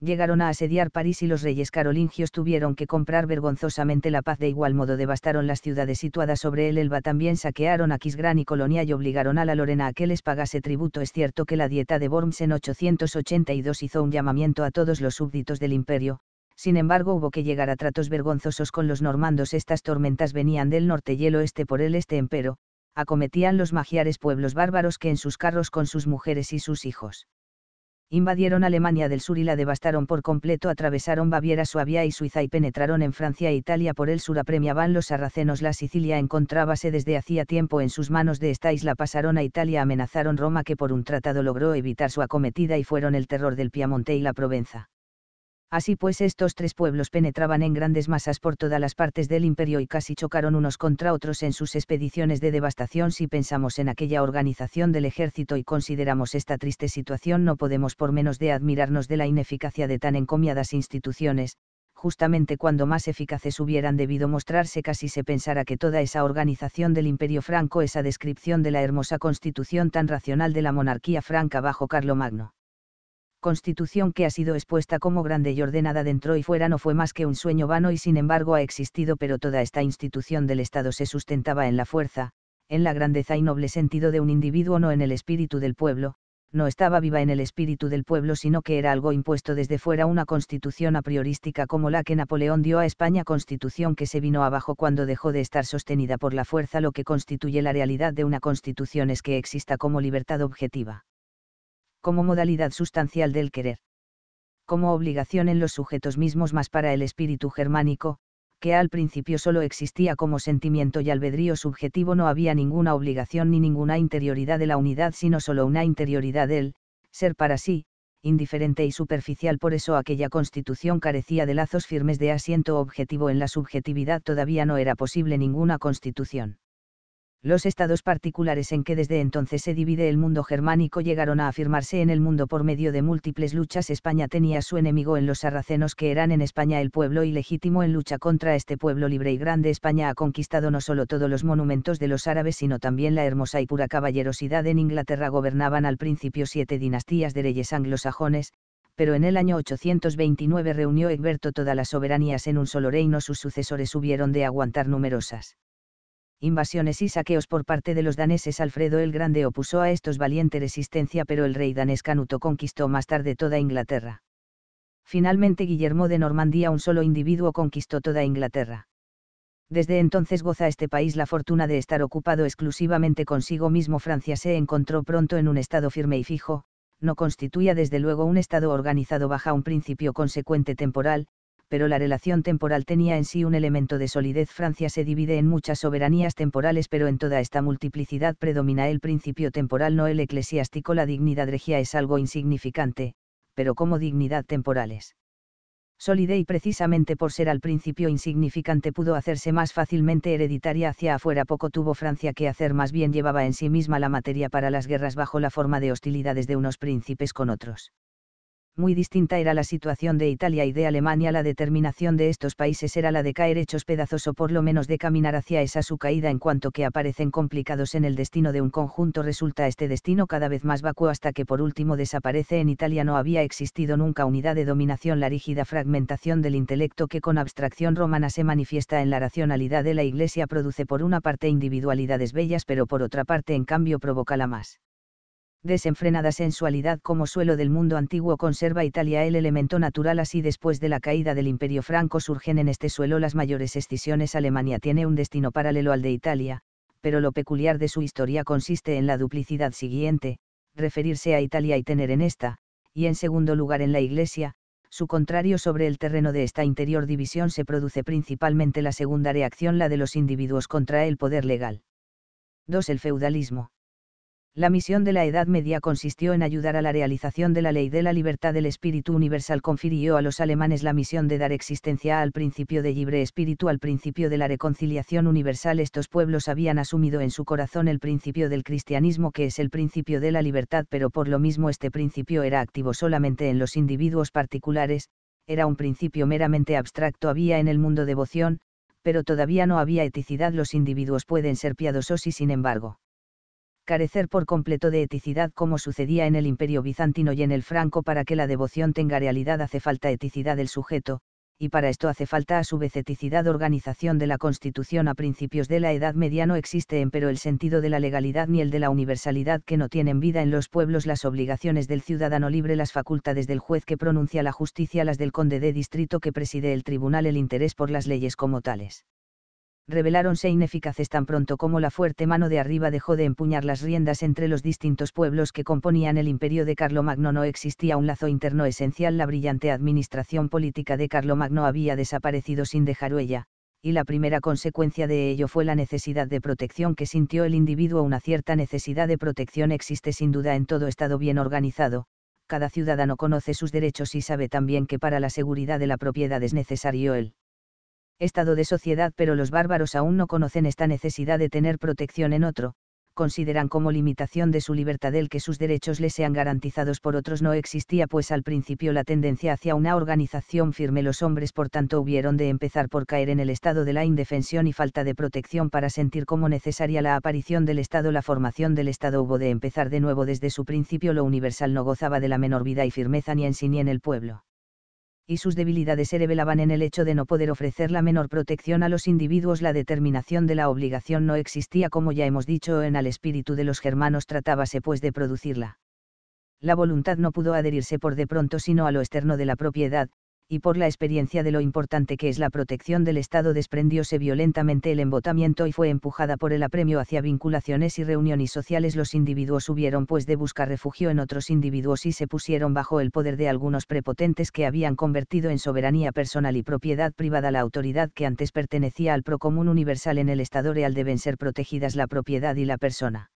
llegaron a asediar París y los reyes carolingios tuvieron que comprar vergonzosamente la paz. De igual modo devastaron las ciudades situadas sobre el Elba, también saquearon a Quisgrán y Colonia y obligaron a la Lorena a que les pagase tributo. Es cierto que la dieta de Worms en 882 hizo un llamamiento a todos los súbditos del imperio, sin embargo hubo que llegar a tratos vergonzosos con los normandos. Estas tormentas venían del norte y el oeste por el este empero, acometían los magiares pueblos bárbaros que en sus carros con sus mujeres y sus hijos invadieron Alemania del Sur y la devastaron por completo, atravesaron Baviera, Suabia y Suiza y penetraron en Francia e Italia por el sur, apremiaban los sarracenos, la Sicilia encontrábase desde hacía tiempo en sus manos de esta isla, pasaron a Italia, amenazaron Roma que por un tratado logró evitar su acometida y fueron el terror del Piamonte y la Provenza. Así pues estos tres pueblos penetraban en grandes masas por todas las partes del imperio y casi chocaron unos contra otros en sus expediciones de devastación. Si pensamos en aquella organización del ejército y consideramos esta triste situación no podemos por menos de admirarnos de la ineficacia de tan encomiadas instituciones, justamente cuando más eficaces hubieran debido mostrarse casi se pensara que toda esa organización del imperio franco, esa descripción de la hermosa constitución tan racional de la monarquía franca bajo Magno constitución que ha sido expuesta como grande y ordenada dentro y fuera no fue más que un sueño vano y sin embargo ha existido pero toda esta institución del Estado se sustentaba en la fuerza, en la grandeza y noble sentido de un individuo no en el espíritu del pueblo, no estaba viva en el espíritu del pueblo sino que era algo impuesto desde fuera una constitución a priorística como la que Napoleón dio a España constitución que se vino abajo cuando dejó de estar sostenida por la fuerza lo que constituye la realidad de una constitución es que exista como libertad objetiva como modalidad sustancial del querer. Como obligación en los sujetos mismos más para el espíritu germánico, que al principio solo existía como sentimiento y albedrío subjetivo no había ninguna obligación ni ninguna interioridad de la unidad sino solo una interioridad del, ser para sí, indiferente y superficial por eso aquella constitución carecía de lazos firmes de asiento objetivo en la subjetividad todavía no era posible ninguna constitución los estados particulares en que desde entonces se divide el mundo germánico llegaron a afirmarse en el mundo por medio de múltiples luchas. España tenía su enemigo en los sarracenos que eran en España el pueblo ilegítimo en lucha contra este pueblo libre y grande. España ha conquistado no solo todos los monumentos de los árabes, sino también la hermosa y pura caballerosidad. En Inglaterra gobernaban al principio siete dinastías de reyes anglosajones, pero en el año 829 reunió Egberto todas las soberanías en un solo reino. Sus sucesores hubieron de aguantar numerosas invasiones y saqueos por parte de los daneses Alfredo el Grande opuso a estos valiente resistencia pero el rey danés Canuto conquistó más tarde toda Inglaterra. Finalmente Guillermo de Normandía un solo individuo conquistó toda Inglaterra. Desde entonces goza este país la fortuna de estar ocupado exclusivamente consigo mismo. Francia se encontró pronto en un estado firme y fijo, no constituía desde luego un estado organizado bajo un principio consecuente temporal, pero la relación temporal tenía en sí un elemento de solidez. Francia se divide en muchas soberanías temporales, pero en toda esta multiplicidad predomina el principio temporal, no el eclesiástico. La dignidad regia es algo insignificante, pero como dignidad temporal es solide y precisamente por ser al principio insignificante pudo hacerse más fácilmente hereditaria hacia afuera. Poco tuvo Francia que hacer, más bien llevaba en sí misma la materia para las guerras bajo la forma de hostilidades de unos príncipes con otros muy distinta era la situación de Italia y de Alemania, la determinación de estos países era la de caer hechos pedazos o por lo menos de caminar hacia esa su caída en cuanto que aparecen complicados en el destino de un conjunto resulta este destino cada vez más vacuo hasta que por último desaparece en Italia no había existido nunca unidad de dominación la rígida fragmentación del intelecto que con abstracción romana se manifiesta en la racionalidad de la Iglesia produce por una parte individualidades bellas pero por otra parte en cambio provoca la más desenfrenada sensualidad como suelo del mundo antiguo conserva Italia el elemento natural así después de la caída del imperio franco surgen en este suelo las mayores escisiones Alemania tiene un destino paralelo al de Italia, pero lo peculiar de su historia consiste en la duplicidad siguiente, referirse a Italia y tener en esta, y en segundo lugar en la Iglesia, su contrario sobre el terreno de esta interior división se produce principalmente la segunda reacción la de los individuos contra el poder legal. 2. El feudalismo la misión de la Edad Media consistió en ayudar a la realización de la ley de la libertad del espíritu universal. Confirió a los alemanes la misión de dar existencia al principio de libre espíritu, al principio de la reconciliación universal. Estos pueblos habían asumido en su corazón el principio del cristianismo, que es el principio de la libertad, pero por lo mismo este principio era activo solamente en los individuos particulares, era un principio meramente abstracto. Había en el mundo devoción, pero todavía no había eticidad. Los individuos pueden ser piadosos y sin embargo carecer por completo de eticidad como sucedía en el imperio bizantino y en el franco para que la devoción tenga realidad hace falta eticidad del sujeto, y para esto hace falta a su vez eticidad organización de la constitución a principios de la Edad Media no existe en pero el sentido de la legalidad ni el de la universalidad que no tienen vida en los pueblos las obligaciones del ciudadano libre las facultades del juez que pronuncia la justicia las del conde de distrito que preside el tribunal el interés por las leyes como tales revelaronse ineficaces tan pronto como la fuerte mano de arriba dejó de empuñar las riendas entre los distintos pueblos que componían el imperio de Carlomagno. No existía un lazo interno esencial, la brillante administración política de Carlomagno había desaparecido sin dejar huella, y la primera consecuencia de ello fue la necesidad de protección que sintió el individuo. Una cierta necesidad de protección existe sin duda en todo Estado bien organizado, cada ciudadano conoce sus derechos y sabe también que para la seguridad de la propiedad es necesario el estado de sociedad, pero los bárbaros aún no conocen esta necesidad de tener protección en otro, consideran como limitación de su libertad el que sus derechos le sean garantizados por otros no existía, pues al principio la tendencia hacia una organización firme los hombres por tanto hubieron de empezar por caer en el estado de la indefensión y falta de protección para sentir como necesaria la aparición del Estado, la formación del Estado hubo de empezar de nuevo desde su principio, lo universal no gozaba de la menor vida y firmeza ni en sí ni en el pueblo y sus debilidades se revelaban en el hecho de no poder ofrecer la menor protección a los individuos. La determinación de la obligación no existía como ya hemos dicho en al espíritu de los germanos tratábase pues de producirla. La voluntad no pudo adherirse por de pronto sino a lo externo de la propiedad, y por la experiencia de lo importante que es la protección del Estado desprendióse violentamente el embotamiento y fue empujada por el apremio hacia vinculaciones y reuniones sociales. Los individuos hubieron pues de buscar refugio en otros individuos y se pusieron bajo el poder de algunos prepotentes que habían convertido en soberanía personal y propiedad privada la autoridad que antes pertenecía al procomún universal en el Estado real deben ser protegidas la propiedad y la persona.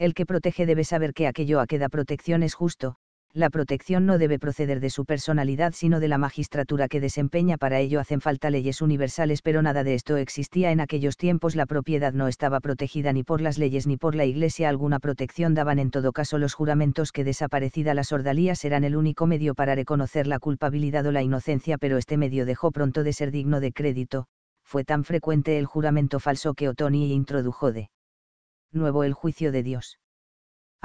El que protege debe saber que aquello a que da protección es justo, la protección no debe proceder de su personalidad sino de la magistratura que desempeña. Para ello hacen falta leyes universales, pero nada de esto existía en aquellos tiempos. La propiedad no estaba protegida ni por las leyes ni por la Iglesia. Alguna protección daban en todo caso los juramentos que desaparecida las ordalías eran el único medio para reconocer la culpabilidad o la inocencia, pero este medio dejó pronto de ser digno de crédito. Fue tan frecuente el juramento falso que Otoni introdujo de nuevo el juicio de Dios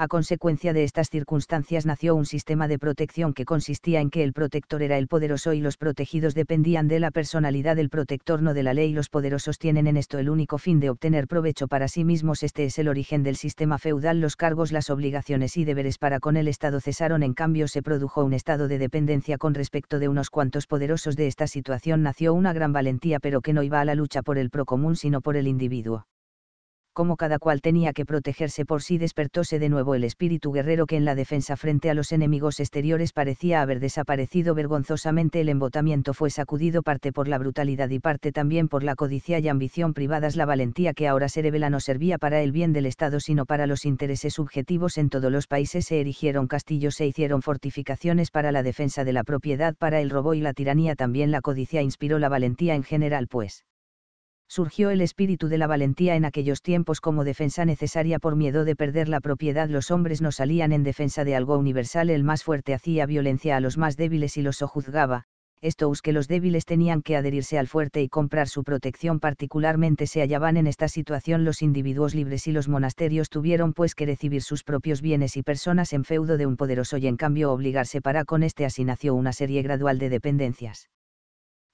a consecuencia de estas circunstancias nació un sistema de protección que consistía en que el protector era el poderoso y los protegidos dependían de la personalidad del protector, no de la ley. Los poderosos tienen en esto el único fin de obtener provecho para sí mismos. Este es el origen del sistema feudal. Los cargos, las obligaciones y deberes para con el Estado cesaron. En cambio, se produjo un estado de dependencia con respecto de unos cuantos poderosos. De esta situación nació una gran valentía, pero que no iba a la lucha por el procomún, sino por el individuo como cada cual tenía que protegerse por sí, despertóse de nuevo el espíritu guerrero que en la defensa frente a los enemigos exteriores parecía haber desaparecido vergonzosamente. El embotamiento fue sacudido parte por la brutalidad y parte también por la codicia y ambición privadas. La valentía que ahora se revela no servía para el bien del Estado, sino para los intereses subjetivos. En todos los países se erigieron castillos, se hicieron fortificaciones para la defensa de la propiedad, para el robo y la tiranía. También la codicia inspiró la valentía en general, pues surgió el espíritu de la valentía en aquellos tiempos como defensa necesaria por miedo de perder la propiedad. Los hombres no salían en defensa de algo universal, el más fuerte hacía violencia a los más débiles y los sojuzgaba, estos que los débiles tenían que adherirse al fuerte y comprar su protección particularmente se hallaban en esta situación los individuos libres y los monasterios tuvieron pues que recibir sus propios bienes y personas en feudo de un poderoso y en cambio obligarse para con este así nació una serie gradual de dependencias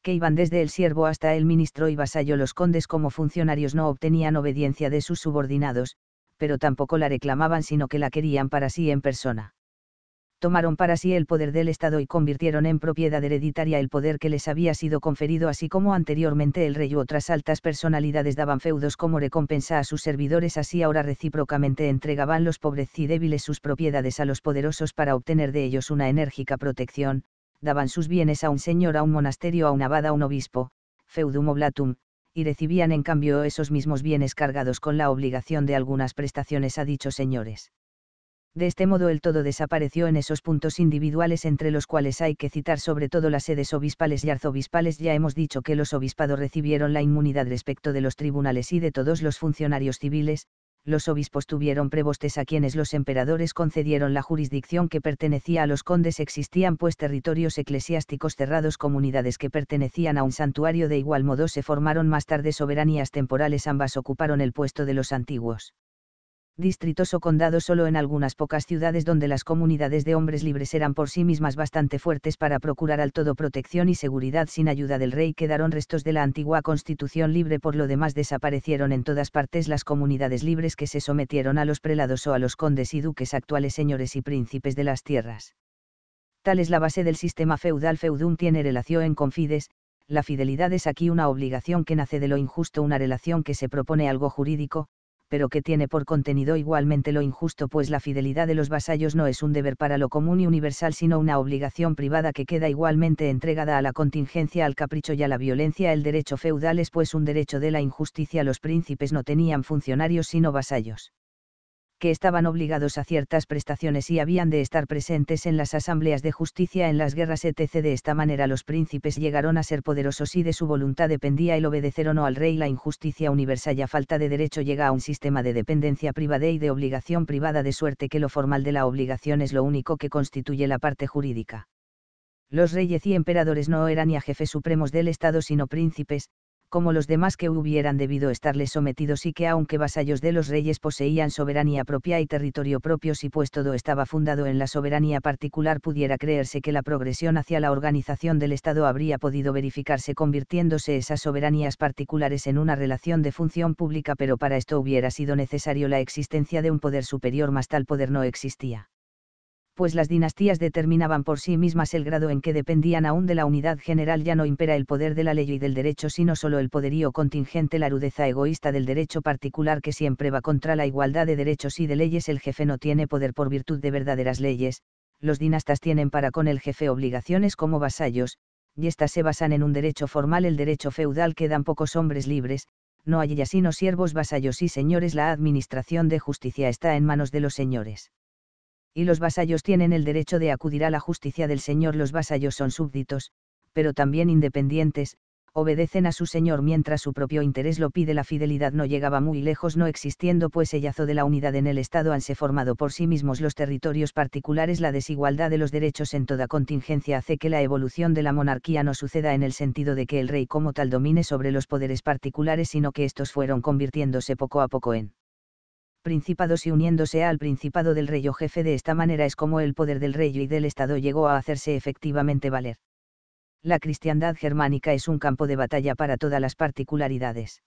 que iban desde el siervo hasta el ministro y vasallo. Los condes como funcionarios no obtenían obediencia de sus subordinados, pero tampoco la reclamaban sino que la querían para sí en persona. Tomaron para sí el poder del Estado y convirtieron en propiedad hereditaria el poder que les había sido conferido, así como anteriormente el rey u otras altas personalidades daban feudos como recompensa a sus servidores, así ahora recíprocamente entregaban los pobres y débiles sus propiedades a los poderosos para obtener de ellos una enérgica protección, daban sus bienes a un señor, a un monasterio, a un abad, a un obispo, feudum oblatum, y recibían en cambio esos mismos bienes cargados con la obligación de algunas prestaciones a dichos señores. De este modo el todo desapareció en esos puntos individuales entre los cuales hay que citar sobre todo las sedes obispales y arzobispales. Ya hemos dicho que los obispados recibieron la inmunidad respecto de los tribunales y de todos los funcionarios civiles, los obispos tuvieron prevostes a quienes los emperadores concedieron la jurisdicción que pertenecía a los condes existían pues territorios eclesiásticos cerrados comunidades que pertenecían a un santuario de igual modo se formaron más tarde soberanías temporales ambas ocuparon el puesto de los antiguos distritos o condados solo en algunas pocas ciudades donde las comunidades de hombres libres eran por sí mismas bastante fuertes para procurar al todo protección y seguridad sin ayuda del rey quedaron restos de la antigua constitución libre por lo demás desaparecieron en todas partes las comunidades libres que se sometieron a los prelados o a los condes y duques actuales señores y príncipes de las tierras. Tal es la base del sistema feudal feudum tiene relación en confides, la fidelidad es aquí una obligación que nace de lo injusto una relación que se propone algo jurídico, pero que tiene por contenido igualmente lo injusto, pues la fidelidad de los vasallos no es un deber para lo común y universal, sino una obligación privada que queda igualmente entregada a la contingencia, al capricho y a la violencia. El derecho feudal es pues un derecho de la injusticia. Los príncipes no tenían funcionarios sino vasallos que estaban obligados a ciertas prestaciones y habían de estar presentes en las asambleas de justicia en las guerras etc. De esta manera los príncipes llegaron a ser poderosos y de su voluntad dependía el obedecer o no al rey. La injusticia universal y a falta de derecho llega a un sistema de dependencia privada y de obligación privada de suerte que lo formal de la obligación es lo único que constituye la parte jurídica. Los reyes y emperadores no eran ya jefes supremos del Estado sino príncipes, como los demás que hubieran debido estarle sometidos y que aunque vasallos de los reyes poseían soberanía propia y territorio propio si pues todo estaba fundado en la soberanía particular pudiera creerse que la progresión hacia la organización del Estado habría podido verificarse convirtiéndose esas soberanías particulares en una relación de función pública pero para esto hubiera sido necesario la existencia de un poder superior más tal poder no existía pues las dinastías determinaban por sí mismas el grado en que dependían aún de la unidad general ya no impera el poder de la ley y del derecho sino solo el poderío contingente la rudeza egoísta del derecho particular que siempre va contra la igualdad de derechos y de leyes el jefe no tiene poder por virtud de verdaderas leyes, los dinastas tienen para con el jefe obligaciones como vasallos, y éstas se basan en un derecho formal el derecho feudal que dan pocos hombres libres, no hay ya sino siervos vasallos y señores la administración de justicia está en manos de los señores y los vasallos tienen el derecho de acudir a la justicia del Señor. Los vasallos son súbditos, pero también independientes, obedecen a su Señor mientras su propio interés lo pide. La fidelidad no llegaba muy lejos, no existiendo pues ellazo de la unidad en el Estado, han se formado por sí mismos los territorios particulares, la desigualdad de los derechos en toda contingencia hace que la evolución de la monarquía no suceda en el sentido de que el rey como tal domine sobre los poderes particulares, sino que estos fueron convirtiéndose poco a poco en principados y uniéndose al principado del rey o jefe de esta manera es como el poder del rey y del Estado llegó a hacerse efectivamente valer. La cristiandad germánica es un campo de batalla para todas las particularidades.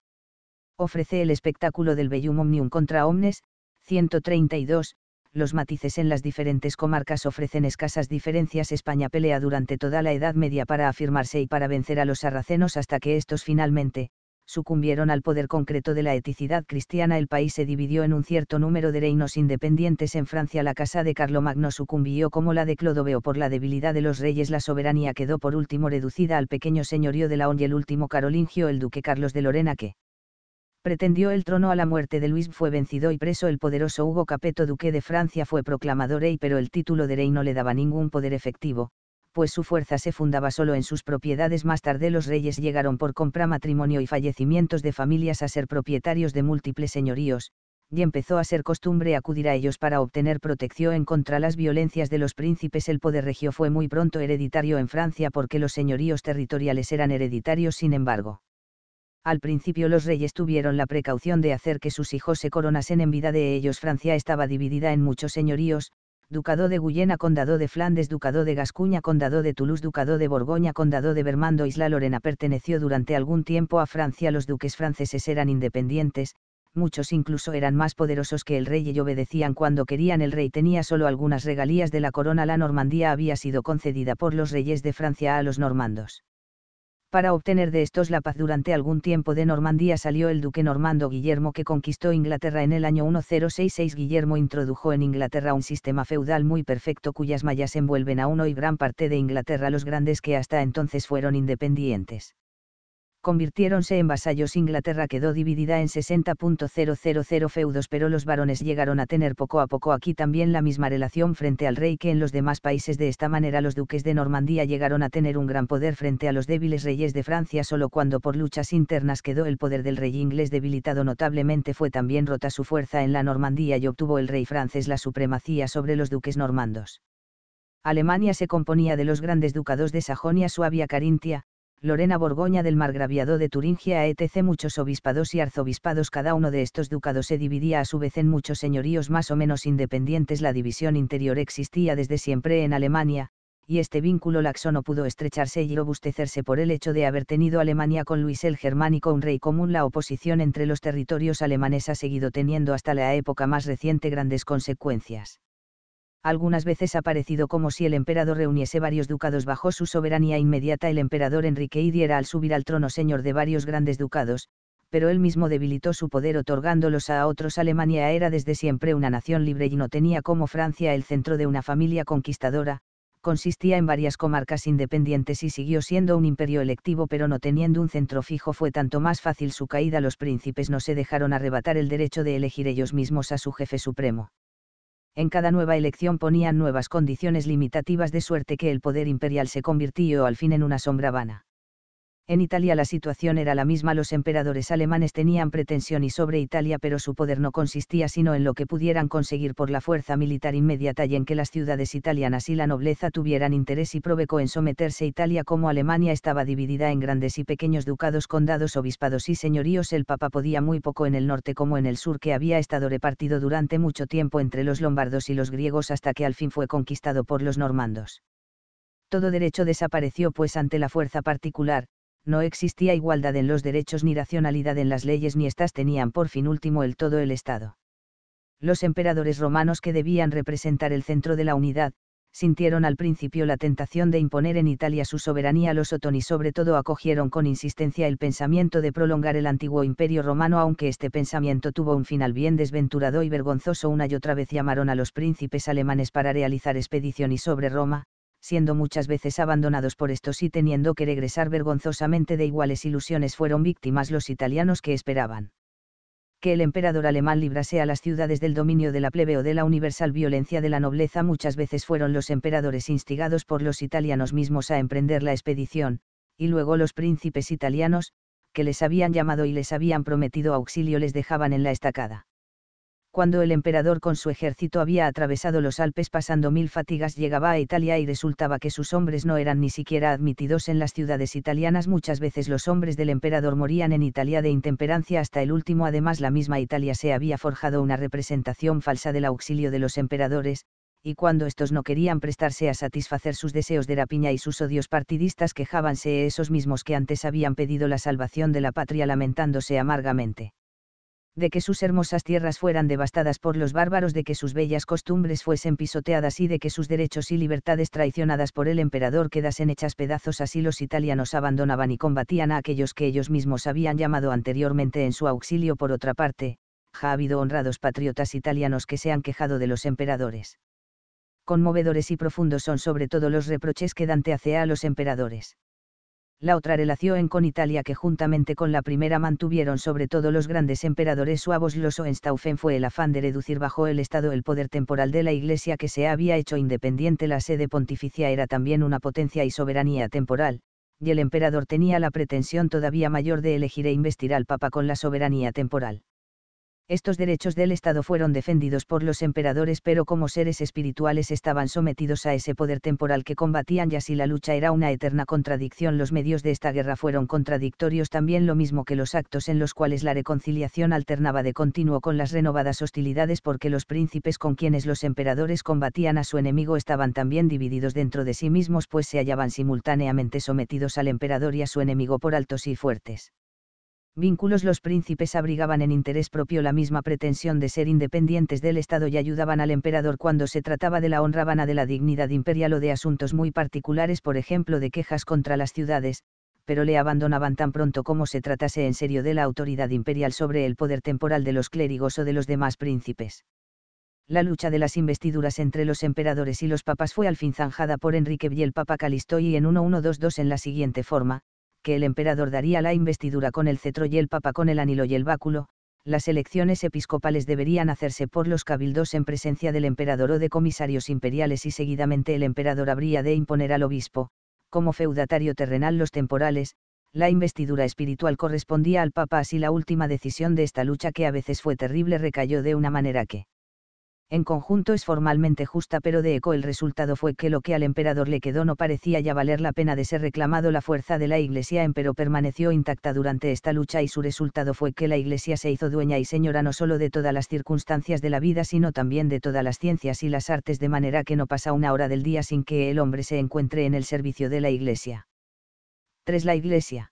Ofrece el espectáculo del Bellum Omnium contra Omnes, 132, los matices en las diferentes comarcas ofrecen escasas diferencias. España pelea durante toda la Edad Media para afirmarse y para vencer a los sarracenos hasta que estos finalmente, sucumbieron al poder concreto de la eticidad cristiana. El país se dividió en un cierto número de reinos independientes. En Francia la casa de Carlomagno sucumbió como la de Clodoveo por la debilidad de los reyes. La soberanía quedó por último reducida al pequeño señorío de Laon y el último carolingio, el duque Carlos de Lorena, que pretendió el trono a la muerte de Luis fue vencido y preso el poderoso Hugo Capeto, duque de Francia, fue proclamado rey, pero el título de rey no le daba ningún poder efectivo, pues su fuerza se fundaba solo en sus propiedades. Más tarde los reyes llegaron por compra, matrimonio y fallecimientos de familias a ser propietarios de múltiples señoríos, y empezó a ser costumbre acudir a ellos para obtener protección contra las violencias de los príncipes. El poder regio fue muy pronto hereditario en Francia porque los señoríos territoriales eran hereditarios, sin embargo. Al principio los reyes tuvieron la precaución de hacer que sus hijos se coronasen en vida de ellos. Francia estaba dividida en muchos señoríos, Ducado de Guyena, Condado de Flandes, Ducado de Gascuña, Condado de Toulouse, Ducado de Borgoña, Condado de Bermando, Isla Lorena perteneció durante algún tiempo a Francia. Los duques franceses eran independientes, muchos incluso eran más poderosos que el rey y obedecían cuando querían. El rey tenía solo algunas regalías de la corona. La Normandía había sido concedida por los reyes de Francia a los normandos. Para obtener de estos la paz durante algún tiempo de Normandía salió el duque normando Guillermo que conquistó Inglaterra en el año 1066. Guillermo introdujo en Inglaterra un sistema feudal muy perfecto cuyas mallas envuelven a uno y gran parte de Inglaterra los grandes que hasta entonces fueron independientes convirtiéronse en vasallos. Inglaterra quedó dividida en 60.000 feudos, pero los varones llegaron a tener poco a poco aquí también la misma relación frente al rey que en los demás países. De esta manera, los duques de Normandía llegaron a tener un gran poder frente a los débiles reyes de Francia. Solo cuando por luchas internas quedó el poder del rey inglés debilitado notablemente, fue también rota su fuerza en la Normandía y obtuvo el rey francés la supremacía sobre los duques normandos. Alemania se componía de los grandes ducados de Sajonia, Suabia, Carintia, Lorena Borgoña del Margraviado de Turingia etc. Muchos obispados y arzobispados cada uno de estos ducados se dividía a su vez en muchos señoríos más o menos independientes. La división interior existía desde siempre en Alemania, y este vínculo laxo no pudo estrecharse y robustecerse por el hecho de haber tenido Alemania con Luis el Germánico un rey común. La oposición entre los territorios alemanes ha seguido teniendo hasta la época más reciente grandes consecuencias algunas veces ha parecido como si el emperador reuniese varios ducados bajo su soberanía inmediata. El emperador Enrique I al subir al trono señor de varios grandes ducados, pero él mismo debilitó su poder otorgándolos a otros. Alemania era desde siempre una nación libre y no tenía como Francia el centro de una familia conquistadora, consistía en varias comarcas independientes y siguió siendo un imperio electivo pero no teniendo un centro fijo fue tanto más fácil su caída. Los príncipes no se dejaron arrebatar el derecho de elegir ellos mismos a su jefe supremo en cada nueva elección ponían nuevas condiciones limitativas de suerte que el poder imperial se convirtió al fin en una sombra vana. En Italia la situación era la misma, los emperadores alemanes tenían pretensión y sobre Italia, pero su poder no consistía sino en lo que pudieran conseguir por la fuerza militar inmediata y en que las ciudades italianas y la nobleza tuvieran interés y provocó en someterse Italia como Alemania estaba dividida en grandes y pequeños ducados, condados, obispados y señoríos. El Papa podía muy poco en el norte como en el sur, que había estado repartido durante mucho tiempo entre los lombardos y los griegos hasta que al fin fue conquistado por los normandos todo derecho desapareció pues ante la fuerza particular, no existía igualdad en los derechos ni racionalidad en las leyes ni éstas tenían por fin último el todo el Estado. Los emperadores romanos que debían representar el centro de la unidad, sintieron al principio la tentación de imponer en Italia su soberanía a los otón y sobre todo acogieron con insistencia el pensamiento de prolongar el antiguo imperio romano aunque este pensamiento tuvo un final bien desventurado y vergonzoso una y otra vez llamaron a los príncipes alemanes para realizar expediciones sobre Roma, siendo muchas veces abandonados por estos y teniendo que regresar vergonzosamente de iguales ilusiones fueron víctimas los italianos que esperaban que el emperador alemán librase a las ciudades del dominio de la plebe o de la universal violencia de la nobleza muchas veces fueron los emperadores instigados por los italianos mismos a emprender la expedición, y luego los príncipes italianos, que les habían llamado y les habían prometido auxilio les dejaban en la estacada cuando el emperador con su ejército había atravesado los Alpes pasando mil fatigas llegaba a Italia y resultaba que sus hombres no eran ni siquiera admitidos en las ciudades italianas. Muchas veces los hombres del emperador morían en Italia de intemperancia hasta el último. Además la misma Italia se había forjado una representación falsa del auxilio de los emperadores, y cuando estos no querían prestarse a satisfacer sus deseos de rapiña y sus odios partidistas quejábanse esos mismos que antes habían pedido la salvación de la patria lamentándose amargamente de que sus hermosas tierras fueran devastadas por los bárbaros, de que sus bellas costumbres fuesen pisoteadas y de que sus derechos y libertades traicionadas por el emperador quedasen hechas pedazos, así los italianos abandonaban y combatían a aquellos que ellos mismos habían llamado anteriormente en su auxilio. Por otra parte, ha habido honrados patriotas italianos que se han quejado de los emperadores. Conmovedores y profundos son sobre todo los reproches que Dante hace a los emperadores la otra relación con Italia que juntamente con la primera mantuvieron sobre todo los grandes emperadores suavos los oenstaufen fue el afán de reducir bajo el Estado el poder temporal de la Iglesia que se había hecho independiente la sede pontificia era también una potencia y soberanía temporal, y el emperador tenía la pretensión todavía mayor de elegir e investir al Papa con la soberanía temporal estos derechos del Estado fueron defendidos por los emperadores pero como seres espirituales estaban sometidos a ese poder temporal que combatían y así la lucha era una eterna contradicción. Los medios de esta guerra fueron contradictorios también lo mismo que los actos en los cuales la reconciliación alternaba de continuo con las renovadas hostilidades porque los príncipes con quienes los emperadores combatían a su enemigo estaban también divididos dentro de sí mismos pues se hallaban simultáneamente sometidos al emperador y a su enemigo por altos y fuertes vínculos los príncipes abrigaban en interés propio la misma pretensión de ser independientes del Estado y ayudaban al emperador cuando se trataba de la honra vana de la dignidad imperial o de asuntos muy particulares, por ejemplo, de quejas contra las ciudades, pero le abandonaban tan pronto como se tratase en serio de la autoridad imperial sobre el poder temporal de los clérigos o de los demás príncipes. La lucha de las investiduras entre los emperadores y los papas fue al fin zanjada por Enrique y el Papa Calistoi en 1122 en la siguiente forma, que el emperador daría la investidura con el cetro y el papa con el anillo y el báculo, las elecciones episcopales deberían hacerse por los cabildos en presencia del emperador o de comisarios imperiales y seguidamente el emperador habría de imponer al obispo, como feudatario terrenal los temporales, la investidura espiritual correspondía al papa así la última decisión de esta lucha que a veces fue terrible recayó de una manera que en conjunto es formalmente justa pero de eco el resultado fue que lo que al emperador le quedó no parecía ya valer la pena de ser reclamado la fuerza de la iglesia pero permaneció intacta durante esta lucha y su resultado fue que la iglesia se hizo dueña y señora no solo de todas las circunstancias de la vida sino también de todas las ciencias y las artes de manera que no pasa una hora del día sin que el hombre se encuentre en el servicio de la iglesia. 3. La iglesia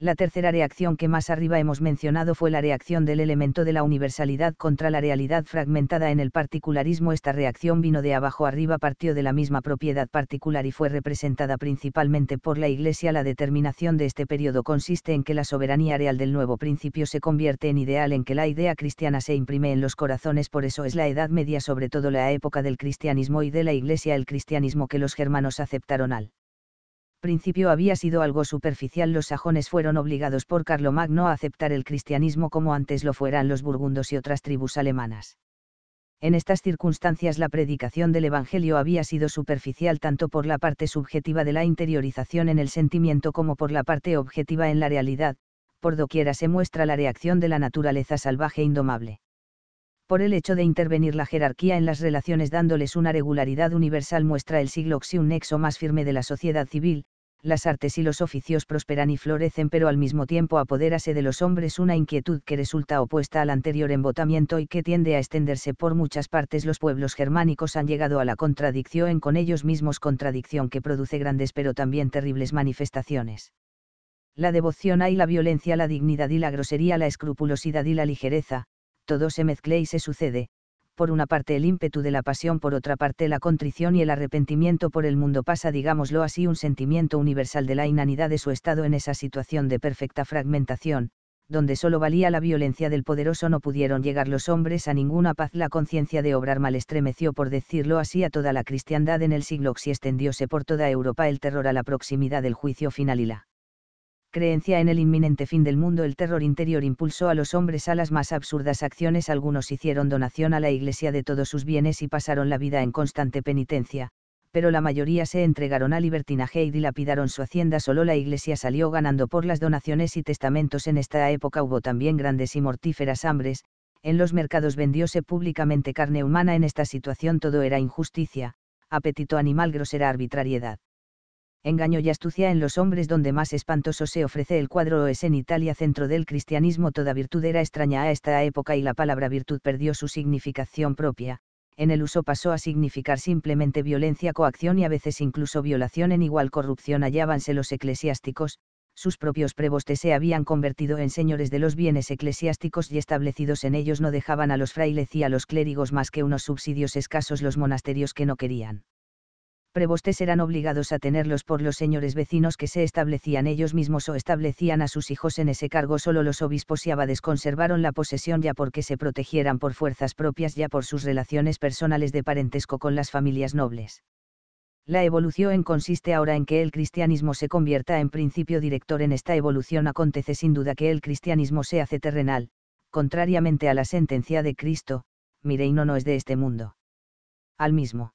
la tercera reacción que más arriba hemos mencionado fue la reacción del elemento de la universalidad contra la realidad fragmentada en el particularismo. Esta reacción vino de abajo arriba, partió de la misma propiedad particular y fue representada principalmente por la Iglesia. La determinación de este periodo consiste en que la soberanía real del nuevo principio se convierte en ideal, en que la idea cristiana se imprime en los corazones. Por eso es la Edad Media, sobre todo la época del cristianismo y de la Iglesia, el cristianismo que los germanos aceptaron al principio había sido algo superficial, los sajones fueron obligados por Carlomagno a aceptar el cristianismo como antes lo fueran los burgundos y otras tribus alemanas. En estas circunstancias la predicación del Evangelio había sido superficial tanto por la parte subjetiva de la interiorización en el sentimiento como por la parte objetiva en la realidad, por doquiera se muestra la reacción de la naturaleza salvaje e indomable. Por el hecho de intervenir la jerarquía en las relaciones dándoles una regularidad universal muestra el siglo XI un nexo más firme de la sociedad civil, las artes y los oficios prosperan y florecen, pero al mismo tiempo apodérase de los hombres una inquietud que resulta opuesta al anterior embotamiento y que tiende a extenderse por muchas partes. Los pueblos germánicos han llegado a la contradicción con ellos mismos, contradicción que produce grandes pero también terribles manifestaciones. La devoción hay la violencia, la dignidad y la grosería, la escrupulosidad y la ligereza, todo se mezcla y se sucede, por una parte el ímpetu de la pasión, por otra parte la contrición y el arrepentimiento por el mundo pasa, digámoslo así, un sentimiento universal de la inanidad de su estado en esa situación de perfecta fragmentación, donde solo valía la violencia del poderoso no pudieron llegar los hombres a ninguna paz. La conciencia de obrar mal estremeció, por decirlo así, a toda la cristiandad en el siglo XI extendióse por toda Europa el terror a la proximidad del juicio final y la creencia en el inminente fin del mundo, el terror interior impulsó a los hombres a las más absurdas acciones, algunos hicieron donación a la iglesia de todos sus bienes y pasaron la vida en constante penitencia, pero la mayoría se entregaron a libertinaje y dilapidaron su hacienda, solo la iglesia salió ganando por las donaciones y testamentos en esta época hubo también grandes y mortíferas hambres, en los mercados vendióse públicamente carne humana en esta situación todo era injusticia, apetito animal, grosera arbitrariedad engaño y astucia en los hombres donde más espantoso se ofrece el cuadro es en Italia centro del cristianismo toda virtud era extraña a esta época y la palabra virtud perdió su significación propia, en el uso pasó a significar simplemente violencia, coacción y a veces incluso violación en igual corrupción hallábanse los eclesiásticos, sus propios prebostes se habían convertido en señores de los bienes eclesiásticos y establecidos en ellos no dejaban a los frailes y a los clérigos más que unos subsidios escasos los monasterios que no querían prebostes eran obligados a tenerlos por los señores vecinos que se establecían ellos mismos o establecían a sus hijos en ese cargo. Solo los obispos y abades conservaron la posesión ya porque se protegieran por fuerzas propias ya por sus relaciones personales de parentesco con las familias nobles. La evolución consiste ahora en que el cristianismo se convierta en principio director. En esta evolución acontece sin duda que el cristianismo se hace terrenal, contrariamente a la sentencia de Cristo, mi reino no es de este mundo. Al mismo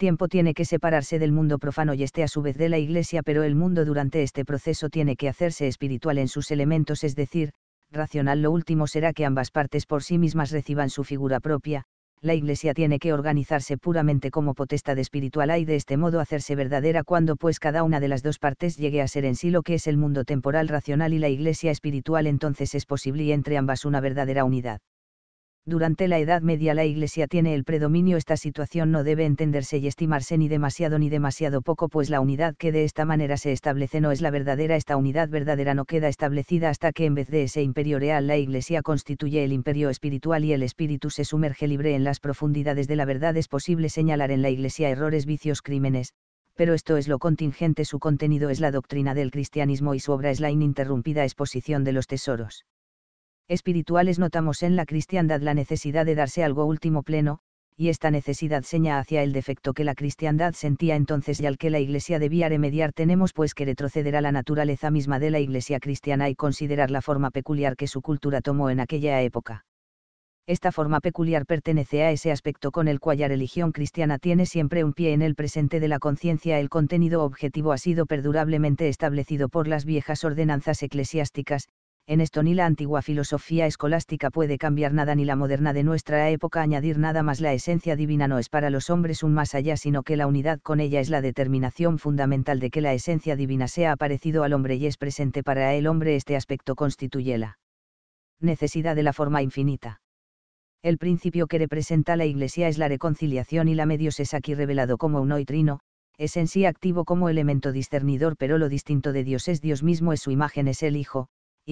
tiempo tiene que separarse del mundo profano y esté a su vez de la Iglesia, pero el mundo durante este proceso tiene que hacerse espiritual en sus elementos, es decir, racional. Lo último será que ambas partes por sí mismas reciban su figura propia, la Iglesia tiene que organizarse puramente como potestad espiritual y de este modo hacerse verdadera cuando pues cada una de las dos partes llegue a ser en sí lo que es el mundo temporal racional y la Iglesia espiritual entonces es posible y entre ambas una verdadera unidad. Durante la Edad Media la Iglesia tiene el predominio. Esta situación no debe entenderse y estimarse ni demasiado ni demasiado poco, pues la unidad que de esta manera se establece no es la verdadera. Esta unidad verdadera no queda establecida hasta que en vez de ese imperio real la Iglesia constituye el imperio espiritual y el espíritu se sumerge libre en las profundidades de la verdad. Es posible señalar en la Iglesia errores, vicios, crímenes, pero esto es lo contingente. Su contenido es la doctrina del cristianismo y su obra es la ininterrumpida exposición de los tesoros espirituales notamos en la cristiandad la necesidad de darse algo último pleno, y esta necesidad seña hacia el defecto que la cristiandad sentía entonces y al que la Iglesia debía remediar tenemos pues que retroceder a la naturaleza misma de la Iglesia cristiana y considerar la forma peculiar que su cultura tomó en aquella época. Esta forma peculiar pertenece a ese aspecto con el cual la religión cristiana tiene siempre un pie en el presente de la conciencia. El contenido objetivo ha sido perdurablemente establecido por las viejas ordenanzas eclesiásticas, en esto ni la antigua filosofía escolástica puede cambiar nada ni la moderna de nuestra época añadir nada más la esencia divina no es para los hombres un más allá sino que la unidad con ella es la determinación fundamental de que la esencia divina sea aparecido al hombre y es presente para el hombre este aspecto constituye la necesidad de la forma infinita. El principio que representa la Iglesia es la reconciliación y la medios es aquí revelado como un y trino, es en sí activo como elemento discernidor pero lo distinto de Dios es Dios mismo es su imagen es el Hijo,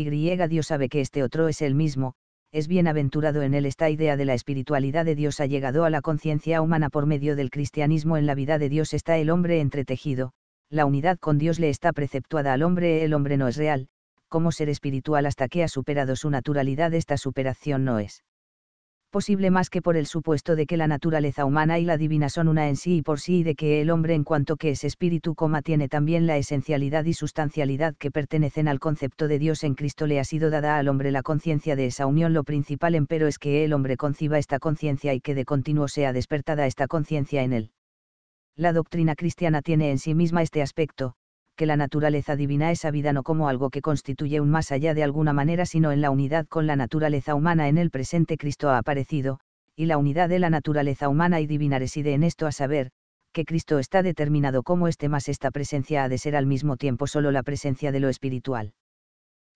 y Dios sabe que este otro es el mismo, es bienaventurado en él esta idea de la espiritualidad de Dios ha llegado a la conciencia humana por medio del cristianismo en la vida de Dios está el hombre entretejido, la unidad con Dios le está preceptuada al hombre el hombre no es real, como ser espiritual hasta que ha superado su naturalidad esta superación no es posible más que por el supuesto de que la naturaleza humana y la divina son una en sí y por sí y de que el hombre en cuanto que es espíritu coma tiene también la esencialidad y sustancialidad que pertenecen al concepto de Dios en Cristo le ha sido dada al hombre la conciencia de esa unión lo principal empero es que el hombre conciba esta conciencia y que de continuo sea despertada esta conciencia en él. La doctrina cristiana tiene en sí misma este aspecto, que la naturaleza divina es sabida no como algo que constituye un más allá de alguna manera, sino en la unidad con la naturaleza humana. En el presente Cristo ha aparecido, y la unidad de la naturaleza humana y divina reside en esto a saber, que Cristo está determinado como este más esta presencia ha de ser al mismo tiempo solo la presencia de lo espiritual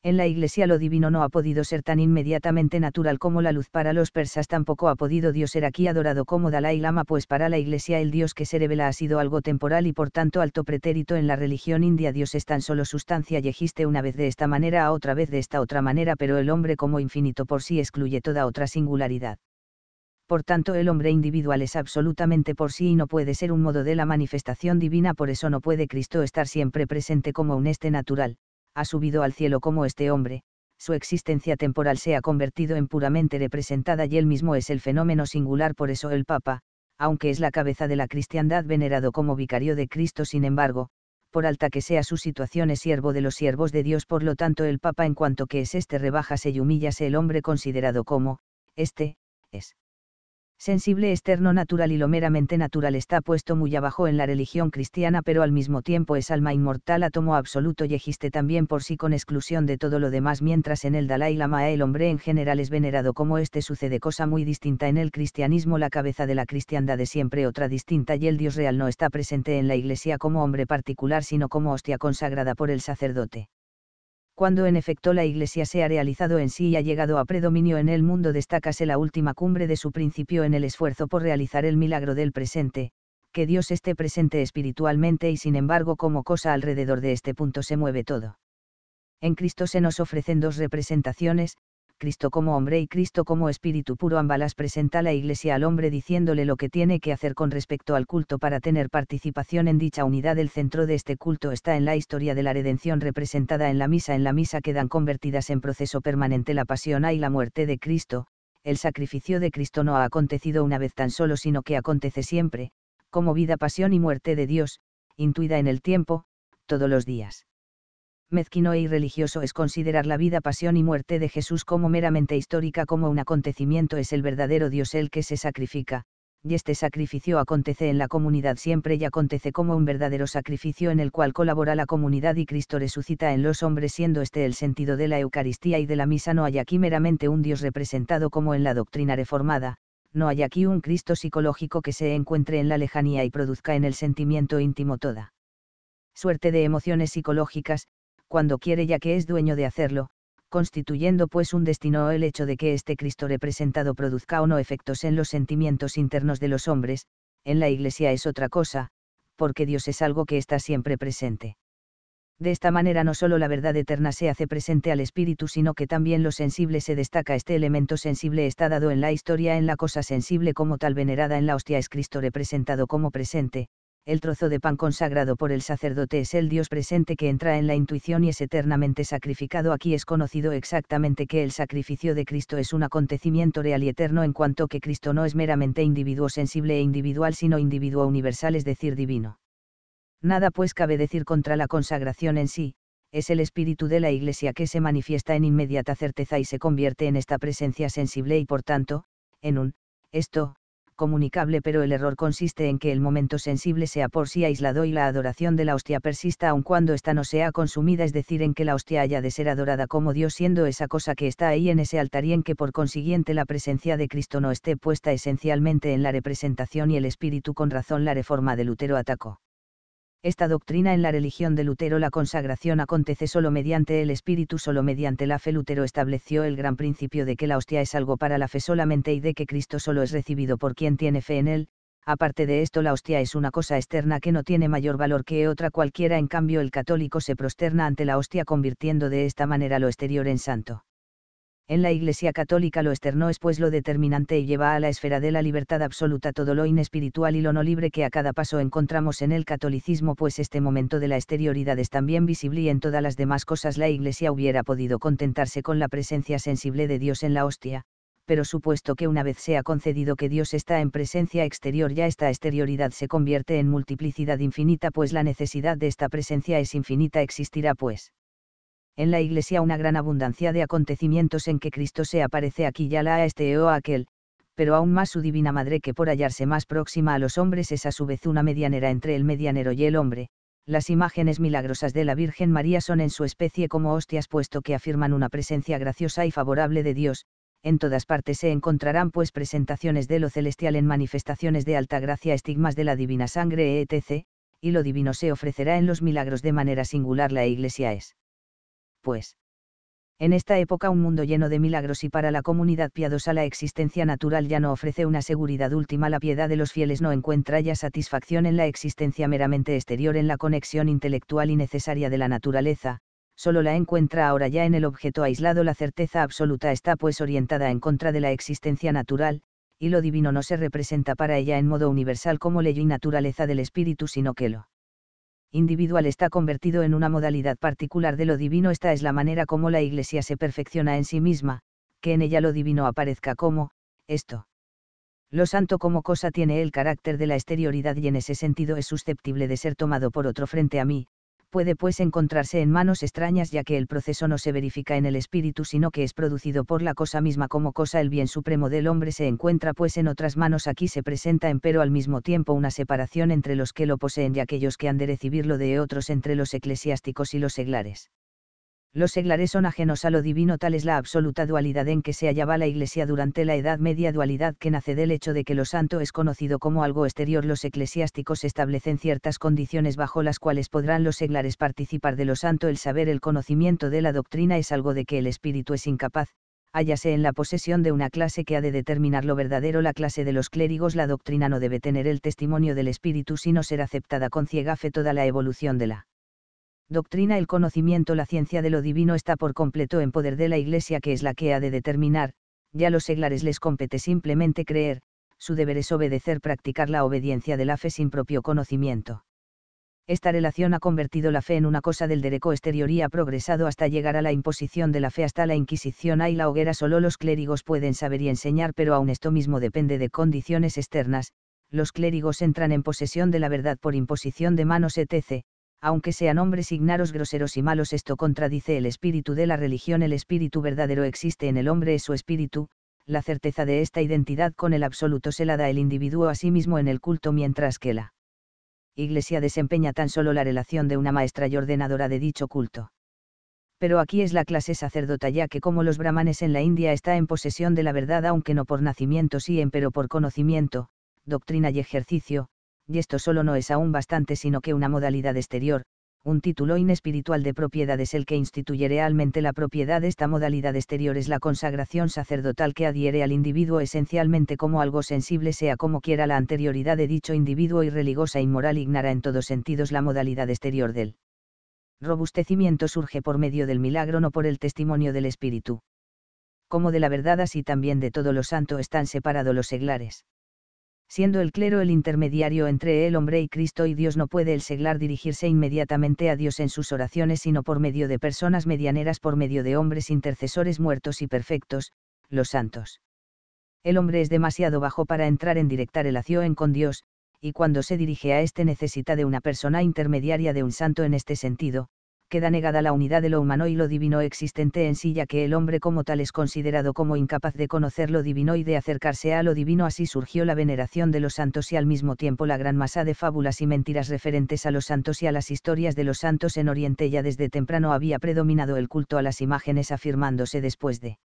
en la Iglesia lo divino no ha podido ser tan inmediatamente natural como la luz para los persas tampoco ha podido Dios ser aquí adorado como Dalai Lama pues para la Iglesia el Dios que se revela ha sido algo temporal y por tanto alto pretérito en la religión india Dios es tan solo sustancia y existe una vez de esta manera a otra vez de esta otra manera pero el hombre como infinito por sí excluye toda otra singularidad. Por tanto el hombre individual es absolutamente por sí y no puede ser un modo de la manifestación divina por eso no puede Cristo estar siempre presente como un este natural ha subido al cielo como este hombre, su existencia temporal se ha convertido en puramente representada y él mismo es el fenómeno singular, por eso el Papa, aunque es la cabeza de la cristiandad venerado como vicario de Cristo, sin embargo, por alta que sea su situación es siervo de los siervos de Dios, por lo tanto el Papa en cuanto que es este rebajase y humillase el hombre considerado como, este, es sensible externo natural y lo meramente natural está puesto muy abajo en la religión cristiana, pero al mismo tiempo es alma inmortal, átomo absoluto y existe también por sí con exclusión de todo lo demás, mientras en el Dalai Lama el hombre en general es venerado como este sucede cosa muy distinta en el cristianismo, la cabeza de la cristiandad de siempre otra distinta y el Dios real no está presente en la iglesia como hombre particular, sino como hostia consagrada por el sacerdote cuando en efecto la Iglesia se ha realizado en sí y ha llegado a predominio en el mundo, destácase la última cumbre de su principio en el esfuerzo por realizar el milagro del presente, que Dios esté presente espiritualmente y sin embargo como cosa alrededor de este punto se mueve todo. En Cristo se nos ofrecen dos representaciones, Cristo como hombre y Cristo como espíritu puro. Ambalas presenta la Iglesia al hombre diciéndole lo que tiene que hacer con respecto al culto para tener participación en dicha unidad. El centro de este culto está en la historia de la redención representada en la misa. En la misa quedan convertidas en proceso permanente la pasión y la muerte de Cristo. El sacrificio de Cristo no ha acontecido una vez tan solo, sino que acontece siempre, como vida, pasión y muerte de Dios, intuida en el tiempo, todos los días mezquino e irreligioso es considerar la vida, pasión y muerte de Jesús como meramente histórica, como un acontecimiento, es el verdadero Dios el que se sacrifica, y este sacrificio acontece en la comunidad siempre y acontece como un verdadero sacrificio en el cual colabora la comunidad y Cristo resucita en los hombres siendo este el sentido de la Eucaristía y de la misa no hay aquí meramente un Dios representado como en la doctrina reformada, no hay aquí un Cristo psicológico que se encuentre en la lejanía y produzca en el sentimiento íntimo toda suerte de emociones psicológicas, cuando quiere ya que es dueño de hacerlo, constituyendo pues un destino el hecho de que este Cristo representado produzca o no efectos en los sentimientos internos de los hombres, en la Iglesia es otra cosa, porque Dios es algo que está siempre presente. De esta manera no solo la verdad eterna se hace presente al espíritu, sino que también lo sensible se destaca. Este elemento sensible está dado en la historia, en la cosa sensible como tal venerada en la hostia es Cristo representado como presente, el trozo de pan consagrado por el sacerdote es el Dios presente que entra en la intuición y es eternamente sacrificado. Aquí es conocido exactamente que el sacrificio de Cristo es un acontecimiento real y eterno en cuanto que Cristo no es meramente individuo sensible e individual, sino individuo universal, es decir, divino. Nada pues cabe decir contra la consagración en sí, es el espíritu de la Iglesia que se manifiesta en inmediata certeza y se convierte en esta presencia sensible y por tanto, en un, esto, comunicable pero el error consiste en que el momento sensible sea por sí aislado y la adoración de la hostia persista aun cuando ésta no sea consumida, es decir, en que la hostia haya de ser adorada como Dios siendo esa cosa que está ahí en ese altar y en que por consiguiente la presencia de Cristo no esté puesta esencialmente en la representación y el espíritu con razón la reforma de Lutero atacó. Esta doctrina en la religión de Lutero la consagración acontece solo mediante el espíritu, solo mediante la fe. Lutero estableció el gran principio de que la hostia es algo para la fe solamente y de que Cristo solo es recibido por quien tiene fe en él. Aparte de esto, la hostia es una cosa externa que no tiene mayor valor que otra cualquiera, en cambio el católico se prosterna ante la hostia convirtiendo de esta manera lo exterior en santo en la Iglesia Católica lo externo es pues lo determinante y lleva a la esfera de la libertad absoluta todo lo inespiritual y lo no libre que a cada paso encontramos en el catolicismo, pues este momento de la exterioridad es también visible y en todas las demás cosas la Iglesia hubiera podido contentarse con la presencia sensible de Dios en la hostia, pero supuesto que una vez sea concedido que Dios está en presencia exterior ya esta exterioridad se convierte en multiplicidad infinita, pues la necesidad de esta presencia es infinita, existirá pues en la iglesia una gran abundancia de acontecimientos en que Cristo se aparece aquí y ala a este o aquel, pero aún más su divina madre que por hallarse más próxima a los hombres es a su vez una medianera entre el medianero y el hombre. Las imágenes milagrosas de la Virgen María son en su especie como hostias puesto que afirman una presencia graciosa y favorable de Dios, en todas partes se encontrarán pues presentaciones de lo celestial en manifestaciones de alta gracia, estigmas de la divina sangre, etc., y lo divino se ofrecerá en los milagros de manera singular la Iglesia es pues. En esta época un mundo lleno de milagros y para la comunidad piadosa la existencia natural ya no ofrece una seguridad última, la piedad de los fieles no encuentra ya satisfacción en la existencia meramente exterior, en la conexión intelectual y necesaria de la naturaleza, solo la encuentra ahora ya en el objeto aislado, la certeza absoluta está pues orientada en contra de la existencia natural, y lo divino no se representa para ella en modo universal como ley y naturaleza del espíritu, sino que lo individual está convertido en una modalidad particular de lo divino. Esta es la manera como la Iglesia se perfecciona en sí misma, que en ella lo divino aparezca como, esto. Lo santo como cosa tiene el carácter de la exterioridad y en ese sentido es susceptible de ser tomado por otro frente a mí, puede pues encontrarse en manos extrañas ya que el proceso no se verifica en el espíritu sino que es producido por la cosa misma como cosa el bien supremo del hombre se encuentra pues en otras manos aquí se presenta empero al mismo tiempo una separación entre los que lo poseen y aquellos que han de recibirlo de otros entre los eclesiásticos y los seglares los seglares son ajenos a lo divino, tal es la absoluta dualidad en que se hallaba la Iglesia durante la Edad Media, dualidad que nace del hecho de que lo santo es conocido como algo exterior. Los eclesiásticos establecen ciertas condiciones bajo las cuales podrán los seglares participar de lo santo. El saber, el conocimiento de la doctrina es algo de que el espíritu es incapaz, hállase en la posesión de una clase que ha de determinar lo verdadero, la clase de los clérigos, la doctrina no debe tener el testimonio del espíritu, sino ser aceptada con ciega fe toda la evolución de la doctrina el conocimiento la ciencia de lo divino está por completo en poder de la Iglesia que es la que ha de determinar, ya los seglares les compete simplemente creer, su deber es obedecer practicar la obediencia de la fe sin propio conocimiento. Esta relación ha convertido la fe en una cosa del derecho exterior y ha progresado hasta llegar a la imposición de la fe hasta la Inquisición hay la hoguera solo los clérigos pueden saber y enseñar pero aún esto mismo depende de condiciones externas, los clérigos entran en posesión de la verdad por imposición de manos etc., aunque sean hombres ignaros, groseros y malos, esto contradice el espíritu de la religión. El espíritu verdadero existe en el hombre, es su espíritu, la certeza de esta identidad con el absoluto se la da el individuo a sí mismo en el culto, mientras que la Iglesia desempeña tan solo la relación de una maestra y ordenadora de dicho culto. Pero aquí es la clase sacerdota ya que como los brahmanes en la India está en posesión de la verdad aunque no por nacimiento sí pero por conocimiento, doctrina y ejercicio, y esto solo no es aún bastante sino que una modalidad exterior, un título inespiritual de propiedad es el que instituye realmente la propiedad. Esta modalidad exterior es la consagración sacerdotal que adhiere al individuo esencialmente como algo sensible, sea como quiera la anterioridad de dicho individuo y religiosa y moral ignara en todos sentidos la modalidad exterior del robustecimiento surge por medio del milagro, no por el testimonio del Espíritu. Como de la verdad, así también de todo lo santo están separados los seglares siendo el clero el intermediario entre el hombre y Cristo y Dios no puede el seglar dirigirse inmediatamente a Dios en sus oraciones sino por medio de personas medianeras por medio de hombres intercesores muertos y perfectos, los santos. El hombre es demasiado bajo para entrar en directa relación con Dios, y cuando se dirige a éste necesita de una persona intermediaria de un santo en este sentido, queda negada la unidad de lo humano y lo divino existente en sí, ya que el hombre como tal es considerado como incapaz de conocer lo divino y de acercarse a lo divino. Así surgió la veneración de los santos y al mismo tiempo la gran masa de fábulas y mentiras referentes a los santos y a las historias de los santos en Oriente. Ya desde temprano había predominado el culto a las imágenes, afirmándose después de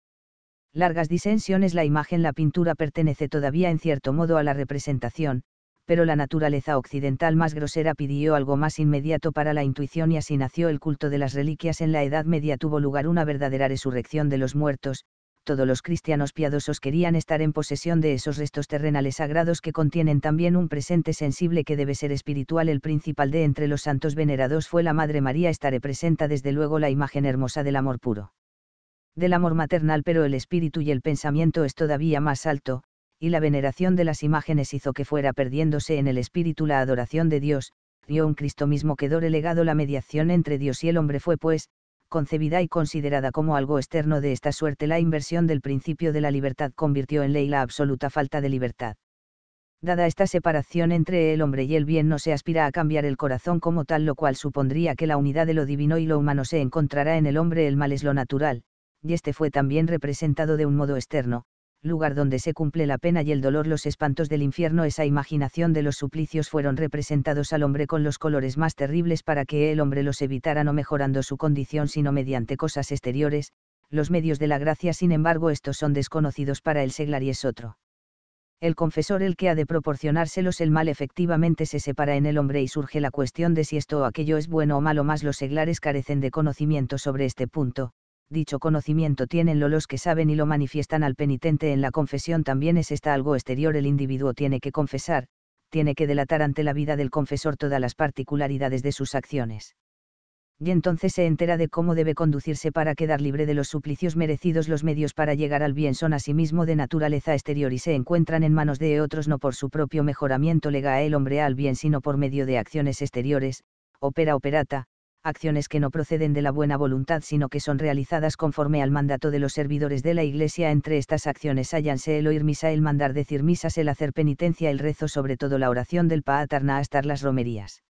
largas disensiones la imagen, la pintura pertenece todavía en cierto modo a la representación, pero la naturaleza occidental más grosera pidió algo más inmediato para la intuición y así nació el culto de las reliquias. En la Edad Media tuvo lugar una verdadera resurrección de los muertos, todos los cristianos piadosos querían estar en posesión de esos restos terrenales sagrados que contienen también un presente sensible que debe ser espiritual. El principal de entre los santos venerados fue la Madre María. esta representa desde luego la imagen hermosa del amor puro. Del amor maternal, pero el espíritu y el pensamiento es todavía más alto, y la veneración de las imágenes hizo que fuera perdiéndose en el espíritu la adoración de Dios, dio un Cristo mismo quedó relegado la mediación entre Dios y el hombre fue pues, concebida y considerada como algo externo de esta suerte la inversión del principio de la libertad convirtió en ley la absoluta falta de libertad. Dada esta separación entre el hombre y el bien no se aspira a cambiar el corazón como tal lo cual supondría que la unidad de lo divino y lo humano se encontrará en el hombre el mal es lo natural, y este fue también representado de un modo externo, lugar donde se cumple la pena y el dolor, los espantos del infierno, esa imaginación de los suplicios fueron representados al hombre con los colores más terribles para que el hombre los evitara no mejorando su condición sino mediante cosas exteriores, los medios de la gracia sin embargo estos son desconocidos para el seglar y es otro. El confesor el que ha de proporcionárselos el mal efectivamente se separa en el hombre y surge la cuestión de si esto o aquello es bueno o malo más los seglares carecen de conocimiento sobre este punto, dicho conocimiento tienen los que saben y lo manifiestan al penitente en la confesión también es esta algo exterior el individuo tiene que confesar, tiene que delatar ante la vida del confesor todas las particularidades de sus acciones. Y entonces se entera de cómo debe conducirse para quedar libre de los suplicios merecidos los medios para llegar al bien son asimismo de naturaleza exterior y se encuentran en manos de otros no por su propio mejoramiento lega el hombre al bien sino por medio de acciones exteriores, opera operata, acciones que no proceden de la buena voluntad sino que son realizadas conforme al mandato de los servidores de la Iglesia. Entre estas acciones hallanse el oír misa, el mandar decir misas, el hacer penitencia, el rezo, sobre todo la oración del Paterna hasta las romerías.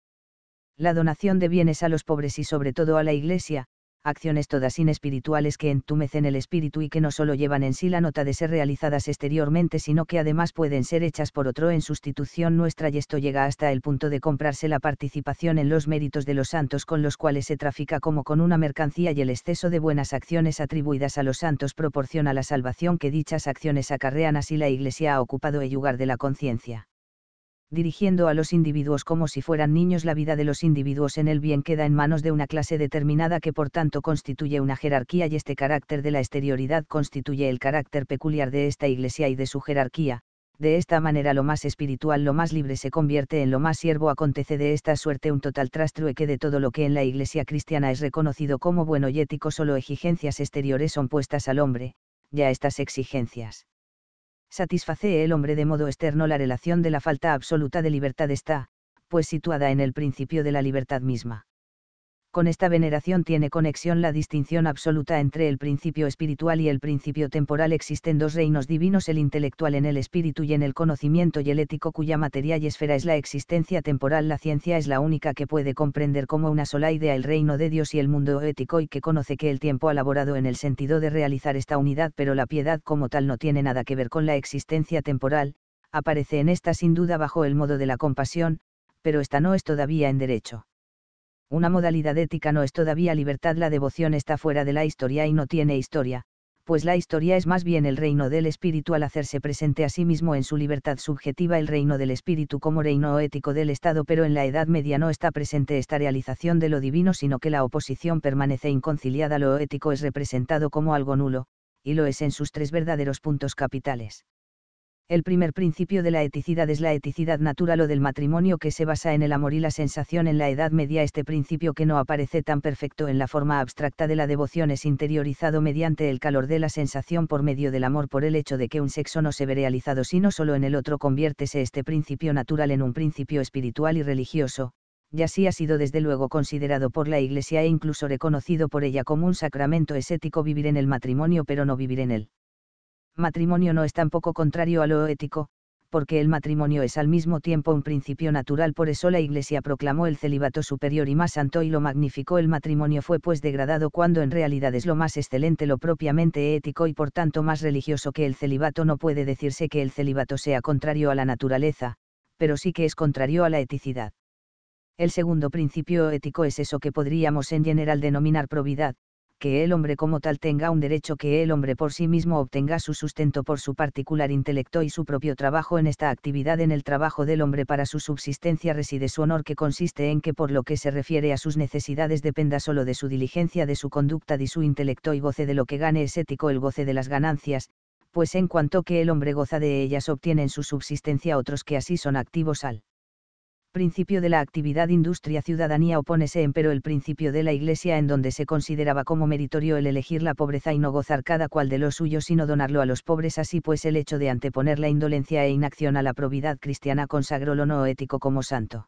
La donación de bienes a los pobres y sobre todo a la Iglesia, acciones todas inespirituales que entumecen el espíritu y que no solo llevan en sí la nota de ser realizadas exteriormente, sino que además pueden ser hechas por otro en sustitución nuestra y esto llega hasta el punto de comprarse la participación en los méritos de los santos con los cuales se trafica como con una mercancía y el exceso de buenas acciones atribuidas a los santos proporciona la salvación que dichas acciones acarrean así la Iglesia ha ocupado el lugar de la conciencia dirigiendo a los individuos como si fueran niños la vida de los individuos en el bien queda en manos de una clase determinada que por tanto constituye una jerarquía y este carácter de la exterioridad constituye el carácter peculiar de esta iglesia y de su jerarquía, de esta manera lo más espiritual lo más libre se convierte en lo más siervo acontece de esta suerte un total trastrueque de todo lo que en la iglesia cristiana es reconocido como bueno y ético solo exigencias exteriores son puestas al hombre, ya estas exigencias satisface el hombre de modo externo la relación de la falta absoluta de libertad está, pues situada en el principio de la libertad misma con esta veneración tiene conexión la distinción absoluta entre el principio espiritual y el principio temporal. Existen dos reinos divinos, el intelectual en el espíritu y en el conocimiento y el ético cuya materia y esfera es la existencia temporal. La ciencia es la única que puede comprender como una sola idea el reino de Dios y el mundo ético y que conoce que el tiempo ha laborado en el sentido de realizar esta unidad, pero la piedad como tal no tiene nada que ver con la existencia temporal, aparece en esta sin duda bajo el modo de la compasión, pero esta no es todavía en derecho una modalidad ética no es todavía libertad, la devoción está fuera de la historia y no tiene historia, pues la historia es más bien el reino del espíritu al hacerse presente a sí mismo en su libertad subjetiva el reino del espíritu como reino ético del Estado, pero en la Edad Media no está presente esta realización de lo divino, sino que la oposición permanece inconciliada, lo ético es representado como algo nulo, y lo es en sus tres verdaderos puntos capitales. El primer principio de la eticidad es la eticidad natural o del matrimonio que se basa en el amor y la sensación en la Edad Media. Este principio que no aparece tan perfecto en la forma abstracta de la devoción es interiorizado mediante el calor de la sensación por medio del amor por el hecho de que un sexo no se ve realizado sino solo en el otro conviértese este principio natural en un principio espiritual y religioso, y así ha sido desde luego considerado por la Iglesia e incluso reconocido por ella como un sacramento. Es ético vivir en el matrimonio pero no vivir en él matrimonio no es tampoco contrario a lo ético, porque el matrimonio es al mismo tiempo un principio natural, por eso la Iglesia proclamó el celibato superior y más santo y lo magnificó, el matrimonio fue pues degradado cuando en realidad es lo más excelente, lo propiamente ético y por tanto más religioso que el celibato, no puede decirse que el celibato sea contrario a la naturaleza, pero sí que es contrario a la eticidad. El segundo principio ético es eso que podríamos en general denominar probidad, que el hombre como tal tenga un derecho que el hombre por sí mismo obtenga su sustento por su particular intelecto y su propio trabajo en esta actividad en el trabajo del hombre para su subsistencia reside su honor que consiste en que por lo que se refiere a sus necesidades dependa solo de su diligencia de su conducta de su intelecto y goce de lo que gane es ético el goce de las ganancias, pues en cuanto que el hombre goza de ellas obtienen su subsistencia otros que así son activos al principio de la actividad industria-ciudadanía opónese pero el principio de la Iglesia en donde se consideraba como meritorio el elegir la pobreza y no gozar cada cual de lo suyo sino donarlo a los pobres así pues el hecho de anteponer la indolencia e inacción a la probidad cristiana consagró lo no ético como santo.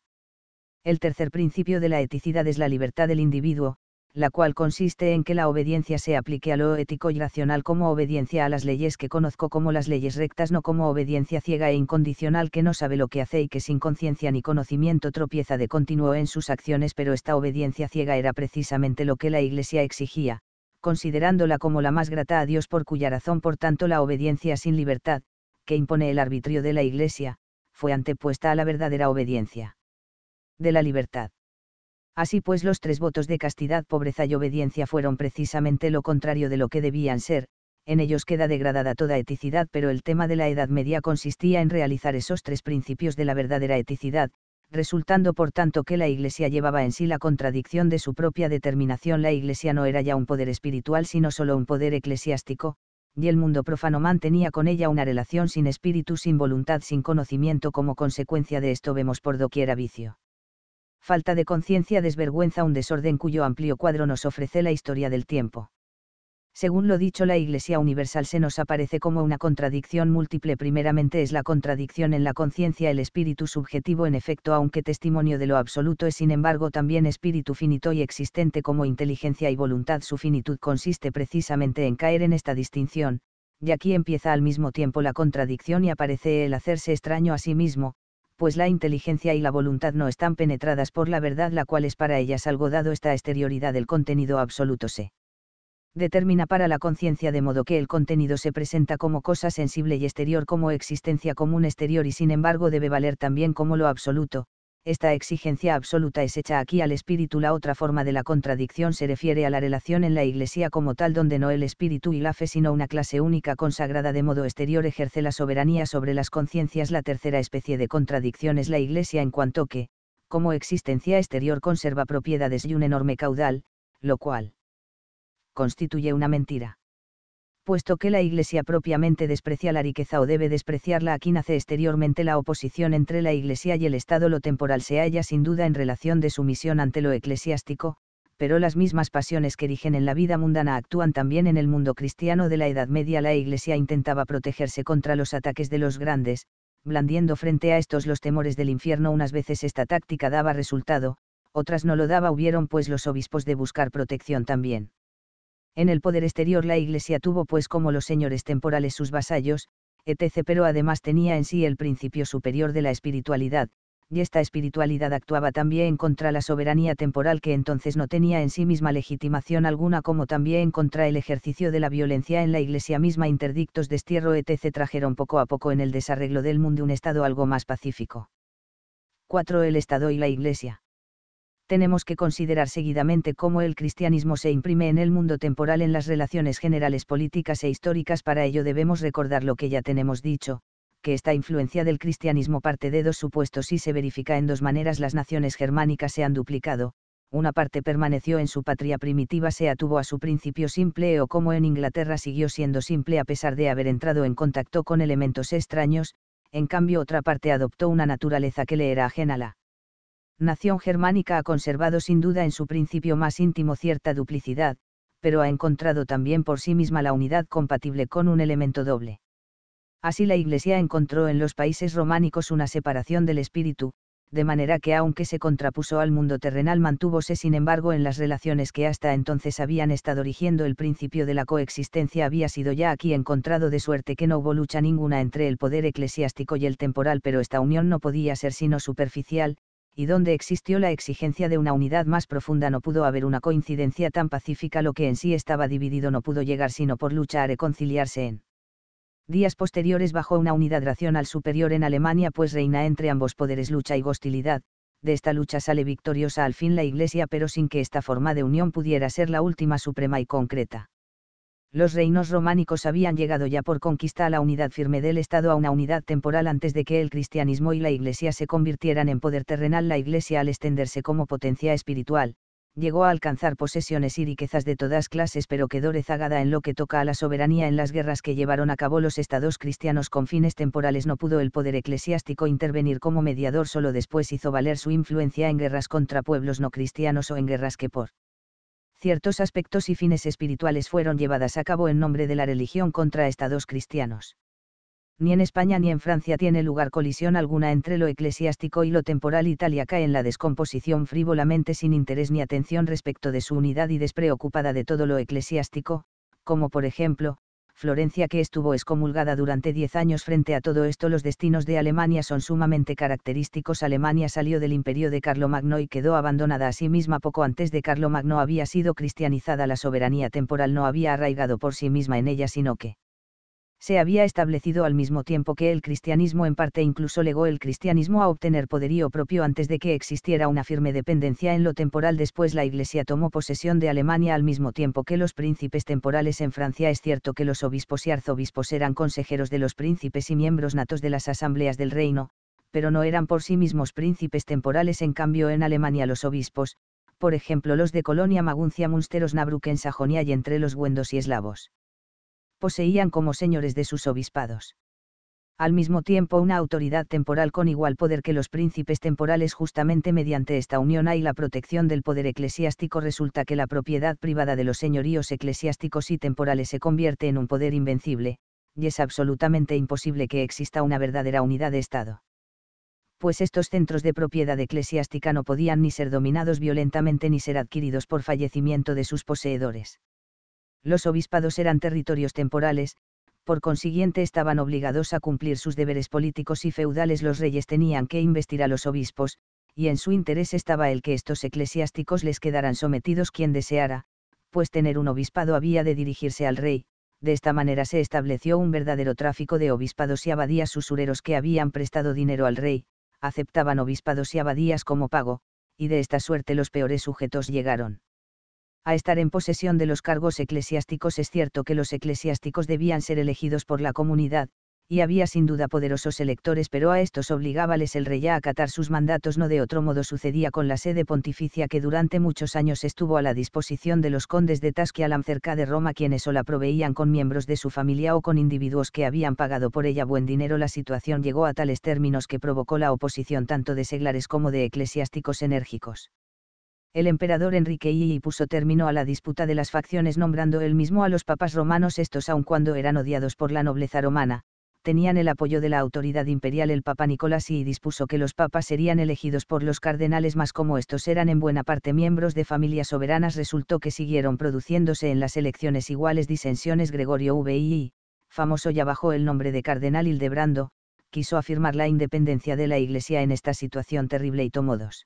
El tercer principio de la eticidad es la libertad del individuo, la cual consiste en que la obediencia se aplique a lo ético y racional como obediencia a las leyes que conozco como las leyes rectas, no como obediencia ciega e incondicional que no sabe lo que hace y que sin conciencia ni conocimiento tropieza de continuo en sus acciones, pero esta obediencia ciega era precisamente lo que la Iglesia exigía, considerándola como la más grata a Dios por cuya razón, por tanto, la obediencia sin libertad, que impone el arbitrio de la Iglesia, fue antepuesta a la verdadera obediencia de la libertad Así pues los tres votos de castidad, pobreza y obediencia fueron precisamente lo contrario de lo que debían ser, en ellos queda degradada toda eticidad, pero el tema de la Edad Media consistía en realizar esos tres principios de la verdadera eticidad, resultando por tanto que la Iglesia llevaba en sí la contradicción de su propia determinación. La Iglesia no era ya un poder espiritual, sino solo un poder eclesiástico, y el mundo profano mantenía con ella una relación sin espíritu, sin voluntad, sin conocimiento. Como consecuencia de esto vemos por doquiera vicio falta de conciencia desvergüenza un desorden cuyo amplio cuadro nos ofrece la historia del tiempo. Según lo dicho, la Iglesia Universal se nos aparece como una contradicción múltiple. Primeramente es la contradicción en la conciencia, el espíritu subjetivo en efecto, aunque testimonio de lo absoluto es sin embargo también espíritu finito y existente como inteligencia y voluntad. Su finitud consiste precisamente en caer en esta distinción, y aquí empieza al mismo tiempo la contradicción y aparece el hacerse extraño a sí mismo, pues la inteligencia y la voluntad no están penetradas por la verdad, la cual es para ellas algo dado, esta exterioridad del contenido absoluto se determina para la conciencia de modo que el contenido se presenta como cosa sensible y exterior como existencia común exterior y sin embargo debe valer también como lo absoluto, esta exigencia absoluta es hecha aquí al espíritu. La otra forma de la contradicción se refiere a la relación en la Iglesia como tal donde no el espíritu y la fe sino una clase única consagrada de modo exterior ejerce la soberanía sobre las conciencias. La tercera especie de contradicción es la Iglesia en cuanto que, como existencia exterior conserva propiedades y un enorme caudal, lo cual constituye una mentira puesto que la Iglesia propiamente desprecia la riqueza o debe despreciarla aquí nace exteriormente la oposición entre la Iglesia y el Estado lo temporal se halla sin duda en relación de su misión ante lo eclesiástico, pero las mismas pasiones que erigen en la vida mundana actúan también en el mundo cristiano de la Edad Media. La Iglesia intentaba protegerse contra los ataques de los grandes, blandiendo frente a estos los temores del infierno. Unas veces esta táctica daba resultado, otras no lo daba. Hubieron pues los obispos de buscar protección también. En el poder exterior la Iglesia tuvo pues como los señores temporales sus vasallos, etc. pero además tenía en sí el principio superior de la espiritualidad, y esta espiritualidad actuaba también contra la soberanía temporal que entonces no tenía en sí misma legitimación alguna como también contra el ejercicio de la violencia en la iglesia misma interdictos destierro etc. trajeron poco a poco en el desarreglo del mundo un estado algo más pacífico. 4. El Estado y la Iglesia tenemos que considerar seguidamente cómo el cristianismo se imprime en el mundo temporal en las relaciones generales políticas e históricas. Para ello debemos recordar lo que ya tenemos dicho, que esta influencia del cristianismo parte de dos supuestos y se verifica en dos maneras. Las naciones germánicas se han duplicado, una parte permaneció en su patria primitiva, se atuvo a su principio simple o como en Inglaterra siguió siendo simple a pesar de haber entrado en contacto con elementos extraños, en cambio otra parte adoptó una naturaleza que le era ajena la nación germánica ha conservado sin duda en su principio más íntimo cierta duplicidad, pero ha encontrado también por sí misma la unidad compatible con un elemento doble. Así la Iglesia encontró en los países románicos una separación del espíritu, de manera que aunque se contrapuso al mundo terrenal mantuvose sin embargo en las relaciones que hasta entonces habían estado rigiendo el principio de la coexistencia había sido ya aquí encontrado de suerte que no hubo lucha ninguna entre el poder eclesiástico y el temporal pero esta unión no podía ser sino superficial, y donde existió la exigencia de una unidad más profunda no pudo haber una coincidencia tan pacífica lo que en sí estaba dividido no pudo llegar sino por lucha a reconciliarse en días posteriores bajo una unidad racional superior en Alemania pues reina entre ambos poderes lucha y hostilidad, de esta lucha sale victoriosa al fin la Iglesia pero sin que esta forma de unión pudiera ser la última suprema y concreta los reinos románicos habían llegado ya por conquista a la unidad firme del Estado a una unidad temporal antes de que el cristianismo y la Iglesia se convirtieran en poder terrenal. La Iglesia, al extenderse como potencia espiritual, llegó a alcanzar posesiones y riquezas de todas clases, pero quedó rezagada en lo que toca a la soberanía en las guerras que llevaron a cabo los estados cristianos con fines temporales. No pudo el poder eclesiástico intervenir como mediador, solo después hizo valer su influencia en guerras contra pueblos no cristianos o en guerras que por ciertos aspectos y fines espirituales fueron llevadas a cabo en nombre de la religión contra estados cristianos. Ni en España ni en Francia tiene lugar colisión alguna entre lo eclesiástico y lo temporal. Italia cae en la descomposición frívolamente sin interés ni atención respecto de su unidad y despreocupada de todo lo eclesiástico, como por ejemplo, Florencia que estuvo excomulgada durante diez años frente a todo esto los destinos de Alemania son sumamente característicos Alemania salió del imperio de Carlomagno y quedó abandonada a sí misma poco antes de Carlomagno había sido cristianizada la soberanía temporal no había arraigado por sí misma en ella sino que se había establecido al mismo tiempo que el cristianismo en parte incluso legó el cristianismo a obtener poderío propio antes de que existiera una firme dependencia en lo temporal después la Iglesia tomó posesión de Alemania al mismo tiempo que los príncipes temporales en Francia es cierto que los obispos y arzobispos eran consejeros de los príncipes y miembros natos de las asambleas del reino, pero no eran por sí mismos príncipes temporales en cambio en Alemania los obispos, por ejemplo los de Colonia Maguncia Munsteros Nabruck en Sajonia y entre los wendos y eslavos poseían como señores de sus obispados. Al mismo tiempo una autoridad temporal con igual poder que los príncipes temporales justamente mediante esta unión hay la protección del poder eclesiástico resulta que la propiedad privada de los señoríos eclesiásticos y temporales se convierte en un poder invencible, y es absolutamente imposible que exista una verdadera unidad de Estado pues estos centros de propiedad eclesiástica no podían ni ser dominados violentamente ni ser adquiridos por fallecimiento de sus poseedores los obispados eran territorios temporales, por consiguiente estaban obligados a cumplir sus deberes políticos y feudales los reyes tenían que investir a los obispos, y en su interés estaba el que estos eclesiásticos les quedaran sometidos quien deseara, pues tener un obispado había de dirigirse al rey, de esta manera se estableció un verdadero tráfico de obispados y abadías usureros que habían prestado dinero al rey, aceptaban obispados y abadías como pago, y de esta suerte los peores sujetos llegaron a estar en posesión de los cargos eclesiásticos es cierto que los eclesiásticos debían ser elegidos por la comunidad, y había sin duda poderosos electores, pero a estos obligábales el rey a acatar sus mandatos. No de otro modo sucedía con la sede pontificia que durante muchos años estuvo a la disposición de los condes de Tasquialam cerca de Roma, quienes o la proveían con miembros de su familia o con individuos que habían pagado por ella buen dinero. La situación llegó a tales términos que provocó la oposición tanto de seglares como de eclesiásticos enérgicos el emperador Enrique II puso término a la disputa de las facciones nombrando él mismo a los papas romanos estos aun cuando eran odiados por la nobleza romana, tenían el apoyo de la autoridad imperial el Papa Nicolás y dispuso que los papas serían elegidos por los cardenales más como estos eran en buena parte miembros de familias soberanas resultó que siguieron produciéndose en las elecciones iguales disensiones Gregorio VI, famoso ya bajo el nombre de cardenal Hildebrando, quiso afirmar la independencia de la Iglesia en esta situación terrible y tomodos.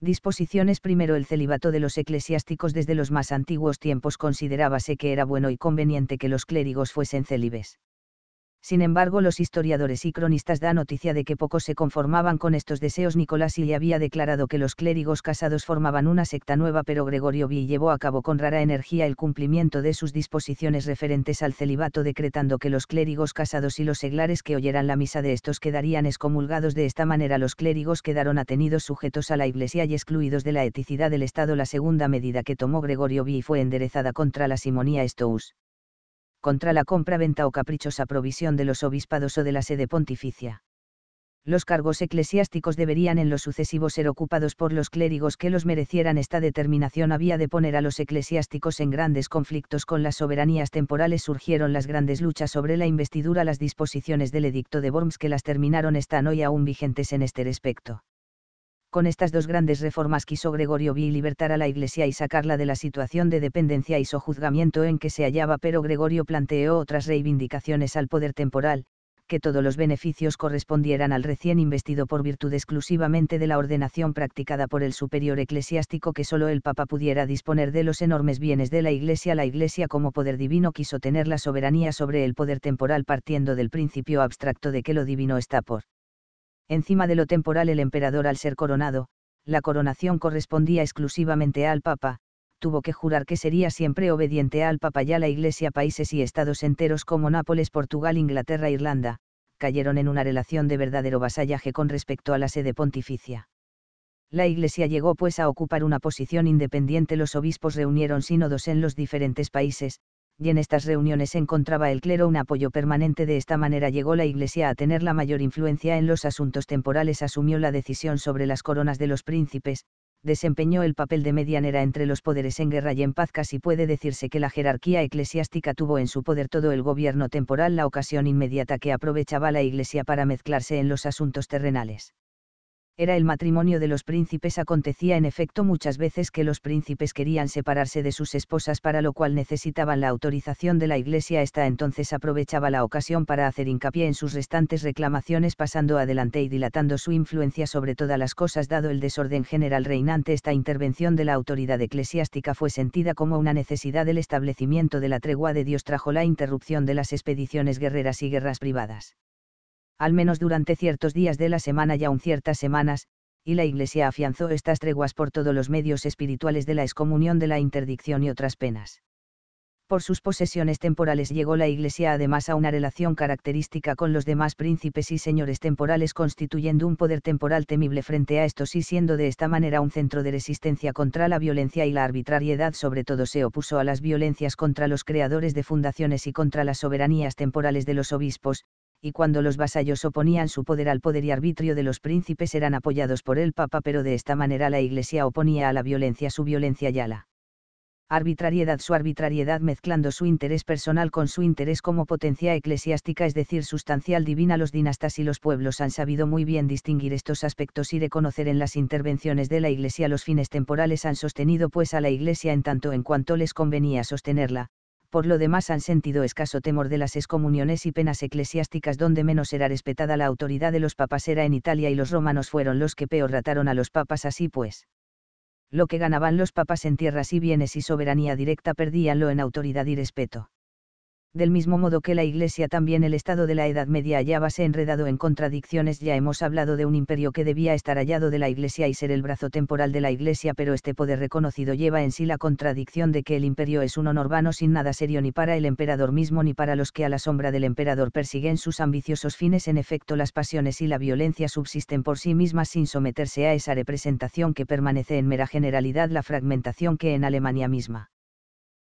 Disposiciones primero el celibato de los eclesiásticos desde los más antiguos tiempos considerábase que era bueno y conveniente que los clérigos fuesen célibes. Sin embargo, los historiadores y cronistas dan noticia de que pocos se conformaban con estos deseos. Nicolás y le había declarado que los clérigos casados formaban una secta nueva, pero Gregorio VI llevó a cabo con rara energía el cumplimiento de sus disposiciones referentes al celibato, decretando que los clérigos casados y los seglares que oyeran la misa de estos quedarían excomulgados. De esta manera, los clérigos quedaron atenidos sujetos a la Iglesia y excluidos de la eticidad del Estado. La segunda medida que tomó Gregorio VI fue enderezada contra la simonía Stous contra la compra-venta o caprichosa provisión de los obispados o de la sede pontificia. Los cargos eclesiásticos deberían en lo sucesivo ser ocupados por los clérigos que los merecieran. Esta determinación había de poner a los eclesiásticos en grandes conflictos con las soberanías temporales. Surgieron las grandes luchas sobre la investidura. Las disposiciones del Edicto de Worms que las terminaron están hoy aún vigentes en este respecto con estas dos grandes reformas quiso Gregorio VI libertar a la Iglesia y sacarla de la situación de dependencia y sojuzgamiento en que se hallaba, pero Gregorio planteó otras reivindicaciones al poder temporal, que todos los beneficios correspondieran al recién investido por virtud exclusivamente de la ordenación practicada por el superior eclesiástico que sólo el Papa pudiera disponer de los enormes bienes de la Iglesia. La Iglesia como poder divino quiso tener la soberanía sobre el poder temporal partiendo del principio abstracto de que lo divino está por encima de lo temporal el emperador al ser coronado, la coronación correspondía exclusivamente al Papa, tuvo que jurar que sería siempre obediente al Papa a la Iglesia países y estados enteros como Nápoles, Portugal, Inglaterra, Irlanda, cayeron en una relación de verdadero vasallaje con respecto a la sede pontificia. La Iglesia llegó pues a ocupar una posición independiente, los obispos reunieron sínodos en los diferentes países, y en estas reuniones encontraba el clero un apoyo permanente. De esta manera llegó la Iglesia a tener la mayor influencia en los asuntos temporales, asumió la decisión sobre las coronas de los príncipes, desempeñó el papel de medianera entre los poderes en guerra y en paz. Casi puede decirse que la jerarquía eclesiástica tuvo en su poder todo el gobierno temporal, la ocasión inmediata que aprovechaba la Iglesia para mezclarse en los asuntos terrenales era el matrimonio de los príncipes acontecía en efecto muchas veces que los príncipes querían separarse de sus esposas para lo cual necesitaban la autorización de la Iglesia. Esta entonces aprovechaba la ocasión para hacer hincapié en sus restantes reclamaciones pasando adelante y dilatando su influencia sobre todas las cosas dado el desorden general reinante. Esta intervención de la autoridad eclesiástica fue sentida como una necesidad del establecimiento de la tregua de Dios trajo la interrupción de las expediciones guerreras y guerras privadas al menos durante ciertos días de la semana y aun ciertas semanas, y la Iglesia afianzó estas treguas por todos los medios espirituales de la excomunión de la interdicción y otras penas. Por sus posesiones temporales llegó la Iglesia además a una relación característica con los demás príncipes y señores temporales constituyendo un poder temporal temible frente a estos y siendo de esta manera un centro de resistencia contra la violencia y la arbitrariedad sobre todo se opuso a las violencias contra los creadores de fundaciones y contra las soberanías temporales de los obispos, y cuando los vasallos oponían su poder al poder y arbitrio de los príncipes eran apoyados por el Papa, pero de esta manera la Iglesia oponía a la violencia su violencia y a la arbitrariedad su arbitrariedad mezclando su interés personal con su interés como potencia eclesiástica, es decir, sustancial divina. Los dinastas y los pueblos han sabido muy bien distinguir estos aspectos y reconocer en las intervenciones de la Iglesia los fines temporales han sostenido pues a la Iglesia en tanto en cuanto les convenía sostenerla, por lo demás han sentido escaso temor de las excomuniones y penas eclesiásticas donde menos era respetada la autoridad de los papas era en Italia y los romanos fueron los que peor rataron a los papas así pues. Lo que ganaban los papas en tierras y bienes y soberanía directa perdíanlo en autoridad y respeto del mismo modo que la Iglesia también el estado de la Edad Media hallábase enredado en contradicciones, ya hemos hablado de un imperio que debía estar hallado de la Iglesia y ser el brazo temporal de la Iglesia, pero este poder reconocido lleva en sí la contradicción de que el imperio es un honor vano sin nada serio ni para el emperador mismo ni para los que a la sombra del emperador persiguen sus ambiciosos fines. En efecto, las pasiones y la violencia subsisten por sí mismas sin someterse a esa representación que permanece en mera generalidad la fragmentación que en Alemania misma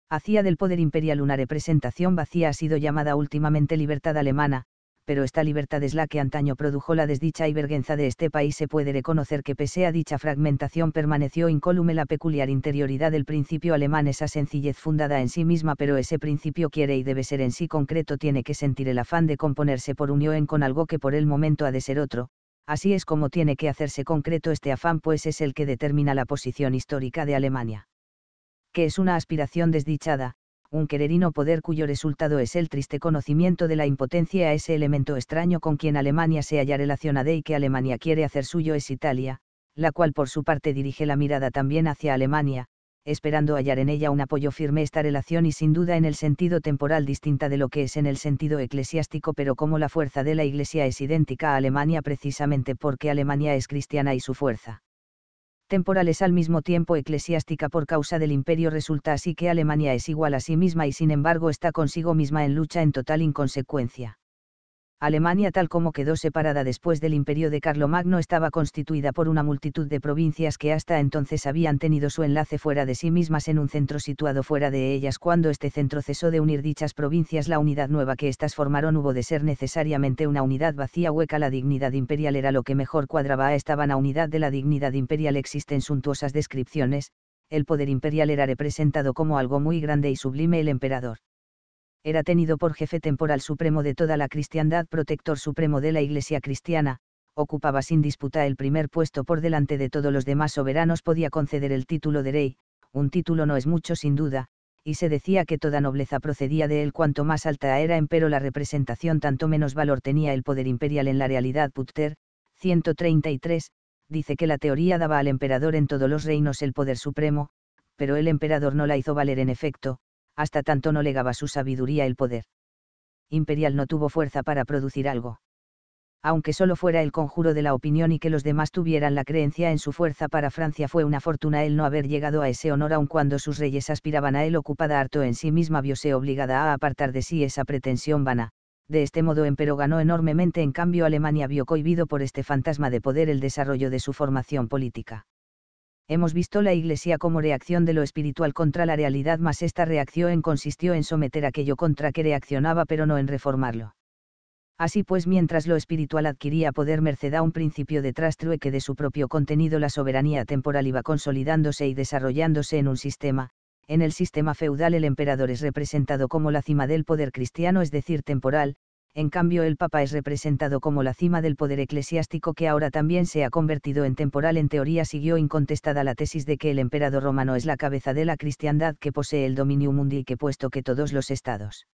hacía del poder imperial una representación vacía ha sido llamada últimamente libertad alemana, pero esta libertad es la que antaño produjo la desdicha y vergüenza de este país. Se puede reconocer que pese a dicha fragmentación permaneció incólume la peculiar interioridad del principio alemán, esa sencillez fundada en sí misma, pero ese principio quiere y debe ser en sí concreto, tiene que sentir el afán de componerse por unión con algo que por el momento ha de ser otro, así es como tiene que hacerse concreto este afán, pues es el que determina la posición histórica de Alemania que es una aspiración desdichada, un quererino poder cuyo resultado es el triste conocimiento de la impotencia a ese elemento extraño con quien Alemania se halla relacionada y que Alemania quiere hacer suyo es Italia, la cual por su parte dirige la mirada también hacia Alemania, esperando hallar en ella un apoyo firme esta relación y sin duda en el sentido temporal distinta de lo que es en el sentido eclesiástico, pero como la fuerza de la Iglesia es idéntica a Alemania precisamente porque Alemania es cristiana y su fuerza temporales al mismo tiempo eclesiástica por causa del imperio resulta así que Alemania es igual a sí misma y sin embargo está consigo misma en lucha en total inconsecuencia. Alemania tal como quedó separada después del imperio de Carlomagno estaba constituida por una multitud de provincias que hasta entonces habían tenido su enlace fuera de sí mismas en un centro situado fuera de ellas. Cuando este centro cesó de unir dichas provincias, la unidad nueva que éstas formaron hubo de ser necesariamente una unidad vacía hueca. La dignidad imperial era lo que mejor cuadraba a esta vana unidad de la dignidad imperial. Existen suntuosas descripciones, el poder imperial era representado como algo muy grande y sublime el emperador era tenido por jefe temporal supremo de toda la cristiandad, protector supremo de la Iglesia cristiana, ocupaba sin disputa el primer puesto por delante de todos los demás soberanos, podía conceder el título de rey, un título no es mucho sin duda, y se decía que toda nobleza procedía de él cuanto más alta era, empero la representación tanto menos valor tenía el poder imperial en la realidad. Putter, 133, dice que la teoría daba al emperador en todos los reinos el poder supremo, pero el emperador no la hizo valer en efecto, hasta tanto no legaba su sabiduría el poder. Imperial no tuvo fuerza para producir algo. Aunque solo fuera el conjuro de la opinión y que los demás tuvieran la creencia en su fuerza para Francia fue una fortuna el no haber llegado a ese honor aun cuando sus reyes aspiraban a él ocupada harto en sí misma viose obligada a apartar de sí esa pretensión vana, de este modo empero ganó enormemente en cambio Alemania vio cohibido por este fantasma de poder el desarrollo de su formación política hemos visto la Iglesia como reacción de lo espiritual contra la realidad, mas esta reacción consistió en someter aquello contra que reaccionaba pero no en reformarlo. Así pues, mientras lo espiritual adquiría poder merced a un principio de trastrue que de su propio contenido la soberanía temporal iba consolidándose y desarrollándose en un sistema, en el sistema feudal el emperador es representado como la cima del poder cristiano, es decir, temporal, en cambio el Papa es representado como la cima del poder eclesiástico que ahora también se ha convertido en temporal. En teoría siguió incontestada la tesis de que el emperador romano es la cabeza de la cristiandad que posee el dominio mundi y que puesto que todos los estados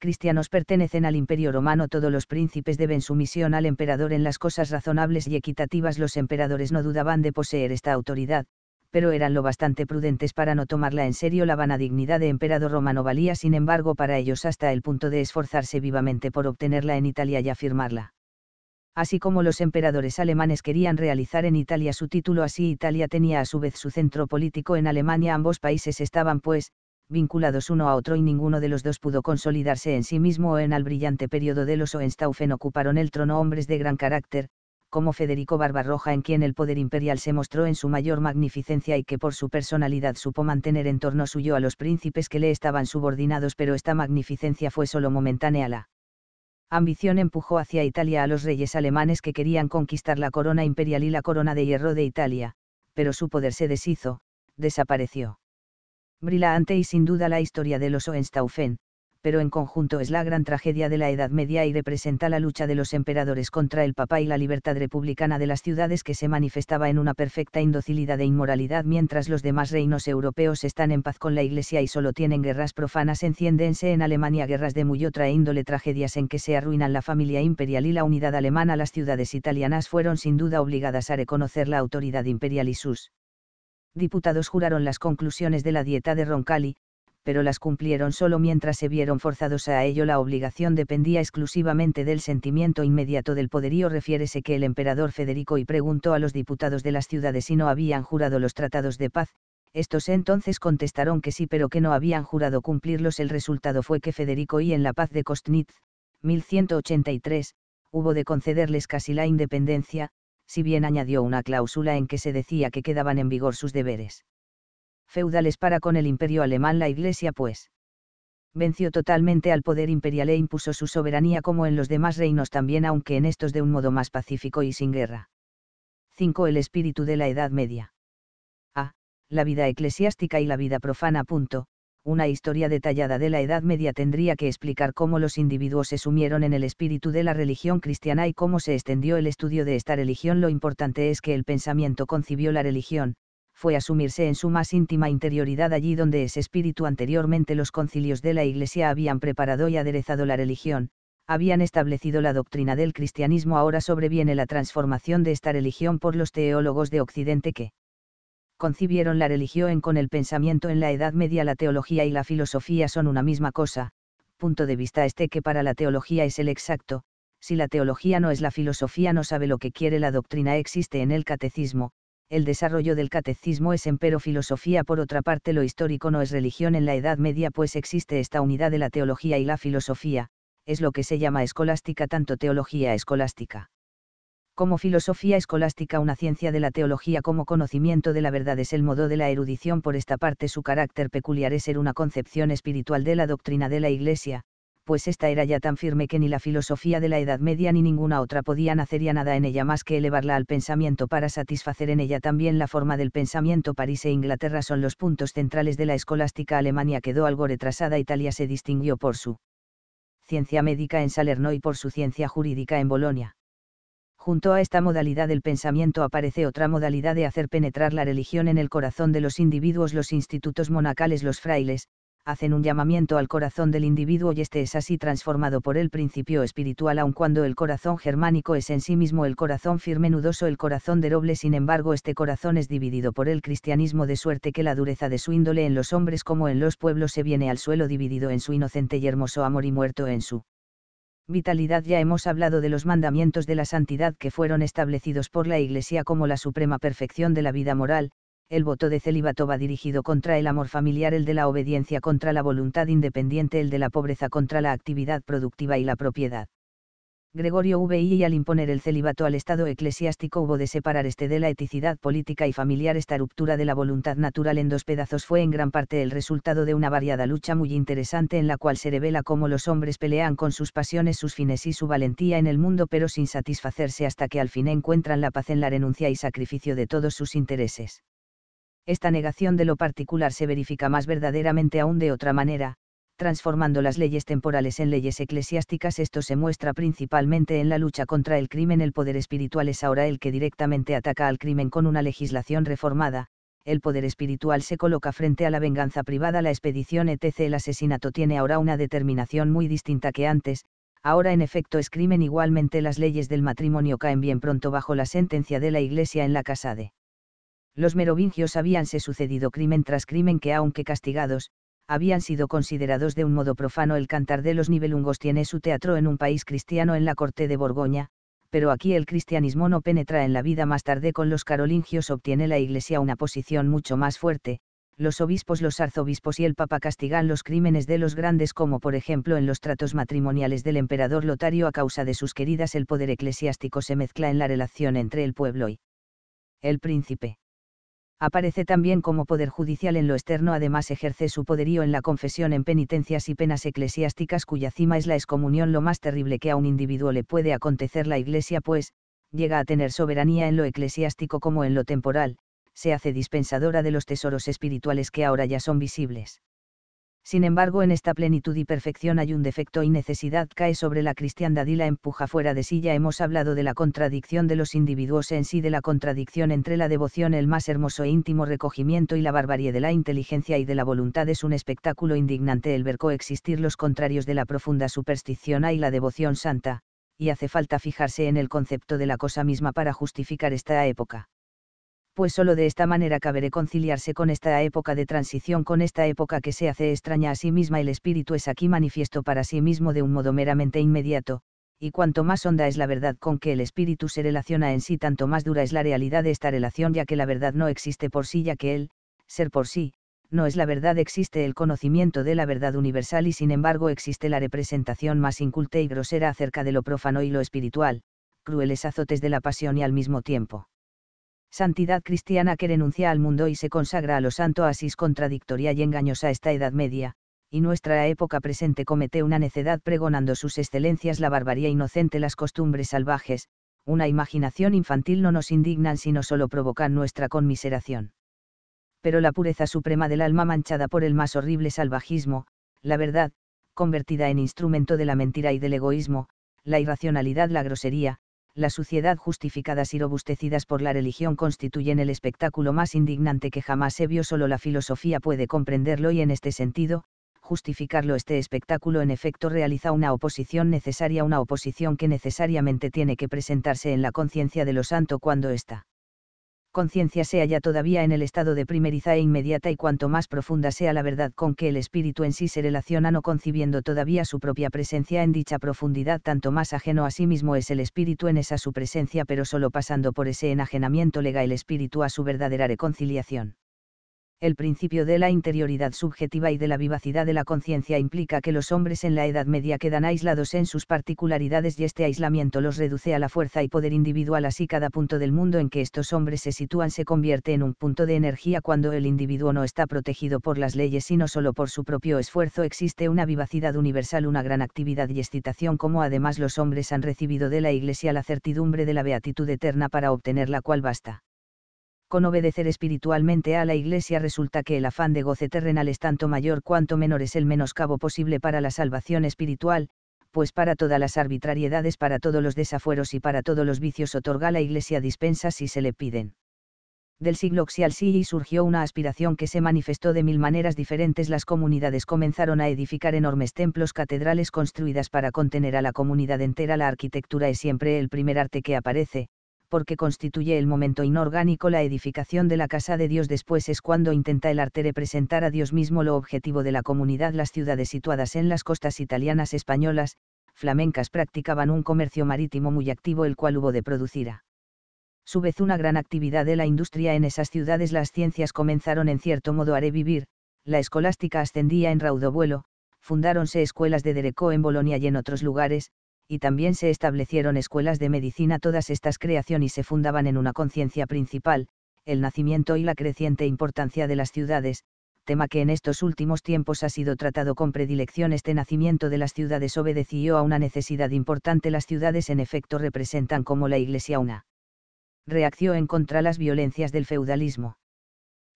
cristianos pertenecen al imperio romano todos los príncipes deben sumisión al emperador en las cosas razonables y equitativas los emperadores no dudaban de poseer esta autoridad, pero eran lo bastante prudentes para no tomarla en serio la vana dignidad de emperador romano valía sin embargo para ellos hasta el punto de esforzarse vivamente por obtenerla en Italia y afirmarla. Así como los emperadores alemanes querían realizar en Italia su título así Italia tenía a su vez su centro político en Alemania ambos países estaban pues, vinculados uno a otro y ninguno de los dos pudo consolidarse en sí mismo o en al brillante periodo de los oenstaufen ocuparon el trono hombres de gran carácter, como Federico Barbarroja en quien el poder imperial se mostró en su mayor magnificencia y que por su personalidad supo mantener en torno suyo a los príncipes que le estaban subordinados, pero esta magnificencia fue solo momentánea. La ambición empujó hacia Italia a los reyes alemanes que querían conquistar la corona imperial y la corona de hierro de Italia, pero su poder se deshizo, desapareció. Brillante y sin duda la historia de los Hohenstaufen, pero en conjunto es la gran tragedia de la Edad Media y representa la lucha de los emperadores contra el Papa y la libertad republicana de las ciudades que se manifestaba en una perfecta indocilidad e inmoralidad mientras los demás reinos europeos están en paz con la Iglesia y solo tienen guerras profanas enciéndense en Alemania guerras de muy otra índole tragedias en que se arruinan la familia imperial y la unidad alemana las ciudades italianas fueron sin duda obligadas a reconocer la autoridad imperial y sus diputados juraron las conclusiones de la dieta de Roncalli, pero las cumplieron solo mientras se vieron forzados a ello. La obligación dependía exclusivamente del sentimiento inmediato del poderío. Refiérese que el emperador Federico y preguntó a los diputados de las ciudades si no habían jurado los tratados de paz, estos entonces contestaron que sí pero que no habían jurado cumplirlos. El resultado fue que Federico y en la paz de Kostnitz, 1183, hubo de concederles casi la independencia, si bien añadió una cláusula en que se decía que quedaban en vigor sus deberes feudales para con el imperio alemán la Iglesia pues venció totalmente al poder imperial e impuso su soberanía como en los demás reinos también aunque en estos de un modo más pacífico y sin guerra. 5. El espíritu de la Edad Media. A. La vida eclesiástica y la vida profana. Punto. Una historia detallada de la Edad Media tendría que explicar cómo los individuos se sumieron en el espíritu de la religión cristiana y cómo se extendió el estudio de esta religión. Lo importante es que el pensamiento concibió la religión, fue asumirse en su más íntima interioridad allí donde ese espíritu anteriormente los concilios de la Iglesia habían preparado y aderezado la religión, habían establecido la doctrina del cristianismo ahora sobreviene la transformación de esta religión por los teólogos de Occidente que concibieron la religión con el pensamiento en la Edad Media la teología y la filosofía son una misma cosa, punto de vista este que para la teología es el exacto, si la teología no es la filosofía no sabe lo que quiere la doctrina existe en el catecismo, el desarrollo del catecismo es empero filosofía, por otra parte lo histórico no es religión en la Edad Media, pues existe esta unidad de la teología y la filosofía, es lo que se llama escolástica tanto teología escolástica. Como filosofía escolástica una ciencia de la teología como conocimiento de la verdad es el modo de la erudición, por esta parte su carácter peculiar es ser una concepción espiritual de la doctrina de la Iglesia, pues esta era ya tan firme que ni la filosofía de la Edad Media ni ninguna otra podían hacer ya nada en ella más que elevarla al pensamiento para satisfacer en ella también la forma del pensamiento. París e Inglaterra son los puntos centrales de la escolástica Alemania quedó algo retrasada. Italia se distinguió por su ciencia médica en Salerno y por su ciencia jurídica en Bolonia. Junto a esta modalidad del pensamiento aparece otra modalidad de hacer penetrar la religión en el corazón de los individuos, los institutos monacales, los frailes, hacen un llamamiento al corazón del individuo y éste es así transformado por el principio espiritual aun cuando el corazón germánico es en sí mismo el corazón firme nudoso el corazón de roble sin embargo este corazón es dividido por el cristianismo de suerte que la dureza de su índole en los hombres como en los pueblos se viene al suelo dividido en su inocente y hermoso amor y muerto en su vitalidad ya hemos hablado de los mandamientos de la santidad que fueron establecidos por la Iglesia como la suprema perfección de la vida moral, el voto de celibato va dirigido contra el amor familiar, el de la obediencia contra la voluntad independiente, el de la pobreza contra la actividad productiva y la propiedad. Gregorio VI al imponer el celibato al estado eclesiástico hubo de separar este de la eticidad política y familiar. Esta ruptura de la voluntad natural en dos pedazos fue en gran parte el resultado de una variada lucha muy interesante en la cual se revela cómo los hombres pelean con sus pasiones, sus fines y su valentía en el mundo pero sin satisfacerse hasta que al fin encuentran la paz en la renuncia y sacrificio de todos sus intereses esta negación de lo particular se verifica más verdaderamente aún de otra manera, transformando las leyes temporales en leyes eclesiásticas. Esto se muestra principalmente en la lucha contra el crimen. El poder espiritual es ahora el que directamente ataca al crimen con una legislación reformada, el poder espiritual se coloca frente a la venganza privada. La expedición etc. El asesinato tiene ahora una determinación muy distinta que antes, ahora en efecto es crimen igualmente las leyes del matrimonio caen bien pronto bajo la sentencia de la Iglesia en la casa de los merovingios habíanse sucedido crimen tras crimen que aunque castigados, habían sido considerados de un modo profano el cantar de los nivelungos tiene su teatro en un país cristiano en la corte de Borgoña, pero aquí el cristianismo no penetra en la vida más tarde con los carolingios obtiene la iglesia una posición mucho más fuerte, los obispos, los arzobispos y el papa castigan los crímenes de los grandes como por ejemplo en los tratos matrimoniales del emperador Lotario a causa de sus queridas el poder eclesiástico se mezcla en la relación entre el pueblo y el príncipe aparece también como poder judicial en lo externo, además ejerce su poderío en la confesión en penitencias y penas eclesiásticas cuya cima es la excomunión, lo más terrible que a un individuo le puede acontecer la Iglesia, pues, llega a tener soberanía en lo eclesiástico como en lo temporal, se hace dispensadora de los tesoros espirituales que ahora ya son visibles. Sin embargo, en esta plenitud y perfección hay un defecto y necesidad cae sobre la cristiandad y la empuja fuera de sí. Ya hemos hablado de la contradicción de los individuos en sí, de la contradicción entre la devoción, el más hermoso e íntimo recogimiento y la barbarie de la inteligencia y de la voluntad. Es un espectáculo indignante el ver coexistir los contrarios de la profunda superstición y la devoción santa, y hace falta fijarse en el concepto de la cosa misma para justificar esta época pues solo de esta manera cabe reconciliarse con esta época de transición, con esta época que se hace extraña a sí misma. El espíritu es aquí manifiesto para sí mismo de un modo meramente inmediato, y cuanto más honda es la verdad con que el espíritu se relaciona en sí, tanto más dura es la realidad de esta relación, ya que la verdad no existe por sí, ya que él, ser por sí, no es la verdad, existe el conocimiento de la verdad universal y sin embargo existe la representación más inculta y grosera acerca de lo profano y lo espiritual, crueles azotes de la pasión y al mismo tiempo santidad cristiana que renuncia al mundo y se consagra a lo santo asís contradictoria y engañosa esta Edad Media, y nuestra época presente comete una necedad pregonando sus excelencias la barbaría inocente las costumbres salvajes, una imaginación infantil no nos indignan sino solo provocan nuestra conmiseración. Pero la pureza suprema del alma manchada por el más horrible salvajismo, la verdad, convertida en instrumento de la mentira y del egoísmo, la irracionalidad, la grosería, la suciedad justificadas y robustecidas por la religión constituyen el espectáculo más indignante que jamás se vio, solo la filosofía puede comprenderlo y en este sentido, justificarlo este espectáculo en efecto realiza una oposición necesaria, una oposición que necesariamente tiene que presentarse en la conciencia de lo santo cuando está conciencia se halla todavía en el estado de primeriza e inmediata y cuanto más profunda sea la verdad con que el espíritu en sí se relaciona no concibiendo todavía su propia presencia en dicha profundidad, tanto más ajeno a sí mismo es el espíritu en esa su presencia, pero solo pasando por ese enajenamiento lega el espíritu a su verdadera reconciliación el principio de la interioridad subjetiva y de la vivacidad de la conciencia implica que los hombres en la Edad Media quedan aislados en sus particularidades y este aislamiento los reduce a la fuerza y poder individual así cada punto del mundo en que estos hombres se sitúan se convierte en un punto de energía cuando el individuo no está protegido por las leyes sino solo por su propio esfuerzo existe una vivacidad universal una gran actividad y excitación como además los hombres han recibido de la Iglesia la certidumbre de la beatitud eterna para obtener la cual basta con obedecer espiritualmente a la Iglesia resulta que el afán de goce terrenal es tanto mayor cuanto menor es el menoscabo posible para la salvación espiritual, pues para todas las arbitrariedades, para todos los desafueros y para todos los vicios otorga la Iglesia dispensas si se le piden. Del siglo XI surgió una aspiración que se manifestó de mil maneras diferentes. Las comunidades comenzaron a edificar enormes templos, catedrales construidas para contener a la comunidad entera. La arquitectura es siempre el primer arte que aparece, porque constituye el momento inorgánico la edificación de la casa de Dios. Después es cuando intenta el arte representar a Dios mismo lo objetivo de la comunidad. Las ciudades situadas en las costas italianas españolas, flamencas practicaban un comercio marítimo muy activo el cual hubo de producir a su vez una gran actividad de la industria en esas ciudades. Las ciencias comenzaron en cierto modo a revivir, la escolástica ascendía en raudo vuelo, fundáronse escuelas de Dereco en Bolonia y en otros lugares, y también se establecieron escuelas de medicina. Todas estas creaciones se fundaban en una conciencia principal, el nacimiento y la creciente importancia de las ciudades, tema que en estos últimos tiempos ha sido tratado con predilección. Este nacimiento de las ciudades obedeció a una necesidad importante. Las ciudades en efecto representan como la Iglesia una reacción en contra las violencias del feudalismo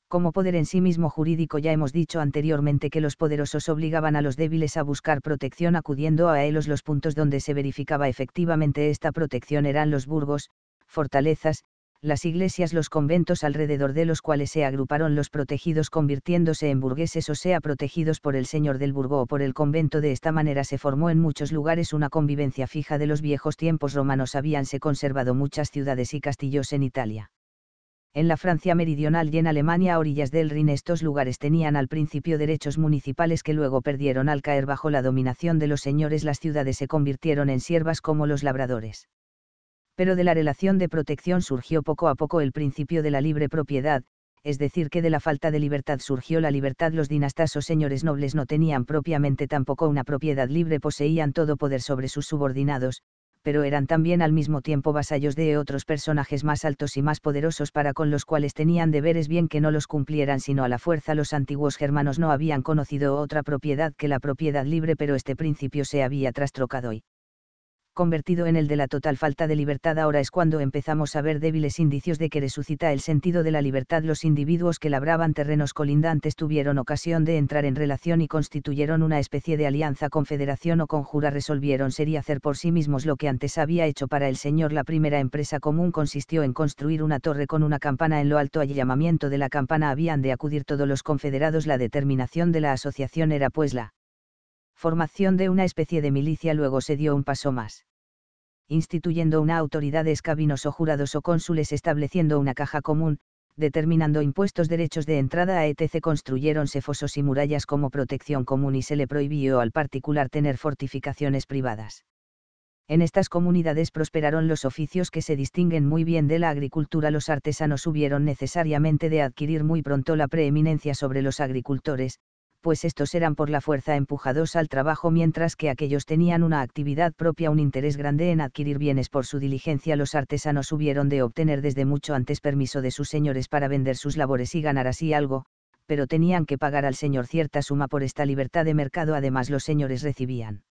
como poder en sí mismo jurídico ya hemos dicho anteriormente que los poderosos obligaban a los débiles a buscar protección acudiendo a ellos los puntos donde se verificaba efectivamente esta protección eran los burgos, fortalezas, las iglesias, los conventos alrededor de los cuales se agruparon los protegidos convirtiéndose en burgueses o sea protegidos por el señor del burgo o por el convento. De esta manera se formó en muchos lugares una convivencia fija de los viejos tiempos romanos. Habíanse conservado muchas ciudades y castillos en Italia en la Francia meridional y en Alemania a orillas del Rin estos lugares tenían al principio derechos municipales que luego perdieron al caer bajo la dominación de los señores las ciudades se convirtieron en siervas como los labradores. Pero de la relación de protección surgió poco a poco el principio de la libre propiedad, es decir que de la falta de libertad surgió la libertad los dinastas o señores nobles no tenían propiamente tampoco una propiedad libre poseían todo poder sobre sus subordinados, pero eran también al mismo tiempo vasallos de otros personajes más altos y más poderosos para con los cuales tenían deberes bien que no los cumplieran sino a la fuerza. Los antiguos germanos no habían conocido otra propiedad que la propiedad libre, pero este principio se había trastrocado y convertido en el de la total falta de libertad, ahora es cuando empezamos a ver débiles indicios de que resucita el sentido de la libertad. Los individuos que labraban terrenos colindantes tuvieron ocasión de entrar en relación y constituyeron una especie de alianza, confederación o conjura. Resolvieron ser y hacer por sí mismos lo que antes había hecho para el señor. La primera empresa común consistió en construir una torre con una campana en lo alto. Al llamamiento de la campana habían de acudir todos los confederados. La determinación de la asociación era pues la formación de una especie de milicia luego se dio un paso más. Instituyendo una autoridad de escabinos o jurados o cónsules estableciendo una caja común, determinando impuestos derechos de entrada a etc. Construyéronse fosos y murallas como protección común y se le prohibió al particular tener fortificaciones privadas. En estas comunidades prosperaron los oficios que se distinguen muy bien de la agricultura. Los artesanos hubieron necesariamente de adquirir muy pronto la preeminencia sobre los agricultores, pues estos eran por la fuerza empujados al trabajo mientras que aquellos tenían una actividad propia, un interés grande en adquirir bienes por su diligencia, los artesanos hubieron de obtener desde mucho antes permiso de sus señores para vender sus labores y ganar así algo, pero tenían que pagar al señor cierta suma por esta libertad de mercado, además los señores recibían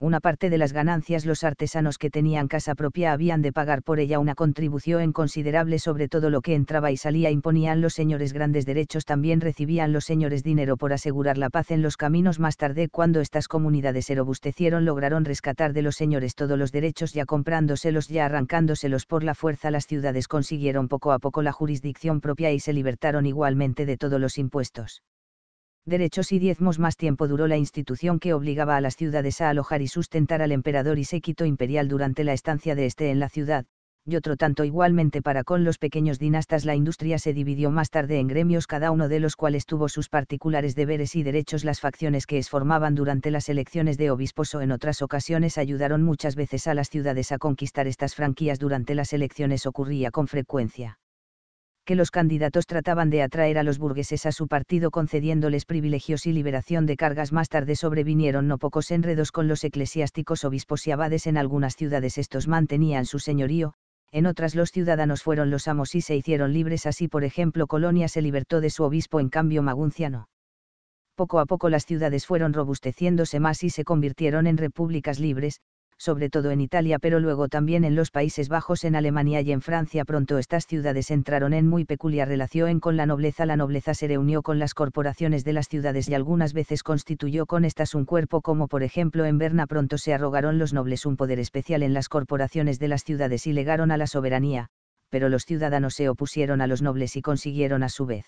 una parte de las ganancias los artesanos que tenían casa propia habían de pagar por ella una contribución considerable sobre todo lo que entraba y salía imponían los señores grandes derechos también recibían los señores dinero por asegurar la paz en los caminos más tarde cuando estas comunidades se robustecieron lograron rescatar de los señores todos los derechos ya comprándoselos ya arrancándoselos por la fuerza las ciudades consiguieron poco a poco la jurisdicción propia y se libertaron igualmente de todos los impuestos derechos y diezmos más tiempo duró la institución que obligaba a las ciudades a alojar y sustentar al emperador y séquito imperial durante la estancia de éste en la ciudad, y otro tanto igualmente para con los pequeños dinastas la industria se dividió más tarde en gremios cada uno de los cuales tuvo sus particulares deberes y derechos las facciones que es formaban durante las elecciones de obispos o en otras ocasiones ayudaron muchas veces a las ciudades a conquistar estas franquías durante las elecciones ocurría con frecuencia que los candidatos trataban de atraer a los burgueses a su partido concediéndoles privilegios y liberación de cargas. Más tarde sobrevinieron no pocos enredos con los eclesiásticos obispos y abades. En algunas ciudades estos mantenían su señorío, en otras los ciudadanos fueron los amos y se hicieron libres. Así, por ejemplo, Colonia se libertó de su obispo, en cambio Magunciano. Poco a poco las ciudades fueron robusteciéndose más y se convirtieron en repúblicas libres, sobre todo en Italia pero luego también en los Países Bajos, en Alemania y en Francia. Pronto estas ciudades entraron en muy peculiar relación con la nobleza. La nobleza se reunió con las corporaciones de las ciudades y algunas veces constituyó con estas un cuerpo como por ejemplo en Berna pronto se arrogaron los nobles un poder especial en las corporaciones de las ciudades y legaron a la soberanía, pero los ciudadanos se opusieron a los nobles y consiguieron a su vez.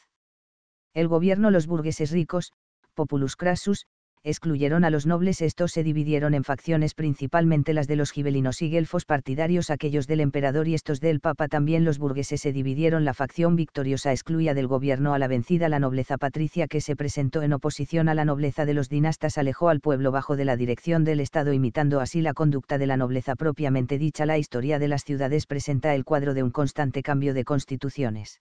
El gobierno los burgueses ricos, populus crassus, excluyeron a los nobles estos se dividieron en facciones principalmente las de los gibelinos y guelfos partidarios aquellos del emperador y estos del papa también los burgueses se dividieron la facción victoriosa excluía del gobierno a la vencida la nobleza patricia que se presentó en oposición a la nobleza de los dinastas alejó al pueblo bajo de la dirección del estado imitando así la conducta de la nobleza propiamente dicha la historia de las ciudades presenta el cuadro de un constante cambio de constituciones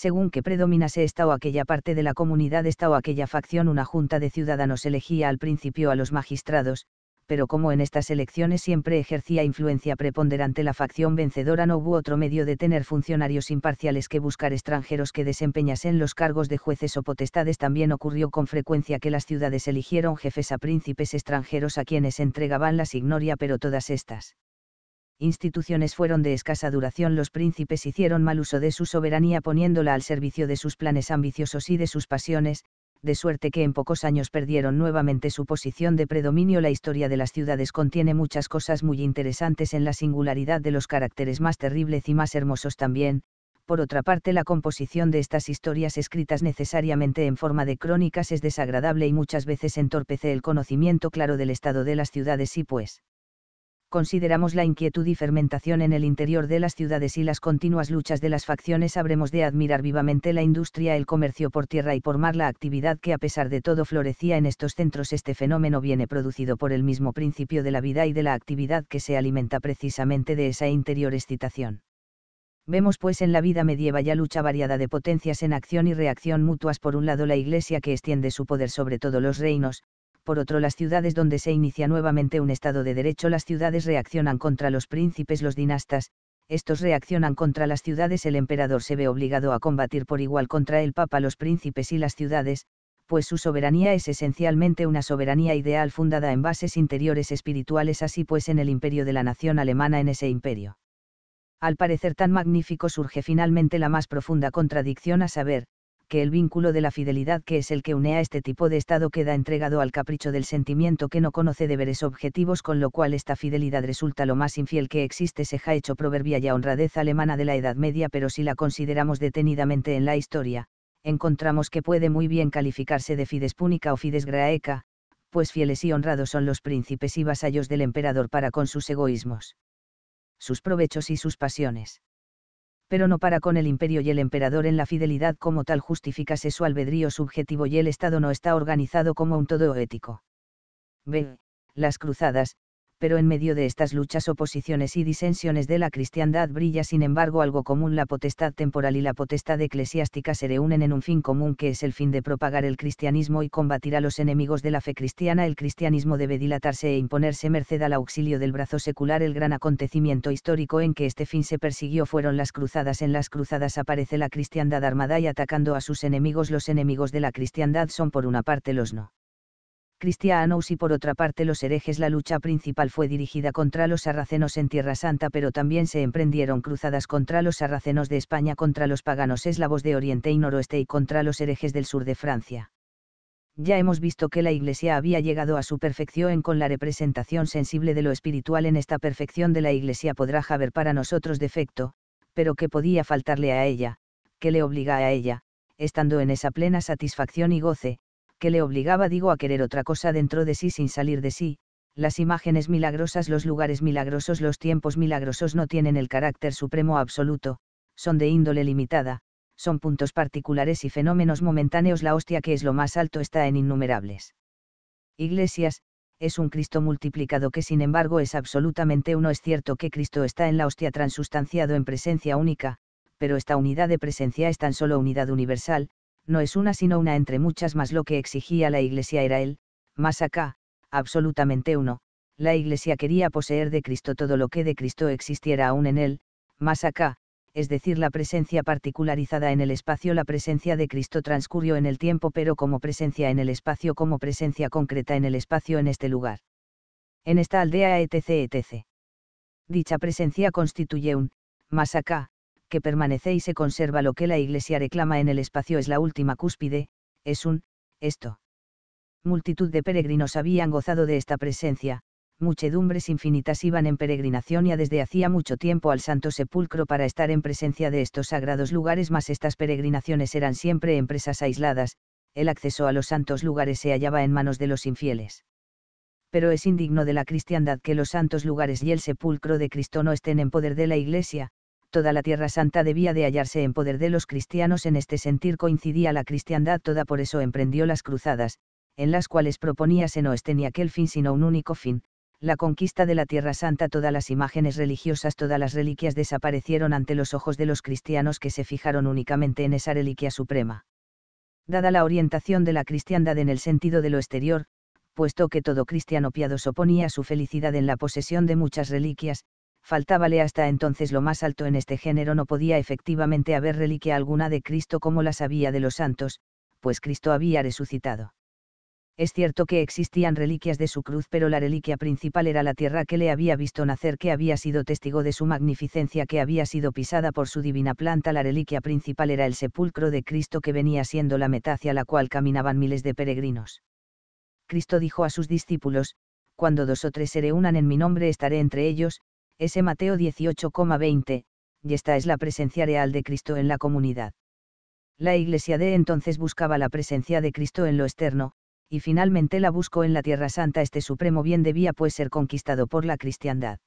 según que predominase esta o aquella parte de la comunidad, esta o aquella facción, una junta de ciudadanos elegía al principio a los magistrados, pero como en estas elecciones siempre ejercía influencia preponderante la facción vencedora, no hubo otro medio de tener funcionarios imparciales que buscar extranjeros que desempeñasen los cargos de jueces o potestades. También ocurrió con frecuencia que las ciudades eligieron jefes a príncipes extranjeros a quienes entregaban la signoria, pero todas estas instituciones fueron de escasa duración, los príncipes hicieron mal uso de su soberanía poniéndola al servicio de sus planes ambiciosos y de sus pasiones, de suerte que en pocos años perdieron nuevamente su posición de predominio. La historia de las ciudades contiene muchas cosas muy interesantes en la singularidad de los caracteres más terribles y más hermosos también. Por otra parte, la composición de estas historias escritas necesariamente en forma de crónicas es desagradable y muchas veces entorpece el conocimiento claro del estado de las ciudades y pues consideramos la inquietud y fermentación en el interior de las ciudades y las continuas luchas de las facciones, habremos de admirar vivamente la industria, el comercio por tierra y por mar, la actividad que a pesar de todo florecía en estos centros. Este fenómeno viene producido por el mismo principio de la vida y de la actividad que se alimenta precisamente de esa interior excitación. Vemos pues en la vida medieval ya lucha variada de potencias en acción y reacción mutuas. Por un lado la Iglesia que extiende su poder sobre todos los reinos, por otro, las ciudades donde se inicia nuevamente un Estado de Derecho, las ciudades reaccionan contra los príncipes, los dinastas, estos reaccionan contra las ciudades, el emperador se ve obligado a combatir por igual contra el Papa los príncipes y las ciudades, pues su soberanía es esencialmente una soberanía ideal fundada en bases interiores espirituales, así pues en el imperio de la nación alemana en ese imperio. Al parecer tan magnífico surge finalmente la más profunda contradicción a saber, que el vínculo de la fidelidad que es el que une a este tipo de estado queda entregado al capricho del sentimiento que no conoce deberes objetivos con lo cual esta fidelidad resulta lo más infiel que existe se ha hecho proverbia proverbial honradez alemana de la Edad Media pero si la consideramos detenidamente en la historia, encontramos que puede muy bien calificarse de fides púnica o fides graeca, pues fieles y honrados son los príncipes y vasallos del emperador para con sus egoísmos, sus provechos y sus pasiones pero no para con el imperio y el emperador en la fidelidad como tal justificase su albedrío subjetivo y el Estado no está organizado como un todo ético. B. Las cruzadas, pero en medio de estas luchas, oposiciones y disensiones de la cristiandad brilla sin embargo algo común. La potestad temporal y la potestad eclesiástica se reúnen en un fin común que es el fin de propagar el cristianismo y combatir a los enemigos de la fe cristiana. El cristianismo debe dilatarse e imponerse merced al auxilio del brazo secular. El gran acontecimiento histórico en que este fin se persiguió fueron las cruzadas. En las cruzadas aparece la cristiandad armada y atacando a sus enemigos. Los enemigos de la cristiandad son por una parte los no cristianos y por otra parte los herejes. La lucha principal fue dirigida contra los sarracenos en Tierra Santa, pero también se emprendieron cruzadas contra los sarracenos de España, contra los paganos eslavos de Oriente y Noroeste y contra los herejes del sur de Francia. Ya hemos visto que la Iglesia había llegado a su perfección con la representación sensible de lo espiritual. En esta perfección de la Iglesia podrá haber para nosotros defecto, pero que podía faltarle a ella, que le obliga a ella, estando en esa plena satisfacción y goce, que le obligaba digo a querer otra cosa dentro de sí sin salir de sí, las imágenes milagrosas, los lugares milagrosos, los tiempos milagrosos no tienen el carácter supremo absoluto, son de índole limitada, son puntos particulares y fenómenos momentáneos, la hostia que es lo más alto está en innumerables. Iglesias, es un Cristo multiplicado que sin embargo es absolutamente uno. Es cierto que Cristo está en la hostia transustanciado en presencia única, pero esta unidad de presencia es tan solo unidad universal, no es una sino una entre muchas más lo que exigía la Iglesia era él, más acá, absolutamente uno, la Iglesia quería poseer de Cristo todo lo que de Cristo existiera aún en él, más acá, es decir, la presencia particularizada en el espacio, la presencia de Cristo transcurrió en el tiempo, pero como presencia en el espacio, como presencia concreta en el espacio en este lugar. En esta aldea, etc. etc. Dicha presencia constituye un, más acá, que permanece y se conserva lo que la Iglesia reclama en el espacio es la última cúspide, es un, esto. Multitud de peregrinos habían gozado de esta presencia, muchedumbres infinitas iban en peregrinación ya desde hacía mucho tiempo al Santo Sepulcro para estar en presencia de estos sagrados lugares, mas estas peregrinaciones eran siempre empresas aisladas, el acceso a los santos lugares se hallaba en manos de los infieles. Pero es indigno de la cristiandad que los santos lugares y el sepulcro de Cristo no estén en poder de la Iglesia, toda la Tierra Santa debía de hallarse en poder de los cristianos. En este sentir coincidía la cristiandad toda, por eso emprendió las cruzadas, en las cuales se no este ni aquel fin sino un único fin, la conquista de la Tierra Santa. Todas las imágenes religiosas, todas las reliquias desaparecieron ante los ojos de los cristianos que se fijaron únicamente en esa reliquia suprema. Dada la orientación de la cristiandad en el sentido de lo exterior, puesto que todo cristiano piadoso ponía su felicidad en la posesión de muchas reliquias, faltábale hasta entonces lo más alto en este género no podía efectivamente haber reliquia alguna de Cristo como la había de los santos, pues Cristo había resucitado. Es cierto que existían reliquias de su cruz, pero la reliquia principal era la tierra que le había visto nacer, que había sido testigo de su magnificencia, que había sido pisada por su divina planta. La reliquia principal era el sepulcro de Cristo, que venía siendo la meta hacia la cual caminaban miles de peregrinos. Cristo dijo a sus discípulos, Cuando dos o tres se reúnan en mi nombre estaré entre ellos, S. Mateo 18,20, y esta es la presencia real de Cristo en la comunidad. La Iglesia de entonces buscaba la presencia de Cristo en lo externo, y finalmente la buscó en la Tierra Santa. Este supremo bien debía pues ser conquistado por la cristiandad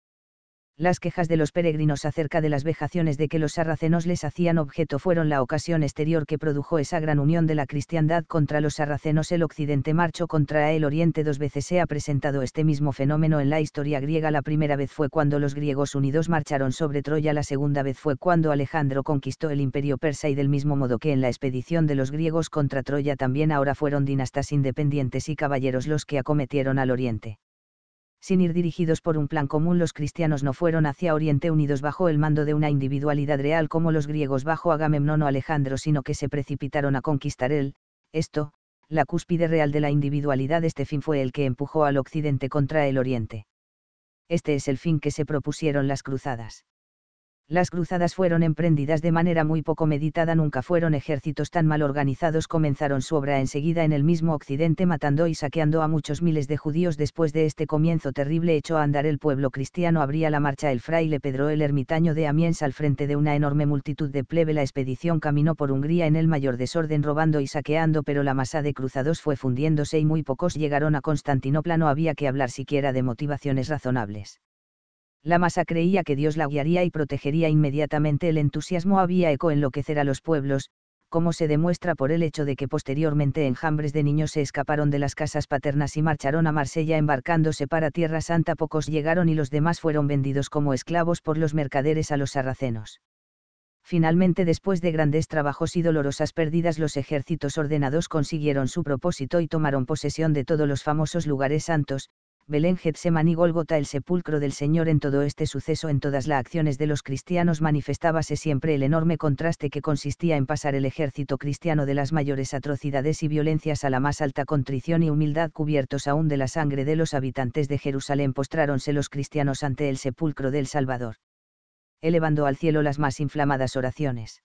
las quejas de los peregrinos acerca de las vejaciones de que los sarracenos les hacían objeto fueron la ocasión exterior que produjo esa gran unión de la cristiandad contra los sarracenos. El occidente marchó contra el oriente dos veces se ha presentado este mismo fenómeno en la historia griega. La primera vez fue cuando los griegos unidos marcharon sobre Troya, la segunda vez fue cuando Alejandro conquistó el imperio persa y del mismo modo que en la expedición de los griegos contra Troya también ahora fueron dinastas independientes y caballeros los que acometieron al oriente sin ir dirigidos por un plan común los cristianos no fueron hacia Oriente unidos bajo el mando de una individualidad real como los griegos bajo Agamemnón o Alejandro, sino que se precipitaron a conquistar el, esto, la cúspide real de la individualidad. Este fin fue el que empujó al Occidente contra el Oriente. Este es el fin que se propusieron las cruzadas las cruzadas fueron emprendidas de manera muy poco meditada, nunca fueron ejércitos tan mal organizados, comenzaron su obra enseguida en el mismo occidente matando y saqueando a muchos miles de judíos. Después de este comienzo terrible hecho a andar el pueblo cristiano, abría la marcha el fraile Pedro el ermitaño de Amiens al frente de una enorme multitud de plebe. La expedición caminó por Hungría en el mayor desorden robando y saqueando, pero la masa de cruzados fue fundiéndose y muy pocos llegaron a Constantinopla. No había que hablar siquiera de motivaciones razonables la masa creía que Dios la guiaría y protegería inmediatamente. El entusiasmo había eco enloquecer a los pueblos, como se demuestra por el hecho de que posteriormente enjambres de niños se escaparon de las casas paternas y marcharon a Marsella embarcándose para Tierra Santa. Pocos llegaron y los demás fueron vendidos como esclavos por los mercaderes a los sarracenos. Finalmente, después de grandes trabajos y dolorosas pérdidas, los ejércitos ordenados consiguieron su propósito y tomaron posesión de todos los famosos lugares santos, Belén se y golgota el sepulcro del Señor en todo este suceso en todas las acciones de los cristianos manifestábase siempre el enorme contraste que consistía en pasar el ejército cristiano de las mayores atrocidades y violencias a la más alta contrición y humildad cubiertos aún de la sangre de los habitantes de Jerusalén postráronse los cristianos ante el sepulcro del Salvador elevando al cielo las más inflamadas oraciones.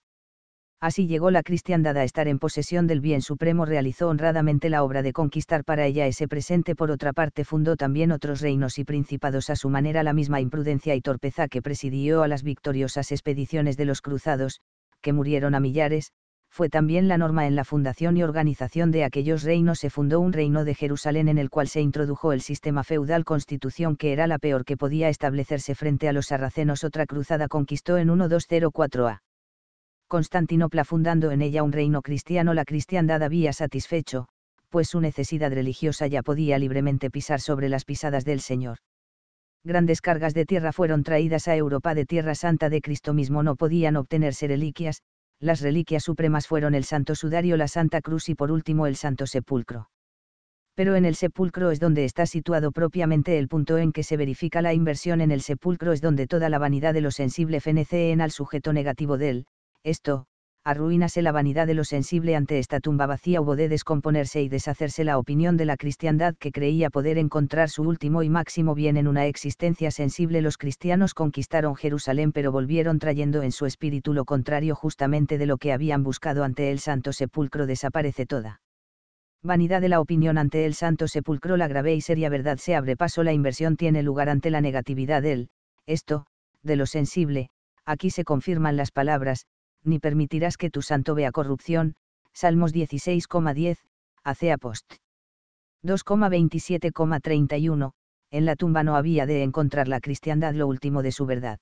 Así llegó la cristiandad a estar en posesión del bien supremo, realizó honradamente la obra de conquistar para ella ese presente, por otra parte fundó también otros reinos y principados a su manera la misma imprudencia y torpeza que presidió a las victoriosas expediciones de los cruzados, que murieron a millares, fue también la norma en la fundación y organización de aquellos reinos se fundó un reino de Jerusalén en el cual se introdujo el sistema feudal constitución que era la peor que podía establecerse frente a los sarracenos otra cruzada conquistó en 1204 a. Constantinopla fundando en ella un reino cristiano, la cristiandad había satisfecho, pues su necesidad religiosa ya podía libremente pisar sobre las pisadas del Señor. Grandes cargas de tierra fueron traídas a Europa de Tierra Santa de Cristo mismo, no podían obtenerse reliquias, las reliquias supremas fueron el Santo Sudario, la Santa Cruz y por último el Santo Sepulcro. Pero en el sepulcro es donde está situado propiamente el punto en que se verifica la inversión en el sepulcro es donde toda la vanidad de lo sensible fenece en al sujeto negativo él, esto, arruínase la vanidad de lo sensible ante esta tumba vacía hubo de descomponerse y deshacerse la opinión de la cristiandad que creía poder encontrar su último y máximo bien en una existencia sensible los cristianos conquistaron Jerusalén pero volvieron trayendo en su espíritu lo contrario justamente de lo que habían buscado ante el santo sepulcro desaparece toda vanidad de la opinión ante el santo sepulcro la grave y seria verdad se abre paso la inversión tiene lugar ante la negatividad del, esto, de lo sensible, aquí se confirman las palabras, ni permitirás que tu santo vea corrupción, Salmos 16,10, hace Apost. 2,27,31, en la tumba no había de encontrar la cristiandad lo último de su verdad.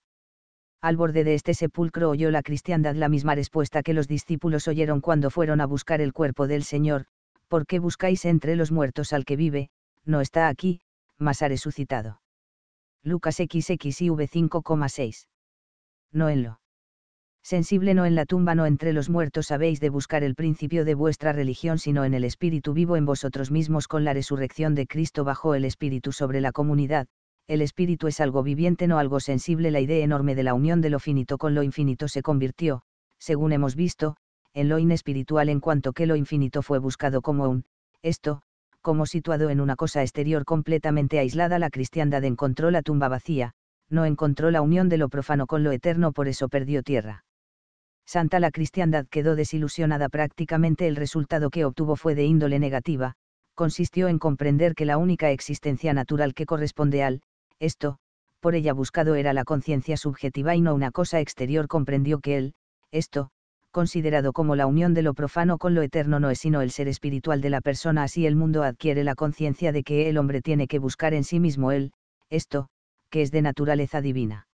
Al borde de este sepulcro oyó la cristiandad la misma respuesta que los discípulos oyeron cuando fueron a buscar el cuerpo del Señor, ¿por qué buscáis entre los muertos al que vive? No está aquí, mas ha resucitado. Lucas XXIV 5,6. No en lo sensible no en la tumba, no entre los muertos, habéis de buscar el principio de vuestra religión, sino en el Espíritu vivo en vosotros mismos con la resurrección de Cristo bajo el Espíritu sobre la comunidad. El Espíritu es algo viviente, no algo sensible. La idea enorme de la unión de lo finito con lo infinito se convirtió, según hemos visto, en lo inespiritual en cuanto que lo infinito fue buscado como un, esto, como situado en una cosa exterior completamente aislada, la cristiandad encontró la tumba vacía, no encontró la unión de lo profano con lo eterno, por eso perdió tierra. Santa la cristiandad quedó desilusionada prácticamente el resultado que obtuvo fue de índole negativa, consistió en comprender que la única existencia natural que corresponde al, esto, por ella buscado era la conciencia subjetiva y no una cosa exterior comprendió que él, esto, considerado como la unión de lo profano con lo eterno no es sino el ser espiritual de la persona así el mundo adquiere la conciencia de que el hombre tiene que buscar en sí mismo él, esto, que es de naturaleza divina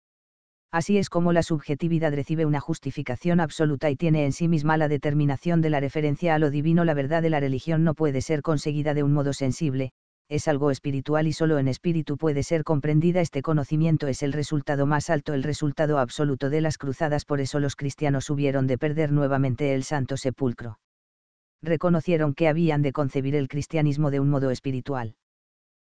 Así es como la subjetividad recibe una justificación absoluta y tiene en sí misma la determinación de la referencia a lo divino. La verdad de la religión no puede ser conseguida de un modo sensible, es algo espiritual y solo en espíritu puede ser comprendida. Este conocimiento es el resultado más alto, el resultado absoluto de las cruzadas. Por eso los cristianos hubieron de perder nuevamente el santo sepulcro. Reconocieron que habían de concebir el cristianismo de un modo espiritual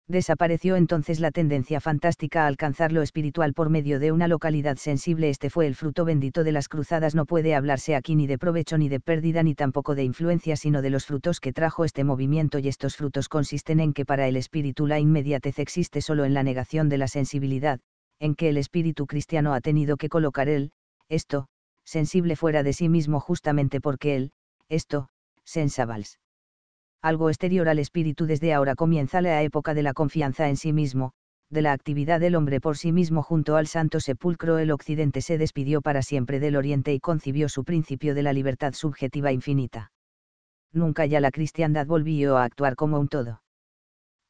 desapareció entonces la tendencia fantástica a alcanzar lo espiritual por medio de una localidad sensible. Este fue el fruto bendito de las cruzadas. No puede hablarse aquí ni de provecho ni de pérdida ni tampoco de influencia, sino de los frutos que trajo este movimiento y estos frutos consisten en que para el espíritu la inmediatez existe solo en la negación de la sensibilidad, en que el espíritu cristiano ha tenido que colocar él, esto, sensible fuera de sí mismo justamente porque él, esto, sensabals algo exterior al espíritu desde ahora comienza la época de la confianza en sí mismo, de la actividad del hombre por sí mismo junto al Santo Sepulcro el Occidente se despidió para siempre del Oriente y concibió su principio de la libertad subjetiva infinita. Nunca ya la cristiandad volvió a actuar como un todo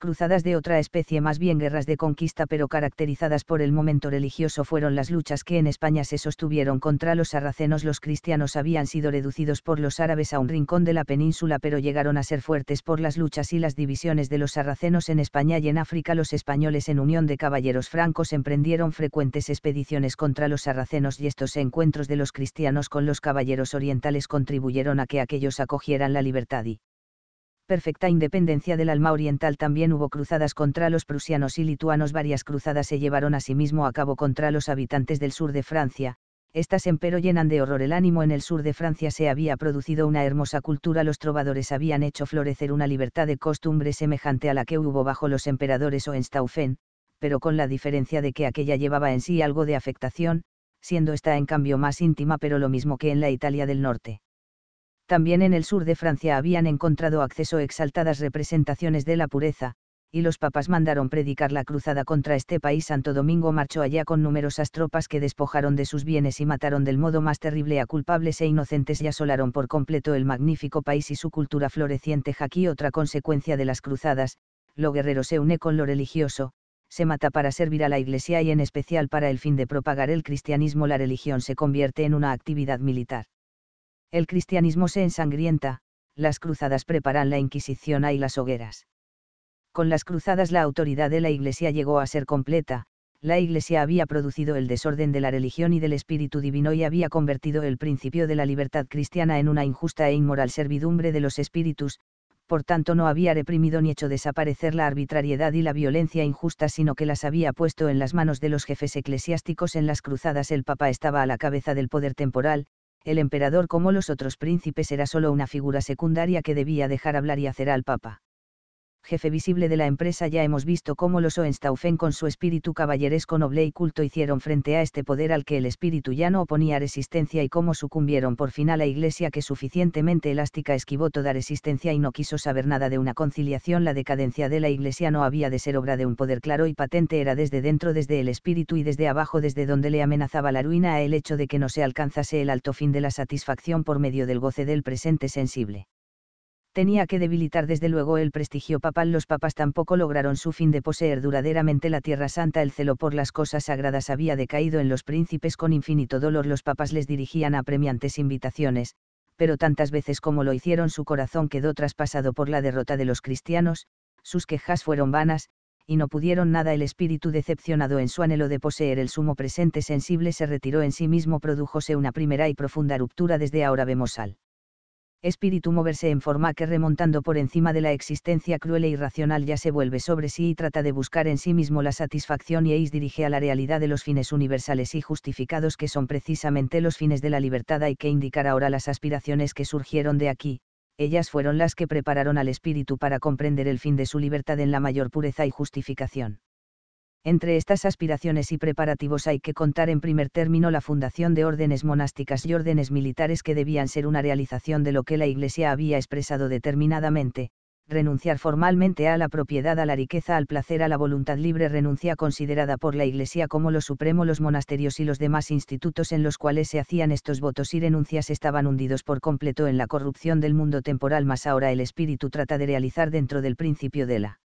cruzadas de otra especie más bien guerras de conquista pero caracterizadas por el momento religioso fueron las luchas que en España se sostuvieron contra los sarracenos. Los cristianos habían sido reducidos por los árabes a un rincón de la península pero llegaron a ser fuertes por las luchas y las divisiones de los sarracenos en España y en África. Los españoles en unión de caballeros francos emprendieron frecuentes expediciones contra los sarracenos y estos encuentros de los cristianos con los caballeros orientales contribuyeron a que aquellos acogieran la libertad y perfecta independencia del alma oriental también hubo cruzadas contra los prusianos y lituanos. Varias cruzadas se llevaron a sí mismo a cabo contra los habitantes del sur de Francia, estas empero llenan de horror el ánimo en el sur de Francia se había producido una hermosa cultura los trovadores habían hecho florecer una libertad de costumbre semejante a la que hubo bajo los emperadores o en Staufen, pero con la diferencia de que aquella llevaba en sí algo de afectación, siendo esta en cambio más íntima pero lo mismo que en la Italia del norte también en el sur de Francia habían encontrado acceso exaltadas representaciones de la pureza, y los papas mandaron predicar la cruzada contra este país. Santo Domingo marchó allá con numerosas tropas que despojaron de sus bienes y mataron del modo más terrible a culpables e inocentes y asolaron por completo el magnífico país y su cultura floreciente. Aquí otra consecuencia de las cruzadas, lo guerrero se une con lo religioso, se mata para servir a la Iglesia y en especial para el fin de propagar el cristianismo. La religión se convierte en una actividad militar. El cristianismo se ensangrienta, las cruzadas preparan la Inquisición y las hogueras. Con las cruzadas la autoridad de la Iglesia llegó a ser completa, la Iglesia había producido el desorden de la religión y del espíritu divino y había convertido el principio de la libertad cristiana en una injusta e inmoral servidumbre de los espíritus, por tanto no había reprimido ni hecho desaparecer la arbitrariedad y la violencia injusta, sino que las había puesto en las manos de los jefes eclesiásticos en las cruzadas. El Papa estaba a la cabeza del poder temporal, el emperador como los otros príncipes era solo una figura secundaria que debía dejar hablar y hacer al Papa jefe visible de la empresa, ya hemos visto cómo los Oenstaufen con su espíritu caballeresco noble y culto hicieron frente a este poder al que el espíritu ya no oponía resistencia y cómo sucumbieron por fin a la iglesia que suficientemente elástica esquivó toda resistencia y no quiso saber nada de una conciliación. La decadencia de la iglesia no había de ser obra de un poder claro y patente, era desde dentro, desde el espíritu y desde abajo, desde donde le amenazaba la ruina el hecho de que no se alcanzase el alto fin de la satisfacción por medio del goce del presente sensible tenía que debilitar desde luego el prestigio papal. Los papas tampoco lograron su fin de poseer duraderamente la Tierra Santa. El celo por las cosas sagradas había decaído en los príncipes con infinito dolor. Los papas les dirigían apremiantes invitaciones, pero tantas veces como lo hicieron su corazón quedó traspasado por la derrota de los cristianos, sus quejas fueron vanas, y no pudieron nada el espíritu decepcionado en su anhelo de poseer el sumo presente sensible se retiró en sí mismo, produjose una primera y profunda ruptura desde ahora vemos al espíritu moverse en forma que remontando por encima de la existencia cruel e irracional ya se vuelve sobre sí y trata de buscar en sí mismo la satisfacción y eis dirige a la realidad de los fines universales y justificados que son precisamente los fines de la libertad hay que indicar ahora las aspiraciones que surgieron de aquí, ellas fueron las que prepararon al espíritu para comprender el fin de su libertad en la mayor pureza y justificación. Entre estas aspiraciones y preparativos hay que contar en primer término la fundación de órdenes monásticas y órdenes militares que debían ser una realización de lo que la Iglesia había expresado determinadamente, renunciar formalmente a la propiedad, a la riqueza, al placer, a la voluntad libre, renuncia considerada por la Iglesia como lo supremo, los monasterios y los demás institutos en los cuales se hacían estos votos y renuncias estaban hundidos por completo en la corrupción del mundo temporal, más ahora el espíritu trata de realizar dentro del principio de la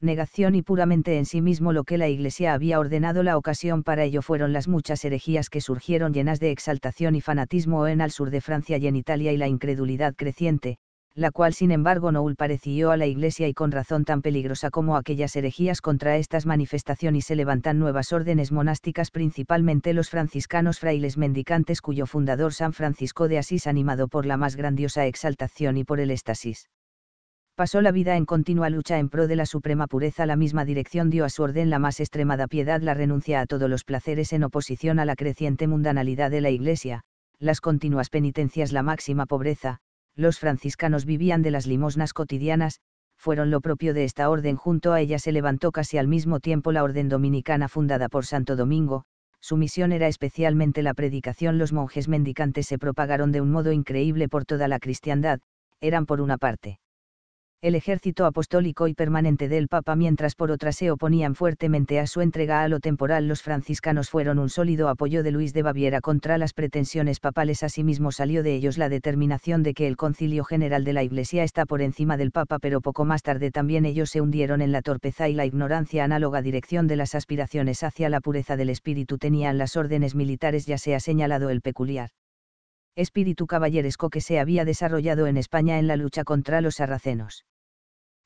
negación y puramente en sí mismo lo que la Iglesia había ordenado. La ocasión para ello fueron las muchas herejías que surgieron llenas de exaltación y fanatismo en al sur de Francia y en Italia y la incredulidad creciente, la cual sin embargo no ulpareció a la Iglesia y con razón tan peligrosa como aquellas herejías contra estas manifestaciones y se levantan nuevas órdenes monásticas principalmente los franciscanos frailes mendicantes cuyo fundador San Francisco de Asís animado por la más grandiosa exaltación y por el éxtasis pasó la vida en continua lucha en pro de la suprema pureza. La misma dirección dio a su orden la más extremada piedad, la renuncia a todos los placeres en oposición a la creciente mundanalidad de la Iglesia, las continuas penitencias, la máxima pobreza. Los franciscanos vivían de las limosnas cotidianas, fueron lo propio de esta orden. Junto a ella se levantó casi al mismo tiempo la orden dominicana fundada por Santo Domingo, su misión era especialmente la predicación. Los monjes mendicantes se propagaron de un modo increíble por toda la cristiandad, eran por una parte el ejército apostólico y permanente del Papa mientras por otra se oponían fuertemente a su entrega a lo temporal los franciscanos fueron un sólido apoyo de Luis de Baviera contra las pretensiones papales asimismo salió de ellos la determinación de que el concilio general de la Iglesia está por encima del Papa pero poco más tarde también ellos se hundieron en la torpeza y la ignorancia análoga dirección de las aspiraciones hacia la pureza del espíritu tenían las órdenes militares ya se ha señalado el peculiar espíritu caballeresco que se había desarrollado en España en la lucha contra los sarracenos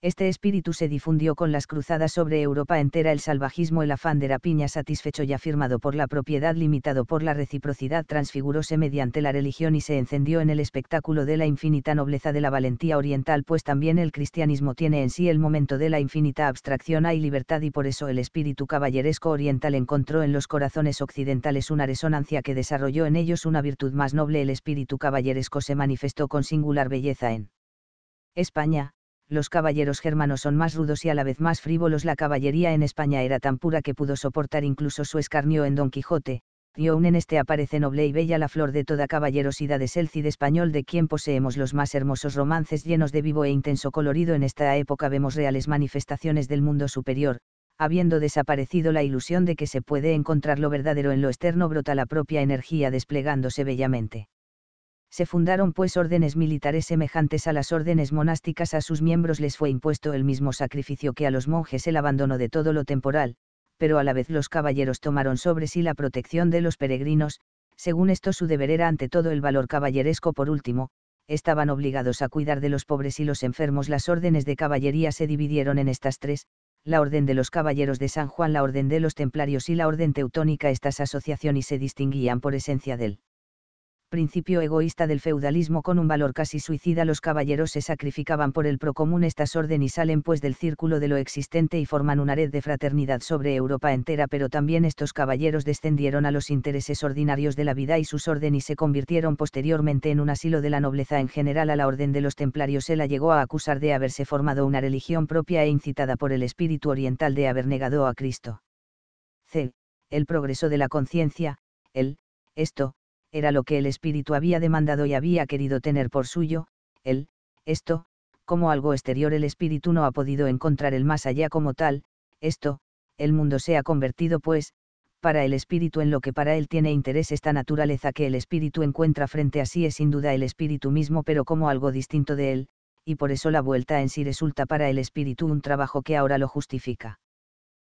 este espíritu se difundió con las cruzadas sobre Europa entera el salvajismo el afán de rapiña satisfecho y afirmado por la propiedad limitado por la reciprocidad transfiguróse mediante la religión y se encendió en el espectáculo de la infinita nobleza de la valentía oriental pues también el cristianismo tiene en sí el momento de la infinita abstracción hay libertad y por eso el espíritu caballeresco oriental encontró en los corazones occidentales una resonancia que desarrolló en ellos una virtud más noble el espíritu caballeresco se manifestó con singular belleza en España, los caballeros germanos son más rudos y a la vez más frívolos. La caballería en España era tan pura que pudo soportar incluso su escarnio en Don Quijote. y aún en este aparece noble y bella la flor de toda caballerosidad de el español de quien poseemos los más hermosos romances llenos de vivo e intenso colorido en esta época vemos reales manifestaciones del mundo superior, habiendo desaparecido la ilusión de que se puede encontrar lo verdadero en lo externo brota la propia energía desplegándose bellamente se fundaron pues órdenes militares semejantes a las órdenes monásticas, a sus miembros les fue impuesto el mismo sacrificio que a los monjes el abandono de todo lo temporal, pero a la vez los caballeros tomaron sobre sí la protección de los peregrinos, según esto su deber era ante todo el valor caballeresco por último, estaban obligados a cuidar de los pobres y los enfermos. Las órdenes de caballería se dividieron en estas tres, la Orden de los Caballeros de San Juan, la Orden de los Templarios y la Orden Teutónica. Estas asociaciones se distinguían por esencia del principio egoísta del feudalismo con un valor casi suicida los caballeros se sacrificaban por el procomún estas orden y salen pues del círculo de lo existente y forman una red de fraternidad sobre Europa entera pero también estos caballeros descendieron a los intereses ordinarios de la vida y sus orden y se convirtieron posteriormente en un asilo de la nobleza en general a la orden de los templarios se la llegó a acusar de haberse formado una religión propia e incitada por el espíritu oriental de haber negado a Cristo. C. El progreso de la conciencia, el, esto, era lo que el espíritu había demandado y había querido tener por suyo, él, esto, como algo exterior el espíritu no ha podido encontrar el más allá como tal, esto, el mundo se ha convertido pues, para el espíritu en lo que para él tiene interés esta naturaleza que el espíritu encuentra frente a sí es sin duda el espíritu mismo pero como algo distinto de él, y por eso la vuelta en sí resulta para el espíritu un trabajo que ahora lo justifica.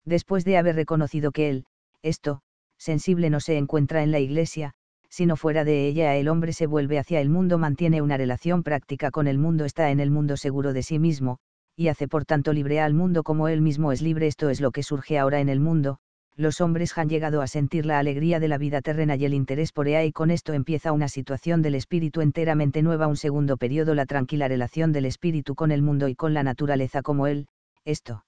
Después de haber reconocido que él, esto, sensible no se encuentra en la iglesia, si no fuera de ella el hombre se vuelve hacia el mundo, mantiene una relación práctica con el mundo, está en el mundo seguro de sí mismo, y hace por tanto libre al mundo como él mismo es libre. Esto es lo que surge ahora en el mundo. Los hombres han llegado a sentir la alegría de la vida terrena y el interés por ella y con esto empieza una situación del espíritu enteramente nueva, un segundo periodo, la tranquila relación del espíritu con el mundo y con la naturaleza como él, esto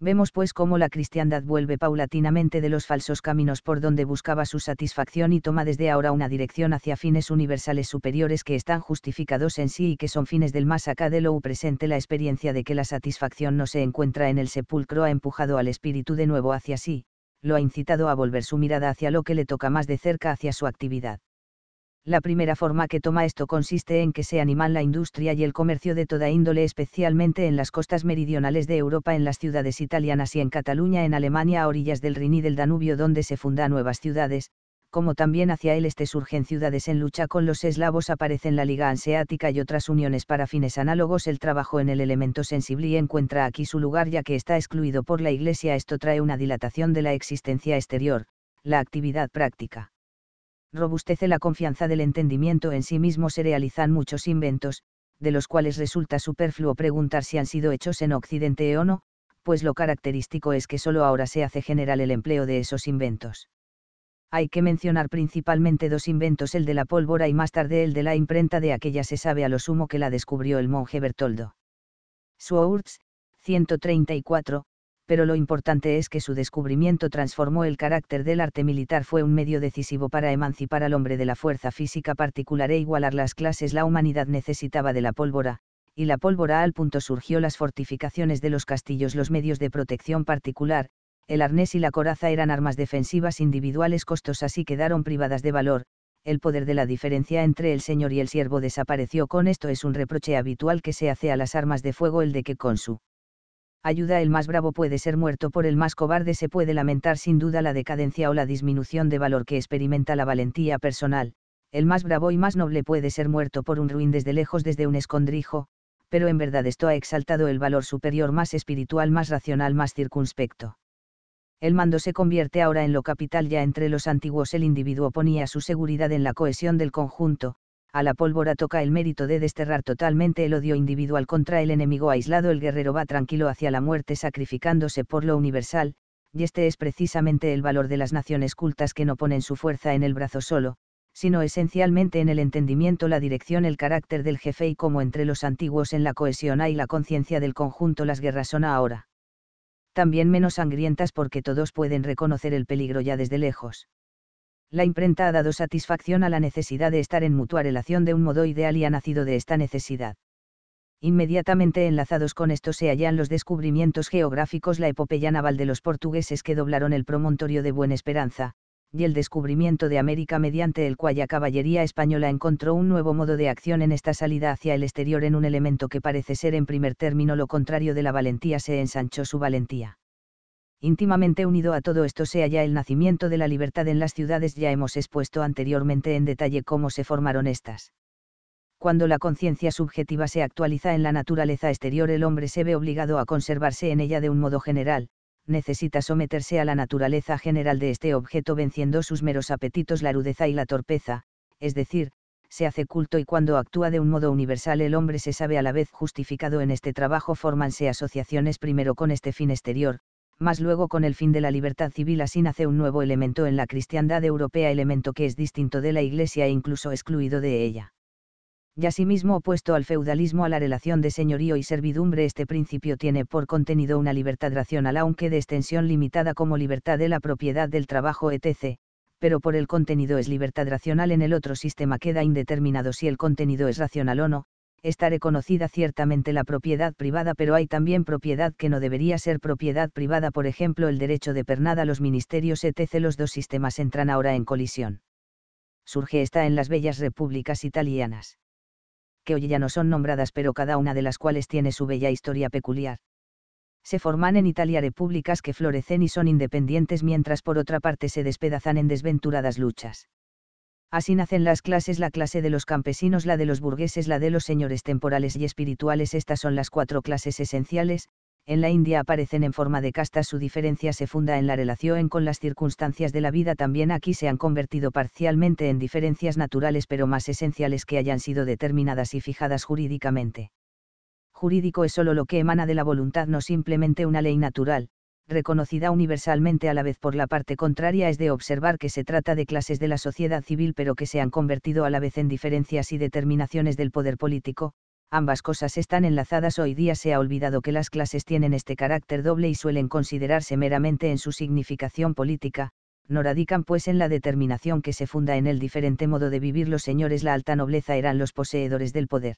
Vemos pues cómo la cristiandad vuelve paulatinamente de los falsos caminos por donde buscaba su satisfacción y toma desde ahora una dirección hacia fines universales superiores que están justificados en sí y que son fines del más acá de lo presente. La experiencia de que la satisfacción no se encuentra en el sepulcro ha empujado al espíritu de nuevo hacia sí, lo ha incitado a volver su mirada hacia lo que le toca más de cerca hacia su actividad. La primera forma que toma esto consiste en que se animan la industria y el comercio de toda índole, especialmente en las costas meridionales de Europa, en las ciudades italianas y en Cataluña, en Alemania, a orillas del Rin y del Danubio, donde se fundan nuevas ciudades, como también hacia el este surgen ciudades en lucha con los eslavos, aparecen la Liga Anseática y otras uniones para fines análogos. El trabajo en el elemento sensible y encuentra aquí su lugar, ya que está excluido por la Iglesia. Esto trae una dilatación de la existencia exterior, la actividad práctica robustece la confianza del entendimiento en sí mismo se realizan muchos inventos, de los cuales resulta superfluo preguntar si han sido hechos en Occidente o no, pues lo característico es que solo ahora se hace general el empleo de esos inventos. Hay que mencionar principalmente dos inventos, el de la pólvora y más tarde el de la imprenta, de aquella se sabe a lo sumo que la descubrió el monje Bertoldo. Swords, 134, pero lo importante es que su descubrimiento transformó el carácter del arte militar fue un medio decisivo para emancipar al hombre de la fuerza física particular e igualar las clases la humanidad necesitaba de la pólvora, y la pólvora al punto surgió las fortificaciones de los castillos los medios de protección particular, el arnés y la coraza eran armas defensivas individuales costosas y quedaron privadas de valor, el poder de la diferencia entre el señor y el siervo desapareció con esto es un reproche habitual que se hace a las armas de fuego el de que con su ayuda el más bravo puede ser muerto por el más cobarde se puede lamentar sin duda la decadencia o la disminución de valor que experimenta la valentía personal, el más bravo y más noble puede ser muerto por un ruin desde lejos desde un escondrijo, pero en verdad esto ha exaltado el valor superior más espiritual más racional más circunspecto. El mando se convierte ahora en lo capital ya entre los antiguos el individuo ponía su seguridad en la cohesión del conjunto, a la pólvora toca el mérito de desterrar totalmente el odio individual contra el enemigo aislado, el guerrero va tranquilo hacia la muerte sacrificándose por lo universal, y este es precisamente el valor de las naciones cultas que no ponen su fuerza en el brazo solo, sino esencialmente en el entendimiento, la dirección, el carácter del jefe y como entre los antiguos en la cohesión hay la conciencia del conjunto las guerras son ahora. También menos sangrientas porque todos pueden reconocer el peligro ya desde lejos la imprenta ha dado satisfacción a la necesidad de estar en mutua relación de un modo ideal y ha nacido de esta necesidad. Inmediatamente enlazados con esto se hallan los descubrimientos geográficos, la epopeya naval de los portugueses que doblaron el promontorio de Buena Esperanza, y el descubrimiento de América mediante el cual la caballería española encontró un nuevo modo de acción en esta salida hacia el exterior en un elemento que parece ser en primer término lo contrario de la valentía se ensanchó su valentía íntimamente unido a todo esto se halla el nacimiento de la libertad en las ciudades. Ya hemos expuesto anteriormente en detalle cómo se formaron estas. Cuando la conciencia subjetiva se actualiza en la naturaleza exterior, el hombre se ve obligado a conservarse en ella de un modo general, necesita someterse a la naturaleza general de este objeto venciendo sus meros apetitos, la rudeza y la torpeza, es decir, se hace culto y cuando actúa de un modo universal el hombre se sabe a la vez justificado en este trabajo, fórmanse asociaciones primero con este fin exterior, mas luego con el fin de la libertad civil así nace un nuevo elemento en la cristiandad europea, elemento que es distinto de la Iglesia e incluso excluido de ella. Y asimismo opuesto al feudalismo a la relación de señorío y servidumbre, este principio tiene por contenido una libertad racional aunque de extensión limitada como libertad de la propiedad del trabajo etc., pero por el contenido es libertad racional en el otro sistema queda indeterminado si el contenido es racional o no, está reconocida ciertamente la propiedad privada, pero hay también propiedad que no debería ser propiedad privada, por ejemplo, el derecho de pernada, los ministerios, etc. Los dos sistemas entran ahora en colisión. Surge esta en las bellas repúblicas italianas. Que hoy ya no son nombradas, pero cada una de las cuales tiene su bella historia peculiar. Se forman en Italia repúblicas que florecen y son independientes, mientras por otra parte se despedazan en desventuradas luchas Así nacen las clases, la clase de los campesinos, la de los burgueses, la de los señores temporales y espirituales. Estas son las cuatro clases esenciales, en la India aparecen en forma de castas, su diferencia se funda en la relación con las circunstancias de la vida, también aquí se han convertido parcialmente en diferencias naturales pero más esenciales que hayan sido determinadas y fijadas jurídicamente. Jurídico es solo lo que emana de la voluntad, no simplemente una ley natural, reconocida universalmente a la vez por la parte contraria, es de observar que se trata de clases de la sociedad civil pero que se han convertido a la vez en diferencias y determinaciones del poder político, ambas cosas están enlazadas hoy día se ha olvidado que las clases tienen este carácter doble y suelen considerarse meramente en su significación política, no radican pues en la determinación que se funda en el diferente modo de vivir los señores la alta nobleza eran los poseedores del poder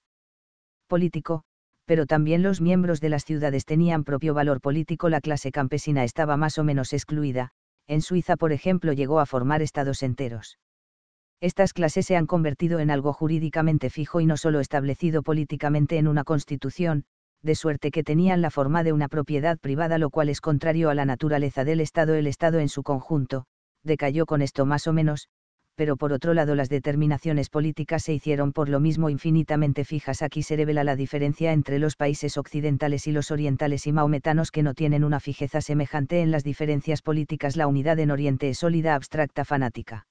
político, pero también los miembros de las ciudades tenían propio valor político, la clase campesina estaba más o menos excluida, en Suiza por ejemplo llegó a formar estados enteros. Estas clases se han convertido en algo jurídicamente fijo y no solo establecido políticamente en una constitución, de suerte que tenían la forma de una propiedad privada, lo cual es contrario a la naturaleza del Estado. El Estado en su conjunto, decayó con esto más o menos, pero por otro lado las determinaciones políticas se hicieron por lo mismo infinitamente fijas. Aquí se revela la diferencia entre los países occidentales y los orientales y maometanos que no tienen una fijeza semejante en las diferencias políticas. La unidad en Oriente es sólida, abstracta, fanática.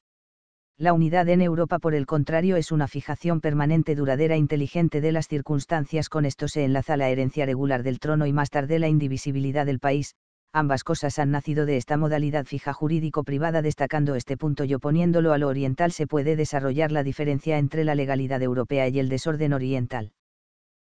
La unidad en Europa, por el contrario, es una fijación permanente, duradera, inteligente de las circunstancias. Con esto se enlaza la herencia regular del trono y más tarde la indivisibilidad del país, ambas cosas han nacido de esta modalidad fija jurídico-privada. Destacando este punto y oponiéndolo a lo oriental se puede desarrollar la diferencia entre la legalidad europea y el desorden oriental.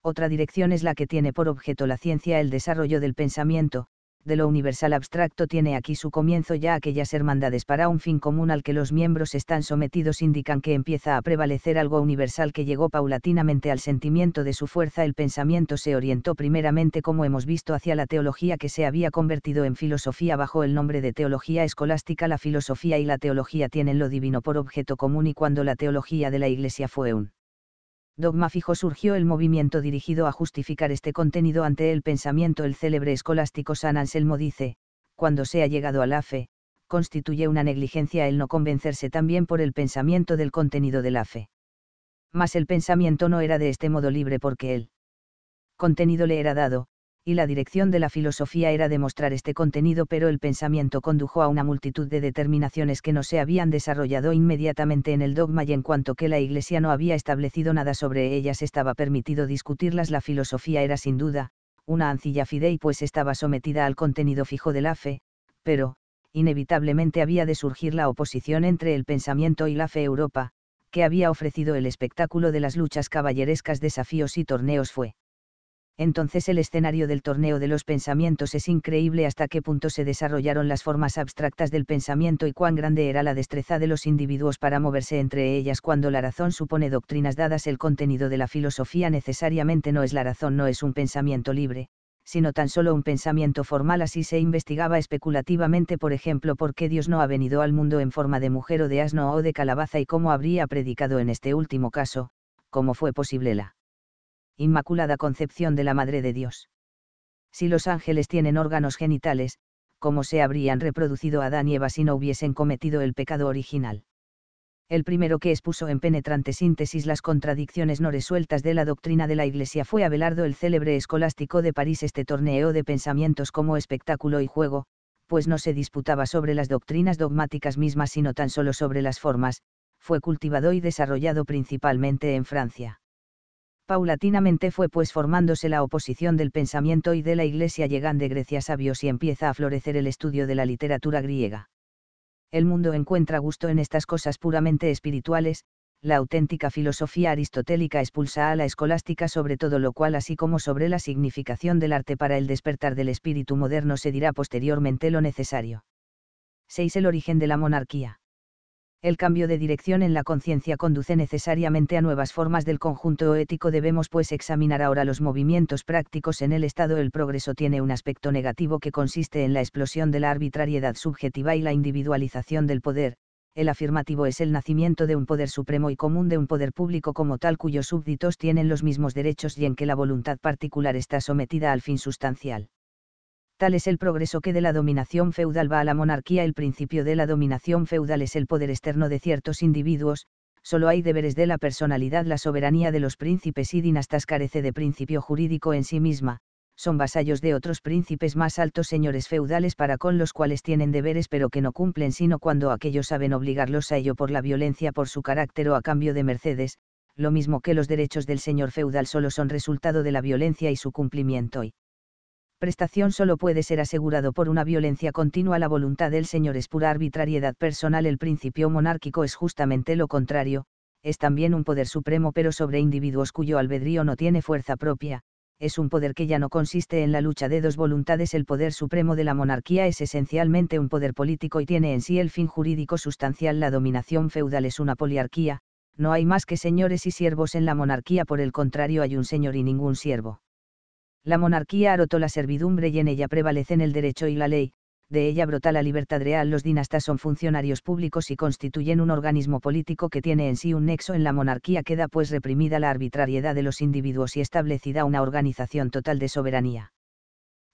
Otra dirección es la que tiene por objeto la ciencia el desarrollo del pensamiento, de lo universal abstracto tiene aquí su comienzo ya aquellas hermandades para un fin común al que los miembros están sometidos indican que empieza a prevalecer algo universal que llegó paulatinamente al sentimiento de su fuerza el pensamiento se orientó primeramente como hemos visto hacia la teología que se había convertido en filosofía bajo el nombre de teología escolástica la filosofía y la teología tienen lo divino por objeto común y cuando la teología de la iglesia fue un dogma fijo surgió el movimiento dirigido a justificar este contenido ante el pensamiento. El célebre escolástico San Anselmo dice, cuando se ha llegado a la fe, constituye una negligencia el no convencerse también por el pensamiento del contenido de la fe. Mas el pensamiento no era de este modo libre porque el contenido le era dado, y la dirección de la filosofía era demostrar este contenido, pero el pensamiento condujo a una multitud de determinaciones que no se habían desarrollado inmediatamente en el dogma y en cuanto que la Iglesia no había establecido nada sobre ellas estaba permitido discutirlas. La filosofía era sin duda, una ancilla fidei pues estaba sometida al contenido fijo de la fe, pero, inevitablemente había de surgir la oposición entre el pensamiento y la fe Europa, que había ofrecido el espectáculo de las luchas caballerescas, desafíos y torneos fue entonces el escenario del torneo de los pensamientos es increíble hasta qué punto se desarrollaron las formas abstractas del pensamiento y cuán grande era la destreza de los individuos para moverse entre ellas cuando la razón supone doctrinas dadas el contenido de la filosofía necesariamente no es la razón no es un pensamiento libre, sino tan solo un pensamiento formal así se investigaba especulativamente por ejemplo por qué Dios no ha venido al mundo en forma de mujer o de asno o de calabaza y cómo habría predicado en este último caso, cómo fue posible la Inmaculada Concepción de la Madre de Dios. Si los ángeles tienen órganos genitales, ¿cómo se habrían reproducido Adán y Eva si no hubiesen cometido el pecado original? El primero que expuso en penetrante síntesis las contradicciones no resueltas de la doctrina de la Iglesia fue Abelardo el célebre escolástico de París. Este torneo de pensamientos como espectáculo y juego, pues no se disputaba sobre las doctrinas dogmáticas mismas sino tan solo sobre las formas, fue cultivado y desarrollado principalmente en Francia. Paulatinamente fue pues formándose la oposición del pensamiento y de la Iglesia llegan de Grecia sabios y empieza a florecer el estudio de la literatura griega. El mundo encuentra gusto en estas cosas puramente espirituales, la auténtica filosofía aristotélica expulsa a la escolástica sobre todo lo cual así como sobre la significación del arte para el despertar del espíritu moderno se dirá posteriormente lo necesario. 6. El origen de la monarquía el cambio de dirección en la conciencia conduce necesariamente a nuevas formas del conjunto ético. Debemos pues examinar ahora los movimientos prácticos en el Estado. El progreso tiene un aspecto negativo que consiste en la explosión de la arbitrariedad subjetiva y la individualización del poder. El afirmativo es el nacimiento de un poder supremo y común de un poder público como tal cuyos súbditos tienen los mismos derechos y en que la voluntad particular está sometida al fin sustancial tal es el progreso que de la dominación feudal va a la monarquía. El principio de la dominación feudal es el poder externo de ciertos individuos, solo hay deberes de la personalidad. La soberanía de los príncipes y dinastas carece de principio jurídico en sí misma, son vasallos de otros príncipes más altos señores feudales para con los cuales tienen deberes pero que no cumplen sino cuando aquellos saben obligarlos a ello por la violencia por su carácter o a cambio de mercedes, lo mismo que los derechos del señor feudal solo son resultado de la violencia y su cumplimiento y prestación solo puede ser asegurado por una violencia continua la voluntad del Señor es pura arbitrariedad personal. El principio monárquico es justamente lo contrario, es también un poder supremo pero sobre individuos cuyo albedrío no tiene fuerza propia, es un poder que ya no consiste en la lucha de dos voluntades. El poder supremo de la monarquía es esencialmente un poder político y tiene en sí el fin jurídico sustancial. La dominación feudal es una poliarquía, no hay más que señores y siervos en la monarquía, por el contrario hay un señor y ningún siervo. La monarquía arotó la servidumbre y en ella prevalecen el derecho y la ley, de ella brota la libertad real. Los dinastas son funcionarios públicos y constituyen un organismo político que tiene en sí un nexo en la monarquía. Queda pues reprimida la arbitrariedad de los individuos y establecida una organización total de soberanía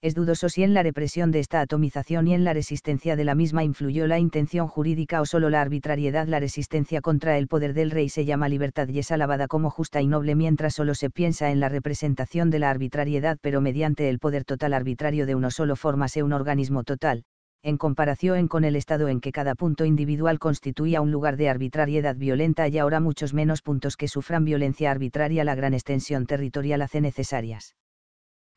es dudoso si en la represión de esta atomización y en la resistencia de la misma influyó la intención jurídica o solo la arbitrariedad. La resistencia contra el poder del rey se llama libertad y es alabada como justa y noble mientras solo se piensa en la representación de la arbitrariedad, pero mediante el poder total arbitrario de uno solo fórmase un organismo total, en comparación con el estado en que cada punto individual constituía un lugar de arbitrariedad violenta y ahora muchos menos puntos que sufran violencia arbitraria la gran extensión territorial hace necesarias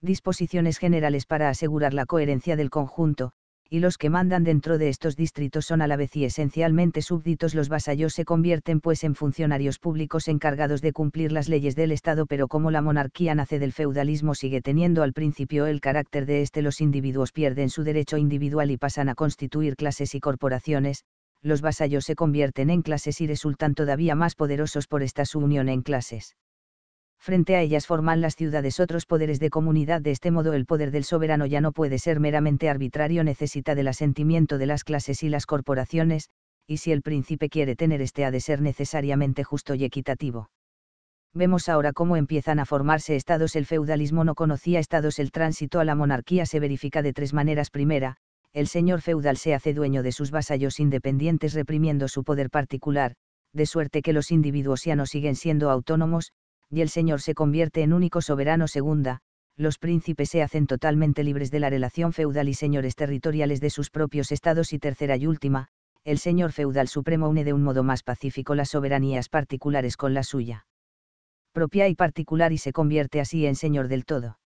disposiciones generales para asegurar la coherencia del conjunto, y los que mandan dentro de estos distritos son a la vez y esencialmente súbditos. Los vasallos se convierten pues en funcionarios públicos encargados de cumplir las leyes del Estado, pero como la monarquía nace del feudalismo sigue teniendo al principio el carácter de este, los individuos pierden su derecho individual y pasan a constituir clases y corporaciones, los vasallos se convierten en clases y resultan todavía más poderosos por esta su unión en clases frente a ellas forman las ciudades otros poderes de comunidad. De este modo el poder del soberano ya no puede ser meramente arbitrario, necesita del asentimiento de las clases y las corporaciones, y si el príncipe quiere tener este ha de ser necesariamente justo y equitativo. Vemos ahora cómo empiezan a formarse estados. El feudalismo no conocía estados. El tránsito a la monarquía se verifica de tres maneras. Primera, el señor feudal se hace dueño de sus vasallos independientes reprimiendo su poder particular, de suerte que los individuos ya no siguen siendo autónomos, y el Señor se convierte en único soberano segunda, los príncipes se hacen totalmente libres de la relación feudal y señores territoriales de sus propios estados y tercera y última, el señor feudal supremo une de un modo más pacífico las soberanías particulares con la suya. Propia y particular y se convierte así en señor del todo.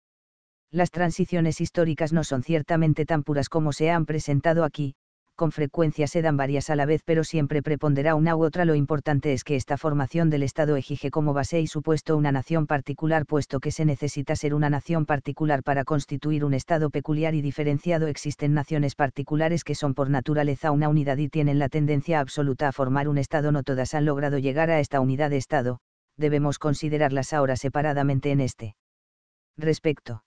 Las transiciones históricas no son ciertamente tan puras como se han presentado aquí, con frecuencia se dan varias a la vez pero siempre preponderá una u otra. Lo importante es que esta formación del Estado exige como base y supuesto una nación particular puesto que se necesita ser una nación particular para constituir un Estado peculiar y diferenciado. Existen naciones particulares que son por naturaleza una unidad y tienen la tendencia absoluta a formar un Estado. No todas han logrado llegar a esta unidad de Estado, debemos considerarlas ahora separadamente en este respecto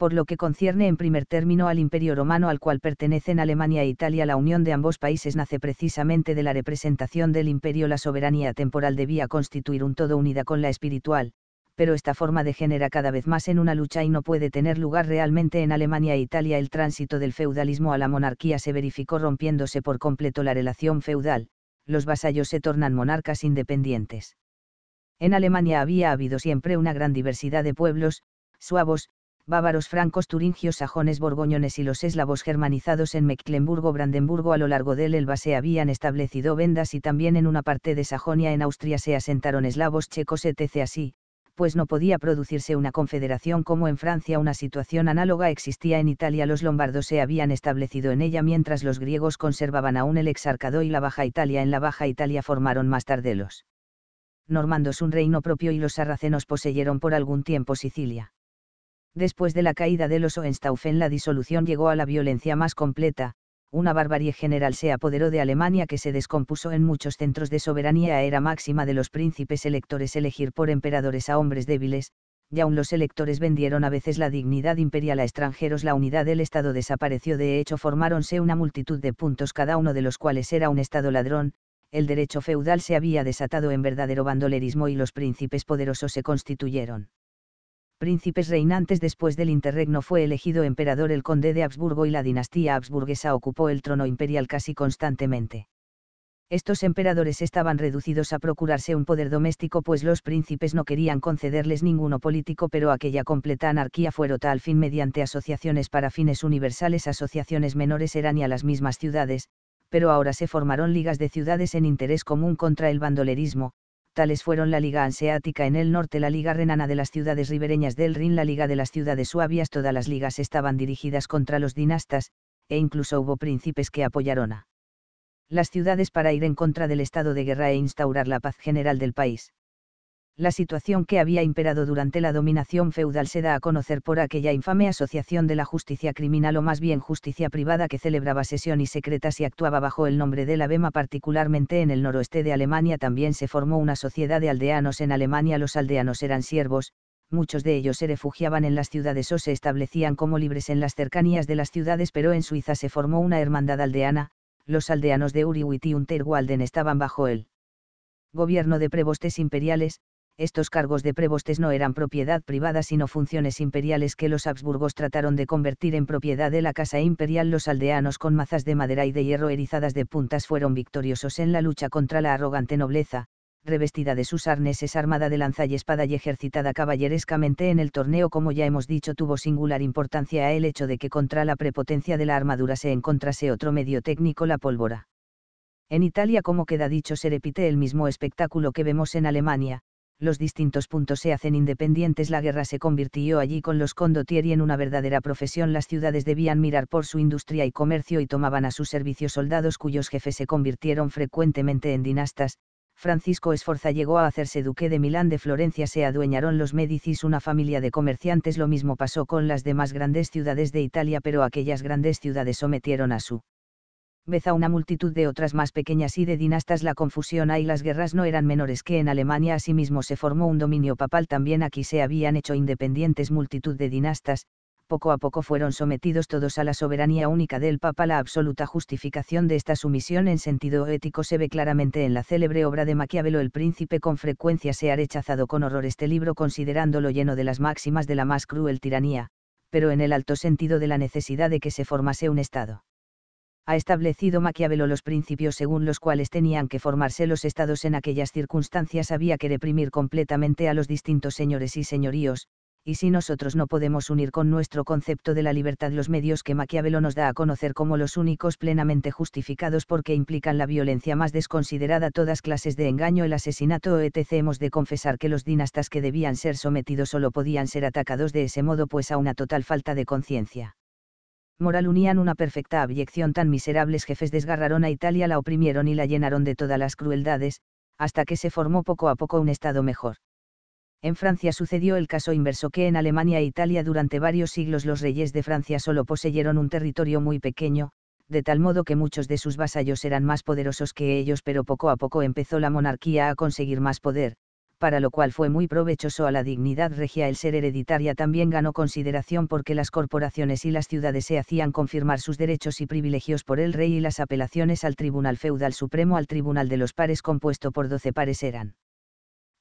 por lo que concierne en primer término al Imperio Romano al cual pertenecen Alemania e Italia, la unión de ambos países nace precisamente de la representación del imperio. La soberanía temporal debía constituir un todo unida con la espiritual, pero esta forma degenera cada vez más en una lucha y no puede tener lugar realmente en Alemania e Italia. El tránsito del feudalismo a la monarquía se verificó rompiéndose por completo la relación feudal, los vasallos se tornan monarcas independientes. En Alemania había habido siempre una gran diversidad de pueblos, suavos, bávaros francos turingios sajones borgoñones y los eslavos germanizados en Mecklenburgo-Brandenburgo a lo largo del Elba se habían establecido vendas y también en una parte de Sajonia en Austria se asentaron eslavos checos etc. así, pues no podía producirse una confederación como en Francia una situación análoga existía en Italia los lombardos se habían establecido en ella mientras los griegos conservaban aún el exarcado y la Baja Italia en la Baja Italia formaron más tarde los normandos un reino propio y los sarracenos poseyeron por algún tiempo Sicilia Después de la caída de los Hohenstaufen la disolución llegó a la violencia más completa, una barbarie general se apoderó de Alemania que se descompuso en muchos centros de soberanía era máxima de los príncipes electores elegir por emperadores a hombres débiles, y aun los electores vendieron a veces la dignidad imperial a extranjeros la unidad del Estado desapareció de hecho formáronse una multitud de puntos cada uno de los cuales era un Estado ladrón, el derecho feudal se había desatado en verdadero bandolerismo y los príncipes poderosos se constituyeron príncipes reinantes después del interregno fue elegido emperador el conde de Habsburgo y la dinastía habsburguesa ocupó el trono imperial casi constantemente. Estos emperadores estaban reducidos a procurarse un poder doméstico pues los príncipes no querían concederles ninguno político pero aquella completa anarquía fue tal, fin mediante asociaciones para fines universales asociaciones menores eran y a las mismas ciudades, pero ahora se formaron ligas de ciudades en interés común contra el bandolerismo, tales fueron la Liga Anseática en el norte, la Liga Renana de las ciudades ribereñas del Rin, la Liga de las ciudades suavias, todas las ligas estaban dirigidas contra los dinastas, e incluso hubo príncipes que apoyaron a las ciudades para ir en contra del estado de guerra e instaurar la paz general del país la situación que había imperado durante la dominación feudal se da a conocer por aquella infame asociación de la justicia criminal o más bien justicia privada que celebraba sesiones secretas y actuaba bajo el nombre de la Bema particularmente en el noroeste de Alemania también se formó una sociedad de aldeanos en Alemania los aldeanos eran siervos, muchos de ellos se refugiaban en las ciudades o se establecían como libres en las cercanías de las ciudades pero en Suiza se formó una hermandad aldeana, los aldeanos de Uriwit y Unterwalden estaban bajo el gobierno de prebostes imperiales, estos cargos de prebostes no eran propiedad privada sino funciones imperiales que los Habsburgos trataron de convertir en propiedad de la Casa Imperial. Los aldeanos con mazas de madera y de hierro erizadas de puntas fueron victoriosos en la lucha contra la arrogante nobleza, revestida de sus arneses, armada de lanza y espada y ejercitada caballerescamente en el torneo, como ya hemos dicho, tuvo singular importancia el hecho de que contra la prepotencia de la armadura se encontrase otro medio técnico, la pólvora. En Italia, como queda dicho, se repite el mismo espectáculo que vemos en Alemania, los distintos puntos se hacen independientes. La guerra se convirtió allí con los condottieri en una verdadera profesión. Las ciudades debían mirar por su industria y comercio y tomaban a su servicio soldados cuyos jefes se convirtieron frecuentemente en dinastas. Francisco Esforza llegó a hacerse duque de Milán de Florencia, se adueñaron los Médicis, una familia de comerciantes. Lo mismo pasó con las demás grandes ciudades de Italia, pero aquellas grandes ciudades sometieron a su vez a una multitud de otras más pequeñas y de dinastas la confusión y las guerras no eran menores que en Alemania asimismo se formó un dominio papal también aquí se habían hecho independientes multitud de dinastas, poco a poco fueron sometidos todos a la soberanía única del Papa. La absoluta justificación de esta sumisión en sentido ético se ve claramente en la célebre obra de Maquiavelo El Príncipe. Con frecuencia se ha rechazado con horror este libro considerándolo lleno de las máximas de la más cruel tiranía, pero en el alto sentido de la necesidad de que se formase un Estado ha establecido Maquiavelo los principios según los cuales tenían que formarse los estados en aquellas circunstancias había que reprimir completamente a los distintos señores y señoríos, y si nosotros no podemos unir con nuestro concepto de la libertad los medios que Maquiavelo nos da a conocer como los únicos plenamente justificados porque implican la violencia más desconsiderada, todas clases de engaño, el asesinato etc. Hemos de confesar que los dinastas que debían ser sometidos solo podían ser atacados de ese modo pues a una total falta de conciencia moral unían una perfecta abyección tan miserables jefes desgarraron a Italia, la oprimieron y la llenaron de todas las crueldades, hasta que se formó poco a poco un Estado mejor. En Francia sucedió el caso inverso que en Alemania e Italia durante varios siglos los reyes de Francia solo poseyeron un territorio muy pequeño, de tal modo que muchos de sus vasallos eran más poderosos que ellos, pero poco a poco empezó la monarquía a conseguir más poder, para lo cual fue muy provechoso a la dignidad regia el ser hereditaria también ganó consideración porque las corporaciones y las ciudades se hacían confirmar sus derechos y privilegios por el rey y las apelaciones al Tribunal Feudal Supremo al Tribunal de los Pares compuesto por doce pares eran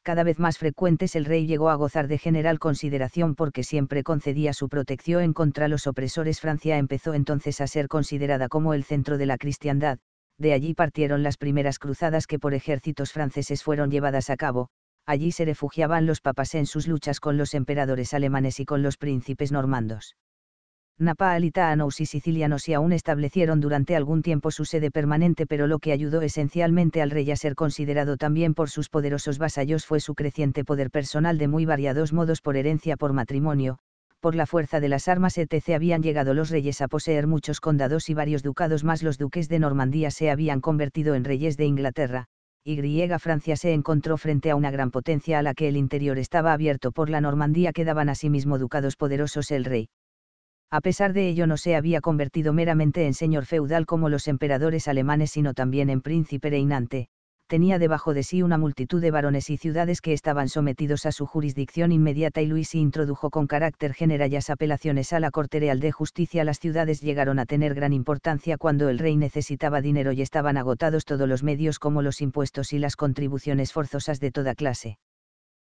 cada vez más frecuentes el rey llegó a gozar de general consideración porque siempre concedía su protección en contra los opresores. Francia empezó entonces a ser considerada como el centro de la cristiandad, de allí partieron las primeras cruzadas que por ejércitos franceses fueron llevadas a cabo, allí se refugiaban los papas en sus luchas con los emperadores alemanes y con los príncipes normandos. Napa, y sicilianos y aún establecieron durante algún tiempo su sede permanente, pero lo que ayudó esencialmente al rey a ser considerado también por sus poderosos vasallos fue su creciente poder personal de muy variados modos por herencia, por matrimonio, por la fuerza de las armas etc. habían llegado los reyes a poseer muchos condados y varios ducados más los duques de Normandía se habían convertido en reyes de Inglaterra, y Francia se encontró frente a una gran potencia a la que el interior estaba abierto por la Normandía que sí mismo ducados poderosos el rey. A pesar de ello no se había convertido meramente en señor feudal como los emperadores alemanes sino también en príncipe reinante, tenía debajo de sí una multitud de varones y ciudades que estaban sometidos a su jurisdicción inmediata y Luis introdujo con carácter general las apelaciones a la corte real de justicia. Las ciudades llegaron a tener gran importancia cuando el rey necesitaba dinero y estaban agotados todos los medios como los impuestos y las contribuciones forzosas de toda clase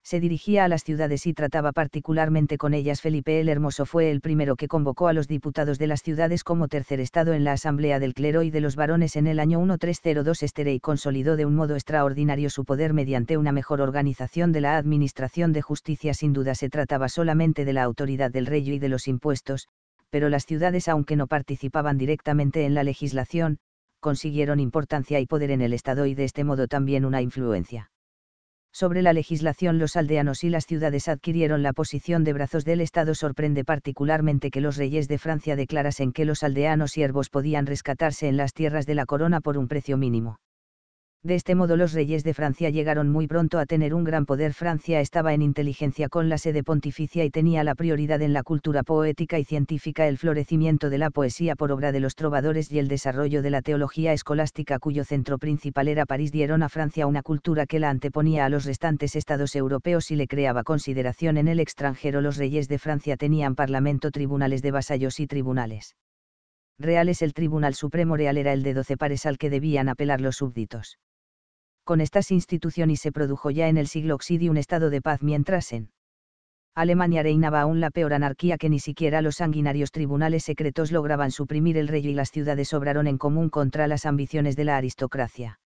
se dirigía a las ciudades y trataba particularmente con ellas. Felipe el Hermoso fue el primero que convocó a los diputados de las ciudades como tercer estado en la Asamblea del Clero y de los Varones en el año 1302 y consolidó de un modo extraordinario su poder mediante una mejor organización de la administración de justicia. Sin duda se trataba solamente de la autoridad del rey y de los impuestos, pero las ciudades aunque no participaban directamente en la legislación, consiguieron importancia y poder en el Estado y de este modo también una influencia sobre la legislación los aldeanos y las ciudades adquirieron la posición de brazos del Estado. Sorprende particularmente que los reyes de Francia declarasen que los aldeanos siervos podían rescatarse en las tierras de la corona por un precio mínimo. De este modo los reyes de Francia llegaron muy pronto a tener un gran poder. Francia estaba en inteligencia con la sede pontificia y tenía la prioridad en la cultura poética y científica, el florecimiento de la poesía por obra de los trovadores y el desarrollo de la teología escolástica cuyo centro principal era París dieron a Francia una cultura que la anteponía a los restantes estados europeos y le creaba consideración en el extranjero. Los reyes de Francia tenían parlamento, tribunales de vasallos y tribunales. Reales el Tribunal Supremo Real era el de doce pares al que debían apelar los súbditos con estas instituciones se produjo ya en el siglo XII un estado de paz mientras en Alemania reinaba aún la peor anarquía que ni siquiera los sanguinarios tribunales secretos lograban suprimir el rey y las ciudades obraron en común contra las ambiciones de la aristocracia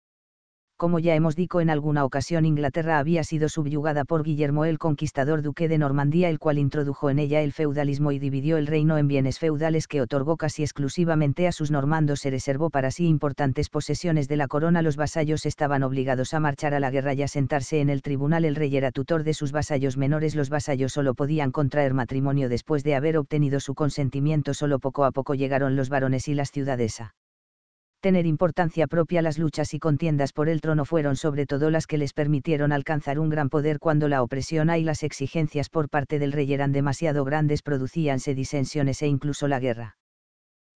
como ya hemos dicho en alguna ocasión, Inglaterra había sido subyugada por Guillermo el Conquistador, duque de Normandía, el cual introdujo en ella el feudalismo y dividió el reino en bienes feudales que otorgó casi exclusivamente a sus normandos. Se reservó para sí importantes posesiones de la corona. Los vasallos estaban obligados a marchar a la guerra y a sentarse en el tribunal. El rey era tutor de sus vasallos menores. Los vasallos solo podían contraer matrimonio después de haber obtenido su consentimiento. Solo poco a poco llegaron los varones y las ciudadesa tener importancia propia las luchas y contiendas por el trono fueron sobre todo las que les permitieron alcanzar un gran poder cuando la opresión y las exigencias por parte del rey eran demasiado grandes producíanse disensiones e incluso la guerra.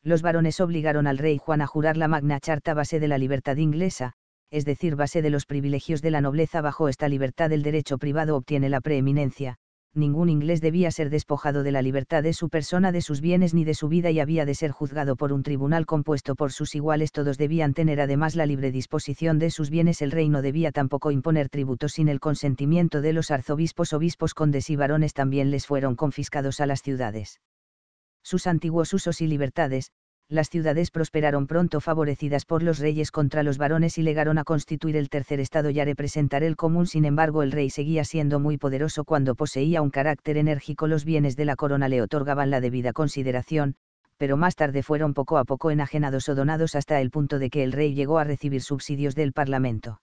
Los varones obligaron al rey Juan a jurar la Magna Charta base de la libertad inglesa, es decir, base de los privilegios de la nobleza bajo esta libertad el derecho privado obtiene la preeminencia, ningún inglés debía ser despojado de la libertad de su persona, de sus bienes ni de su vida y había de ser juzgado por un tribunal compuesto por sus iguales. Todos debían tener además la libre disposición de sus bienes. El reino debía tampoco imponer tributos sin el consentimiento de los arzobispos, obispos, condes y varones también les fueron confiscados a las ciudades. Sus antiguos usos y libertades, las ciudades prosperaron pronto favorecidas por los reyes contra los varones y llegaron a constituir el tercer estado y a representar el común. Sin embargo, el rey seguía siendo muy poderoso cuando poseía un carácter enérgico. Los bienes de la corona le otorgaban la debida consideración, pero más tarde fueron poco a poco enajenados o donados hasta el punto de que el rey llegó a recibir subsidios del Parlamento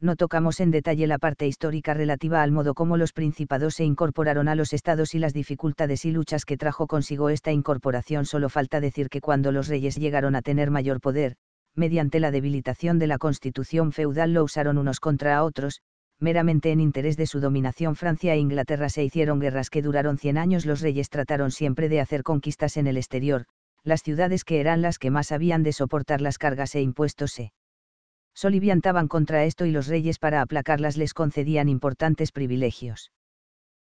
no tocamos en detalle la parte histórica relativa al modo como los principados se incorporaron a los estados y las dificultades y luchas que trajo consigo esta incorporación. Solo falta decir que cuando los reyes llegaron a tener mayor poder, mediante la debilitación de la constitución feudal lo usaron unos contra otros, meramente en interés de su dominación Francia e Inglaterra se hicieron guerras que duraron 100 años. Los reyes trataron siempre de hacer conquistas en el exterior, las ciudades que eran las que más habían de soportar las cargas e impuestos se soliviantaban contra esto y los reyes para aplacarlas les concedían importantes privilegios.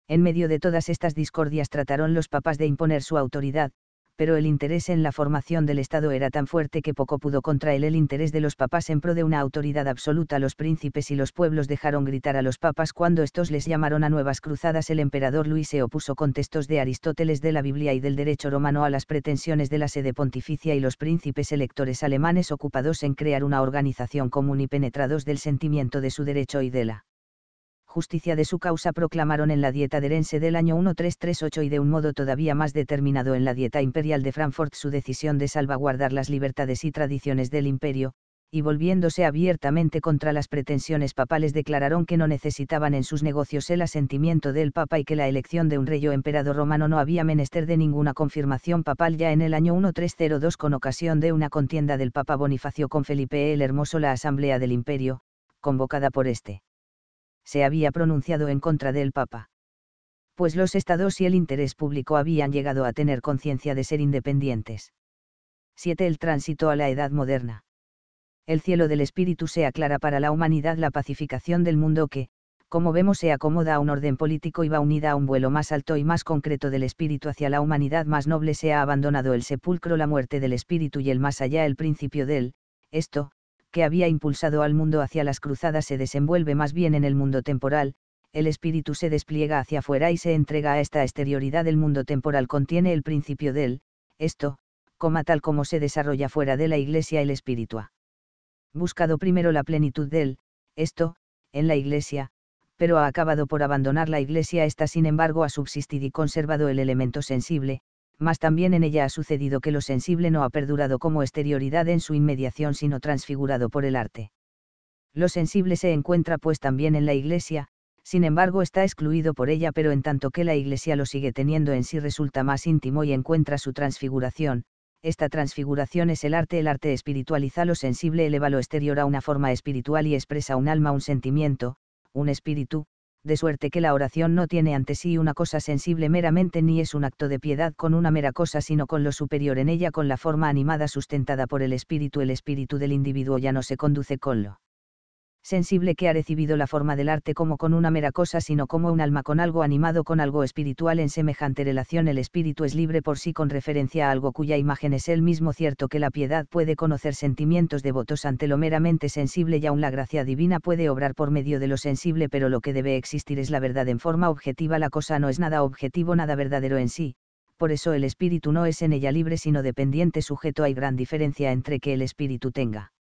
En medio de todas estas discordias trataron los papas de imponer su autoridad, pero el interés en la formación del Estado era tan fuerte que poco pudo contra él el interés de los papas en pro de una autoridad absoluta. Los príncipes y los pueblos dejaron gritar a los papas cuando estos les llamaron a nuevas cruzadas. El emperador Luis se opuso con textos de Aristóteles de la Biblia y del derecho romano a las pretensiones de la sede pontificia y los príncipes electores alemanes ocupados en crear una organización común y penetrados del sentimiento de su derecho y de la justicia de su causa proclamaron en la Dieta derense del año 1338 y de un modo todavía más determinado en la Dieta imperial de Frankfurt su decisión de salvaguardar las libertades y tradiciones del imperio, y volviéndose abiertamente contra las pretensiones papales declararon que no necesitaban en sus negocios el asentimiento del Papa y que la elección de un rey o emperador romano no había menester de ninguna confirmación papal ya en el año 1302 con ocasión de una contienda del Papa Bonifacio con Felipe el Hermoso la Asamblea del Imperio, convocada por este se había pronunciado en contra del Papa. Pues los estados y el interés público habían llegado a tener conciencia de ser independientes. 7. El tránsito a la edad moderna. El cielo del espíritu se aclara para la humanidad la pacificación del mundo que, como vemos, se acomoda a un orden político y va unida a un vuelo más alto y más concreto del espíritu hacia la humanidad más noble. Se ha abandonado el sepulcro, la muerte del espíritu y el más allá, el principio del, esto, que había impulsado al mundo hacia las cruzadas se desenvuelve más bien en el mundo temporal, el espíritu se despliega hacia afuera y se entrega a esta exterioridad. El mundo temporal contiene el principio del, esto, coma tal como se desarrolla fuera de la iglesia el espíritu ha buscado primero la plenitud del, esto, en la iglesia, pero ha acabado por abandonar la iglesia. Esta sin embargo ha subsistido y conservado el elemento sensible, mas también en ella ha sucedido que lo sensible no ha perdurado como exterioridad en su inmediación sino transfigurado por el arte. Lo sensible se encuentra pues también en la Iglesia, sin embargo está excluido por ella pero en tanto que la Iglesia lo sigue teniendo en sí resulta más íntimo y encuentra su transfiguración, esta transfiguración es el arte, el arte espiritualiza lo sensible, eleva lo exterior a una forma espiritual y expresa un alma, un sentimiento, un espíritu, de suerte que la oración no tiene ante sí una cosa sensible meramente ni es un acto de piedad con una mera cosa, sino con lo superior en ella, con la forma animada sustentada por el espíritu. El espíritu del individuo ya no se conduce con lo sensible que ha recibido la forma del arte como con una mera cosa, sino como un alma con algo animado, con algo espiritual. En semejante relación el espíritu es libre por sí con referencia a algo cuya imagen es él mismo. Cierto que la piedad puede conocer sentimientos devotos ante lo meramente sensible y aún la gracia divina puede obrar por medio de lo sensible, pero lo que debe existir es la verdad en forma objetiva. La cosa no es nada objetivo, nada verdadero en sí, por eso el espíritu no es en ella libre sino dependiente sujeto. Hay gran diferencia entre que el espíritu tenga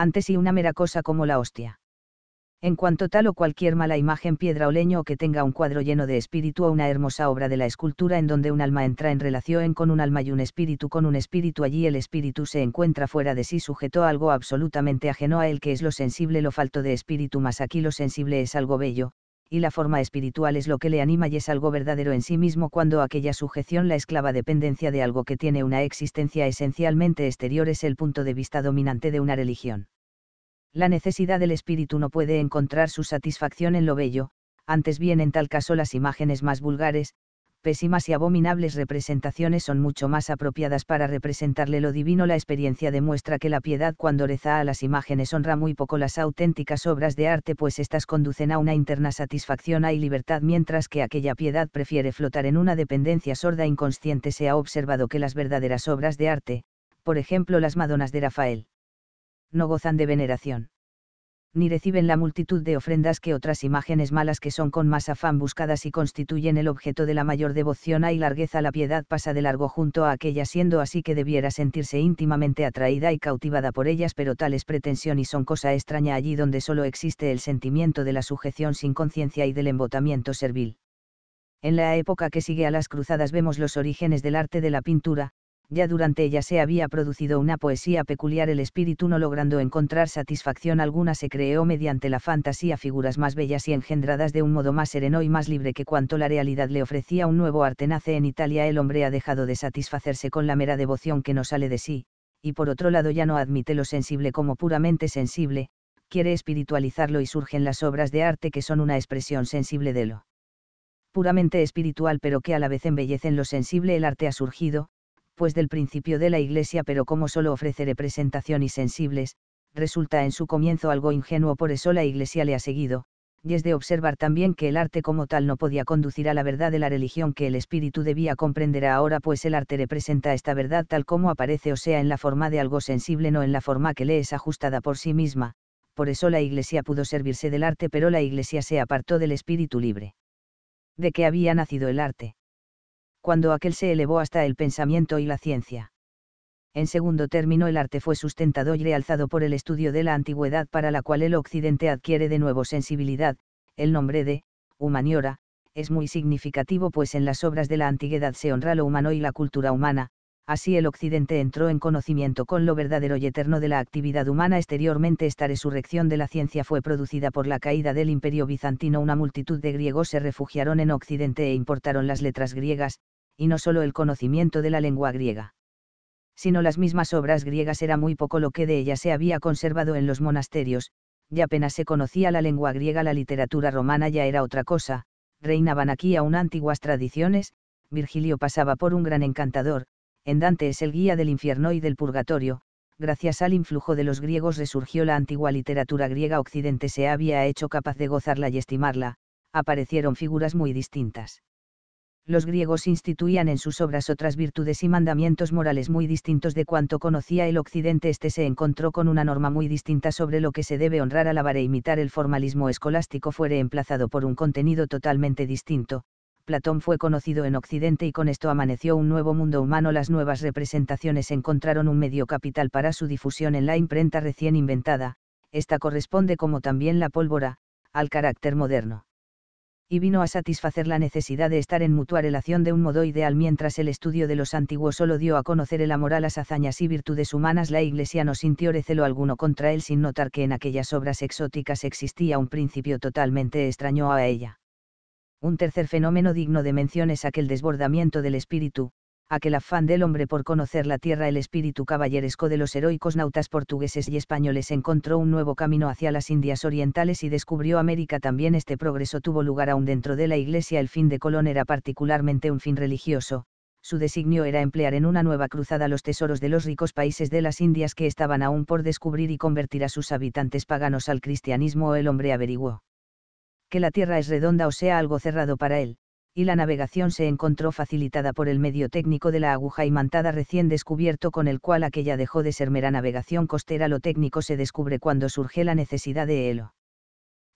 antes y una mera cosa como la hostia. En cuanto tal o cualquier mala imagen, piedra o leño o que tenga un cuadro lleno de espíritu o una hermosa obra de la escultura en donde un alma entra en relación con un alma y un espíritu con un espíritu, allí el espíritu se encuentra fuera de sí sujeto a algo absolutamente ajeno a él que es lo sensible, lo falto de espíritu, más aquí lo sensible es algo bello, y la forma espiritual es lo que le anima y es algo verdadero en sí mismo cuando aquella sujeción la esclava dependencia de algo que tiene una existencia esencialmente exterior es el punto de vista dominante de una religión. La necesidad del espíritu no puede encontrar su satisfacción en lo bello, antes bien en tal caso las imágenes más vulgares, pésimas y abominables representaciones son mucho más apropiadas para representarle lo divino. La experiencia demuestra que la piedad cuando reza a las imágenes honra muy poco las auténticas obras de arte, pues éstas conducen a una interna satisfacción y libertad, mientras que aquella piedad prefiere flotar en una dependencia sorda e inconsciente. Se ha observado que las verdaderas obras de arte, por ejemplo las Madonas de Rafael, no gozan de veneración ni reciben la multitud de ofrendas que otras imágenes malas que son con más afán buscadas y constituyen el objeto de la mayor devoción. Hay largueza, la piedad pasa de largo junto a aquella, siendo así que debiera sentirse íntimamente atraída y cautivada por ellas, pero tales pretensiones son cosa extraña allí donde solo existe el sentimiento de la sujeción sin conciencia y del embotamiento servil. En la época que sigue a las cruzadas vemos los orígenes del arte de la pintura, ya durante ella se había producido una poesía peculiar el espíritu no logrando encontrar satisfacción alguna se creó mediante la fantasía figuras más bellas y engendradas de un modo más sereno y más libre que cuanto la realidad le ofrecía un nuevo arte nace en Italia el hombre ha dejado de satisfacerse con la mera devoción que no sale de sí, y por otro lado ya no admite lo sensible como puramente sensible, quiere espiritualizarlo y surgen las obras de arte que son una expresión sensible de lo puramente espiritual pero que a la vez embellecen lo sensible el arte ha surgido, del principio de la Iglesia, pero como solo ofrece representación y sensibles, resulta en su comienzo algo ingenuo, por eso la Iglesia le ha seguido, y es de observar también que el arte como tal no podía conducir a la verdad de la religión que el espíritu debía comprender ahora, pues el arte representa esta verdad tal como aparece, o sea, en la forma de algo sensible, no en la forma que le es ajustada por sí misma, por eso la Iglesia pudo servirse del arte, pero la Iglesia se apartó del espíritu libre. ¿De qué había nacido el arte? cuando aquel se elevó hasta el pensamiento y la ciencia. En segundo término, el arte fue sustentado y realzado por el estudio de la antigüedad para la cual el occidente adquiere de nuevo sensibilidad, el nombre de, humaniora, es muy significativo pues en las obras de la antigüedad se honra lo humano y la cultura humana, así el occidente entró en conocimiento con lo verdadero y eterno de la actividad humana. Exteriormente esta resurrección de la ciencia fue producida por la caída del imperio bizantino. Una multitud de griegos se refugiaron en occidente e importaron las letras griegas, y no solo el conocimiento de la lengua griega sino las mismas obras griegas era muy poco lo que de ellas se había conservado en los monasterios, ya apenas se conocía la lengua griega, la literatura romana ya era otra cosa, reinaban aquí aún antiguas tradiciones, Virgilio pasaba por un gran encantador, en Dante es el guía del infierno y del purgatorio, gracias al influjo de los griegos resurgió la antigua literatura griega occidente se había hecho capaz de gozarla y estimarla, aparecieron figuras muy distintas los griegos instituían en sus obras otras virtudes y mandamientos morales muy distintos de cuanto conocía el occidente. Este se encontró con una norma muy distinta sobre lo que se debe honrar, alabar e imitar. El formalismo escolástico fue reemplazado por un contenido totalmente distinto. Platón fue conocido en Occidente y con esto amaneció un nuevo mundo humano. Las nuevas representaciones encontraron un medio capital para su difusión en la imprenta recién inventada. Esta corresponde como también la pólvora, al carácter moderno y vino a satisfacer la necesidad de estar en mutua relación de un modo ideal mientras el estudio de los antiguos solo dio a conocer el amor a las hazañas y virtudes humanas, la Iglesia no sintió recelo alguno contra él sin notar que en aquellas obras exóticas existía un principio totalmente extraño a ella. Un tercer fenómeno digno de mención es aquel desbordamiento del espíritu, aquel afán del hombre por conocer la tierra, el espíritu caballeresco de los heroicos nautas portugueses y españoles encontró un nuevo camino hacia las Indias Orientales y descubrió América también. Este progreso tuvo lugar aún dentro de la Iglesia. El fin de Colón era particularmente un fin religioso, su designio era emplear en una nueva cruzada los tesoros de los ricos países de las Indias que estaban aún por descubrir y convertir a sus habitantes paganos al cristianismo. El hombre averiguó que la tierra es redonda o sea algo cerrado para él, y la navegación se encontró facilitada por el medio técnico de la aguja imantada recién descubierto con el cual aquella dejó de ser mera navegación costera. Lo técnico se descubre cuando surge la necesidad de ello.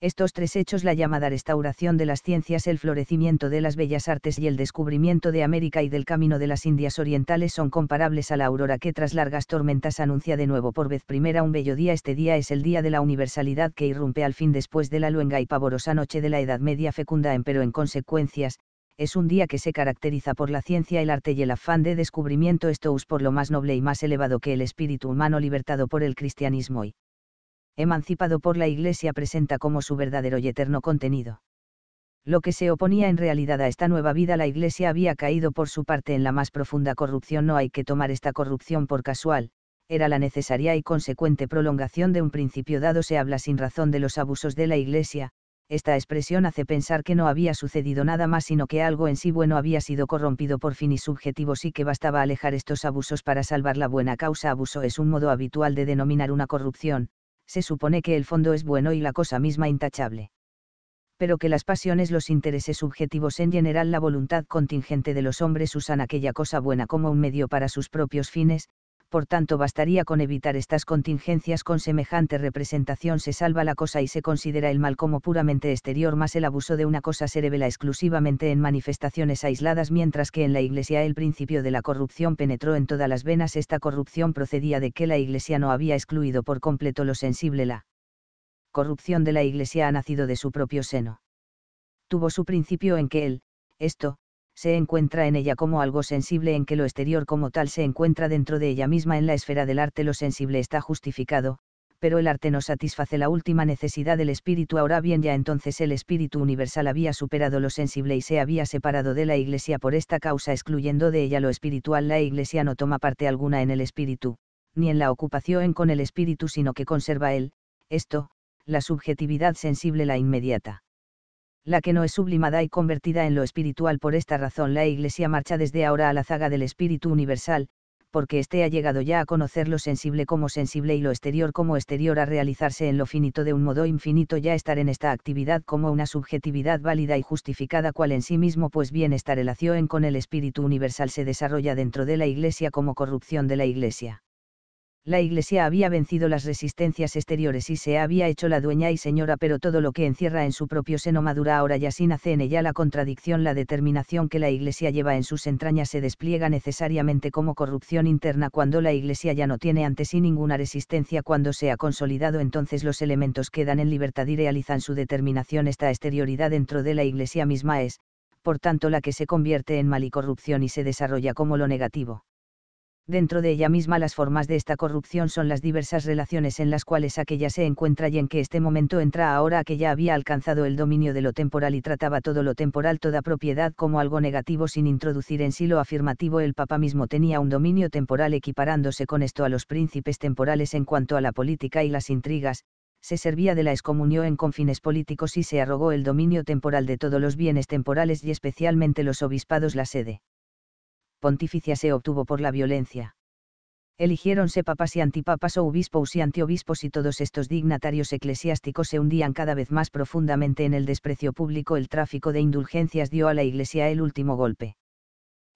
Estos tres hechos, la llamada restauración de las ciencias, el florecimiento de las bellas artes y el descubrimiento de América y del camino de las Indias Orientales, son comparables a la aurora que tras largas tormentas anuncia de nuevo por vez primera un bello día. Este día es el día de la universalidad que irrumpe al fin después de la luenga y pavorosa noche de la Edad Media fecunda en pero en consecuencias, es un día que se caracteriza por la ciencia, el arte y el afán de descubrimiento, esto es por lo más noble y más elevado que el espíritu humano libertado por el cristianismo y emancipado por la Iglesia presenta como su verdadero y eterno contenido. Lo que se oponía en realidad a esta nueva vida la Iglesia había caído por su parte en la más profunda corrupción. No hay que tomar esta corrupción por casual, era la necesaria y consecuente prolongación de un principio dado se habla sin razón de los abusos de la Iglesia, esta expresión hace pensar que no había sucedido nada más sino que algo en sí bueno había sido corrompido por fin y subjetivos y que bastaba alejar estos abusos para salvar la buena causa. Abuso es un modo habitual de denominar una corrupción, se supone que el fondo es bueno y la cosa misma intachable. Pero que las pasiones, los intereses subjetivos en general, la voluntad contingente de los hombres usan aquella cosa buena como un medio para sus propios fines, por tanto bastaría con evitar estas contingencias con semejante representación se salva la cosa y se considera el mal como puramente exterior más el abuso de una cosa se revela exclusivamente en manifestaciones aisladas mientras que en la Iglesia el principio de la corrupción penetró en todas las venas esta corrupción procedía de que la Iglesia no había excluido por completo lo sensible la corrupción de la Iglesia ha nacido de su propio seno. Tuvo su principio en que él, esto, se encuentra en ella como algo sensible en que lo exterior como tal se encuentra dentro de ella misma en la esfera del arte lo sensible está justificado, pero el arte no satisface la última necesidad del espíritu ahora bien ya entonces el espíritu universal había superado lo sensible y se había separado de la iglesia por esta causa excluyendo de ella lo espiritual la iglesia no toma parte alguna en el espíritu, ni en la ocupación con el espíritu sino que conserva él, esto, la subjetividad sensible la inmediata la que no es sublimada y convertida en lo espiritual. Por esta razón la Iglesia marcha desde ahora a la zaga del Espíritu Universal, porque éste ha llegado ya a conocer lo sensible como sensible y lo exterior como exterior a realizarse en lo finito de un modo infinito ya estar en esta actividad como una subjetividad válida y justificada cual en sí mismo pues bien esta relación con el espíritu universal se desarrolla dentro de la iglesia como corrupción de la iglesia la Iglesia había vencido las resistencias exteriores y se había hecho la dueña y señora, pero todo lo que encierra en su propio seno madura ahora ya sin nace en ella la contradicción, la determinación que la Iglesia lleva en sus entrañas se despliega necesariamente como corrupción interna cuando la Iglesia ya no tiene ante sí ninguna resistencia, cuando se ha consolidado entonces los elementos quedan en libertad y realizan su determinación, esta exterioridad dentro de la Iglesia misma es, por tanto, la que se convierte en mal y corrupción y se desarrolla como lo negativo dentro de ella misma las formas de esta corrupción son las diversas relaciones en las cuales aquella se encuentra y en que este momento entra ahora aquella había alcanzado el dominio de lo temporal y trataba todo lo temporal, toda propiedad como algo negativo sin introducir en sí lo afirmativo. El Papa mismo tenía un dominio temporal equiparándose con esto a los príncipes temporales en cuanto a la política y las intrigas, se servía de la excomunión en confines políticos y se arrogó el dominio temporal de todos los bienes temporales y especialmente los obispados la sede pontificia se obtuvo por la violencia. Eligiéronse papas y antipapas o obispos y antiobispos y todos estos dignatarios eclesiásticos se hundían cada vez más profundamente en el desprecio público. El tráfico de indulgencias dio a la Iglesia el último golpe.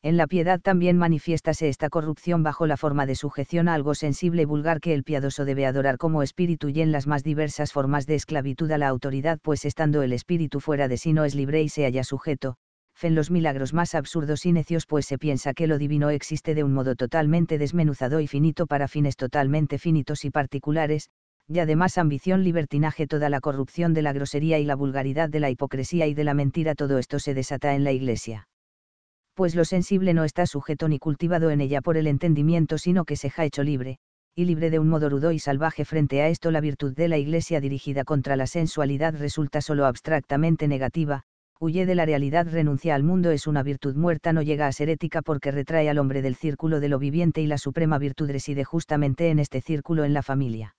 En la piedad también manifiestase esta corrupción bajo la forma de sujeción a algo sensible y vulgar que el piadoso debe adorar como espíritu y en las más diversas formas de esclavitud a la autoridad, pues estando el espíritu fuera de sí no es libre y se halla sujeto, en los milagros más absurdos y necios pues se piensa que lo divino existe de un modo totalmente desmenuzado y finito para fines totalmente finitos y particulares, y además ambición, libertinaje, toda la corrupción de la grosería y la vulgaridad de la hipocresía y de la mentira, todo esto se desata en la Iglesia. Pues lo sensible no está sujeto ni cultivado en ella por el entendimiento, sino que se ha hecho libre, y libre de un modo rudo y salvaje frente a esto la virtud de la Iglesia dirigida contra la sensualidad resulta solo abstractamente negativa, huye de la realidad, renuncia al mundo es una virtud muerta, no llega a ser ética porque retrae al hombre del círculo de lo viviente y la suprema virtud reside justamente en este círculo en la familia.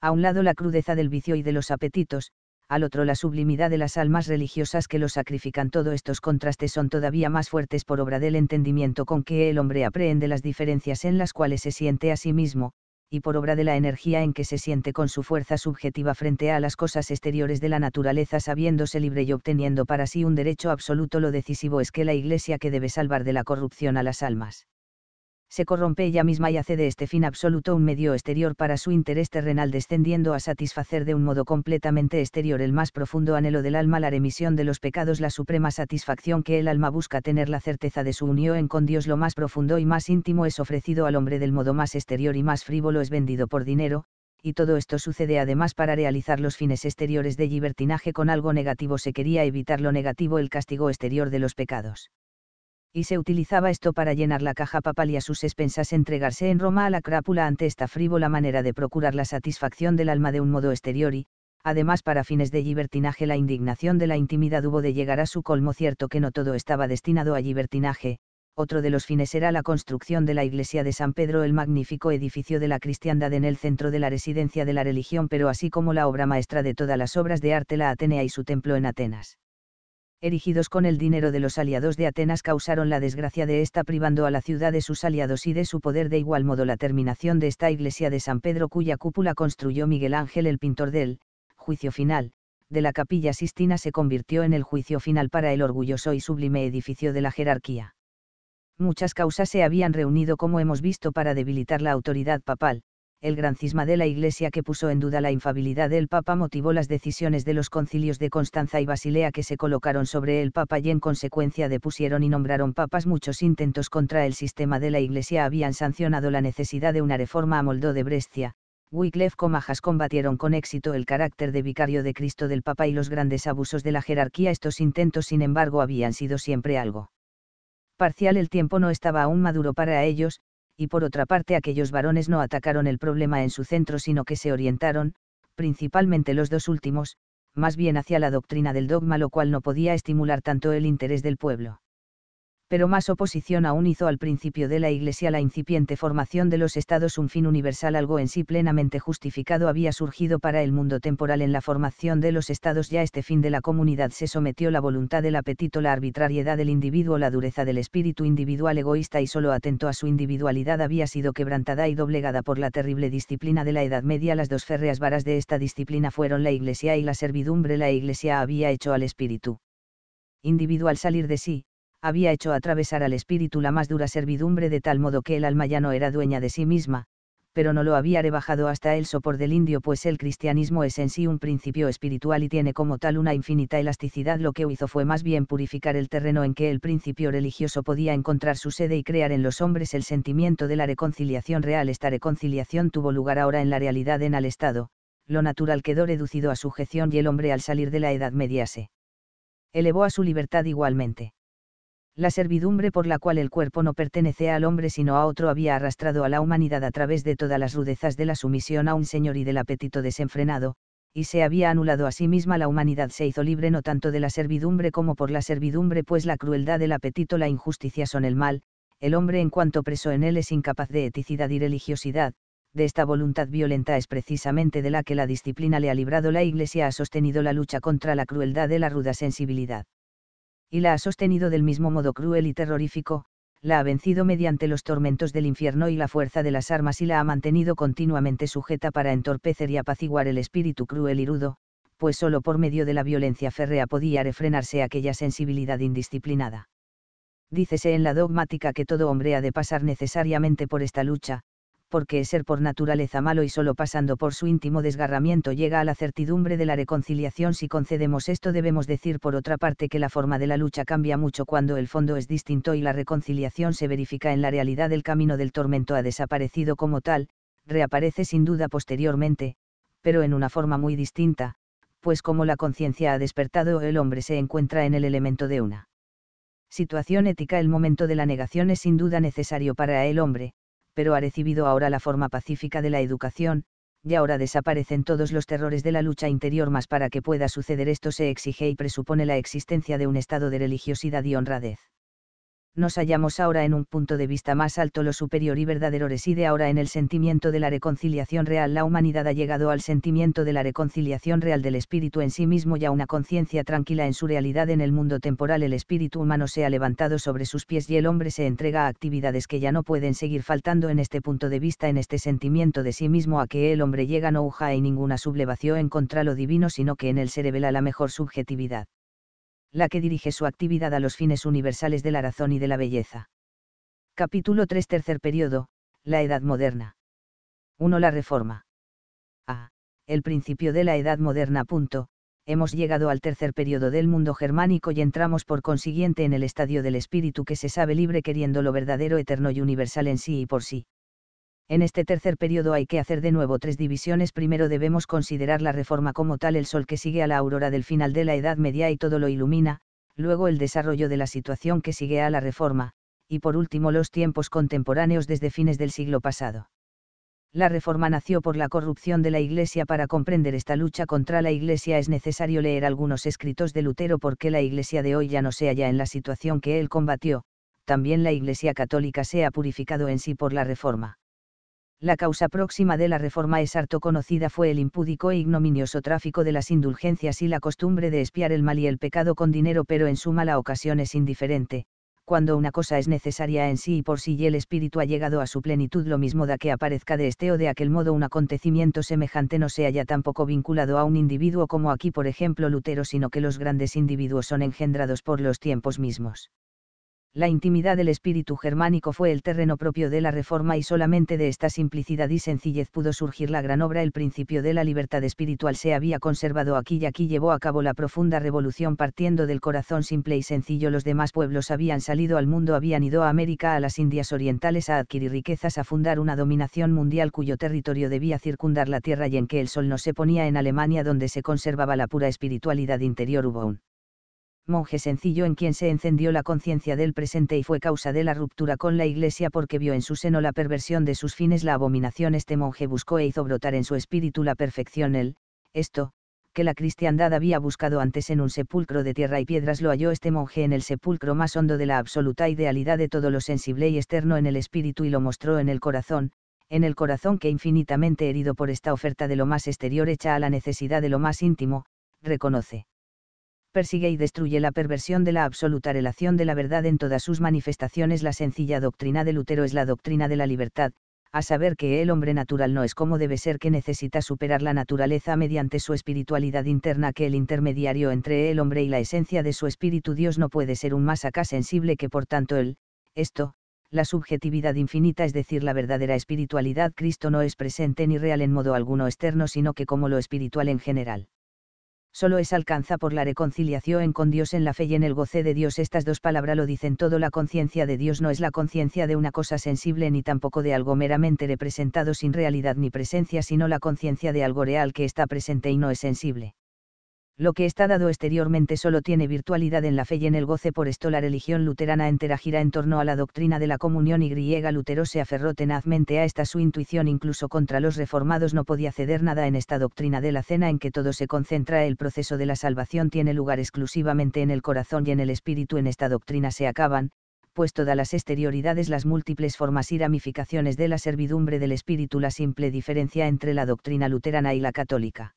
A un lado la crudeza del vicio y de los apetitos, al otro la sublimidad de las almas religiosas que lo sacrifican. Todos estos contrastes son todavía más fuertes por obra del entendimiento con que el hombre aprehende las diferencias en las cuales se siente a sí mismo, y por obra de la energía en que se siente con su fuerza subjetiva frente a las cosas exteriores de la naturaleza sabiéndose libre y obteniendo para sí un derecho absoluto lo decisivo es que la Iglesia que debe salvar de la corrupción a las almas se corrompe ella misma y hace de este fin absoluto un medio exterior para su interés terrenal descendiendo a satisfacer de un modo completamente exterior el más profundo anhelo del alma la remisión de los pecados la suprema satisfacción que el alma busca tener la certeza de su unión con Dios lo más profundo y más íntimo es ofrecido al hombre del modo más exterior y más frívolo es vendido por dinero, y todo esto sucede además para realizar los fines exteriores de libertinaje con algo negativo se quería evitar lo negativo el castigo exterior de los pecados y se utilizaba esto para llenar la caja papal y a sus expensas entregarse en Roma a la crápula ante esta frívola manera de procurar la satisfacción del alma de un modo exterior y, además para fines de libertinaje la indignación de la intimidad hubo de llegar a su colmo cierto que no todo estaba destinado a libertinaje, otro de los fines era la construcción de la iglesia de San Pedro, el magnífico edificio de la cristiandad en el centro de la residencia de la religión, pero así como la obra maestra de todas las obras de arte, la Atenea y su templo en Atenas erigidos con el dinero de los aliados de Atenas causaron la desgracia de esta privando a la ciudad de sus aliados y de su poder de igual modo la terminación de esta iglesia de San Pedro cuya cúpula construyó Miguel Ángel el pintor del juicio final de la capilla sistina se convirtió en el juicio final para el orgulloso y sublime edificio de la jerarquía. Muchas causas se habían reunido como hemos visto para debilitar la autoridad papal, el gran cisma de la Iglesia que puso en duda la infabilidad del Papa motivó las decisiones de los concilios de Constanza y Basilea que se colocaron sobre el Papa y en consecuencia depusieron y nombraron papas. Muchos intentos contra el sistema de la Iglesia habían sancionado la necesidad de una reforma a Moldó de Brescia. Wyclef Comajas combatieron con éxito el carácter de vicario de Cristo del Papa y los grandes abusos de la jerarquía. Estos intentos, sin embargo, habían sido siempre algo parcial. El tiempo no estaba aún maduro para ellos, y por otra parte aquellos varones no atacaron el problema en su centro sino que se orientaron, principalmente los dos últimos, más bien hacia la doctrina del dogma lo cual no podía estimular tanto el interés del pueblo pero más oposición aún hizo al principio de la Iglesia la incipiente formación de los estados un fin universal algo en sí plenamente justificado había surgido para el mundo temporal en la formación de los estados ya este fin de la comunidad se sometió la voluntad del apetito la arbitrariedad del individuo la dureza del espíritu individual egoísta y solo atento a su individualidad había sido quebrantada y doblegada por la terrible disciplina de la Edad Media las dos férreas varas de esta disciplina fueron la Iglesia y la servidumbre la Iglesia había hecho al espíritu individual salir de sí, había hecho atravesar al espíritu la más dura servidumbre de tal modo que el alma ya no era dueña de sí misma, pero no lo había rebajado hasta el sopor del indio, pues el cristianismo es en sí un principio espiritual y tiene como tal una infinita elasticidad. Lo que hizo fue más bien purificar el terreno en que el principio religioso podía encontrar su sede y crear en los hombres el sentimiento de la reconciliación real. Esta reconciliación tuvo lugar ahora en la realidad en al Estado, lo natural quedó reducido a sujeción y el hombre al salir de la Edad Media se elevó a su libertad igualmente la servidumbre por la cual el cuerpo no pertenece al hombre sino a otro había arrastrado a la humanidad a través de todas las rudezas de la sumisión a un señor y del apetito desenfrenado, y se había anulado a sí misma la humanidad se hizo libre no tanto de la servidumbre como por la servidumbre pues la crueldad del apetito la injusticia son el mal, el hombre en cuanto preso en él es incapaz de eticidad y religiosidad, de esta voluntad violenta es precisamente de la que la disciplina le ha librado la Iglesia ha sostenido la lucha contra la crueldad de la ruda sensibilidad y la ha sostenido del mismo modo cruel y terrorífico, la ha vencido mediante los tormentos del infierno y la fuerza de las armas y la ha mantenido continuamente sujeta para entorpecer y apaciguar el espíritu cruel y rudo, pues sólo por medio de la violencia férrea podía refrenarse aquella sensibilidad indisciplinada. Dícese en la dogmática que todo hombre ha de pasar necesariamente por esta lucha, porque ser por naturaleza malo y solo pasando por su íntimo desgarramiento llega a la certidumbre de la reconciliación. Si concedemos esto debemos decir por otra parte que la forma de la lucha cambia mucho cuando el fondo es distinto y la reconciliación se verifica en la realidad. El camino del tormento ha desaparecido como tal, reaparece sin duda posteriormente, pero en una forma muy distinta, pues como la conciencia ha despertado el hombre se encuentra en el elemento de una situación ética el momento de la negación es sin duda necesario para el hombre, pero ha recibido ahora la forma pacífica de la educación, y ahora desaparecen todos los terrores de la lucha interior más para que pueda suceder esto se exige y presupone la existencia de un estado de religiosidad y honradez nos hallamos ahora en un punto de vista más alto lo superior y verdadero reside ahora en el sentimiento de la reconciliación real. La humanidad ha llegado al sentimiento de la reconciliación real del espíritu en sí mismo y a una conciencia tranquila en su realidad en el mundo temporal. El espíritu humano se ha levantado sobre sus pies y el hombre se entrega a actividades que ya no pueden seguir faltando en este punto de vista, en este sentimiento de sí mismo a que el hombre llega no y ninguna sublevación contra lo divino, sino que en él se revela la mejor subjetividad la que dirige su actividad a los fines universales de la razón y de la belleza. Capítulo 3 Tercer periodo, la Edad Moderna. 1. La Reforma. A. El principio de la Edad Moderna. Hemos llegado al tercer periodo del mundo germánico y entramos por consiguiente en el estadio del espíritu que se sabe libre queriendo lo verdadero, eterno y universal en sí y por sí en este tercer periodo hay que hacer de nuevo tres divisiones. Primero debemos considerar la reforma como tal el sol que sigue a la aurora del final de la Edad Media y todo lo ilumina, luego el desarrollo de la situación que sigue a la reforma, y por último los tiempos contemporáneos desde fines del siglo pasado. La reforma nació por la corrupción de la Iglesia. Para comprender esta lucha contra la Iglesia es necesario leer algunos escritos de Lutero porque la Iglesia de hoy ya no se halla en la situación que él combatió, también la Iglesia católica se ha purificado en sí por la reforma la causa próxima de la reforma es harto conocida fue el impúdico e ignominioso tráfico de las indulgencias y la costumbre de espiar el mal y el pecado con dinero pero en suma la ocasión es indiferente, cuando una cosa es necesaria en sí y por sí y el espíritu ha llegado a su plenitud lo mismo da que aparezca de este o de aquel modo un acontecimiento semejante no se haya tampoco vinculado a un individuo como aquí por ejemplo Lutero sino que los grandes individuos son engendrados por los tiempos mismos la intimidad del espíritu germánico fue el terreno propio de la Reforma y solamente de esta simplicidad y sencillez pudo surgir la gran obra. El principio de la libertad espiritual se había conservado aquí y aquí llevó a cabo la profunda revolución partiendo del corazón simple y sencillo. Los demás pueblos habían salido al mundo, habían ido a América, a las Indias Orientales a adquirir riquezas, a fundar una dominación mundial cuyo territorio debía circundar la tierra y en que el sol no se ponía en Alemania donde se conservaba la pura espiritualidad interior. Hubo un monje sencillo en quien se encendió la conciencia del presente y fue causa de la ruptura con la Iglesia porque vio en su seno la perversión de sus fines, la abominación este monje buscó e hizo brotar en su espíritu la perfección el esto, que la cristiandad había buscado antes en un sepulcro de tierra y piedras lo halló este monje en el sepulcro más hondo de la absoluta idealidad de todo lo sensible y externo en el espíritu y lo mostró en el corazón, en el corazón que infinitamente herido por esta oferta de lo más exterior hecha a la necesidad de lo más íntimo, reconoce persigue y destruye la perversión de la absoluta relación de la verdad en todas sus manifestaciones. La sencilla doctrina de Lutero es la doctrina de la libertad, a saber que el hombre natural no es como debe ser que necesita superar la naturaleza mediante su espiritualidad interna que el intermediario entre el hombre y la esencia de su espíritu Dios no puede ser un más acá sensible que por tanto él, esto, la subjetividad infinita es decir la verdadera espiritualidad Cristo no es presente ni real en modo alguno externo sino que como lo espiritual en general solo es alcanza por la reconciliación con Dios en la fe y en el goce de Dios. Estas dos palabras lo dicen todo. La conciencia de Dios no es la conciencia de una cosa sensible ni tampoco de algo meramente representado sin realidad ni presencia, sino la conciencia de algo real que está presente y no es sensible lo que está dado exteriormente solo tiene virtualidad en la fe y en el goce por esto la religión luterana entera gira en torno a la doctrina de la comunión y griega Lutero se aferró tenazmente a esta su intuición incluso contra los reformados no podía ceder nada en esta doctrina de la cena en que todo se concentra el proceso de la salvación tiene lugar exclusivamente en el corazón y en el espíritu en esta doctrina se acaban, pues todas las exterioridades, las múltiples formas y ramificaciones de la servidumbre del espíritu, la simple diferencia entre la doctrina luterana y la católica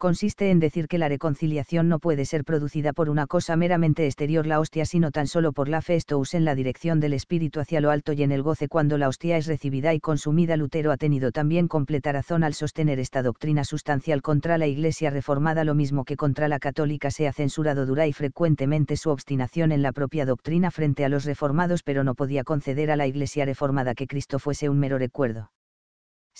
consiste en decir que la reconciliación no puede ser producida por una cosa meramente exterior la hostia, sino tan solo por la fe. Esto usa en la dirección del espíritu hacia lo alto y en el goce cuando la hostia es recibida y consumida. Lutero ha tenido también completa razón al sostener esta doctrina sustancial contra la Iglesia reformada, lo mismo que contra la católica se ha censurado dura y frecuentemente su obstinación en la propia doctrina frente a los reformados, pero no podía conceder a la Iglesia reformada que Cristo fuese un mero recuerdo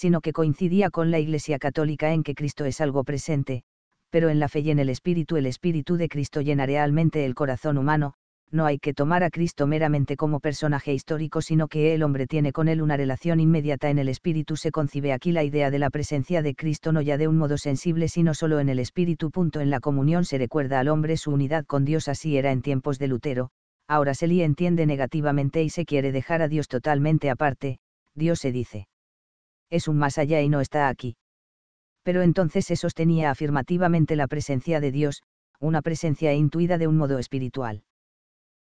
sino que coincidía con la Iglesia católica en que Cristo es algo presente, pero en la fe y en el Espíritu el Espíritu de Cristo llena realmente el corazón humano, no hay que tomar a Cristo meramente como personaje histórico, sino que el hombre tiene con él una relación inmediata en el espíritu. Se concibe aquí la idea de la presencia de Cristo no ya de un modo sensible, sino solo en el espíritu. Punto. En la comunión se recuerda al hombre su unidad con Dios, así era en tiempos de Lutero, ahora se le entiende negativamente y se quiere dejar a Dios totalmente aparte, Dios se dice es un más allá y no está aquí. Pero entonces se sostenía afirmativamente la presencia de Dios, una presencia intuida de un modo espiritual.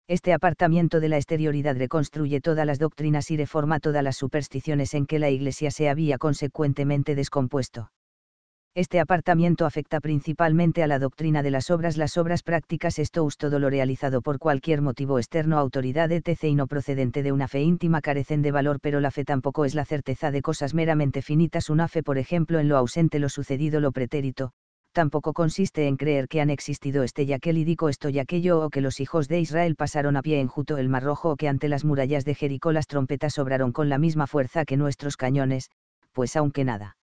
Este apartamiento de la exterioridad reconstruye todas las doctrinas y reforma todas las supersticiones en que la Iglesia se había consecuentemente descompuesto. Este apartamiento afecta principalmente a la doctrina de las obras. Las obras prácticas, esto todo lo realizado por cualquier motivo externo, autoridad, etc. y no procedente de una fe íntima, carecen de valor, pero la fe tampoco es la certeza de cosas meramente finitas. Una fe, por ejemplo, en lo ausente, lo sucedido, lo pretérito, tampoco consiste en creer que han existido este y aquel y digo esto y aquello o que los hijos de Israel pasaron a pie enjuto el mar rojo o que ante las murallas de Jericó las trompetas sobraron con la misma fuerza que nuestros cañones, pues aunque nada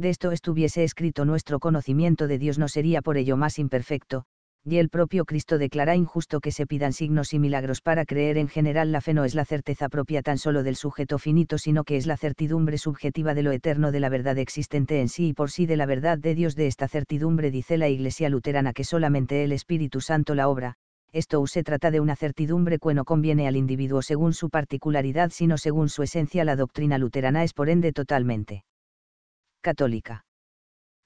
de esto estuviese escrito nuestro conocimiento de Dios no sería por ello más imperfecto, y el propio Cristo declara injusto que se pidan signos y milagros para creer en general la fe no es la certeza propia tan solo del sujeto finito, sino que es la certidumbre subjetiva de lo eterno de la verdad existente en sí y por sí de la verdad de Dios. De esta certidumbre dice la Iglesia luterana que solamente el Espíritu Santo la obra, esto se trata de una certidumbre que no conviene al individuo según su particularidad, sino según su esencia. La doctrina luterana es por ende totalmente católica.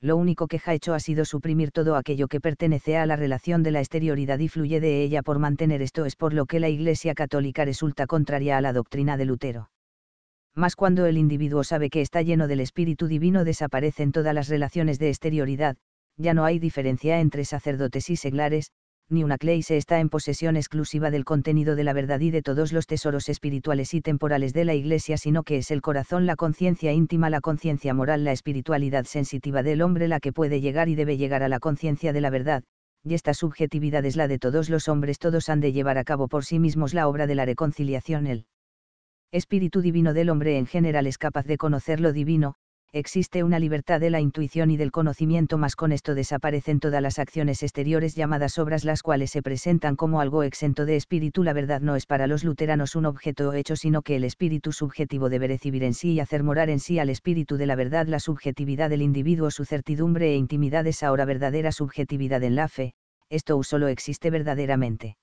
Lo único que ha hecho ha sido suprimir todo aquello que pertenece a la relación de la exterioridad y fluye de ella por mantener esto es por lo que la Iglesia católica resulta contraria a la doctrina de Lutero. Más cuando el individuo sabe que está lleno del Espíritu Divino desaparecen todas las relaciones de exterioridad, ya no hay diferencia entre sacerdotes y seglares, ni una se está en posesión exclusiva del contenido de la verdad y de todos los tesoros espirituales y temporales de la Iglesia, sino que es el corazón, la conciencia íntima, la conciencia moral, la espiritualidad sensitiva del hombre la que puede llegar y debe llegar a la conciencia de la verdad, y esta subjetividad es la de todos los hombres, todos han de llevar a cabo por sí mismos la obra de la reconciliación. El espíritu divino del hombre en general es capaz de conocer lo divino, existe una libertad de la intuición y del conocimiento más con esto desaparecen todas las acciones exteriores llamadas obras las cuales se presentan como algo exento de espíritu. La verdad no es para los luteranos un objeto o hecho sino que el espíritu subjetivo debe recibir en sí y hacer morar en sí al espíritu de la verdad la subjetividad del individuo su certidumbre e intimidad es ahora verdadera subjetividad en la fe, esto solo existe verdaderamente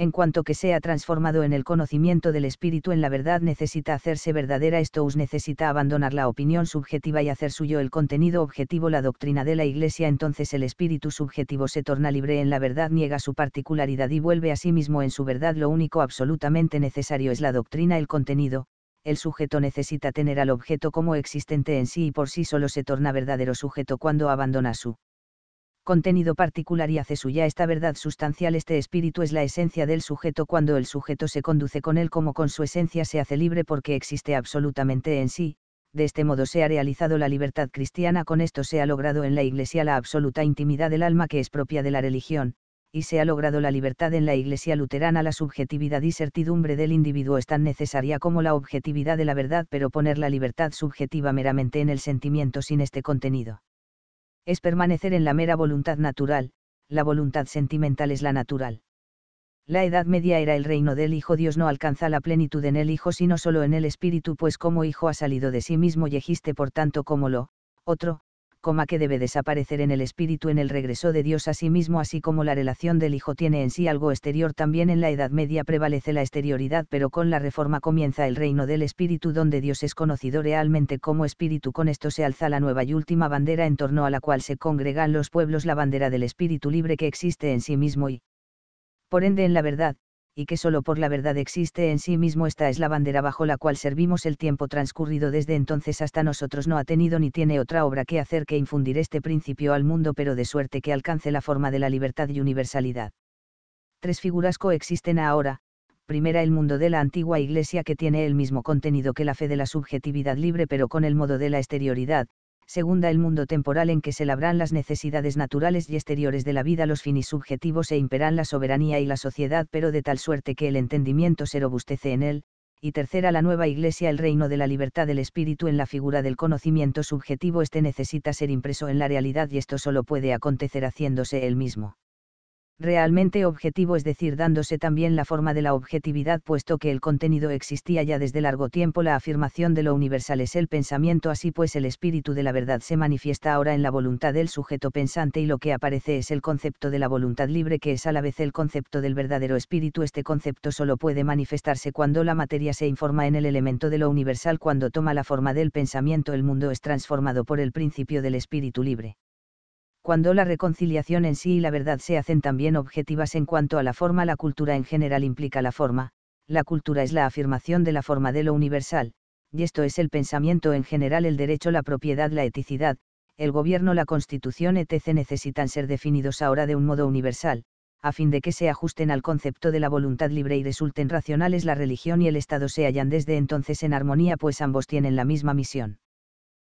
en cuanto que sea transformado en el conocimiento del espíritu en la verdad necesita hacerse verdadera us necesita abandonar la opinión subjetiva y hacer suyo el contenido objetivo la doctrina de la iglesia entonces el espíritu subjetivo se torna libre en la verdad niega su particularidad y vuelve a sí mismo en su verdad lo único absolutamente necesario es la doctrina el contenido, el sujeto necesita tener al objeto como existente en sí y por sí solo se torna verdadero sujeto cuando abandona su contenido particular y hace suya esta verdad sustancial. Este espíritu es la esencia del sujeto cuando el sujeto se conduce con él como con su esencia se hace libre porque existe absolutamente en sí, de este modo se ha realizado la libertad cristiana, con esto se ha logrado en la Iglesia la absoluta intimidad del alma que es propia de la religión, y se ha logrado la libertad en la Iglesia luterana. La subjetividad y certidumbre del individuo es tan necesaria como la objetividad de la verdad, pero poner la libertad subjetiva meramente en el sentimiento sin este contenido es permanecer en la mera voluntad natural, la voluntad sentimental es la natural. La Edad Media era el reino del Hijo, Dios no alcanza la plenitud en el Hijo sino solo en el Espíritu, pues como Hijo ha salido de sí mismo y egiste por tanto como lo, otro, coma que debe desaparecer en el espíritu en el regreso de Dios a sí mismo, así como la relación del Hijo tiene en sí algo exterior, también en la Edad Media prevalece la exterioridad, pero con la Reforma comienza el reino del espíritu donde Dios es conocido realmente como espíritu. Con esto se alza la nueva y última bandera en torno a la cual se congregan los pueblos, la bandera del espíritu libre que existe en sí mismo y, por ende, en la verdad, y que solo por la verdad existe en sí mismo esta es la bandera bajo la cual servimos el tiempo transcurrido desde entonces hasta nosotros no ha tenido ni tiene otra obra que hacer que infundir este principio al mundo pero de suerte que alcance la forma de la libertad y universalidad. Tres figuras coexisten ahora, primera el mundo de la antigua iglesia que tiene el mismo contenido que la fe de la subjetividad libre pero con el modo de la exterioridad, segunda el mundo temporal en que se labran las necesidades naturales y exteriores de la vida, los finis subjetivos e imperan la soberanía y la sociedad, pero de tal suerte que el entendimiento se robustece en él, y tercera la nueva iglesia, el reino de la libertad del espíritu en la figura del conocimiento subjetivo, este necesita ser impreso en la realidad y esto solo puede acontecer haciéndose él mismo realmente objetivo, es decir, dándose también la forma de la objetividad, puesto que el contenido existía ya desde largo tiempo, la afirmación de lo universal es el pensamiento, así pues el espíritu de la verdad se manifiesta ahora en la voluntad del sujeto pensante y lo que aparece es el concepto de la voluntad libre, que es a la vez el concepto del verdadero espíritu. Este concepto solo puede manifestarse cuando la materia se informa en el elemento de lo universal, cuando toma la forma del pensamiento, el mundo es transformado por el principio del espíritu libre cuando la reconciliación en sí y la verdad se hacen también objetivas en cuanto a la forma, la cultura en general implica la forma, la cultura es la afirmación de la forma de lo universal, y esto es el pensamiento en general, el derecho, la propiedad, la eticidad, el gobierno, la constitución, etc. necesitan ser definidos ahora de un modo universal, a fin de que se ajusten al concepto de la voluntad libre y resulten racionales la religión y el Estado se hallan desde entonces en armonía, pues ambos tienen la misma misión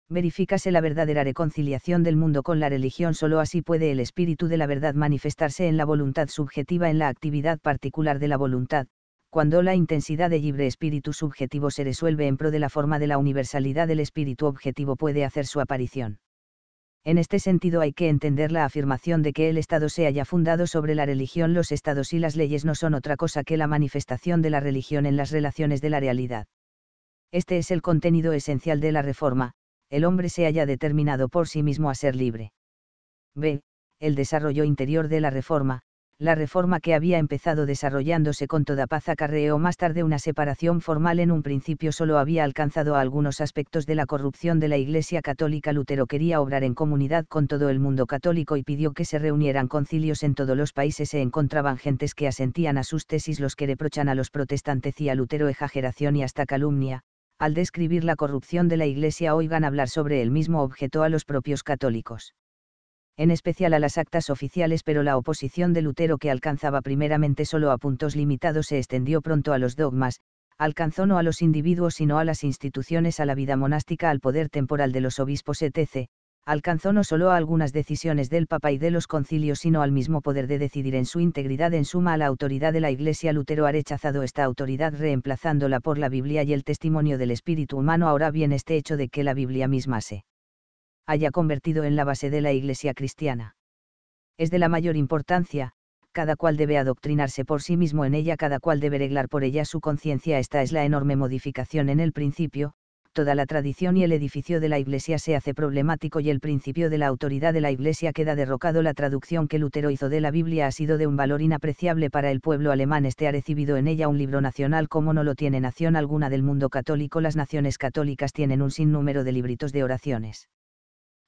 verificase la verdadera reconciliación del mundo con la religión, solo así puede el espíritu de la verdad manifestarse en la voluntad subjetiva en la actividad particular de la voluntad, cuando la intensidad de libre espíritu subjetivo se resuelve en pro de la forma de la universalidad del espíritu objetivo puede hacer su aparición. En este sentido hay que entender la afirmación de que el Estado se haya fundado sobre la religión. Los Estados y las leyes no son otra cosa que la manifestación de la religión en las relaciones de la realidad. Este es el contenido esencial de la reforma, el hombre se haya determinado por sí mismo a ser libre. B. El desarrollo interior de la reforma, la reforma que había empezado desarrollándose con toda paz acarreó más tarde una separación formal en un principio solo había alcanzado algunos aspectos de la corrupción de la Iglesia Católica Lutero quería obrar en comunidad con todo el mundo católico y pidió que se reunieran concilios en todos los países se encontraban gentes que asentían a sus tesis los que reprochan a los protestantes y a Lutero exageración y hasta calumnia, al describir la corrupción de la Iglesia oigan hablar sobre el mismo objeto a los propios católicos. En especial a las actas oficiales, pero la oposición de Lutero que alcanzaba primeramente solo a puntos limitados se extendió pronto a los dogmas, alcanzó no a los individuos sino a las instituciones, a la vida monástica, al poder temporal de los obispos etc., alcanzó no solo a algunas decisiones del Papa y de los concilios, sino al mismo poder de decidir en su integridad. En suma, a la autoridad de la Iglesia, Lutero ha rechazado esta autoridad reemplazándola por la Biblia y el testimonio del espíritu humano. Ahora bien, este hecho de que la Biblia misma se haya convertido en la base de la Iglesia cristiana. Es de la mayor importancia, cada cual debe adoctrinarse por sí mismo en ella, cada cual debe reglar por ella su conciencia. Esta es la enorme modificación en el principio, toda la tradición y el edificio de la Iglesia se hace problemático y el principio de la autoridad de la Iglesia queda derrocado. La traducción que Lutero hizo de la Biblia ha sido de un valor inapreciable para el pueblo alemán. Este ha recibido en ella un libro nacional como no lo tiene nación alguna del mundo católico. Las naciones católicas tienen un sinnúmero de libritos de oraciones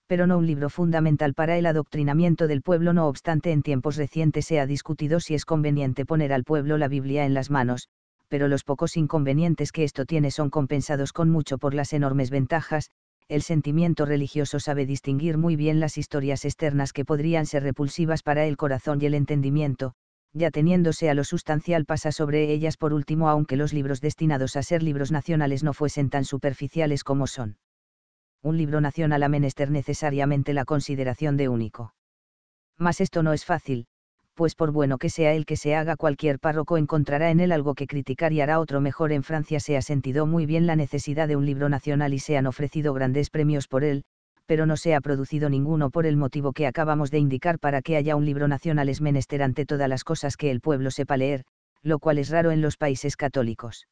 pero no un libro fundamental para el adoctrinamiento del pueblo. No obstante, en tiempos recientes se ha discutido si es conveniente poner al pueblo la Biblia en las manos, pero los pocos inconvenientes que esto tiene son compensados con mucho por las enormes ventajas, el sentimiento religioso sabe distinguir muy bien las historias externas que podrían ser repulsivas para el corazón y el entendimiento, ya teniéndose a lo sustancial pasa sobre ellas por último aunque los libros destinados a ser libros nacionales no fuesen tan superficiales como son. Un libro nacional a menester necesariamente la consideración de único. Mas esto no es fácil, pues por bueno que sea el que se haga cualquier párroco encontrará en él algo que criticar y hará otro mejor. En Francia se ha sentido muy bien la necesidad de un libro nacional y se han ofrecido grandes premios por él, pero no se ha producido ninguno por el motivo que acabamos de indicar para que haya un libro nacional es menester ante todas las cosas que el pueblo sepa leer, lo cual es raro en los países católicos.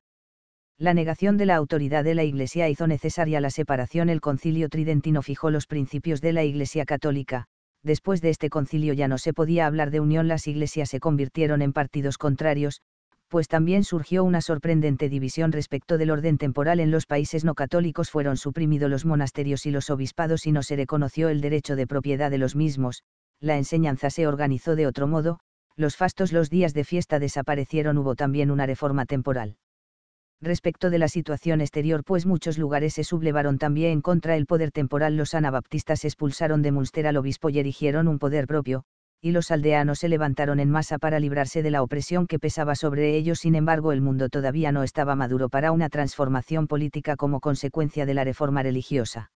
La negación de la autoridad de la Iglesia hizo necesaria la separación. El concilio tridentino fijó los principios de la Iglesia católica, después de este concilio ya no se podía hablar de unión, las iglesias se convirtieron en partidos contrarios, pues también surgió una sorprendente división respecto del orden temporal en los países no católicos fueron suprimidos los monasterios y los obispados y no se reconoció el derecho de propiedad de los mismos, la enseñanza se organizó de otro modo, los fastos los días de fiesta desaparecieron hubo también una reforma temporal respecto de la situación exterior, pues muchos lugares se sublevaron también contra el poder temporal. Los anabaptistas expulsaron de Munster al obispo y erigieron un poder propio, y los aldeanos se levantaron en masa para librarse de la opresión que pesaba sobre ellos. Sin embargo, el mundo todavía no estaba maduro para una transformación política como consecuencia de la reforma religiosa.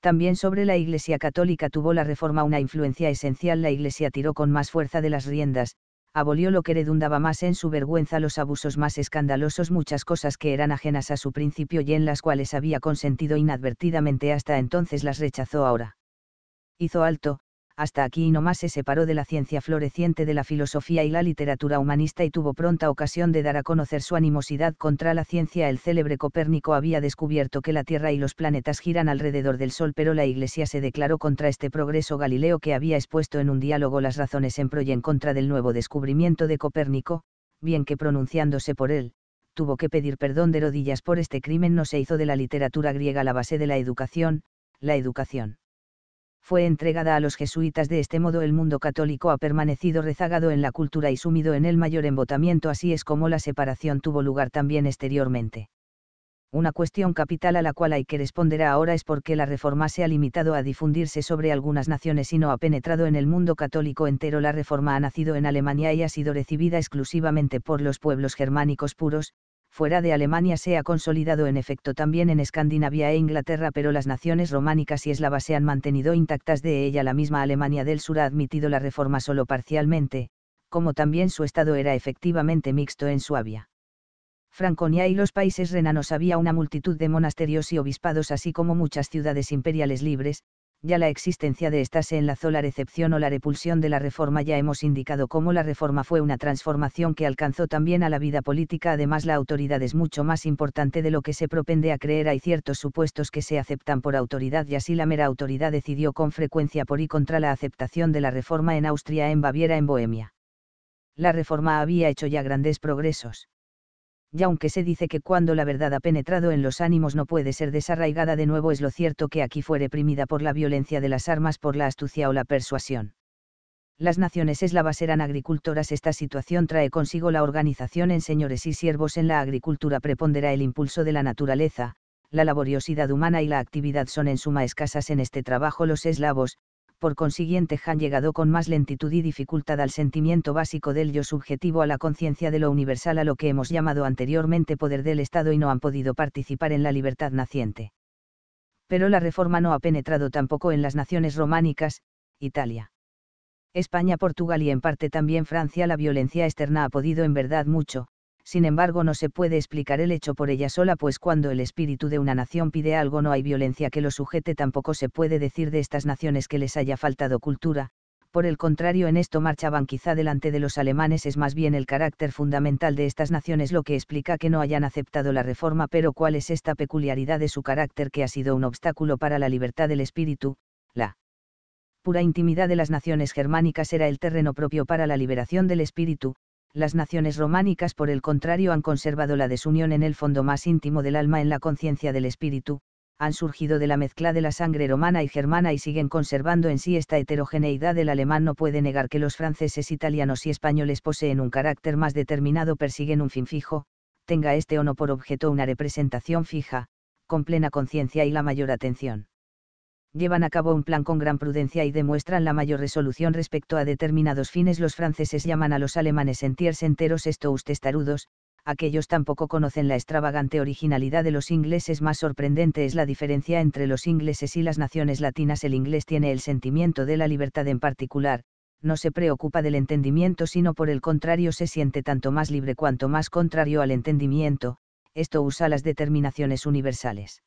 También sobre la Iglesia católica tuvo la reforma una influencia esencial. La Iglesia tiró con más fuerza de las riendas, abolió lo que redundaba más en su vergüenza los abusos más escandalosos, muchas cosas que eran ajenas a su principio y en las cuales había consentido inadvertidamente hasta entonces las rechazó ahora. Hizo alto, hasta aquí y no más se separó de la ciencia floreciente de la filosofía y la literatura humanista y tuvo pronta ocasión de dar a conocer su animosidad contra la ciencia. El célebre Copérnico había descubierto que la Tierra y los planetas giran alrededor del Sol, pero la Iglesia se declaró contra este progreso. Galileo, que había expuesto en un diálogo las razones en pro y en contra del nuevo descubrimiento de Copérnico, bien que pronunciándose por él, tuvo que pedir perdón de rodillas por este crimen, no se hizo de la literatura griega la base de la educación, la educación fue entregada a los jesuitas. De este modo el mundo católico ha permanecido rezagado en la cultura y sumido en el mayor embotamiento, así es como la separación tuvo lugar también exteriormente. Una cuestión capital a la cual hay que responder ahora es por qué la reforma se ha limitado a difundirse sobre algunas naciones y no ha penetrado en el mundo católico entero. La reforma ha nacido en Alemania y ha sido recibida exclusivamente por los pueblos germánicos puros, fuera de Alemania se ha consolidado en efecto también en Escandinavia e Inglaterra, pero las naciones románicas y eslavas se han mantenido intactas de ella. La misma Alemania del Sur ha admitido la reforma solo parcialmente, como también su estado era efectivamente mixto en Suabia. Franconia y los países renanos había una multitud de monasterios y obispados así como muchas ciudades imperiales libres, ya la existencia de ésta se enlazó la recepción o la repulsión de la reforma. Ya hemos indicado cómo la reforma fue una transformación que alcanzó también a la vida política. Además, la autoridad es mucho más importante de lo que se propende a creer. Hay ciertos supuestos que se aceptan por autoridad y así la mera autoridad decidió con frecuencia por y contra la aceptación de la reforma en Austria, en Baviera, en Bohemia. La reforma había hecho ya grandes progresos y aunque se dice que cuando la verdad ha penetrado en los ánimos no puede ser desarraigada de nuevo, es lo cierto que aquí fue reprimida por la violencia de las armas, por la astucia o la persuasión. Las naciones eslavas eran agricultoras. Esta situación trae consigo la organización en señores y siervos. En la agricultura preponderá el impulso de la naturaleza, la laboriosidad humana y la actividad son en suma escasas en este trabajo. Los eslavos, por consiguiente han llegado con más lentitud y dificultad al sentimiento básico del yo subjetivo a la conciencia de lo universal a lo que hemos llamado anteriormente poder del Estado y no han podido participar en la libertad naciente. Pero la reforma no ha penetrado tampoco en las naciones románicas, Italia. España, Portugal y en parte también Francia la violencia externa ha podido en verdad mucho, sin embargo no se puede explicar el hecho por ella sola, pues cuando el espíritu de una nación pide algo no hay violencia que lo sujete, tampoco se puede decir de estas naciones que les haya faltado cultura, por el contrario en esto marchaban quizá delante de los alemanes, es más bien el carácter fundamental de estas naciones lo que explica que no hayan aceptado la reforma, pero cuál es esta peculiaridad de su carácter que ha sido un obstáculo para la libertad del espíritu, la pura intimidad de las naciones germánicas era el terreno propio para la liberación del espíritu, las naciones románicas por el contrario han conservado la desunión en el fondo más íntimo del alma en la conciencia del espíritu, han surgido de la mezcla de la sangre romana y germana y siguen conservando en sí esta heterogeneidad. El alemán no puede negar que los franceses, italianos y españoles poseen un carácter más determinado, persiguen un fin fijo, tenga este o no por objeto una representación fija, con plena conciencia y la mayor atención llevan a cabo un plan con gran prudencia y demuestran la mayor resolución respecto a determinados fines. Los franceses llaman a los alemanes entiers enteros esto testarudos, aquellos tampoco conocen la extravagante originalidad de los ingleses. Más sorprendente es la diferencia entre los ingleses y las naciones latinas. El inglés tiene el sentimiento de la libertad en particular, no se preocupa del entendimiento sino por el contrario se siente tanto más libre cuanto más contrario al entendimiento, esto usa las determinaciones universales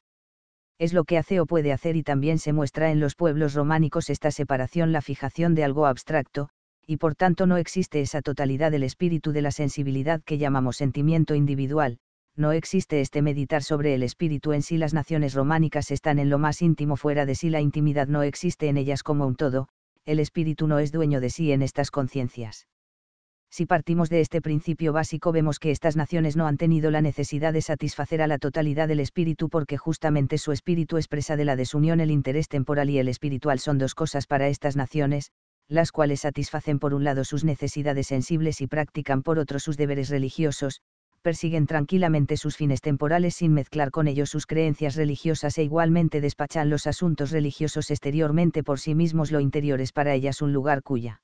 es lo que hace o puede hacer y también se muestra en los pueblos románicos esta separación, la fijación de algo abstracto, y por tanto no existe esa totalidad del espíritu de la sensibilidad que llamamos sentimiento individual, no existe este meditar sobre el espíritu en sí, las naciones románicas están en lo más íntimo fuera de sí, la intimidad no existe en ellas como un todo, el espíritu no es dueño de sí en estas conciencias si partimos de este principio básico vemos que estas naciones no han tenido la necesidad de satisfacer a la totalidad del espíritu porque justamente su espíritu expresa de la desunión el interés temporal y el espiritual son dos cosas para estas naciones, las cuales satisfacen por un lado sus necesidades sensibles y practican por otro sus deberes religiosos, persiguen tranquilamente sus fines temporales sin mezclar con ellos sus creencias religiosas e igualmente despachan los asuntos religiosos exteriormente por sí mismos lo interior es para ellas un lugar cuya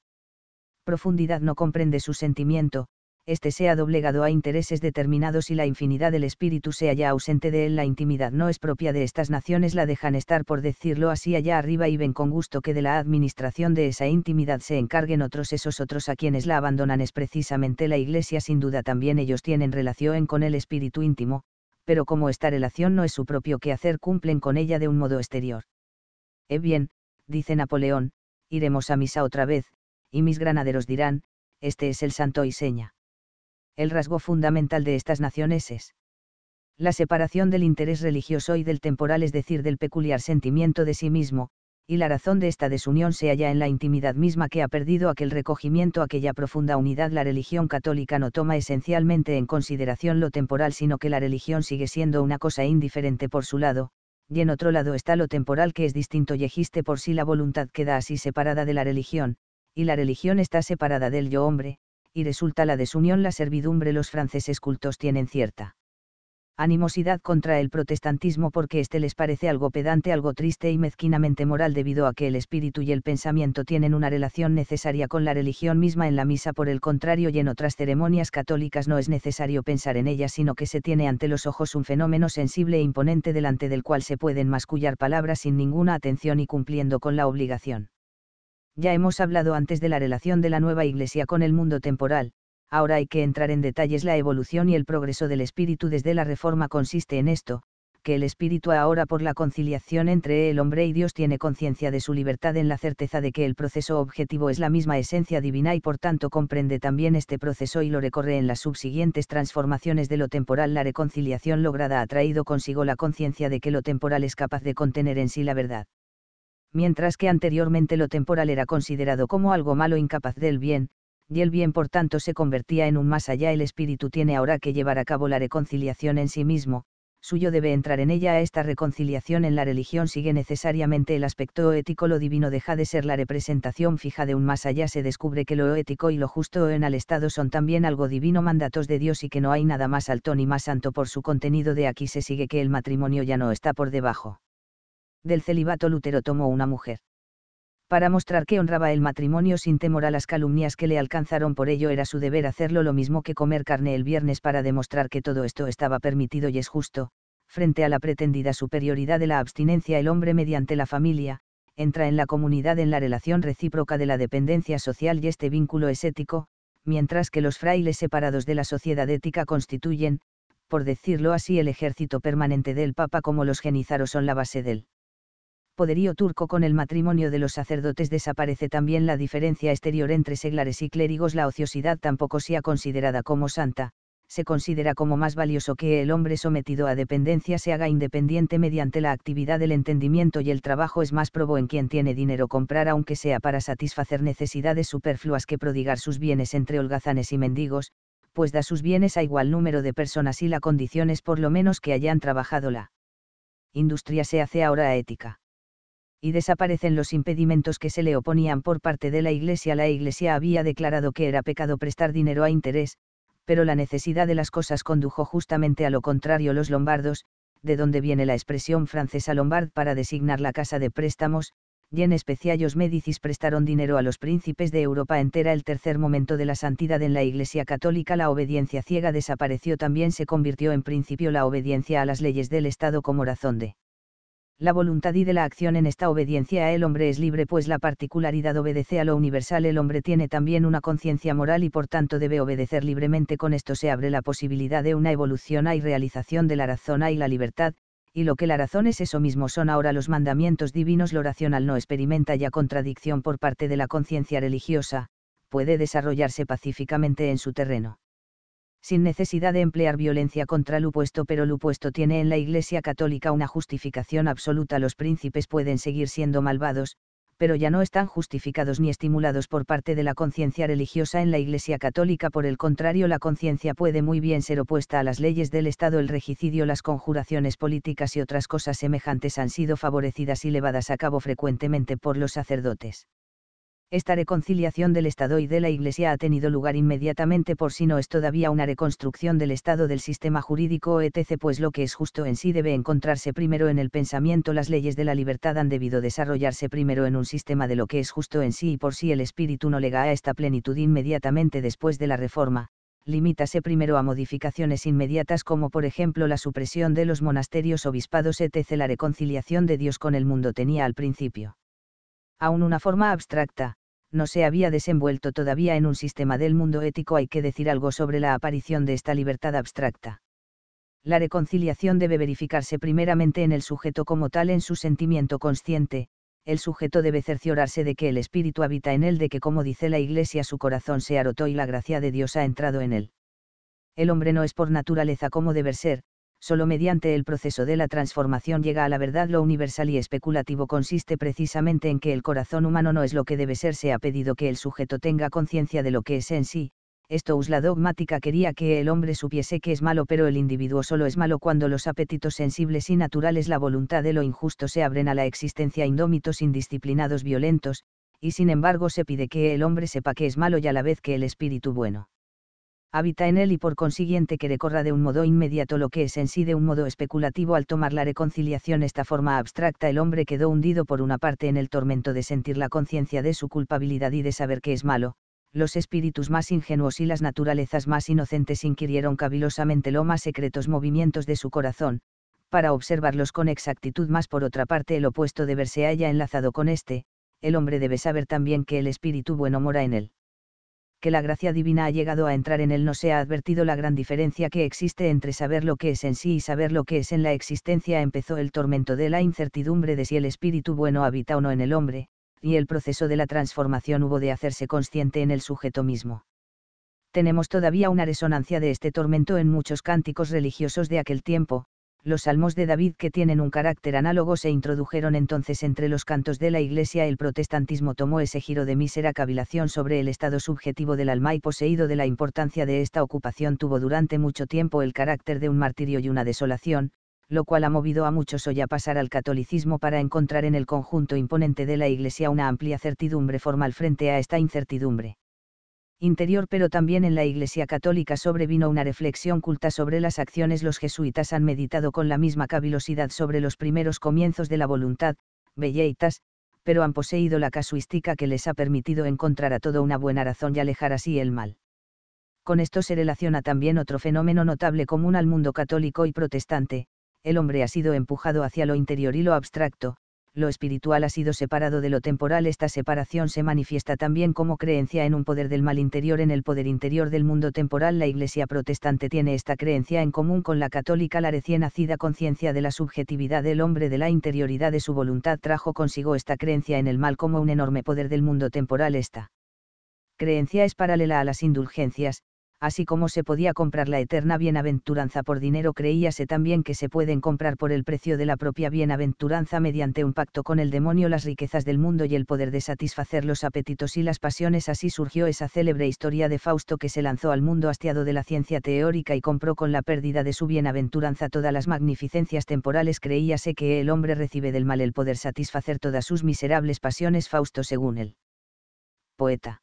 profundidad no comprende su sentimiento, éste sea doblegado a intereses determinados y la infinidad del espíritu sea ya ausente de él. La intimidad no es propia de estas naciones, la dejan estar por decirlo así allá arriba y ven con gusto que de la administración de esa intimidad se encarguen otros. Esos otros a quienes la abandonan es precisamente la Iglesia. Sin duda también ellos tienen relación con el espíritu íntimo, pero como esta relación no es su propio quehacer, cumplen con ella de un modo exterior. Eh bien, dice Napoleón, iremos a misa otra vez, y mis granaderos dirán, este es el santo y seña. El rasgo fundamental de estas naciones es la separación del interés religioso y del temporal, es decir, del peculiar sentimiento de sí mismo, y la razón de esta desunión se halla en la intimidad misma que ha perdido aquel recogimiento, aquella profunda unidad. La religión católica no toma esencialmente en consideración lo temporal, sino que la religión sigue siendo una cosa indiferente por su lado, y en otro lado está lo temporal que es distinto y existe por sí la voluntad queda así separada de la religión, y la religión está separada del yo hombre, y resulta la desunión la servidumbre los franceses cultos tienen cierta animosidad contra el protestantismo porque éste les parece algo pedante, algo triste y mezquinamente moral debido a que el espíritu y el pensamiento tienen una relación necesaria con la religión misma en la misa por el contrario y en otras ceremonias católicas no es necesario pensar en ella sino que se tiene ante los ojos un fenómeno sensible e imponente delante del cual se pueden mascullar palabras sin ninguna atención y cumpliendo con la obligación ya hemos hablado antes de la relación de la nueva Iglesia con el mundo temporal, ahora hay que entrar en detalles la evolución y el progreso del espíritu desde la reforma consiste en esto, que el espíritu ahora por la conciliación entre el hombre y Dios tiene conciencia de su libertad en la certeza de que el proceso objetivo es la misma esencia divina y por tanto comprende también este proceso y lo recorre en las subsiguientes transformaciones de lo temporal. La reconciliación lograda ha traído consigo la conciencia de que lo temporal es capaz de contener en sí la verdad mientras que anteriormente lo temporal era considerado como algo malo incapaz del bien, y el bien por tanto se convertía en un más allá, el espíritu tiene ahora que llevar a cabo la reconciliación en sí mismo, suyo debe entrar en ella. Esta reconciliación en la religión sigue necesariamente el aspecto ético, lo divino deja de ser la representación fija de un más allá, se descubre que lo ético y lo justo en el Estado son también algo divino, mandatos de Dios y que no hay nada más alto ni más santo por su contenido, de aquí se sigue que el matrimonio ya no está por debajo del celibato Lutero tomó una mujer. Para mostrar que honraba el matrimonio sin temor a las calumnias que le alcanzaron por ello era su deber hacerlo lo mismo que comer carne el viernes para demostrar que todo esto estaba permitido y es justo, frente a la pretendida superioridad de la abstinencia el hombre mediante la familia, entra en la comunidad en la relación recíproca de la dependencia social y este vínculo es ético, mientras que los frailes separados de la sociedad ética constituyen, por decirlo así, el ejército permanente del Papa como los genizaros son la base del poderío turco con el matrimonio de los sacerdotes desaparece también la diferencia exterior entre seglares y clérigos. La ociosidad tampoco sea considerada como santa, se considera como más valioso que el hombre sometido a dependencia se haga independiente mediante la actividad del entendimiento y el trabajo es más probo en quien tiene dinero comprar aunque sea para satisfacer necesidades superfluas que prodigar sus bienes entre holgazanes y mendigos, pues da sus bienes a igual número de personas y la condición es por lo menos que hayan trabajado la industria se hace ahora ética y desaparecen los impedimentos que se le oponían por parte de la Iglesia. La Iglesia había declarado que era pecado prestar dinero a interés, pero la necesidad de las cosas condujo justamente a lo contrario. Los lombardos, de donde viene la expresión francesa lombard para designar la casa de préstamos, y en especial los médicis prestaron dinero a los príncipes de Europa entera. El tercer momento de la santidad en la Iglesia católica, la obediencia ciega desapareció, también se convirtió en principio la obediencia a las leyes del Estado como razón de la voluntad y de la acción en esta obediencia el hombre es libre pues la particularidad obedece a lo universal el hombre tiene también una conciencia moral y por tanto debe obedecer libremente con esto se abre la posibilidad de una evolución y realización de la razón y la libertad, y lo que la razón es eso mismo son ahora los mandamientos divinos lo racional no experimenta ya contradicción por parte de la conciencia religiosa, puede desarrollarse pacíficamente en su terreno sin necesidad de emplear violencia contra el opuesto pero el opuesto tiene en la Iglesia Católica una justificación absoluta. Los príncipes pueden seguir siendo malvados, pero ya no están justificados ni estimulados por parte de la conciencia religiosa en la Iglesia Católica. Por el contrario, la conciencia puede muy bien ser opuesta a las leyes del Estado. El regicidio, las conjuraciones políticas y otras cosas semejantes han sido favorecidas y llevadas a cabo frecuentemente por los sacerdotes. Esta reconciliación del Estado y de la Iglesia ha tenido lugar inmediatamente por si no es todavía una reconstrucción del Estado del sistema jurídico etc. pues lo que es justo en sí debe encontrarse primero en el pensamiento las leyes de la libertad han debido desarrollarse primero en un sistema de lo que es justo en sí y por si el espíritu no lega a esta plenitud inmediatamente después de la reforma, limítase primero a modificaciones inmediatas como por ejemplo la supresión de los monasterios obispados etc. La reconciliación de Dios con el mundo tenía al principio. Aún una forma abstracta, no se había desenvuelto todavía en un sistema del mundo ético hay que decir algo sobre la aparición de esta libertad abstracta. La reconciliación debe verificarse primeramente en el sujeto como tal en su sentimiento consciente, el sujeto debe cerciorarse de que el espíritu habita en él, de que como dice la Iglesia su corazón se arotó y la gracia de Dios ha entrado en él. El hombre no es por naturaleza como deber ser, solo mediante el proceso de la transformación llega a la verdad. Lo universal y especulativo consiste precisamente en que el corazón humano no es lo que debe ser, se ha pedido que el sujeto tenga conciencia de lo que es en sí, esto us la dogmática quería que el hombre supiese que es malo, pero el individuo solo es malo cuando los apetitos sensibles y naturales, la voluntad de lo injusto se abren a la existencia, indómitos, indisciplinados, violentos, y sin embargo se pide que el hombre sepa que es malo y a la vez que el espíritu bueno habita en él y por consiguiente que recorra de un modo inmediato lo que es en sí de un modo especulativo al tomar la reconciliación esta forma abstracta el hombre quedó hundido por una parte en el tormento de sentir la conciencia de su culpabilidad y de saber que es malo, los espíritus más ingenuos y las naturalezas más inocentes inquirieron cavilosamente lo más secretos movimientos de su corazón, para observarlos con exactitud más por otra parte el opuesto de verse haya enlazado con este, el hombre debe saber también que el espíritu bueno mora en él que la gracia divina ha llegado a entrar en él no se ha advertido la gran diferencia que existe entre saber lo que es en sí y saber lo que es en la existencia empezó el tormento de la incertidumbre de si el espíritu bueno habita o no en el hombre, y el proceso de la transformación hubo de hacerse consciente en el sujeto mismo. Tenemos todavía una resonancia de este tormento en muchos cánticos religiosos de aquel tiempo, los salmos de David que tienen un carácter análogo se introdujeron entonces entre los cantos de la Iglesia. El protestantismo tomó ese giro de mísera cavilación sobre el estado subjetivo del alma y poseído de la importancia de esta ocupación tuvo durante mucho tiempo el carácter de un martirio y una desolación, lo cual ha movido a muchos hoy a pasar al catolicismo para encontrar en el conjunto imponente de la Iglesia una amplia certidumbre formal frente a esta incertidumbre interior pero también en la Iglesia Católica sobrevino una reflexión culta sobre las acciones los jesuitas han meditado con la misma cavilosidad sobre los primeros comienzos de la voluntad, belleitas, pero han poseído la casuística que les ha permitido encontrar a todo una buena razón y alejar así el mal. Con esto se relaciona también otro fenómeno notable común al mundo católico y protestante, el hombre ha sido empujado hacia lo interior y lo abstracto, lo espiritual ha sido separado de lo temporal. Esta separación se manifiesta también como creencia en un poder del mal interior en el poder interior del mundo temporal. La Iglesia protestante tiene esta creencia en común con la católica. La recién nacida conciencia de la subjetividad del hombre de la interioridad de su voluntad trajo consigo esta creencia en el mal como un enorme poder del mundo temporal. Esta creencia es paralela a las indulgencias, así como se podía comprar la eterna bienaventuranza por dinero, creíase también que se pueden comprar por el precio de la propia bienaventuranza mediante un pacto con el demonio las riquezas del mundo y el poder de satisfacer los apetitos y las pasiones. Así surgió esa célebre historia de Fausto que se lanzó al mundo hastiado de la ciencia teórica y compró con la pérdida de su bienaventuranza todas las magnificencias temporales. Creíase que el hombre recibe del mal el poder satisfacer todas sus miserables pasiones. Fausto según él. Poeta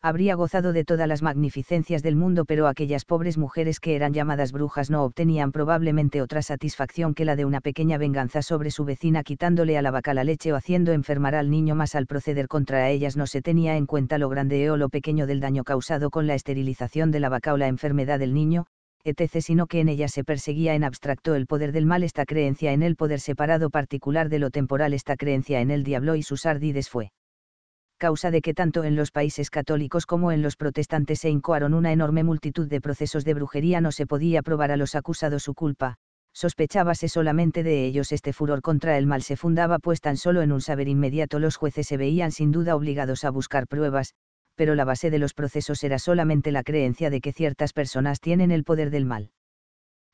habría gozado de todas las magnificencias del mundo, pero aquellas pobres mujeres que eran llamadas brujas no obtenían probablemente otra satisfacción que la de una pequeña venganza sobre su vecina quitándole a la vaca la leche o haciendo enfermar al niño más al proceder contra ellas no se tenía en cuenta lo grande o lo pequeño del daño causado con la esterilización de la vaca o la enfermedad del niño, etc., sino que en ella se perseguía en abstracto el poder del mal esta creencia en el poder separado particular de lo temporal esta creencia en el diablo y sus ardides fue causa de que tanto en los países católicos como en los protestantes se incoaron una enorme multitud de procesos de brujería no se podía probar a los acusados su culpa, sospechábase solamente de ellos este furor contra el mal se fundaba pues tan solo en un saber inmediato los jueces se veían sin duda obligados a buscar pruebas, pero la base de los procesos era solamente la creencia de que ciertas personas tienen el poder del mal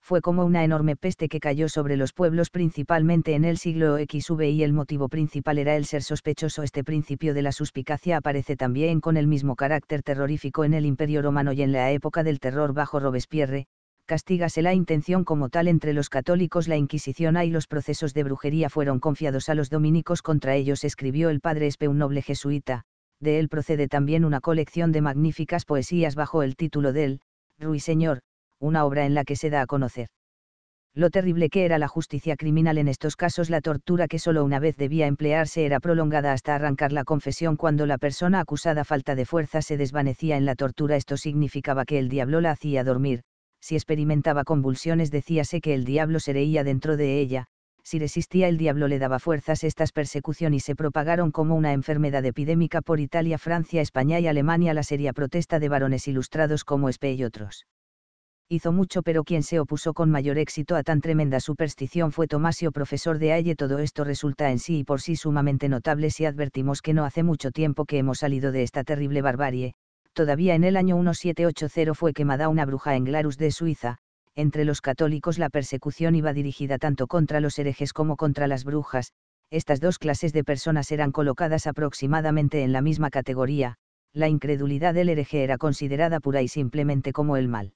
fue como una enorme peste que cayó sobre los pueblos principalmente en el siglo XV y el motivo principal era el ser sospechoso. Este principio de la suspicacia aparece también con el mismo carácter terrorífico en el Imperio Romano y en la época del terror bajo Robespierre, Castígase la intención como tal entre los católicos la Inquisición y los procesos de brujería fueron confiados a los dominicos contra ellos escribió el padre Espe un noble jesuita, de él procede también una colección de magníficas poesías bajo el título del Ruiseñor, una obra en la que se da a conocer. Lo terrible que era la justicia criminal en estos casos, la tortura que solo una vez debía emplearse era prolongada hasta arrancar la confesión cuando la persona acusada falta de fuerza se desvanecía en la tortura. Esto significaba que el diablo la hacía dormir, si experimentaba convulsiones decíase que el diablo se reía dentro de ella, si resistía el diablo le daba fuerzas estas persecuciones y se propagaron como una enfermedad epidémica por Italia, Francia, España y Alemania la seria protesta de varones ilustrados como Espe y otros hizo mucho pero quien se opuso con mayor éxito a tan tremenda superstición fue Tomasio profesor de Halle. Todo esto resulta en sí y por sí sumamente notable si advertimos que no hace mucho tiempo que hemos salido de esta terrible barbarie, todavía en el año 1780 fue quemada una bruja en Glarus de Suiza, entre los católicos la persecución iba dirigida tanto contra los herejes como contra las brujas, estas dos clases de personas eran colocadas aproximadamente en la misma categoría, la incredulidad del hereje era considerada pura y simplemente como el mal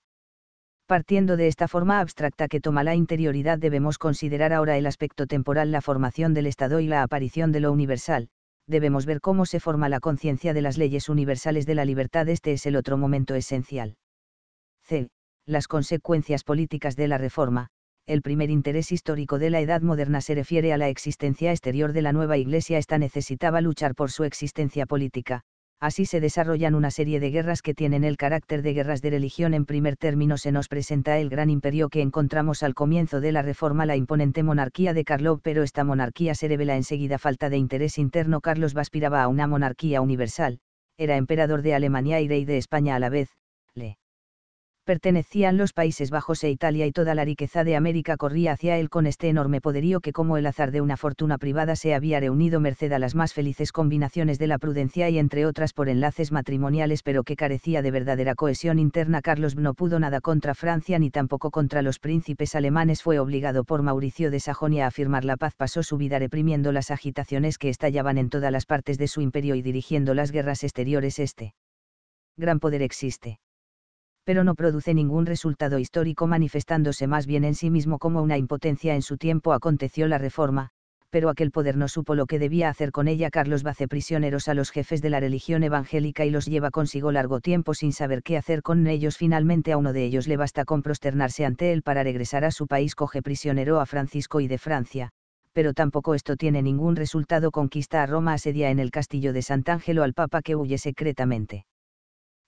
Partiendo de esta forma abstracta que toma la interioridad debemos considerar ahora el aspecto temporal, la formación del Estado y la aparición de lo universal, debemos ver cómo se forma la conciencia de las leyes universales de la libertad, este es el otro momento esencial. C. Las consecuencias políticas de la reforma. El primer interés histórico de la Edad Moderna se refiere a la existencia exterior de la nueva Iglesia. Esta necesitaba luchar por su existencia política, así se desarrollan una serie de guerras que tienen el carácter de guerras de religión. En primer término se nos presenta el gran imperio que encontramos al comienzo de la reforma, la imponente monarquía de Carlo, pero esta monarquía se revela enseguida falta de interés interno. Carlos aspiraba a una monarquía universal, era emperador de Alemania y rey de España a la vez, le pertenecían los Países Bajos e Italia y toda la riqueza de América corría hacia él con este enorme poderío que como el azar de una fortuna privada se había reunido merced a las más felices combinaciones de la prudencia y entre otras por enlaces matrimoniales pero que carecía de verdadera cohesión interna Carlos no pudo nada contra Francia ni tampoco contra los príncipes alemanes fue obligado por Mauricio de Sajonia a firmar la paz pasó su vida reprimiendo las agitaciones que estallaban en todas las partes de su imperio y dirigiendo las guerras exteriores este gran poder existe pero no produce ningún resultado histórico manifestándose más bien en sí mismo como una impotencia. En su tiempo aconteció la reforma, pero aquel poder no supo lo que debía hacer con ella. Carlos Bace prisioneros a los jefes de la religión evangélica y los lleva consigo largo tiempo sin saber qué hacer con ellos. Finalmente a uno de ellos le basta con prosternarse ante él para regresar a su país. Coge prisionero a Francisco y de Francia, pero tampoco esto tiene ningún resultado. Conquista a Roma, asedia en el castillo de Sant'Angelo al Papa que huye secretamente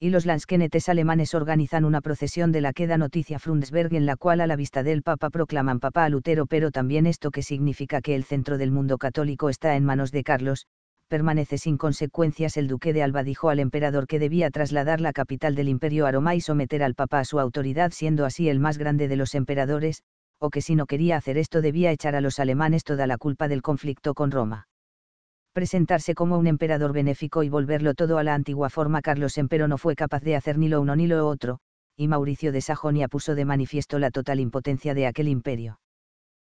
y los lansquenetes alemanes organizan una procesión de la queda noticia Frundsberg en la cual a la vista del Papa proclaman Papa a Lutero, pero también esto que significa que el centro del mundo católico está en manos de Carlos, permanece sin consecuencias el duque de Alba dijo al emperador que debía trasladar la capital del imperio a Roma y someter al Papa a su autoridad siendo así el más grande de los emperadores, o que si no quería hacer esto debía echar a los alemanes toda la culpa del conflicto con Roma presentarse como un emperador benéfico y volverlo todo a la antigua forma Carlos empero no fue capaz de hacer ni lo uno ni lo otro, y Mauricio de Sajonia puso de manifiesto la total impotencia de aquel imperio.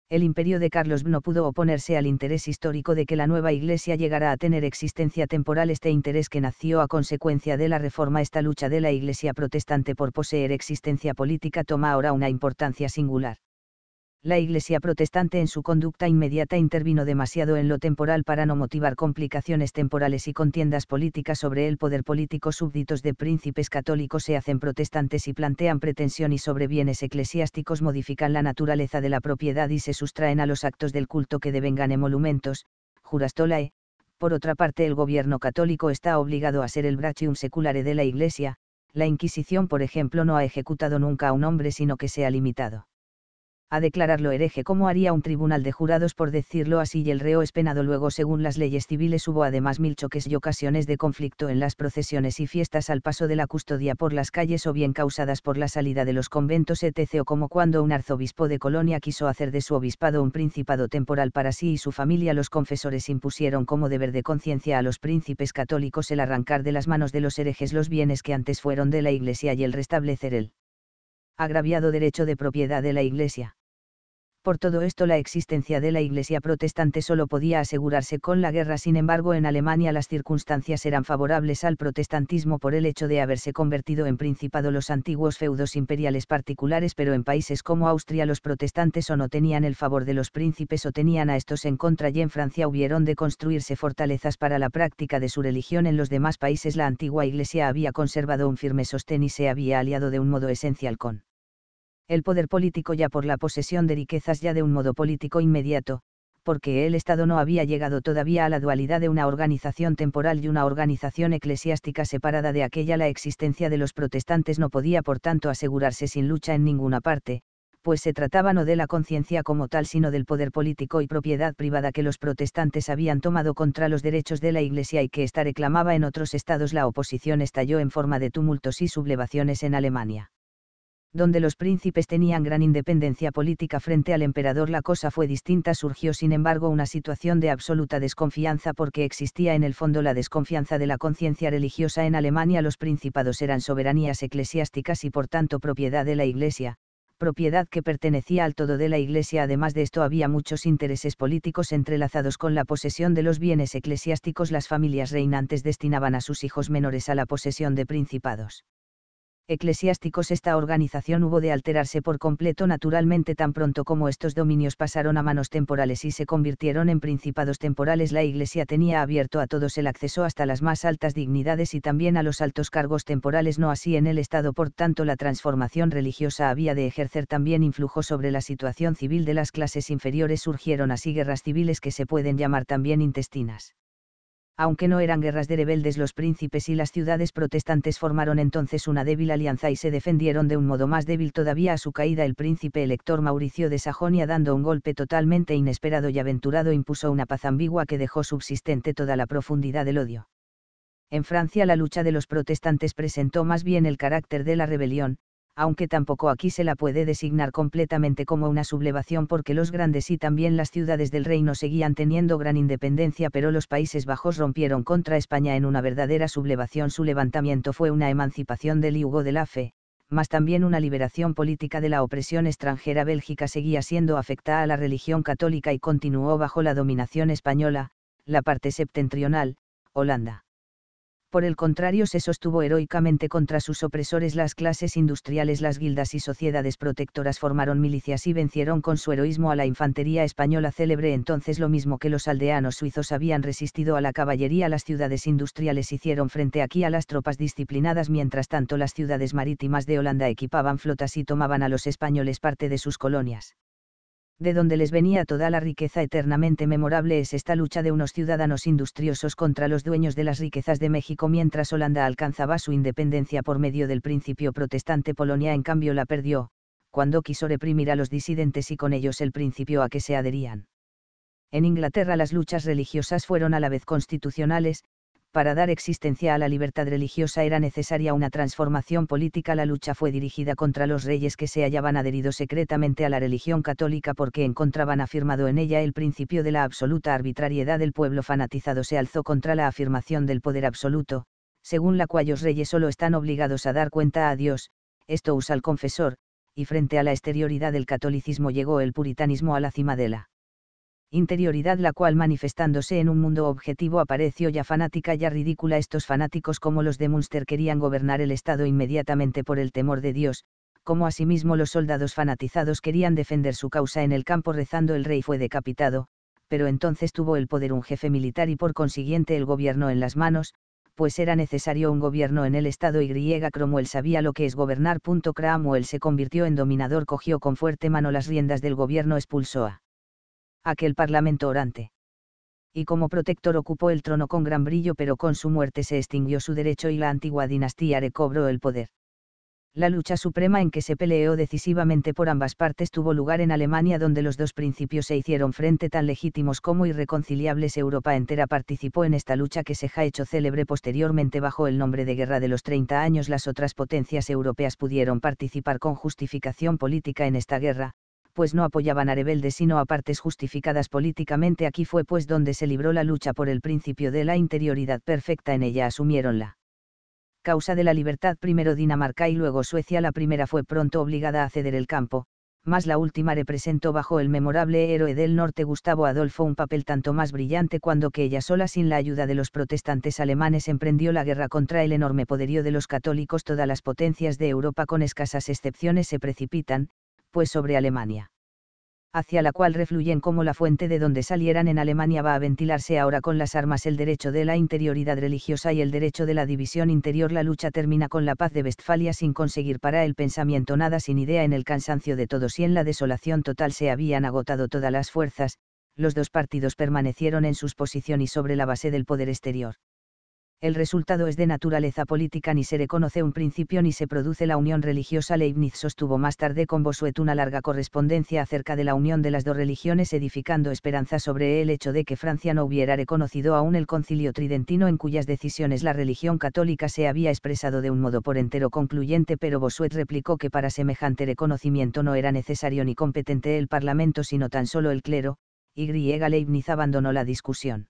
El imperio de Carlos no pudo oponerse al interés histórico de que la nueva iglesia llegara a tener existencia temporal este interés que nació a consecuencia de la reforma esta lucha de la iglesia protestante por poseer existencia política toma ahora una importancia singular la Iglesia protestante en su conducta inmediata intervino demasiado en lo temporal para no motivar complicaciones temporales y contiendas políticas sobre el poder político. Súbditos de príncipes católicos se hacen protestantes y plantean pretensión y sobre bienes eclesiásticos modifican la naturaleza de la propiedad y se sustraen a los actos del culto que devengan emolumentos. Jurastolae. Por otra parte, el gobierno católico está obligado a ser el brachium seculare de la Iglesia. La Inquisición, por ejemplo, no ha ejecutado nunca a un hombre, sino que se ha limitado a declararlo hereje como haría un tribunal de jurados por decirlo así y el reo es penado luego según las leyes civiles hubo además mil choques y ocasiones de conflicto en las procesiones y fiestas al paso de la custodia por las calles o bien causadas por la salida de los conventos etc o como cuando un arzobispo de Colonia quiso hacer de su obispado un principado temporal para sí y su familia los confesores impusieron como deber de conciencia a los príncipes católicos el arrancar de las manos de los herejes los bienes que antes fueron de la iglesia y el restablecer el agraviado derecho de propiedad de la iglesia por todo esto la existencia de la Iglesia protestante solo podía asegurarse con la guerra, sin embargo en Alemania las circunstancias eran favorables al protestantismo por el hecho de haberse convertido en principado los antiguos feudos imperiales particulares, pero en países como Austria los protestantes o no tenían el favor de los príncipes o tenían a estos en contra y en Francia hubieron de construirse fortalezas para la práctica de su religión. En los demás países la antigua Iglesia había conservado un firme sostén y se había aliado de un modo esencial con el poder político ya por la posesión de riquezas ya de un modo político inmediato, porque el Estado no había llegado todavía a la dualidad de una organización temporal y una organización eclesiástica separada de aquella la existencia de los protestantes no podía por tanto asegurarse sin lucha en ninguna parte, pues se trataba no de la conciencia como tal sino del poder político y propiedad privada que los protestantes habían tomado contra los derechos de la Iglesia y que esta reclamaba en otros estados la oposición estalló en forma de tumultos y sublevaciones en Alemania donde los príncipes tenían gran independencia política frente al emperador la cosa fue distinta, surgió sin embargo una situación de absoluta desconfianza porque existía en el fondo la desconfianza de la conciencia religiosa en Alemania, los principados eran soberanías eclesiásticas y por tanto propiedad de la Iglesia, propiedad que pertenecía al todo de la Iglesia. Además de esto había muchos intereses políticos entrelazados con la posesión de los bienes eclesiásticos. Las familias reinantes destinaban a sus hijos menores a la posesión de principados eclesiásticos esta organización hubo de alterarse por completo naturalmente tan pronto como estos dominios pasaron a manos temporales y se convirtieron en principados temporales la Iglesia tenía abierto a todos el acceso hasta las más altas dignidades y también a los altos cargos temporales no así en el Estado por tanto la transformación religiosa había de ejercer también influjo sobre la situación civil de las clases inferiores surgieron así guerras civiles que se pueden llamar también intestinas aunque no eran guerras de rebeldes los príncipes y las ciudades protestantes formaron entonces una débil alianza y se defendieron de un modo más débil todavía a su caída el príncipe elector Mauricio de Sajonia dando un golpe totalmente inesperado y aventurado impuso una paz ambigua que dejó subsistente toda la profundidad del odio. En Francia la lucha de los protestantes presentó más bien el carácter de la rebelión, aunque tampoco aquí se la puede designar completamente como una sublevación porque los grandes y también las ciudades del reino seguían teniendo gran independencia pero los Países Bajos rompieron contra España en una verdadera sublevación su levantamiento fue una emancipación del yugo de la fe, más también una liberación política de la opresión extranjera Bélgica seguía siendo afectada a la religión católica y continuó bajo la dominación española, la parte septentrional, Holanda por el contrario se sostuvo heroicamente contra sus opresores las clases industriales, las guildas y sociedades protectoras formaron milicias y vencieron con su heroísmo a la infantería española célebre entonces lo mismo que los aldeanos suizos habían resistido a la caballería, las ciudades industriales hicieron frente aquí a las tropas disciplinadas, mientras tanto las ciudades marítimas de Holanda equipaban flotas y tomaban a los españoles parte de sus colonias de donde les venía toda la riqueza eternamente memorable es esta lucha de unos ciudadanos industriosos contra los dueños de las riquezas de México mientras Holanda alcanzaba su independencia por medio del principio protestante Polonia en cambio la perdió, cuando quiso reprimir a los disidentes y con ellos el principio a que se adherían. En Inglaterra las luchas religiosas fueron a la vez constitucionales, para dar existencia a la libertad religiosa era necesaria una transformación política. La lucha fue dirigida contra los reyes que se hallaban adheridos secretamente a la religión católica porque encontraban afirmado en ella el principio de la absoluta arbitrariedad. El pueblo fanatizado se alzó contra la afirmación del poder absoluto, según la cual los reyes solo están obligados a dar cuenta a Dios, esto usa el confesor, y frente a la exterioridad del catolicismo llegó el puritanismo a la cima de la interioridad la cual manifestándose en un mundo objetivo apareció ya fanática ya ridícula estos fanáticos como los de Munster querían gobernar el Estado inmediatamente por el temor de Dios, como asimismo los soldados fanatizados querían defender su causa en el campo rezando el rey fue decapitado, pero entonces tuvo el poder un jefe militar y por consiguiente el gobierno en las manos, pues era necesario un gobierno en el Estado y griega Cromwell sabía lo que es gobernar. Cromwell se convirtió en dominador, cogió con fuerte mano las riendas del gobierno, expulsó a aquel parlamento orante. Y como protector ocupó el trono con gran brillo, pero con su muerte se extinguió su derecho y la antigua dinastía recobró el poder. La lucha suprema en que se peleó decisivamente por ambas partes tuvo lugar en Alemania donde los dos principios se hicieron frente tan legítimos como irreconciliables. Europa entera participó en esta lucha que se ha hecho célebre posteriormente bajo el nombre de Guerra de los 30 años. Las otras potencias europeas pudieron participar con justificación política en esta guerra, pues no apoyaban a rebeldes sino a partes justificadas políticamente. Aquí fue pues donde se libró la lucha por el principio de la interioridad perfecta. En ella asumieron la causa de la libertad primero Dinamarca y luego Suecia. La primera fue pronto obligada a ceder el campo, más la última representó bajo el memorable héroe del norte Gustavo Adolfo un papel tanto más brillante cuando que ella sola sin la ayuda de los protestantes alemanes emprendió la guerra contra el enorme poderío de los católicos. Todas las potencias de Europa con escasas excepciones se precipitan, pues sobre Alemania. Hacia la cual refluyen como la fuente de donde salieran en Alemania va a ventilarse ahora con las armas el derecho de la interioridad religiosa y el derecho de la división interior. La lucha termina con la paz de Westfalia sin conseguir para el pensamiento nada, sin idea en el cansancio de todos y en la desolación total se habían agotado todas las fuerzas, los dos partidos permanecieron en sus posiciones sobre la base del poder exterior el resultado es de naturaleza política ni se reconoce un principio ni se produce la unión religiosa. Leibniz sostuvo más tarde con Bosuet una larga correspondencia acerca de la unión de las dos religiones edificando esperanza sobre el hecho de que Francia no hubiera reconocido aún el concilio tridentino en cuyas decisiones la religión católica se había expresado de un modo por entero concluyente pero Bosuet replicó que para semejante reconocimiento no era necesario ni competente el Parlamento sino tan solo el clero, y Leibniz abandonó la discusión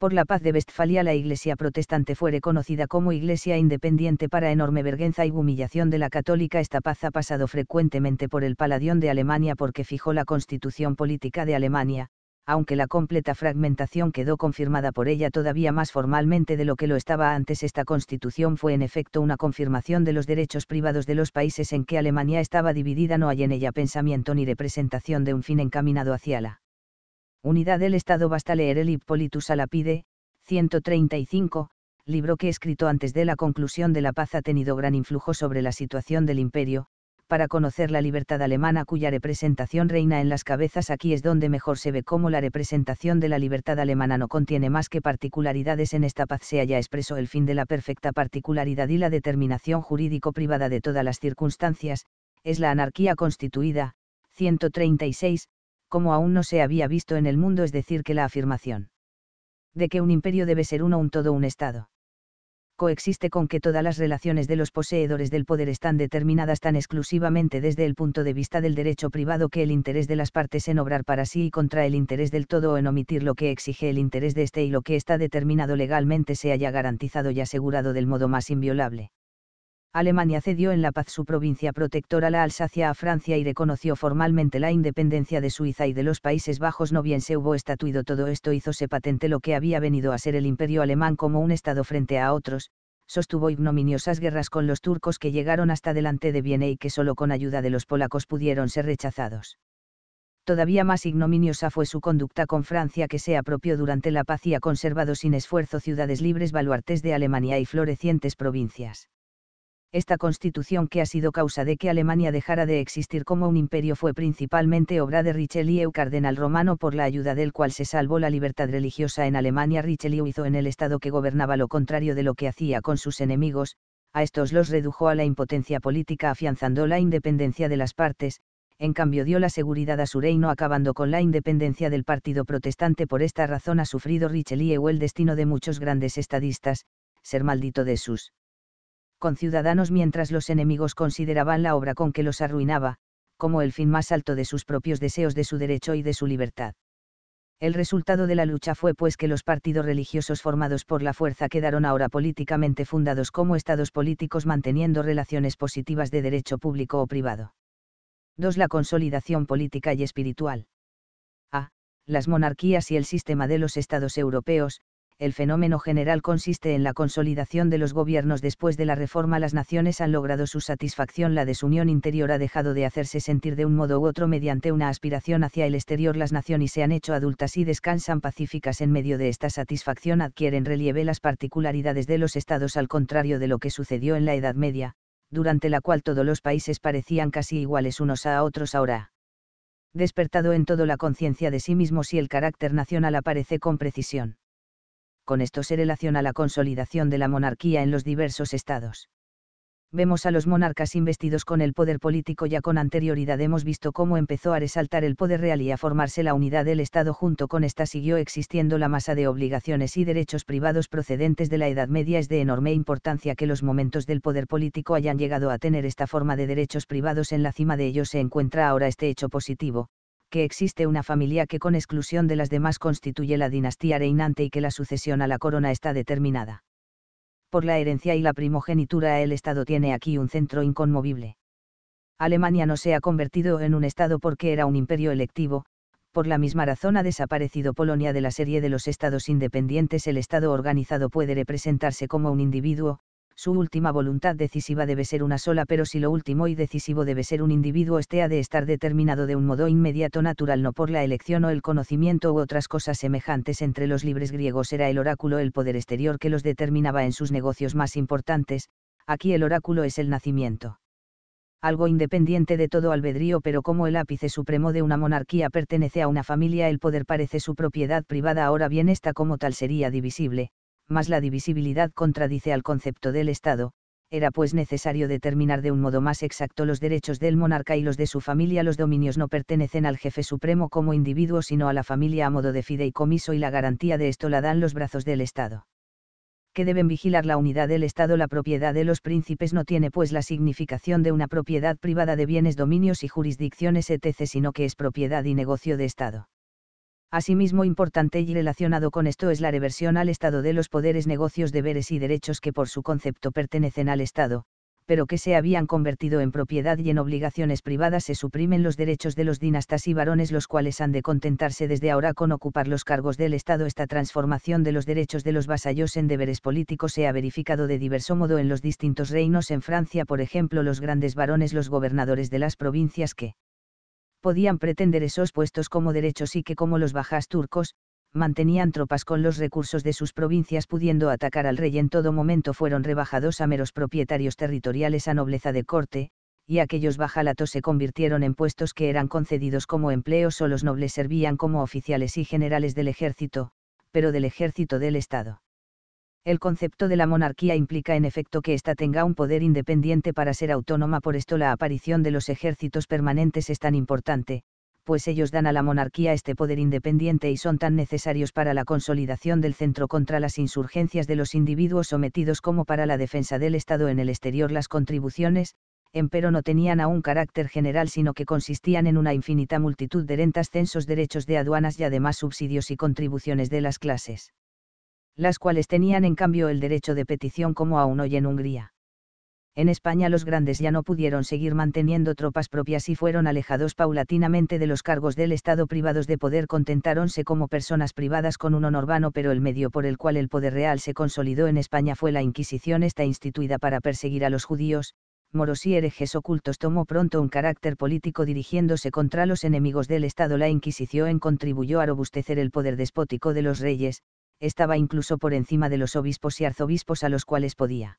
por la paz de Westfalia la Iglesia protestante fuere conocida como Iglesia independiente para enorme vergüenza y humillación de la católica. Esta paz ha pasado frecuentemente por el Paladión de Alemania porque fijó la constitución política de Alemania, aunque la completa fragmentación quedó confirmada por ella todavía más formalmente de lo que lo estaba antes. Esta constitución fue en efecto una confirmación de los derechos privados de los países en que Alemania estaba dividida. No hay en ella pensamiento ni representación de un fin encaminado hacia la Unidad del Estado basta leer el Hippolytus pide, 135, libro que escrito antes de la conclusión de la paz ha tenido gran influjo sobre la situación del imperio, para conocer la libertad alemana cuya representación reina en las cabezas aquí es donde mejor se ve cómo la representación de la libertad alemana no contiene más que particularidades en esta paz se haya expreso el fin de la perfecta particularidad y la determinación jurídico privada de todas las circunstancias, es la anarquía constituida, 136, como aún no se había visto en el mundo, es decir, que la afirmación de que un imperio debe ser uno un todo un Estado. Coexiste con que todas las relaciones de los poseedores del poder están determinadas tan exclusivamente desde el punto de vista del derecho privado que el interés de las partes en obrar para sí y contra el interés del todo o en omitir lo que exige el interés de éste y lo que está determinado legalmente se haya garantizado y asegurado del modo más inviolable Alemania cedió en la paz su provincia protectora la Alsacia a Francia y reconoció formalmente la independencia de Suiza y de los Países Bajos. No bien se hubo estatuido todo esto, hízose patente lo que había venido a ser el imperio alemán como un estado frente a otros, sostuvo ignominiosas guerras con los turcos que llegaron hasta delante de Viena y que solo con ayuda de los polacos pudieron ser rechazados. Todavía más ignominiosa fue su conducta con Francia que se apropió durante la paz y ha conservado sin esfuerzo ciudades libres, baluartes de Alemania y florecientes provincias esta constitución que ha sido causa de que Alemania dejara de existir como un imperio fue principalmente obra de Richelieu cardenal romano por la ayuda del cual se salvó la libertad religiosa en Alemania. Richelieu hizo en el Estado que gobernaba lo contrario de lo que hacía con sus enemigos, a estos los redujo a la impotencia política afianzando la independencia de las partes, en cambio dio la seguridad a su reino acabando con la independencia del partido protestante. Por esta razón ha sufrido Richelieu el destino de muchos grandes estadistas, ser maldito de sus con ciudadanos mientras los enemigos consideraban la obra con que los arruinaba, como el fin más alto de sus propios deseos de su derecho y de su libertad. El resultado de la lucha fue pues que los partidos religiosos formados por la fuerza quedaron ahora políticamente fundados como estados políticos manteniendo relaciones positivas de derecho público o privado. 2. La consolidación política y espiritual. A. Las monarquías y el sistema de los estados europeos, el fenómeno general consiste en la consolidación de los gobiernos después de la reforma. Las naciones han logrado su satisfacción, la desunión interior ha dejado de hacerse sentir de un modo u otro mediante una aspiración hacia el exterior. Las naciones se han hecho adultas y descansan pacíficas en medio de esta satisfacción, adquieren relieve las particularidades de los estados al contrario de lo que sucedió en la Edad Media, durante la cual todos los países parecían casi iguales unos a otros ahora despertado en todo la conciencia de sí mismo si el carácter nacional aparece con precisión con esto se relaciona la consolidación de la monarquía en los diversos estados. Vemos a los monarcas investidos con el poder político ya con anterioridad hemos visto cómo empezó a resaltar el poder real y a formarse la unidad del Estado junto con esta siguió existiendo la masa de obligaciones y derechos privados procedentes de la Edad Media es de enorme importancia que los momentos del poder político hayan llegado a tener esta forma de derechos privados en la cima de ellos se encuentra ahora este hecho positivo, que existe una familia que con exclusión de las demás constituye la dinastía reinante y que la sucesión a la corona está determinada. Por la herencia y la primogenitura el Estado tiene aquí un centro inconmovible. Alemania no se ha convertido en un Estado porque era un imperio electivo, por la misma razón ha desaparecido Polonia de la serie de los Estados independientes. El Estado organizado puede representarse como un individuo, su última voluntad decisiva debe ser una sola, pero si lo último y decisivo debe ser un individuo, este ha de estar determinado de un modo inmediato natural, no por la elección o el conocimiento u otras cosas semejantes. Entre los libres griegos era el oráculo el poder exterior que los determinaba en sus negocios más importantes, aquí el oráculo es el nacimiento algo independiente de todo albedrío, pero como el ápice supremo de una monarquía pertenece a una familia, el poder parece su propiedad privada, ahora bien esta como tal sería divisible, mas la divisibilidad contradice al concepto del Estado, era pues necesario determinar de un modo más exacto los derechos del monarca y los de su familia. Los dominios no pertenecen al jefe supremo como individuo, sino a la familia a modo de fideicomiso y la garantía de esto la dan los brazos del Estado. Que deben vigilar la unidad del Estado, la propiedad de los príncipes no tiene pues la significación de una propiedad privada de bienes, dominios y jurisdicciones, etc., sino que es propiedad y negocio de Estado. Asimismo importante y relacionado con esto es la reversión al Estado de los poderes, negocios, deberes y derechos que por su concepto pertenecen al Estado, pero que se habían convertido en propiedad y en obligaciones privadas se suprimen los derechos de los dinastas y varones los cuales han de contentarse desde ahora con ocupar los cargos del Estado. Esta transformación de los derechos de los vasallos en deberes políticos se ha verificado de diverso modo en los distintos reinos. En Francia, por ejemplo, los grandes varones, los gobernadores de las provincias que podían pretender esos puestos como derechos y que como los bajas turcos, mantenían tropas con los recursos de sus provincias pudiendo atacar al rey en todo momento fueron rebajados a meros propietarios territoriales a nobleza de corte, y aquellos bajalatos se convirtieron en puestos que eran concedidos como empleos o los nobles servían como oficiales y generales del ejército, pero del ejército del Estado. El concepto de la monarquía implica en efecto que ésta tenga un poder independiente para ser autónoma, por esto la aparición de los ejércitos permanentes es tan importante, pues ellos dan a la monarquía este poder independiente y son tan necesarios para la consolidación del centro contra las insurgencias de los individuos sometidos como para la defensa del Estado en el exterior. Las contribuciones, empero no tenían aún carácter general sino que consistían en una infinita multitud de rentas, censos, derechos de aduanas y además subsidios y contribuciones de las clases las cuales tenían en cambio el derecho de petición como aún hoy en Hungría. En España los grandes ya no pudieron seguir manteniendo tropas propias y fueron alejados paulatinamente de los cargos del Estado privados de poder. Contentáronse como personas privadas con un honor vano, pero el medio por el cual el poder real se consolidó en España fue la Inquisición, esta instituida para perseguir a los judíos, moros y herejes ocultos tomó pronto un carácter político dirigiéndose contra los enemigos del Estado. La Inquisición contribuyó a robustecer el poder despótico de los reyes, estaba incluso por encima de los obispos y arzobispos a los cuales podía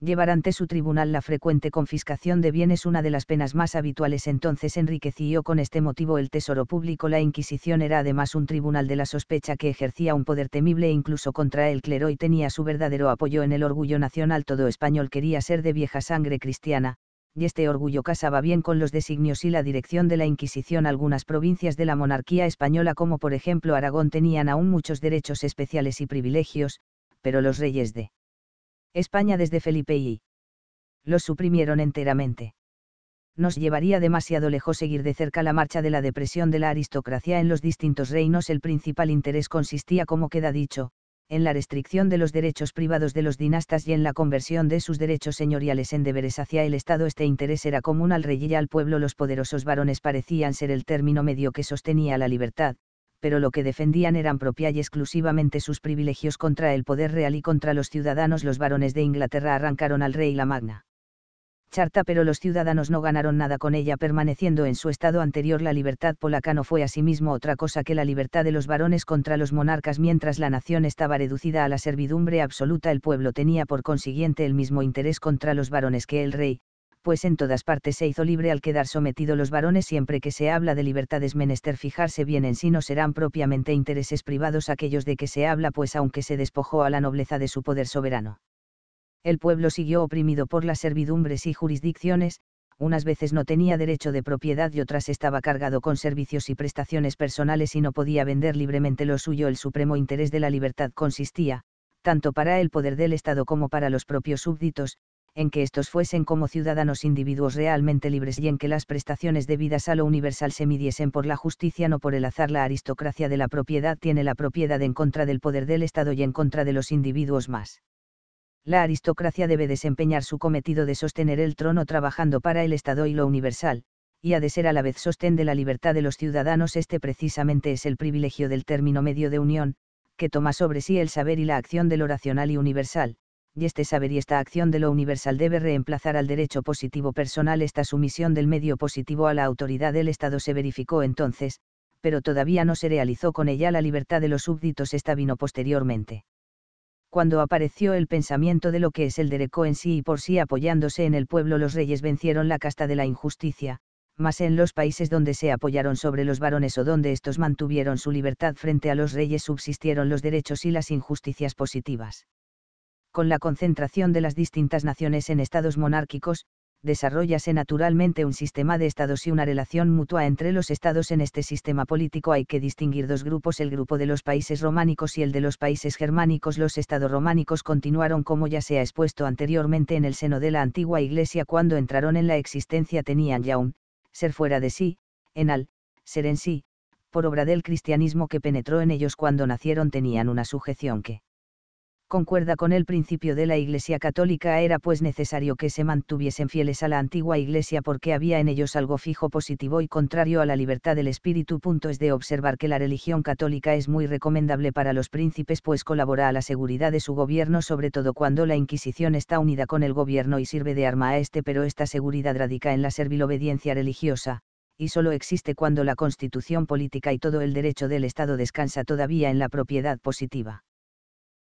llevar ante su tribunal la frecuente confiscación de bienes, una de las penas más habituales entonces enriqueció con este motivo el tesoro público. La Inquisición era además un tribunal de la sospecha que ejercía un poder temible e incluso contra el clero y tenía su verdadero apoyo en el orgullo nacional. Todo español quería ser de vieja sangre cristiana, y este orgullo casaba bien con los designios y la dirección de la Inquisición. Algunas provincias de la monarquía española, como por ejemplo Aragón, tenían aún muchos derechos especiales y privilegios, pero los reyes de España desde Felipe y Los suprimieron enteramente. Nos llevaría demasiado lejos seguir de cerca la marcha de la depresión de la aristocracia en los distintos reinos. El principal interés consistía, como queda dicho, en la restricción de los derechos privados de los dinastas y en la conversión de sus derechos señoriales en deberes hacia el Estado. Este interés era común al rey y al pueblo. Los poderosos varones parecían ser el término medio que sostenía la libertad, pero lo que defendían eran propia y exclusivamente sus privilegios contra el poder real y contra los ciudadanos. Los varones de Inglaterra arrancaron al rey la magna pero los ciudadanos no ganaron nada con ella permaneciendo en su estado anterior la libertad polaca no fue asimismo otra cosa que la libertad de los varones contra los monarcas mientras la nación estaba reducida a la servidumbre absoluta el pueblo tenía por consiguiente el mismo interés contra los varones que el rey, pues en todas partes se hizo libre al quedar sometido los varones siempre que se habla de libertades menester fijarse bien en sí no serán propiamente intereses privados aquellos de que se habla pues aunque se despojó a la nobleza de su poder soberano el pueblo siguió oprimido por las servidumbres y jurisdicciones, unas veces no tenía derecho de propiedad y otras estaba cargado con servicios y prestaciones personales y no podía vender libremente lo suyo. El supremo interés de la libertad consistía, tanto para el poder del Estado como para los propios súbditos, en que estos fuesen como ciudadanos individuos realmente libres y en que las prestaciones debidas a lo universal se midiesen por la justicia no por el azar. La aristocracia de la propiedad tiene la propiedad en contra del poder del Estado y en contra de los individuos más la aristocracia debe desempeñar su cometido de sostener el trono trabajando para el Estado y lo universal, y ha de ser a la vez sostén de la libertad de los ciudadanos. Este precisamente es el privilegio del término medio de unión, que toma sobre sí el saber y la acción de lo racional y universal, y este saber y esta acción de lo universal debe reemplazar al derecho positivo personal. Esta sumisión del medio positivo a la autoridad del Estado se verificó entonces, pero todavía no se realizó con ella la libertad de los súbditos. Esta vino posteriormente cuando apareció el pensamiento de lo que es el derecho en sí y por sí apoyándose en el pueblo los reyes vencieron la casta de la injusticia, mas en los países donde se apoyaron sobre los varones o donde estos mantuvieron su libertad frente a los reyes subsistieron los derechos y las injusticias positivas. Con la concentración de las distintas naciones en estados monárquicos, desarrollase naturalmente un sistema de estados y una relación mutua entre los estados. En este sistema político hay que distinguir dos grupos, el grupo de los países románicos y el de los países germánicos. Los estados románicos continuaron como ya se ha expuesto anteriormente en el seno de la antigua Iglesia cuando entraron en la existencia tenían ya un ser fuera de sí, en al ser en sí, por obra del cristianismo que penetró en ellos cuando nacieron tenían una sujeción que concuerda con el principio de la Iglesia católica, era pues necesario que se mantuviesen fieles a la antigua Iglesia porque había en ellos algo fijo positivo y contrario a la libertad del espíritu. Punto es de observar que la religión católica es muy recomendable para los príncipes pues colabora a la seguridad de su gobierno sobre todo cuando la Inquisición está unida con el gobierno y sirve de arma a este pero esta seguridad radica en la obediencia religiosa, y solo existe cuando la constitución política y todo el derecho del Estado descansa todavía en la propiedad positiva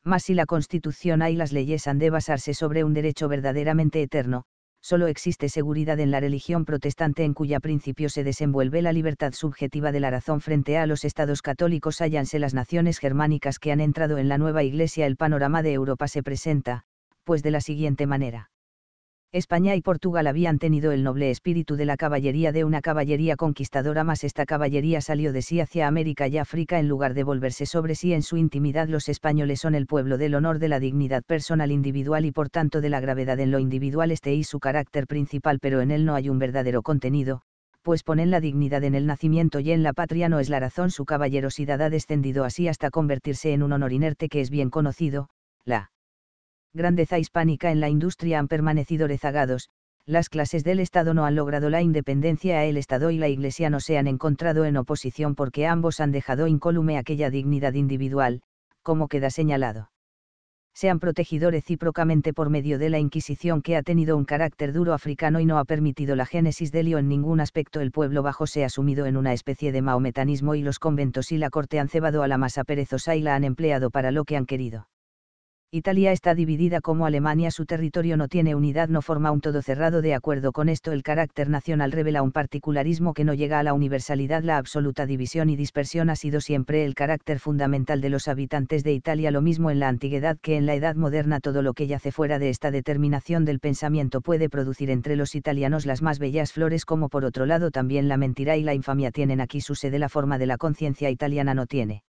mas si la Constitución y las leyes han de basarse sobre un derecho verdaderamente eterno, solo existe seguridad en la religión protestante en cuya principio se desenvuelve la libertad subjetiva de la razón frente a los estados católicos hallanse las naciones germánicas que han entrado en la nueva iglesia el panorama de Europa se presenta, pues de la siguiente manera. España y Portugal habían tenido el noble espíritu de la caballería de una caballería conquistadora, mas esta caballería salió de sí hacia América y África en lugar de volverse sobre sí en su intimidad. Los españoles son el pueblo del honor, de la dignidad personal individual y por tanto de la gravedad en lo individual. Este y su carácter principal, pero en él no hay un verdadero contenido, pues ponen la dignidad en el nacimiento y en la patria no es la razón. Su caballerosidad ha descendido así hasta convertirse en un honor inerte que es bien conocido, la grandeza hispánica en la industria han permanecido rezagados, las clases del Estado no han logrado la independencia, el Estado y la Iglesia no se han encontrado en oposición porque ambos han dejado incólume aquella dignidad individual, como queda señalado. Se han protegido recíprocamente por medio de la Inquisición que ha tenido un carácter duro africano y no ha permitido la génesis del lío en ningún aspecto. El pueblo bajo se ha sumido en una especie de maometanismo y los conventos y la corte han cebado a la masa perezosa y la han empleado para lo que han querido Italia está dividida como Alemania, su territorio no tiene unidad, no forma un todo cerrado. De acuerdo con esto, el carácter nacional revela un particularismo que no llega a la universalidad. La absoluta división y dispersión ha sido siempre el carácter fundamental de los habitantes de Italia, lo mismo en la antigüedad que en la edad moderna. Todo lo que yace fuera de esta determinación del pensamiento puede producir entre los italianos las más bellas flores, como por otro lado también la mentira y la infamia tienen aquí su sede. La forma de la conciencia italiana no tiene,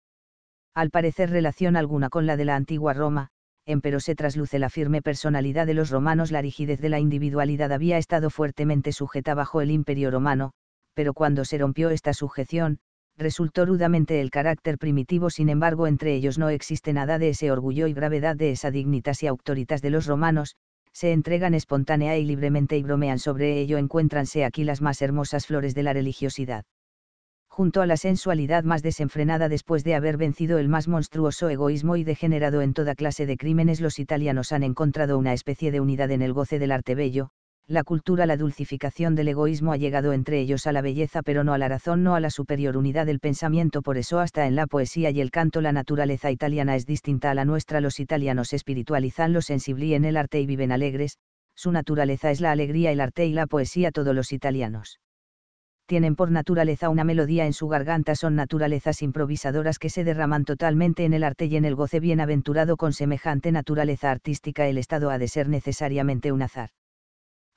al parecer, relación alguna con la de la antigua Roma empero se trasluce la firme personalidad de los romanos, la rigidez de la individualidad había estado fuertemente sujeta bajo el imperio romano, pero cuando se rompió esta sujeción, resultó rudamente el carácter primitivo, sin embargo entre ellos no existe nada de ese orgullo y gravedad de esa dignitas y autoritas de los romanos, se entregan espontánea y libremente y bromean sobre ello, encuéntranse aquí las más hermosas flores de la religiosidad junto a la sensualidad más desenfrenada después de haber vencido el más monstruoso egoísmo y degenerado en toda clase de crímenes, los italianos han encontrado una especie de unidad en el goce del arte bello, la cultura, la dulcificación del egoísmo ha llegado entre ellos a la belleza pero no a la razón, no a la superior unidad del pensamiento, por eso hasta en la poesía y el canto la naturaleza italiana es distinta a la nuestra, los italianos espiritualizan lo sensible en el arte y viven alegres, su naturaleza es la alegría, el arte y la poesía, todos los italianos tienen por naturaleza una melodía en su garganta son naturalezas improvisadoras que se derraman totalmente en el arte y en el goce bienaventurado con semejante naturaleza artística el estado ha de ser necesariamente un azar.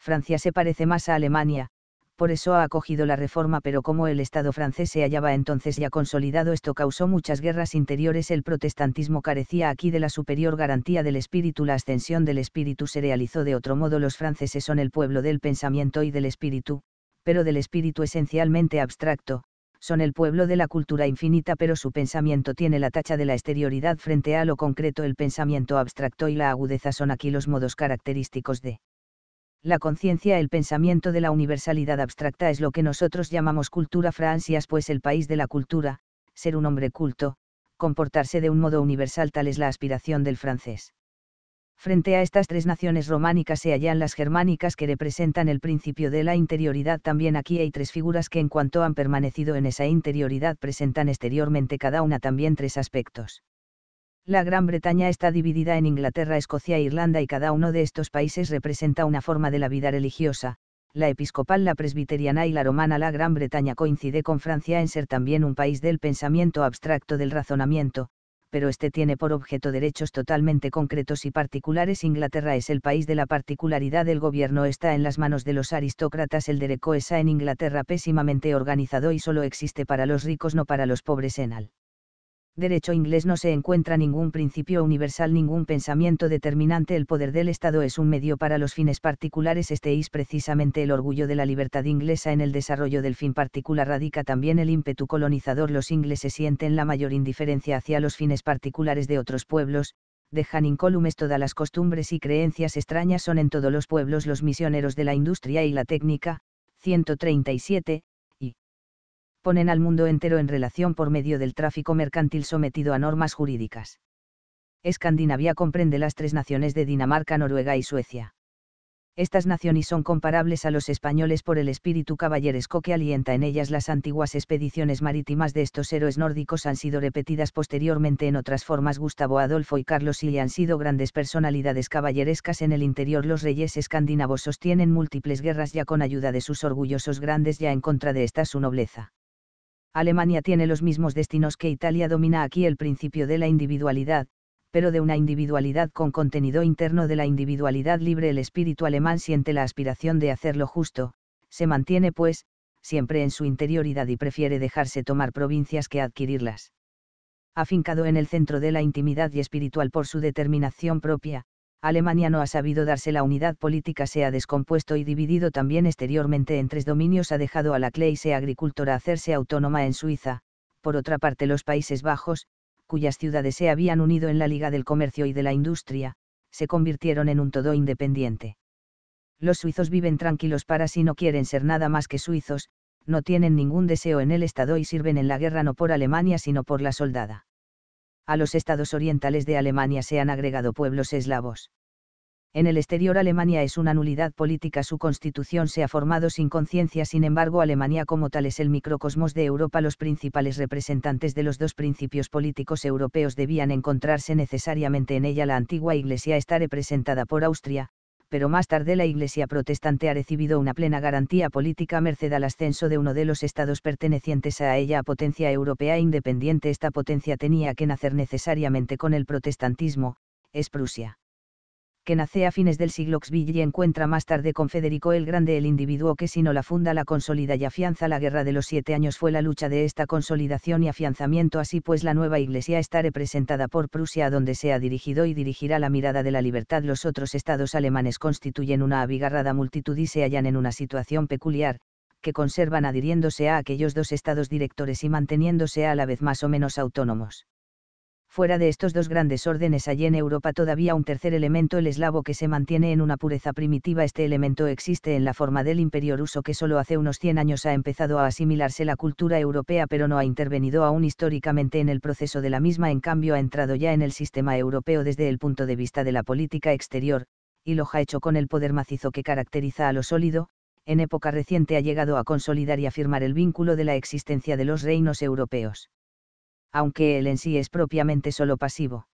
Francia se parece más a Alemania, por eso ha acogido la reforma, pero como el Estado francés se hallaba entonces ya consolidado, esto causó muchas guerras interiores. El protestantismo carecía aquí de la superior garantía del espíritu, la ascensión del espíritu se realizó de otro modo. Los franceses son el pueblo del pensamiento y del espíritu, pero del espíritu esencialmente abstracto, son el pueblo de la cultura infinita pero su pensamiento tiene la tacha de la exterioridad frente a lo concreto el pensamiento abstracto y la agudeza son aquí los modos característicos de la conciencia el pensamiento de la universalidad abstracta es lo que nosotros llamamos cultura francias pues el país de la cultura, ser un hombre culto, comportarse de un modo universal tal es la aspiración del francés. Frente a estas tres naciones románicas se hallan las germánicas que representan el principio de la interioridad. También aquí hay tres figuras que en cuanto han permanecido en esa interioridad presentan exteriormente cada una también tres aspectos. La Gran Bretaña está dividida en Inglaterra, Escocia e Irlanda y cada uno de estos países representa una forma de la vida religiosa, la episcopal, la presbiteriana y la romana. La Gran Bretaña coincide con Francia en ser también un país del pensamiento abstracto del razonamiento, pero este tiene por objeto derechos totalmente concretos y particulares. Inglaterra es el país de la particularidad, el gobierno está en las manos de los aristócratas, el derecho es en Inglaterra pésimamente organizado y solo existe para los ricos, no para los pobres. en al derecho inglés no se encuentra ningún principio universal, ningún pensamiento determinante. El poder del Estado es un medio para los fines particulares. Este es precisamente el orgullo de la libertad inglesa en el desarrollo del fin particular. Radica también el ímpetu colonizador. Los ingleses sienten la mayor indiferencia hacia los fines particulares de otros pueblos, dejan incólumes todas las costumbres y creencias extrañas son en todos los pueblos los misioneros de la industria y la técnica. 137, ponen al mundo entero en relación por medio del tráfico mercantil sometido a normas jurídicas. Escandinavia comprende las tres naciones de Dinamarca, Noruega y Suecia. Estas naciones son comparables a los españoles por el espíritu caballeresco que alienta en ellas las antiguas expediciones marítimas de estos héroes nórdicos han sido repetidas posteriormente en otras formas Gustavo Adolfo y Carlos y han sido grandes personalidades caballerescas en el interior los reyes escandinavos sostienen múltiples guerras ya con ayuda de sus orgullosos grandes ya en contra de esta su nobleza. Alemania tiene los mismos destinos que Italia domina aquí el principio de la individualidad, pero de una individualidad con contenido interno de la individualidad libre el espíritu alemán siente la aspiración de hacer lo justo, se mantiene pues, siempre en su interioridad y prefiere dejarse tomar provincias que adquirirlas. Afincado en el centro de la intimidad y espiritual por su determinación propia, Alemania no ha sabido darse la unidad política, se ha descompuesto y dividido también exteriormente en tres dominios, ha dejado a la clase agricultora hacerse autónoma en Suiza, por otra parte los Países Bajos, cuyas ciudades se habían unido en la Liga del Comercio y de la Industria, se convirtieron en un todo independiente. Los suizos viven tranquilos para si no quieren ser nada más que suizos, no tienen ningún deseo en el Estado y sirven en la guerra no por Alemania sino por la soldada a los estados orientales de Alemania se han agregado pueblos eslavos. En el exterior Alemania es una nulidad política, su constitución se ha formado sin conciencia, sin embargo Alemania como tal es el microcosmos de Europa. Los principales representantes de los dos principios políticos europeos debían encontrarse necesariamente en ella. La antigua Iglesia está representada por Austria, pero más tarde la Iglesia protestante ha recibido una plena garantía política merced al ascenso de uno de los estados pertenecientes a ella a potencia europea independiente. Esta potencia tenía que nacer necesariamente con el protestantismo, es Prusia que nace a fines del siglo XVI y encuentra más tarde con Federico el Grande el individuo que si no la funda la consolida y afianza la guerra de los siete años fue la lucha de esta consolidación y afianzamiento así pues la nueva iglesia está representada por Prusia a donde se ha dirigido y dirigirá la mirada de la libertad los otros estados alemanes constituyen una abigarrada multitud y se hallan en una situación peculiar, que conservan adhiriéndose a aquellos dos estados directores y manteniéndose a la vez más o menos autónomos fuera de estos dos grandes órdenes allí en Europa todavía un tercer elemento el eslavo que se mantiene en una pureza primitiva este elemento existe en la forma del imperio ruso que solo hace unos 100 años ha empezado a asimilarse la cultura europea pero no ha intervenido aún históricamente en el proceso de la misma en cambio ha entrado ya en el sistema europeo desde el punto de vista de la política exterior, y lo ha hecho con el poder macizo que caracteriza a lo sólido, en época reciente ha llegado a consolidar y afirmar el vínculo de la existencia de los reinos europeos aunque él en sí es propiamente solo pasivo.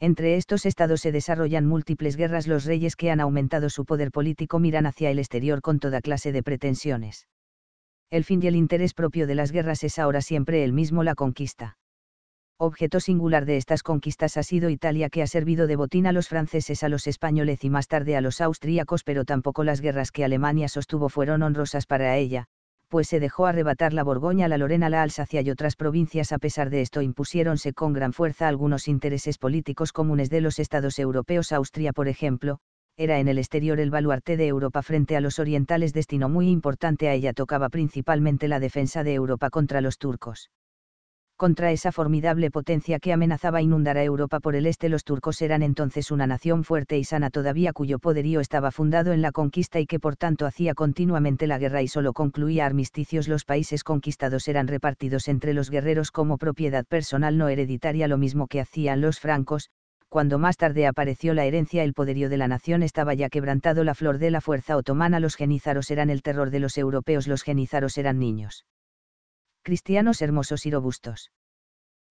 Entre estos estados se desarrollan múltiples guerras. Los reyes que han aumentado su poder político miran hacia el exterior con toda clase de pretensiones. El fin y el interés propio de las guerras es ahora siempre el mismo, la conquista. Objeto singular de estas conquistas ha sido Italia que ha servido de botín a los franceses, a los españoles y más tarde a los austríacos, pero tampoco las guerras que Alemania sostuvo fueron honrosas para ella, pues se dejó arrebatar la Borgoña, la Lorena, la Alsacia y otras provincias. A pesar de esto, impusiéronse con gran fuerza algunos intereses políticos comunes de los estados europeos. Austria, por ejemplo, era en el exterior el baluarte de Europa frente a los orientales, destino muy importante. A ella tocaba principalmente la defensa de Europa contra los turcos contra esa formidable potencia que amenazaba inundar a Europa por el este, los turcos eran entonces una nación fuerte y sana todavía cuyo poderío estaba fundado en la conquista y que por tanto hacía continuamente la guerra y solo concluía armisticios. Los países conquistados eran repartidos entre los guerreros como propiedad personal no hereditaria, lo mismo que hacían los francos. Cuando más tarde apareció la herencia, el poderío de la nación estaba ya quebrantado, la flor de la fuerza otomana, los genízaros eran el terror de los europeos, los genízaros eran niños cristianos hermosos y robustos.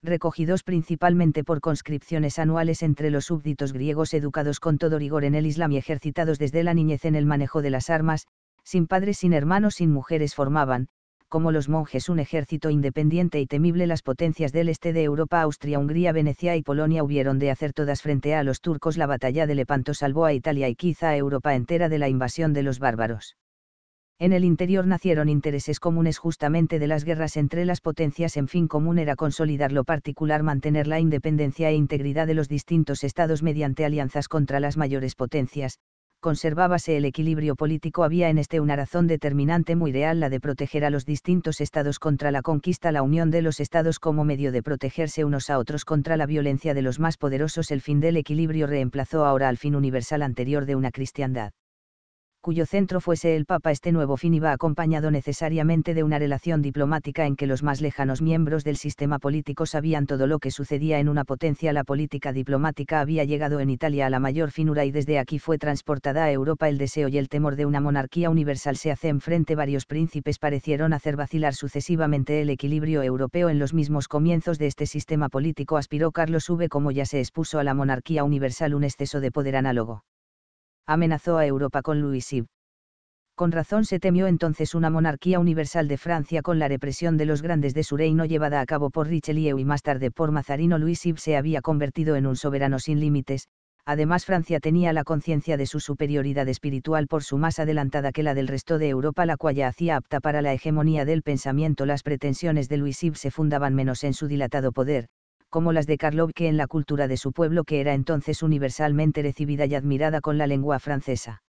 Recogidos principalmente por conscripciones anuales entre los súbditos griegos educados con todo rigor en el Islam y ejercitados desde la niñez en el manejo de las armas, sin padres, sin hermanos, sin mujeres formaban, como los monjes un ejército independiente y temible las potencias del este de Europa, Austria, Hungría, Venecia y Polonia hubieron de hacer todas frente a los turcos. La batalla de Lepanto salvó a Italia y quizá a Europa entera de la invasión de los bárbaros en el interior nacieron intereses comunes justamente de las guerras entre las potencias en fin común era consolidar lo particular mantener la independencia e integridad de los distintos estados mediante alianzas contra las mayores potencias, conservábase el equilibrio político había en este una razón determinante muy real la de proteger a los distintos estados contra la conquista la unión de los estados como medio de protegerse unos a otros contra la violencia de los más poderosos el fin del equilibrio reemplazó ahora al fin universal anterior de una cristiandad cuyo centro fuese el Papa, este nuevo fin iba acompañado necesariamente de una relación diplomática en que los más lejanos miembros del sistema político sabían todo lo que sucedía en una potencia. La política diplomática había llegado en Italia a la mayor finura y desde aquí fue transportada a Europa. El deseo y el temor de una monarquía universal se hace frente. Varios príncipes parecieron hacer vacilar sucesivamente el equilibrio europeo en los mismos comienzos de este sistema político. Aspiró Carlos V como ya se expuso a la monarquía universal un exceso de poder análogo amenazó a Europa con Luis XIV. Con razón se temió entonces una monarquía universal de Francia con la represión de los grandes de su reino llevada a cabo por Richelieu y más tarde por Mazarino. Luis XIV se había convertido en un soberano sin límites, además Francia tenía la conciencia de su superioridad espiritual por su más adelantada que la del resto de Europa la cual ya hacía apta para la hegemonía del pensamiento. Las pretensiones de Luis XIV se fundaban menos en su dilatado poder, como las de Karlov que en la cultura de su pueblo que era entonces universalmente recibida y admirada con la lengua francesa.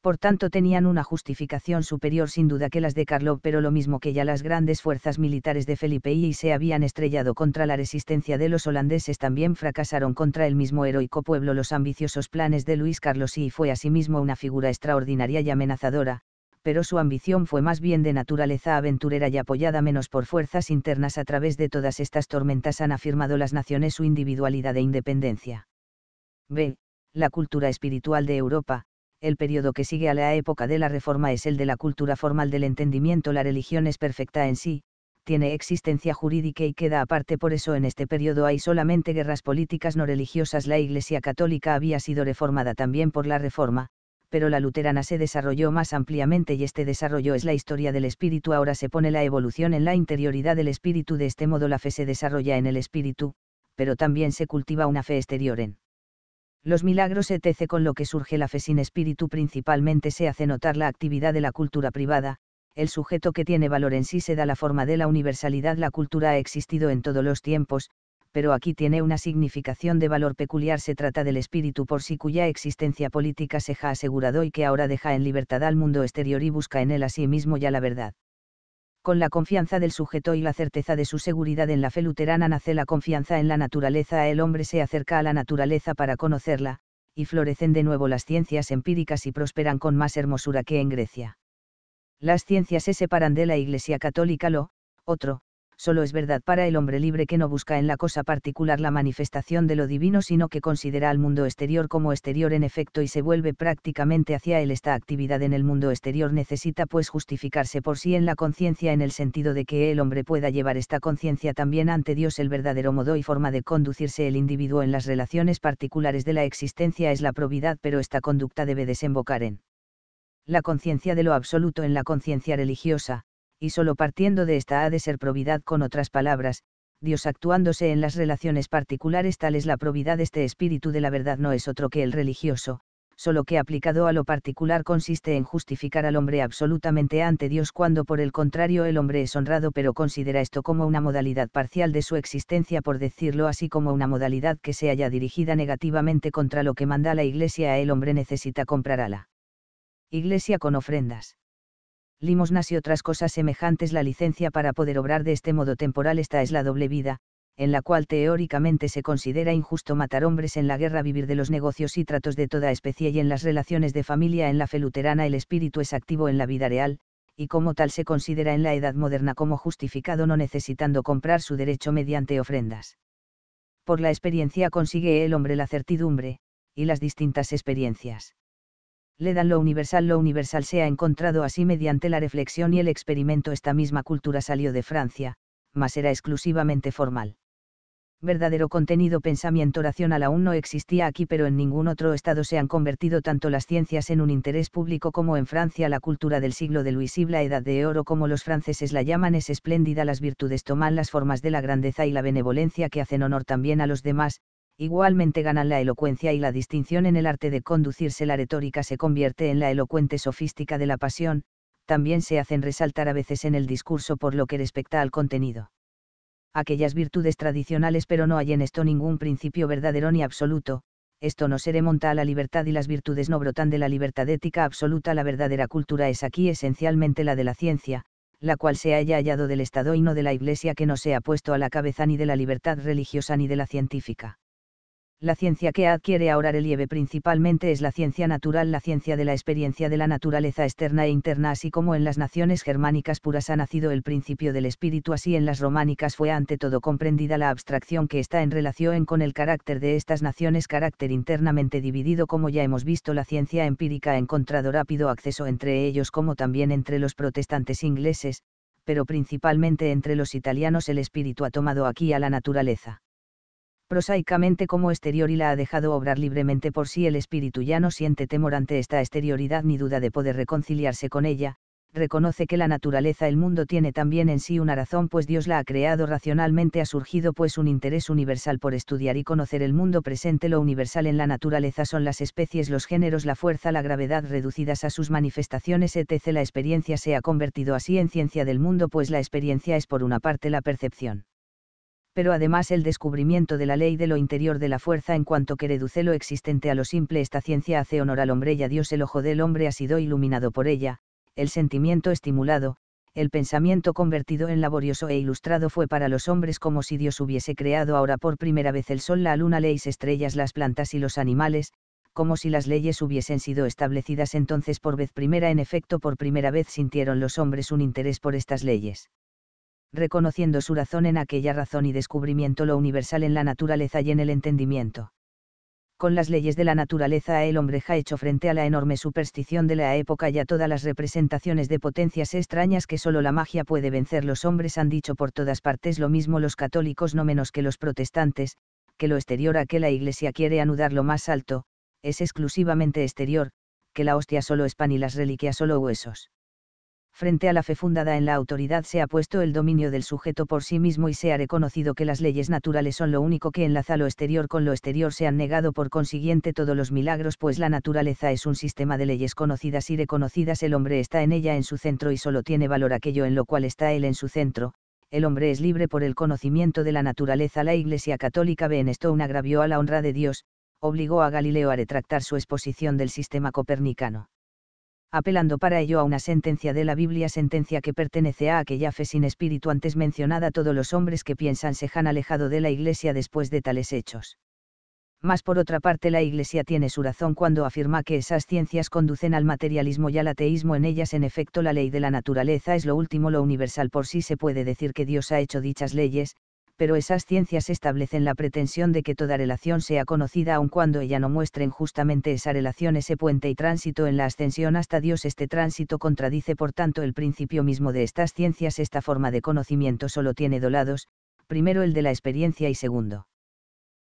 Por tanto tenían una justificación superior sin duda que las de Karlov pero lo mismo que ya las grandes fuerzas militares de Felipe I se habían estrellado contra la resistencia de los holandeses también fracasaron contra el mismo heroico pueblo los ambiciosos planes de Luis Carlos y fue asimismo una figura extraordinaria y amenazadora, pero su ambición fue más bien de naturaleza aventurera y apoyada menos por fuerzas internas a través de todas estas tormentas han afirmado las naciones su individualidad e independencia. B. La cultura espiritual de Europa, el periodo que sigue a la época de la Reforma es el de la cultura formal del entendimiento. La religión es perfecta en sí, tiene existencia jurídica y queda aparte por eso en este periodo hay solamente guerras políticas no religiosas. La Iglesia Católica había sido reformada también por la Reforma, pero la luterana se desarrolló más ampliamente y este desarrollo es la historia del espíritu. Ahora se pone la evolución en la interioridad del espíritu. De este modo la fe se desarrolla en el espíritu, pero también se cultiva una fe exterior en los milagros etc. Con lo que surge la fe sin espíritu principalmente se hace notar la actividad de la cultura privada, el sujeto que tiene valor en sí se da la forma de la universalidad. La cultura ha existido en todos los tiempos, pero aquí tiene una significación de valor peculiar. Se trata del espíritu por sí cuya existencia política se ha asegurado y que ahora deja en libertad al mundo exterior y busca en él a sí mismo ya la verdad. Con la confianza del sujeto y la certeza de su seguridad en la fe luterana nace la confianza en la naturaleza. El hombre se acerca a la naturaleza para conocerla, y florecen de nuevo las ciencias empíricas y prosperan con más hermosura que en Grecia. Las ciencias se separan de la Iglesia católica lo, otro, solo es verdad para el hombre libre que no busca en la cosa particular la manifestación de lo divino, sino que considera al mundo exterior como exterior en efecto y se vuelve prácticamente hacia él. Esta actividad en el mundo exterior necesita pues justificarse por sí en la conciencia en el sentido de que el hombre pueda llevar esta conciencia también ante Dios. El verdadero modo y forma de conducirse el individuo en las relaciones particulares de la existencia es la probidad, pero esta conducta debe desembocar en la conciencia de lo absoluto en la conciencia religiosa, y solo partiendo de esta ha de ser probidad con otras palabras, Dios actuándose en las relaciones particulares tal es la probidad este espíritu de la verdad no es otro que el religioso, solo que aplicado a lo particular consiste en justificar al hombre absolutamente ante Dios cuando por el contrario el hombre es honrado pero considera esto como una modalidad parcial de su existencia por decirlo así como una modalidad que se haya dirigida negativamente contra lo que manda la Iglesia el hombre necesita comprar a la Iglesia con ofrendas limosnas y otras cosas semejantes. La licencia para poder obrar de este modo temporal esta es la doble vida, en la cual teóricamente se considera injusto matar hombres en la guerra, vivir de los negocios y tratos de toda especie y en las relaciones de familia. En la fe luterana el espíritu es activo en la vida real, y como tal se considera en la edad moderna como justificado no necesitando comprar su derecho mediante ofrendas. Por la experiencia consigue el hombre la certidumbre, y las distintas experiencias le dan lo universal. Lo universal se ha encontrado así mediante la reflexión y el experimento. Esta misma cultura salió de Francia, mas era exclusivamente formal. Verdadero contenido pensamiento racional aún no existía aquí, pero en ningún otro estado se han convertido tanto las ciencias en un interés público como en Francia. La cultura del siglo de Luis y la edad de oro, como los franceses la llaman, es espléndida. Las virtudes toman las formas de la grandeza y la benevolencia que hacen honor también a los demás, igualmente ganan la elocuencia y la distinción en el arte de conducirse la retórica se convierte en la elocuente sofística de la pasión, también se hacen resaltar a veces en el discurso por lo que respecta al contenido. Aquellas virtudes tradicionales pero no hay en esto ningún principio verdadero ni absoluto, esto no se remonta a la libertad y las virtudes no brotan de la libertad ética absoluta. La verdadera cultura es aquí esencialmente la de la ciencia, la cual se haya hallado del Estado y no de la Iglesia que no se ha puesto a la cabeza ni de la libertad religiosa ni de la científica la ciencia que adquiere ahora relieve principalmente es la ciencia natural, la ciencia de la experiencia de la naturaleza externa e interna, así como en las naciones germánicas puras ha nacido el principio del espíritu, así en las románicas fue ante todo comprendida la abstracción que está en relación con el carácter de estas naciones, carácter internamente dividido, como ya hemos visto, la ciencia empírica ha encontrado rápido acceso entre ellos como también entre los protestantes ingleses, pero principalmente entre los italianos el espíritu ha tomado aquí a la naturaleza prosaicamente como exterior y la ha dejado obrar libremente por sí el espíritu ya no siente temor ante esta exterioridad ni duda de poder reconciliarse con ella, reconoce que la naturaleza el mundo tiene también en sí una razón pues Dios la ha creado racionalmente ha surgido pues un interés universal por estudiar y conocer el mundo presente lo universal en la naturaleza son las especies los géneros la fuerza la gravedad reducidas a sus manifestaciones etc la experiencia se ha convertido así en ciencia del mundo pues la experiencia es por una parte la percepción pero además el descubrimiento de la ley de lo interior de la fuerza en cuanto que reduce lo existente a lo simple esta ciencia hace honor al hombre y a Dios el ojo del hombre ha sido iluminado por ella, el sentimiento estimulado, el pensamiento convertido en laborioso e ilustrado fue para los hombres como si Dios hubiese creado ahora por primera vez el sol, la luna, leyes, estrellas, las plantas y los animales, como si las leyes hubiesen sido establecidas entonces por vez primera. En efecto, por primera vez sintieron los hombres un interés por estas leyes reconociendo su razón en aquella razón y descubrimiento lo universal en la naturaleza y en el entendimiento. Con las leyes de la naturaleza el hombre ha hecho frente a la enorme superstición de la época y a todas las representaciones de potencias extrañas que solo la magia puede vencer. Los hombres han dicho por todas partes lo mismo los católicos no menos que los protestantes, que lo exterior a que la Iglesia quiere anudar lo más alto, es exclusivamente exterior, que la hostia solo es pan y las reliquias solo huesos frente a la fe fundada en la autoridad se ha puesto el dominio del sujeto por sí mismo y se ha reconocido que las leyes naturales son lo único que enlaza lo exterior con lo exterior se han negado por consiguiente todos los milagros pues la naturaleza es un sistema de leyes conocidas y reconocidas el hombre está en ella en su centro y solo tiene valor aquello en lo cual está él en su centro, el hombre es libre por el conocimiento de la naturaleza la Iglesia Católica ve en esto un agravio a la honra de Dios, obligó a Galileo a retractar su exposición del sistema copernicano apelando para ello a una sentencia de la Biblia, sentencia que pertenece a aquella fe sin espíritu antes mencionada. Todos los hombres que piensan se han alejado de la Iglesia después de tales hechos. Mas por otra parte, la Iglesia tiene su razón cuando afirma que esas ciencias conducen al materialismo y al ateísmo en ellas. En efecto, la ley de la naturaleza es lo último, lo universal por sí se puede decir que Dios ha hecho dichas leyes, pero esas ciencias establecen la pretensión de que toda relación sea conocida aun cuando ella no muestren justamente esa relación, ese puente y tránsito en la ascensión hasta Dios. Este tránsito contradice por tanto el principio mismo de estas ciencias. Esta forma de conocimiento solo tiene dos lados, primero el de la experiencia y segundo.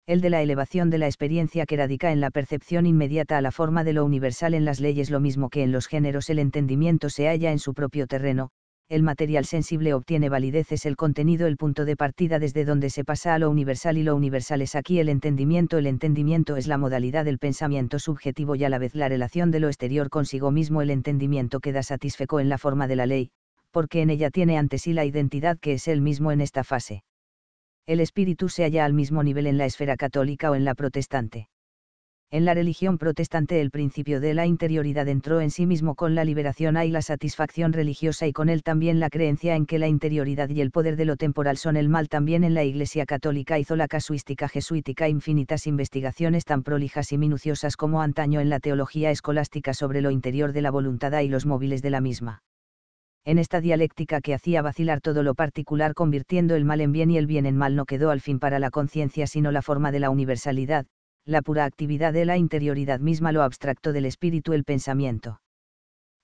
El de la elevación de la experiencia que radica en la percepción inmediata a la forma de lo universal en las leyes lo mismo que en los géneros el entendimiento se halla en su propio terreno, el material sensible obtiene validez es el contenido el punto de partida desde donde se pasa a lo universal y lo universal es aquí el entendimiento el entendimiento es la modalidad del pensamiento subjetivo y a la vez la relación de lo exterior consigo mismo el entendimiento queda satisfecho en la forma de la ley, porque en ella tiene ante sí la identidad que es el mismo en esta fase. El espíritu se halla al mismo nivel en la esfera católica o en la protestante en la religión protestante el principio de la interioridad entró en sí mismo con la liberación y la satisfacción religiosa y con él también la creencia en que la interioridad y el poder de lo temporal son el mal también en la Iglesia Católica hizo la casuística jesuítica infinitas investigaciones tan prolijas y minuciosas como antaño en la teología escolástica sobre lo interior de la voluntad y los móviles de la misma. En esta dialéctica que hacía vacilar todo lo particular convirtiendo el mal en bien y el bien en mal no quedó al fin para la conciencia sino la forma de la universalidad, la pura actividad de la interioridad misma lo abstracto del espíritu el pensamiento.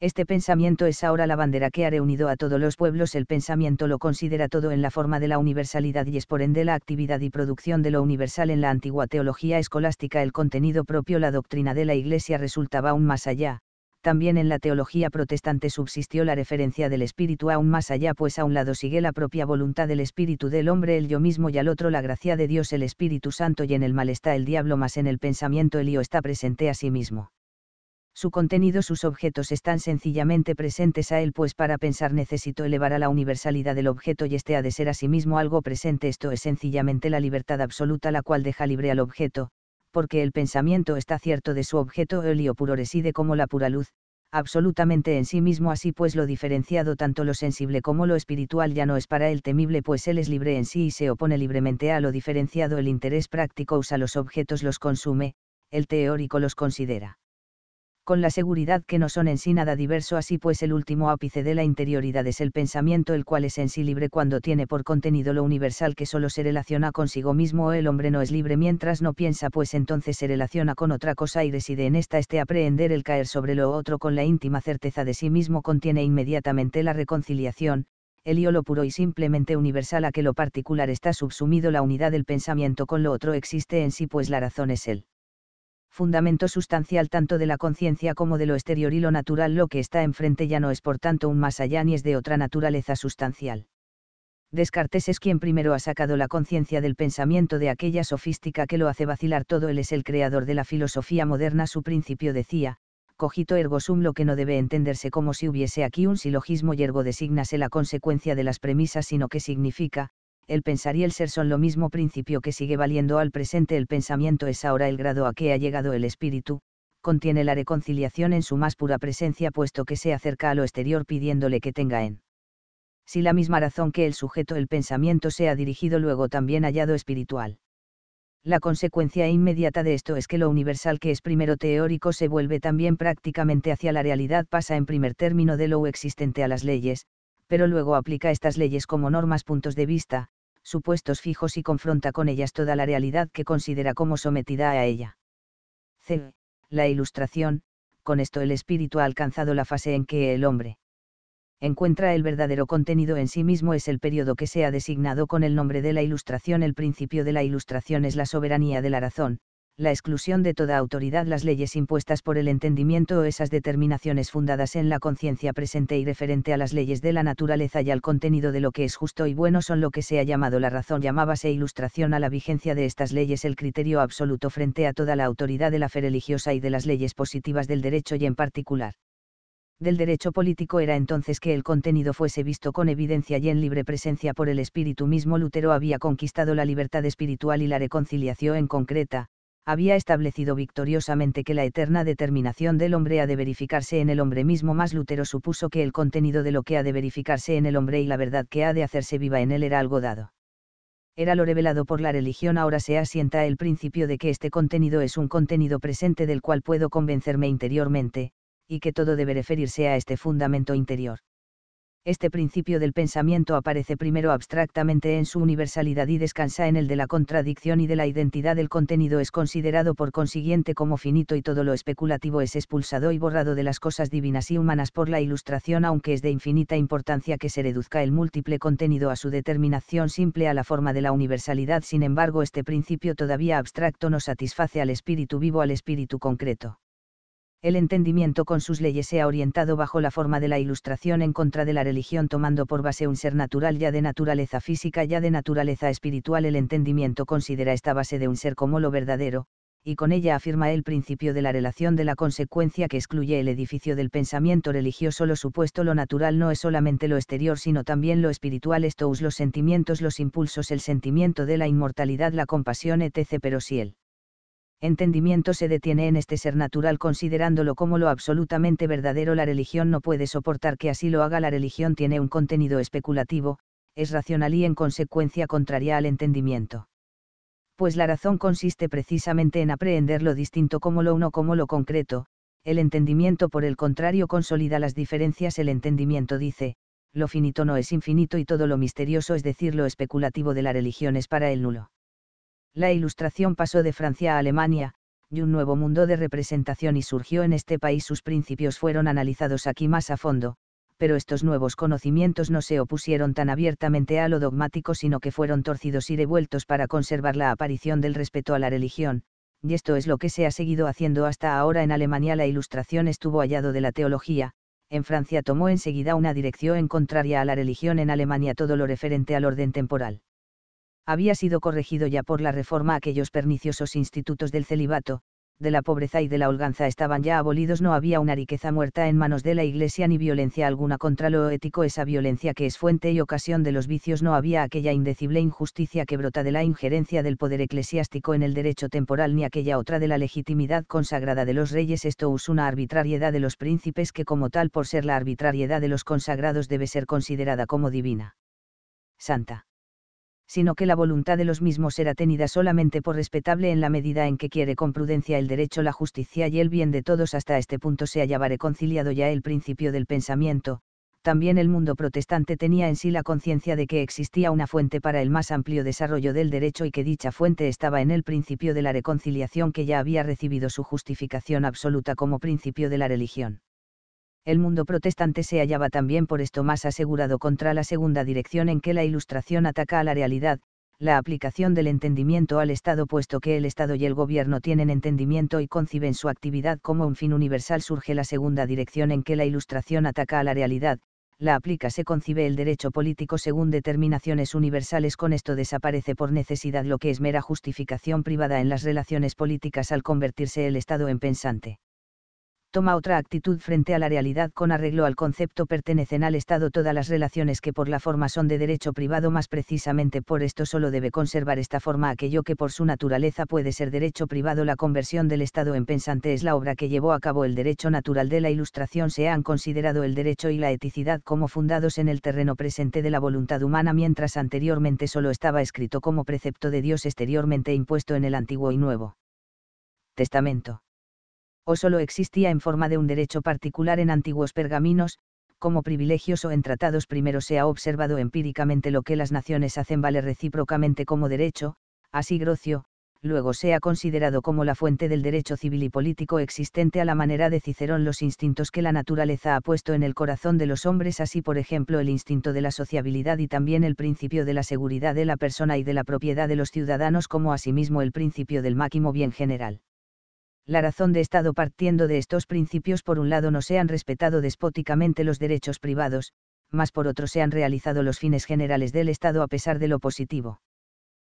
Este pensamiento es ahora la bandera que ha reunido a todos los pueblos. El pensamiento lo considera todo en la forma de la universalidad y es por ende la actividad y producción de lo universal en la antigua teología escolástica. El contenido propio, la doctrina de la Iglesia resultaba aún más allá, también en la teología protestante subsistió la referencia del espíritu aún más allá, pues a un lado sigue la propia voluntad del espíritu del hombre, el yo mismo, y al otro la gracia de Dios, el Espíritu Santo, y en el mal está el diablo, más en el pensamiento el yo está presente a sí mismo su contenido, sus objetos están sencillamente presentes a él, pues para pensar necesito elevar a la universalidad del objeto y este ha de ser a sí mismo algo presente. Esto es sencillamente la libertad absoluta, la cual deja libre al objeto, porque el pensamiento está cierto de su objeto el puro reside como la pura luz, absolutamente en sí mismo así pues lo diferenciado tanto lo sensible como lo espiritual ya no es para él temible pues él es libre en sí y se opone libremente a lo diferenciado el interés práctico usa los objetos los consume, el teórico los considera con la seguridad que no son en sí nada diverso así pues el último ápice de la interioridad es el pensamiento el cual es en sí libre cuando tiene por contenido lo universal que solo se relaciona consigo mismo el hombre no es libre mientras no piensa pues entonces se relaciona con otra cosa y reside en esta este aprehender el caer sobre lo otro con la íntima certeza de sí mismo contiene inmediatamente la reconciliación, el yo puro y simplemente universal a que lo particular está subsumido la unidad del pensamiento con lo otro existe en sí pues la razón es él fundamento sustancial tanto de la conciencia como de lo exterior y lo natural, lo que está enfrente ya no es por tanto un más allá ni es de otra naturaleza sustancial. Descartes es quien primero ha sacado la conciencia del pensamiento de aquella sofística que lo hace vacilar todo, él es el creador de la filosofía moderna, su principio decía, cogito ergo sum, lo que no debe entenderse como si hubiese aquí un silogismo y ergo designase la consecuencia de las premisas, sino que significa, el pensar y el ser son lo mismo principio que sigue valiendo al presente el pensamiento es ahora el grado a que ha llegado el espíritu, contiene la reconciliación en su más pura presencia puesto que se acerca a lo exterior pidiéndole que tenga en si la misma razón que el sujeto el pensamiento sea dirigido luego también hallado espiritual. La consecuencia inmediata de esto es que lo universal que es primero teórico se vuelve también prácticamente hacia la realidad, pasa en primer término de lo existente a las leyes, pero luego aplica estas leyes como normas puntos de vista, supuestos fijos y confronta con ellas toda la realidad que considera como sometida a ella. C. La ilustración, con esto el espíritu ha alcanzado la fase en que el hombre encuentra el verdadero contenido en sí mismo es el periodo que se ha designado con el nombre de la ilustración. El principio de la ilustración es la soberanía de la razón, la exclusión de toda autoridad las leyes impuestas por el entendimiento o esas determinaciones fundadas en la conciencia presente y referente a las leyes de la naturaleza y al contenido de lo que es justo y bueno son lo que se ha llamado la razón llamábase ilustración a la vigencia de estas leyes el criterio absoluto frente a toda la autoridad de la fe religiosa y de las leyes positivas del derecho y en particular del derecho político era entonces que el contenido fuese visto con evidencia y en libre presencia por el espíritu mismo Lutero había conquistado la libertad espiritual y la reconciliación en concreta, había establecido victoriosamente que la eterna determinación del hombre ha de verificarse en el hombre mismo, más Lutero supuso que el contenido de lo que ha de verificarse en el hombre y la verdad que ha de hacerse viva en él era algo dado. Era lo revelado por la religión, ahora se asienta el principio de que este contenido es un contenido presente del cual puedo convencerme interiormente, y que todo debe referirse a este fundamento interior este principio del pensamiento aparece primero abstractamente en su universalidad y descansa en el de la contradicción y de la identidad. El contenido es considerado por consiguiente como finito y todo lo especulativo es expulsado y borrado de las cosas divinas y humanas por la ilustración, aunque es de infinita importancia que se reduzca el múltiple contenido a su determinación simple a la forma de la universalidad. Sin embargo, este principio todavía abstracto no satisface al espíritu vivo, al espíritu concreto el entendimiento con sus leyes se ha orientado bajo la forma de la ilustración en contra de la religión tomando por base un ser natural ya de naturaleza física ya de naturaleza espiritual el entendimiento considera esta base de un ser como lo verdadero, y con ella afirma el principio de la relación de la consecuencia que excluye el edificio del pensamiento religioso lo supuesto lo natural no es solamente lo exterior sino también lo espiritual estos los sentimientos los impulsos el sentimiento de la inmortalidad la compasión etc pero si el entendimiento se detiene en este ser natural considerándolo como lo absolutamente verdadero. La religión no puede soportar que así lo haga. La religión tiene un contenido especulativo, es racional y en consecuencia contraria al entendimiento. Pues la razón consiste precisamente en aprehender lo distinto como lo uno como lo concreto, el entendimiento por el contrario consolida las diferencias. El entendimiento dice, lo finito no es infinito y todo lo misterioso es decir lo especulativo de la religión es para el nulo la Ilustración pasó de Francia a Alemania, y un nuevo mundo de representación y surgió en este país. Sus principios fueron analizados aquí más a fondo, pero estos nuevos conocimientos no se opusieron tan abiertamente a lo dogmático, sino que fueron torcidos y revueltos para conservar la aparición del respeto a la religión, y esto es lo que se ha seguido haciendo hasta ahora en Alemania. La ilustración estuvo hallado de la teología, en Francia tomó enseguida una dirección en contraria a la religión, en Alemania todo lo referente al orden temporal había sido corregido ya por la reforma aquellos perniciosos institutos del celibato, de la pobreza y de la holganza estaban ya abolidos, no había una riqueza muerta en manos de la Iglesia ni violencia alguna contra lo ético, esa violencia que es fuente y ocasión de los vicios, no había aquella indecible injusticia que brota de la injerencia del poder eclesiástico en el derecho temporal ni aquella otra de la legitimidad consagrada de los reyes, esto es una arbitrariedad de los príncipes que como tal por ser la arbitrariedad de los consagrados debe ser considerada como divina. Santa sino que la voluntad de los mismos era tenida solamente por respetable en la medida en que quiere con prudencia el derecho, la justicia y el bien de todos. Hasta este punto se hallaba reconciliado ya el principio del pensamiento, también el mundo protestante tenía en sí la conciencia de que existía una fuente para el más amplio desarrollo del derecho y que dicha fuente estaba en el principio de la reconciliación que ya había recibido su justificación absoluta como principio de la religión el mundo protestante se hallaba también por esto más asegurado contra la segunda dirección en que la ilustración ataca a la realidad, la aplicación del entendimiento al Estado puesto que el Estado y el gobierno tienen entendimiento y conciben su actividad como un fin universal surge la segunda dirección en que la ilustración ataca a la realidad, la aplica se concibe el derecho político según determinaciones universales con esto desaparece por necesidad lo que es mera justificación privada en las relaciones políticas al convertirse el Estado en pensante toma otra actitud frente a la realidad con arreglo al concepto pertenecen al Estado todas las relaciones que por la forma son de derecho privado más precisamente por esto solo debe conservar esta forma aquello que por su naturaleza puede ser derecho privado la conversión del Estado en pensante es la obra que llevó a cabo el derecho natural de la ilustración se han considerado el derecho y la eticidad como fundados en el terreno presente de la voluntad humana mientras anteriormente solo estaba escrito como precepto de Dios exteriormente impuesto en el Antiguo y Nuevo Testamento o solo existía en forma de un derecho particular en antiguos pergaminos, como privilegios o en tratados primero se ha observado empíricamente lo que las naciones hacen vale recíprocamente como derecho, así Grocio, luego se ha considerado como la fuente del derecho civil y político existente a la manera de Cicerón los instintos que la naturaleza ha puesto en el corazón de los hombres, así por ejemplo el instinto de la sociabilidad y también el principio de la seguridad de la persona y de la propiedad de los ciudadanos como asimismo el principio del máximo bien general la razón de Estado partiendo de estos principios por un lado no se han respetado despóticamente los derechos privados, mas por otro se han realizado los fines generales del Estado a pesar de lo positivo.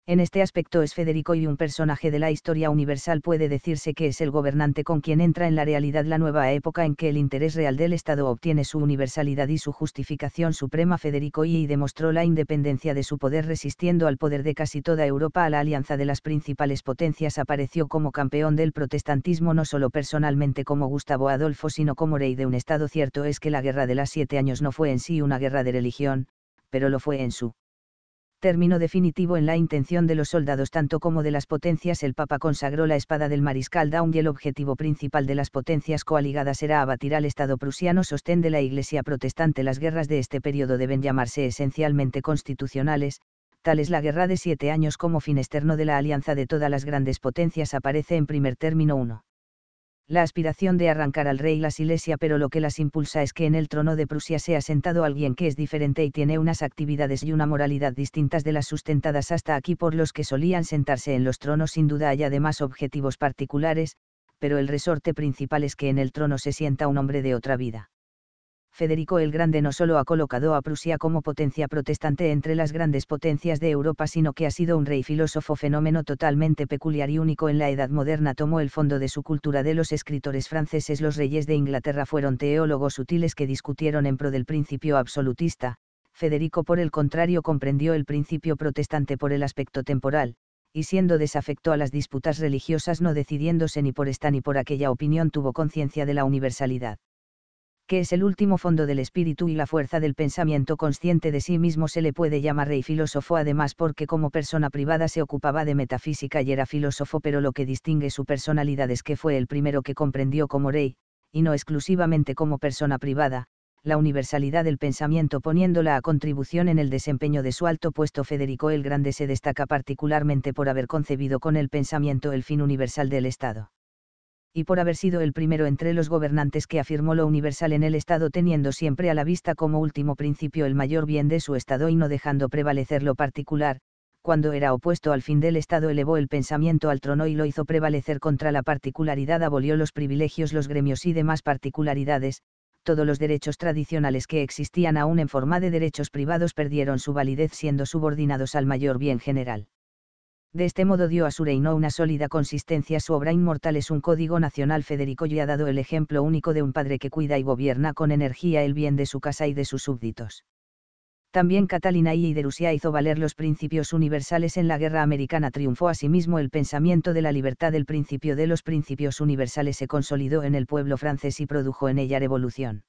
En este aspecto es Federico y un personaje de la historia universal puede decirse que es el gobernante con quien entra en la realidad la nueva época en que el interés real del Estado obtiene su universalidad y su justificación suprema. Federico y demostró la independencia de su poder resistiendo al poder de casi toda Europa a la alianza de las principales potencias. Apareció como campeón del protestantismo no solo personalmente como Gustavo Adolfo sino como rey de un Estado. Cierto es que la Guerra de las Siete Años no fue en sí una guerra de religión, pero lo fue en su término definitivo en la intención de los soldados tanto como de las potencias, el Papa consagró la espada del mariscal Daun y el objetivo principal de las potencias coaligadas era abatir al Estado prusiano. Sostén de la Iglesia protestante las guerras de este periodo deben llamarse esencialmente constitucionales, tal es la guerra de siete años como fin externo de la alianza de todas las grandes potencias aparece en primer término 1 la aspiración de arrancar al rey la Silesia, pero lo que las impulsa es que en el trono de Prusia sea sentado alguien que es diferente y tiene unas actividades y una moralidad distintas de las sustentadas hasta aquí por los que solían sentarse en los tronos. Sin duda hay además objetivos particulares, pero el resorte principal es que en el trono se sienta un hombre de otra vida. Federico el Grande no solo ha colocado a Prusia como potencia protestante entre las grandes potencias de Europa, sino que ha sido un rey filósofo fenómeno totalmente peculiar y único en la Edad Moderna. Tomó el fondo de su cultura de los escritores franceses. Los reyes de Inglaterra fueron teólogos sutiles que discutieron en pro del principio absolutista. Federico, por el contrario, comprendió el principio protestante por el aspecto temporal, y siendo desafecto a las disputas religiosas, no decidiéndose ni por esta ni por aquella opinión, tuvo conciencia de la universalidad que es el último fondo del espíritu y la fuerza del pensamiento consciente de sí mismo se le puede llamar rey filósofo además porque como persona privada se ocupaba de metafísica y era filósofo pero lo que distingue su personalidad es que fue el primero que comprendió como rey, y no exclusivamente como persona privada, la universalidad del pensamiento poniéndola a contribución en el desempeño de su alto puesto Federico el Grande se destaca particularmente por haber concebido con el pensamiento el fin universal del Estado y por haber sido el primero entre los gobernantes que afirmó lo universal en el Estado teniendo siempre a la vista como último principio el mayor bien de su Estado y no dejando prevalecer lo particular, cuando era opuesto al fin del Estado elevó el pensamiento al trono y lo hizo prevalecer contra la particularidad, abolió los privilegios, los gremios y demás particularidades, todos los derechos tradicionales que existían aún en forma de derechos privados perdieron su validez siendo subordinados al mayor bien general. De este modo dio a su reino una sólida consistencia. Su obra inmortal es un código nacional. Federico y ha dado el ejemplo único de un padre que cuida y gobierna con energía el bien de su casa y de sus súbditos. También Catalina y de hizo valer los principios universales en la guerra americana. Triunfó asimismo el pensamiento de la libertad. El principio de los principios universales se consolidó en el pueblo francés y produjo en ella revolución.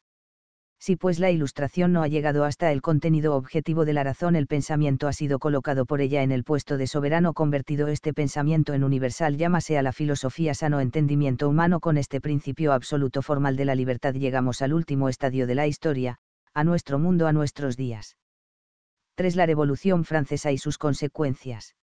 Si pues la ilustración no ha llegado hasta el contenido objetivo de la razón, el pensamiento ha sido colocado por ella en el puesto de soberano, convertido este pensamiento en universal, llámase a la filosofía sano entendimiento humano, con este principio absoluto formal de la libertad llegamos al último estadio de la historia, a nuestro mundo, a nuestros días. 3. La Revolución Francesa y sus consecuencias.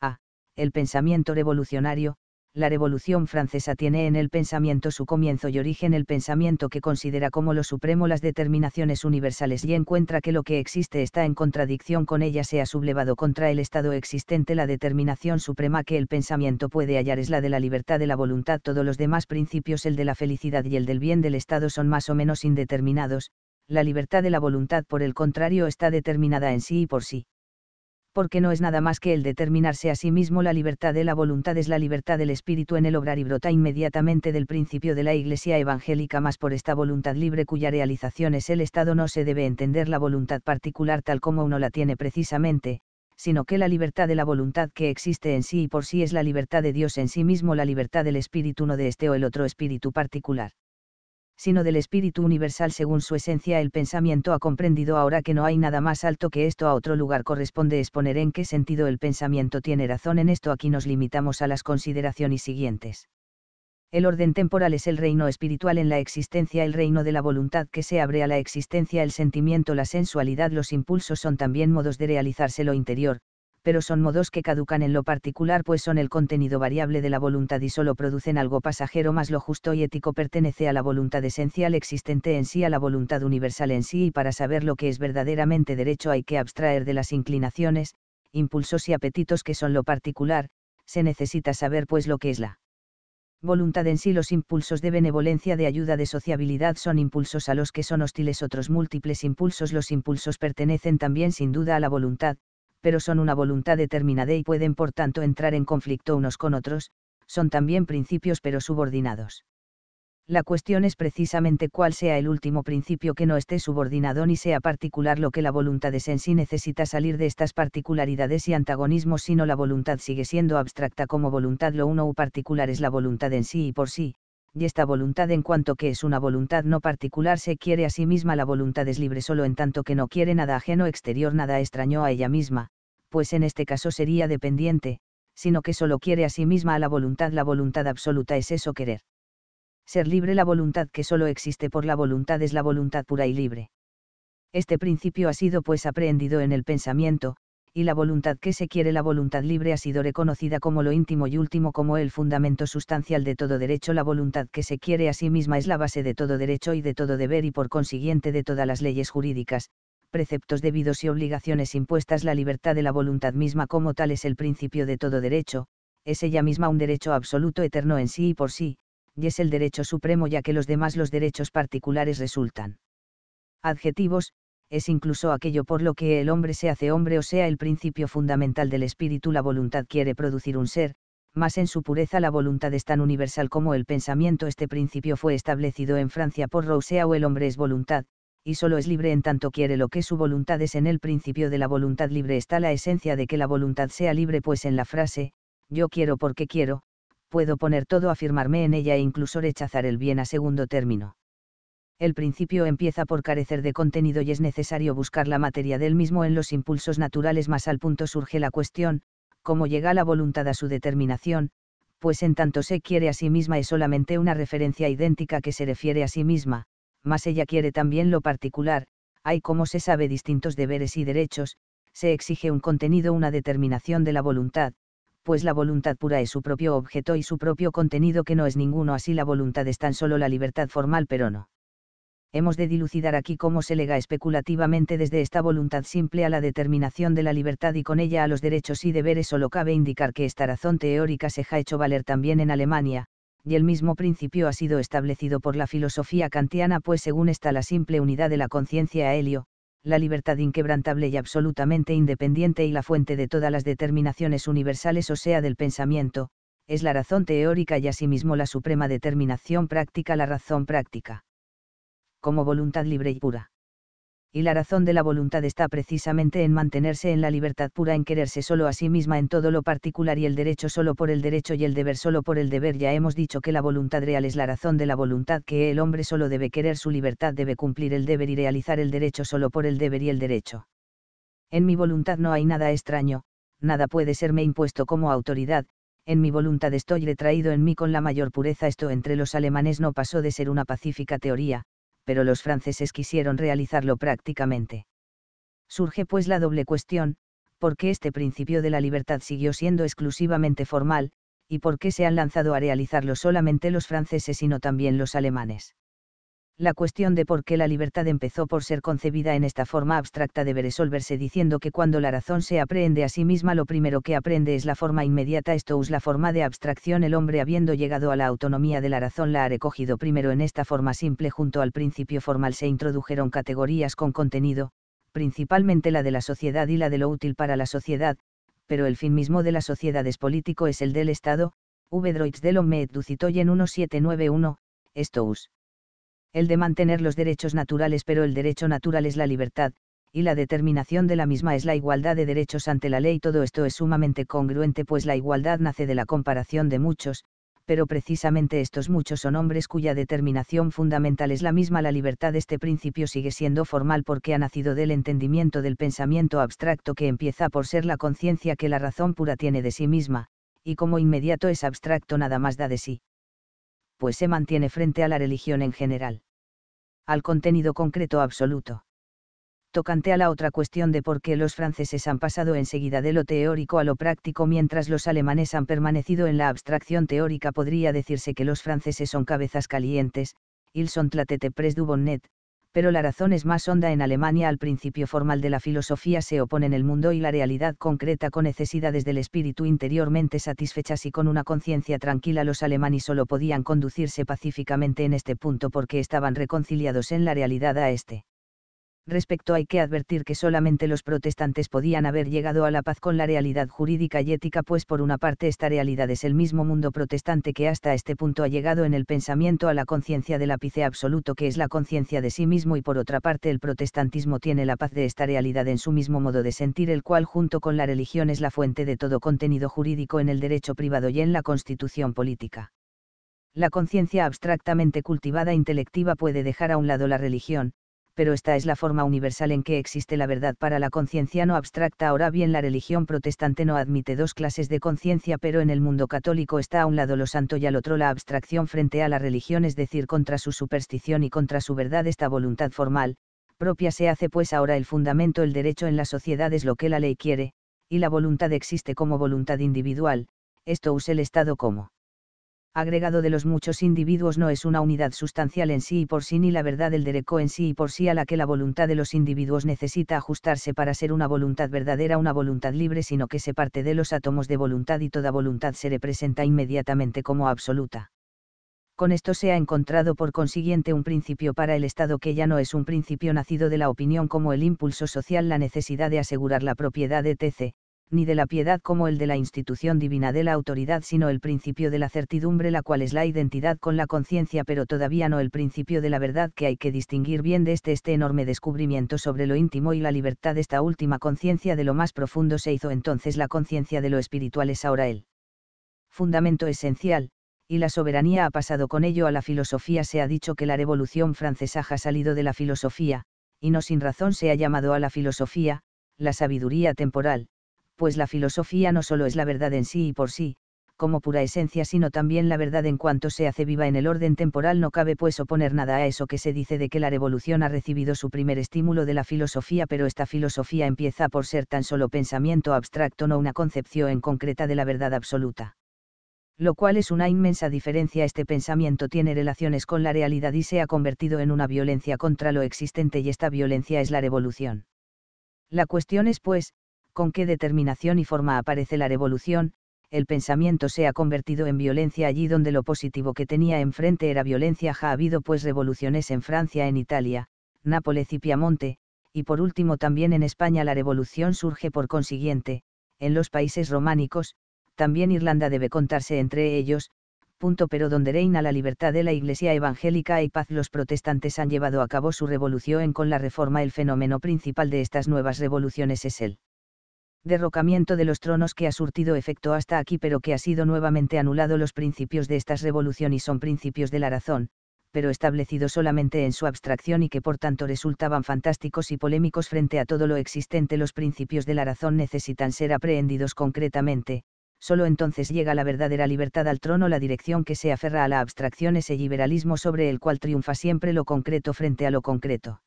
A. El pensamiento revolucionario, la Revolución Francesa tiene en el pensamiento su comienzo y origen el pensamiento que considera como lo supremo las determinaciones universales y encuentra que lo que existe está en contradicción con ella se ha sublevado contra el estado existente la determinación suprema que el pensamiento puede hallar es la de la libertad de la voluntad todos los demás principios el de la felicidad y el del bien del estado son más o menos indeterminados, la libertad de la voluntad por el contrario está determinada en sí y por sí porque no es nada más que el determinarse a sí mismo la libertad de la voluntad es la libertad del espíritu en el obrar y brota inmediatamente del principio de la Iglesia evangélica más por esta voluntad libre cuya realización es el Estado no se debe entender la voluntad particular tal como uno la tiene precisamente, sino que la libertad de la voluntad que existe en sí y por sí es la libertad de Dios en sí mismo, la libertad del espíritu no de este o el otro espíritu particular sino del espíritu universal según su esencia el pensamiento ha comprendido ahora que no hay nada más alto que esto a otro lugar corresponde exponer en qué sentido el pensamiento tiene razón en esto aquí nos limitamos a las consideraciones siguientes. El orden temporal es el reino espiritual en la existencia, el reino de la voluntad que se abre a la existencia, el sentimiento, la sensualidad, los impulsos son también modos de realizarse lo interior, pero son modos que caducan en lo particular pues son el contenido variable de la voluntad y solo producen algo pasajero más lo justo y ético pertenece a la voluntad esencial existente en sí a la voluntad universal en sí y para saber lo que es verdaderamente derecho hay que abstraer de las inclinaciones, impulsos y apetitos que son lo particular, se necesita saber pues lo que es la voluntad en sí los impulsos de benevolencia de ayuda de sociabilidad son impulsos a los que son hostiles otros múltiples impulsos los impulsos pertenecen también sin duda a la voluntad, pero son una voluntad determinada y pueden por tanto entrar en conflicto unos con otros, son también principios pero subordinados. La cuestión es precisamente cuál sea el último principio que no esté subordinado ni sea particular lo que la voluntad es en sí necesita salir de estas particularidades y antagonismos sino la voluntad sigue siendo abstracta como voluntad lo uno u particular es la voluntad en sí y por sí, y esta voluntad en cuanto que es una voluntad no particular se quiere a sí misma la voluntad es libre solo en tanto que no quiere nada ajeno exterior nada extraño a ella misma, pues en este caso sería dependiente, sino que solo quiere a sí misma a la voluntad. La voluntad absoluta es eso querer. Ser libre la voluntad que solo existe por la voluntad es la voluntad pura y libre. Este principio ha sido pues aprehendido en el pensamiento, y la voluntad que se quiere la voluntad libre ha sido reconocida como lo íntimo y último como el fundamento sustancial de todo derecho. La voluntad que se quiere a sí misma es la base de todo derecho y de todo deber y por consiguiente de todas las leyes jurídicas, preceptos debidos y obligaciones impuestas la libertad de la voluntad misma como tal es el principio de todo derecho, es ella misma un derecho absoluto eterno en sí y por sí, y es el derecho supremo ya que los demás los derechos particulares resultan. Adjetivos, es incluso aquello por lo que el hombre se hace hombre o sea el principio fundamental del espíritu la voluntad quiere producir un ser, más en su pureza la voluntad es tan universal como el pensamiento. Este principio fue establecido en Francia por Rousseau, el hombre es voluntad, y solo es libre en tanto quiere lo que su voluntad es. En el principio de la voluntad libre está la esencia de que la voluntad sea libre, pues en la frase, yo quiero porque quiero, puedo poner todo, afirmarme en ella e incluso rechazar el bien a segundo término. El principio empieza por carecer de contenido y es necesario buscar la materia del mismo en los impulsos naturales, más al punto surge la cuestión, cómo llega la voluntad a su determinación, pues en tanto se quiere a sí misma es solamente una referencia idéntica que se refiere a sí misma, mas ella quiere también lo particular, hay como se sabe distintos deberes y derechos, se exige un contenido, una determinación de la voluntad, pues la voluntad pura es su propio objeto y su propio contenido que no es ninguno, así la voluntad es tan solo la libertad formal pero no. Hemos de dilucidar aquí cómo se lega especulativamente desde esta voluntad simple a la determinación de la libertad y con ella a los derechos y deberes. Solo cabe indicar que esta razón teórica se ha hecho valer también en Alemania, y el mismo principio ha sido establecido por la filosofía kantiana, pues según está la simple unidad de la conciencia a helio, la libertad inquebrantable y absolutamente independiente y la fuente de todas las determinaciones universales, o sea, del pensamiento, es la razón teórica y asimismo la suprema determinación práctica, la razón práctica. Como voluntad libre y pura y la razón de la voluntad está precisamente en mantenerse en la libertad pura, en quererse solo a sí misma en todo lo particular y el derecho solo por el derecho y el deber solo por el deber. Ya hemos dicho que la voluntad real es la razón de la voluntad, que el hombre solo debe querer su libertad, debe cumplir el deber y realizar el derecho solo por el deber y el derecho. En mi voluntad no hay nada extraño, nada puede serme impuesto como autoridad, en mi voluntad estoy retraído en mí con la mayor pureza. Esto entre los alemanes no pasó de ser una pacífica teoría, pero los franceses quisieron realizarlo prácticamente. Surge pues la doble cuestión, ¿por qué este principio de la libertad siguió siendo exclusivamente formal, y por qué se han lanzado a realizarlo solamente los franceses sino también los alemanes? la cuestión de por qué la libertad empezó por ser concebida en esta forma abstracta debe resolverse diciendo que cuando la razón se aprende a sí misma lo primero que aprende es la forma inmediata esto es la forma de abstracción el hombre habiendo llegado a la autonomía de la razón la ha recogido primero en esta forma simple junto al principio formal se introdujeron categorías con contenido, principalmente la de la sociedad y la de lo útil para la sociedad, pero el fin mismo de la sociedad es político es el del Estado, V. Droits de 1791, esto el de mantener los derechos naturales, pero el derecho natural es la libertad, y la determinación de la misma es la igualdad de derechos ante la ley. Todo esto es sumamente congruente, pues la igualdad nace de la comparación de muchos, pero precisamente estos muchos son hombres cuya determinación fundamental es la misma la libertad. Este principio sigue siendo formal porque ha nacido del entendimiento del pensamiento abstracto que empieza por ser la conciencia que la razón pura tiene de sí misma, y como inmediato es abstracto nada más da de sí pues se mantiene frente a la religión en general. Al contenido concreto absoluto. Tocante a la otra cuestión de por qué los franceses han pasado enseguida de lo teórico a lo práctico mientras los alemanes han permanecido en la abstracción teórica podría decirse que los franceses son cabezas calientes, ils sont la du bonnet, pero la razón es más honda en Alemania al principio formal de la filosofía se oponen el mundo y la realidad concreta con necesidades del espíritu interiormente satisfechas y con una conciencia tranquila los alemanes solo podían conducirse pacíficamente en este punto porque estaban reconciliados en la realidad a este respecto hay que advertir que solamente los protestantes podían haber llegado a la paz con la realidad jurídica y ética, pues por una parte esta realidad es el mismo mundo protestante que hasta este punto ha llegado en el pensamiento a la conciencia del ápice absoluto que es la conciencia de sí mismo y por otra parte el protestantismo tiene la paz de esta realidad en su mismo modo de sentir, el cual junto con la religión es la fuente de todo contenido jurídico en el derecho privado y en la constitución política. La conciencia abstractamente cultivada e intelectiva puede dejar a un lado la religión, pero esta es la forma universal en que existe la verdad para la conciencia no abstracta. Ahora bien, la religión protestante no admite dos clases de conciencia, pero en el mundo católico está a un lado lo santo y al otro la abstracción frente a la religión, es decir, contra su superstición y contra su verdad esta voluntad formal, propia se hace pues ahora el fundamento, el derecho en la sociedad es lo que la ley quiere, y la voluntad existe como voluntad individual, esto usa el Estado como agregado de los muchos individuos no es una unidad sustancial en sí y por sí ni la verdad del derecho en sí y por sí a la que la voluntad de los individuos necesita ajustarse para ser una voluntad verdadera, una voluntad libre, sino que se parte de los átomos de voluntad y toda voluntad se representa inmediatamente como absoluta. Con esto se ha encontrado por consiguiente un principio para el Estado que ya no es un principio nacido de la opinión como el impulso social, la necesidad de asegurar la propiedad, etc., ni de la piedad como el de la institución divina de la autoridad, sino el principio de la certidumbre, la cual es la identidad con la conciencia, pero todavía no el principio de la verdad que hay que distinguir bien de este, este enorme descubrimiento sobre lo íntimo y la libertad. Esta última conciencia de lo más profundo se hizo entonces la conciencia de lo espiritual es ahora el fundamento esencial, y la soberanía ha pasado con ello a la filosofía. Se ha dicho que la Revolución francesa ha salido de la filosofía, y no sin razón se ha llamado a la filosofía, la sabiduría temporal, pues la filosofía no solo es la verdad en sí y por sí, como pura esencia, sino también la verdad en cuanto se hace viva en el orden temporal. No cabe pues oponer nada a eso que se dice de que la revolución ha recibido su primer estímulo de la filosofía, pero esta filosofía empieza por ser tan solo pensamiento abstracto, no una concepción en concreta de la verdad absoluta. Lo cual es una inmensa diferencia. Este pensamiento tiene relaciones con la realidad y se ha convertido en una violencia contra lo existente y esta violencia es la revolución. La cuestión es pues, con qué determinación y forma aparece la revolución, el pensamiento se ha convertido en violencia allí donde lo positivo que tenía enfrente era violencia. Ha habido pues revoluciones en Francia, en Italia, Nápoles y Piamonte, y por último también en España la revolución surge por consiguiente, en los países románicos, también Irlanda debe contarse entre ellos, punto pero donde reina la libertad de la Iglesia evangélica y paz los protestantes han llevado a cabo su revolución con la reforma el fenómeno principal de estas nuevas revoluciones es el derrocamiento de los tronos que ha surtido efecto hasta aquí pero que ha sido nuevamente anulado los principios de estas revoluciones son principios de la razón, pero establecidos solamente en su abstracción y que por tanto resultaban fantásticos y polémicos frente a todo lo existente los principios de la razón necesitan ser aprehendidos concretamente, solo entonces llega la verdadera libertad al trono la dirección que se aferra a la abstracción es el liberalismo sobre el cual triunfa siempre lo concreto frente a lo concreto.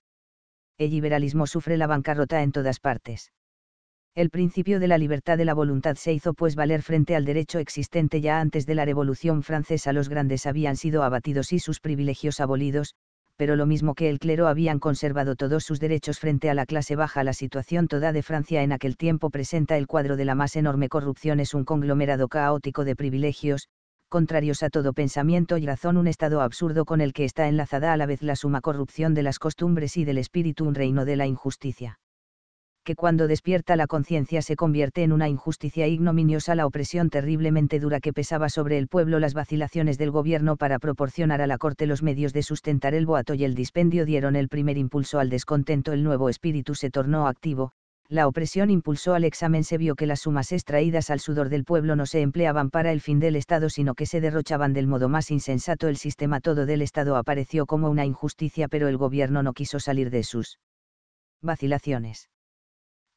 El liberalismo sufre la bancarrota en todas partes el principio de la libertad de la voluntad se hizo pues valer frente al derecho existente ya antes de la Revolución Francesa. Los grandes habían sido abatidos y sus privilegios abolidos, pero lo mismo que el clero habían conservado todos sus derechos frente a la clase baja. La situación toda de Francia en aquel tiempo presenta el cuadro de la más enorme corrupción. Es un conglomerado caótico de privilegios, contrarios a todo pensamiento y razón, un estado absurdo con el que está enlazada a la vez la suma corrupción de las costumbres y del espíritu, un reino de la injusticia que cuando despierta la conciencia se convierte en una injusticia ignominiosa la opresión terriblemente dura que pesaba sobre el pueblo las vacilaciones del gobierno para proporcionar a la corte los medios de sustentar el boato y el dispendio dieron el primer impulso al descontento el nuevo espíritu se tornó activo, la opresión impulsó al examen se vio que las sumas extraídas al sudor del pueblo no se empleaban para el fin del Estado sino que se derrochaban del modo más insensato el sistema todo del Estado apareció como una injusticia pero el gobierno no quiso salir de sus vacilaciones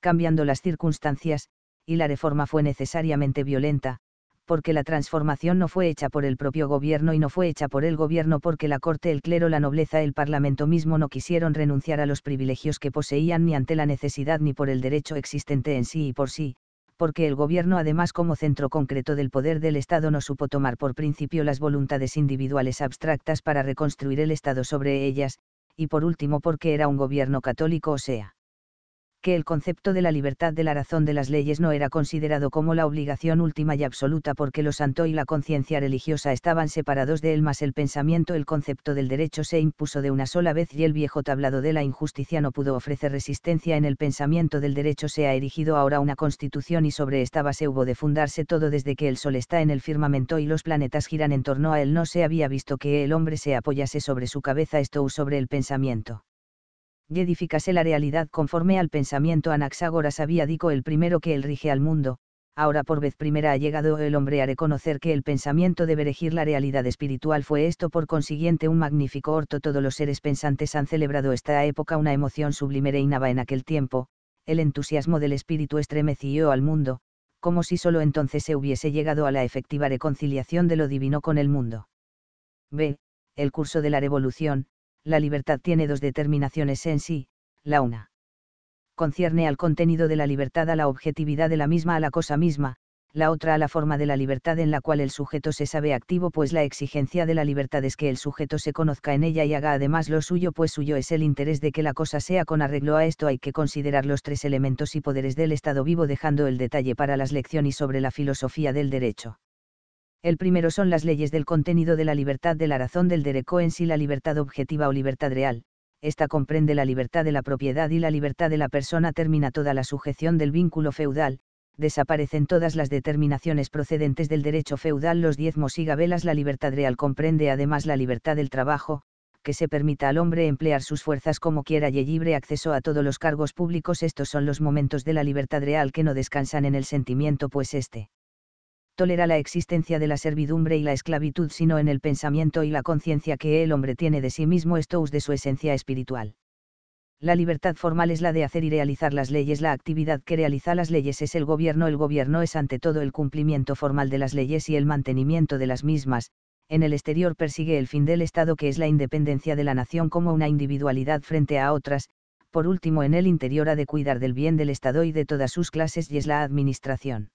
cambiando las circunstancias, y la reforma fue necesariamente violenta, porque la transformación no fue hecha por el propio gobierno y no fue hecha por el gobierno porque la corte, el clero, la nobleza, el parlamento mismo no quisieron renunciar a los privilegios que poseían ni ante la necesidad ni por el derecho existente en sí y por sí, porque el gobierno además como centro concreto del poder del Estado no supo tomar por principio las voluntades individuales abstractas para reconstruir el Estado sobre ellas, y por último porque era un gobierno católico o sea, que el concepto de la libertad de la razón de las leyes no era considerado como la obligación última y absoluta porque lo santo y la conciencia religiosa estaban separados de él más el pensamiento el concepto del derecho se impuso de una sola vez y el viejo tablado de la injusticia no pudo ofrecer resistencia en el pensamiento del derecho se ha erigido ahora una constitución y sobre esta base hubo de fundarse todo desde que el sol está en el firmamento y los planetas giran en torno a él no se había visto que el hombre se apoyase sobre su cabeza esto sobre el pensamiento edificase la realidad conforme al pensamiento Anaxágoras había dicho el primero que él rige al mundo, ahora por vez primera ha llegado el hombre a reconocer que el pensamiento debe regir la realidad espiritual fue esto por consiguiente un magnífico orto todos los seres pensantes han celebrado esta época una emoción sublime reinaba en aquel tiempo, el entusiasmo del espíritu estremeció al mundo, como si sólo entonces se hubiese llegado a la efectiva reconciliación de lo divino con el mundo. B. El curso de la revolución, la libertad tiene dos determinaciones en sí, la una. Concierne al contenido de la libertad a la objetividad de la misma a la cosa misma, la otra a la forma de la libertad en la cual el sujeto se sabe activo, pues la exigencia de la libertad es que el sujeto se conozca en ella y haga además lo suyo, pues suyo es el interés de que la cosa sea. Con arreglo a esto hay que considerar los tres elementos y poderes del Estado vivo, dejando el detalle para las lecciones sobre la filosofía del derecho. El primero son las leyes del contenido de la libertad de la razón del derecho en sí, la libertad objetiva o libertad real. Esta comprende la libertad de la propiedad y la libertad de la persona. Termina toda la sujeción del vínculo feudal, desaparecen todas las determinaciones procedentes del derecho feudal, los diezmos y gabelas, la libertad real comprende además la libertad del trabajo, que se permita al hombre emplear sus fuerzas como quiera y libre acceso a todos los cargos públicos. Estos son los momentos de la libertad real que no descansan en el sentimiento, pues este tolera la existencia de la servidumbre y la esclavitud sino en el pensamiento y la conciencia que el hombre tiene de sí mismo esto es de su esencia espiritual. La libertad formal es la de hacer y realizar las leyes. La actividad que realiza las leyes es el gobierno. El gobierno es ante todo el cumplimiento formal de las leyes y el mantenimiento de las mismas. En el exterior persigue el fin del Estado que es la independencia de la nación como una individualidad frente a otras. Por último, en el interior ha de cuidar del bien del Estado y de todas sus clases y es la administración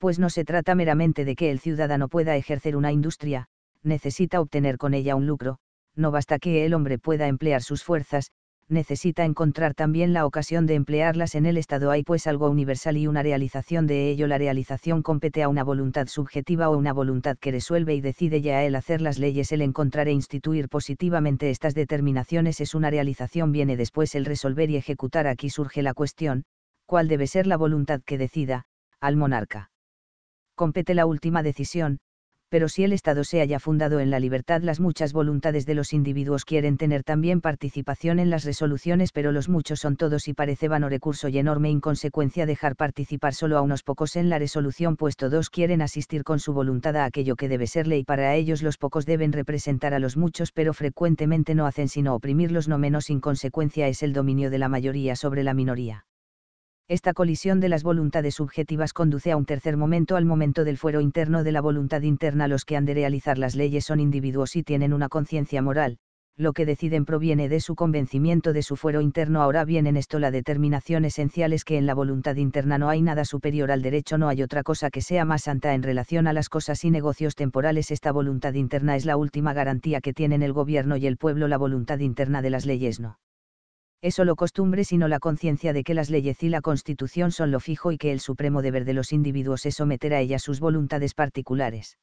pues no se trata meramente de que el ciudadano pueda ejercer una industria, necesita obtener con ella un lucro, no basta que el hombre pueda emplear sus fuerzas, necesita encontrar también la ocasión de emplearlas en el Estado. Hay pues algo universal y una realización de ello. La realización compete a una voluntad subjetiva o una voluntad que resuelve y decide ya el hacer las leyes. El encontrar e instituir positivamente estas determinaciones es una realización. Viene después el resolver y ejecutar. Aquí surge la cuestión, ¿cuál debe ser la voluntad que decida, al monarca? compete la última decisión, pero si el Estado se haya fundado en la libertad, las muchas voluntades de los individuos quieren tener también participación en las resoluciones, pero los muchos son todos y parece vano recurso y enorme inconsecuencia dejar participar solo a unos pocos en la resolución, puesto dos quieren asistir con su voluntad a aquello que debe ser ley. Para ellos los pocos deben representar a los muchos, pero frecuentemente no hacen sino oprimirlos. No menos inconsecuencia es el dominio de la mayoría sobre la minoría esta colisión de las voluntades subjetivas conduce a un tercer momento al momento del fuero interno de la voluntad interna. Los que han de realizar las leyes son individuos y tienen una conciencia moral, lo que deciden proviene de su convencimiento de su fuero interno. Ahora bien, en esto la determinación esencial es que en la voluntad interna no hay nada superior al derecho, no hay otra cosa que sea más santa en relación a las cosas y negocios temporales. Esta voluntad interna es la última garantía que tienen el gobierno y el pueblo, la voluntad interna de las leyes no es solo costumbre sino la conciencia de que las leyes y la Constitución son lo fijo y que el supremo deber de los individuos es someter a ellas sus voluntades particulares.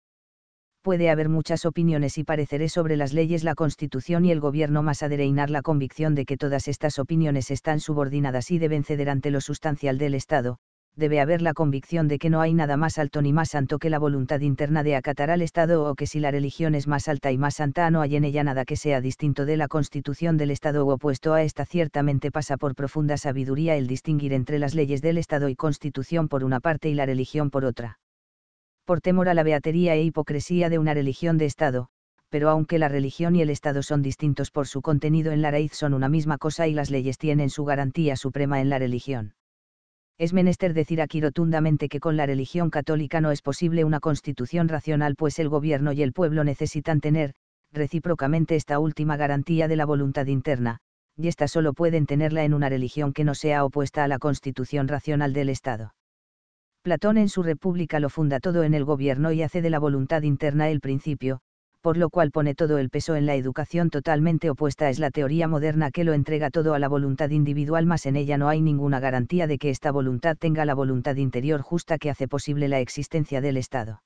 Puede haber muchas opiniones y pareceres sobre las leyes, la Constitución y el gobierno, más adereinar la convicción de que todas estas opiniones están subordinadas y deben ceder ante lo sustancial del Estado, debe haber la convicción de que no hay nada más alto ni más santo que la voluntad interna de acatar al Estado o que si la religión es más alta y más santa no hay en ella nada que sea distinto de la constitución del Estado o opuesto a esta ciertamente pasa por profunda sabiduría el distinguir entre las leyes del Estado y constitución por una parte y la religión por otra. Por temor a la beatería e hipocresía de una religión de Estado, pero aunque la religión y el Estado son distintos por su contenido en la raíz son una misma cosa y las leyes tienen su garantía suprema en la religión es menester decir aquí rotundamente que con la religión católica no es posible una constitución racional, pues el gobierno y el pueblo necesitan tener, recíprocamente, esta última garantía de la voluntad interna, y ésta solo pueden tenerla en una religión que no sea opuesta a la constitución racional del Estado. Platón en su República lo funda todo en el gobierno y hace de la voluntad interna el principio, por lo cual pone todo el peso en la educación totalmente opuesta es la teoría moderna que lo entrega todo a la voluntad individual, más en ella no hay ninguna garantía de que esta voluntad tenga la voluntad interior justa que hace posible la existencia del Estado.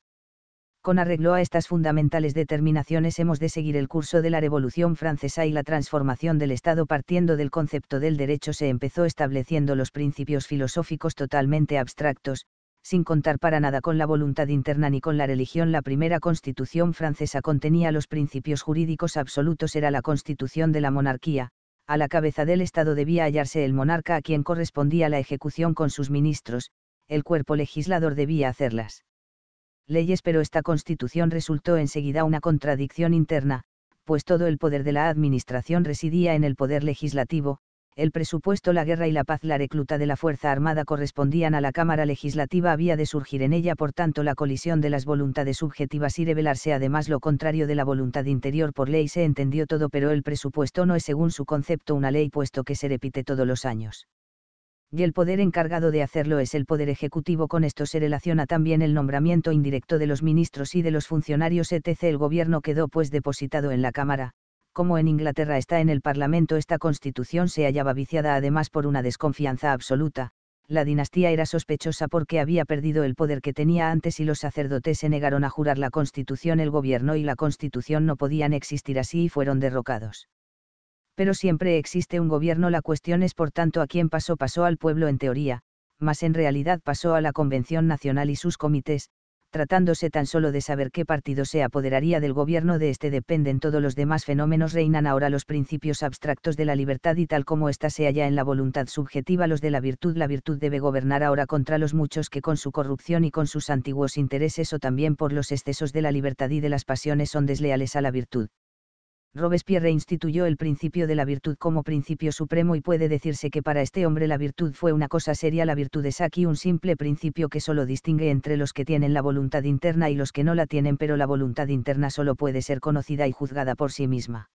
Con arreglo a estas fundamentales determinaciones hemos de seguir el curso de la Revolución Francesa y la transformación del Estado partiendo del concepto del derecho se empezó estableciendo los principios filosóficos totalmente abstractos, sin contar para nada con la voluntad interna ni con la religión. La primera constitución francesa contenía los principios jurídicos absolutos, era la constitución de la monarquía, a la cabeza del Estado debía hallarse el monarca a quien correspondía la ejecución con sus ministros, el cuerpo legislador debía hacerlas. Leyes pero esta constitución resultó enseguida una contradicción interna, pues todo el poder de la administración residía en el poder legislativo, el presupuesto, la guerra y la paz, la recluta de la Fuerza Armada correspondían a la Cámara Legislativa, había de surgir en ella, por tanto, la colisión de las voluntades subjetivas y revelarse además lo contrario de la voluntad interior por ley. Se entendió todo, pero el presupuesto no es, según su concepto, una ley, puesto que se repite todos los años. Y el poder encargado de hacerlo es el poder ejecutivo. Con esto se relaciona también el nombramiento indirecto de los ministros y de los funcionarios, etc. El gobierno quedó pues depositado en la Cámara, como en Inglaterra está en el Parlamento, esta constitución se hallaba viciada además por una desconfianza absoluta. La dinastía era sospechosa porque había perdido el poder que tenía antes y los sacerdotes se negaron a jurar la constitución, el gobierno y la constitución no podían existir así y fueron derrocados. Pero siempre existe un gobierno, la cuestión es por tanto a quién pasó, pasó al pueblo en teoría, mas en realidad pasó a la Convención Nacional y sus comités, tratándose tan solo de saber qué partido se apoderaría del gobierno de este dependen todos los demás fenómenos reinan ahora los principios abstractos de la libertad y tal como ésta se halla en la voluntad subjetiva los de la virtud la virtud debe gobernar ahora contra los muchos que con su corrupción y con sus antiguos intereses o también por los excesos de la libertad y de las pasiones son desleales a la virtud. Robespierre instituyó el principio de la virtud como principio supremo y puede decirse que para este hombre la virtud fue una cosa seria. La virtud es aquí un simple principio que solo distingue entre los que tienen la voluntad interna y los que no la tienen, pero la voluntad interna solo puede ser conocida y juzgada por sí misma.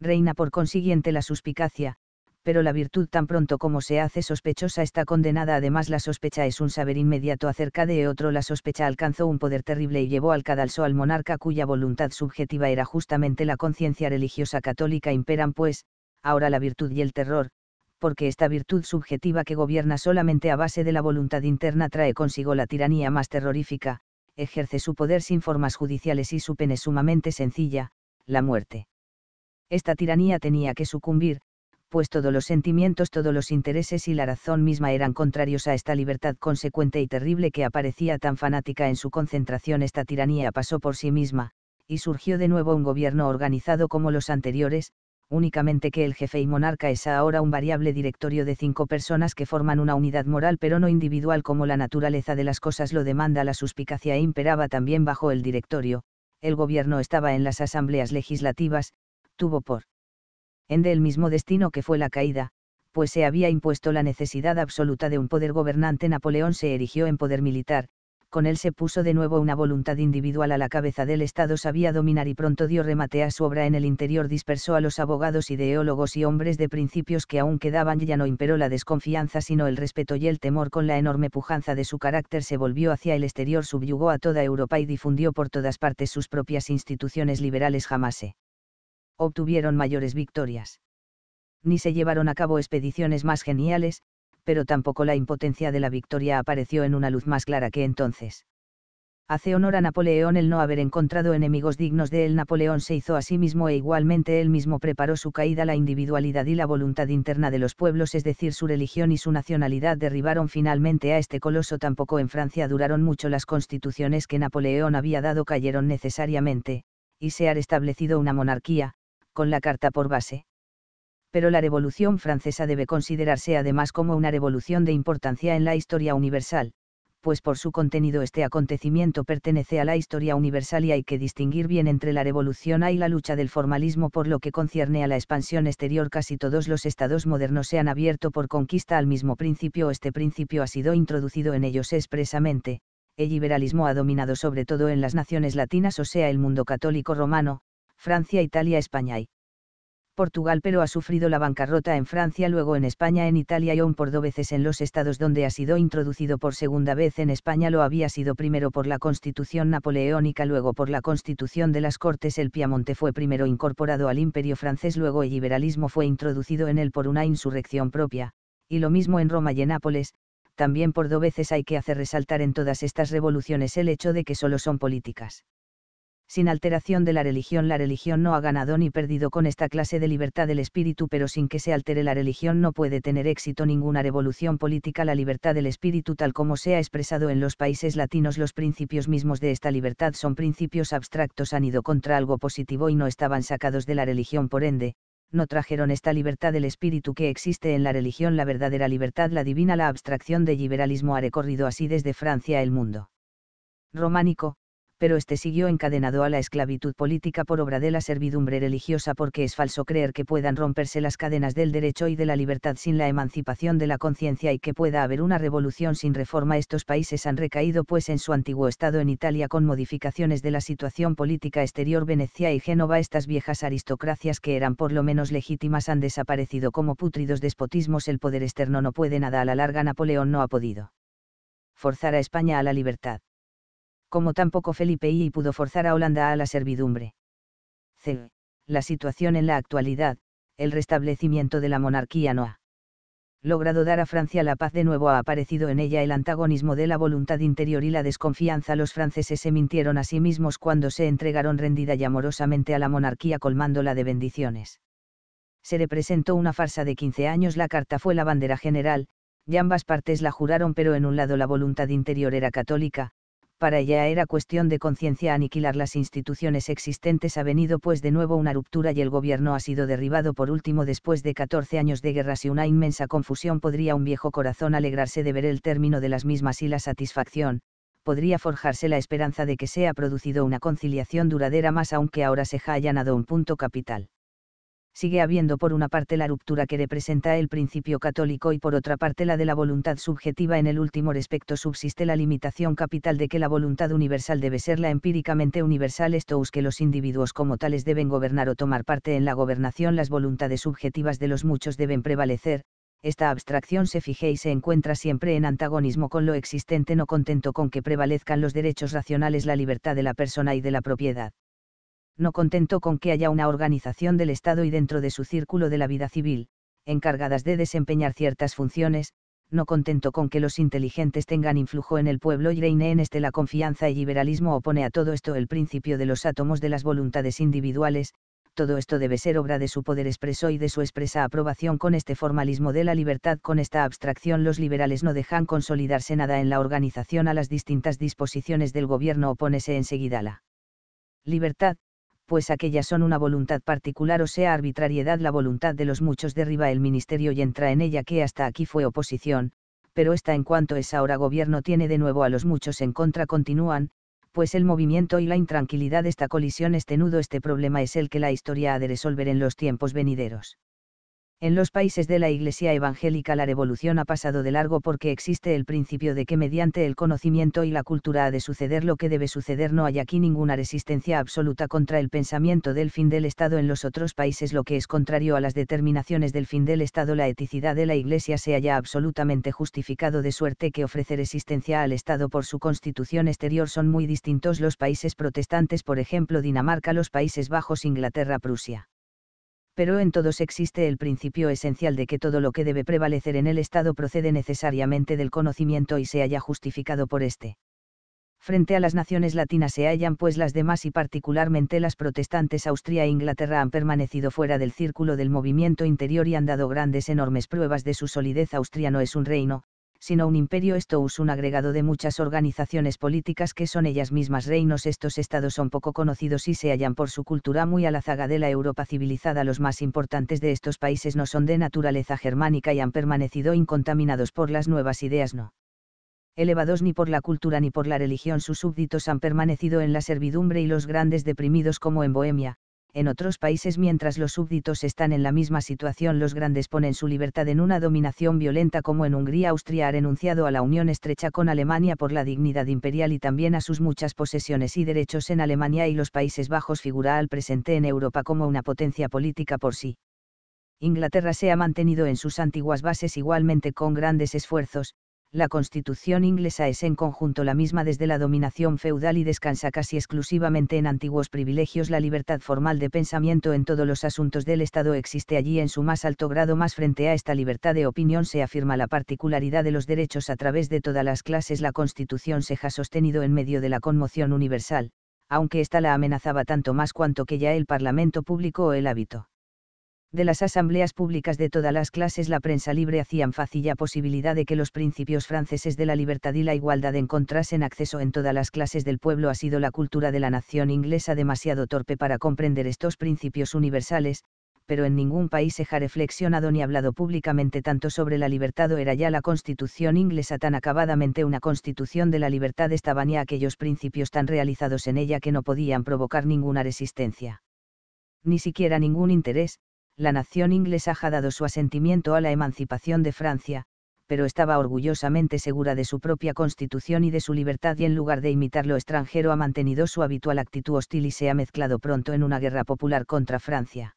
Reina por consiguiente la suspicacia, pero la virtud tan pronto como se hace sospechosa está condenada. Además la sospecha es un saber inmediato acerca de otro. La sospecha alcanzó un poder terrible y llevó al cadalso al monarca cuya voluntad subjetiva era justamente la conciencia religiosa católica. Imperan pues, ahora la virtud y el terror, porque esta virtud subjetiva que gobierna solamente a base de la voluntad interna trae consigo la tiranía más terrorífica, ejerce su poder sin formas judiciales y su pene sumamente sencilla, la muerte. Esta tiranía tenía que sucumbir, pues todos los sentimientos, todos los intereses y la razón misma eran contrarios a esta libertad consecuente y terrible que aparecía tan fanática en su concentración. Esta tiranía pasó por sí misma, y surgió de nuevo un gobierno organizado como los anteriores, únicamente que el jefe y monarca es ahora un variable directorio de cinco personas que forman una unidad moral pero no individual como la naturaleza de las cosas lo demanda la suspicacia e imperaba también bajo el directorio, el gobierno estaba en las asambleas legislativas, tuvo por en del mismo destino que fue la caída, pues se había impuesto la necesidad absoluta de un poder gobernante. Napoleón se erigió en poder militar, con él se puso de nuevo una voluntad individual a la cabeza del Estado, sabía dominar y pronto dio remate a su obra en el interior, dispersó a los abogados, ideólogos y hombres de principios que aún quedaban ya no imperó la desconfianza sino el respeto y el temor con la enorme pujanza de su carácter se volvió hacia el exterior, subyugó a toda Europa y difundió por todas partes sus propias instituciones liberales jamás se obtuvieron mayores victorias. Ni se llevaron a cabo expediciones más geniales, pero tampoco la impotencia de la victoria apareció en una luz más clara que entonces. Hace honor a Napoleón el no haber encontrado enemigos dignos de él. Napoleón se hizo a sí mismo e igualmente él mismo preparó su caída. La individualidad y la voluntad interna de los pueblos, es decir, su religión y su nacionalidad, derribaron finalmente a este coloso. Tampoco en Francia duraron mucho las constituciones que Napoleón había dado cayeron necesariamente, y se ha restablecido una monarquía, con la Carta por base. Pero la Revolución Francesa debe considerarse además como una revolución de importancia en la historia universal, pues por su contenido este acontecimiento pertenece a la historia universal y hay que distinguir bien entre la revolución A y la lucha del formalismo por lo que concierne a la expansión exterior. Casi todos los estados modernos se han abierto por conquista al mismo principio. Este principio ha sido introducido en ellos expresamente. El liberalismo ha dominado sobre todo en las naciones latinas, o sea, el mundo católico romano, Francia, Italia, España y Portugal, pero ha sufrido la bancarrota en Francia, luego en España, en Italia y aún por dos veces en los estados donde ha sido introducido por segunda vez en España lo había sido primero por la constitución napoleónica, luego por la constitución de las Cortes, el Piamonte fue primero incorporado al imperio francés, luego el liberalismo fue introducido en él por una insurrección propia, y lo mismo en Roma y en Nápoles, también por dos veces hay que hacer resaltar en todas estas revoluciones el hecho de que solo son políticas sin alteración de la religión. La religión no ha ganado ni perdido con esta clase de libertad del espíritu, pero sin que se altere la religión no puede tener éxito ninguna revolución política. La libertad del espíritu, tal como se ha expresado en los países latinos, los principios mismos de esta libertad son principios abstractos, han ido contra algo positivo y no estaban sacados de la religión, por ende, no trajeron esta libertad del espíritu que existe en la religión, la verdadera libertad, la divina, la abstracción de liberalismo ha recorrido así desde Francia el mundo románico, pero este siguió encadenado a la esclavitud política por obra de la servidumbre religiosa porque es falso creer que puedan romperse las cadenas del derecho y de la libertad sin la emancipación de la conciencia y que pueda haber una revolución sin reforma. Estos países han recaído pues en su antiguo estado en Italia con modificaciones de la situación política exterior Venecia y Génova. Estas viejas aristocracias que eran por lo menos legítimas han desaparecido como pútridos despotismos. El poder externo no puede nada a la larga. Napoleón no ha podido forzar a España a la libertad como tampoco Felipe I pudo forzar a Holanda a la servidumbre. C. La situación en la actualidad, el restablecimiento de la monarquía no ha logrado dar a Francia la paz de nuevo ha aparecido en ella el antagonismo de la voluntad interior y la desconfianza. Los franceses se mintieron a sí mismos cuando se entregaron rendida y amorosamente a la monarquía colmándola de bendiciones. Se le representó una farsa de 15 años, la carta fue la bandera general, y ambas partes la juraron pero en un lado la voluntad interior era católica, para ella era cuestión de conciencia aniquilar las instituciones existentes ha venido pues de nuevo una ruptura y el gobierno ha sido derribado por último después de 14 años de guerras y una inmensa confusión podría un viejo corazón alegrarse de ver el término de las mismas y la satisfacción, podría forjarse la esperanza de que se ha producido una conciliación duradera más aunque ahora se ha allanado un punto capital sigue habiendo por una parte la ruptura que representa el principio católico y por otra parte la de la voluntad subjetiva. En el último respecto subsiste la limitación capital de que la voluntad universal debe ser la empíricamente universal, esto es que los individuos como tales deben gobernar o tomar parte en la gobernación, las voluntades subjetivas de los muchos deben prevalecer. Esta abstracción se fije y se encuentra siempre en antagonismo con lo existente, no contento con que prevalezcan los derechos racionales, la libertad de la persona y de la propiedad no contento con que haya una organización del Estado y dentro de su círculo de la vida civil, encargadas de desempeñar ciertas funciones, no contento con que los inteligentes tengan influjo en el pueblo y reine en este la confianza y liberalismo opone a todo esto el principio de los átomos de las voluntades individuales, todo esto debe ser obra de su poder expreso y de su expresa aprobación con este formalismo de la libertad con esta abstracción los liberales no dejan consolidarse nada en la organización a las distintas disposiciones del gobierno opónese enseguida la libertad, pues aquellas son una voluntad particular o sea arbitrariedad la voluntad de los muchos derriba el ministerio y entra en ella que hasta aquí fue oposición, pero esta en cuanto es ahora gobierno tiene de nuevo a los muchos en contra continúan, pues el movimiento y la intranquilidad esta colisión este nudo este problema es el que la historia ha de resolver en los tiempos venideros. En los países de la Iglesia evangélica la revolución ha pasado de largo porque existe el principio de que mediante el conocimiento y la cultura ha de suceder lo que debe suceder. No hay aquí ninguna resistencia absoluta contra el pensamiento del fin del Estado en los otros países, lo que es contrario a las determinaciones del fin del Estado. La eticidad de la Iglesia se halla absolutamente justificado de suerte que ofrecer resistencia al Estado por su constitución exterior. Son muy distintos los países protestantes, por ejemplo Dinamarca, los Países Bajos, Inglaterra, Prusia pero en todos existe el principio esencial de que todo lo que debe prevalecer en el Estado procede necesariamente del conocimiento y se haya justificado por éste. Frente a las naciones latinas se hallan pues las demás y particularmente las protestantes Austria e Inglaterra han permanecido fuera del círculo del movimiento interior y han dado grandes enormes pruebas de su solidez. Austria no es un reino, sino un imperio. Esto es un agregado de muchas organizaciones políticas que son ellas mismas reinos. Estos estados son poco conocidos y se hallan por su cultura muy a la zaga de la Europa civilizada. Los más importantes de estos países no son de naturaleza germánica y han permanecido incontaminados por las nuevas ideas no elevados ni por la cultura ni por la religión sus súbditos han permanecido en la servidumbre y los grandes deprimidos como en Bohemia, en otros países mientras los súbditos están en la misma situación los grandes ponen su libertad en una dominación violenta como en Hungría Austria ha renunciado a la unión estrecha con Alemania por la dignidad imperial y también a sus muchas posesiones y derechos en Alemania y los Países Bajos figura al presente en Europa como una potencia política por sí. Inglaterra se ha mantenido en sus antiguas bases igualmente con grandes esfuerzos, la constitución inglesa es en conjunto la misma desde la dominación feudal y descansa casi exclusivamente en antiguos privilegios. La libertad formal de pensamiento en todos los asuntos del Estado existe allí en su más alto grado más frente a esta libertad de opinión se afirma la particularidad de los derechos a través de todas las clases. La constitución se ha sostenido en medio de la conmoción universal, aunque ésta la amenazaba tanto más cuanto que ya el Parlamento Público o el hábito de las asambleas públicas de todas las clases la prensa libre hacían fácil la posibilidad de que los principios franceses de la libertad y la igualdad encontrasen acceso en todas las clases del pueblo ha sido la cultura de la nación inglesa demasiado torpe para comprender estos principios universales, pero en ningún país se ha reflexionado ni hablado públicamente tanto sobre la libertad o era ya la constitución inglesa tan acabadamente una constitución de la libertad estaban ya aquellos principios tan realizados en ella que no podían provocar ninguna resistencia. Ni siquiera ningún interés, la nación inglesa ha dado su asentimiento a la emancipación de Francia, pero estaba orgullosamente segura de su propia constitución y de su libertad y en lugar de imitar lo extranjero ha mantenido su habitual actitud hostil y se ha mezclado pronto en una guerra popular contra Francia.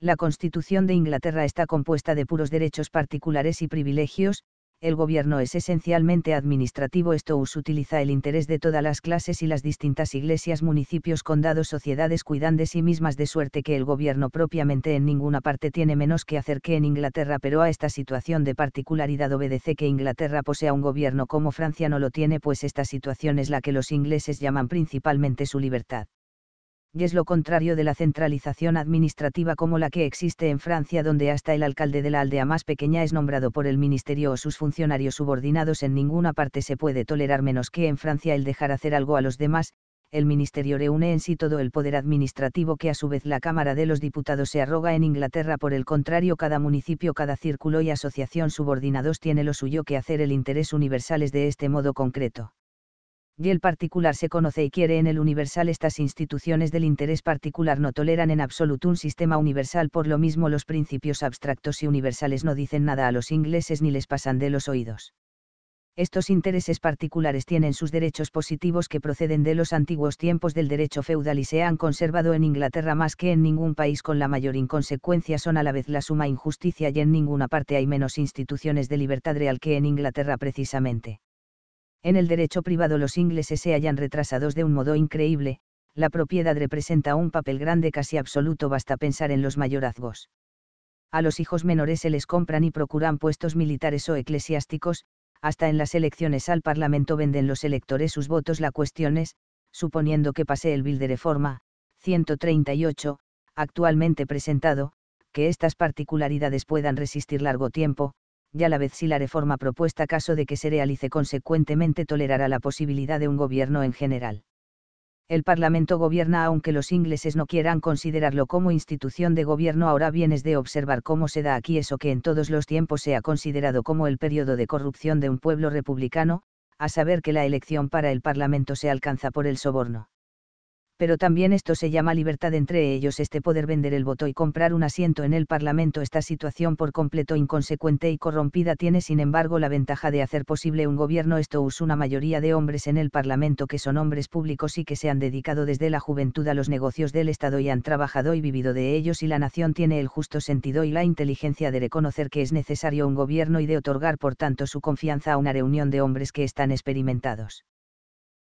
La constitución de Inglaterra está compuesta de puros derechos particulares y privilegios, el gobierno es esencialmente administrativo. Esto utiliza el interés de todas las clases y las distintas iglesias, municipios, condados, sociedades cuidan de sí mismas de suerte que el gobierno propiamente en ninguna parte tiene menos que hacer que en Inglaterra, pero a esta situación de particularidad obedece que Inglaterra posea un gobierno como Francia no lo tiene, pues esta situación es la que los ingleses llaman principalmente su libertad y es lo contrario de la centralización administrativa como la que existe en Francia donde hasta el alcalde de la aldea más pequeña es nombrado por el ministerio o sus funcionarios subordinados en ninguna parte se puede tolerar menos que en Francia el dejar hacer algo a los demás, el ministerio reúne en sí todo el poder administrativo que a su vez la Cámara de los Diputados se arroga en Inglaterra por el contrario cada municipio, cada círculo y asociación subordinados tiene lo suyo que hacer el interés universal de este modo concreto y el particular se conoce y quiere en el universal estas instituciones del interés particular no toleran en absoluto un sistema universal por lo mismo los principios abstractos y universales no dicen nada a los ingleses ni les pasan de los oídos. Estos intereses particulares tienen sus derechos positivos que proceden de los antiguos tiempos del derecho feudal y se han conservado en Inglaterra más que en ningún país con la mayor inconsecuencia son a la vez la suma injusticia y en ninguna parte hay menos instituciones de libertad real que en Inglaterra precisamente en el derecho privado los ingleses se hallan retrasados de un modo increíble, la propiedad representa un papel grande casi absoluto, basta pensar en los mayorazgos. A los hijos menores se les compran y procuran puestos militares o eclesiásticos, hasta en las elecciones al Parlamento venden los electores sus votos. La cuestión es, suponiendo que pase el Bill de Reforma, 138, actualmente presentado, que estas particularidades puedan resistir largo tiempo, y a la vez si la reforma propuesta caso de que se realice consecuentemente tolerará la posibilidad de un gobierno en general. El Parlamento gobierna aunque los ingleses no quieran considerarlo como institución de gobierno ahora bien es de observar cómo se da aquí eso que en todos los tiempos se ha considerado como el periodo de corrupción de un pueblo republicano, a saber que la elección para el Parlamento se alcanza por el soborno pero también esto se llama libertad entre ellos este poder vender el voto y comprar un asiento en el Parlamento. Esta situación por completo inconsecuente y corrompida tiene sin embargo la ventaja de hacer posible un gobierno esto usa una mayoría de hombres en el Parlamento que son hombres públicos y que se han dedicado desde la juventud a los negocios del Estado y han trabajado y vivido de ellos y la nación tiene el justo sentido y la inteligencia de reconocer que es necesario un gobierno y de otorgar por tanto su confianza a una reunión de hombres que están experimentados.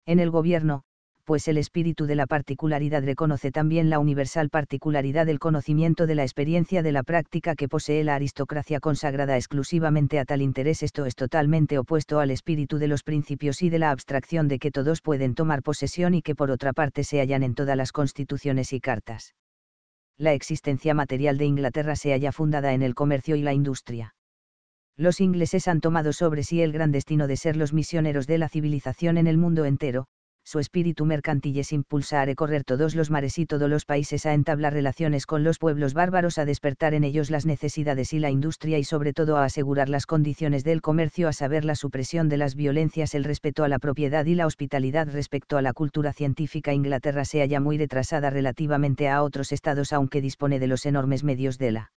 En el gobierno, pues el espíritu de la particularidad reconoce también la universal particularidad del conocimiento de la experiencia de la práctica que posee la aristocracia consagrada exclusivamente a tal interés. Esto es totalmente opuesto al espíritu de los principios y de la abstracción de que todos pueden tomar posesión y que por otra parte se hallan en todas las constituciones y cartas. La existencia material de Inglaterra se halla fundada en el comercio y la industria los ingleses han tomado sobre sí el gran destino de ser los misioneros de la civilización en el mundo entero, su espíritu mercantil es impulsa a recorrer todos los mares y todos los países a entablar relaciones con los pueblos bárbaros, a despertar en ellos las necesidades y la industria y sobre todo a asegurar las condiciones del comercio, a saber la supresión de las violencias, el respeto a la propiedad y la hospitalidad respecto a la cultura científica. Inglaterra se halla muy retrasada relativamente a otros estados aunque dispone de los enormes medios de la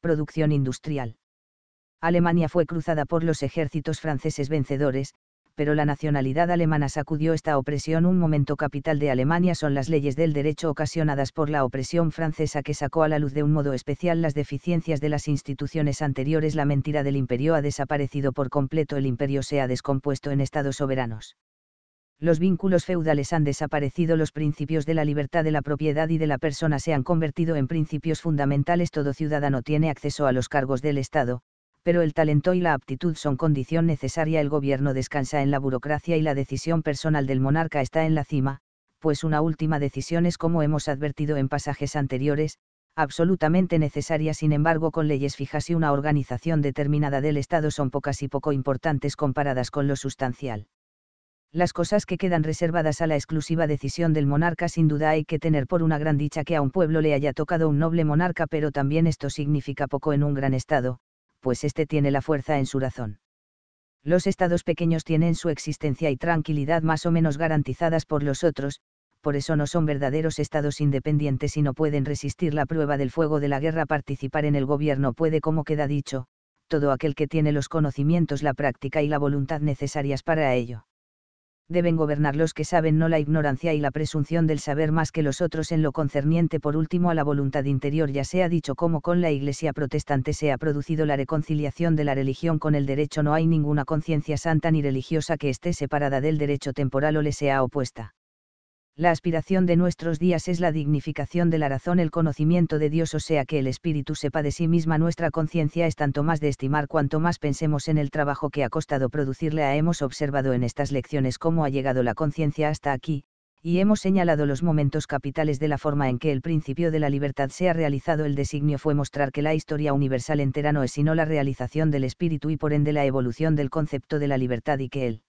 producción industrial. Alemania fue cruzada por los ejércitos franceses vencedores, pero la nacionalidad alemana sacudió esta opresión. Un momento capital de Alemania son las leyes del derecho ocasionadas por la opresión francesa que sacó a la luz de un modo especial las deficiencias de las instituciones anteriores. La mentira del imperio ha desaparecido por completo. El imperio se ha descompuesto en estados soberanos. Los vínculos feudales han desaparecido, los principios de la libertad de la propiedad y de la persona se han convertido en principios fundamentales, todo ciudadano tiene acceso a los cargos del Estado, pero el talento y la aptitud son condición necesaria. El gobierno descansa en la burocracia y la decisión personal del monarca está en la cima, pues una última decisión es, como hemos advertido en pasajes anteriores, absolutamente necesaria. Sin embargo, con leyes fijas y una organización determinada del Estado son pocas y poco importantes comparadas con lo sustancial. Las cosas que quedan reservadas a la exclusiva decisión del monarca sin duda hay que tener por una gran dicha que a un pueblo le haya tocado un noble monarca, pero también esto significa poco en un gran Estado, pues este tiene la fuerza en su razón. Los estados pequeños tienen su existencia y tranquilidad más o menos garantizadas por los otros, por eso no son verdaderos estados independientes y no pueden resistir la prueba del fuego de la guerra. Participar en el gobierno puede, como queda dicho, todo aquel que tiene los conocimientos, la práctica y la voluntad necesarias para ello deben gobernar los que saben, no la ignorancia y la presunción del saber más que los otros en lo concerniente por último a la voluntad interior. Ya sea dicho como con la Iglesia protestante se ha producido la reconciliación de la religión con el derecho. No hay ninguna conciencia santa ni religiosa que esté separada del derecho temporal o le sea opuesta la aspiración de nuestros días es la dignificación de la razón, el conocimiento de Dios, o sea que el espíritu sepa de sí misma nuestra conciencia es tanto más de estimar cuanto más pensemos en el trabajo que ha costado producirle a Hemos observado en estas lecciones cómo ha llegado la conciencia hasta aquí, y hemos señalado los momentos capitales de la forma en que el principio de la libertad se ha realizado. El designio fue mostrar que la historia universal entera no es sino la realización del espíritu y por ende la evolución del concepto de la libertad y que él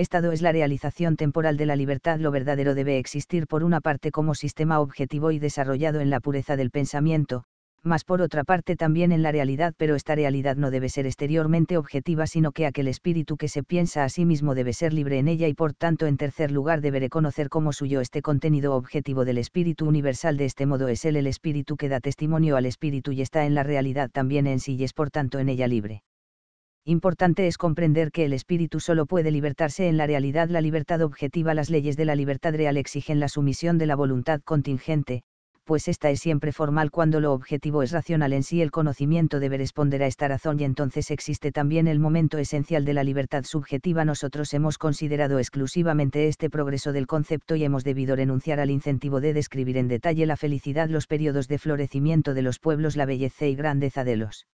Estado es la realización temporal de la libertad. Lo verdadero debe existir por una parte como sistema objetivo y desarrollado en la pureza del pensamiento, mas por otra parte también en la realidad, pero esta realidad no debe ser exteriormente objetiva, sino que aquel espíritu que se piensa a sí mismo debe ser libre en ella y por tanto en tercer lugar debe reconocer como suyo este contenido objetivo del espíritu universal. De este modo es él el espíritu que da testimonio al espíritu y está en la realidad también en sí y es por tanto en ella libre importante es comprender que el espíritu solo puede libertarse en la realidad. La libertad objetiva, las leyes de la libertad real exigen la sumisión de la voluntad contingente, pues esta es siempre formal cuando lo objetivo es racional en sí. El conocimiento debe responder a esta razón y entonces existe también el momento esencial de la libertad subjetiva. Nosotros hemos considerado exclusivamente este progreso del concepto y hemos debido renunciar al incentivo de describir en detalle la felicidad, los periodos de florecimiento de los pueblos, la belleza y grandeza de los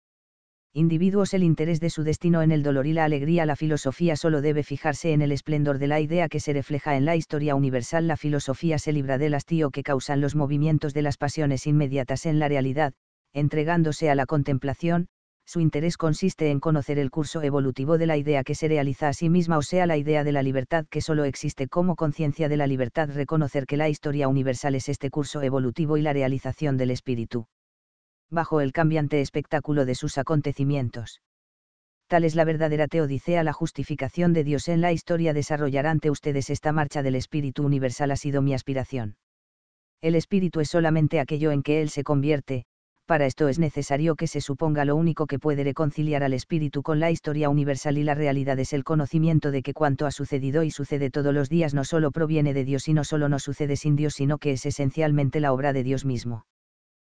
individuos el interés de su destino en el dolor y la alegría. La filosofía solo debe fijarse en el esplendor de la idea que se refleja en la historia universal. La filosofía se libra del hastío que causan los movimientos de las pasiones inmediatas en la realidad, entregándose a la contemplación, su interés consiste en conocer el curso evolutivo de la idea que se realiza a sí misma, o sea, la idea de la libertad que solo existe como conciencia de la libertad, reconocer que la historia universal es este curso evolutivo y la realización del espíritu bajo el cambiante espectáculo de sus acontecimientos. Tal es la verdadera teodicea, la justificación de Dios en la historia. Desarrollar ante ustedes esta marcha del Espíritu Universal ha sido mi aspiración. El Espíritu es solamente aquello en que Él se convierte, para esto es necesario que se suponga lo único que puede reconciliar al espíritu con la historia universal y la realidad es el conocimiento de que cuanto ha sucedido y sucede todos los días no solo proviene de Dios y no solo no sucede sin Dios, sino que es esencialmente la obra de Dios mismo.